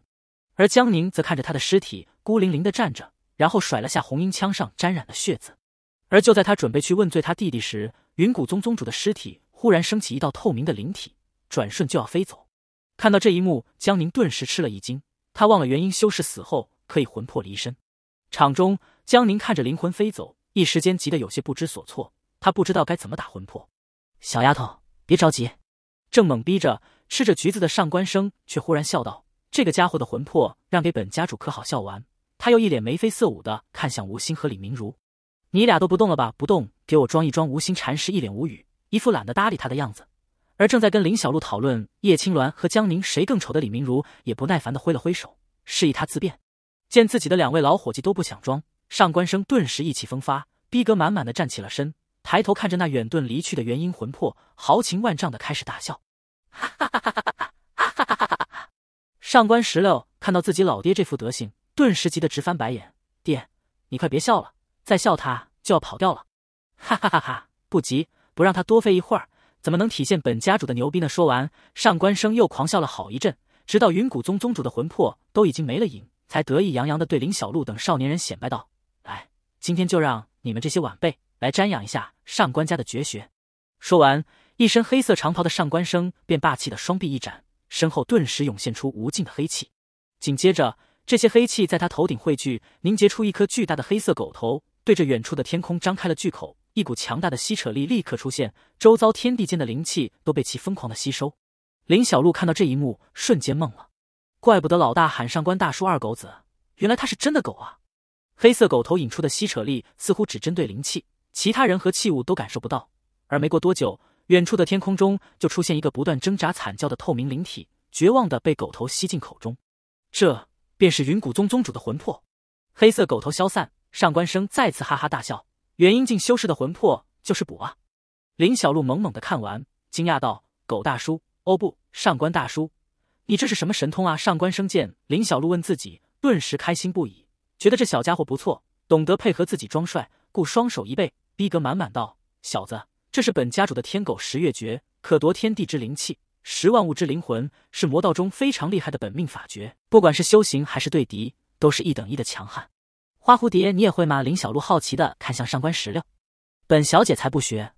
而江宁则看着他的尸体孤零零的站着，然后甩了下红缨枪上沾染的血渍。而就在他准备去问罪他弟弟时，云谷宗宗主的尸体忽然升起一道透明的灵体，转瞬就要飞走。看到这一幕，江宁顿时吃了一惊，他忘了元婴修士死后可以魂魄离身。场中，江宁看着灵魂飞走，一时间急得有些不知所措，他不知道该怎么打魂魄。小丫头，别着急。正懵逼着吃着橘子的上官生，却忽然笑道：“这个家伙的魂魄让给本家主可好？”笑完，他又一脸眉飞色舞的看向吴昕和李明如：“你俩都不动了吧？不动，给我装一装。”吴昕禅师一脸无语，一副懒得搭理他的样子。而正在跟林小璐讨论叶青鸾和江宁谁更丑的李明如，也不耐烦的挥了挥手，示意他自便。见自己的两位老伙计都不想装，上官生顿时意气风发，逼格满满的站起了身。抬头看着那远遁离去的元婴魂魄，豪情万丈的开始大笑，哈哈哈哈哈哈哈哈哈哈！上官石榴看到自己老爹这副德行，顿时急得直翻白眼：“爹，你快别笑了，再笑他就要跑掉了！”哈哈哈哈！不急，不让他多飞一会儿，怎么能体现本家主的牛逼呢？说完，上官生又狂笑了好一阵，直到云谷宗宗主的魂魄都已经没了影，才得意洋洋的对林小璐等少年人显摆道：“哎，今天就让你们这些晚辈。”来瞻仰一下上官家的绝学。说完，一身黑色长袍的上官生便霸气的双臂一展，身后顿时涌现出无尽的黑气。紧接着，这些黑气在他头顶汇聚，凝结出一颗巨大的黑色狗头，对着远处的天空张开了巨口。一股强大的吸扯力立刻出现，周遭天地间的灵气都被其疯狂的吸收。林小璐看到这一幕，瞬间懵了。怪不得老大喊上官大叔“二狗子”，原来他是真的狗啊！黑色狗头引出的吸扯力似乎只针对灵气。其他人和器物都感受不到，而没过多久，远处的天空中就出现一个不断挣扎、惨叫的透明灵体，绝望的被狗头吸进口中。这便是云谷宗宗主的魂魄。黑色狗头消散，上官生再次哈哈大笑。元婴境修士的魂魄就是补啊！林小璐懵懵的看完，惊讶道：“狗大叔，哦不，上官大叔，你这是什么神通啊？”上官生见林小璐问自己，顿时开心不已，觉得这小家伙不错，懂得配合自己装帅，故双手一背。逼格满满道：“小子，这是本家主的天狗十月诀，可夺天地之灵气，拾万物之灵魂，是魔道中非常厉害的本命法诀。不管是修行还是对敌，都是一等一的强悍。”花蝴蝶，你也会吗？”林小璐好奇的看向上官石榴。本小姐才不学！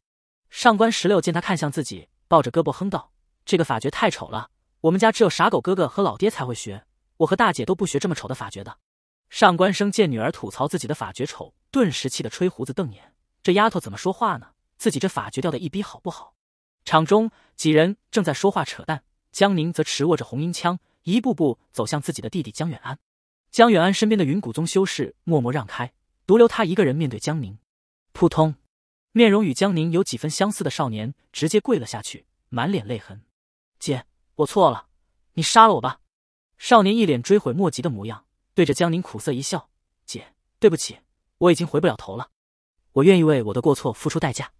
上官石榴见他看向自己，抱着胳膊哼道：“这个法诀太丑了，我们家只有傻狗哥哥和老爹才会学，我和大姐都不学这么丑的法诀的。”上官生见女儿吐槽自己的法诀丑，顿时气得吹胡子瞪眼。这丫头怎么说话呢？自己这法诀掉的一逼，好不好？场中几人正在说话扯淡，江宁则持握着红缨枪，一步步走向自己的弟弟江远安。江远安身边的云谷宗修士默默让开，独留他一个人面对江宁。扑通！面容与江宁有几分相似的少年直接跪了下去，满脸泪痕：“姐，我错了，你杀了我吧。”少年一脸追悔莫及的模样，对着江宁苦涩一笑：“姐，对不起，我已经回不了头了。”我愿意为我的过错付出代价。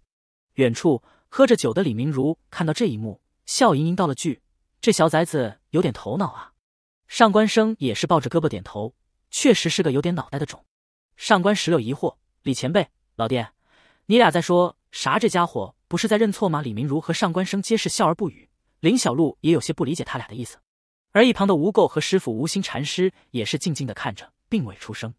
远处喝着酒的李明如看到这一幕，笑盈盈道了句：“这小崽子有点头脑啊。”上官生也是抱着胳膊点头：“确实是个有点脑袋的种。”上官石榴疑惑：“李前辈，老爹，你俩在说啥？这家伙不是在认错吗？”李明如和上官生皆是笑而不语。林小璐也有些不理解他俩的意思。而一旁的吴垢和师傅无心禅师也是静静的看着，并未出声。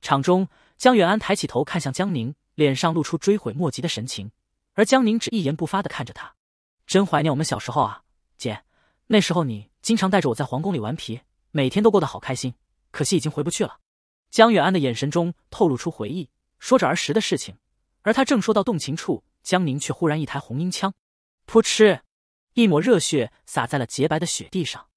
场中，江远安抬起头看向江宁。脸上露出追悔莫及的神情，而江宁只一言不发地看着他。真怀念我们小时候啊，姐，那时候你经常带着我在皇宫里顽皮，每天都过得好开心。可惜已经回不去了。江远安的眼神中透露出回忆，说着儿时的事情。而他正说到动情处，江宁却忽然一抬红缨枪，噗嗤，一抹热血洒在了洁白的雪地上。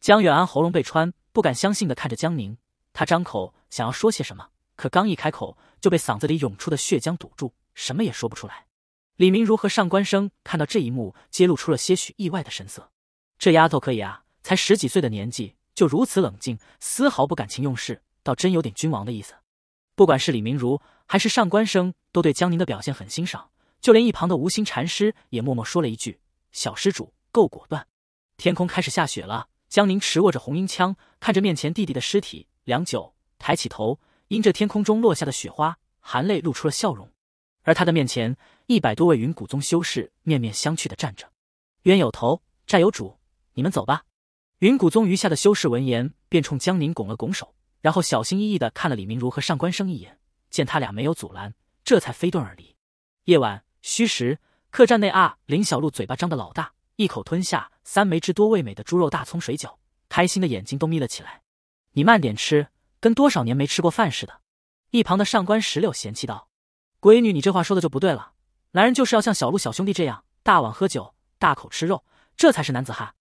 江远安喉咙被穿，不敢相信地看着江宁，他张口想要说些什么，可刚一开口。就被嗓子里涌出的血浆堵住，什么也说不出来。李明如和上官生看到这一幕，揭露出了些许意外的神色。这丫头可以啊，才十几岁的年纪就如此冷静，丝毫不感情用事，倒真有点君王的意思。不管是李明如还是上官生，都对江宁的表现很欣赏。就连一旁的无心禅师也默默说了一句：“小施主够果断。”天空开始下雪了，江宁持握着红缨枪，看着面前弟弟的尸体，良久，抬起头。因着天空中落下的雪花，含泪露出了笑容。而他的面前，一百多位云谷宗修士面面相觑的站着。冤有头，债有主，你们走吧。云谷宗余下的修士闻言，便冲江宁拱了拱手，然后小心翼翼的看了李明如和上官生一眼，见他俩没有阻拦，这才飞遁而离。夜晚虚时，客栈内啊，林小璐嘴巴张的老大，一口吞下三枚之多味美的猪肉大葱水饺，开心的眼睛都眯了起来。你慢点吃。跟多少年没吃过饭似的，一旁的上官石榴嫌弃道：“闺女，你这话说的就不对了，男人就是要像小陆小兄弟这样，大碗喝酒，大口吃肉，这才是男子汉。”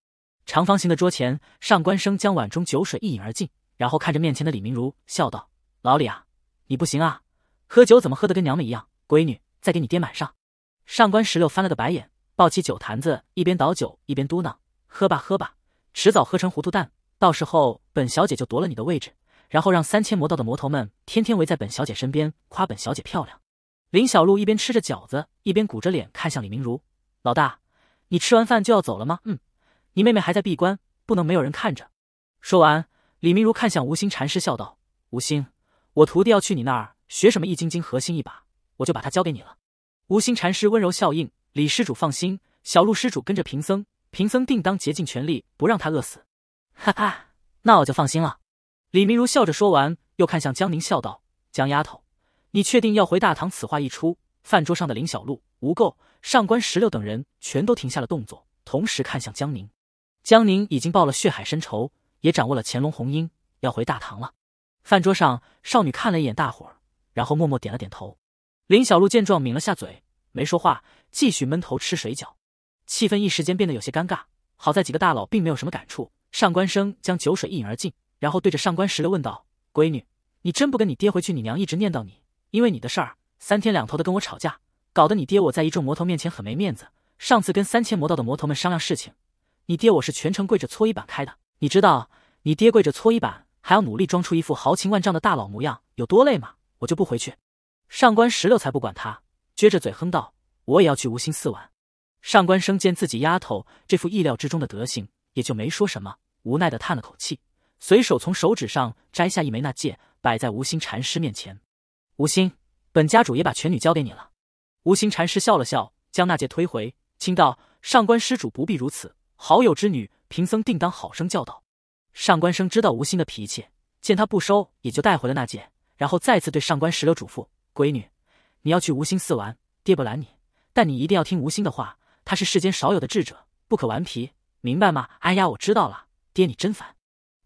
长方形的桌前，上官生将碗中酒水一饮而尽，然后看着面前的李明如笑道：“老李啊，你不行啊，喝酒怎么喝的跟娘们一样？闺女，再给你爹满上。”上官石榴翻了个白眼，抱起酒坛子，一边倒酒一边嘟囔：“喝吧喝吧，迟早喝成糊涂蛋，到时候本小姐就夺了你的位置。”然后让三千魔道的魔头们天天围在本小姐身边夸本小姐漂亮。林小璐一边吃着饺子，一边鼓着脸看向李明如：“老大，你吃完饭就要走了吗？嗯，你妹妹还在闭关，不能没有人看着。”说完，李明如看向无心禅师，笑道：“无心，我徒弟要去你那儿学什么易筋经核心一把，我就把他交给你了。”无心禅师温柔笑应：“李施主放心，小璐施主跟着贫僧，贫僧定当竭尽全力不让他饿死。”哈哈，那我就放心了。李明如笑着说完，又看向江宁，笑道：“江丫头，你确定要回大唐？”此话一出，饭桌上的林小璐、吴垢、上官石榴等人全都停下了动作，同时看向江宁。江宁已经报了血海深仇，也掌握了乾隆红缨，要回大唐了。饭桌上，少女看了一眼大伙儿，然后默默点了点头。林小璐见状，抿了下嘴，没说话，继续闷头吃水饺。气氛一时间变得有些尴尬。好在几个大佬并没有什么感触，上官生将酒水一饮而尽。然后对着上官石榴问道：“闺女，你真不跟你爹回去？你娘一直念叨你，因为你的事儿，三天两头的跟我吵架，搞得你爹我在一众魔头面前很没面子。上次跟三千魔道的魔头们商量事情，你爹我是全程跪着搓衣板开的。你知道你爹跪着搓衣板还要努力装出一副豪情万丈的大佬模样有多累吗？我就不回去。”上官石榴才不管他，撅着嘴哼道：“我也要去无心寺玩。”上官生见自己丫头这副意料之中的德行，也就没说什么，无奈的叹了口气。随手从手指上摘下一枚那戒，摆在无心禅师面前。无心，本家主也把全女交给你了。无心禅师笑了笑，将那戒推回，倾道：“上官施主不必如此，好友之女，贫僧定当好生教导。”上官生知道无心的脾气，见他不收，也就带回了那戒，然后再次对上官石榴嘱咐：“闺女，你要去无心寺玩，爹不拦你，但你一定要听无心的话，他是世间少有的智者，不可顽皮，明白吗？”“哎呀，我知道了，爹你真烦。”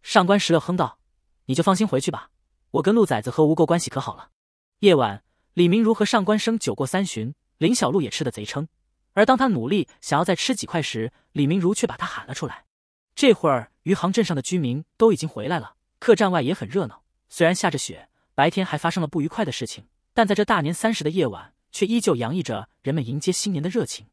上官石榴哼道：“你就放心回去吧，我跟陆崽子和吴垢关系可好了。”夜晚，李明如和上官生酒过三巡，林小璐也吃得贼撑。而当他努力想要再吃几块时，李明如却把他喊了出来。这会儿，余杭镇上的居民都已经回来了，客栈外也很热闹。虽然下着雪，白天还发生了不愉快的事情，但在这大年三十的夜晚，却依旧洋溢着人们迎接新年的热情。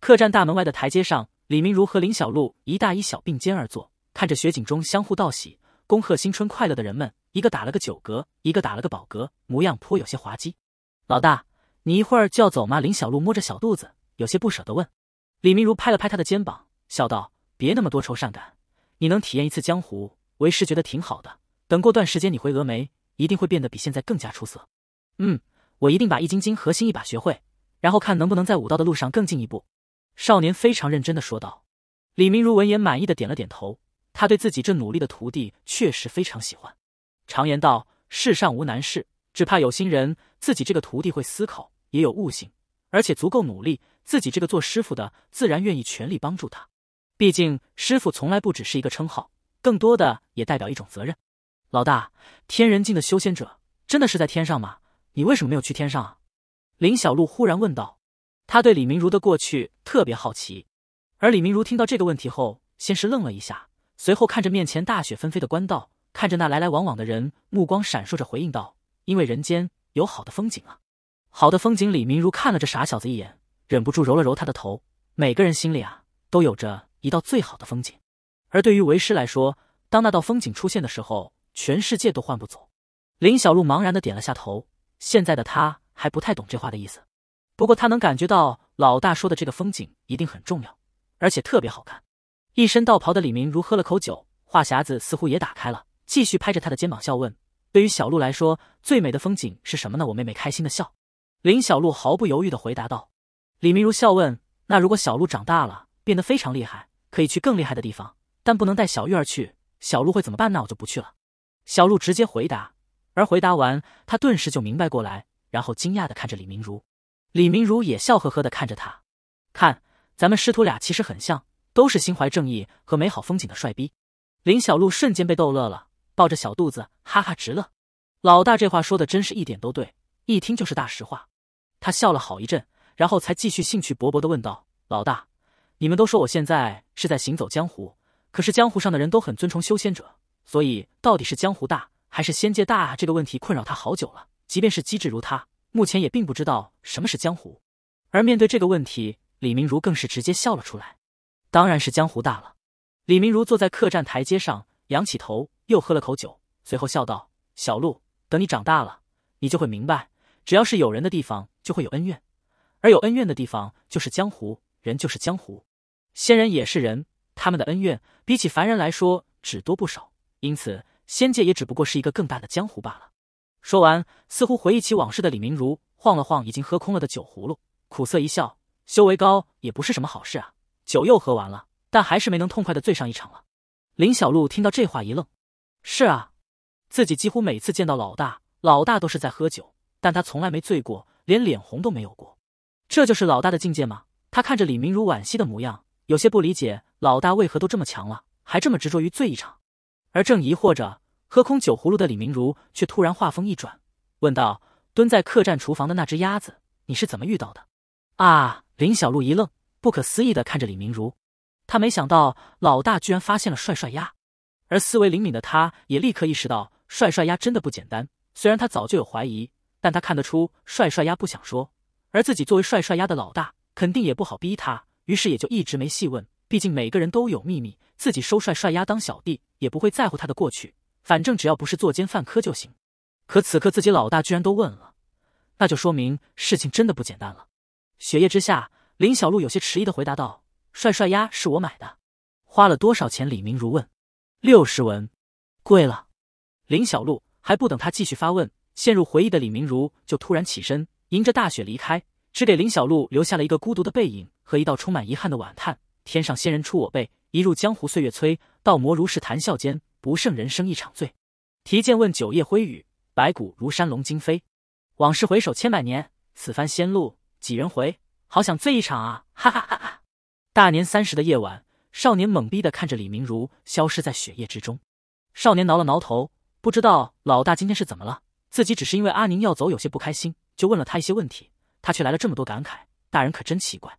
客栈大门外的台阶上，李明如和林小璐一大一小并肩而坐。看着雪景中相互道喜、恭贺新春快乐的人们，一个打了个酒嗝，一个打了个饱嗝，模样颇有些滑稽。老大，你一会儿就要走吗？林小璐摸着小肚子，有些不舍得问。李明如拍了拍他的肩膀，笑道：“别那么多愁善感，你能体验一次江湖，为师觉得挺好的。等过段时间你回峨眉，一定会变得比现在更加出色。”“嗯，我一定把易筋经核心一把学会，然后看能不能在武道的路上更进一步。”少年非常认真地说道。李明如闻言满意的点了点头。他对自己这努力的徒弟确实非常喜欢。常言道：“世上无难事，只怕有心人。”自己这个徒弟会思考，也有悟性，而且足够努力。自己这个做师傅的自然愿意全力帮助他。毕竟，师傅从来不只是一个称号，更多的也代表一种责任。老大，天人境的修仙者真的是在天上吗？你为什么没有去天上？啊？林小璐忽然问道。他对李明如的过去特别好奇，而李明如听到这个问题后，先是愣了一下。随后看着面前大雪纷飞的官道，看着那来来往往的人，目光闪烁着回应道：“因为人间有好的风景啊，好的风景。”李明如看了这傻小子一眼，忍不住揉了揉他的头。每个人心里啊，都有着一道最好的风景。而对于为师来说，当那道风景出现的时候，全世界都换不走。林小璐茫然的点了下头，现在的他还不太懂这话的意思。不过他能感觉到老大说的这个风景一定很重要，而且特别好看。一身道袍的李明如喝了口酒，话匣子似乎也打开了，继续拍着他的肩膀笑问：“对于小鹿来说，最美的风景是什么呢？”我妹妹开心的笑。林小鹿毫不犹豫的回答道：“李明如笑问，那如果小鹿长大了，变得非常厉害，可以去更厉害的地方，但不能带小玉儿去，小鹿会怎么办那我就不去了。”小鹿直接回答，而回答完，他顿时就明白过来，然后惊讶的看着李明如。李明如也笑呵呵的看着他，看，咱们师徒俩其实很像。都是心怀正义和美好风景的帅逼，林小璐瞬间被逗乐了，抱着小肚子哈哈直乐。老大这话说的真是一点都对，一听就是大实话。他笑了好一阵，然后才继续兴趣勃勃的问道：“老大，你们都说我现在是在行走江湖，可是江湖上的人都很尊崇修仙者，所以到底是江湖大还是仙界大啊？这个问题困扰他好久了。即便是机智如他，目前也并不知道什么是江湖。而面对这个问题，李明如更是直接笑了出来。”当然是江湖大了。李明如坐在客栈台阶上，仰起头，又喝了口酒，随后笑道：“小鹿，等你长大了，你就会明白，只要是有人的地方，就会有恩怨，而有恩怨的地方就是江湖，人就是江湖。仙人也是人，他们的恩怨比起凡人来说只多不少，因此仙界也只不过是一个更大的江湖罢了。”说完，似乎回忆起往事的李明如晃了晃已经喝空了的酒葫芦，苦涩一笑：“修为高也不是什么好事啊。”酒又喝完了，但还是没能痛快的醉上一场了。林小璐听到这话一愣：“是啊，自己几乎每次见到老大，老大都是在喝酒，但他从来没醉过，连脸红都没有过。这就是老大的境界吗？”他看着李明如惋惜的模样，有些不理解老大为何都这么强了，还这么执着于醉一场。而正疑惑着，喝空酒葫芦的李明如却突然话锋一转，问道：“蹲在客栈厨房的那只鸭子，你是怎么遇到的？”啊！林小璐一愣。不可思议的看着李明如，他没想到老大居然发现了帅帅鸭，而思维灵敏的他也立刻意识到帅帅鸭真的不简单。虽然他早就有怀疑，但他看得出帅帅鸭不想说，而自己作为帅帅鸭的老大，肯定也不好逼他，于是也就一直没细问。毕竟每个人都有秘密，自己收帅帅鸭当小弟也不会在乎他的过去，反正只要不是作奸犯科就行。可此刻自己老大居然都问了，那就说明事情真的不简单了。雪夜之下。林小璐有些迟疑的回答道：“帅帅鸭是我买的，花了多少钱？”李明如问。六十文，贵了。林小璐还不等他继续发问，陷入回忆的李明如就突然起身，迎着大雪离开，只给林小璐留下了一个孤独的背影和一道充满遗憾的晚叹：“天上仙人出我辈，一入江湖岁月催。道魔如是谈笑间，不胜人生一场醉。提剑问九夜辉雨，白骨如山龙惊飞。往事回首千百年，此番仙路几人回？”好想醉一场啊！哈哈哈哈！大年三十的夜晚，少年懵逼的看着李明如消失在雪夜之中。少年挠了挠头，不知道老大今天是怎么了。自己只是因为阿宁要走有些不开心，就问了他一些问题，他却来了这么多感慨。大人可真奇怪。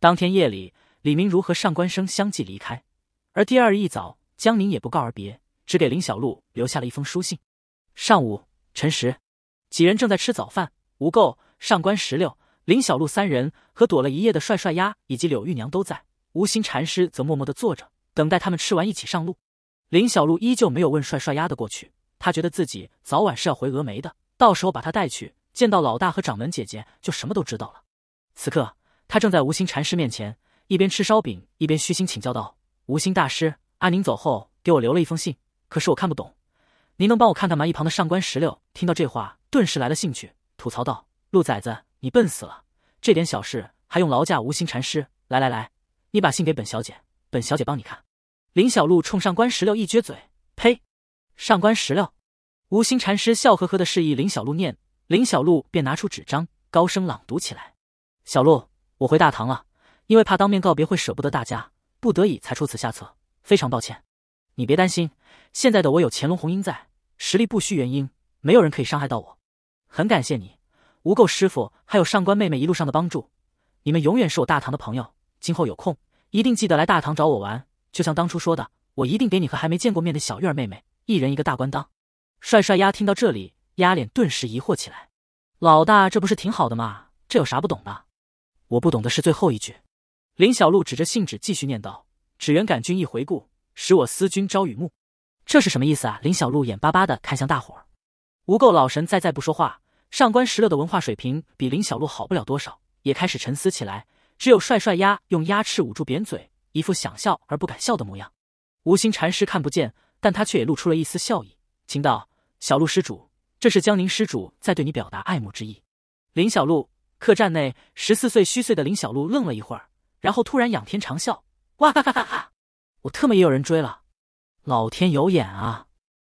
当天夜里，李明如和上官生相继离开，而第二日一早，江宁也不告而别，只给林小璐留下了一封书信。上午，辰时，几人正在吃早饭。吴垢、上官石榴。林小璐三人和躲了一夜的帅帅鸭以及柳玉娘都在，无心禅师则默默的坐着，等待他们吃完一起上路。林小璐依旧没有问帅帅鸭的过去，她觉得自己早晚是要回峨眉的，到时候把他带去，见到老大和掌门姐姐就什么都知道了。此刻，她正在无心禅师面前一边吃烧饼，一边虚心请教道：“无心大师，阿宁走后给我留了一封信，可是我看不懂，您能帮我看看吗？”一旁的上官石榴听到这话，顿时来了兴趣，吐槽道：“鹿崽子。”你笨死了，这点小事还用劳驾无心禅师？来来来，你把信给本小姐，本小姐帮你看。林小璐冲上官石榴一撅嘴，呸！上官石榴，无心禅师笑呵呵的示意林小璐念，林小璐便拿出纸张，高声朗读起来。小璐，我回大唐了，因为怕当面告别会舍不得大家，不得已才出此下策，非常抱歉。你别担心，现在的我有乾隆红缨在，实力不虚元婴，没有人可以伤害到我。很感谢你。无垢师傅，还有上官妹妹一路上的帮助，你们永远是我大唐的朋友。今后有空一定记得来大唐找我玩。就像当初说的，我一定给你和还没见过面的小月儿妹妹一人一个大官当。帅帅鸭听到这里，鸭脸顿时疑惑起来：“老大，这不是挺好的吗？这有啥不懂的？”我不懂的是最后一句。林小璐指着信纸继续念道：“只缘感君一回顾，使我思君朝与暮。”这是什么意思啊？林小璐眼巴巴的看向大伙儿。无垢老神在在不说话。上官石榴的文化水平比林小鹿好不了多少，也开始沉思起来。只有帅帅鸭用鸭翅捂住扁嘴，一副想笑而不敢笑的模样。无心禅师看不见，但他却也露出了一丝笑意，情道：“小鹿施主，这是江宁施主在对你表达爱慕之意。”林小鹿客栈内，十四岁虚岁的林小鹿愣了一会儿，然后突然仰天长笑：“哇哈哈哈！我特么也有人追了！老天有眼啊！”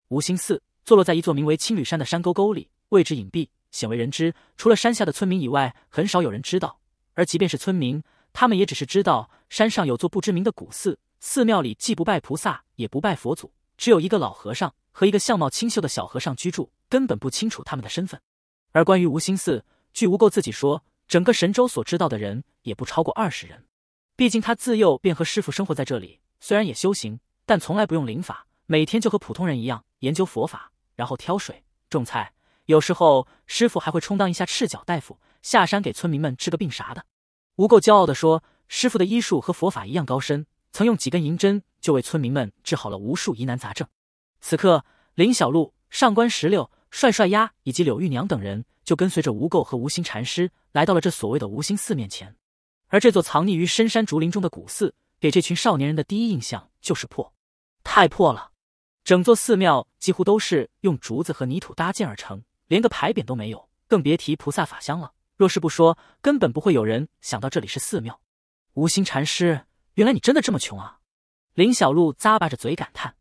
无心寺坐落在一座名为青旅山的山沟沟里，位置隐蔽。鲜为人知，除了山下的村民以外，很少有人知道。而即便是村民，他们也只是知道山上有座不知名的古寺，寺庙里既不拜菩萨，也不拜佛祖，只有一个老和尚和一个相貌清秀的小和尚居住，根本不清楚他们的身份。而关于无心寺，据无垢自己说，整个神州所知道的人也不超过二十人。毕竟他自幼便和师傅生活在这里，虽然也修行，但从来不用灵法，每天就和普通人一样研究佛法，然后挑水、种菜。有时候师傅还会充当一下赤脚大夫，下山给村民们治个病啥的。无垢骄傲地说：“师傅的医术和佛法一样高深，曾用几根银针就为村民们治好了无数疑难杂症。”此刻，林小璐、上官石榴、帅帅鸭以及柳玉娘等人就跟随着无垢和无心禅师来到了这所谓的无心寺面前。而这座藏匿于深山竹林中的古寺，给这群少年人的第一印象就是破，太破了。整座寺庙几乎都是用竹子和泥土搭建而成。连个牌匾都没有，更别提菩萨法香了。若是不说，根本不会有人想到这里是寺庙。无心禅师，原来你真的这么穷啊！林小璐咂巴着嘴感叹，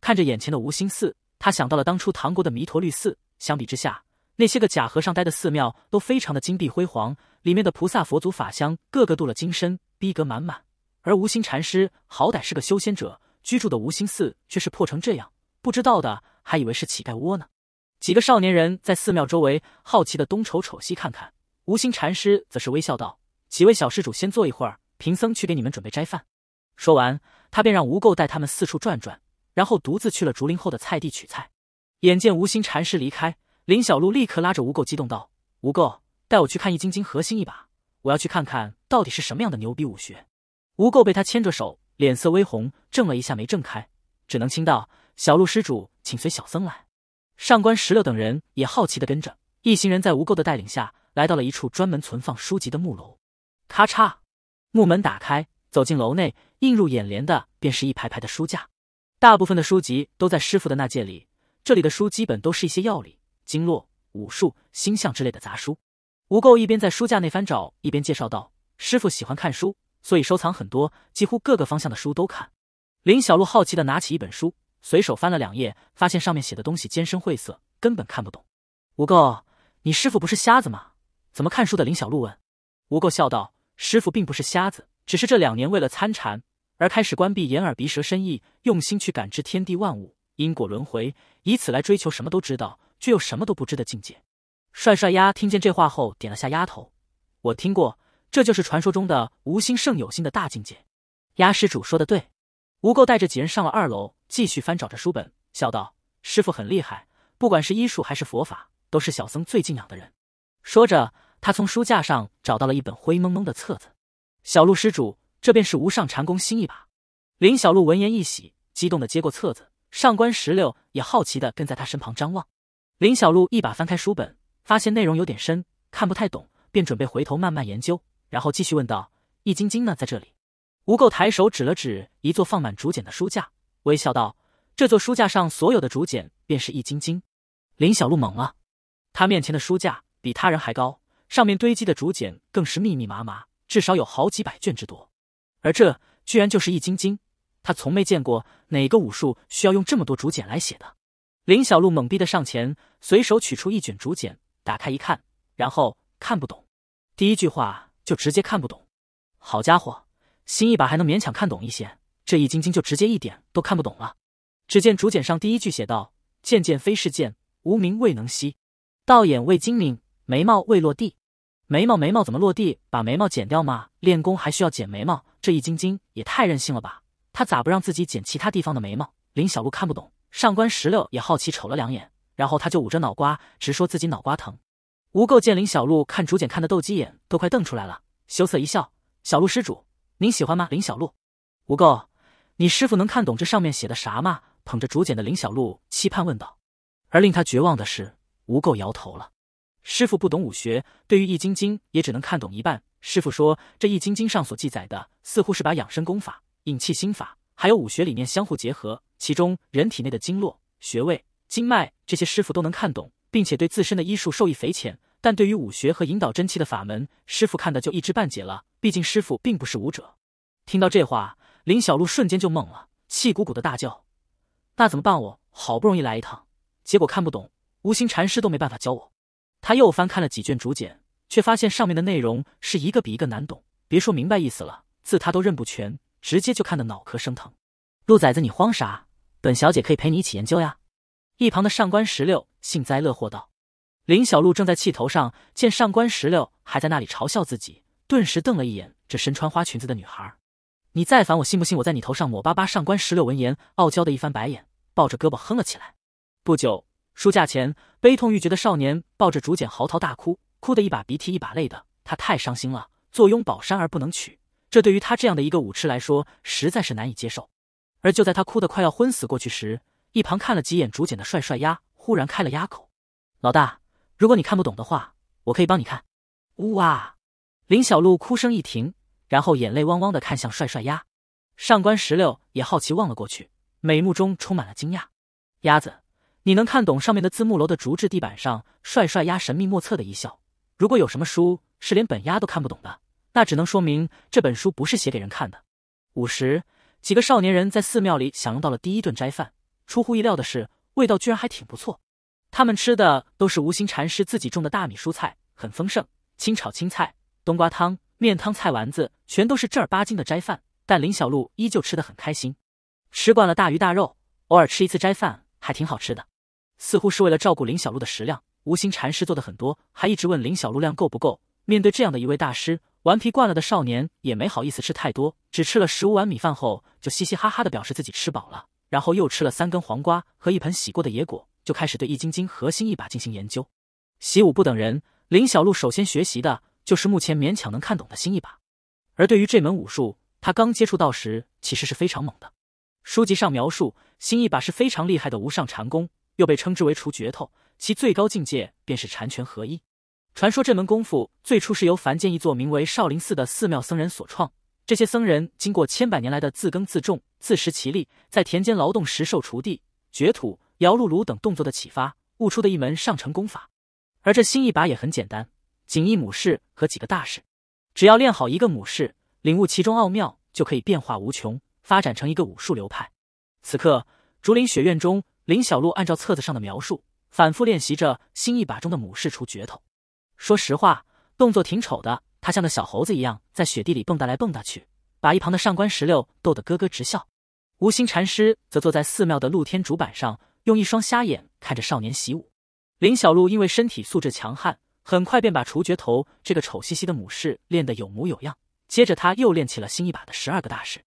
看着眼前的无心寺，他想到了当初唐国的弥陀律寺。相比之下，那些个假和尚待的寺庙都非常的金碧辉煌，里面的菩萨、佛祖法香，个个镀了金身，逼格满满。而无心禅师好歹是个修仙者，居住的无心寺却是破成这样，不知道的还以为是乞丐窝呢。几个少年人在寺庙周围好奇的东瞅瞅西看看，无心禅师则是微笑道：“几位小施主先坐一会儿，贫僧去给你们准备斋饭。”说完，他便让吴垢带他们四处转转，然后独自去了竹林后的菜地取菜。眼见无心禅师离开，林小璐立刻拉着吴垢激动道：“吴垢，带我去看易筋经核心一把！我要去看看到底是什么样的牛逼武学！”吴垢被他牵着手，脸色微红，怔了一下没挣开，只能轻道：“小鹿施主，请随小僧来。”上官石榴等人也好奇的跟着一行人在吴垢的带领下来到了一处专门存放书籍的木楼。咔嚓，木门打开，走进楼内，映入眼帘的便是一排排的书架。大部分的书籍都在师傅的那界里，这里的书基本都是一些药理、经络、武术、星象之类的杂书。吴垢一边在书架内翻找，一边介绍道：“师傅喜欢看书，所以收藏很多，几乎各个方向的书都看。”林小璐好奇的拿起一本书。随手翻了两页，发现上面写的东西艰深晦涩，根本看不懂。吴垢，你师傅不是瞎子吗？怎么看书的？林小璐问。吴垢笑道：“师傅并不是瞎子，只是这两年为了参禅而开始关闭眼耳鼻舌身意，用心去感知天地万物、因果轮回，以此来追求什么都知道却又什么都不知的境界。”帅帅丫听见这话后，点了下丫头：“我听过，这就是传说中的无心胜有心的大境界。”丫施主说的对。吴垢带着几人上了二楼。继续翻找着书本，笑道：“师傅很厉害，不管是医术还是佛法，都是小僧最敬仰的人。”说着，他从书架上找到了一本灰蒙蒙的册子。“小鹿施主，这便是无上禅功心一把。”林小鹿闻言一喜，激动的接过册子。上官石榴也好奇的跟在他身旁张望。林小鹿一把翻开书本，发现内容有点深，看不太懂，便准备回头慢慢研究，然后继续问道：“易筋经呢，在这里？”无垢抬手指了指一座放满竹简的书架。微笑道：“这座书架上所有的竹简便是《易筋经》。”林小璐懵了，他面前的书架比他人还高，上面堆积的竹简更是密密麻麻，至少有好几百卷之多。而这居然就是《易筋经》？他从没见过哪个武术需要用这么多竹简来写的。林小璐懵逼的上前，随手取出一卷竹简，打开一看，然后看不懂，第一句话就直接看不懂。好家伙，新一把还能勉强看懂一些。这易筋经就直接一点都看不懂了。只见竹简上第一句写道：“剑剑非是剑，无名未能息，道眼未精明，眉毛未落地。眉毛眉毛怎么落地？把眉毛剪掉吗？练功还需要剪眉毛？这易筋经也太任性了吧！他咋不让自己剪其他地方的眉毛？”林小璐看不懂，上官石榴也好奇瞅了两眼，然后他就捂着脑瓜直说自己脑瓜疼。无垢见林小璐看竹简看的斗鸡眼都快瞪出来了，羞涩一笑：“小璐施主，您喜欢吗？”林小璐，无垢。你师傅能看懂这上面写的啥吗？捧着竹简的林小璐期盼问道。而令他绝望的是，无垢摇头了。师傅不懂武学，对于易筋经也只能看懂一半。师傅说，这易筋经上所记载的，似乎是把养生功法、引气心法，还有武学理念相互结合。其中人体内的经络、穴位、经脉这些，师傅都能看懂，并且对自身的医术受益匪浅。但对于武学和引导真气的法门，师傅看的就一知半解了。毕竟师傅并不是武者。听到这话。林小璐瞬间就懵了，气鼓鼓的大叫：“那怎么办？我好不容易来一趟，结果看不懂，无心禅师都没办法教我。”他又翻看了几卷竹简，却发现上面的内容是一个比一个难懂，别说明白意思了，字他都认不全，直接就看得脑壳生疼。“鹿崽子，你慌啥？本小姐可以陪你一起研究呀！”一旁的上官石榴幸灾乐祸道。林小璐正在气头上，见上官石榴还在那里嘲笑自己，顿时瞪了一眼这身穿花裙子的女孩。你再烦我，信不信我在你头上抹巴巴？上官石榴闻言，傲娇的一翻白眼，抱着胳膊哼了起来。不久，书架前悲痛欲绝的少年抱着竹简嚎啕大哭，哭得一把鼻涕一把泪的。他太伤心了，坐拥宝山而不能取，这对于他这样的一个武痴来说，实在是难以接受。而就在他哭得快要昏死过去时，一旁看了几眼竹简的帅帅鸭忽然开了鸭口：“老大，如果你看不懂的话，我可以帮你看。”呜哇！林小璐哭声一停。然后眼泪汪汪的看向帅帅鸭，上官石榴也好奇望了过去，美目中充满了惊讶。鸭子，你能看懂上面的字幕？楼的竹制地板上，帅帅鸭神秘莫测的一笑。如果有什么书是连本鸭都看不懂的，那只能说明这本书不是写给人看的。午时，几个少年人在寺庙里享用到了第一顿斋饭。出乎意料的是，味道居然还挺不错。他们吃的都是无心禅师自己种的大米、蔬菜，很丰盛。清炒青菜，冬瓜汤。面汤、菜丸子全都是正儿八经的斋饭，但林小璐依旧吃得很开心。吃惯了大鱼大肉，偶尔吃一次斋饭还挺好吃的。似乎是为了照顾林小璐的食量，无心禅师做的很多，还一直问林小璐量够不够。面对这样的一位大师，顽皮惯了的少年也没好意思吃太多，只吃了十五碗米饭后就嘻嘻哈哈的表示自己吃饱了，然后又吃了三根黄瓜和一盆洗过的野果，就开始对易筋经》核心一把进行研究。习武不等人，林小璐首先学习的。就是目前勉强能看懂的新一把，而对于这门武术，他刚接触到时其实是非常猛的。书籍上描述，新一把是非常厉害的无上禅功，又被称之为锄绝头，其最高境界便是禅拳合一。传说这门功夫最初是由凡间一座名为少林寺的寺庙僧人所创。这些僧人经过千百年来的自耕自种、自食其力，在田间劳动时受锄地、掘土、摇碌轳等动作的启发，悟出的一门上乘功法。而这新一把也很简单。锦衣母式和几个大式，只要练好一个母式，领悟其中奥妙，就可以变化无穷，发展成一个武术流派。此刻，竹林学院中，林小璐按照册子上的描述，反复练习着新一把中的母式除绝头。说实话，动作挺丑的，他像个小猴子一样在雪地里蹦跶来蹦跶去，把一旁的上官石榴逗得咯咯直笑。无心禅师则坐在寺庙的露天竹板上，用一双瞎眼看着少年习武。林小璐因为身体素质强悍。很快便把除绝头这个丑兮兮的母式练得有模有样，接着他又练起了新一把的十二个大式，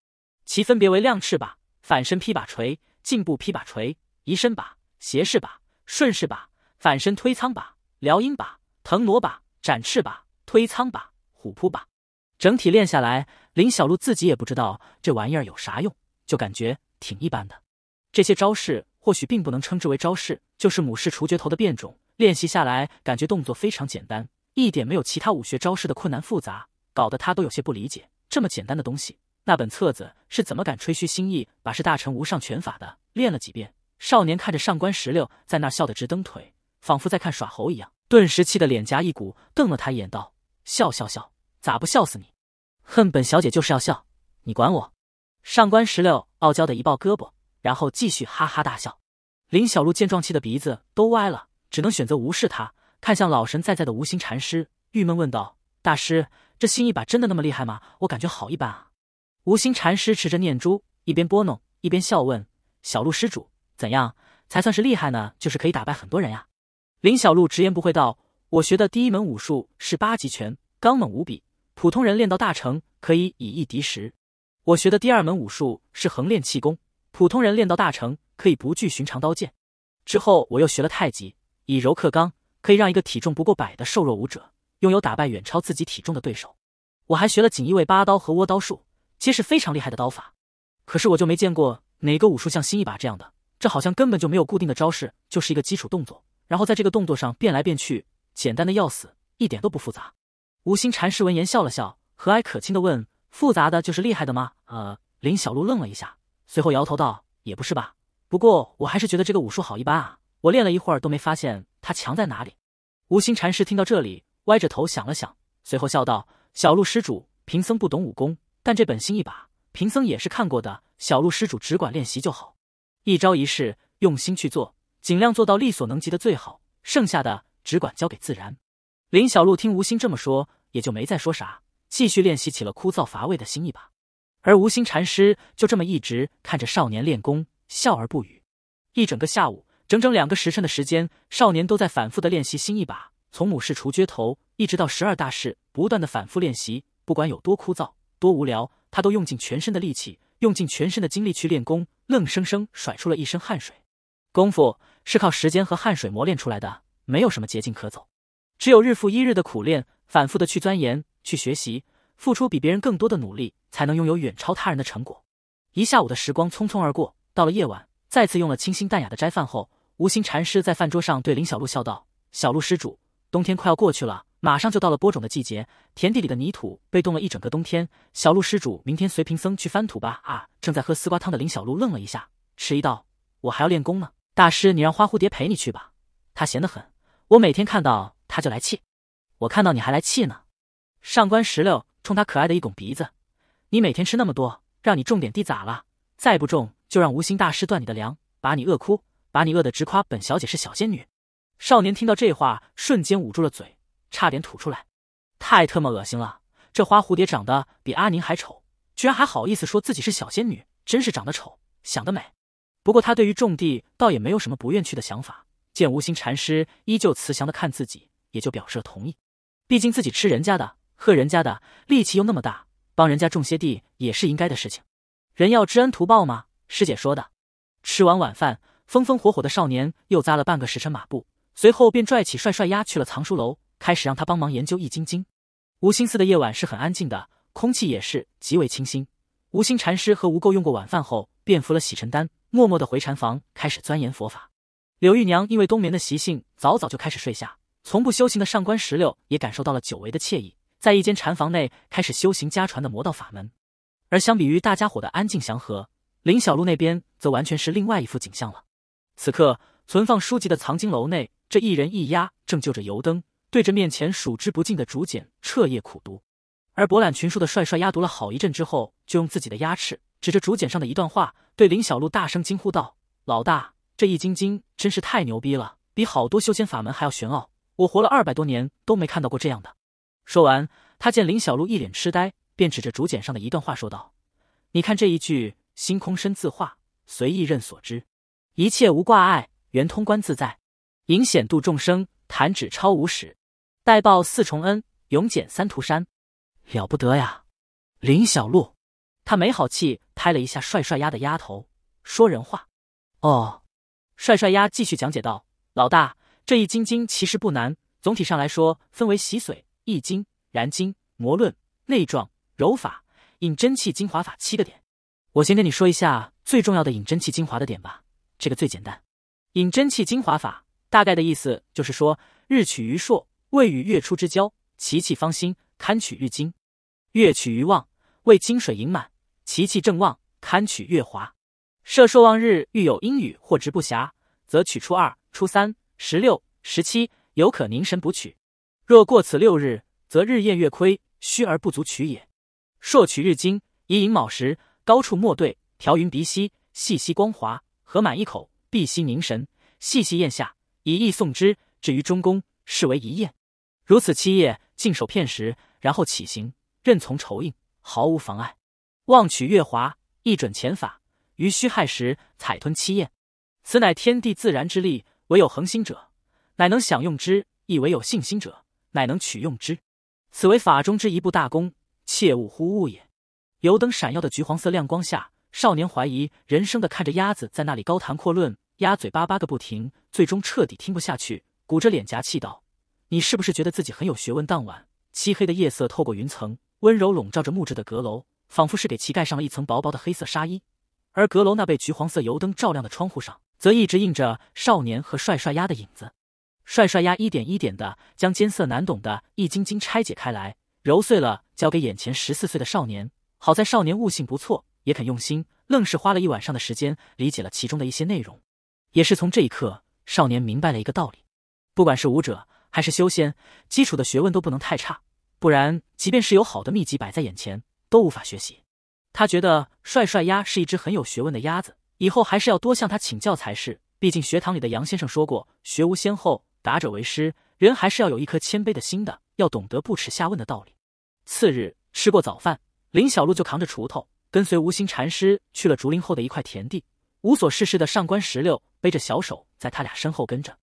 其分别为亮翅膀、反身劈把锤、进步劈把锤、移身把、斜式把、顺势把、反身推仓把、撩阴把、腾挪把、展翅把、推仓把、虎扑把。整体练下来，林小璐自己也不知道这玩意儿有啥用，就感觉挺一般的。这些招式或许并不能称之为招式，就是母式除绝头的变种。练习下来，感觉动作非常简单，一点没有其他武学招式的困难复杂，搞得他都有些不理解这么简单的东西。那本册子是怎么敢吹嘘心意把是大成无上拳法的？练了几遍，少年看着上官石榴在那儿笑得直蹬腿，仿佛在看耍猴一样，顿时气得脸颊一鼓，瞪了他一眼道：“笑笑笑，咋不笑死你？恨本小姐就是要笑，你管我！”上官石榴傲娇的一抱胳膊，然后继续哈哈大笑。林小璐见状，气得鼻子都歪了。只能选择无视他，看向老神在在的无心禅师，郁闷问道：“大师，这新一把真的那么厉害吗？我感觉好一般啊。”无心禅师持着念珠，一边拨弄，一边笑问：“小鹿施主，怎样才算是厉害呢？就是可以打败很多人呀？”林小鹿直言不讳道：“我学的第一门武术是八极拳，刚猛无比，普通人练到大成，可以以一敌十。我学的第二门武术是横练气功，普通人练到大成，可以不惧寻常刀剑。之后我又学了太极。”以柔克刚，可以让一个体重不过百的瘦弱武者拥有打败远超自己体重的对手。我还学了锦衣卫八刀和倭刀术，皆是非常厉害的刀法。可是我就没见过哪个武术像新一把这样的，这好像根本就没有固定的招式，就是一个基础动作，然后在这个动作上变来变去，简单的要死，一点都不复杂。无心禅师闻言笑了笑，和蔼可亲地问：“复杂的就是厉害的吗？”呃，林小璐愣了一下，随后摇头道：“也不是吧，不过我还是觉得这个武术好一般啊。”我练了一会儿都没发现他强在哪里。无心禅师听到这里，歪着头想了想，随后笑道：“小鹿施主，贫僧不懂武功，但这本心一把，贫僧也是看过的。小鹿施主只管练习就好，一招一式用心去做，尽量做到力所能及的最好，剩下的只管交给自然。”林小鹿听无心这么说，也就没再说啥，继续练习起了枯燥乏味的心一把。而无心禅师就这么一直看着少年练功，笑而不语，一整个下午。整整两个时辰的时间，少年都在反复的练习新一把，从母式除撅头一直到十二大式，不断的反复练习。不管有多枯燥、多无聊，他都用尽全身的力气，用尽全身的精力去练功，愣生生甩出了一身汗水。功夫是靠时间和汗水磨练出来的，没有什么捷径可走，只有日复一日的苦练，反复的去钻研、去学习，付出比别人更多的努力，才能拥有远超他人的成果。一下午的时光匆匆而过，到了夜晚，再次用了清新淡雅的斋饭后。无心禅师在饭桌上对林小璐笑道：“小璐施主，冬天快要过去了，马上就到了播种的季节，田地里的泥土被冻了一整个冬天。小璐施主，明天随贫僧去翻土吧。”啊！正在喝丝瓜汤的林小璐愣了一下，迟疑道：“我还要练功呢，大师，你让花蝴蝶陪你去吧，他闲得很，我每天看到他就来气。我看到你还来气呢。”上官石榴冲他可爱的一拱鼻子：“你每天吃那么多，让你种点地咋了？再不种，就让无心大师断你的粮，把你饿哭。”把你饿得直夸本小姐是小仙女，少年听到这话，瞬间捂住了嘴，差点吐出来，太特么恶心了！这花蝴蝶长得比阿宁还丑，居然还好意思说自己是小仙女，真是长得丑，想得美。不过他对于种地倒也没有什么不愿去的想法。见无心禅师依旧慈祥的看自己，也就表示了同意。毕竟自己吃人家的，喝人家的，力气又那么大，帮人家种些地也是应该的事情。人要知恩图报嘛，师姐说的。吃完晚饭。风风火火的少年又扎了半个时辰马步，随后便拽起帅帅丫去了藏书楼，开始让他帮忙研究《易筋经》。无心寺的夜晚是很安静的，空气也是极为清新。无心禅师和无垢用过晚饭后，便服了洗尘丹，默默的回禅房开始钻研佛法。柳玉娘因为冬眠的习性，早早就开始睡下，从不修行的上官石榴也感受到了久违的惬意，在一间禅房内开始修行家传的魔道法门。而相比于大家伙的安静祥和，林小璐那边则完全是另外一幅景象了。此刻，存放书籍的藏经楼内，这一人一鸭正就着油灯，对着面前数之不尽的竹简彻夜苦读。而博览群书的帅帅鸭读了好一阵之后，就用自己的鸭翅指着竹简上的一段话，对林小璐大声惊呼道：“老大，这易筋经真是太牛逼了，比好多修仙法门还要玄奥，我活了二百多年都没看到过这样的。”说完，他见林小璐一脸痴呆，便指着竹简上的一段话说道：“你看这一句，星空身自画，随意任所知。”一切无挂碍，圆通观自在，引显度众生，弹指超无始，代报四重恩，永减三途山。了不得呀，林小璐。他没好气拍了一下帅帅丫的丫头，说人话。哦，帅帅丫继续讲解道：“老大，这一筋经其实不难，总体上来说，分为洗髓、易经、燃经、魔论、内状、柔法、引真气精华法七个点。我先跟你说一下最重要的引真气精华的点吧。”这个最简单，引真气精华法，大概的意思就是说，日取于朔，未与月初之交，其气方新，堪取日精；月取于望，谓金水盈满，其气正旺，堪取月华。设朔望日欲有阴雨或直不暇，则取初二、初三、十六、十七，有可凝神补取；若过此六日，则日验月亏，虚而不足取也。朔取日精，以寅卯时，高处莫对，调匀鼻息，细吸光滑。合满一口，闭息凝神，细细咽下，以意送之，至于中宫，视为一宴。如此七夜，静守片时，然后起行，任从酬应，毫无妨碍。望取月华，一准前法，于虚亥时采吞七宴。此乃天地自然之力，唯有恒心者，乃能享用之；亦唯有信心者，乃能取用之。此为法中之一部大功，切勿忽误也。油灯闪耀的橘黄色亮光下。少年怀疑人生的看着鸭子在那里高谈阔论，鸭嘴巴巴个不停，最终彻底听不下去，鼓着脸颊气道：“你是不是觉得自己很有学问？”当晚，漆黑的夜色透过云层，温柔笼罩着木质的阁楼，仿佛是给其盖上了一层薄薄的黑色纱衣。而阁楼那被橘黄色油灯照亮的窗户上，则一直映着少年和帅帅鸭的影子。帅帅鸭一点一点的将艰涩难懂的一筋经》拆解开来，揉碎了交给眼前十四岁的少年。好在少年悟性不错。也肯用心，愣是花了一晚上的时间理解了其中的一些内容。也是从这一刻，少年明白了一个道理：不管是武者还是修仙，基础的学问都不能太差，不然即便是有好的秘籍摆在眼前，都无法学习。他觉得帅帅鸭是一只很有学问的鸭子，以后还是要多向他请教才是。毕竟学堂里的杨先生说过：“学无先后，达者为师。”人还是要有一颗谦卑的心的，要懂得不耻下问的道理。次日吃过早饭，林小璐就扛着锄头。跟随无心禅师去了竹林后的一块田地，无所事事的上官石榴背着小手在他俩身后跟着。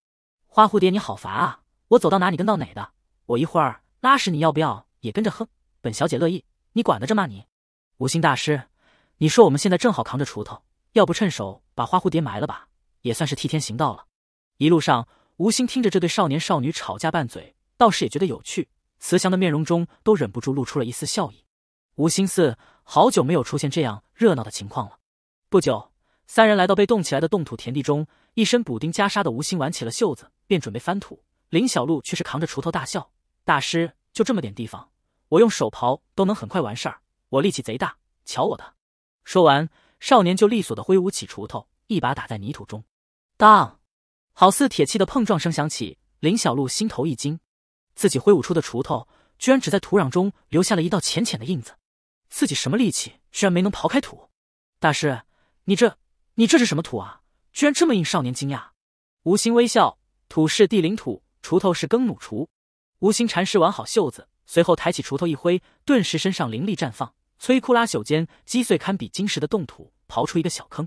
花蝴蝶，你好烦啊！我走到哪里跟到哪的。我一会儿拉屎，你要不要也跟着哼？本小姐乐意，你管得着吗你？无心大师，你说我们现在正好扛着锄头，要不趁手把花蝴蝶埋了吧，也算是替天行道了。一路上，无心听着这对少年少女吵架拌嘴，倒是也觉得有趣，慈祥的面容中都忍不住露出了一丝笑意。无心四。好久没有出现这样热闹的情况了。不久，三人来到被冻起来的冻土田地中，一身补丁袈裟的吴兴挽起了袖子，便准备翻土。林小璐却是扛着锄头大笑：“大师，就这么点地方，我用手刨都能很快完事儿，我力气贼大，瞧我的！”说完，少年就利索的挥舞起锄头，一把打在泥土中，当，好似铁器的碰撞声响起，林小璐心头一惊，自己挥舞出的锄头居然只在土壤中留下了一道浅浅的印子。自己什么力气，居然没能刨开土？大师，你这，你这是什么土啊？居然这么硬！少年惊讶。无心微笑，土是地灵土，锄头是耕弩锄。无心禅师挽好袖子，随后抬起锄头一挥，顿时身上灵力绽放，摧枯拉朽间击碎堪比金石的冻土，刨出一个小坑。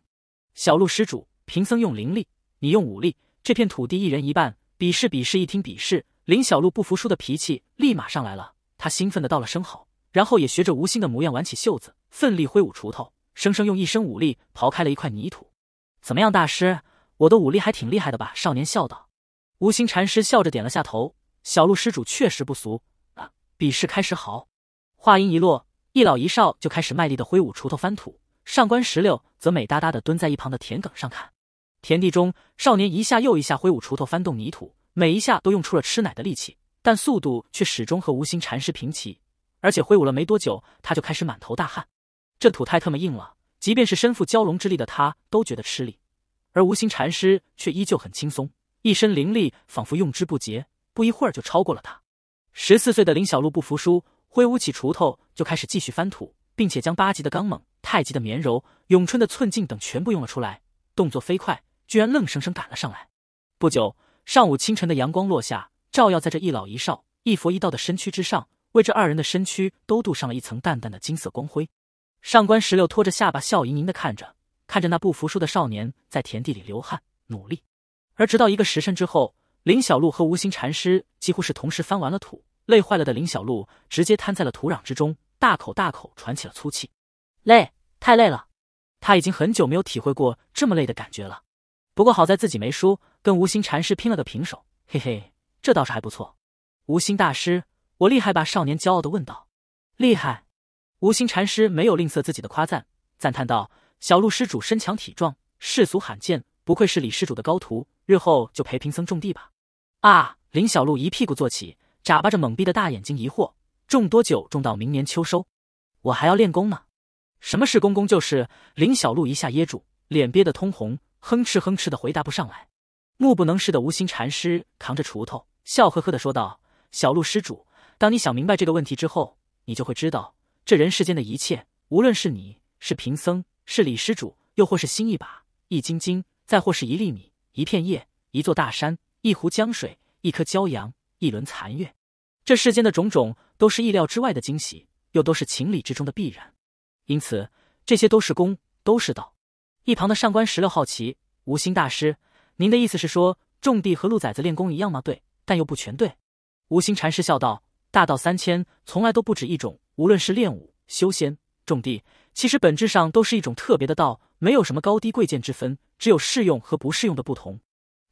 小鹿施主，贫僧用灵力，你用武力，这片土地一人一半。比试比试，一听比试，林小鹿不服输的脾气立马上来了，他兴奋的道了声好。然后也学着无心的模样挽起袖子，奋力挥舞锄头，生生用一身武力刨开了一块泥土。怎么样，大师，我的武力还挺厉害的吧？少年笑道。无心禅师笑着点了下头。小鹿施主确实不俗啊！比试开始好。话音一落，一老一少就开始卖力的挥舞锄头翻土。上官石榴则美哒哒的蹲在一旁的田埂上看。田地中，少年一下又一下挥舞锄头翻动泥土，每一下都用出了吃奶的力气，但速度却始终和无心禅师平齐。而且挥舞了没多久，他就开始满头大汗。这土太特么硬了，即便是身负蛟龙之力的他都觉得吃力，而无心禅师却依旧很轻松，一身灵力仿佛用之不竭，不一会儿就超过了他。十四岁的林小璐不服输，挥舞起锄头就开始继续翻土，并且将八级的刚猛、太极的绵柔、咏春的寸劲等全部用了出来，动作飞快，居然愣生生赶了上来。不久，上午清晨的阳光落下，照耀在这一老一少、一佛一道的身躯之上。为这二人的身躯都镀上了一层淡淡的金色光辉。上官石榴拖着下巴笑盈盈的看着，看着那不服输的少年在田地里流汗努力。而直到一个时辰之后，林小璐和无心禅师几乎是同时翻完了土，累坏了的林小璐直接瘫在了土壤之中，大口大口喘起了粗气。累，太累了。他已经很久没有体会过这么累的感觉了。不过好在自己没输，跟无心禅师拼了个平手。嘿嘿，这倒是还不错。无心大师。我厉害吧？少年骄傲的问道。厉害，无心禅师没有吝啬自己的夸赞，赞叹道：“小鹿施主身强体壮，世俗罕见，不愧是李施主的高徒，日后就陪贫僧种地吧。”啊！林小鹿一屁股坐起，眨巴着懵逼的大眼睛，疑惑：“种多久？种到明年秋收？我还要练功呢。”“什么是功功？”就是林小鹿一下噎住，脸憋得通红，哼哧哼哧的回答不上来。目不能视的无心禅师扛着锄头，笑呵呵的说道：“小鹿施主。”当你想明白这个问题之后，你就会知道，这人世间的一切，无论是你是贫僧，是李施主，又或是新一把一斤斤，再或是一粒米、一片叶、一座大山、一壶江水、一颗骄阳、一轮残月，这世间的种种都是意料之外的惊喜，又都是情理之中的必然。因此，这些都是功，都是道。一旁的上官石榴好奇：无心大师，您的意思是说，种地和鹿崽子练功一样吗？对，但又不全对。无心禅师笑道。大道三千，从来都不止一种。无论是练武、修仙、种地，其实本质上都是一种特别的道，没有什么高低贵贱之分，只有适用和不适用的不同。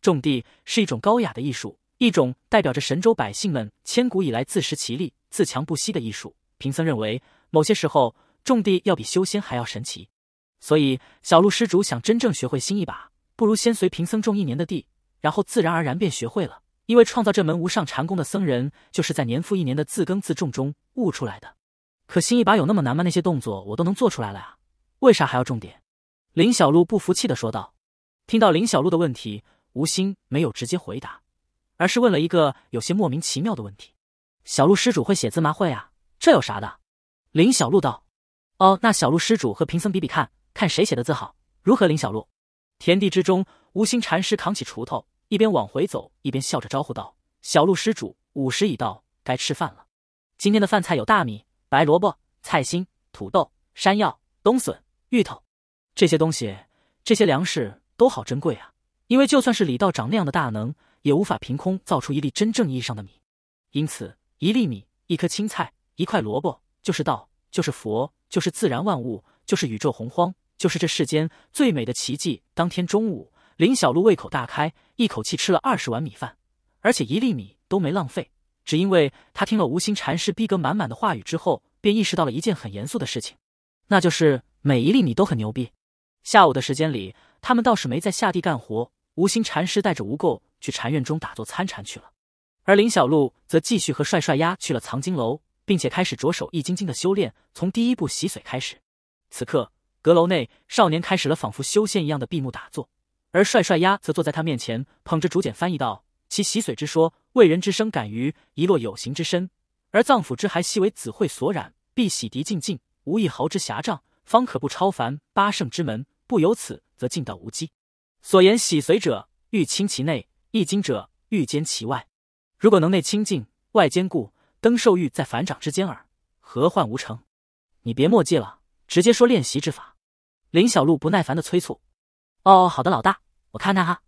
种地是一种高雅的艺术，一种代表着神州百姓们千古以来自食其力、自强不息的艺术。贫僧认为，某些时候，种地要比修仙还要神奇。所以，小鹿施主想真正学会新一把，不如先随贫僧种一年的地，然后自然而然便学会了。因为创造这门无上禅功的僧人，就是在年复一年的自耕自种中悟出来的。可心一把有那么难吗？那些动作我都能做出来了啊，为啥还要重点？林小璐不服气的说道。听到林小璐的问题，吴心没有直接回答，而是问了一个有些莫名其妙的问题：“小璐施主会写字吗？会啊，这有啥的？”林小璐道：“哦，那小璐施主和贫僧比比看看谁写的字好，如何？”林小璐，田地之中，吴心禅师扛起锄头。一边往回走，一边笑着招呼道：“小陆施主，午时已到，该吃饭了。今天的饭菜有大米、白萝卜、菜心、土豆、山药、冬笋、芋头。这些东西，这些粮食都好珍贵啊！因为就算是李道长那样的大能，也无法凭空造出一粒真正意义上的米。因此，一粒米、一颗青菜、一块萝卜，就是道，就是佛，就是自然万物，就是宇宙洪荒，就是这世间最美的奇迹。当天中午。”林小璐胃口大开，一口气吃了二十碗米饭，而且一粒米都没浪费。只因为他听了无心禅师逼格满满的话语之后，便意识到了一件很严肃的事情，那就是每一粒米都很牛逼。下午的时间里，他们倒是没在下地干活。无心禅师带着无垢去禅院中打坐参禅去了，而林小璐则继续和帅帅鸭去了藏经楼，并且开始着手易筋经的修炼，从第一步洗髓开始。此刻，阁楼内，少年开始了仿佛修仙一样的闭目打坐。而帅帅鸭则坐在他面前，捧着竹简翻译道：“其洗髓之说，为人之生感于一落有形之身，而脏腑之还悉为子会所染，必洗涤净尽，无一毫之瑕障，方可不超凡八圣之门。不由此，则进道无机。所言洗髓者，欲清其内；易经者，欲兼其外。如果能内清净，外坚固，登寿欲在反掌之间耳，何患无成？”你别墨迹了，直接说练习之法。”林小璐不耐烦的催促。哦，好的，老大，我看看哈。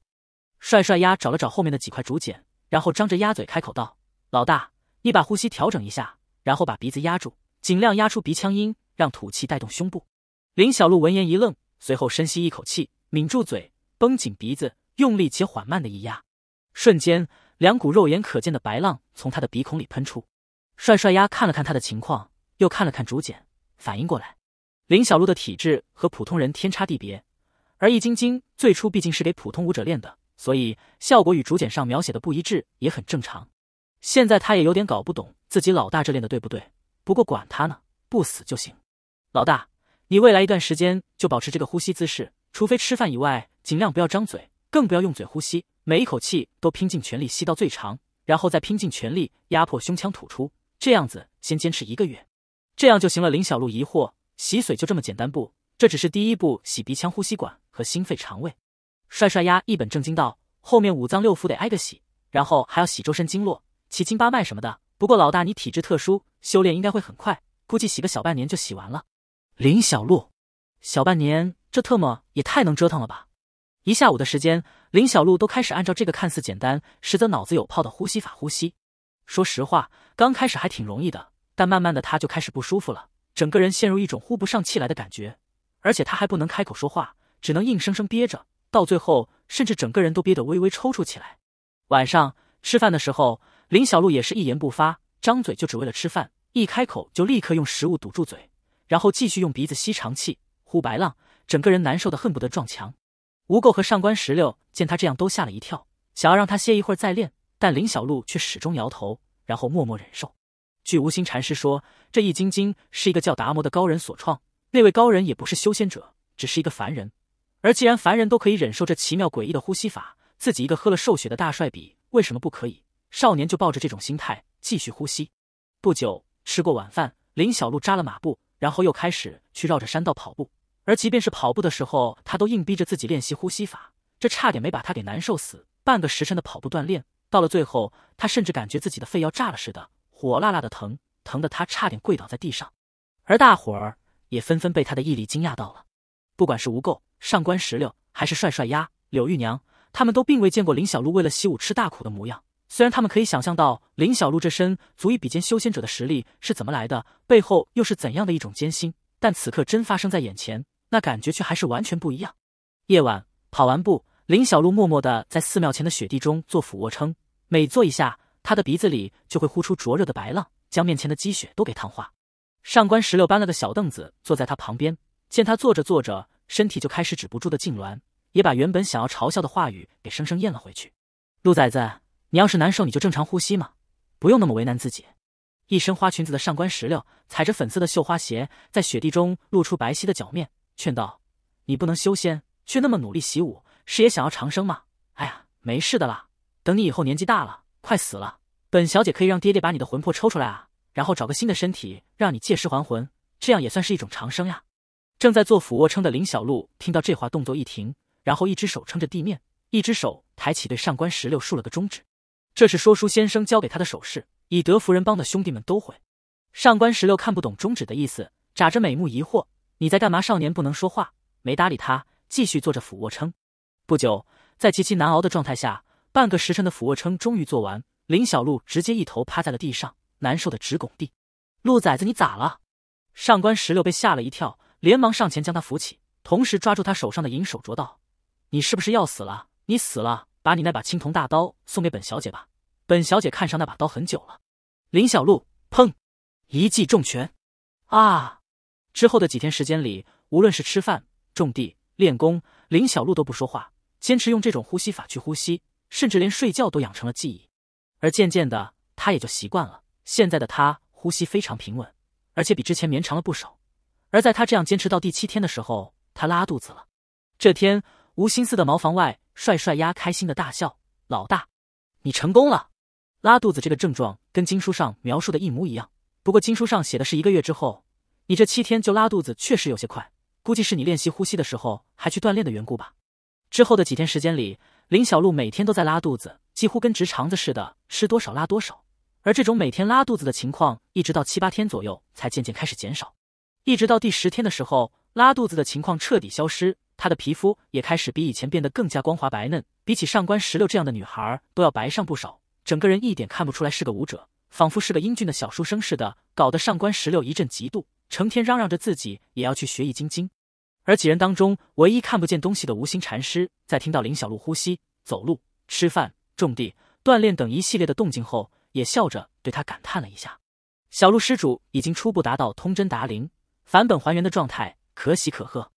帅帅鸭找了找后面的几块竹简，然后张着鸭嘴开口道：“老大，你把呼吸调整一下，然后把鼻子压住，尽量压出鼻腔音，让吐气带动胸部。”林小璐闻言一愣，随后深吸一口气，抿住嘴，绷紧鼻子，用力且缓慢的一压。瞬间，两股肉眼可见的白浪从他的鼻孔里喷出。帅帅鸭看了看他的情况，又看了看竹简，反应过来，林小璐的体质和普通人天差地别。而易筋经最初毕竟是给普通武者练的，所以效果与竹简上描写的不一致也很正常。现在他也有点搞不懂自己老大这练的对不对，不过管他呢，不死就行。老大，你未来一段时间就保持这个呼吸姿势，除非吃饭以外，尽量不要张嘴，更不要用嘴呼吸，每一口气都拼尽全力吸到最长，然后再拼尽全力压迫胸腔吐出，这样子先坚持一个月，这样就行了。林小璐疑惑：洗髓就这么简单不？这只是第一步，洗鼻腔、呼吸管和心肺肠胃。帅帅鸭一本正经道：“后面五脏六腑得挨个洗，然后还要洗周身经络、七经八脉什么的。不过老大你体质特殊，修炼应该会很快，估计洗个小半年就洗完了。”林小璐，小半年，这特么也太能折腾了吧！一下午的时间，林小璐都开始按照这个看似简单，实则脑子有泡的呼吸法呼吸。说实话，刚开始还挺容易的，但慢慢的他就开始不舒服了，整个人陷入一种呼不上气来的感觉。而且他还不能开口说话，只能硬生生憋着，到最后甚至整个人都憋得微微抽搐起来。晚上吃饭的时候，林小璐也是一言不发，张嘴就只为了吃饭，一开口就立刻用食物堵住嘴，然后继续用鼻子吸长气、呼白浪，整个人难受的恨不得撞墙。吴垢和上官石榴见他这样，都吓了一跳，想要让他歇一会儿再练，但林小璐却始终摇头，然后默默忍受。据无心禅师说，《这《易筋经》是一个叫达摩的高人所创。那位高人也不是修仙者，只是一个凡人。而既然凡人都可以忍受这奇妙诡异的呼吸法，自己一个喝了兽血的大帅比，为什么不可以？少年就抱着这种心态继续呼吸。不久吃过晚饭，林小璐扎了马步，然后又开始去绕着山道跑步。而即便是跑步的时候，他都硬逼着自己练习呼吸法，这差点没把他给难受死。半个时辰的跑步锻炼到了最后，他甚至感觉自己的肺要炸了似的，火辣辣的疼，疼得他差点跪倒在地上。而大伙儿。也纷纷被他的毅力惊讶到了，不管是吴垢、上官石榴，还是帅帅鸭、柳玉娘，他们都并未见过林小璐为了习武吃大苦的模样。虽然他们可以想象到林小璐这身足以比肩修仙者的实力是怎么来的，背后又是怎样的一种艰辛，但此刻真发生在眼前，那感觉却还是完全不一样。夜晚跑完步，林小璐默默地在寺庙前的雪地中做俯卧撑，每做一下，她的鼻子里就会呼出灼热的白浪，将面前的积雪都给烫化。上官石榴搬了个小凳子，坐在他旁边。见他坐着坐着，身体就开始止不住的痉挛，也把原本想要嘲笑的话语给生生咽了回去。鹿崽子，你要是难受，你就正常呼吸嘛，不用那么为难自己。一身花裙子的上官石榴，踩着粉色的绣花鞋，在雪地中露出白皙的脚面，劝道：“你不能修仙，却那么努力习武，是也想要长生吗？”哎呀，没事的啦，等你以后年纪大了，快死了，本小姐可以让爹爹把你的魂魄抽出来啊。然后找个新的身体，让你借尸还魂，这样也算是一种长生呀。正在做俯卧撑的林小璐听到这话，动作一停，然后一只手撑着地面，一只手抬起，对上官石榴竖了个中指。这是说书先生教给他的手势，以德服人帮的兄弟们都会。上官石榴看不懂中指的意思，眨着美目疑惑：“你在干嘛？”少年不能说话，没搭理他，继续做着俯卧撑。不久，在极其难熬的状态下，半个时辰的俯卧撑终于做完，林小璐直接一头趴在了地上。难受的直拱地，鹿崽子，你咋了？上官石榴被吓了一跳，连忙上前将他扶起，同时抓住他手上的银手镯，道：“你是不是要死了？你死了，把你那把青铜大刀送给本小姐吧，本小姐看上那把刀很久了。”林小鹿，砰！一记重拳。啊！之后的几天时间里，无论是吃饭、种地、练功，林小鹿都不说话，坚持用这种呼吸法去呼吸，甚至连睡觉都养成了记忆，而渐渐的，他也就习惯了。现在的他呼吸非常平稳，而且比之前绵长了不少。而在他这样坚持到第七天的时候，他拉肚子了。这天，吴心思的茅房外，帅帅鸭开心的大笑：“老大，你成功了！”拉肚子这个症状跟经书上描述的一模一样。不过经书上写的是一个月之后，你这七天就拉肚子，确实有些快。估计是你练习呼吸的时候还去锻炼的缘故吧。之后的几天时间里，林小璐每天都在拉肚子，几乎跟直肠子似的，吃多少拉多少。而这种每天拉肚子的情况，一直到七八天左右才渐渐开始减少，一直到第十天的时候，拉肚子的情况彻底消失，她的皮肤也开始比以前变得更加光滑白嫩，比起上官石榴这样的女孩都要白上不少，整个人一点看不出来是个舞者，仿佛是个英俊的小书生似的，搞得上官石榴一阵嫉妒，成天嚷嚷着自己也要去学《易筋经》。而几人当中唯一看不见东西的无心禅师，在听到林小璐呼吸、走路、吃饭、种地、锻炼等一系列的动静后，也笑着对他感叹了一下：“小鹿施主已经初步达到通真达灵、返本还原的状态，可喜可贺。”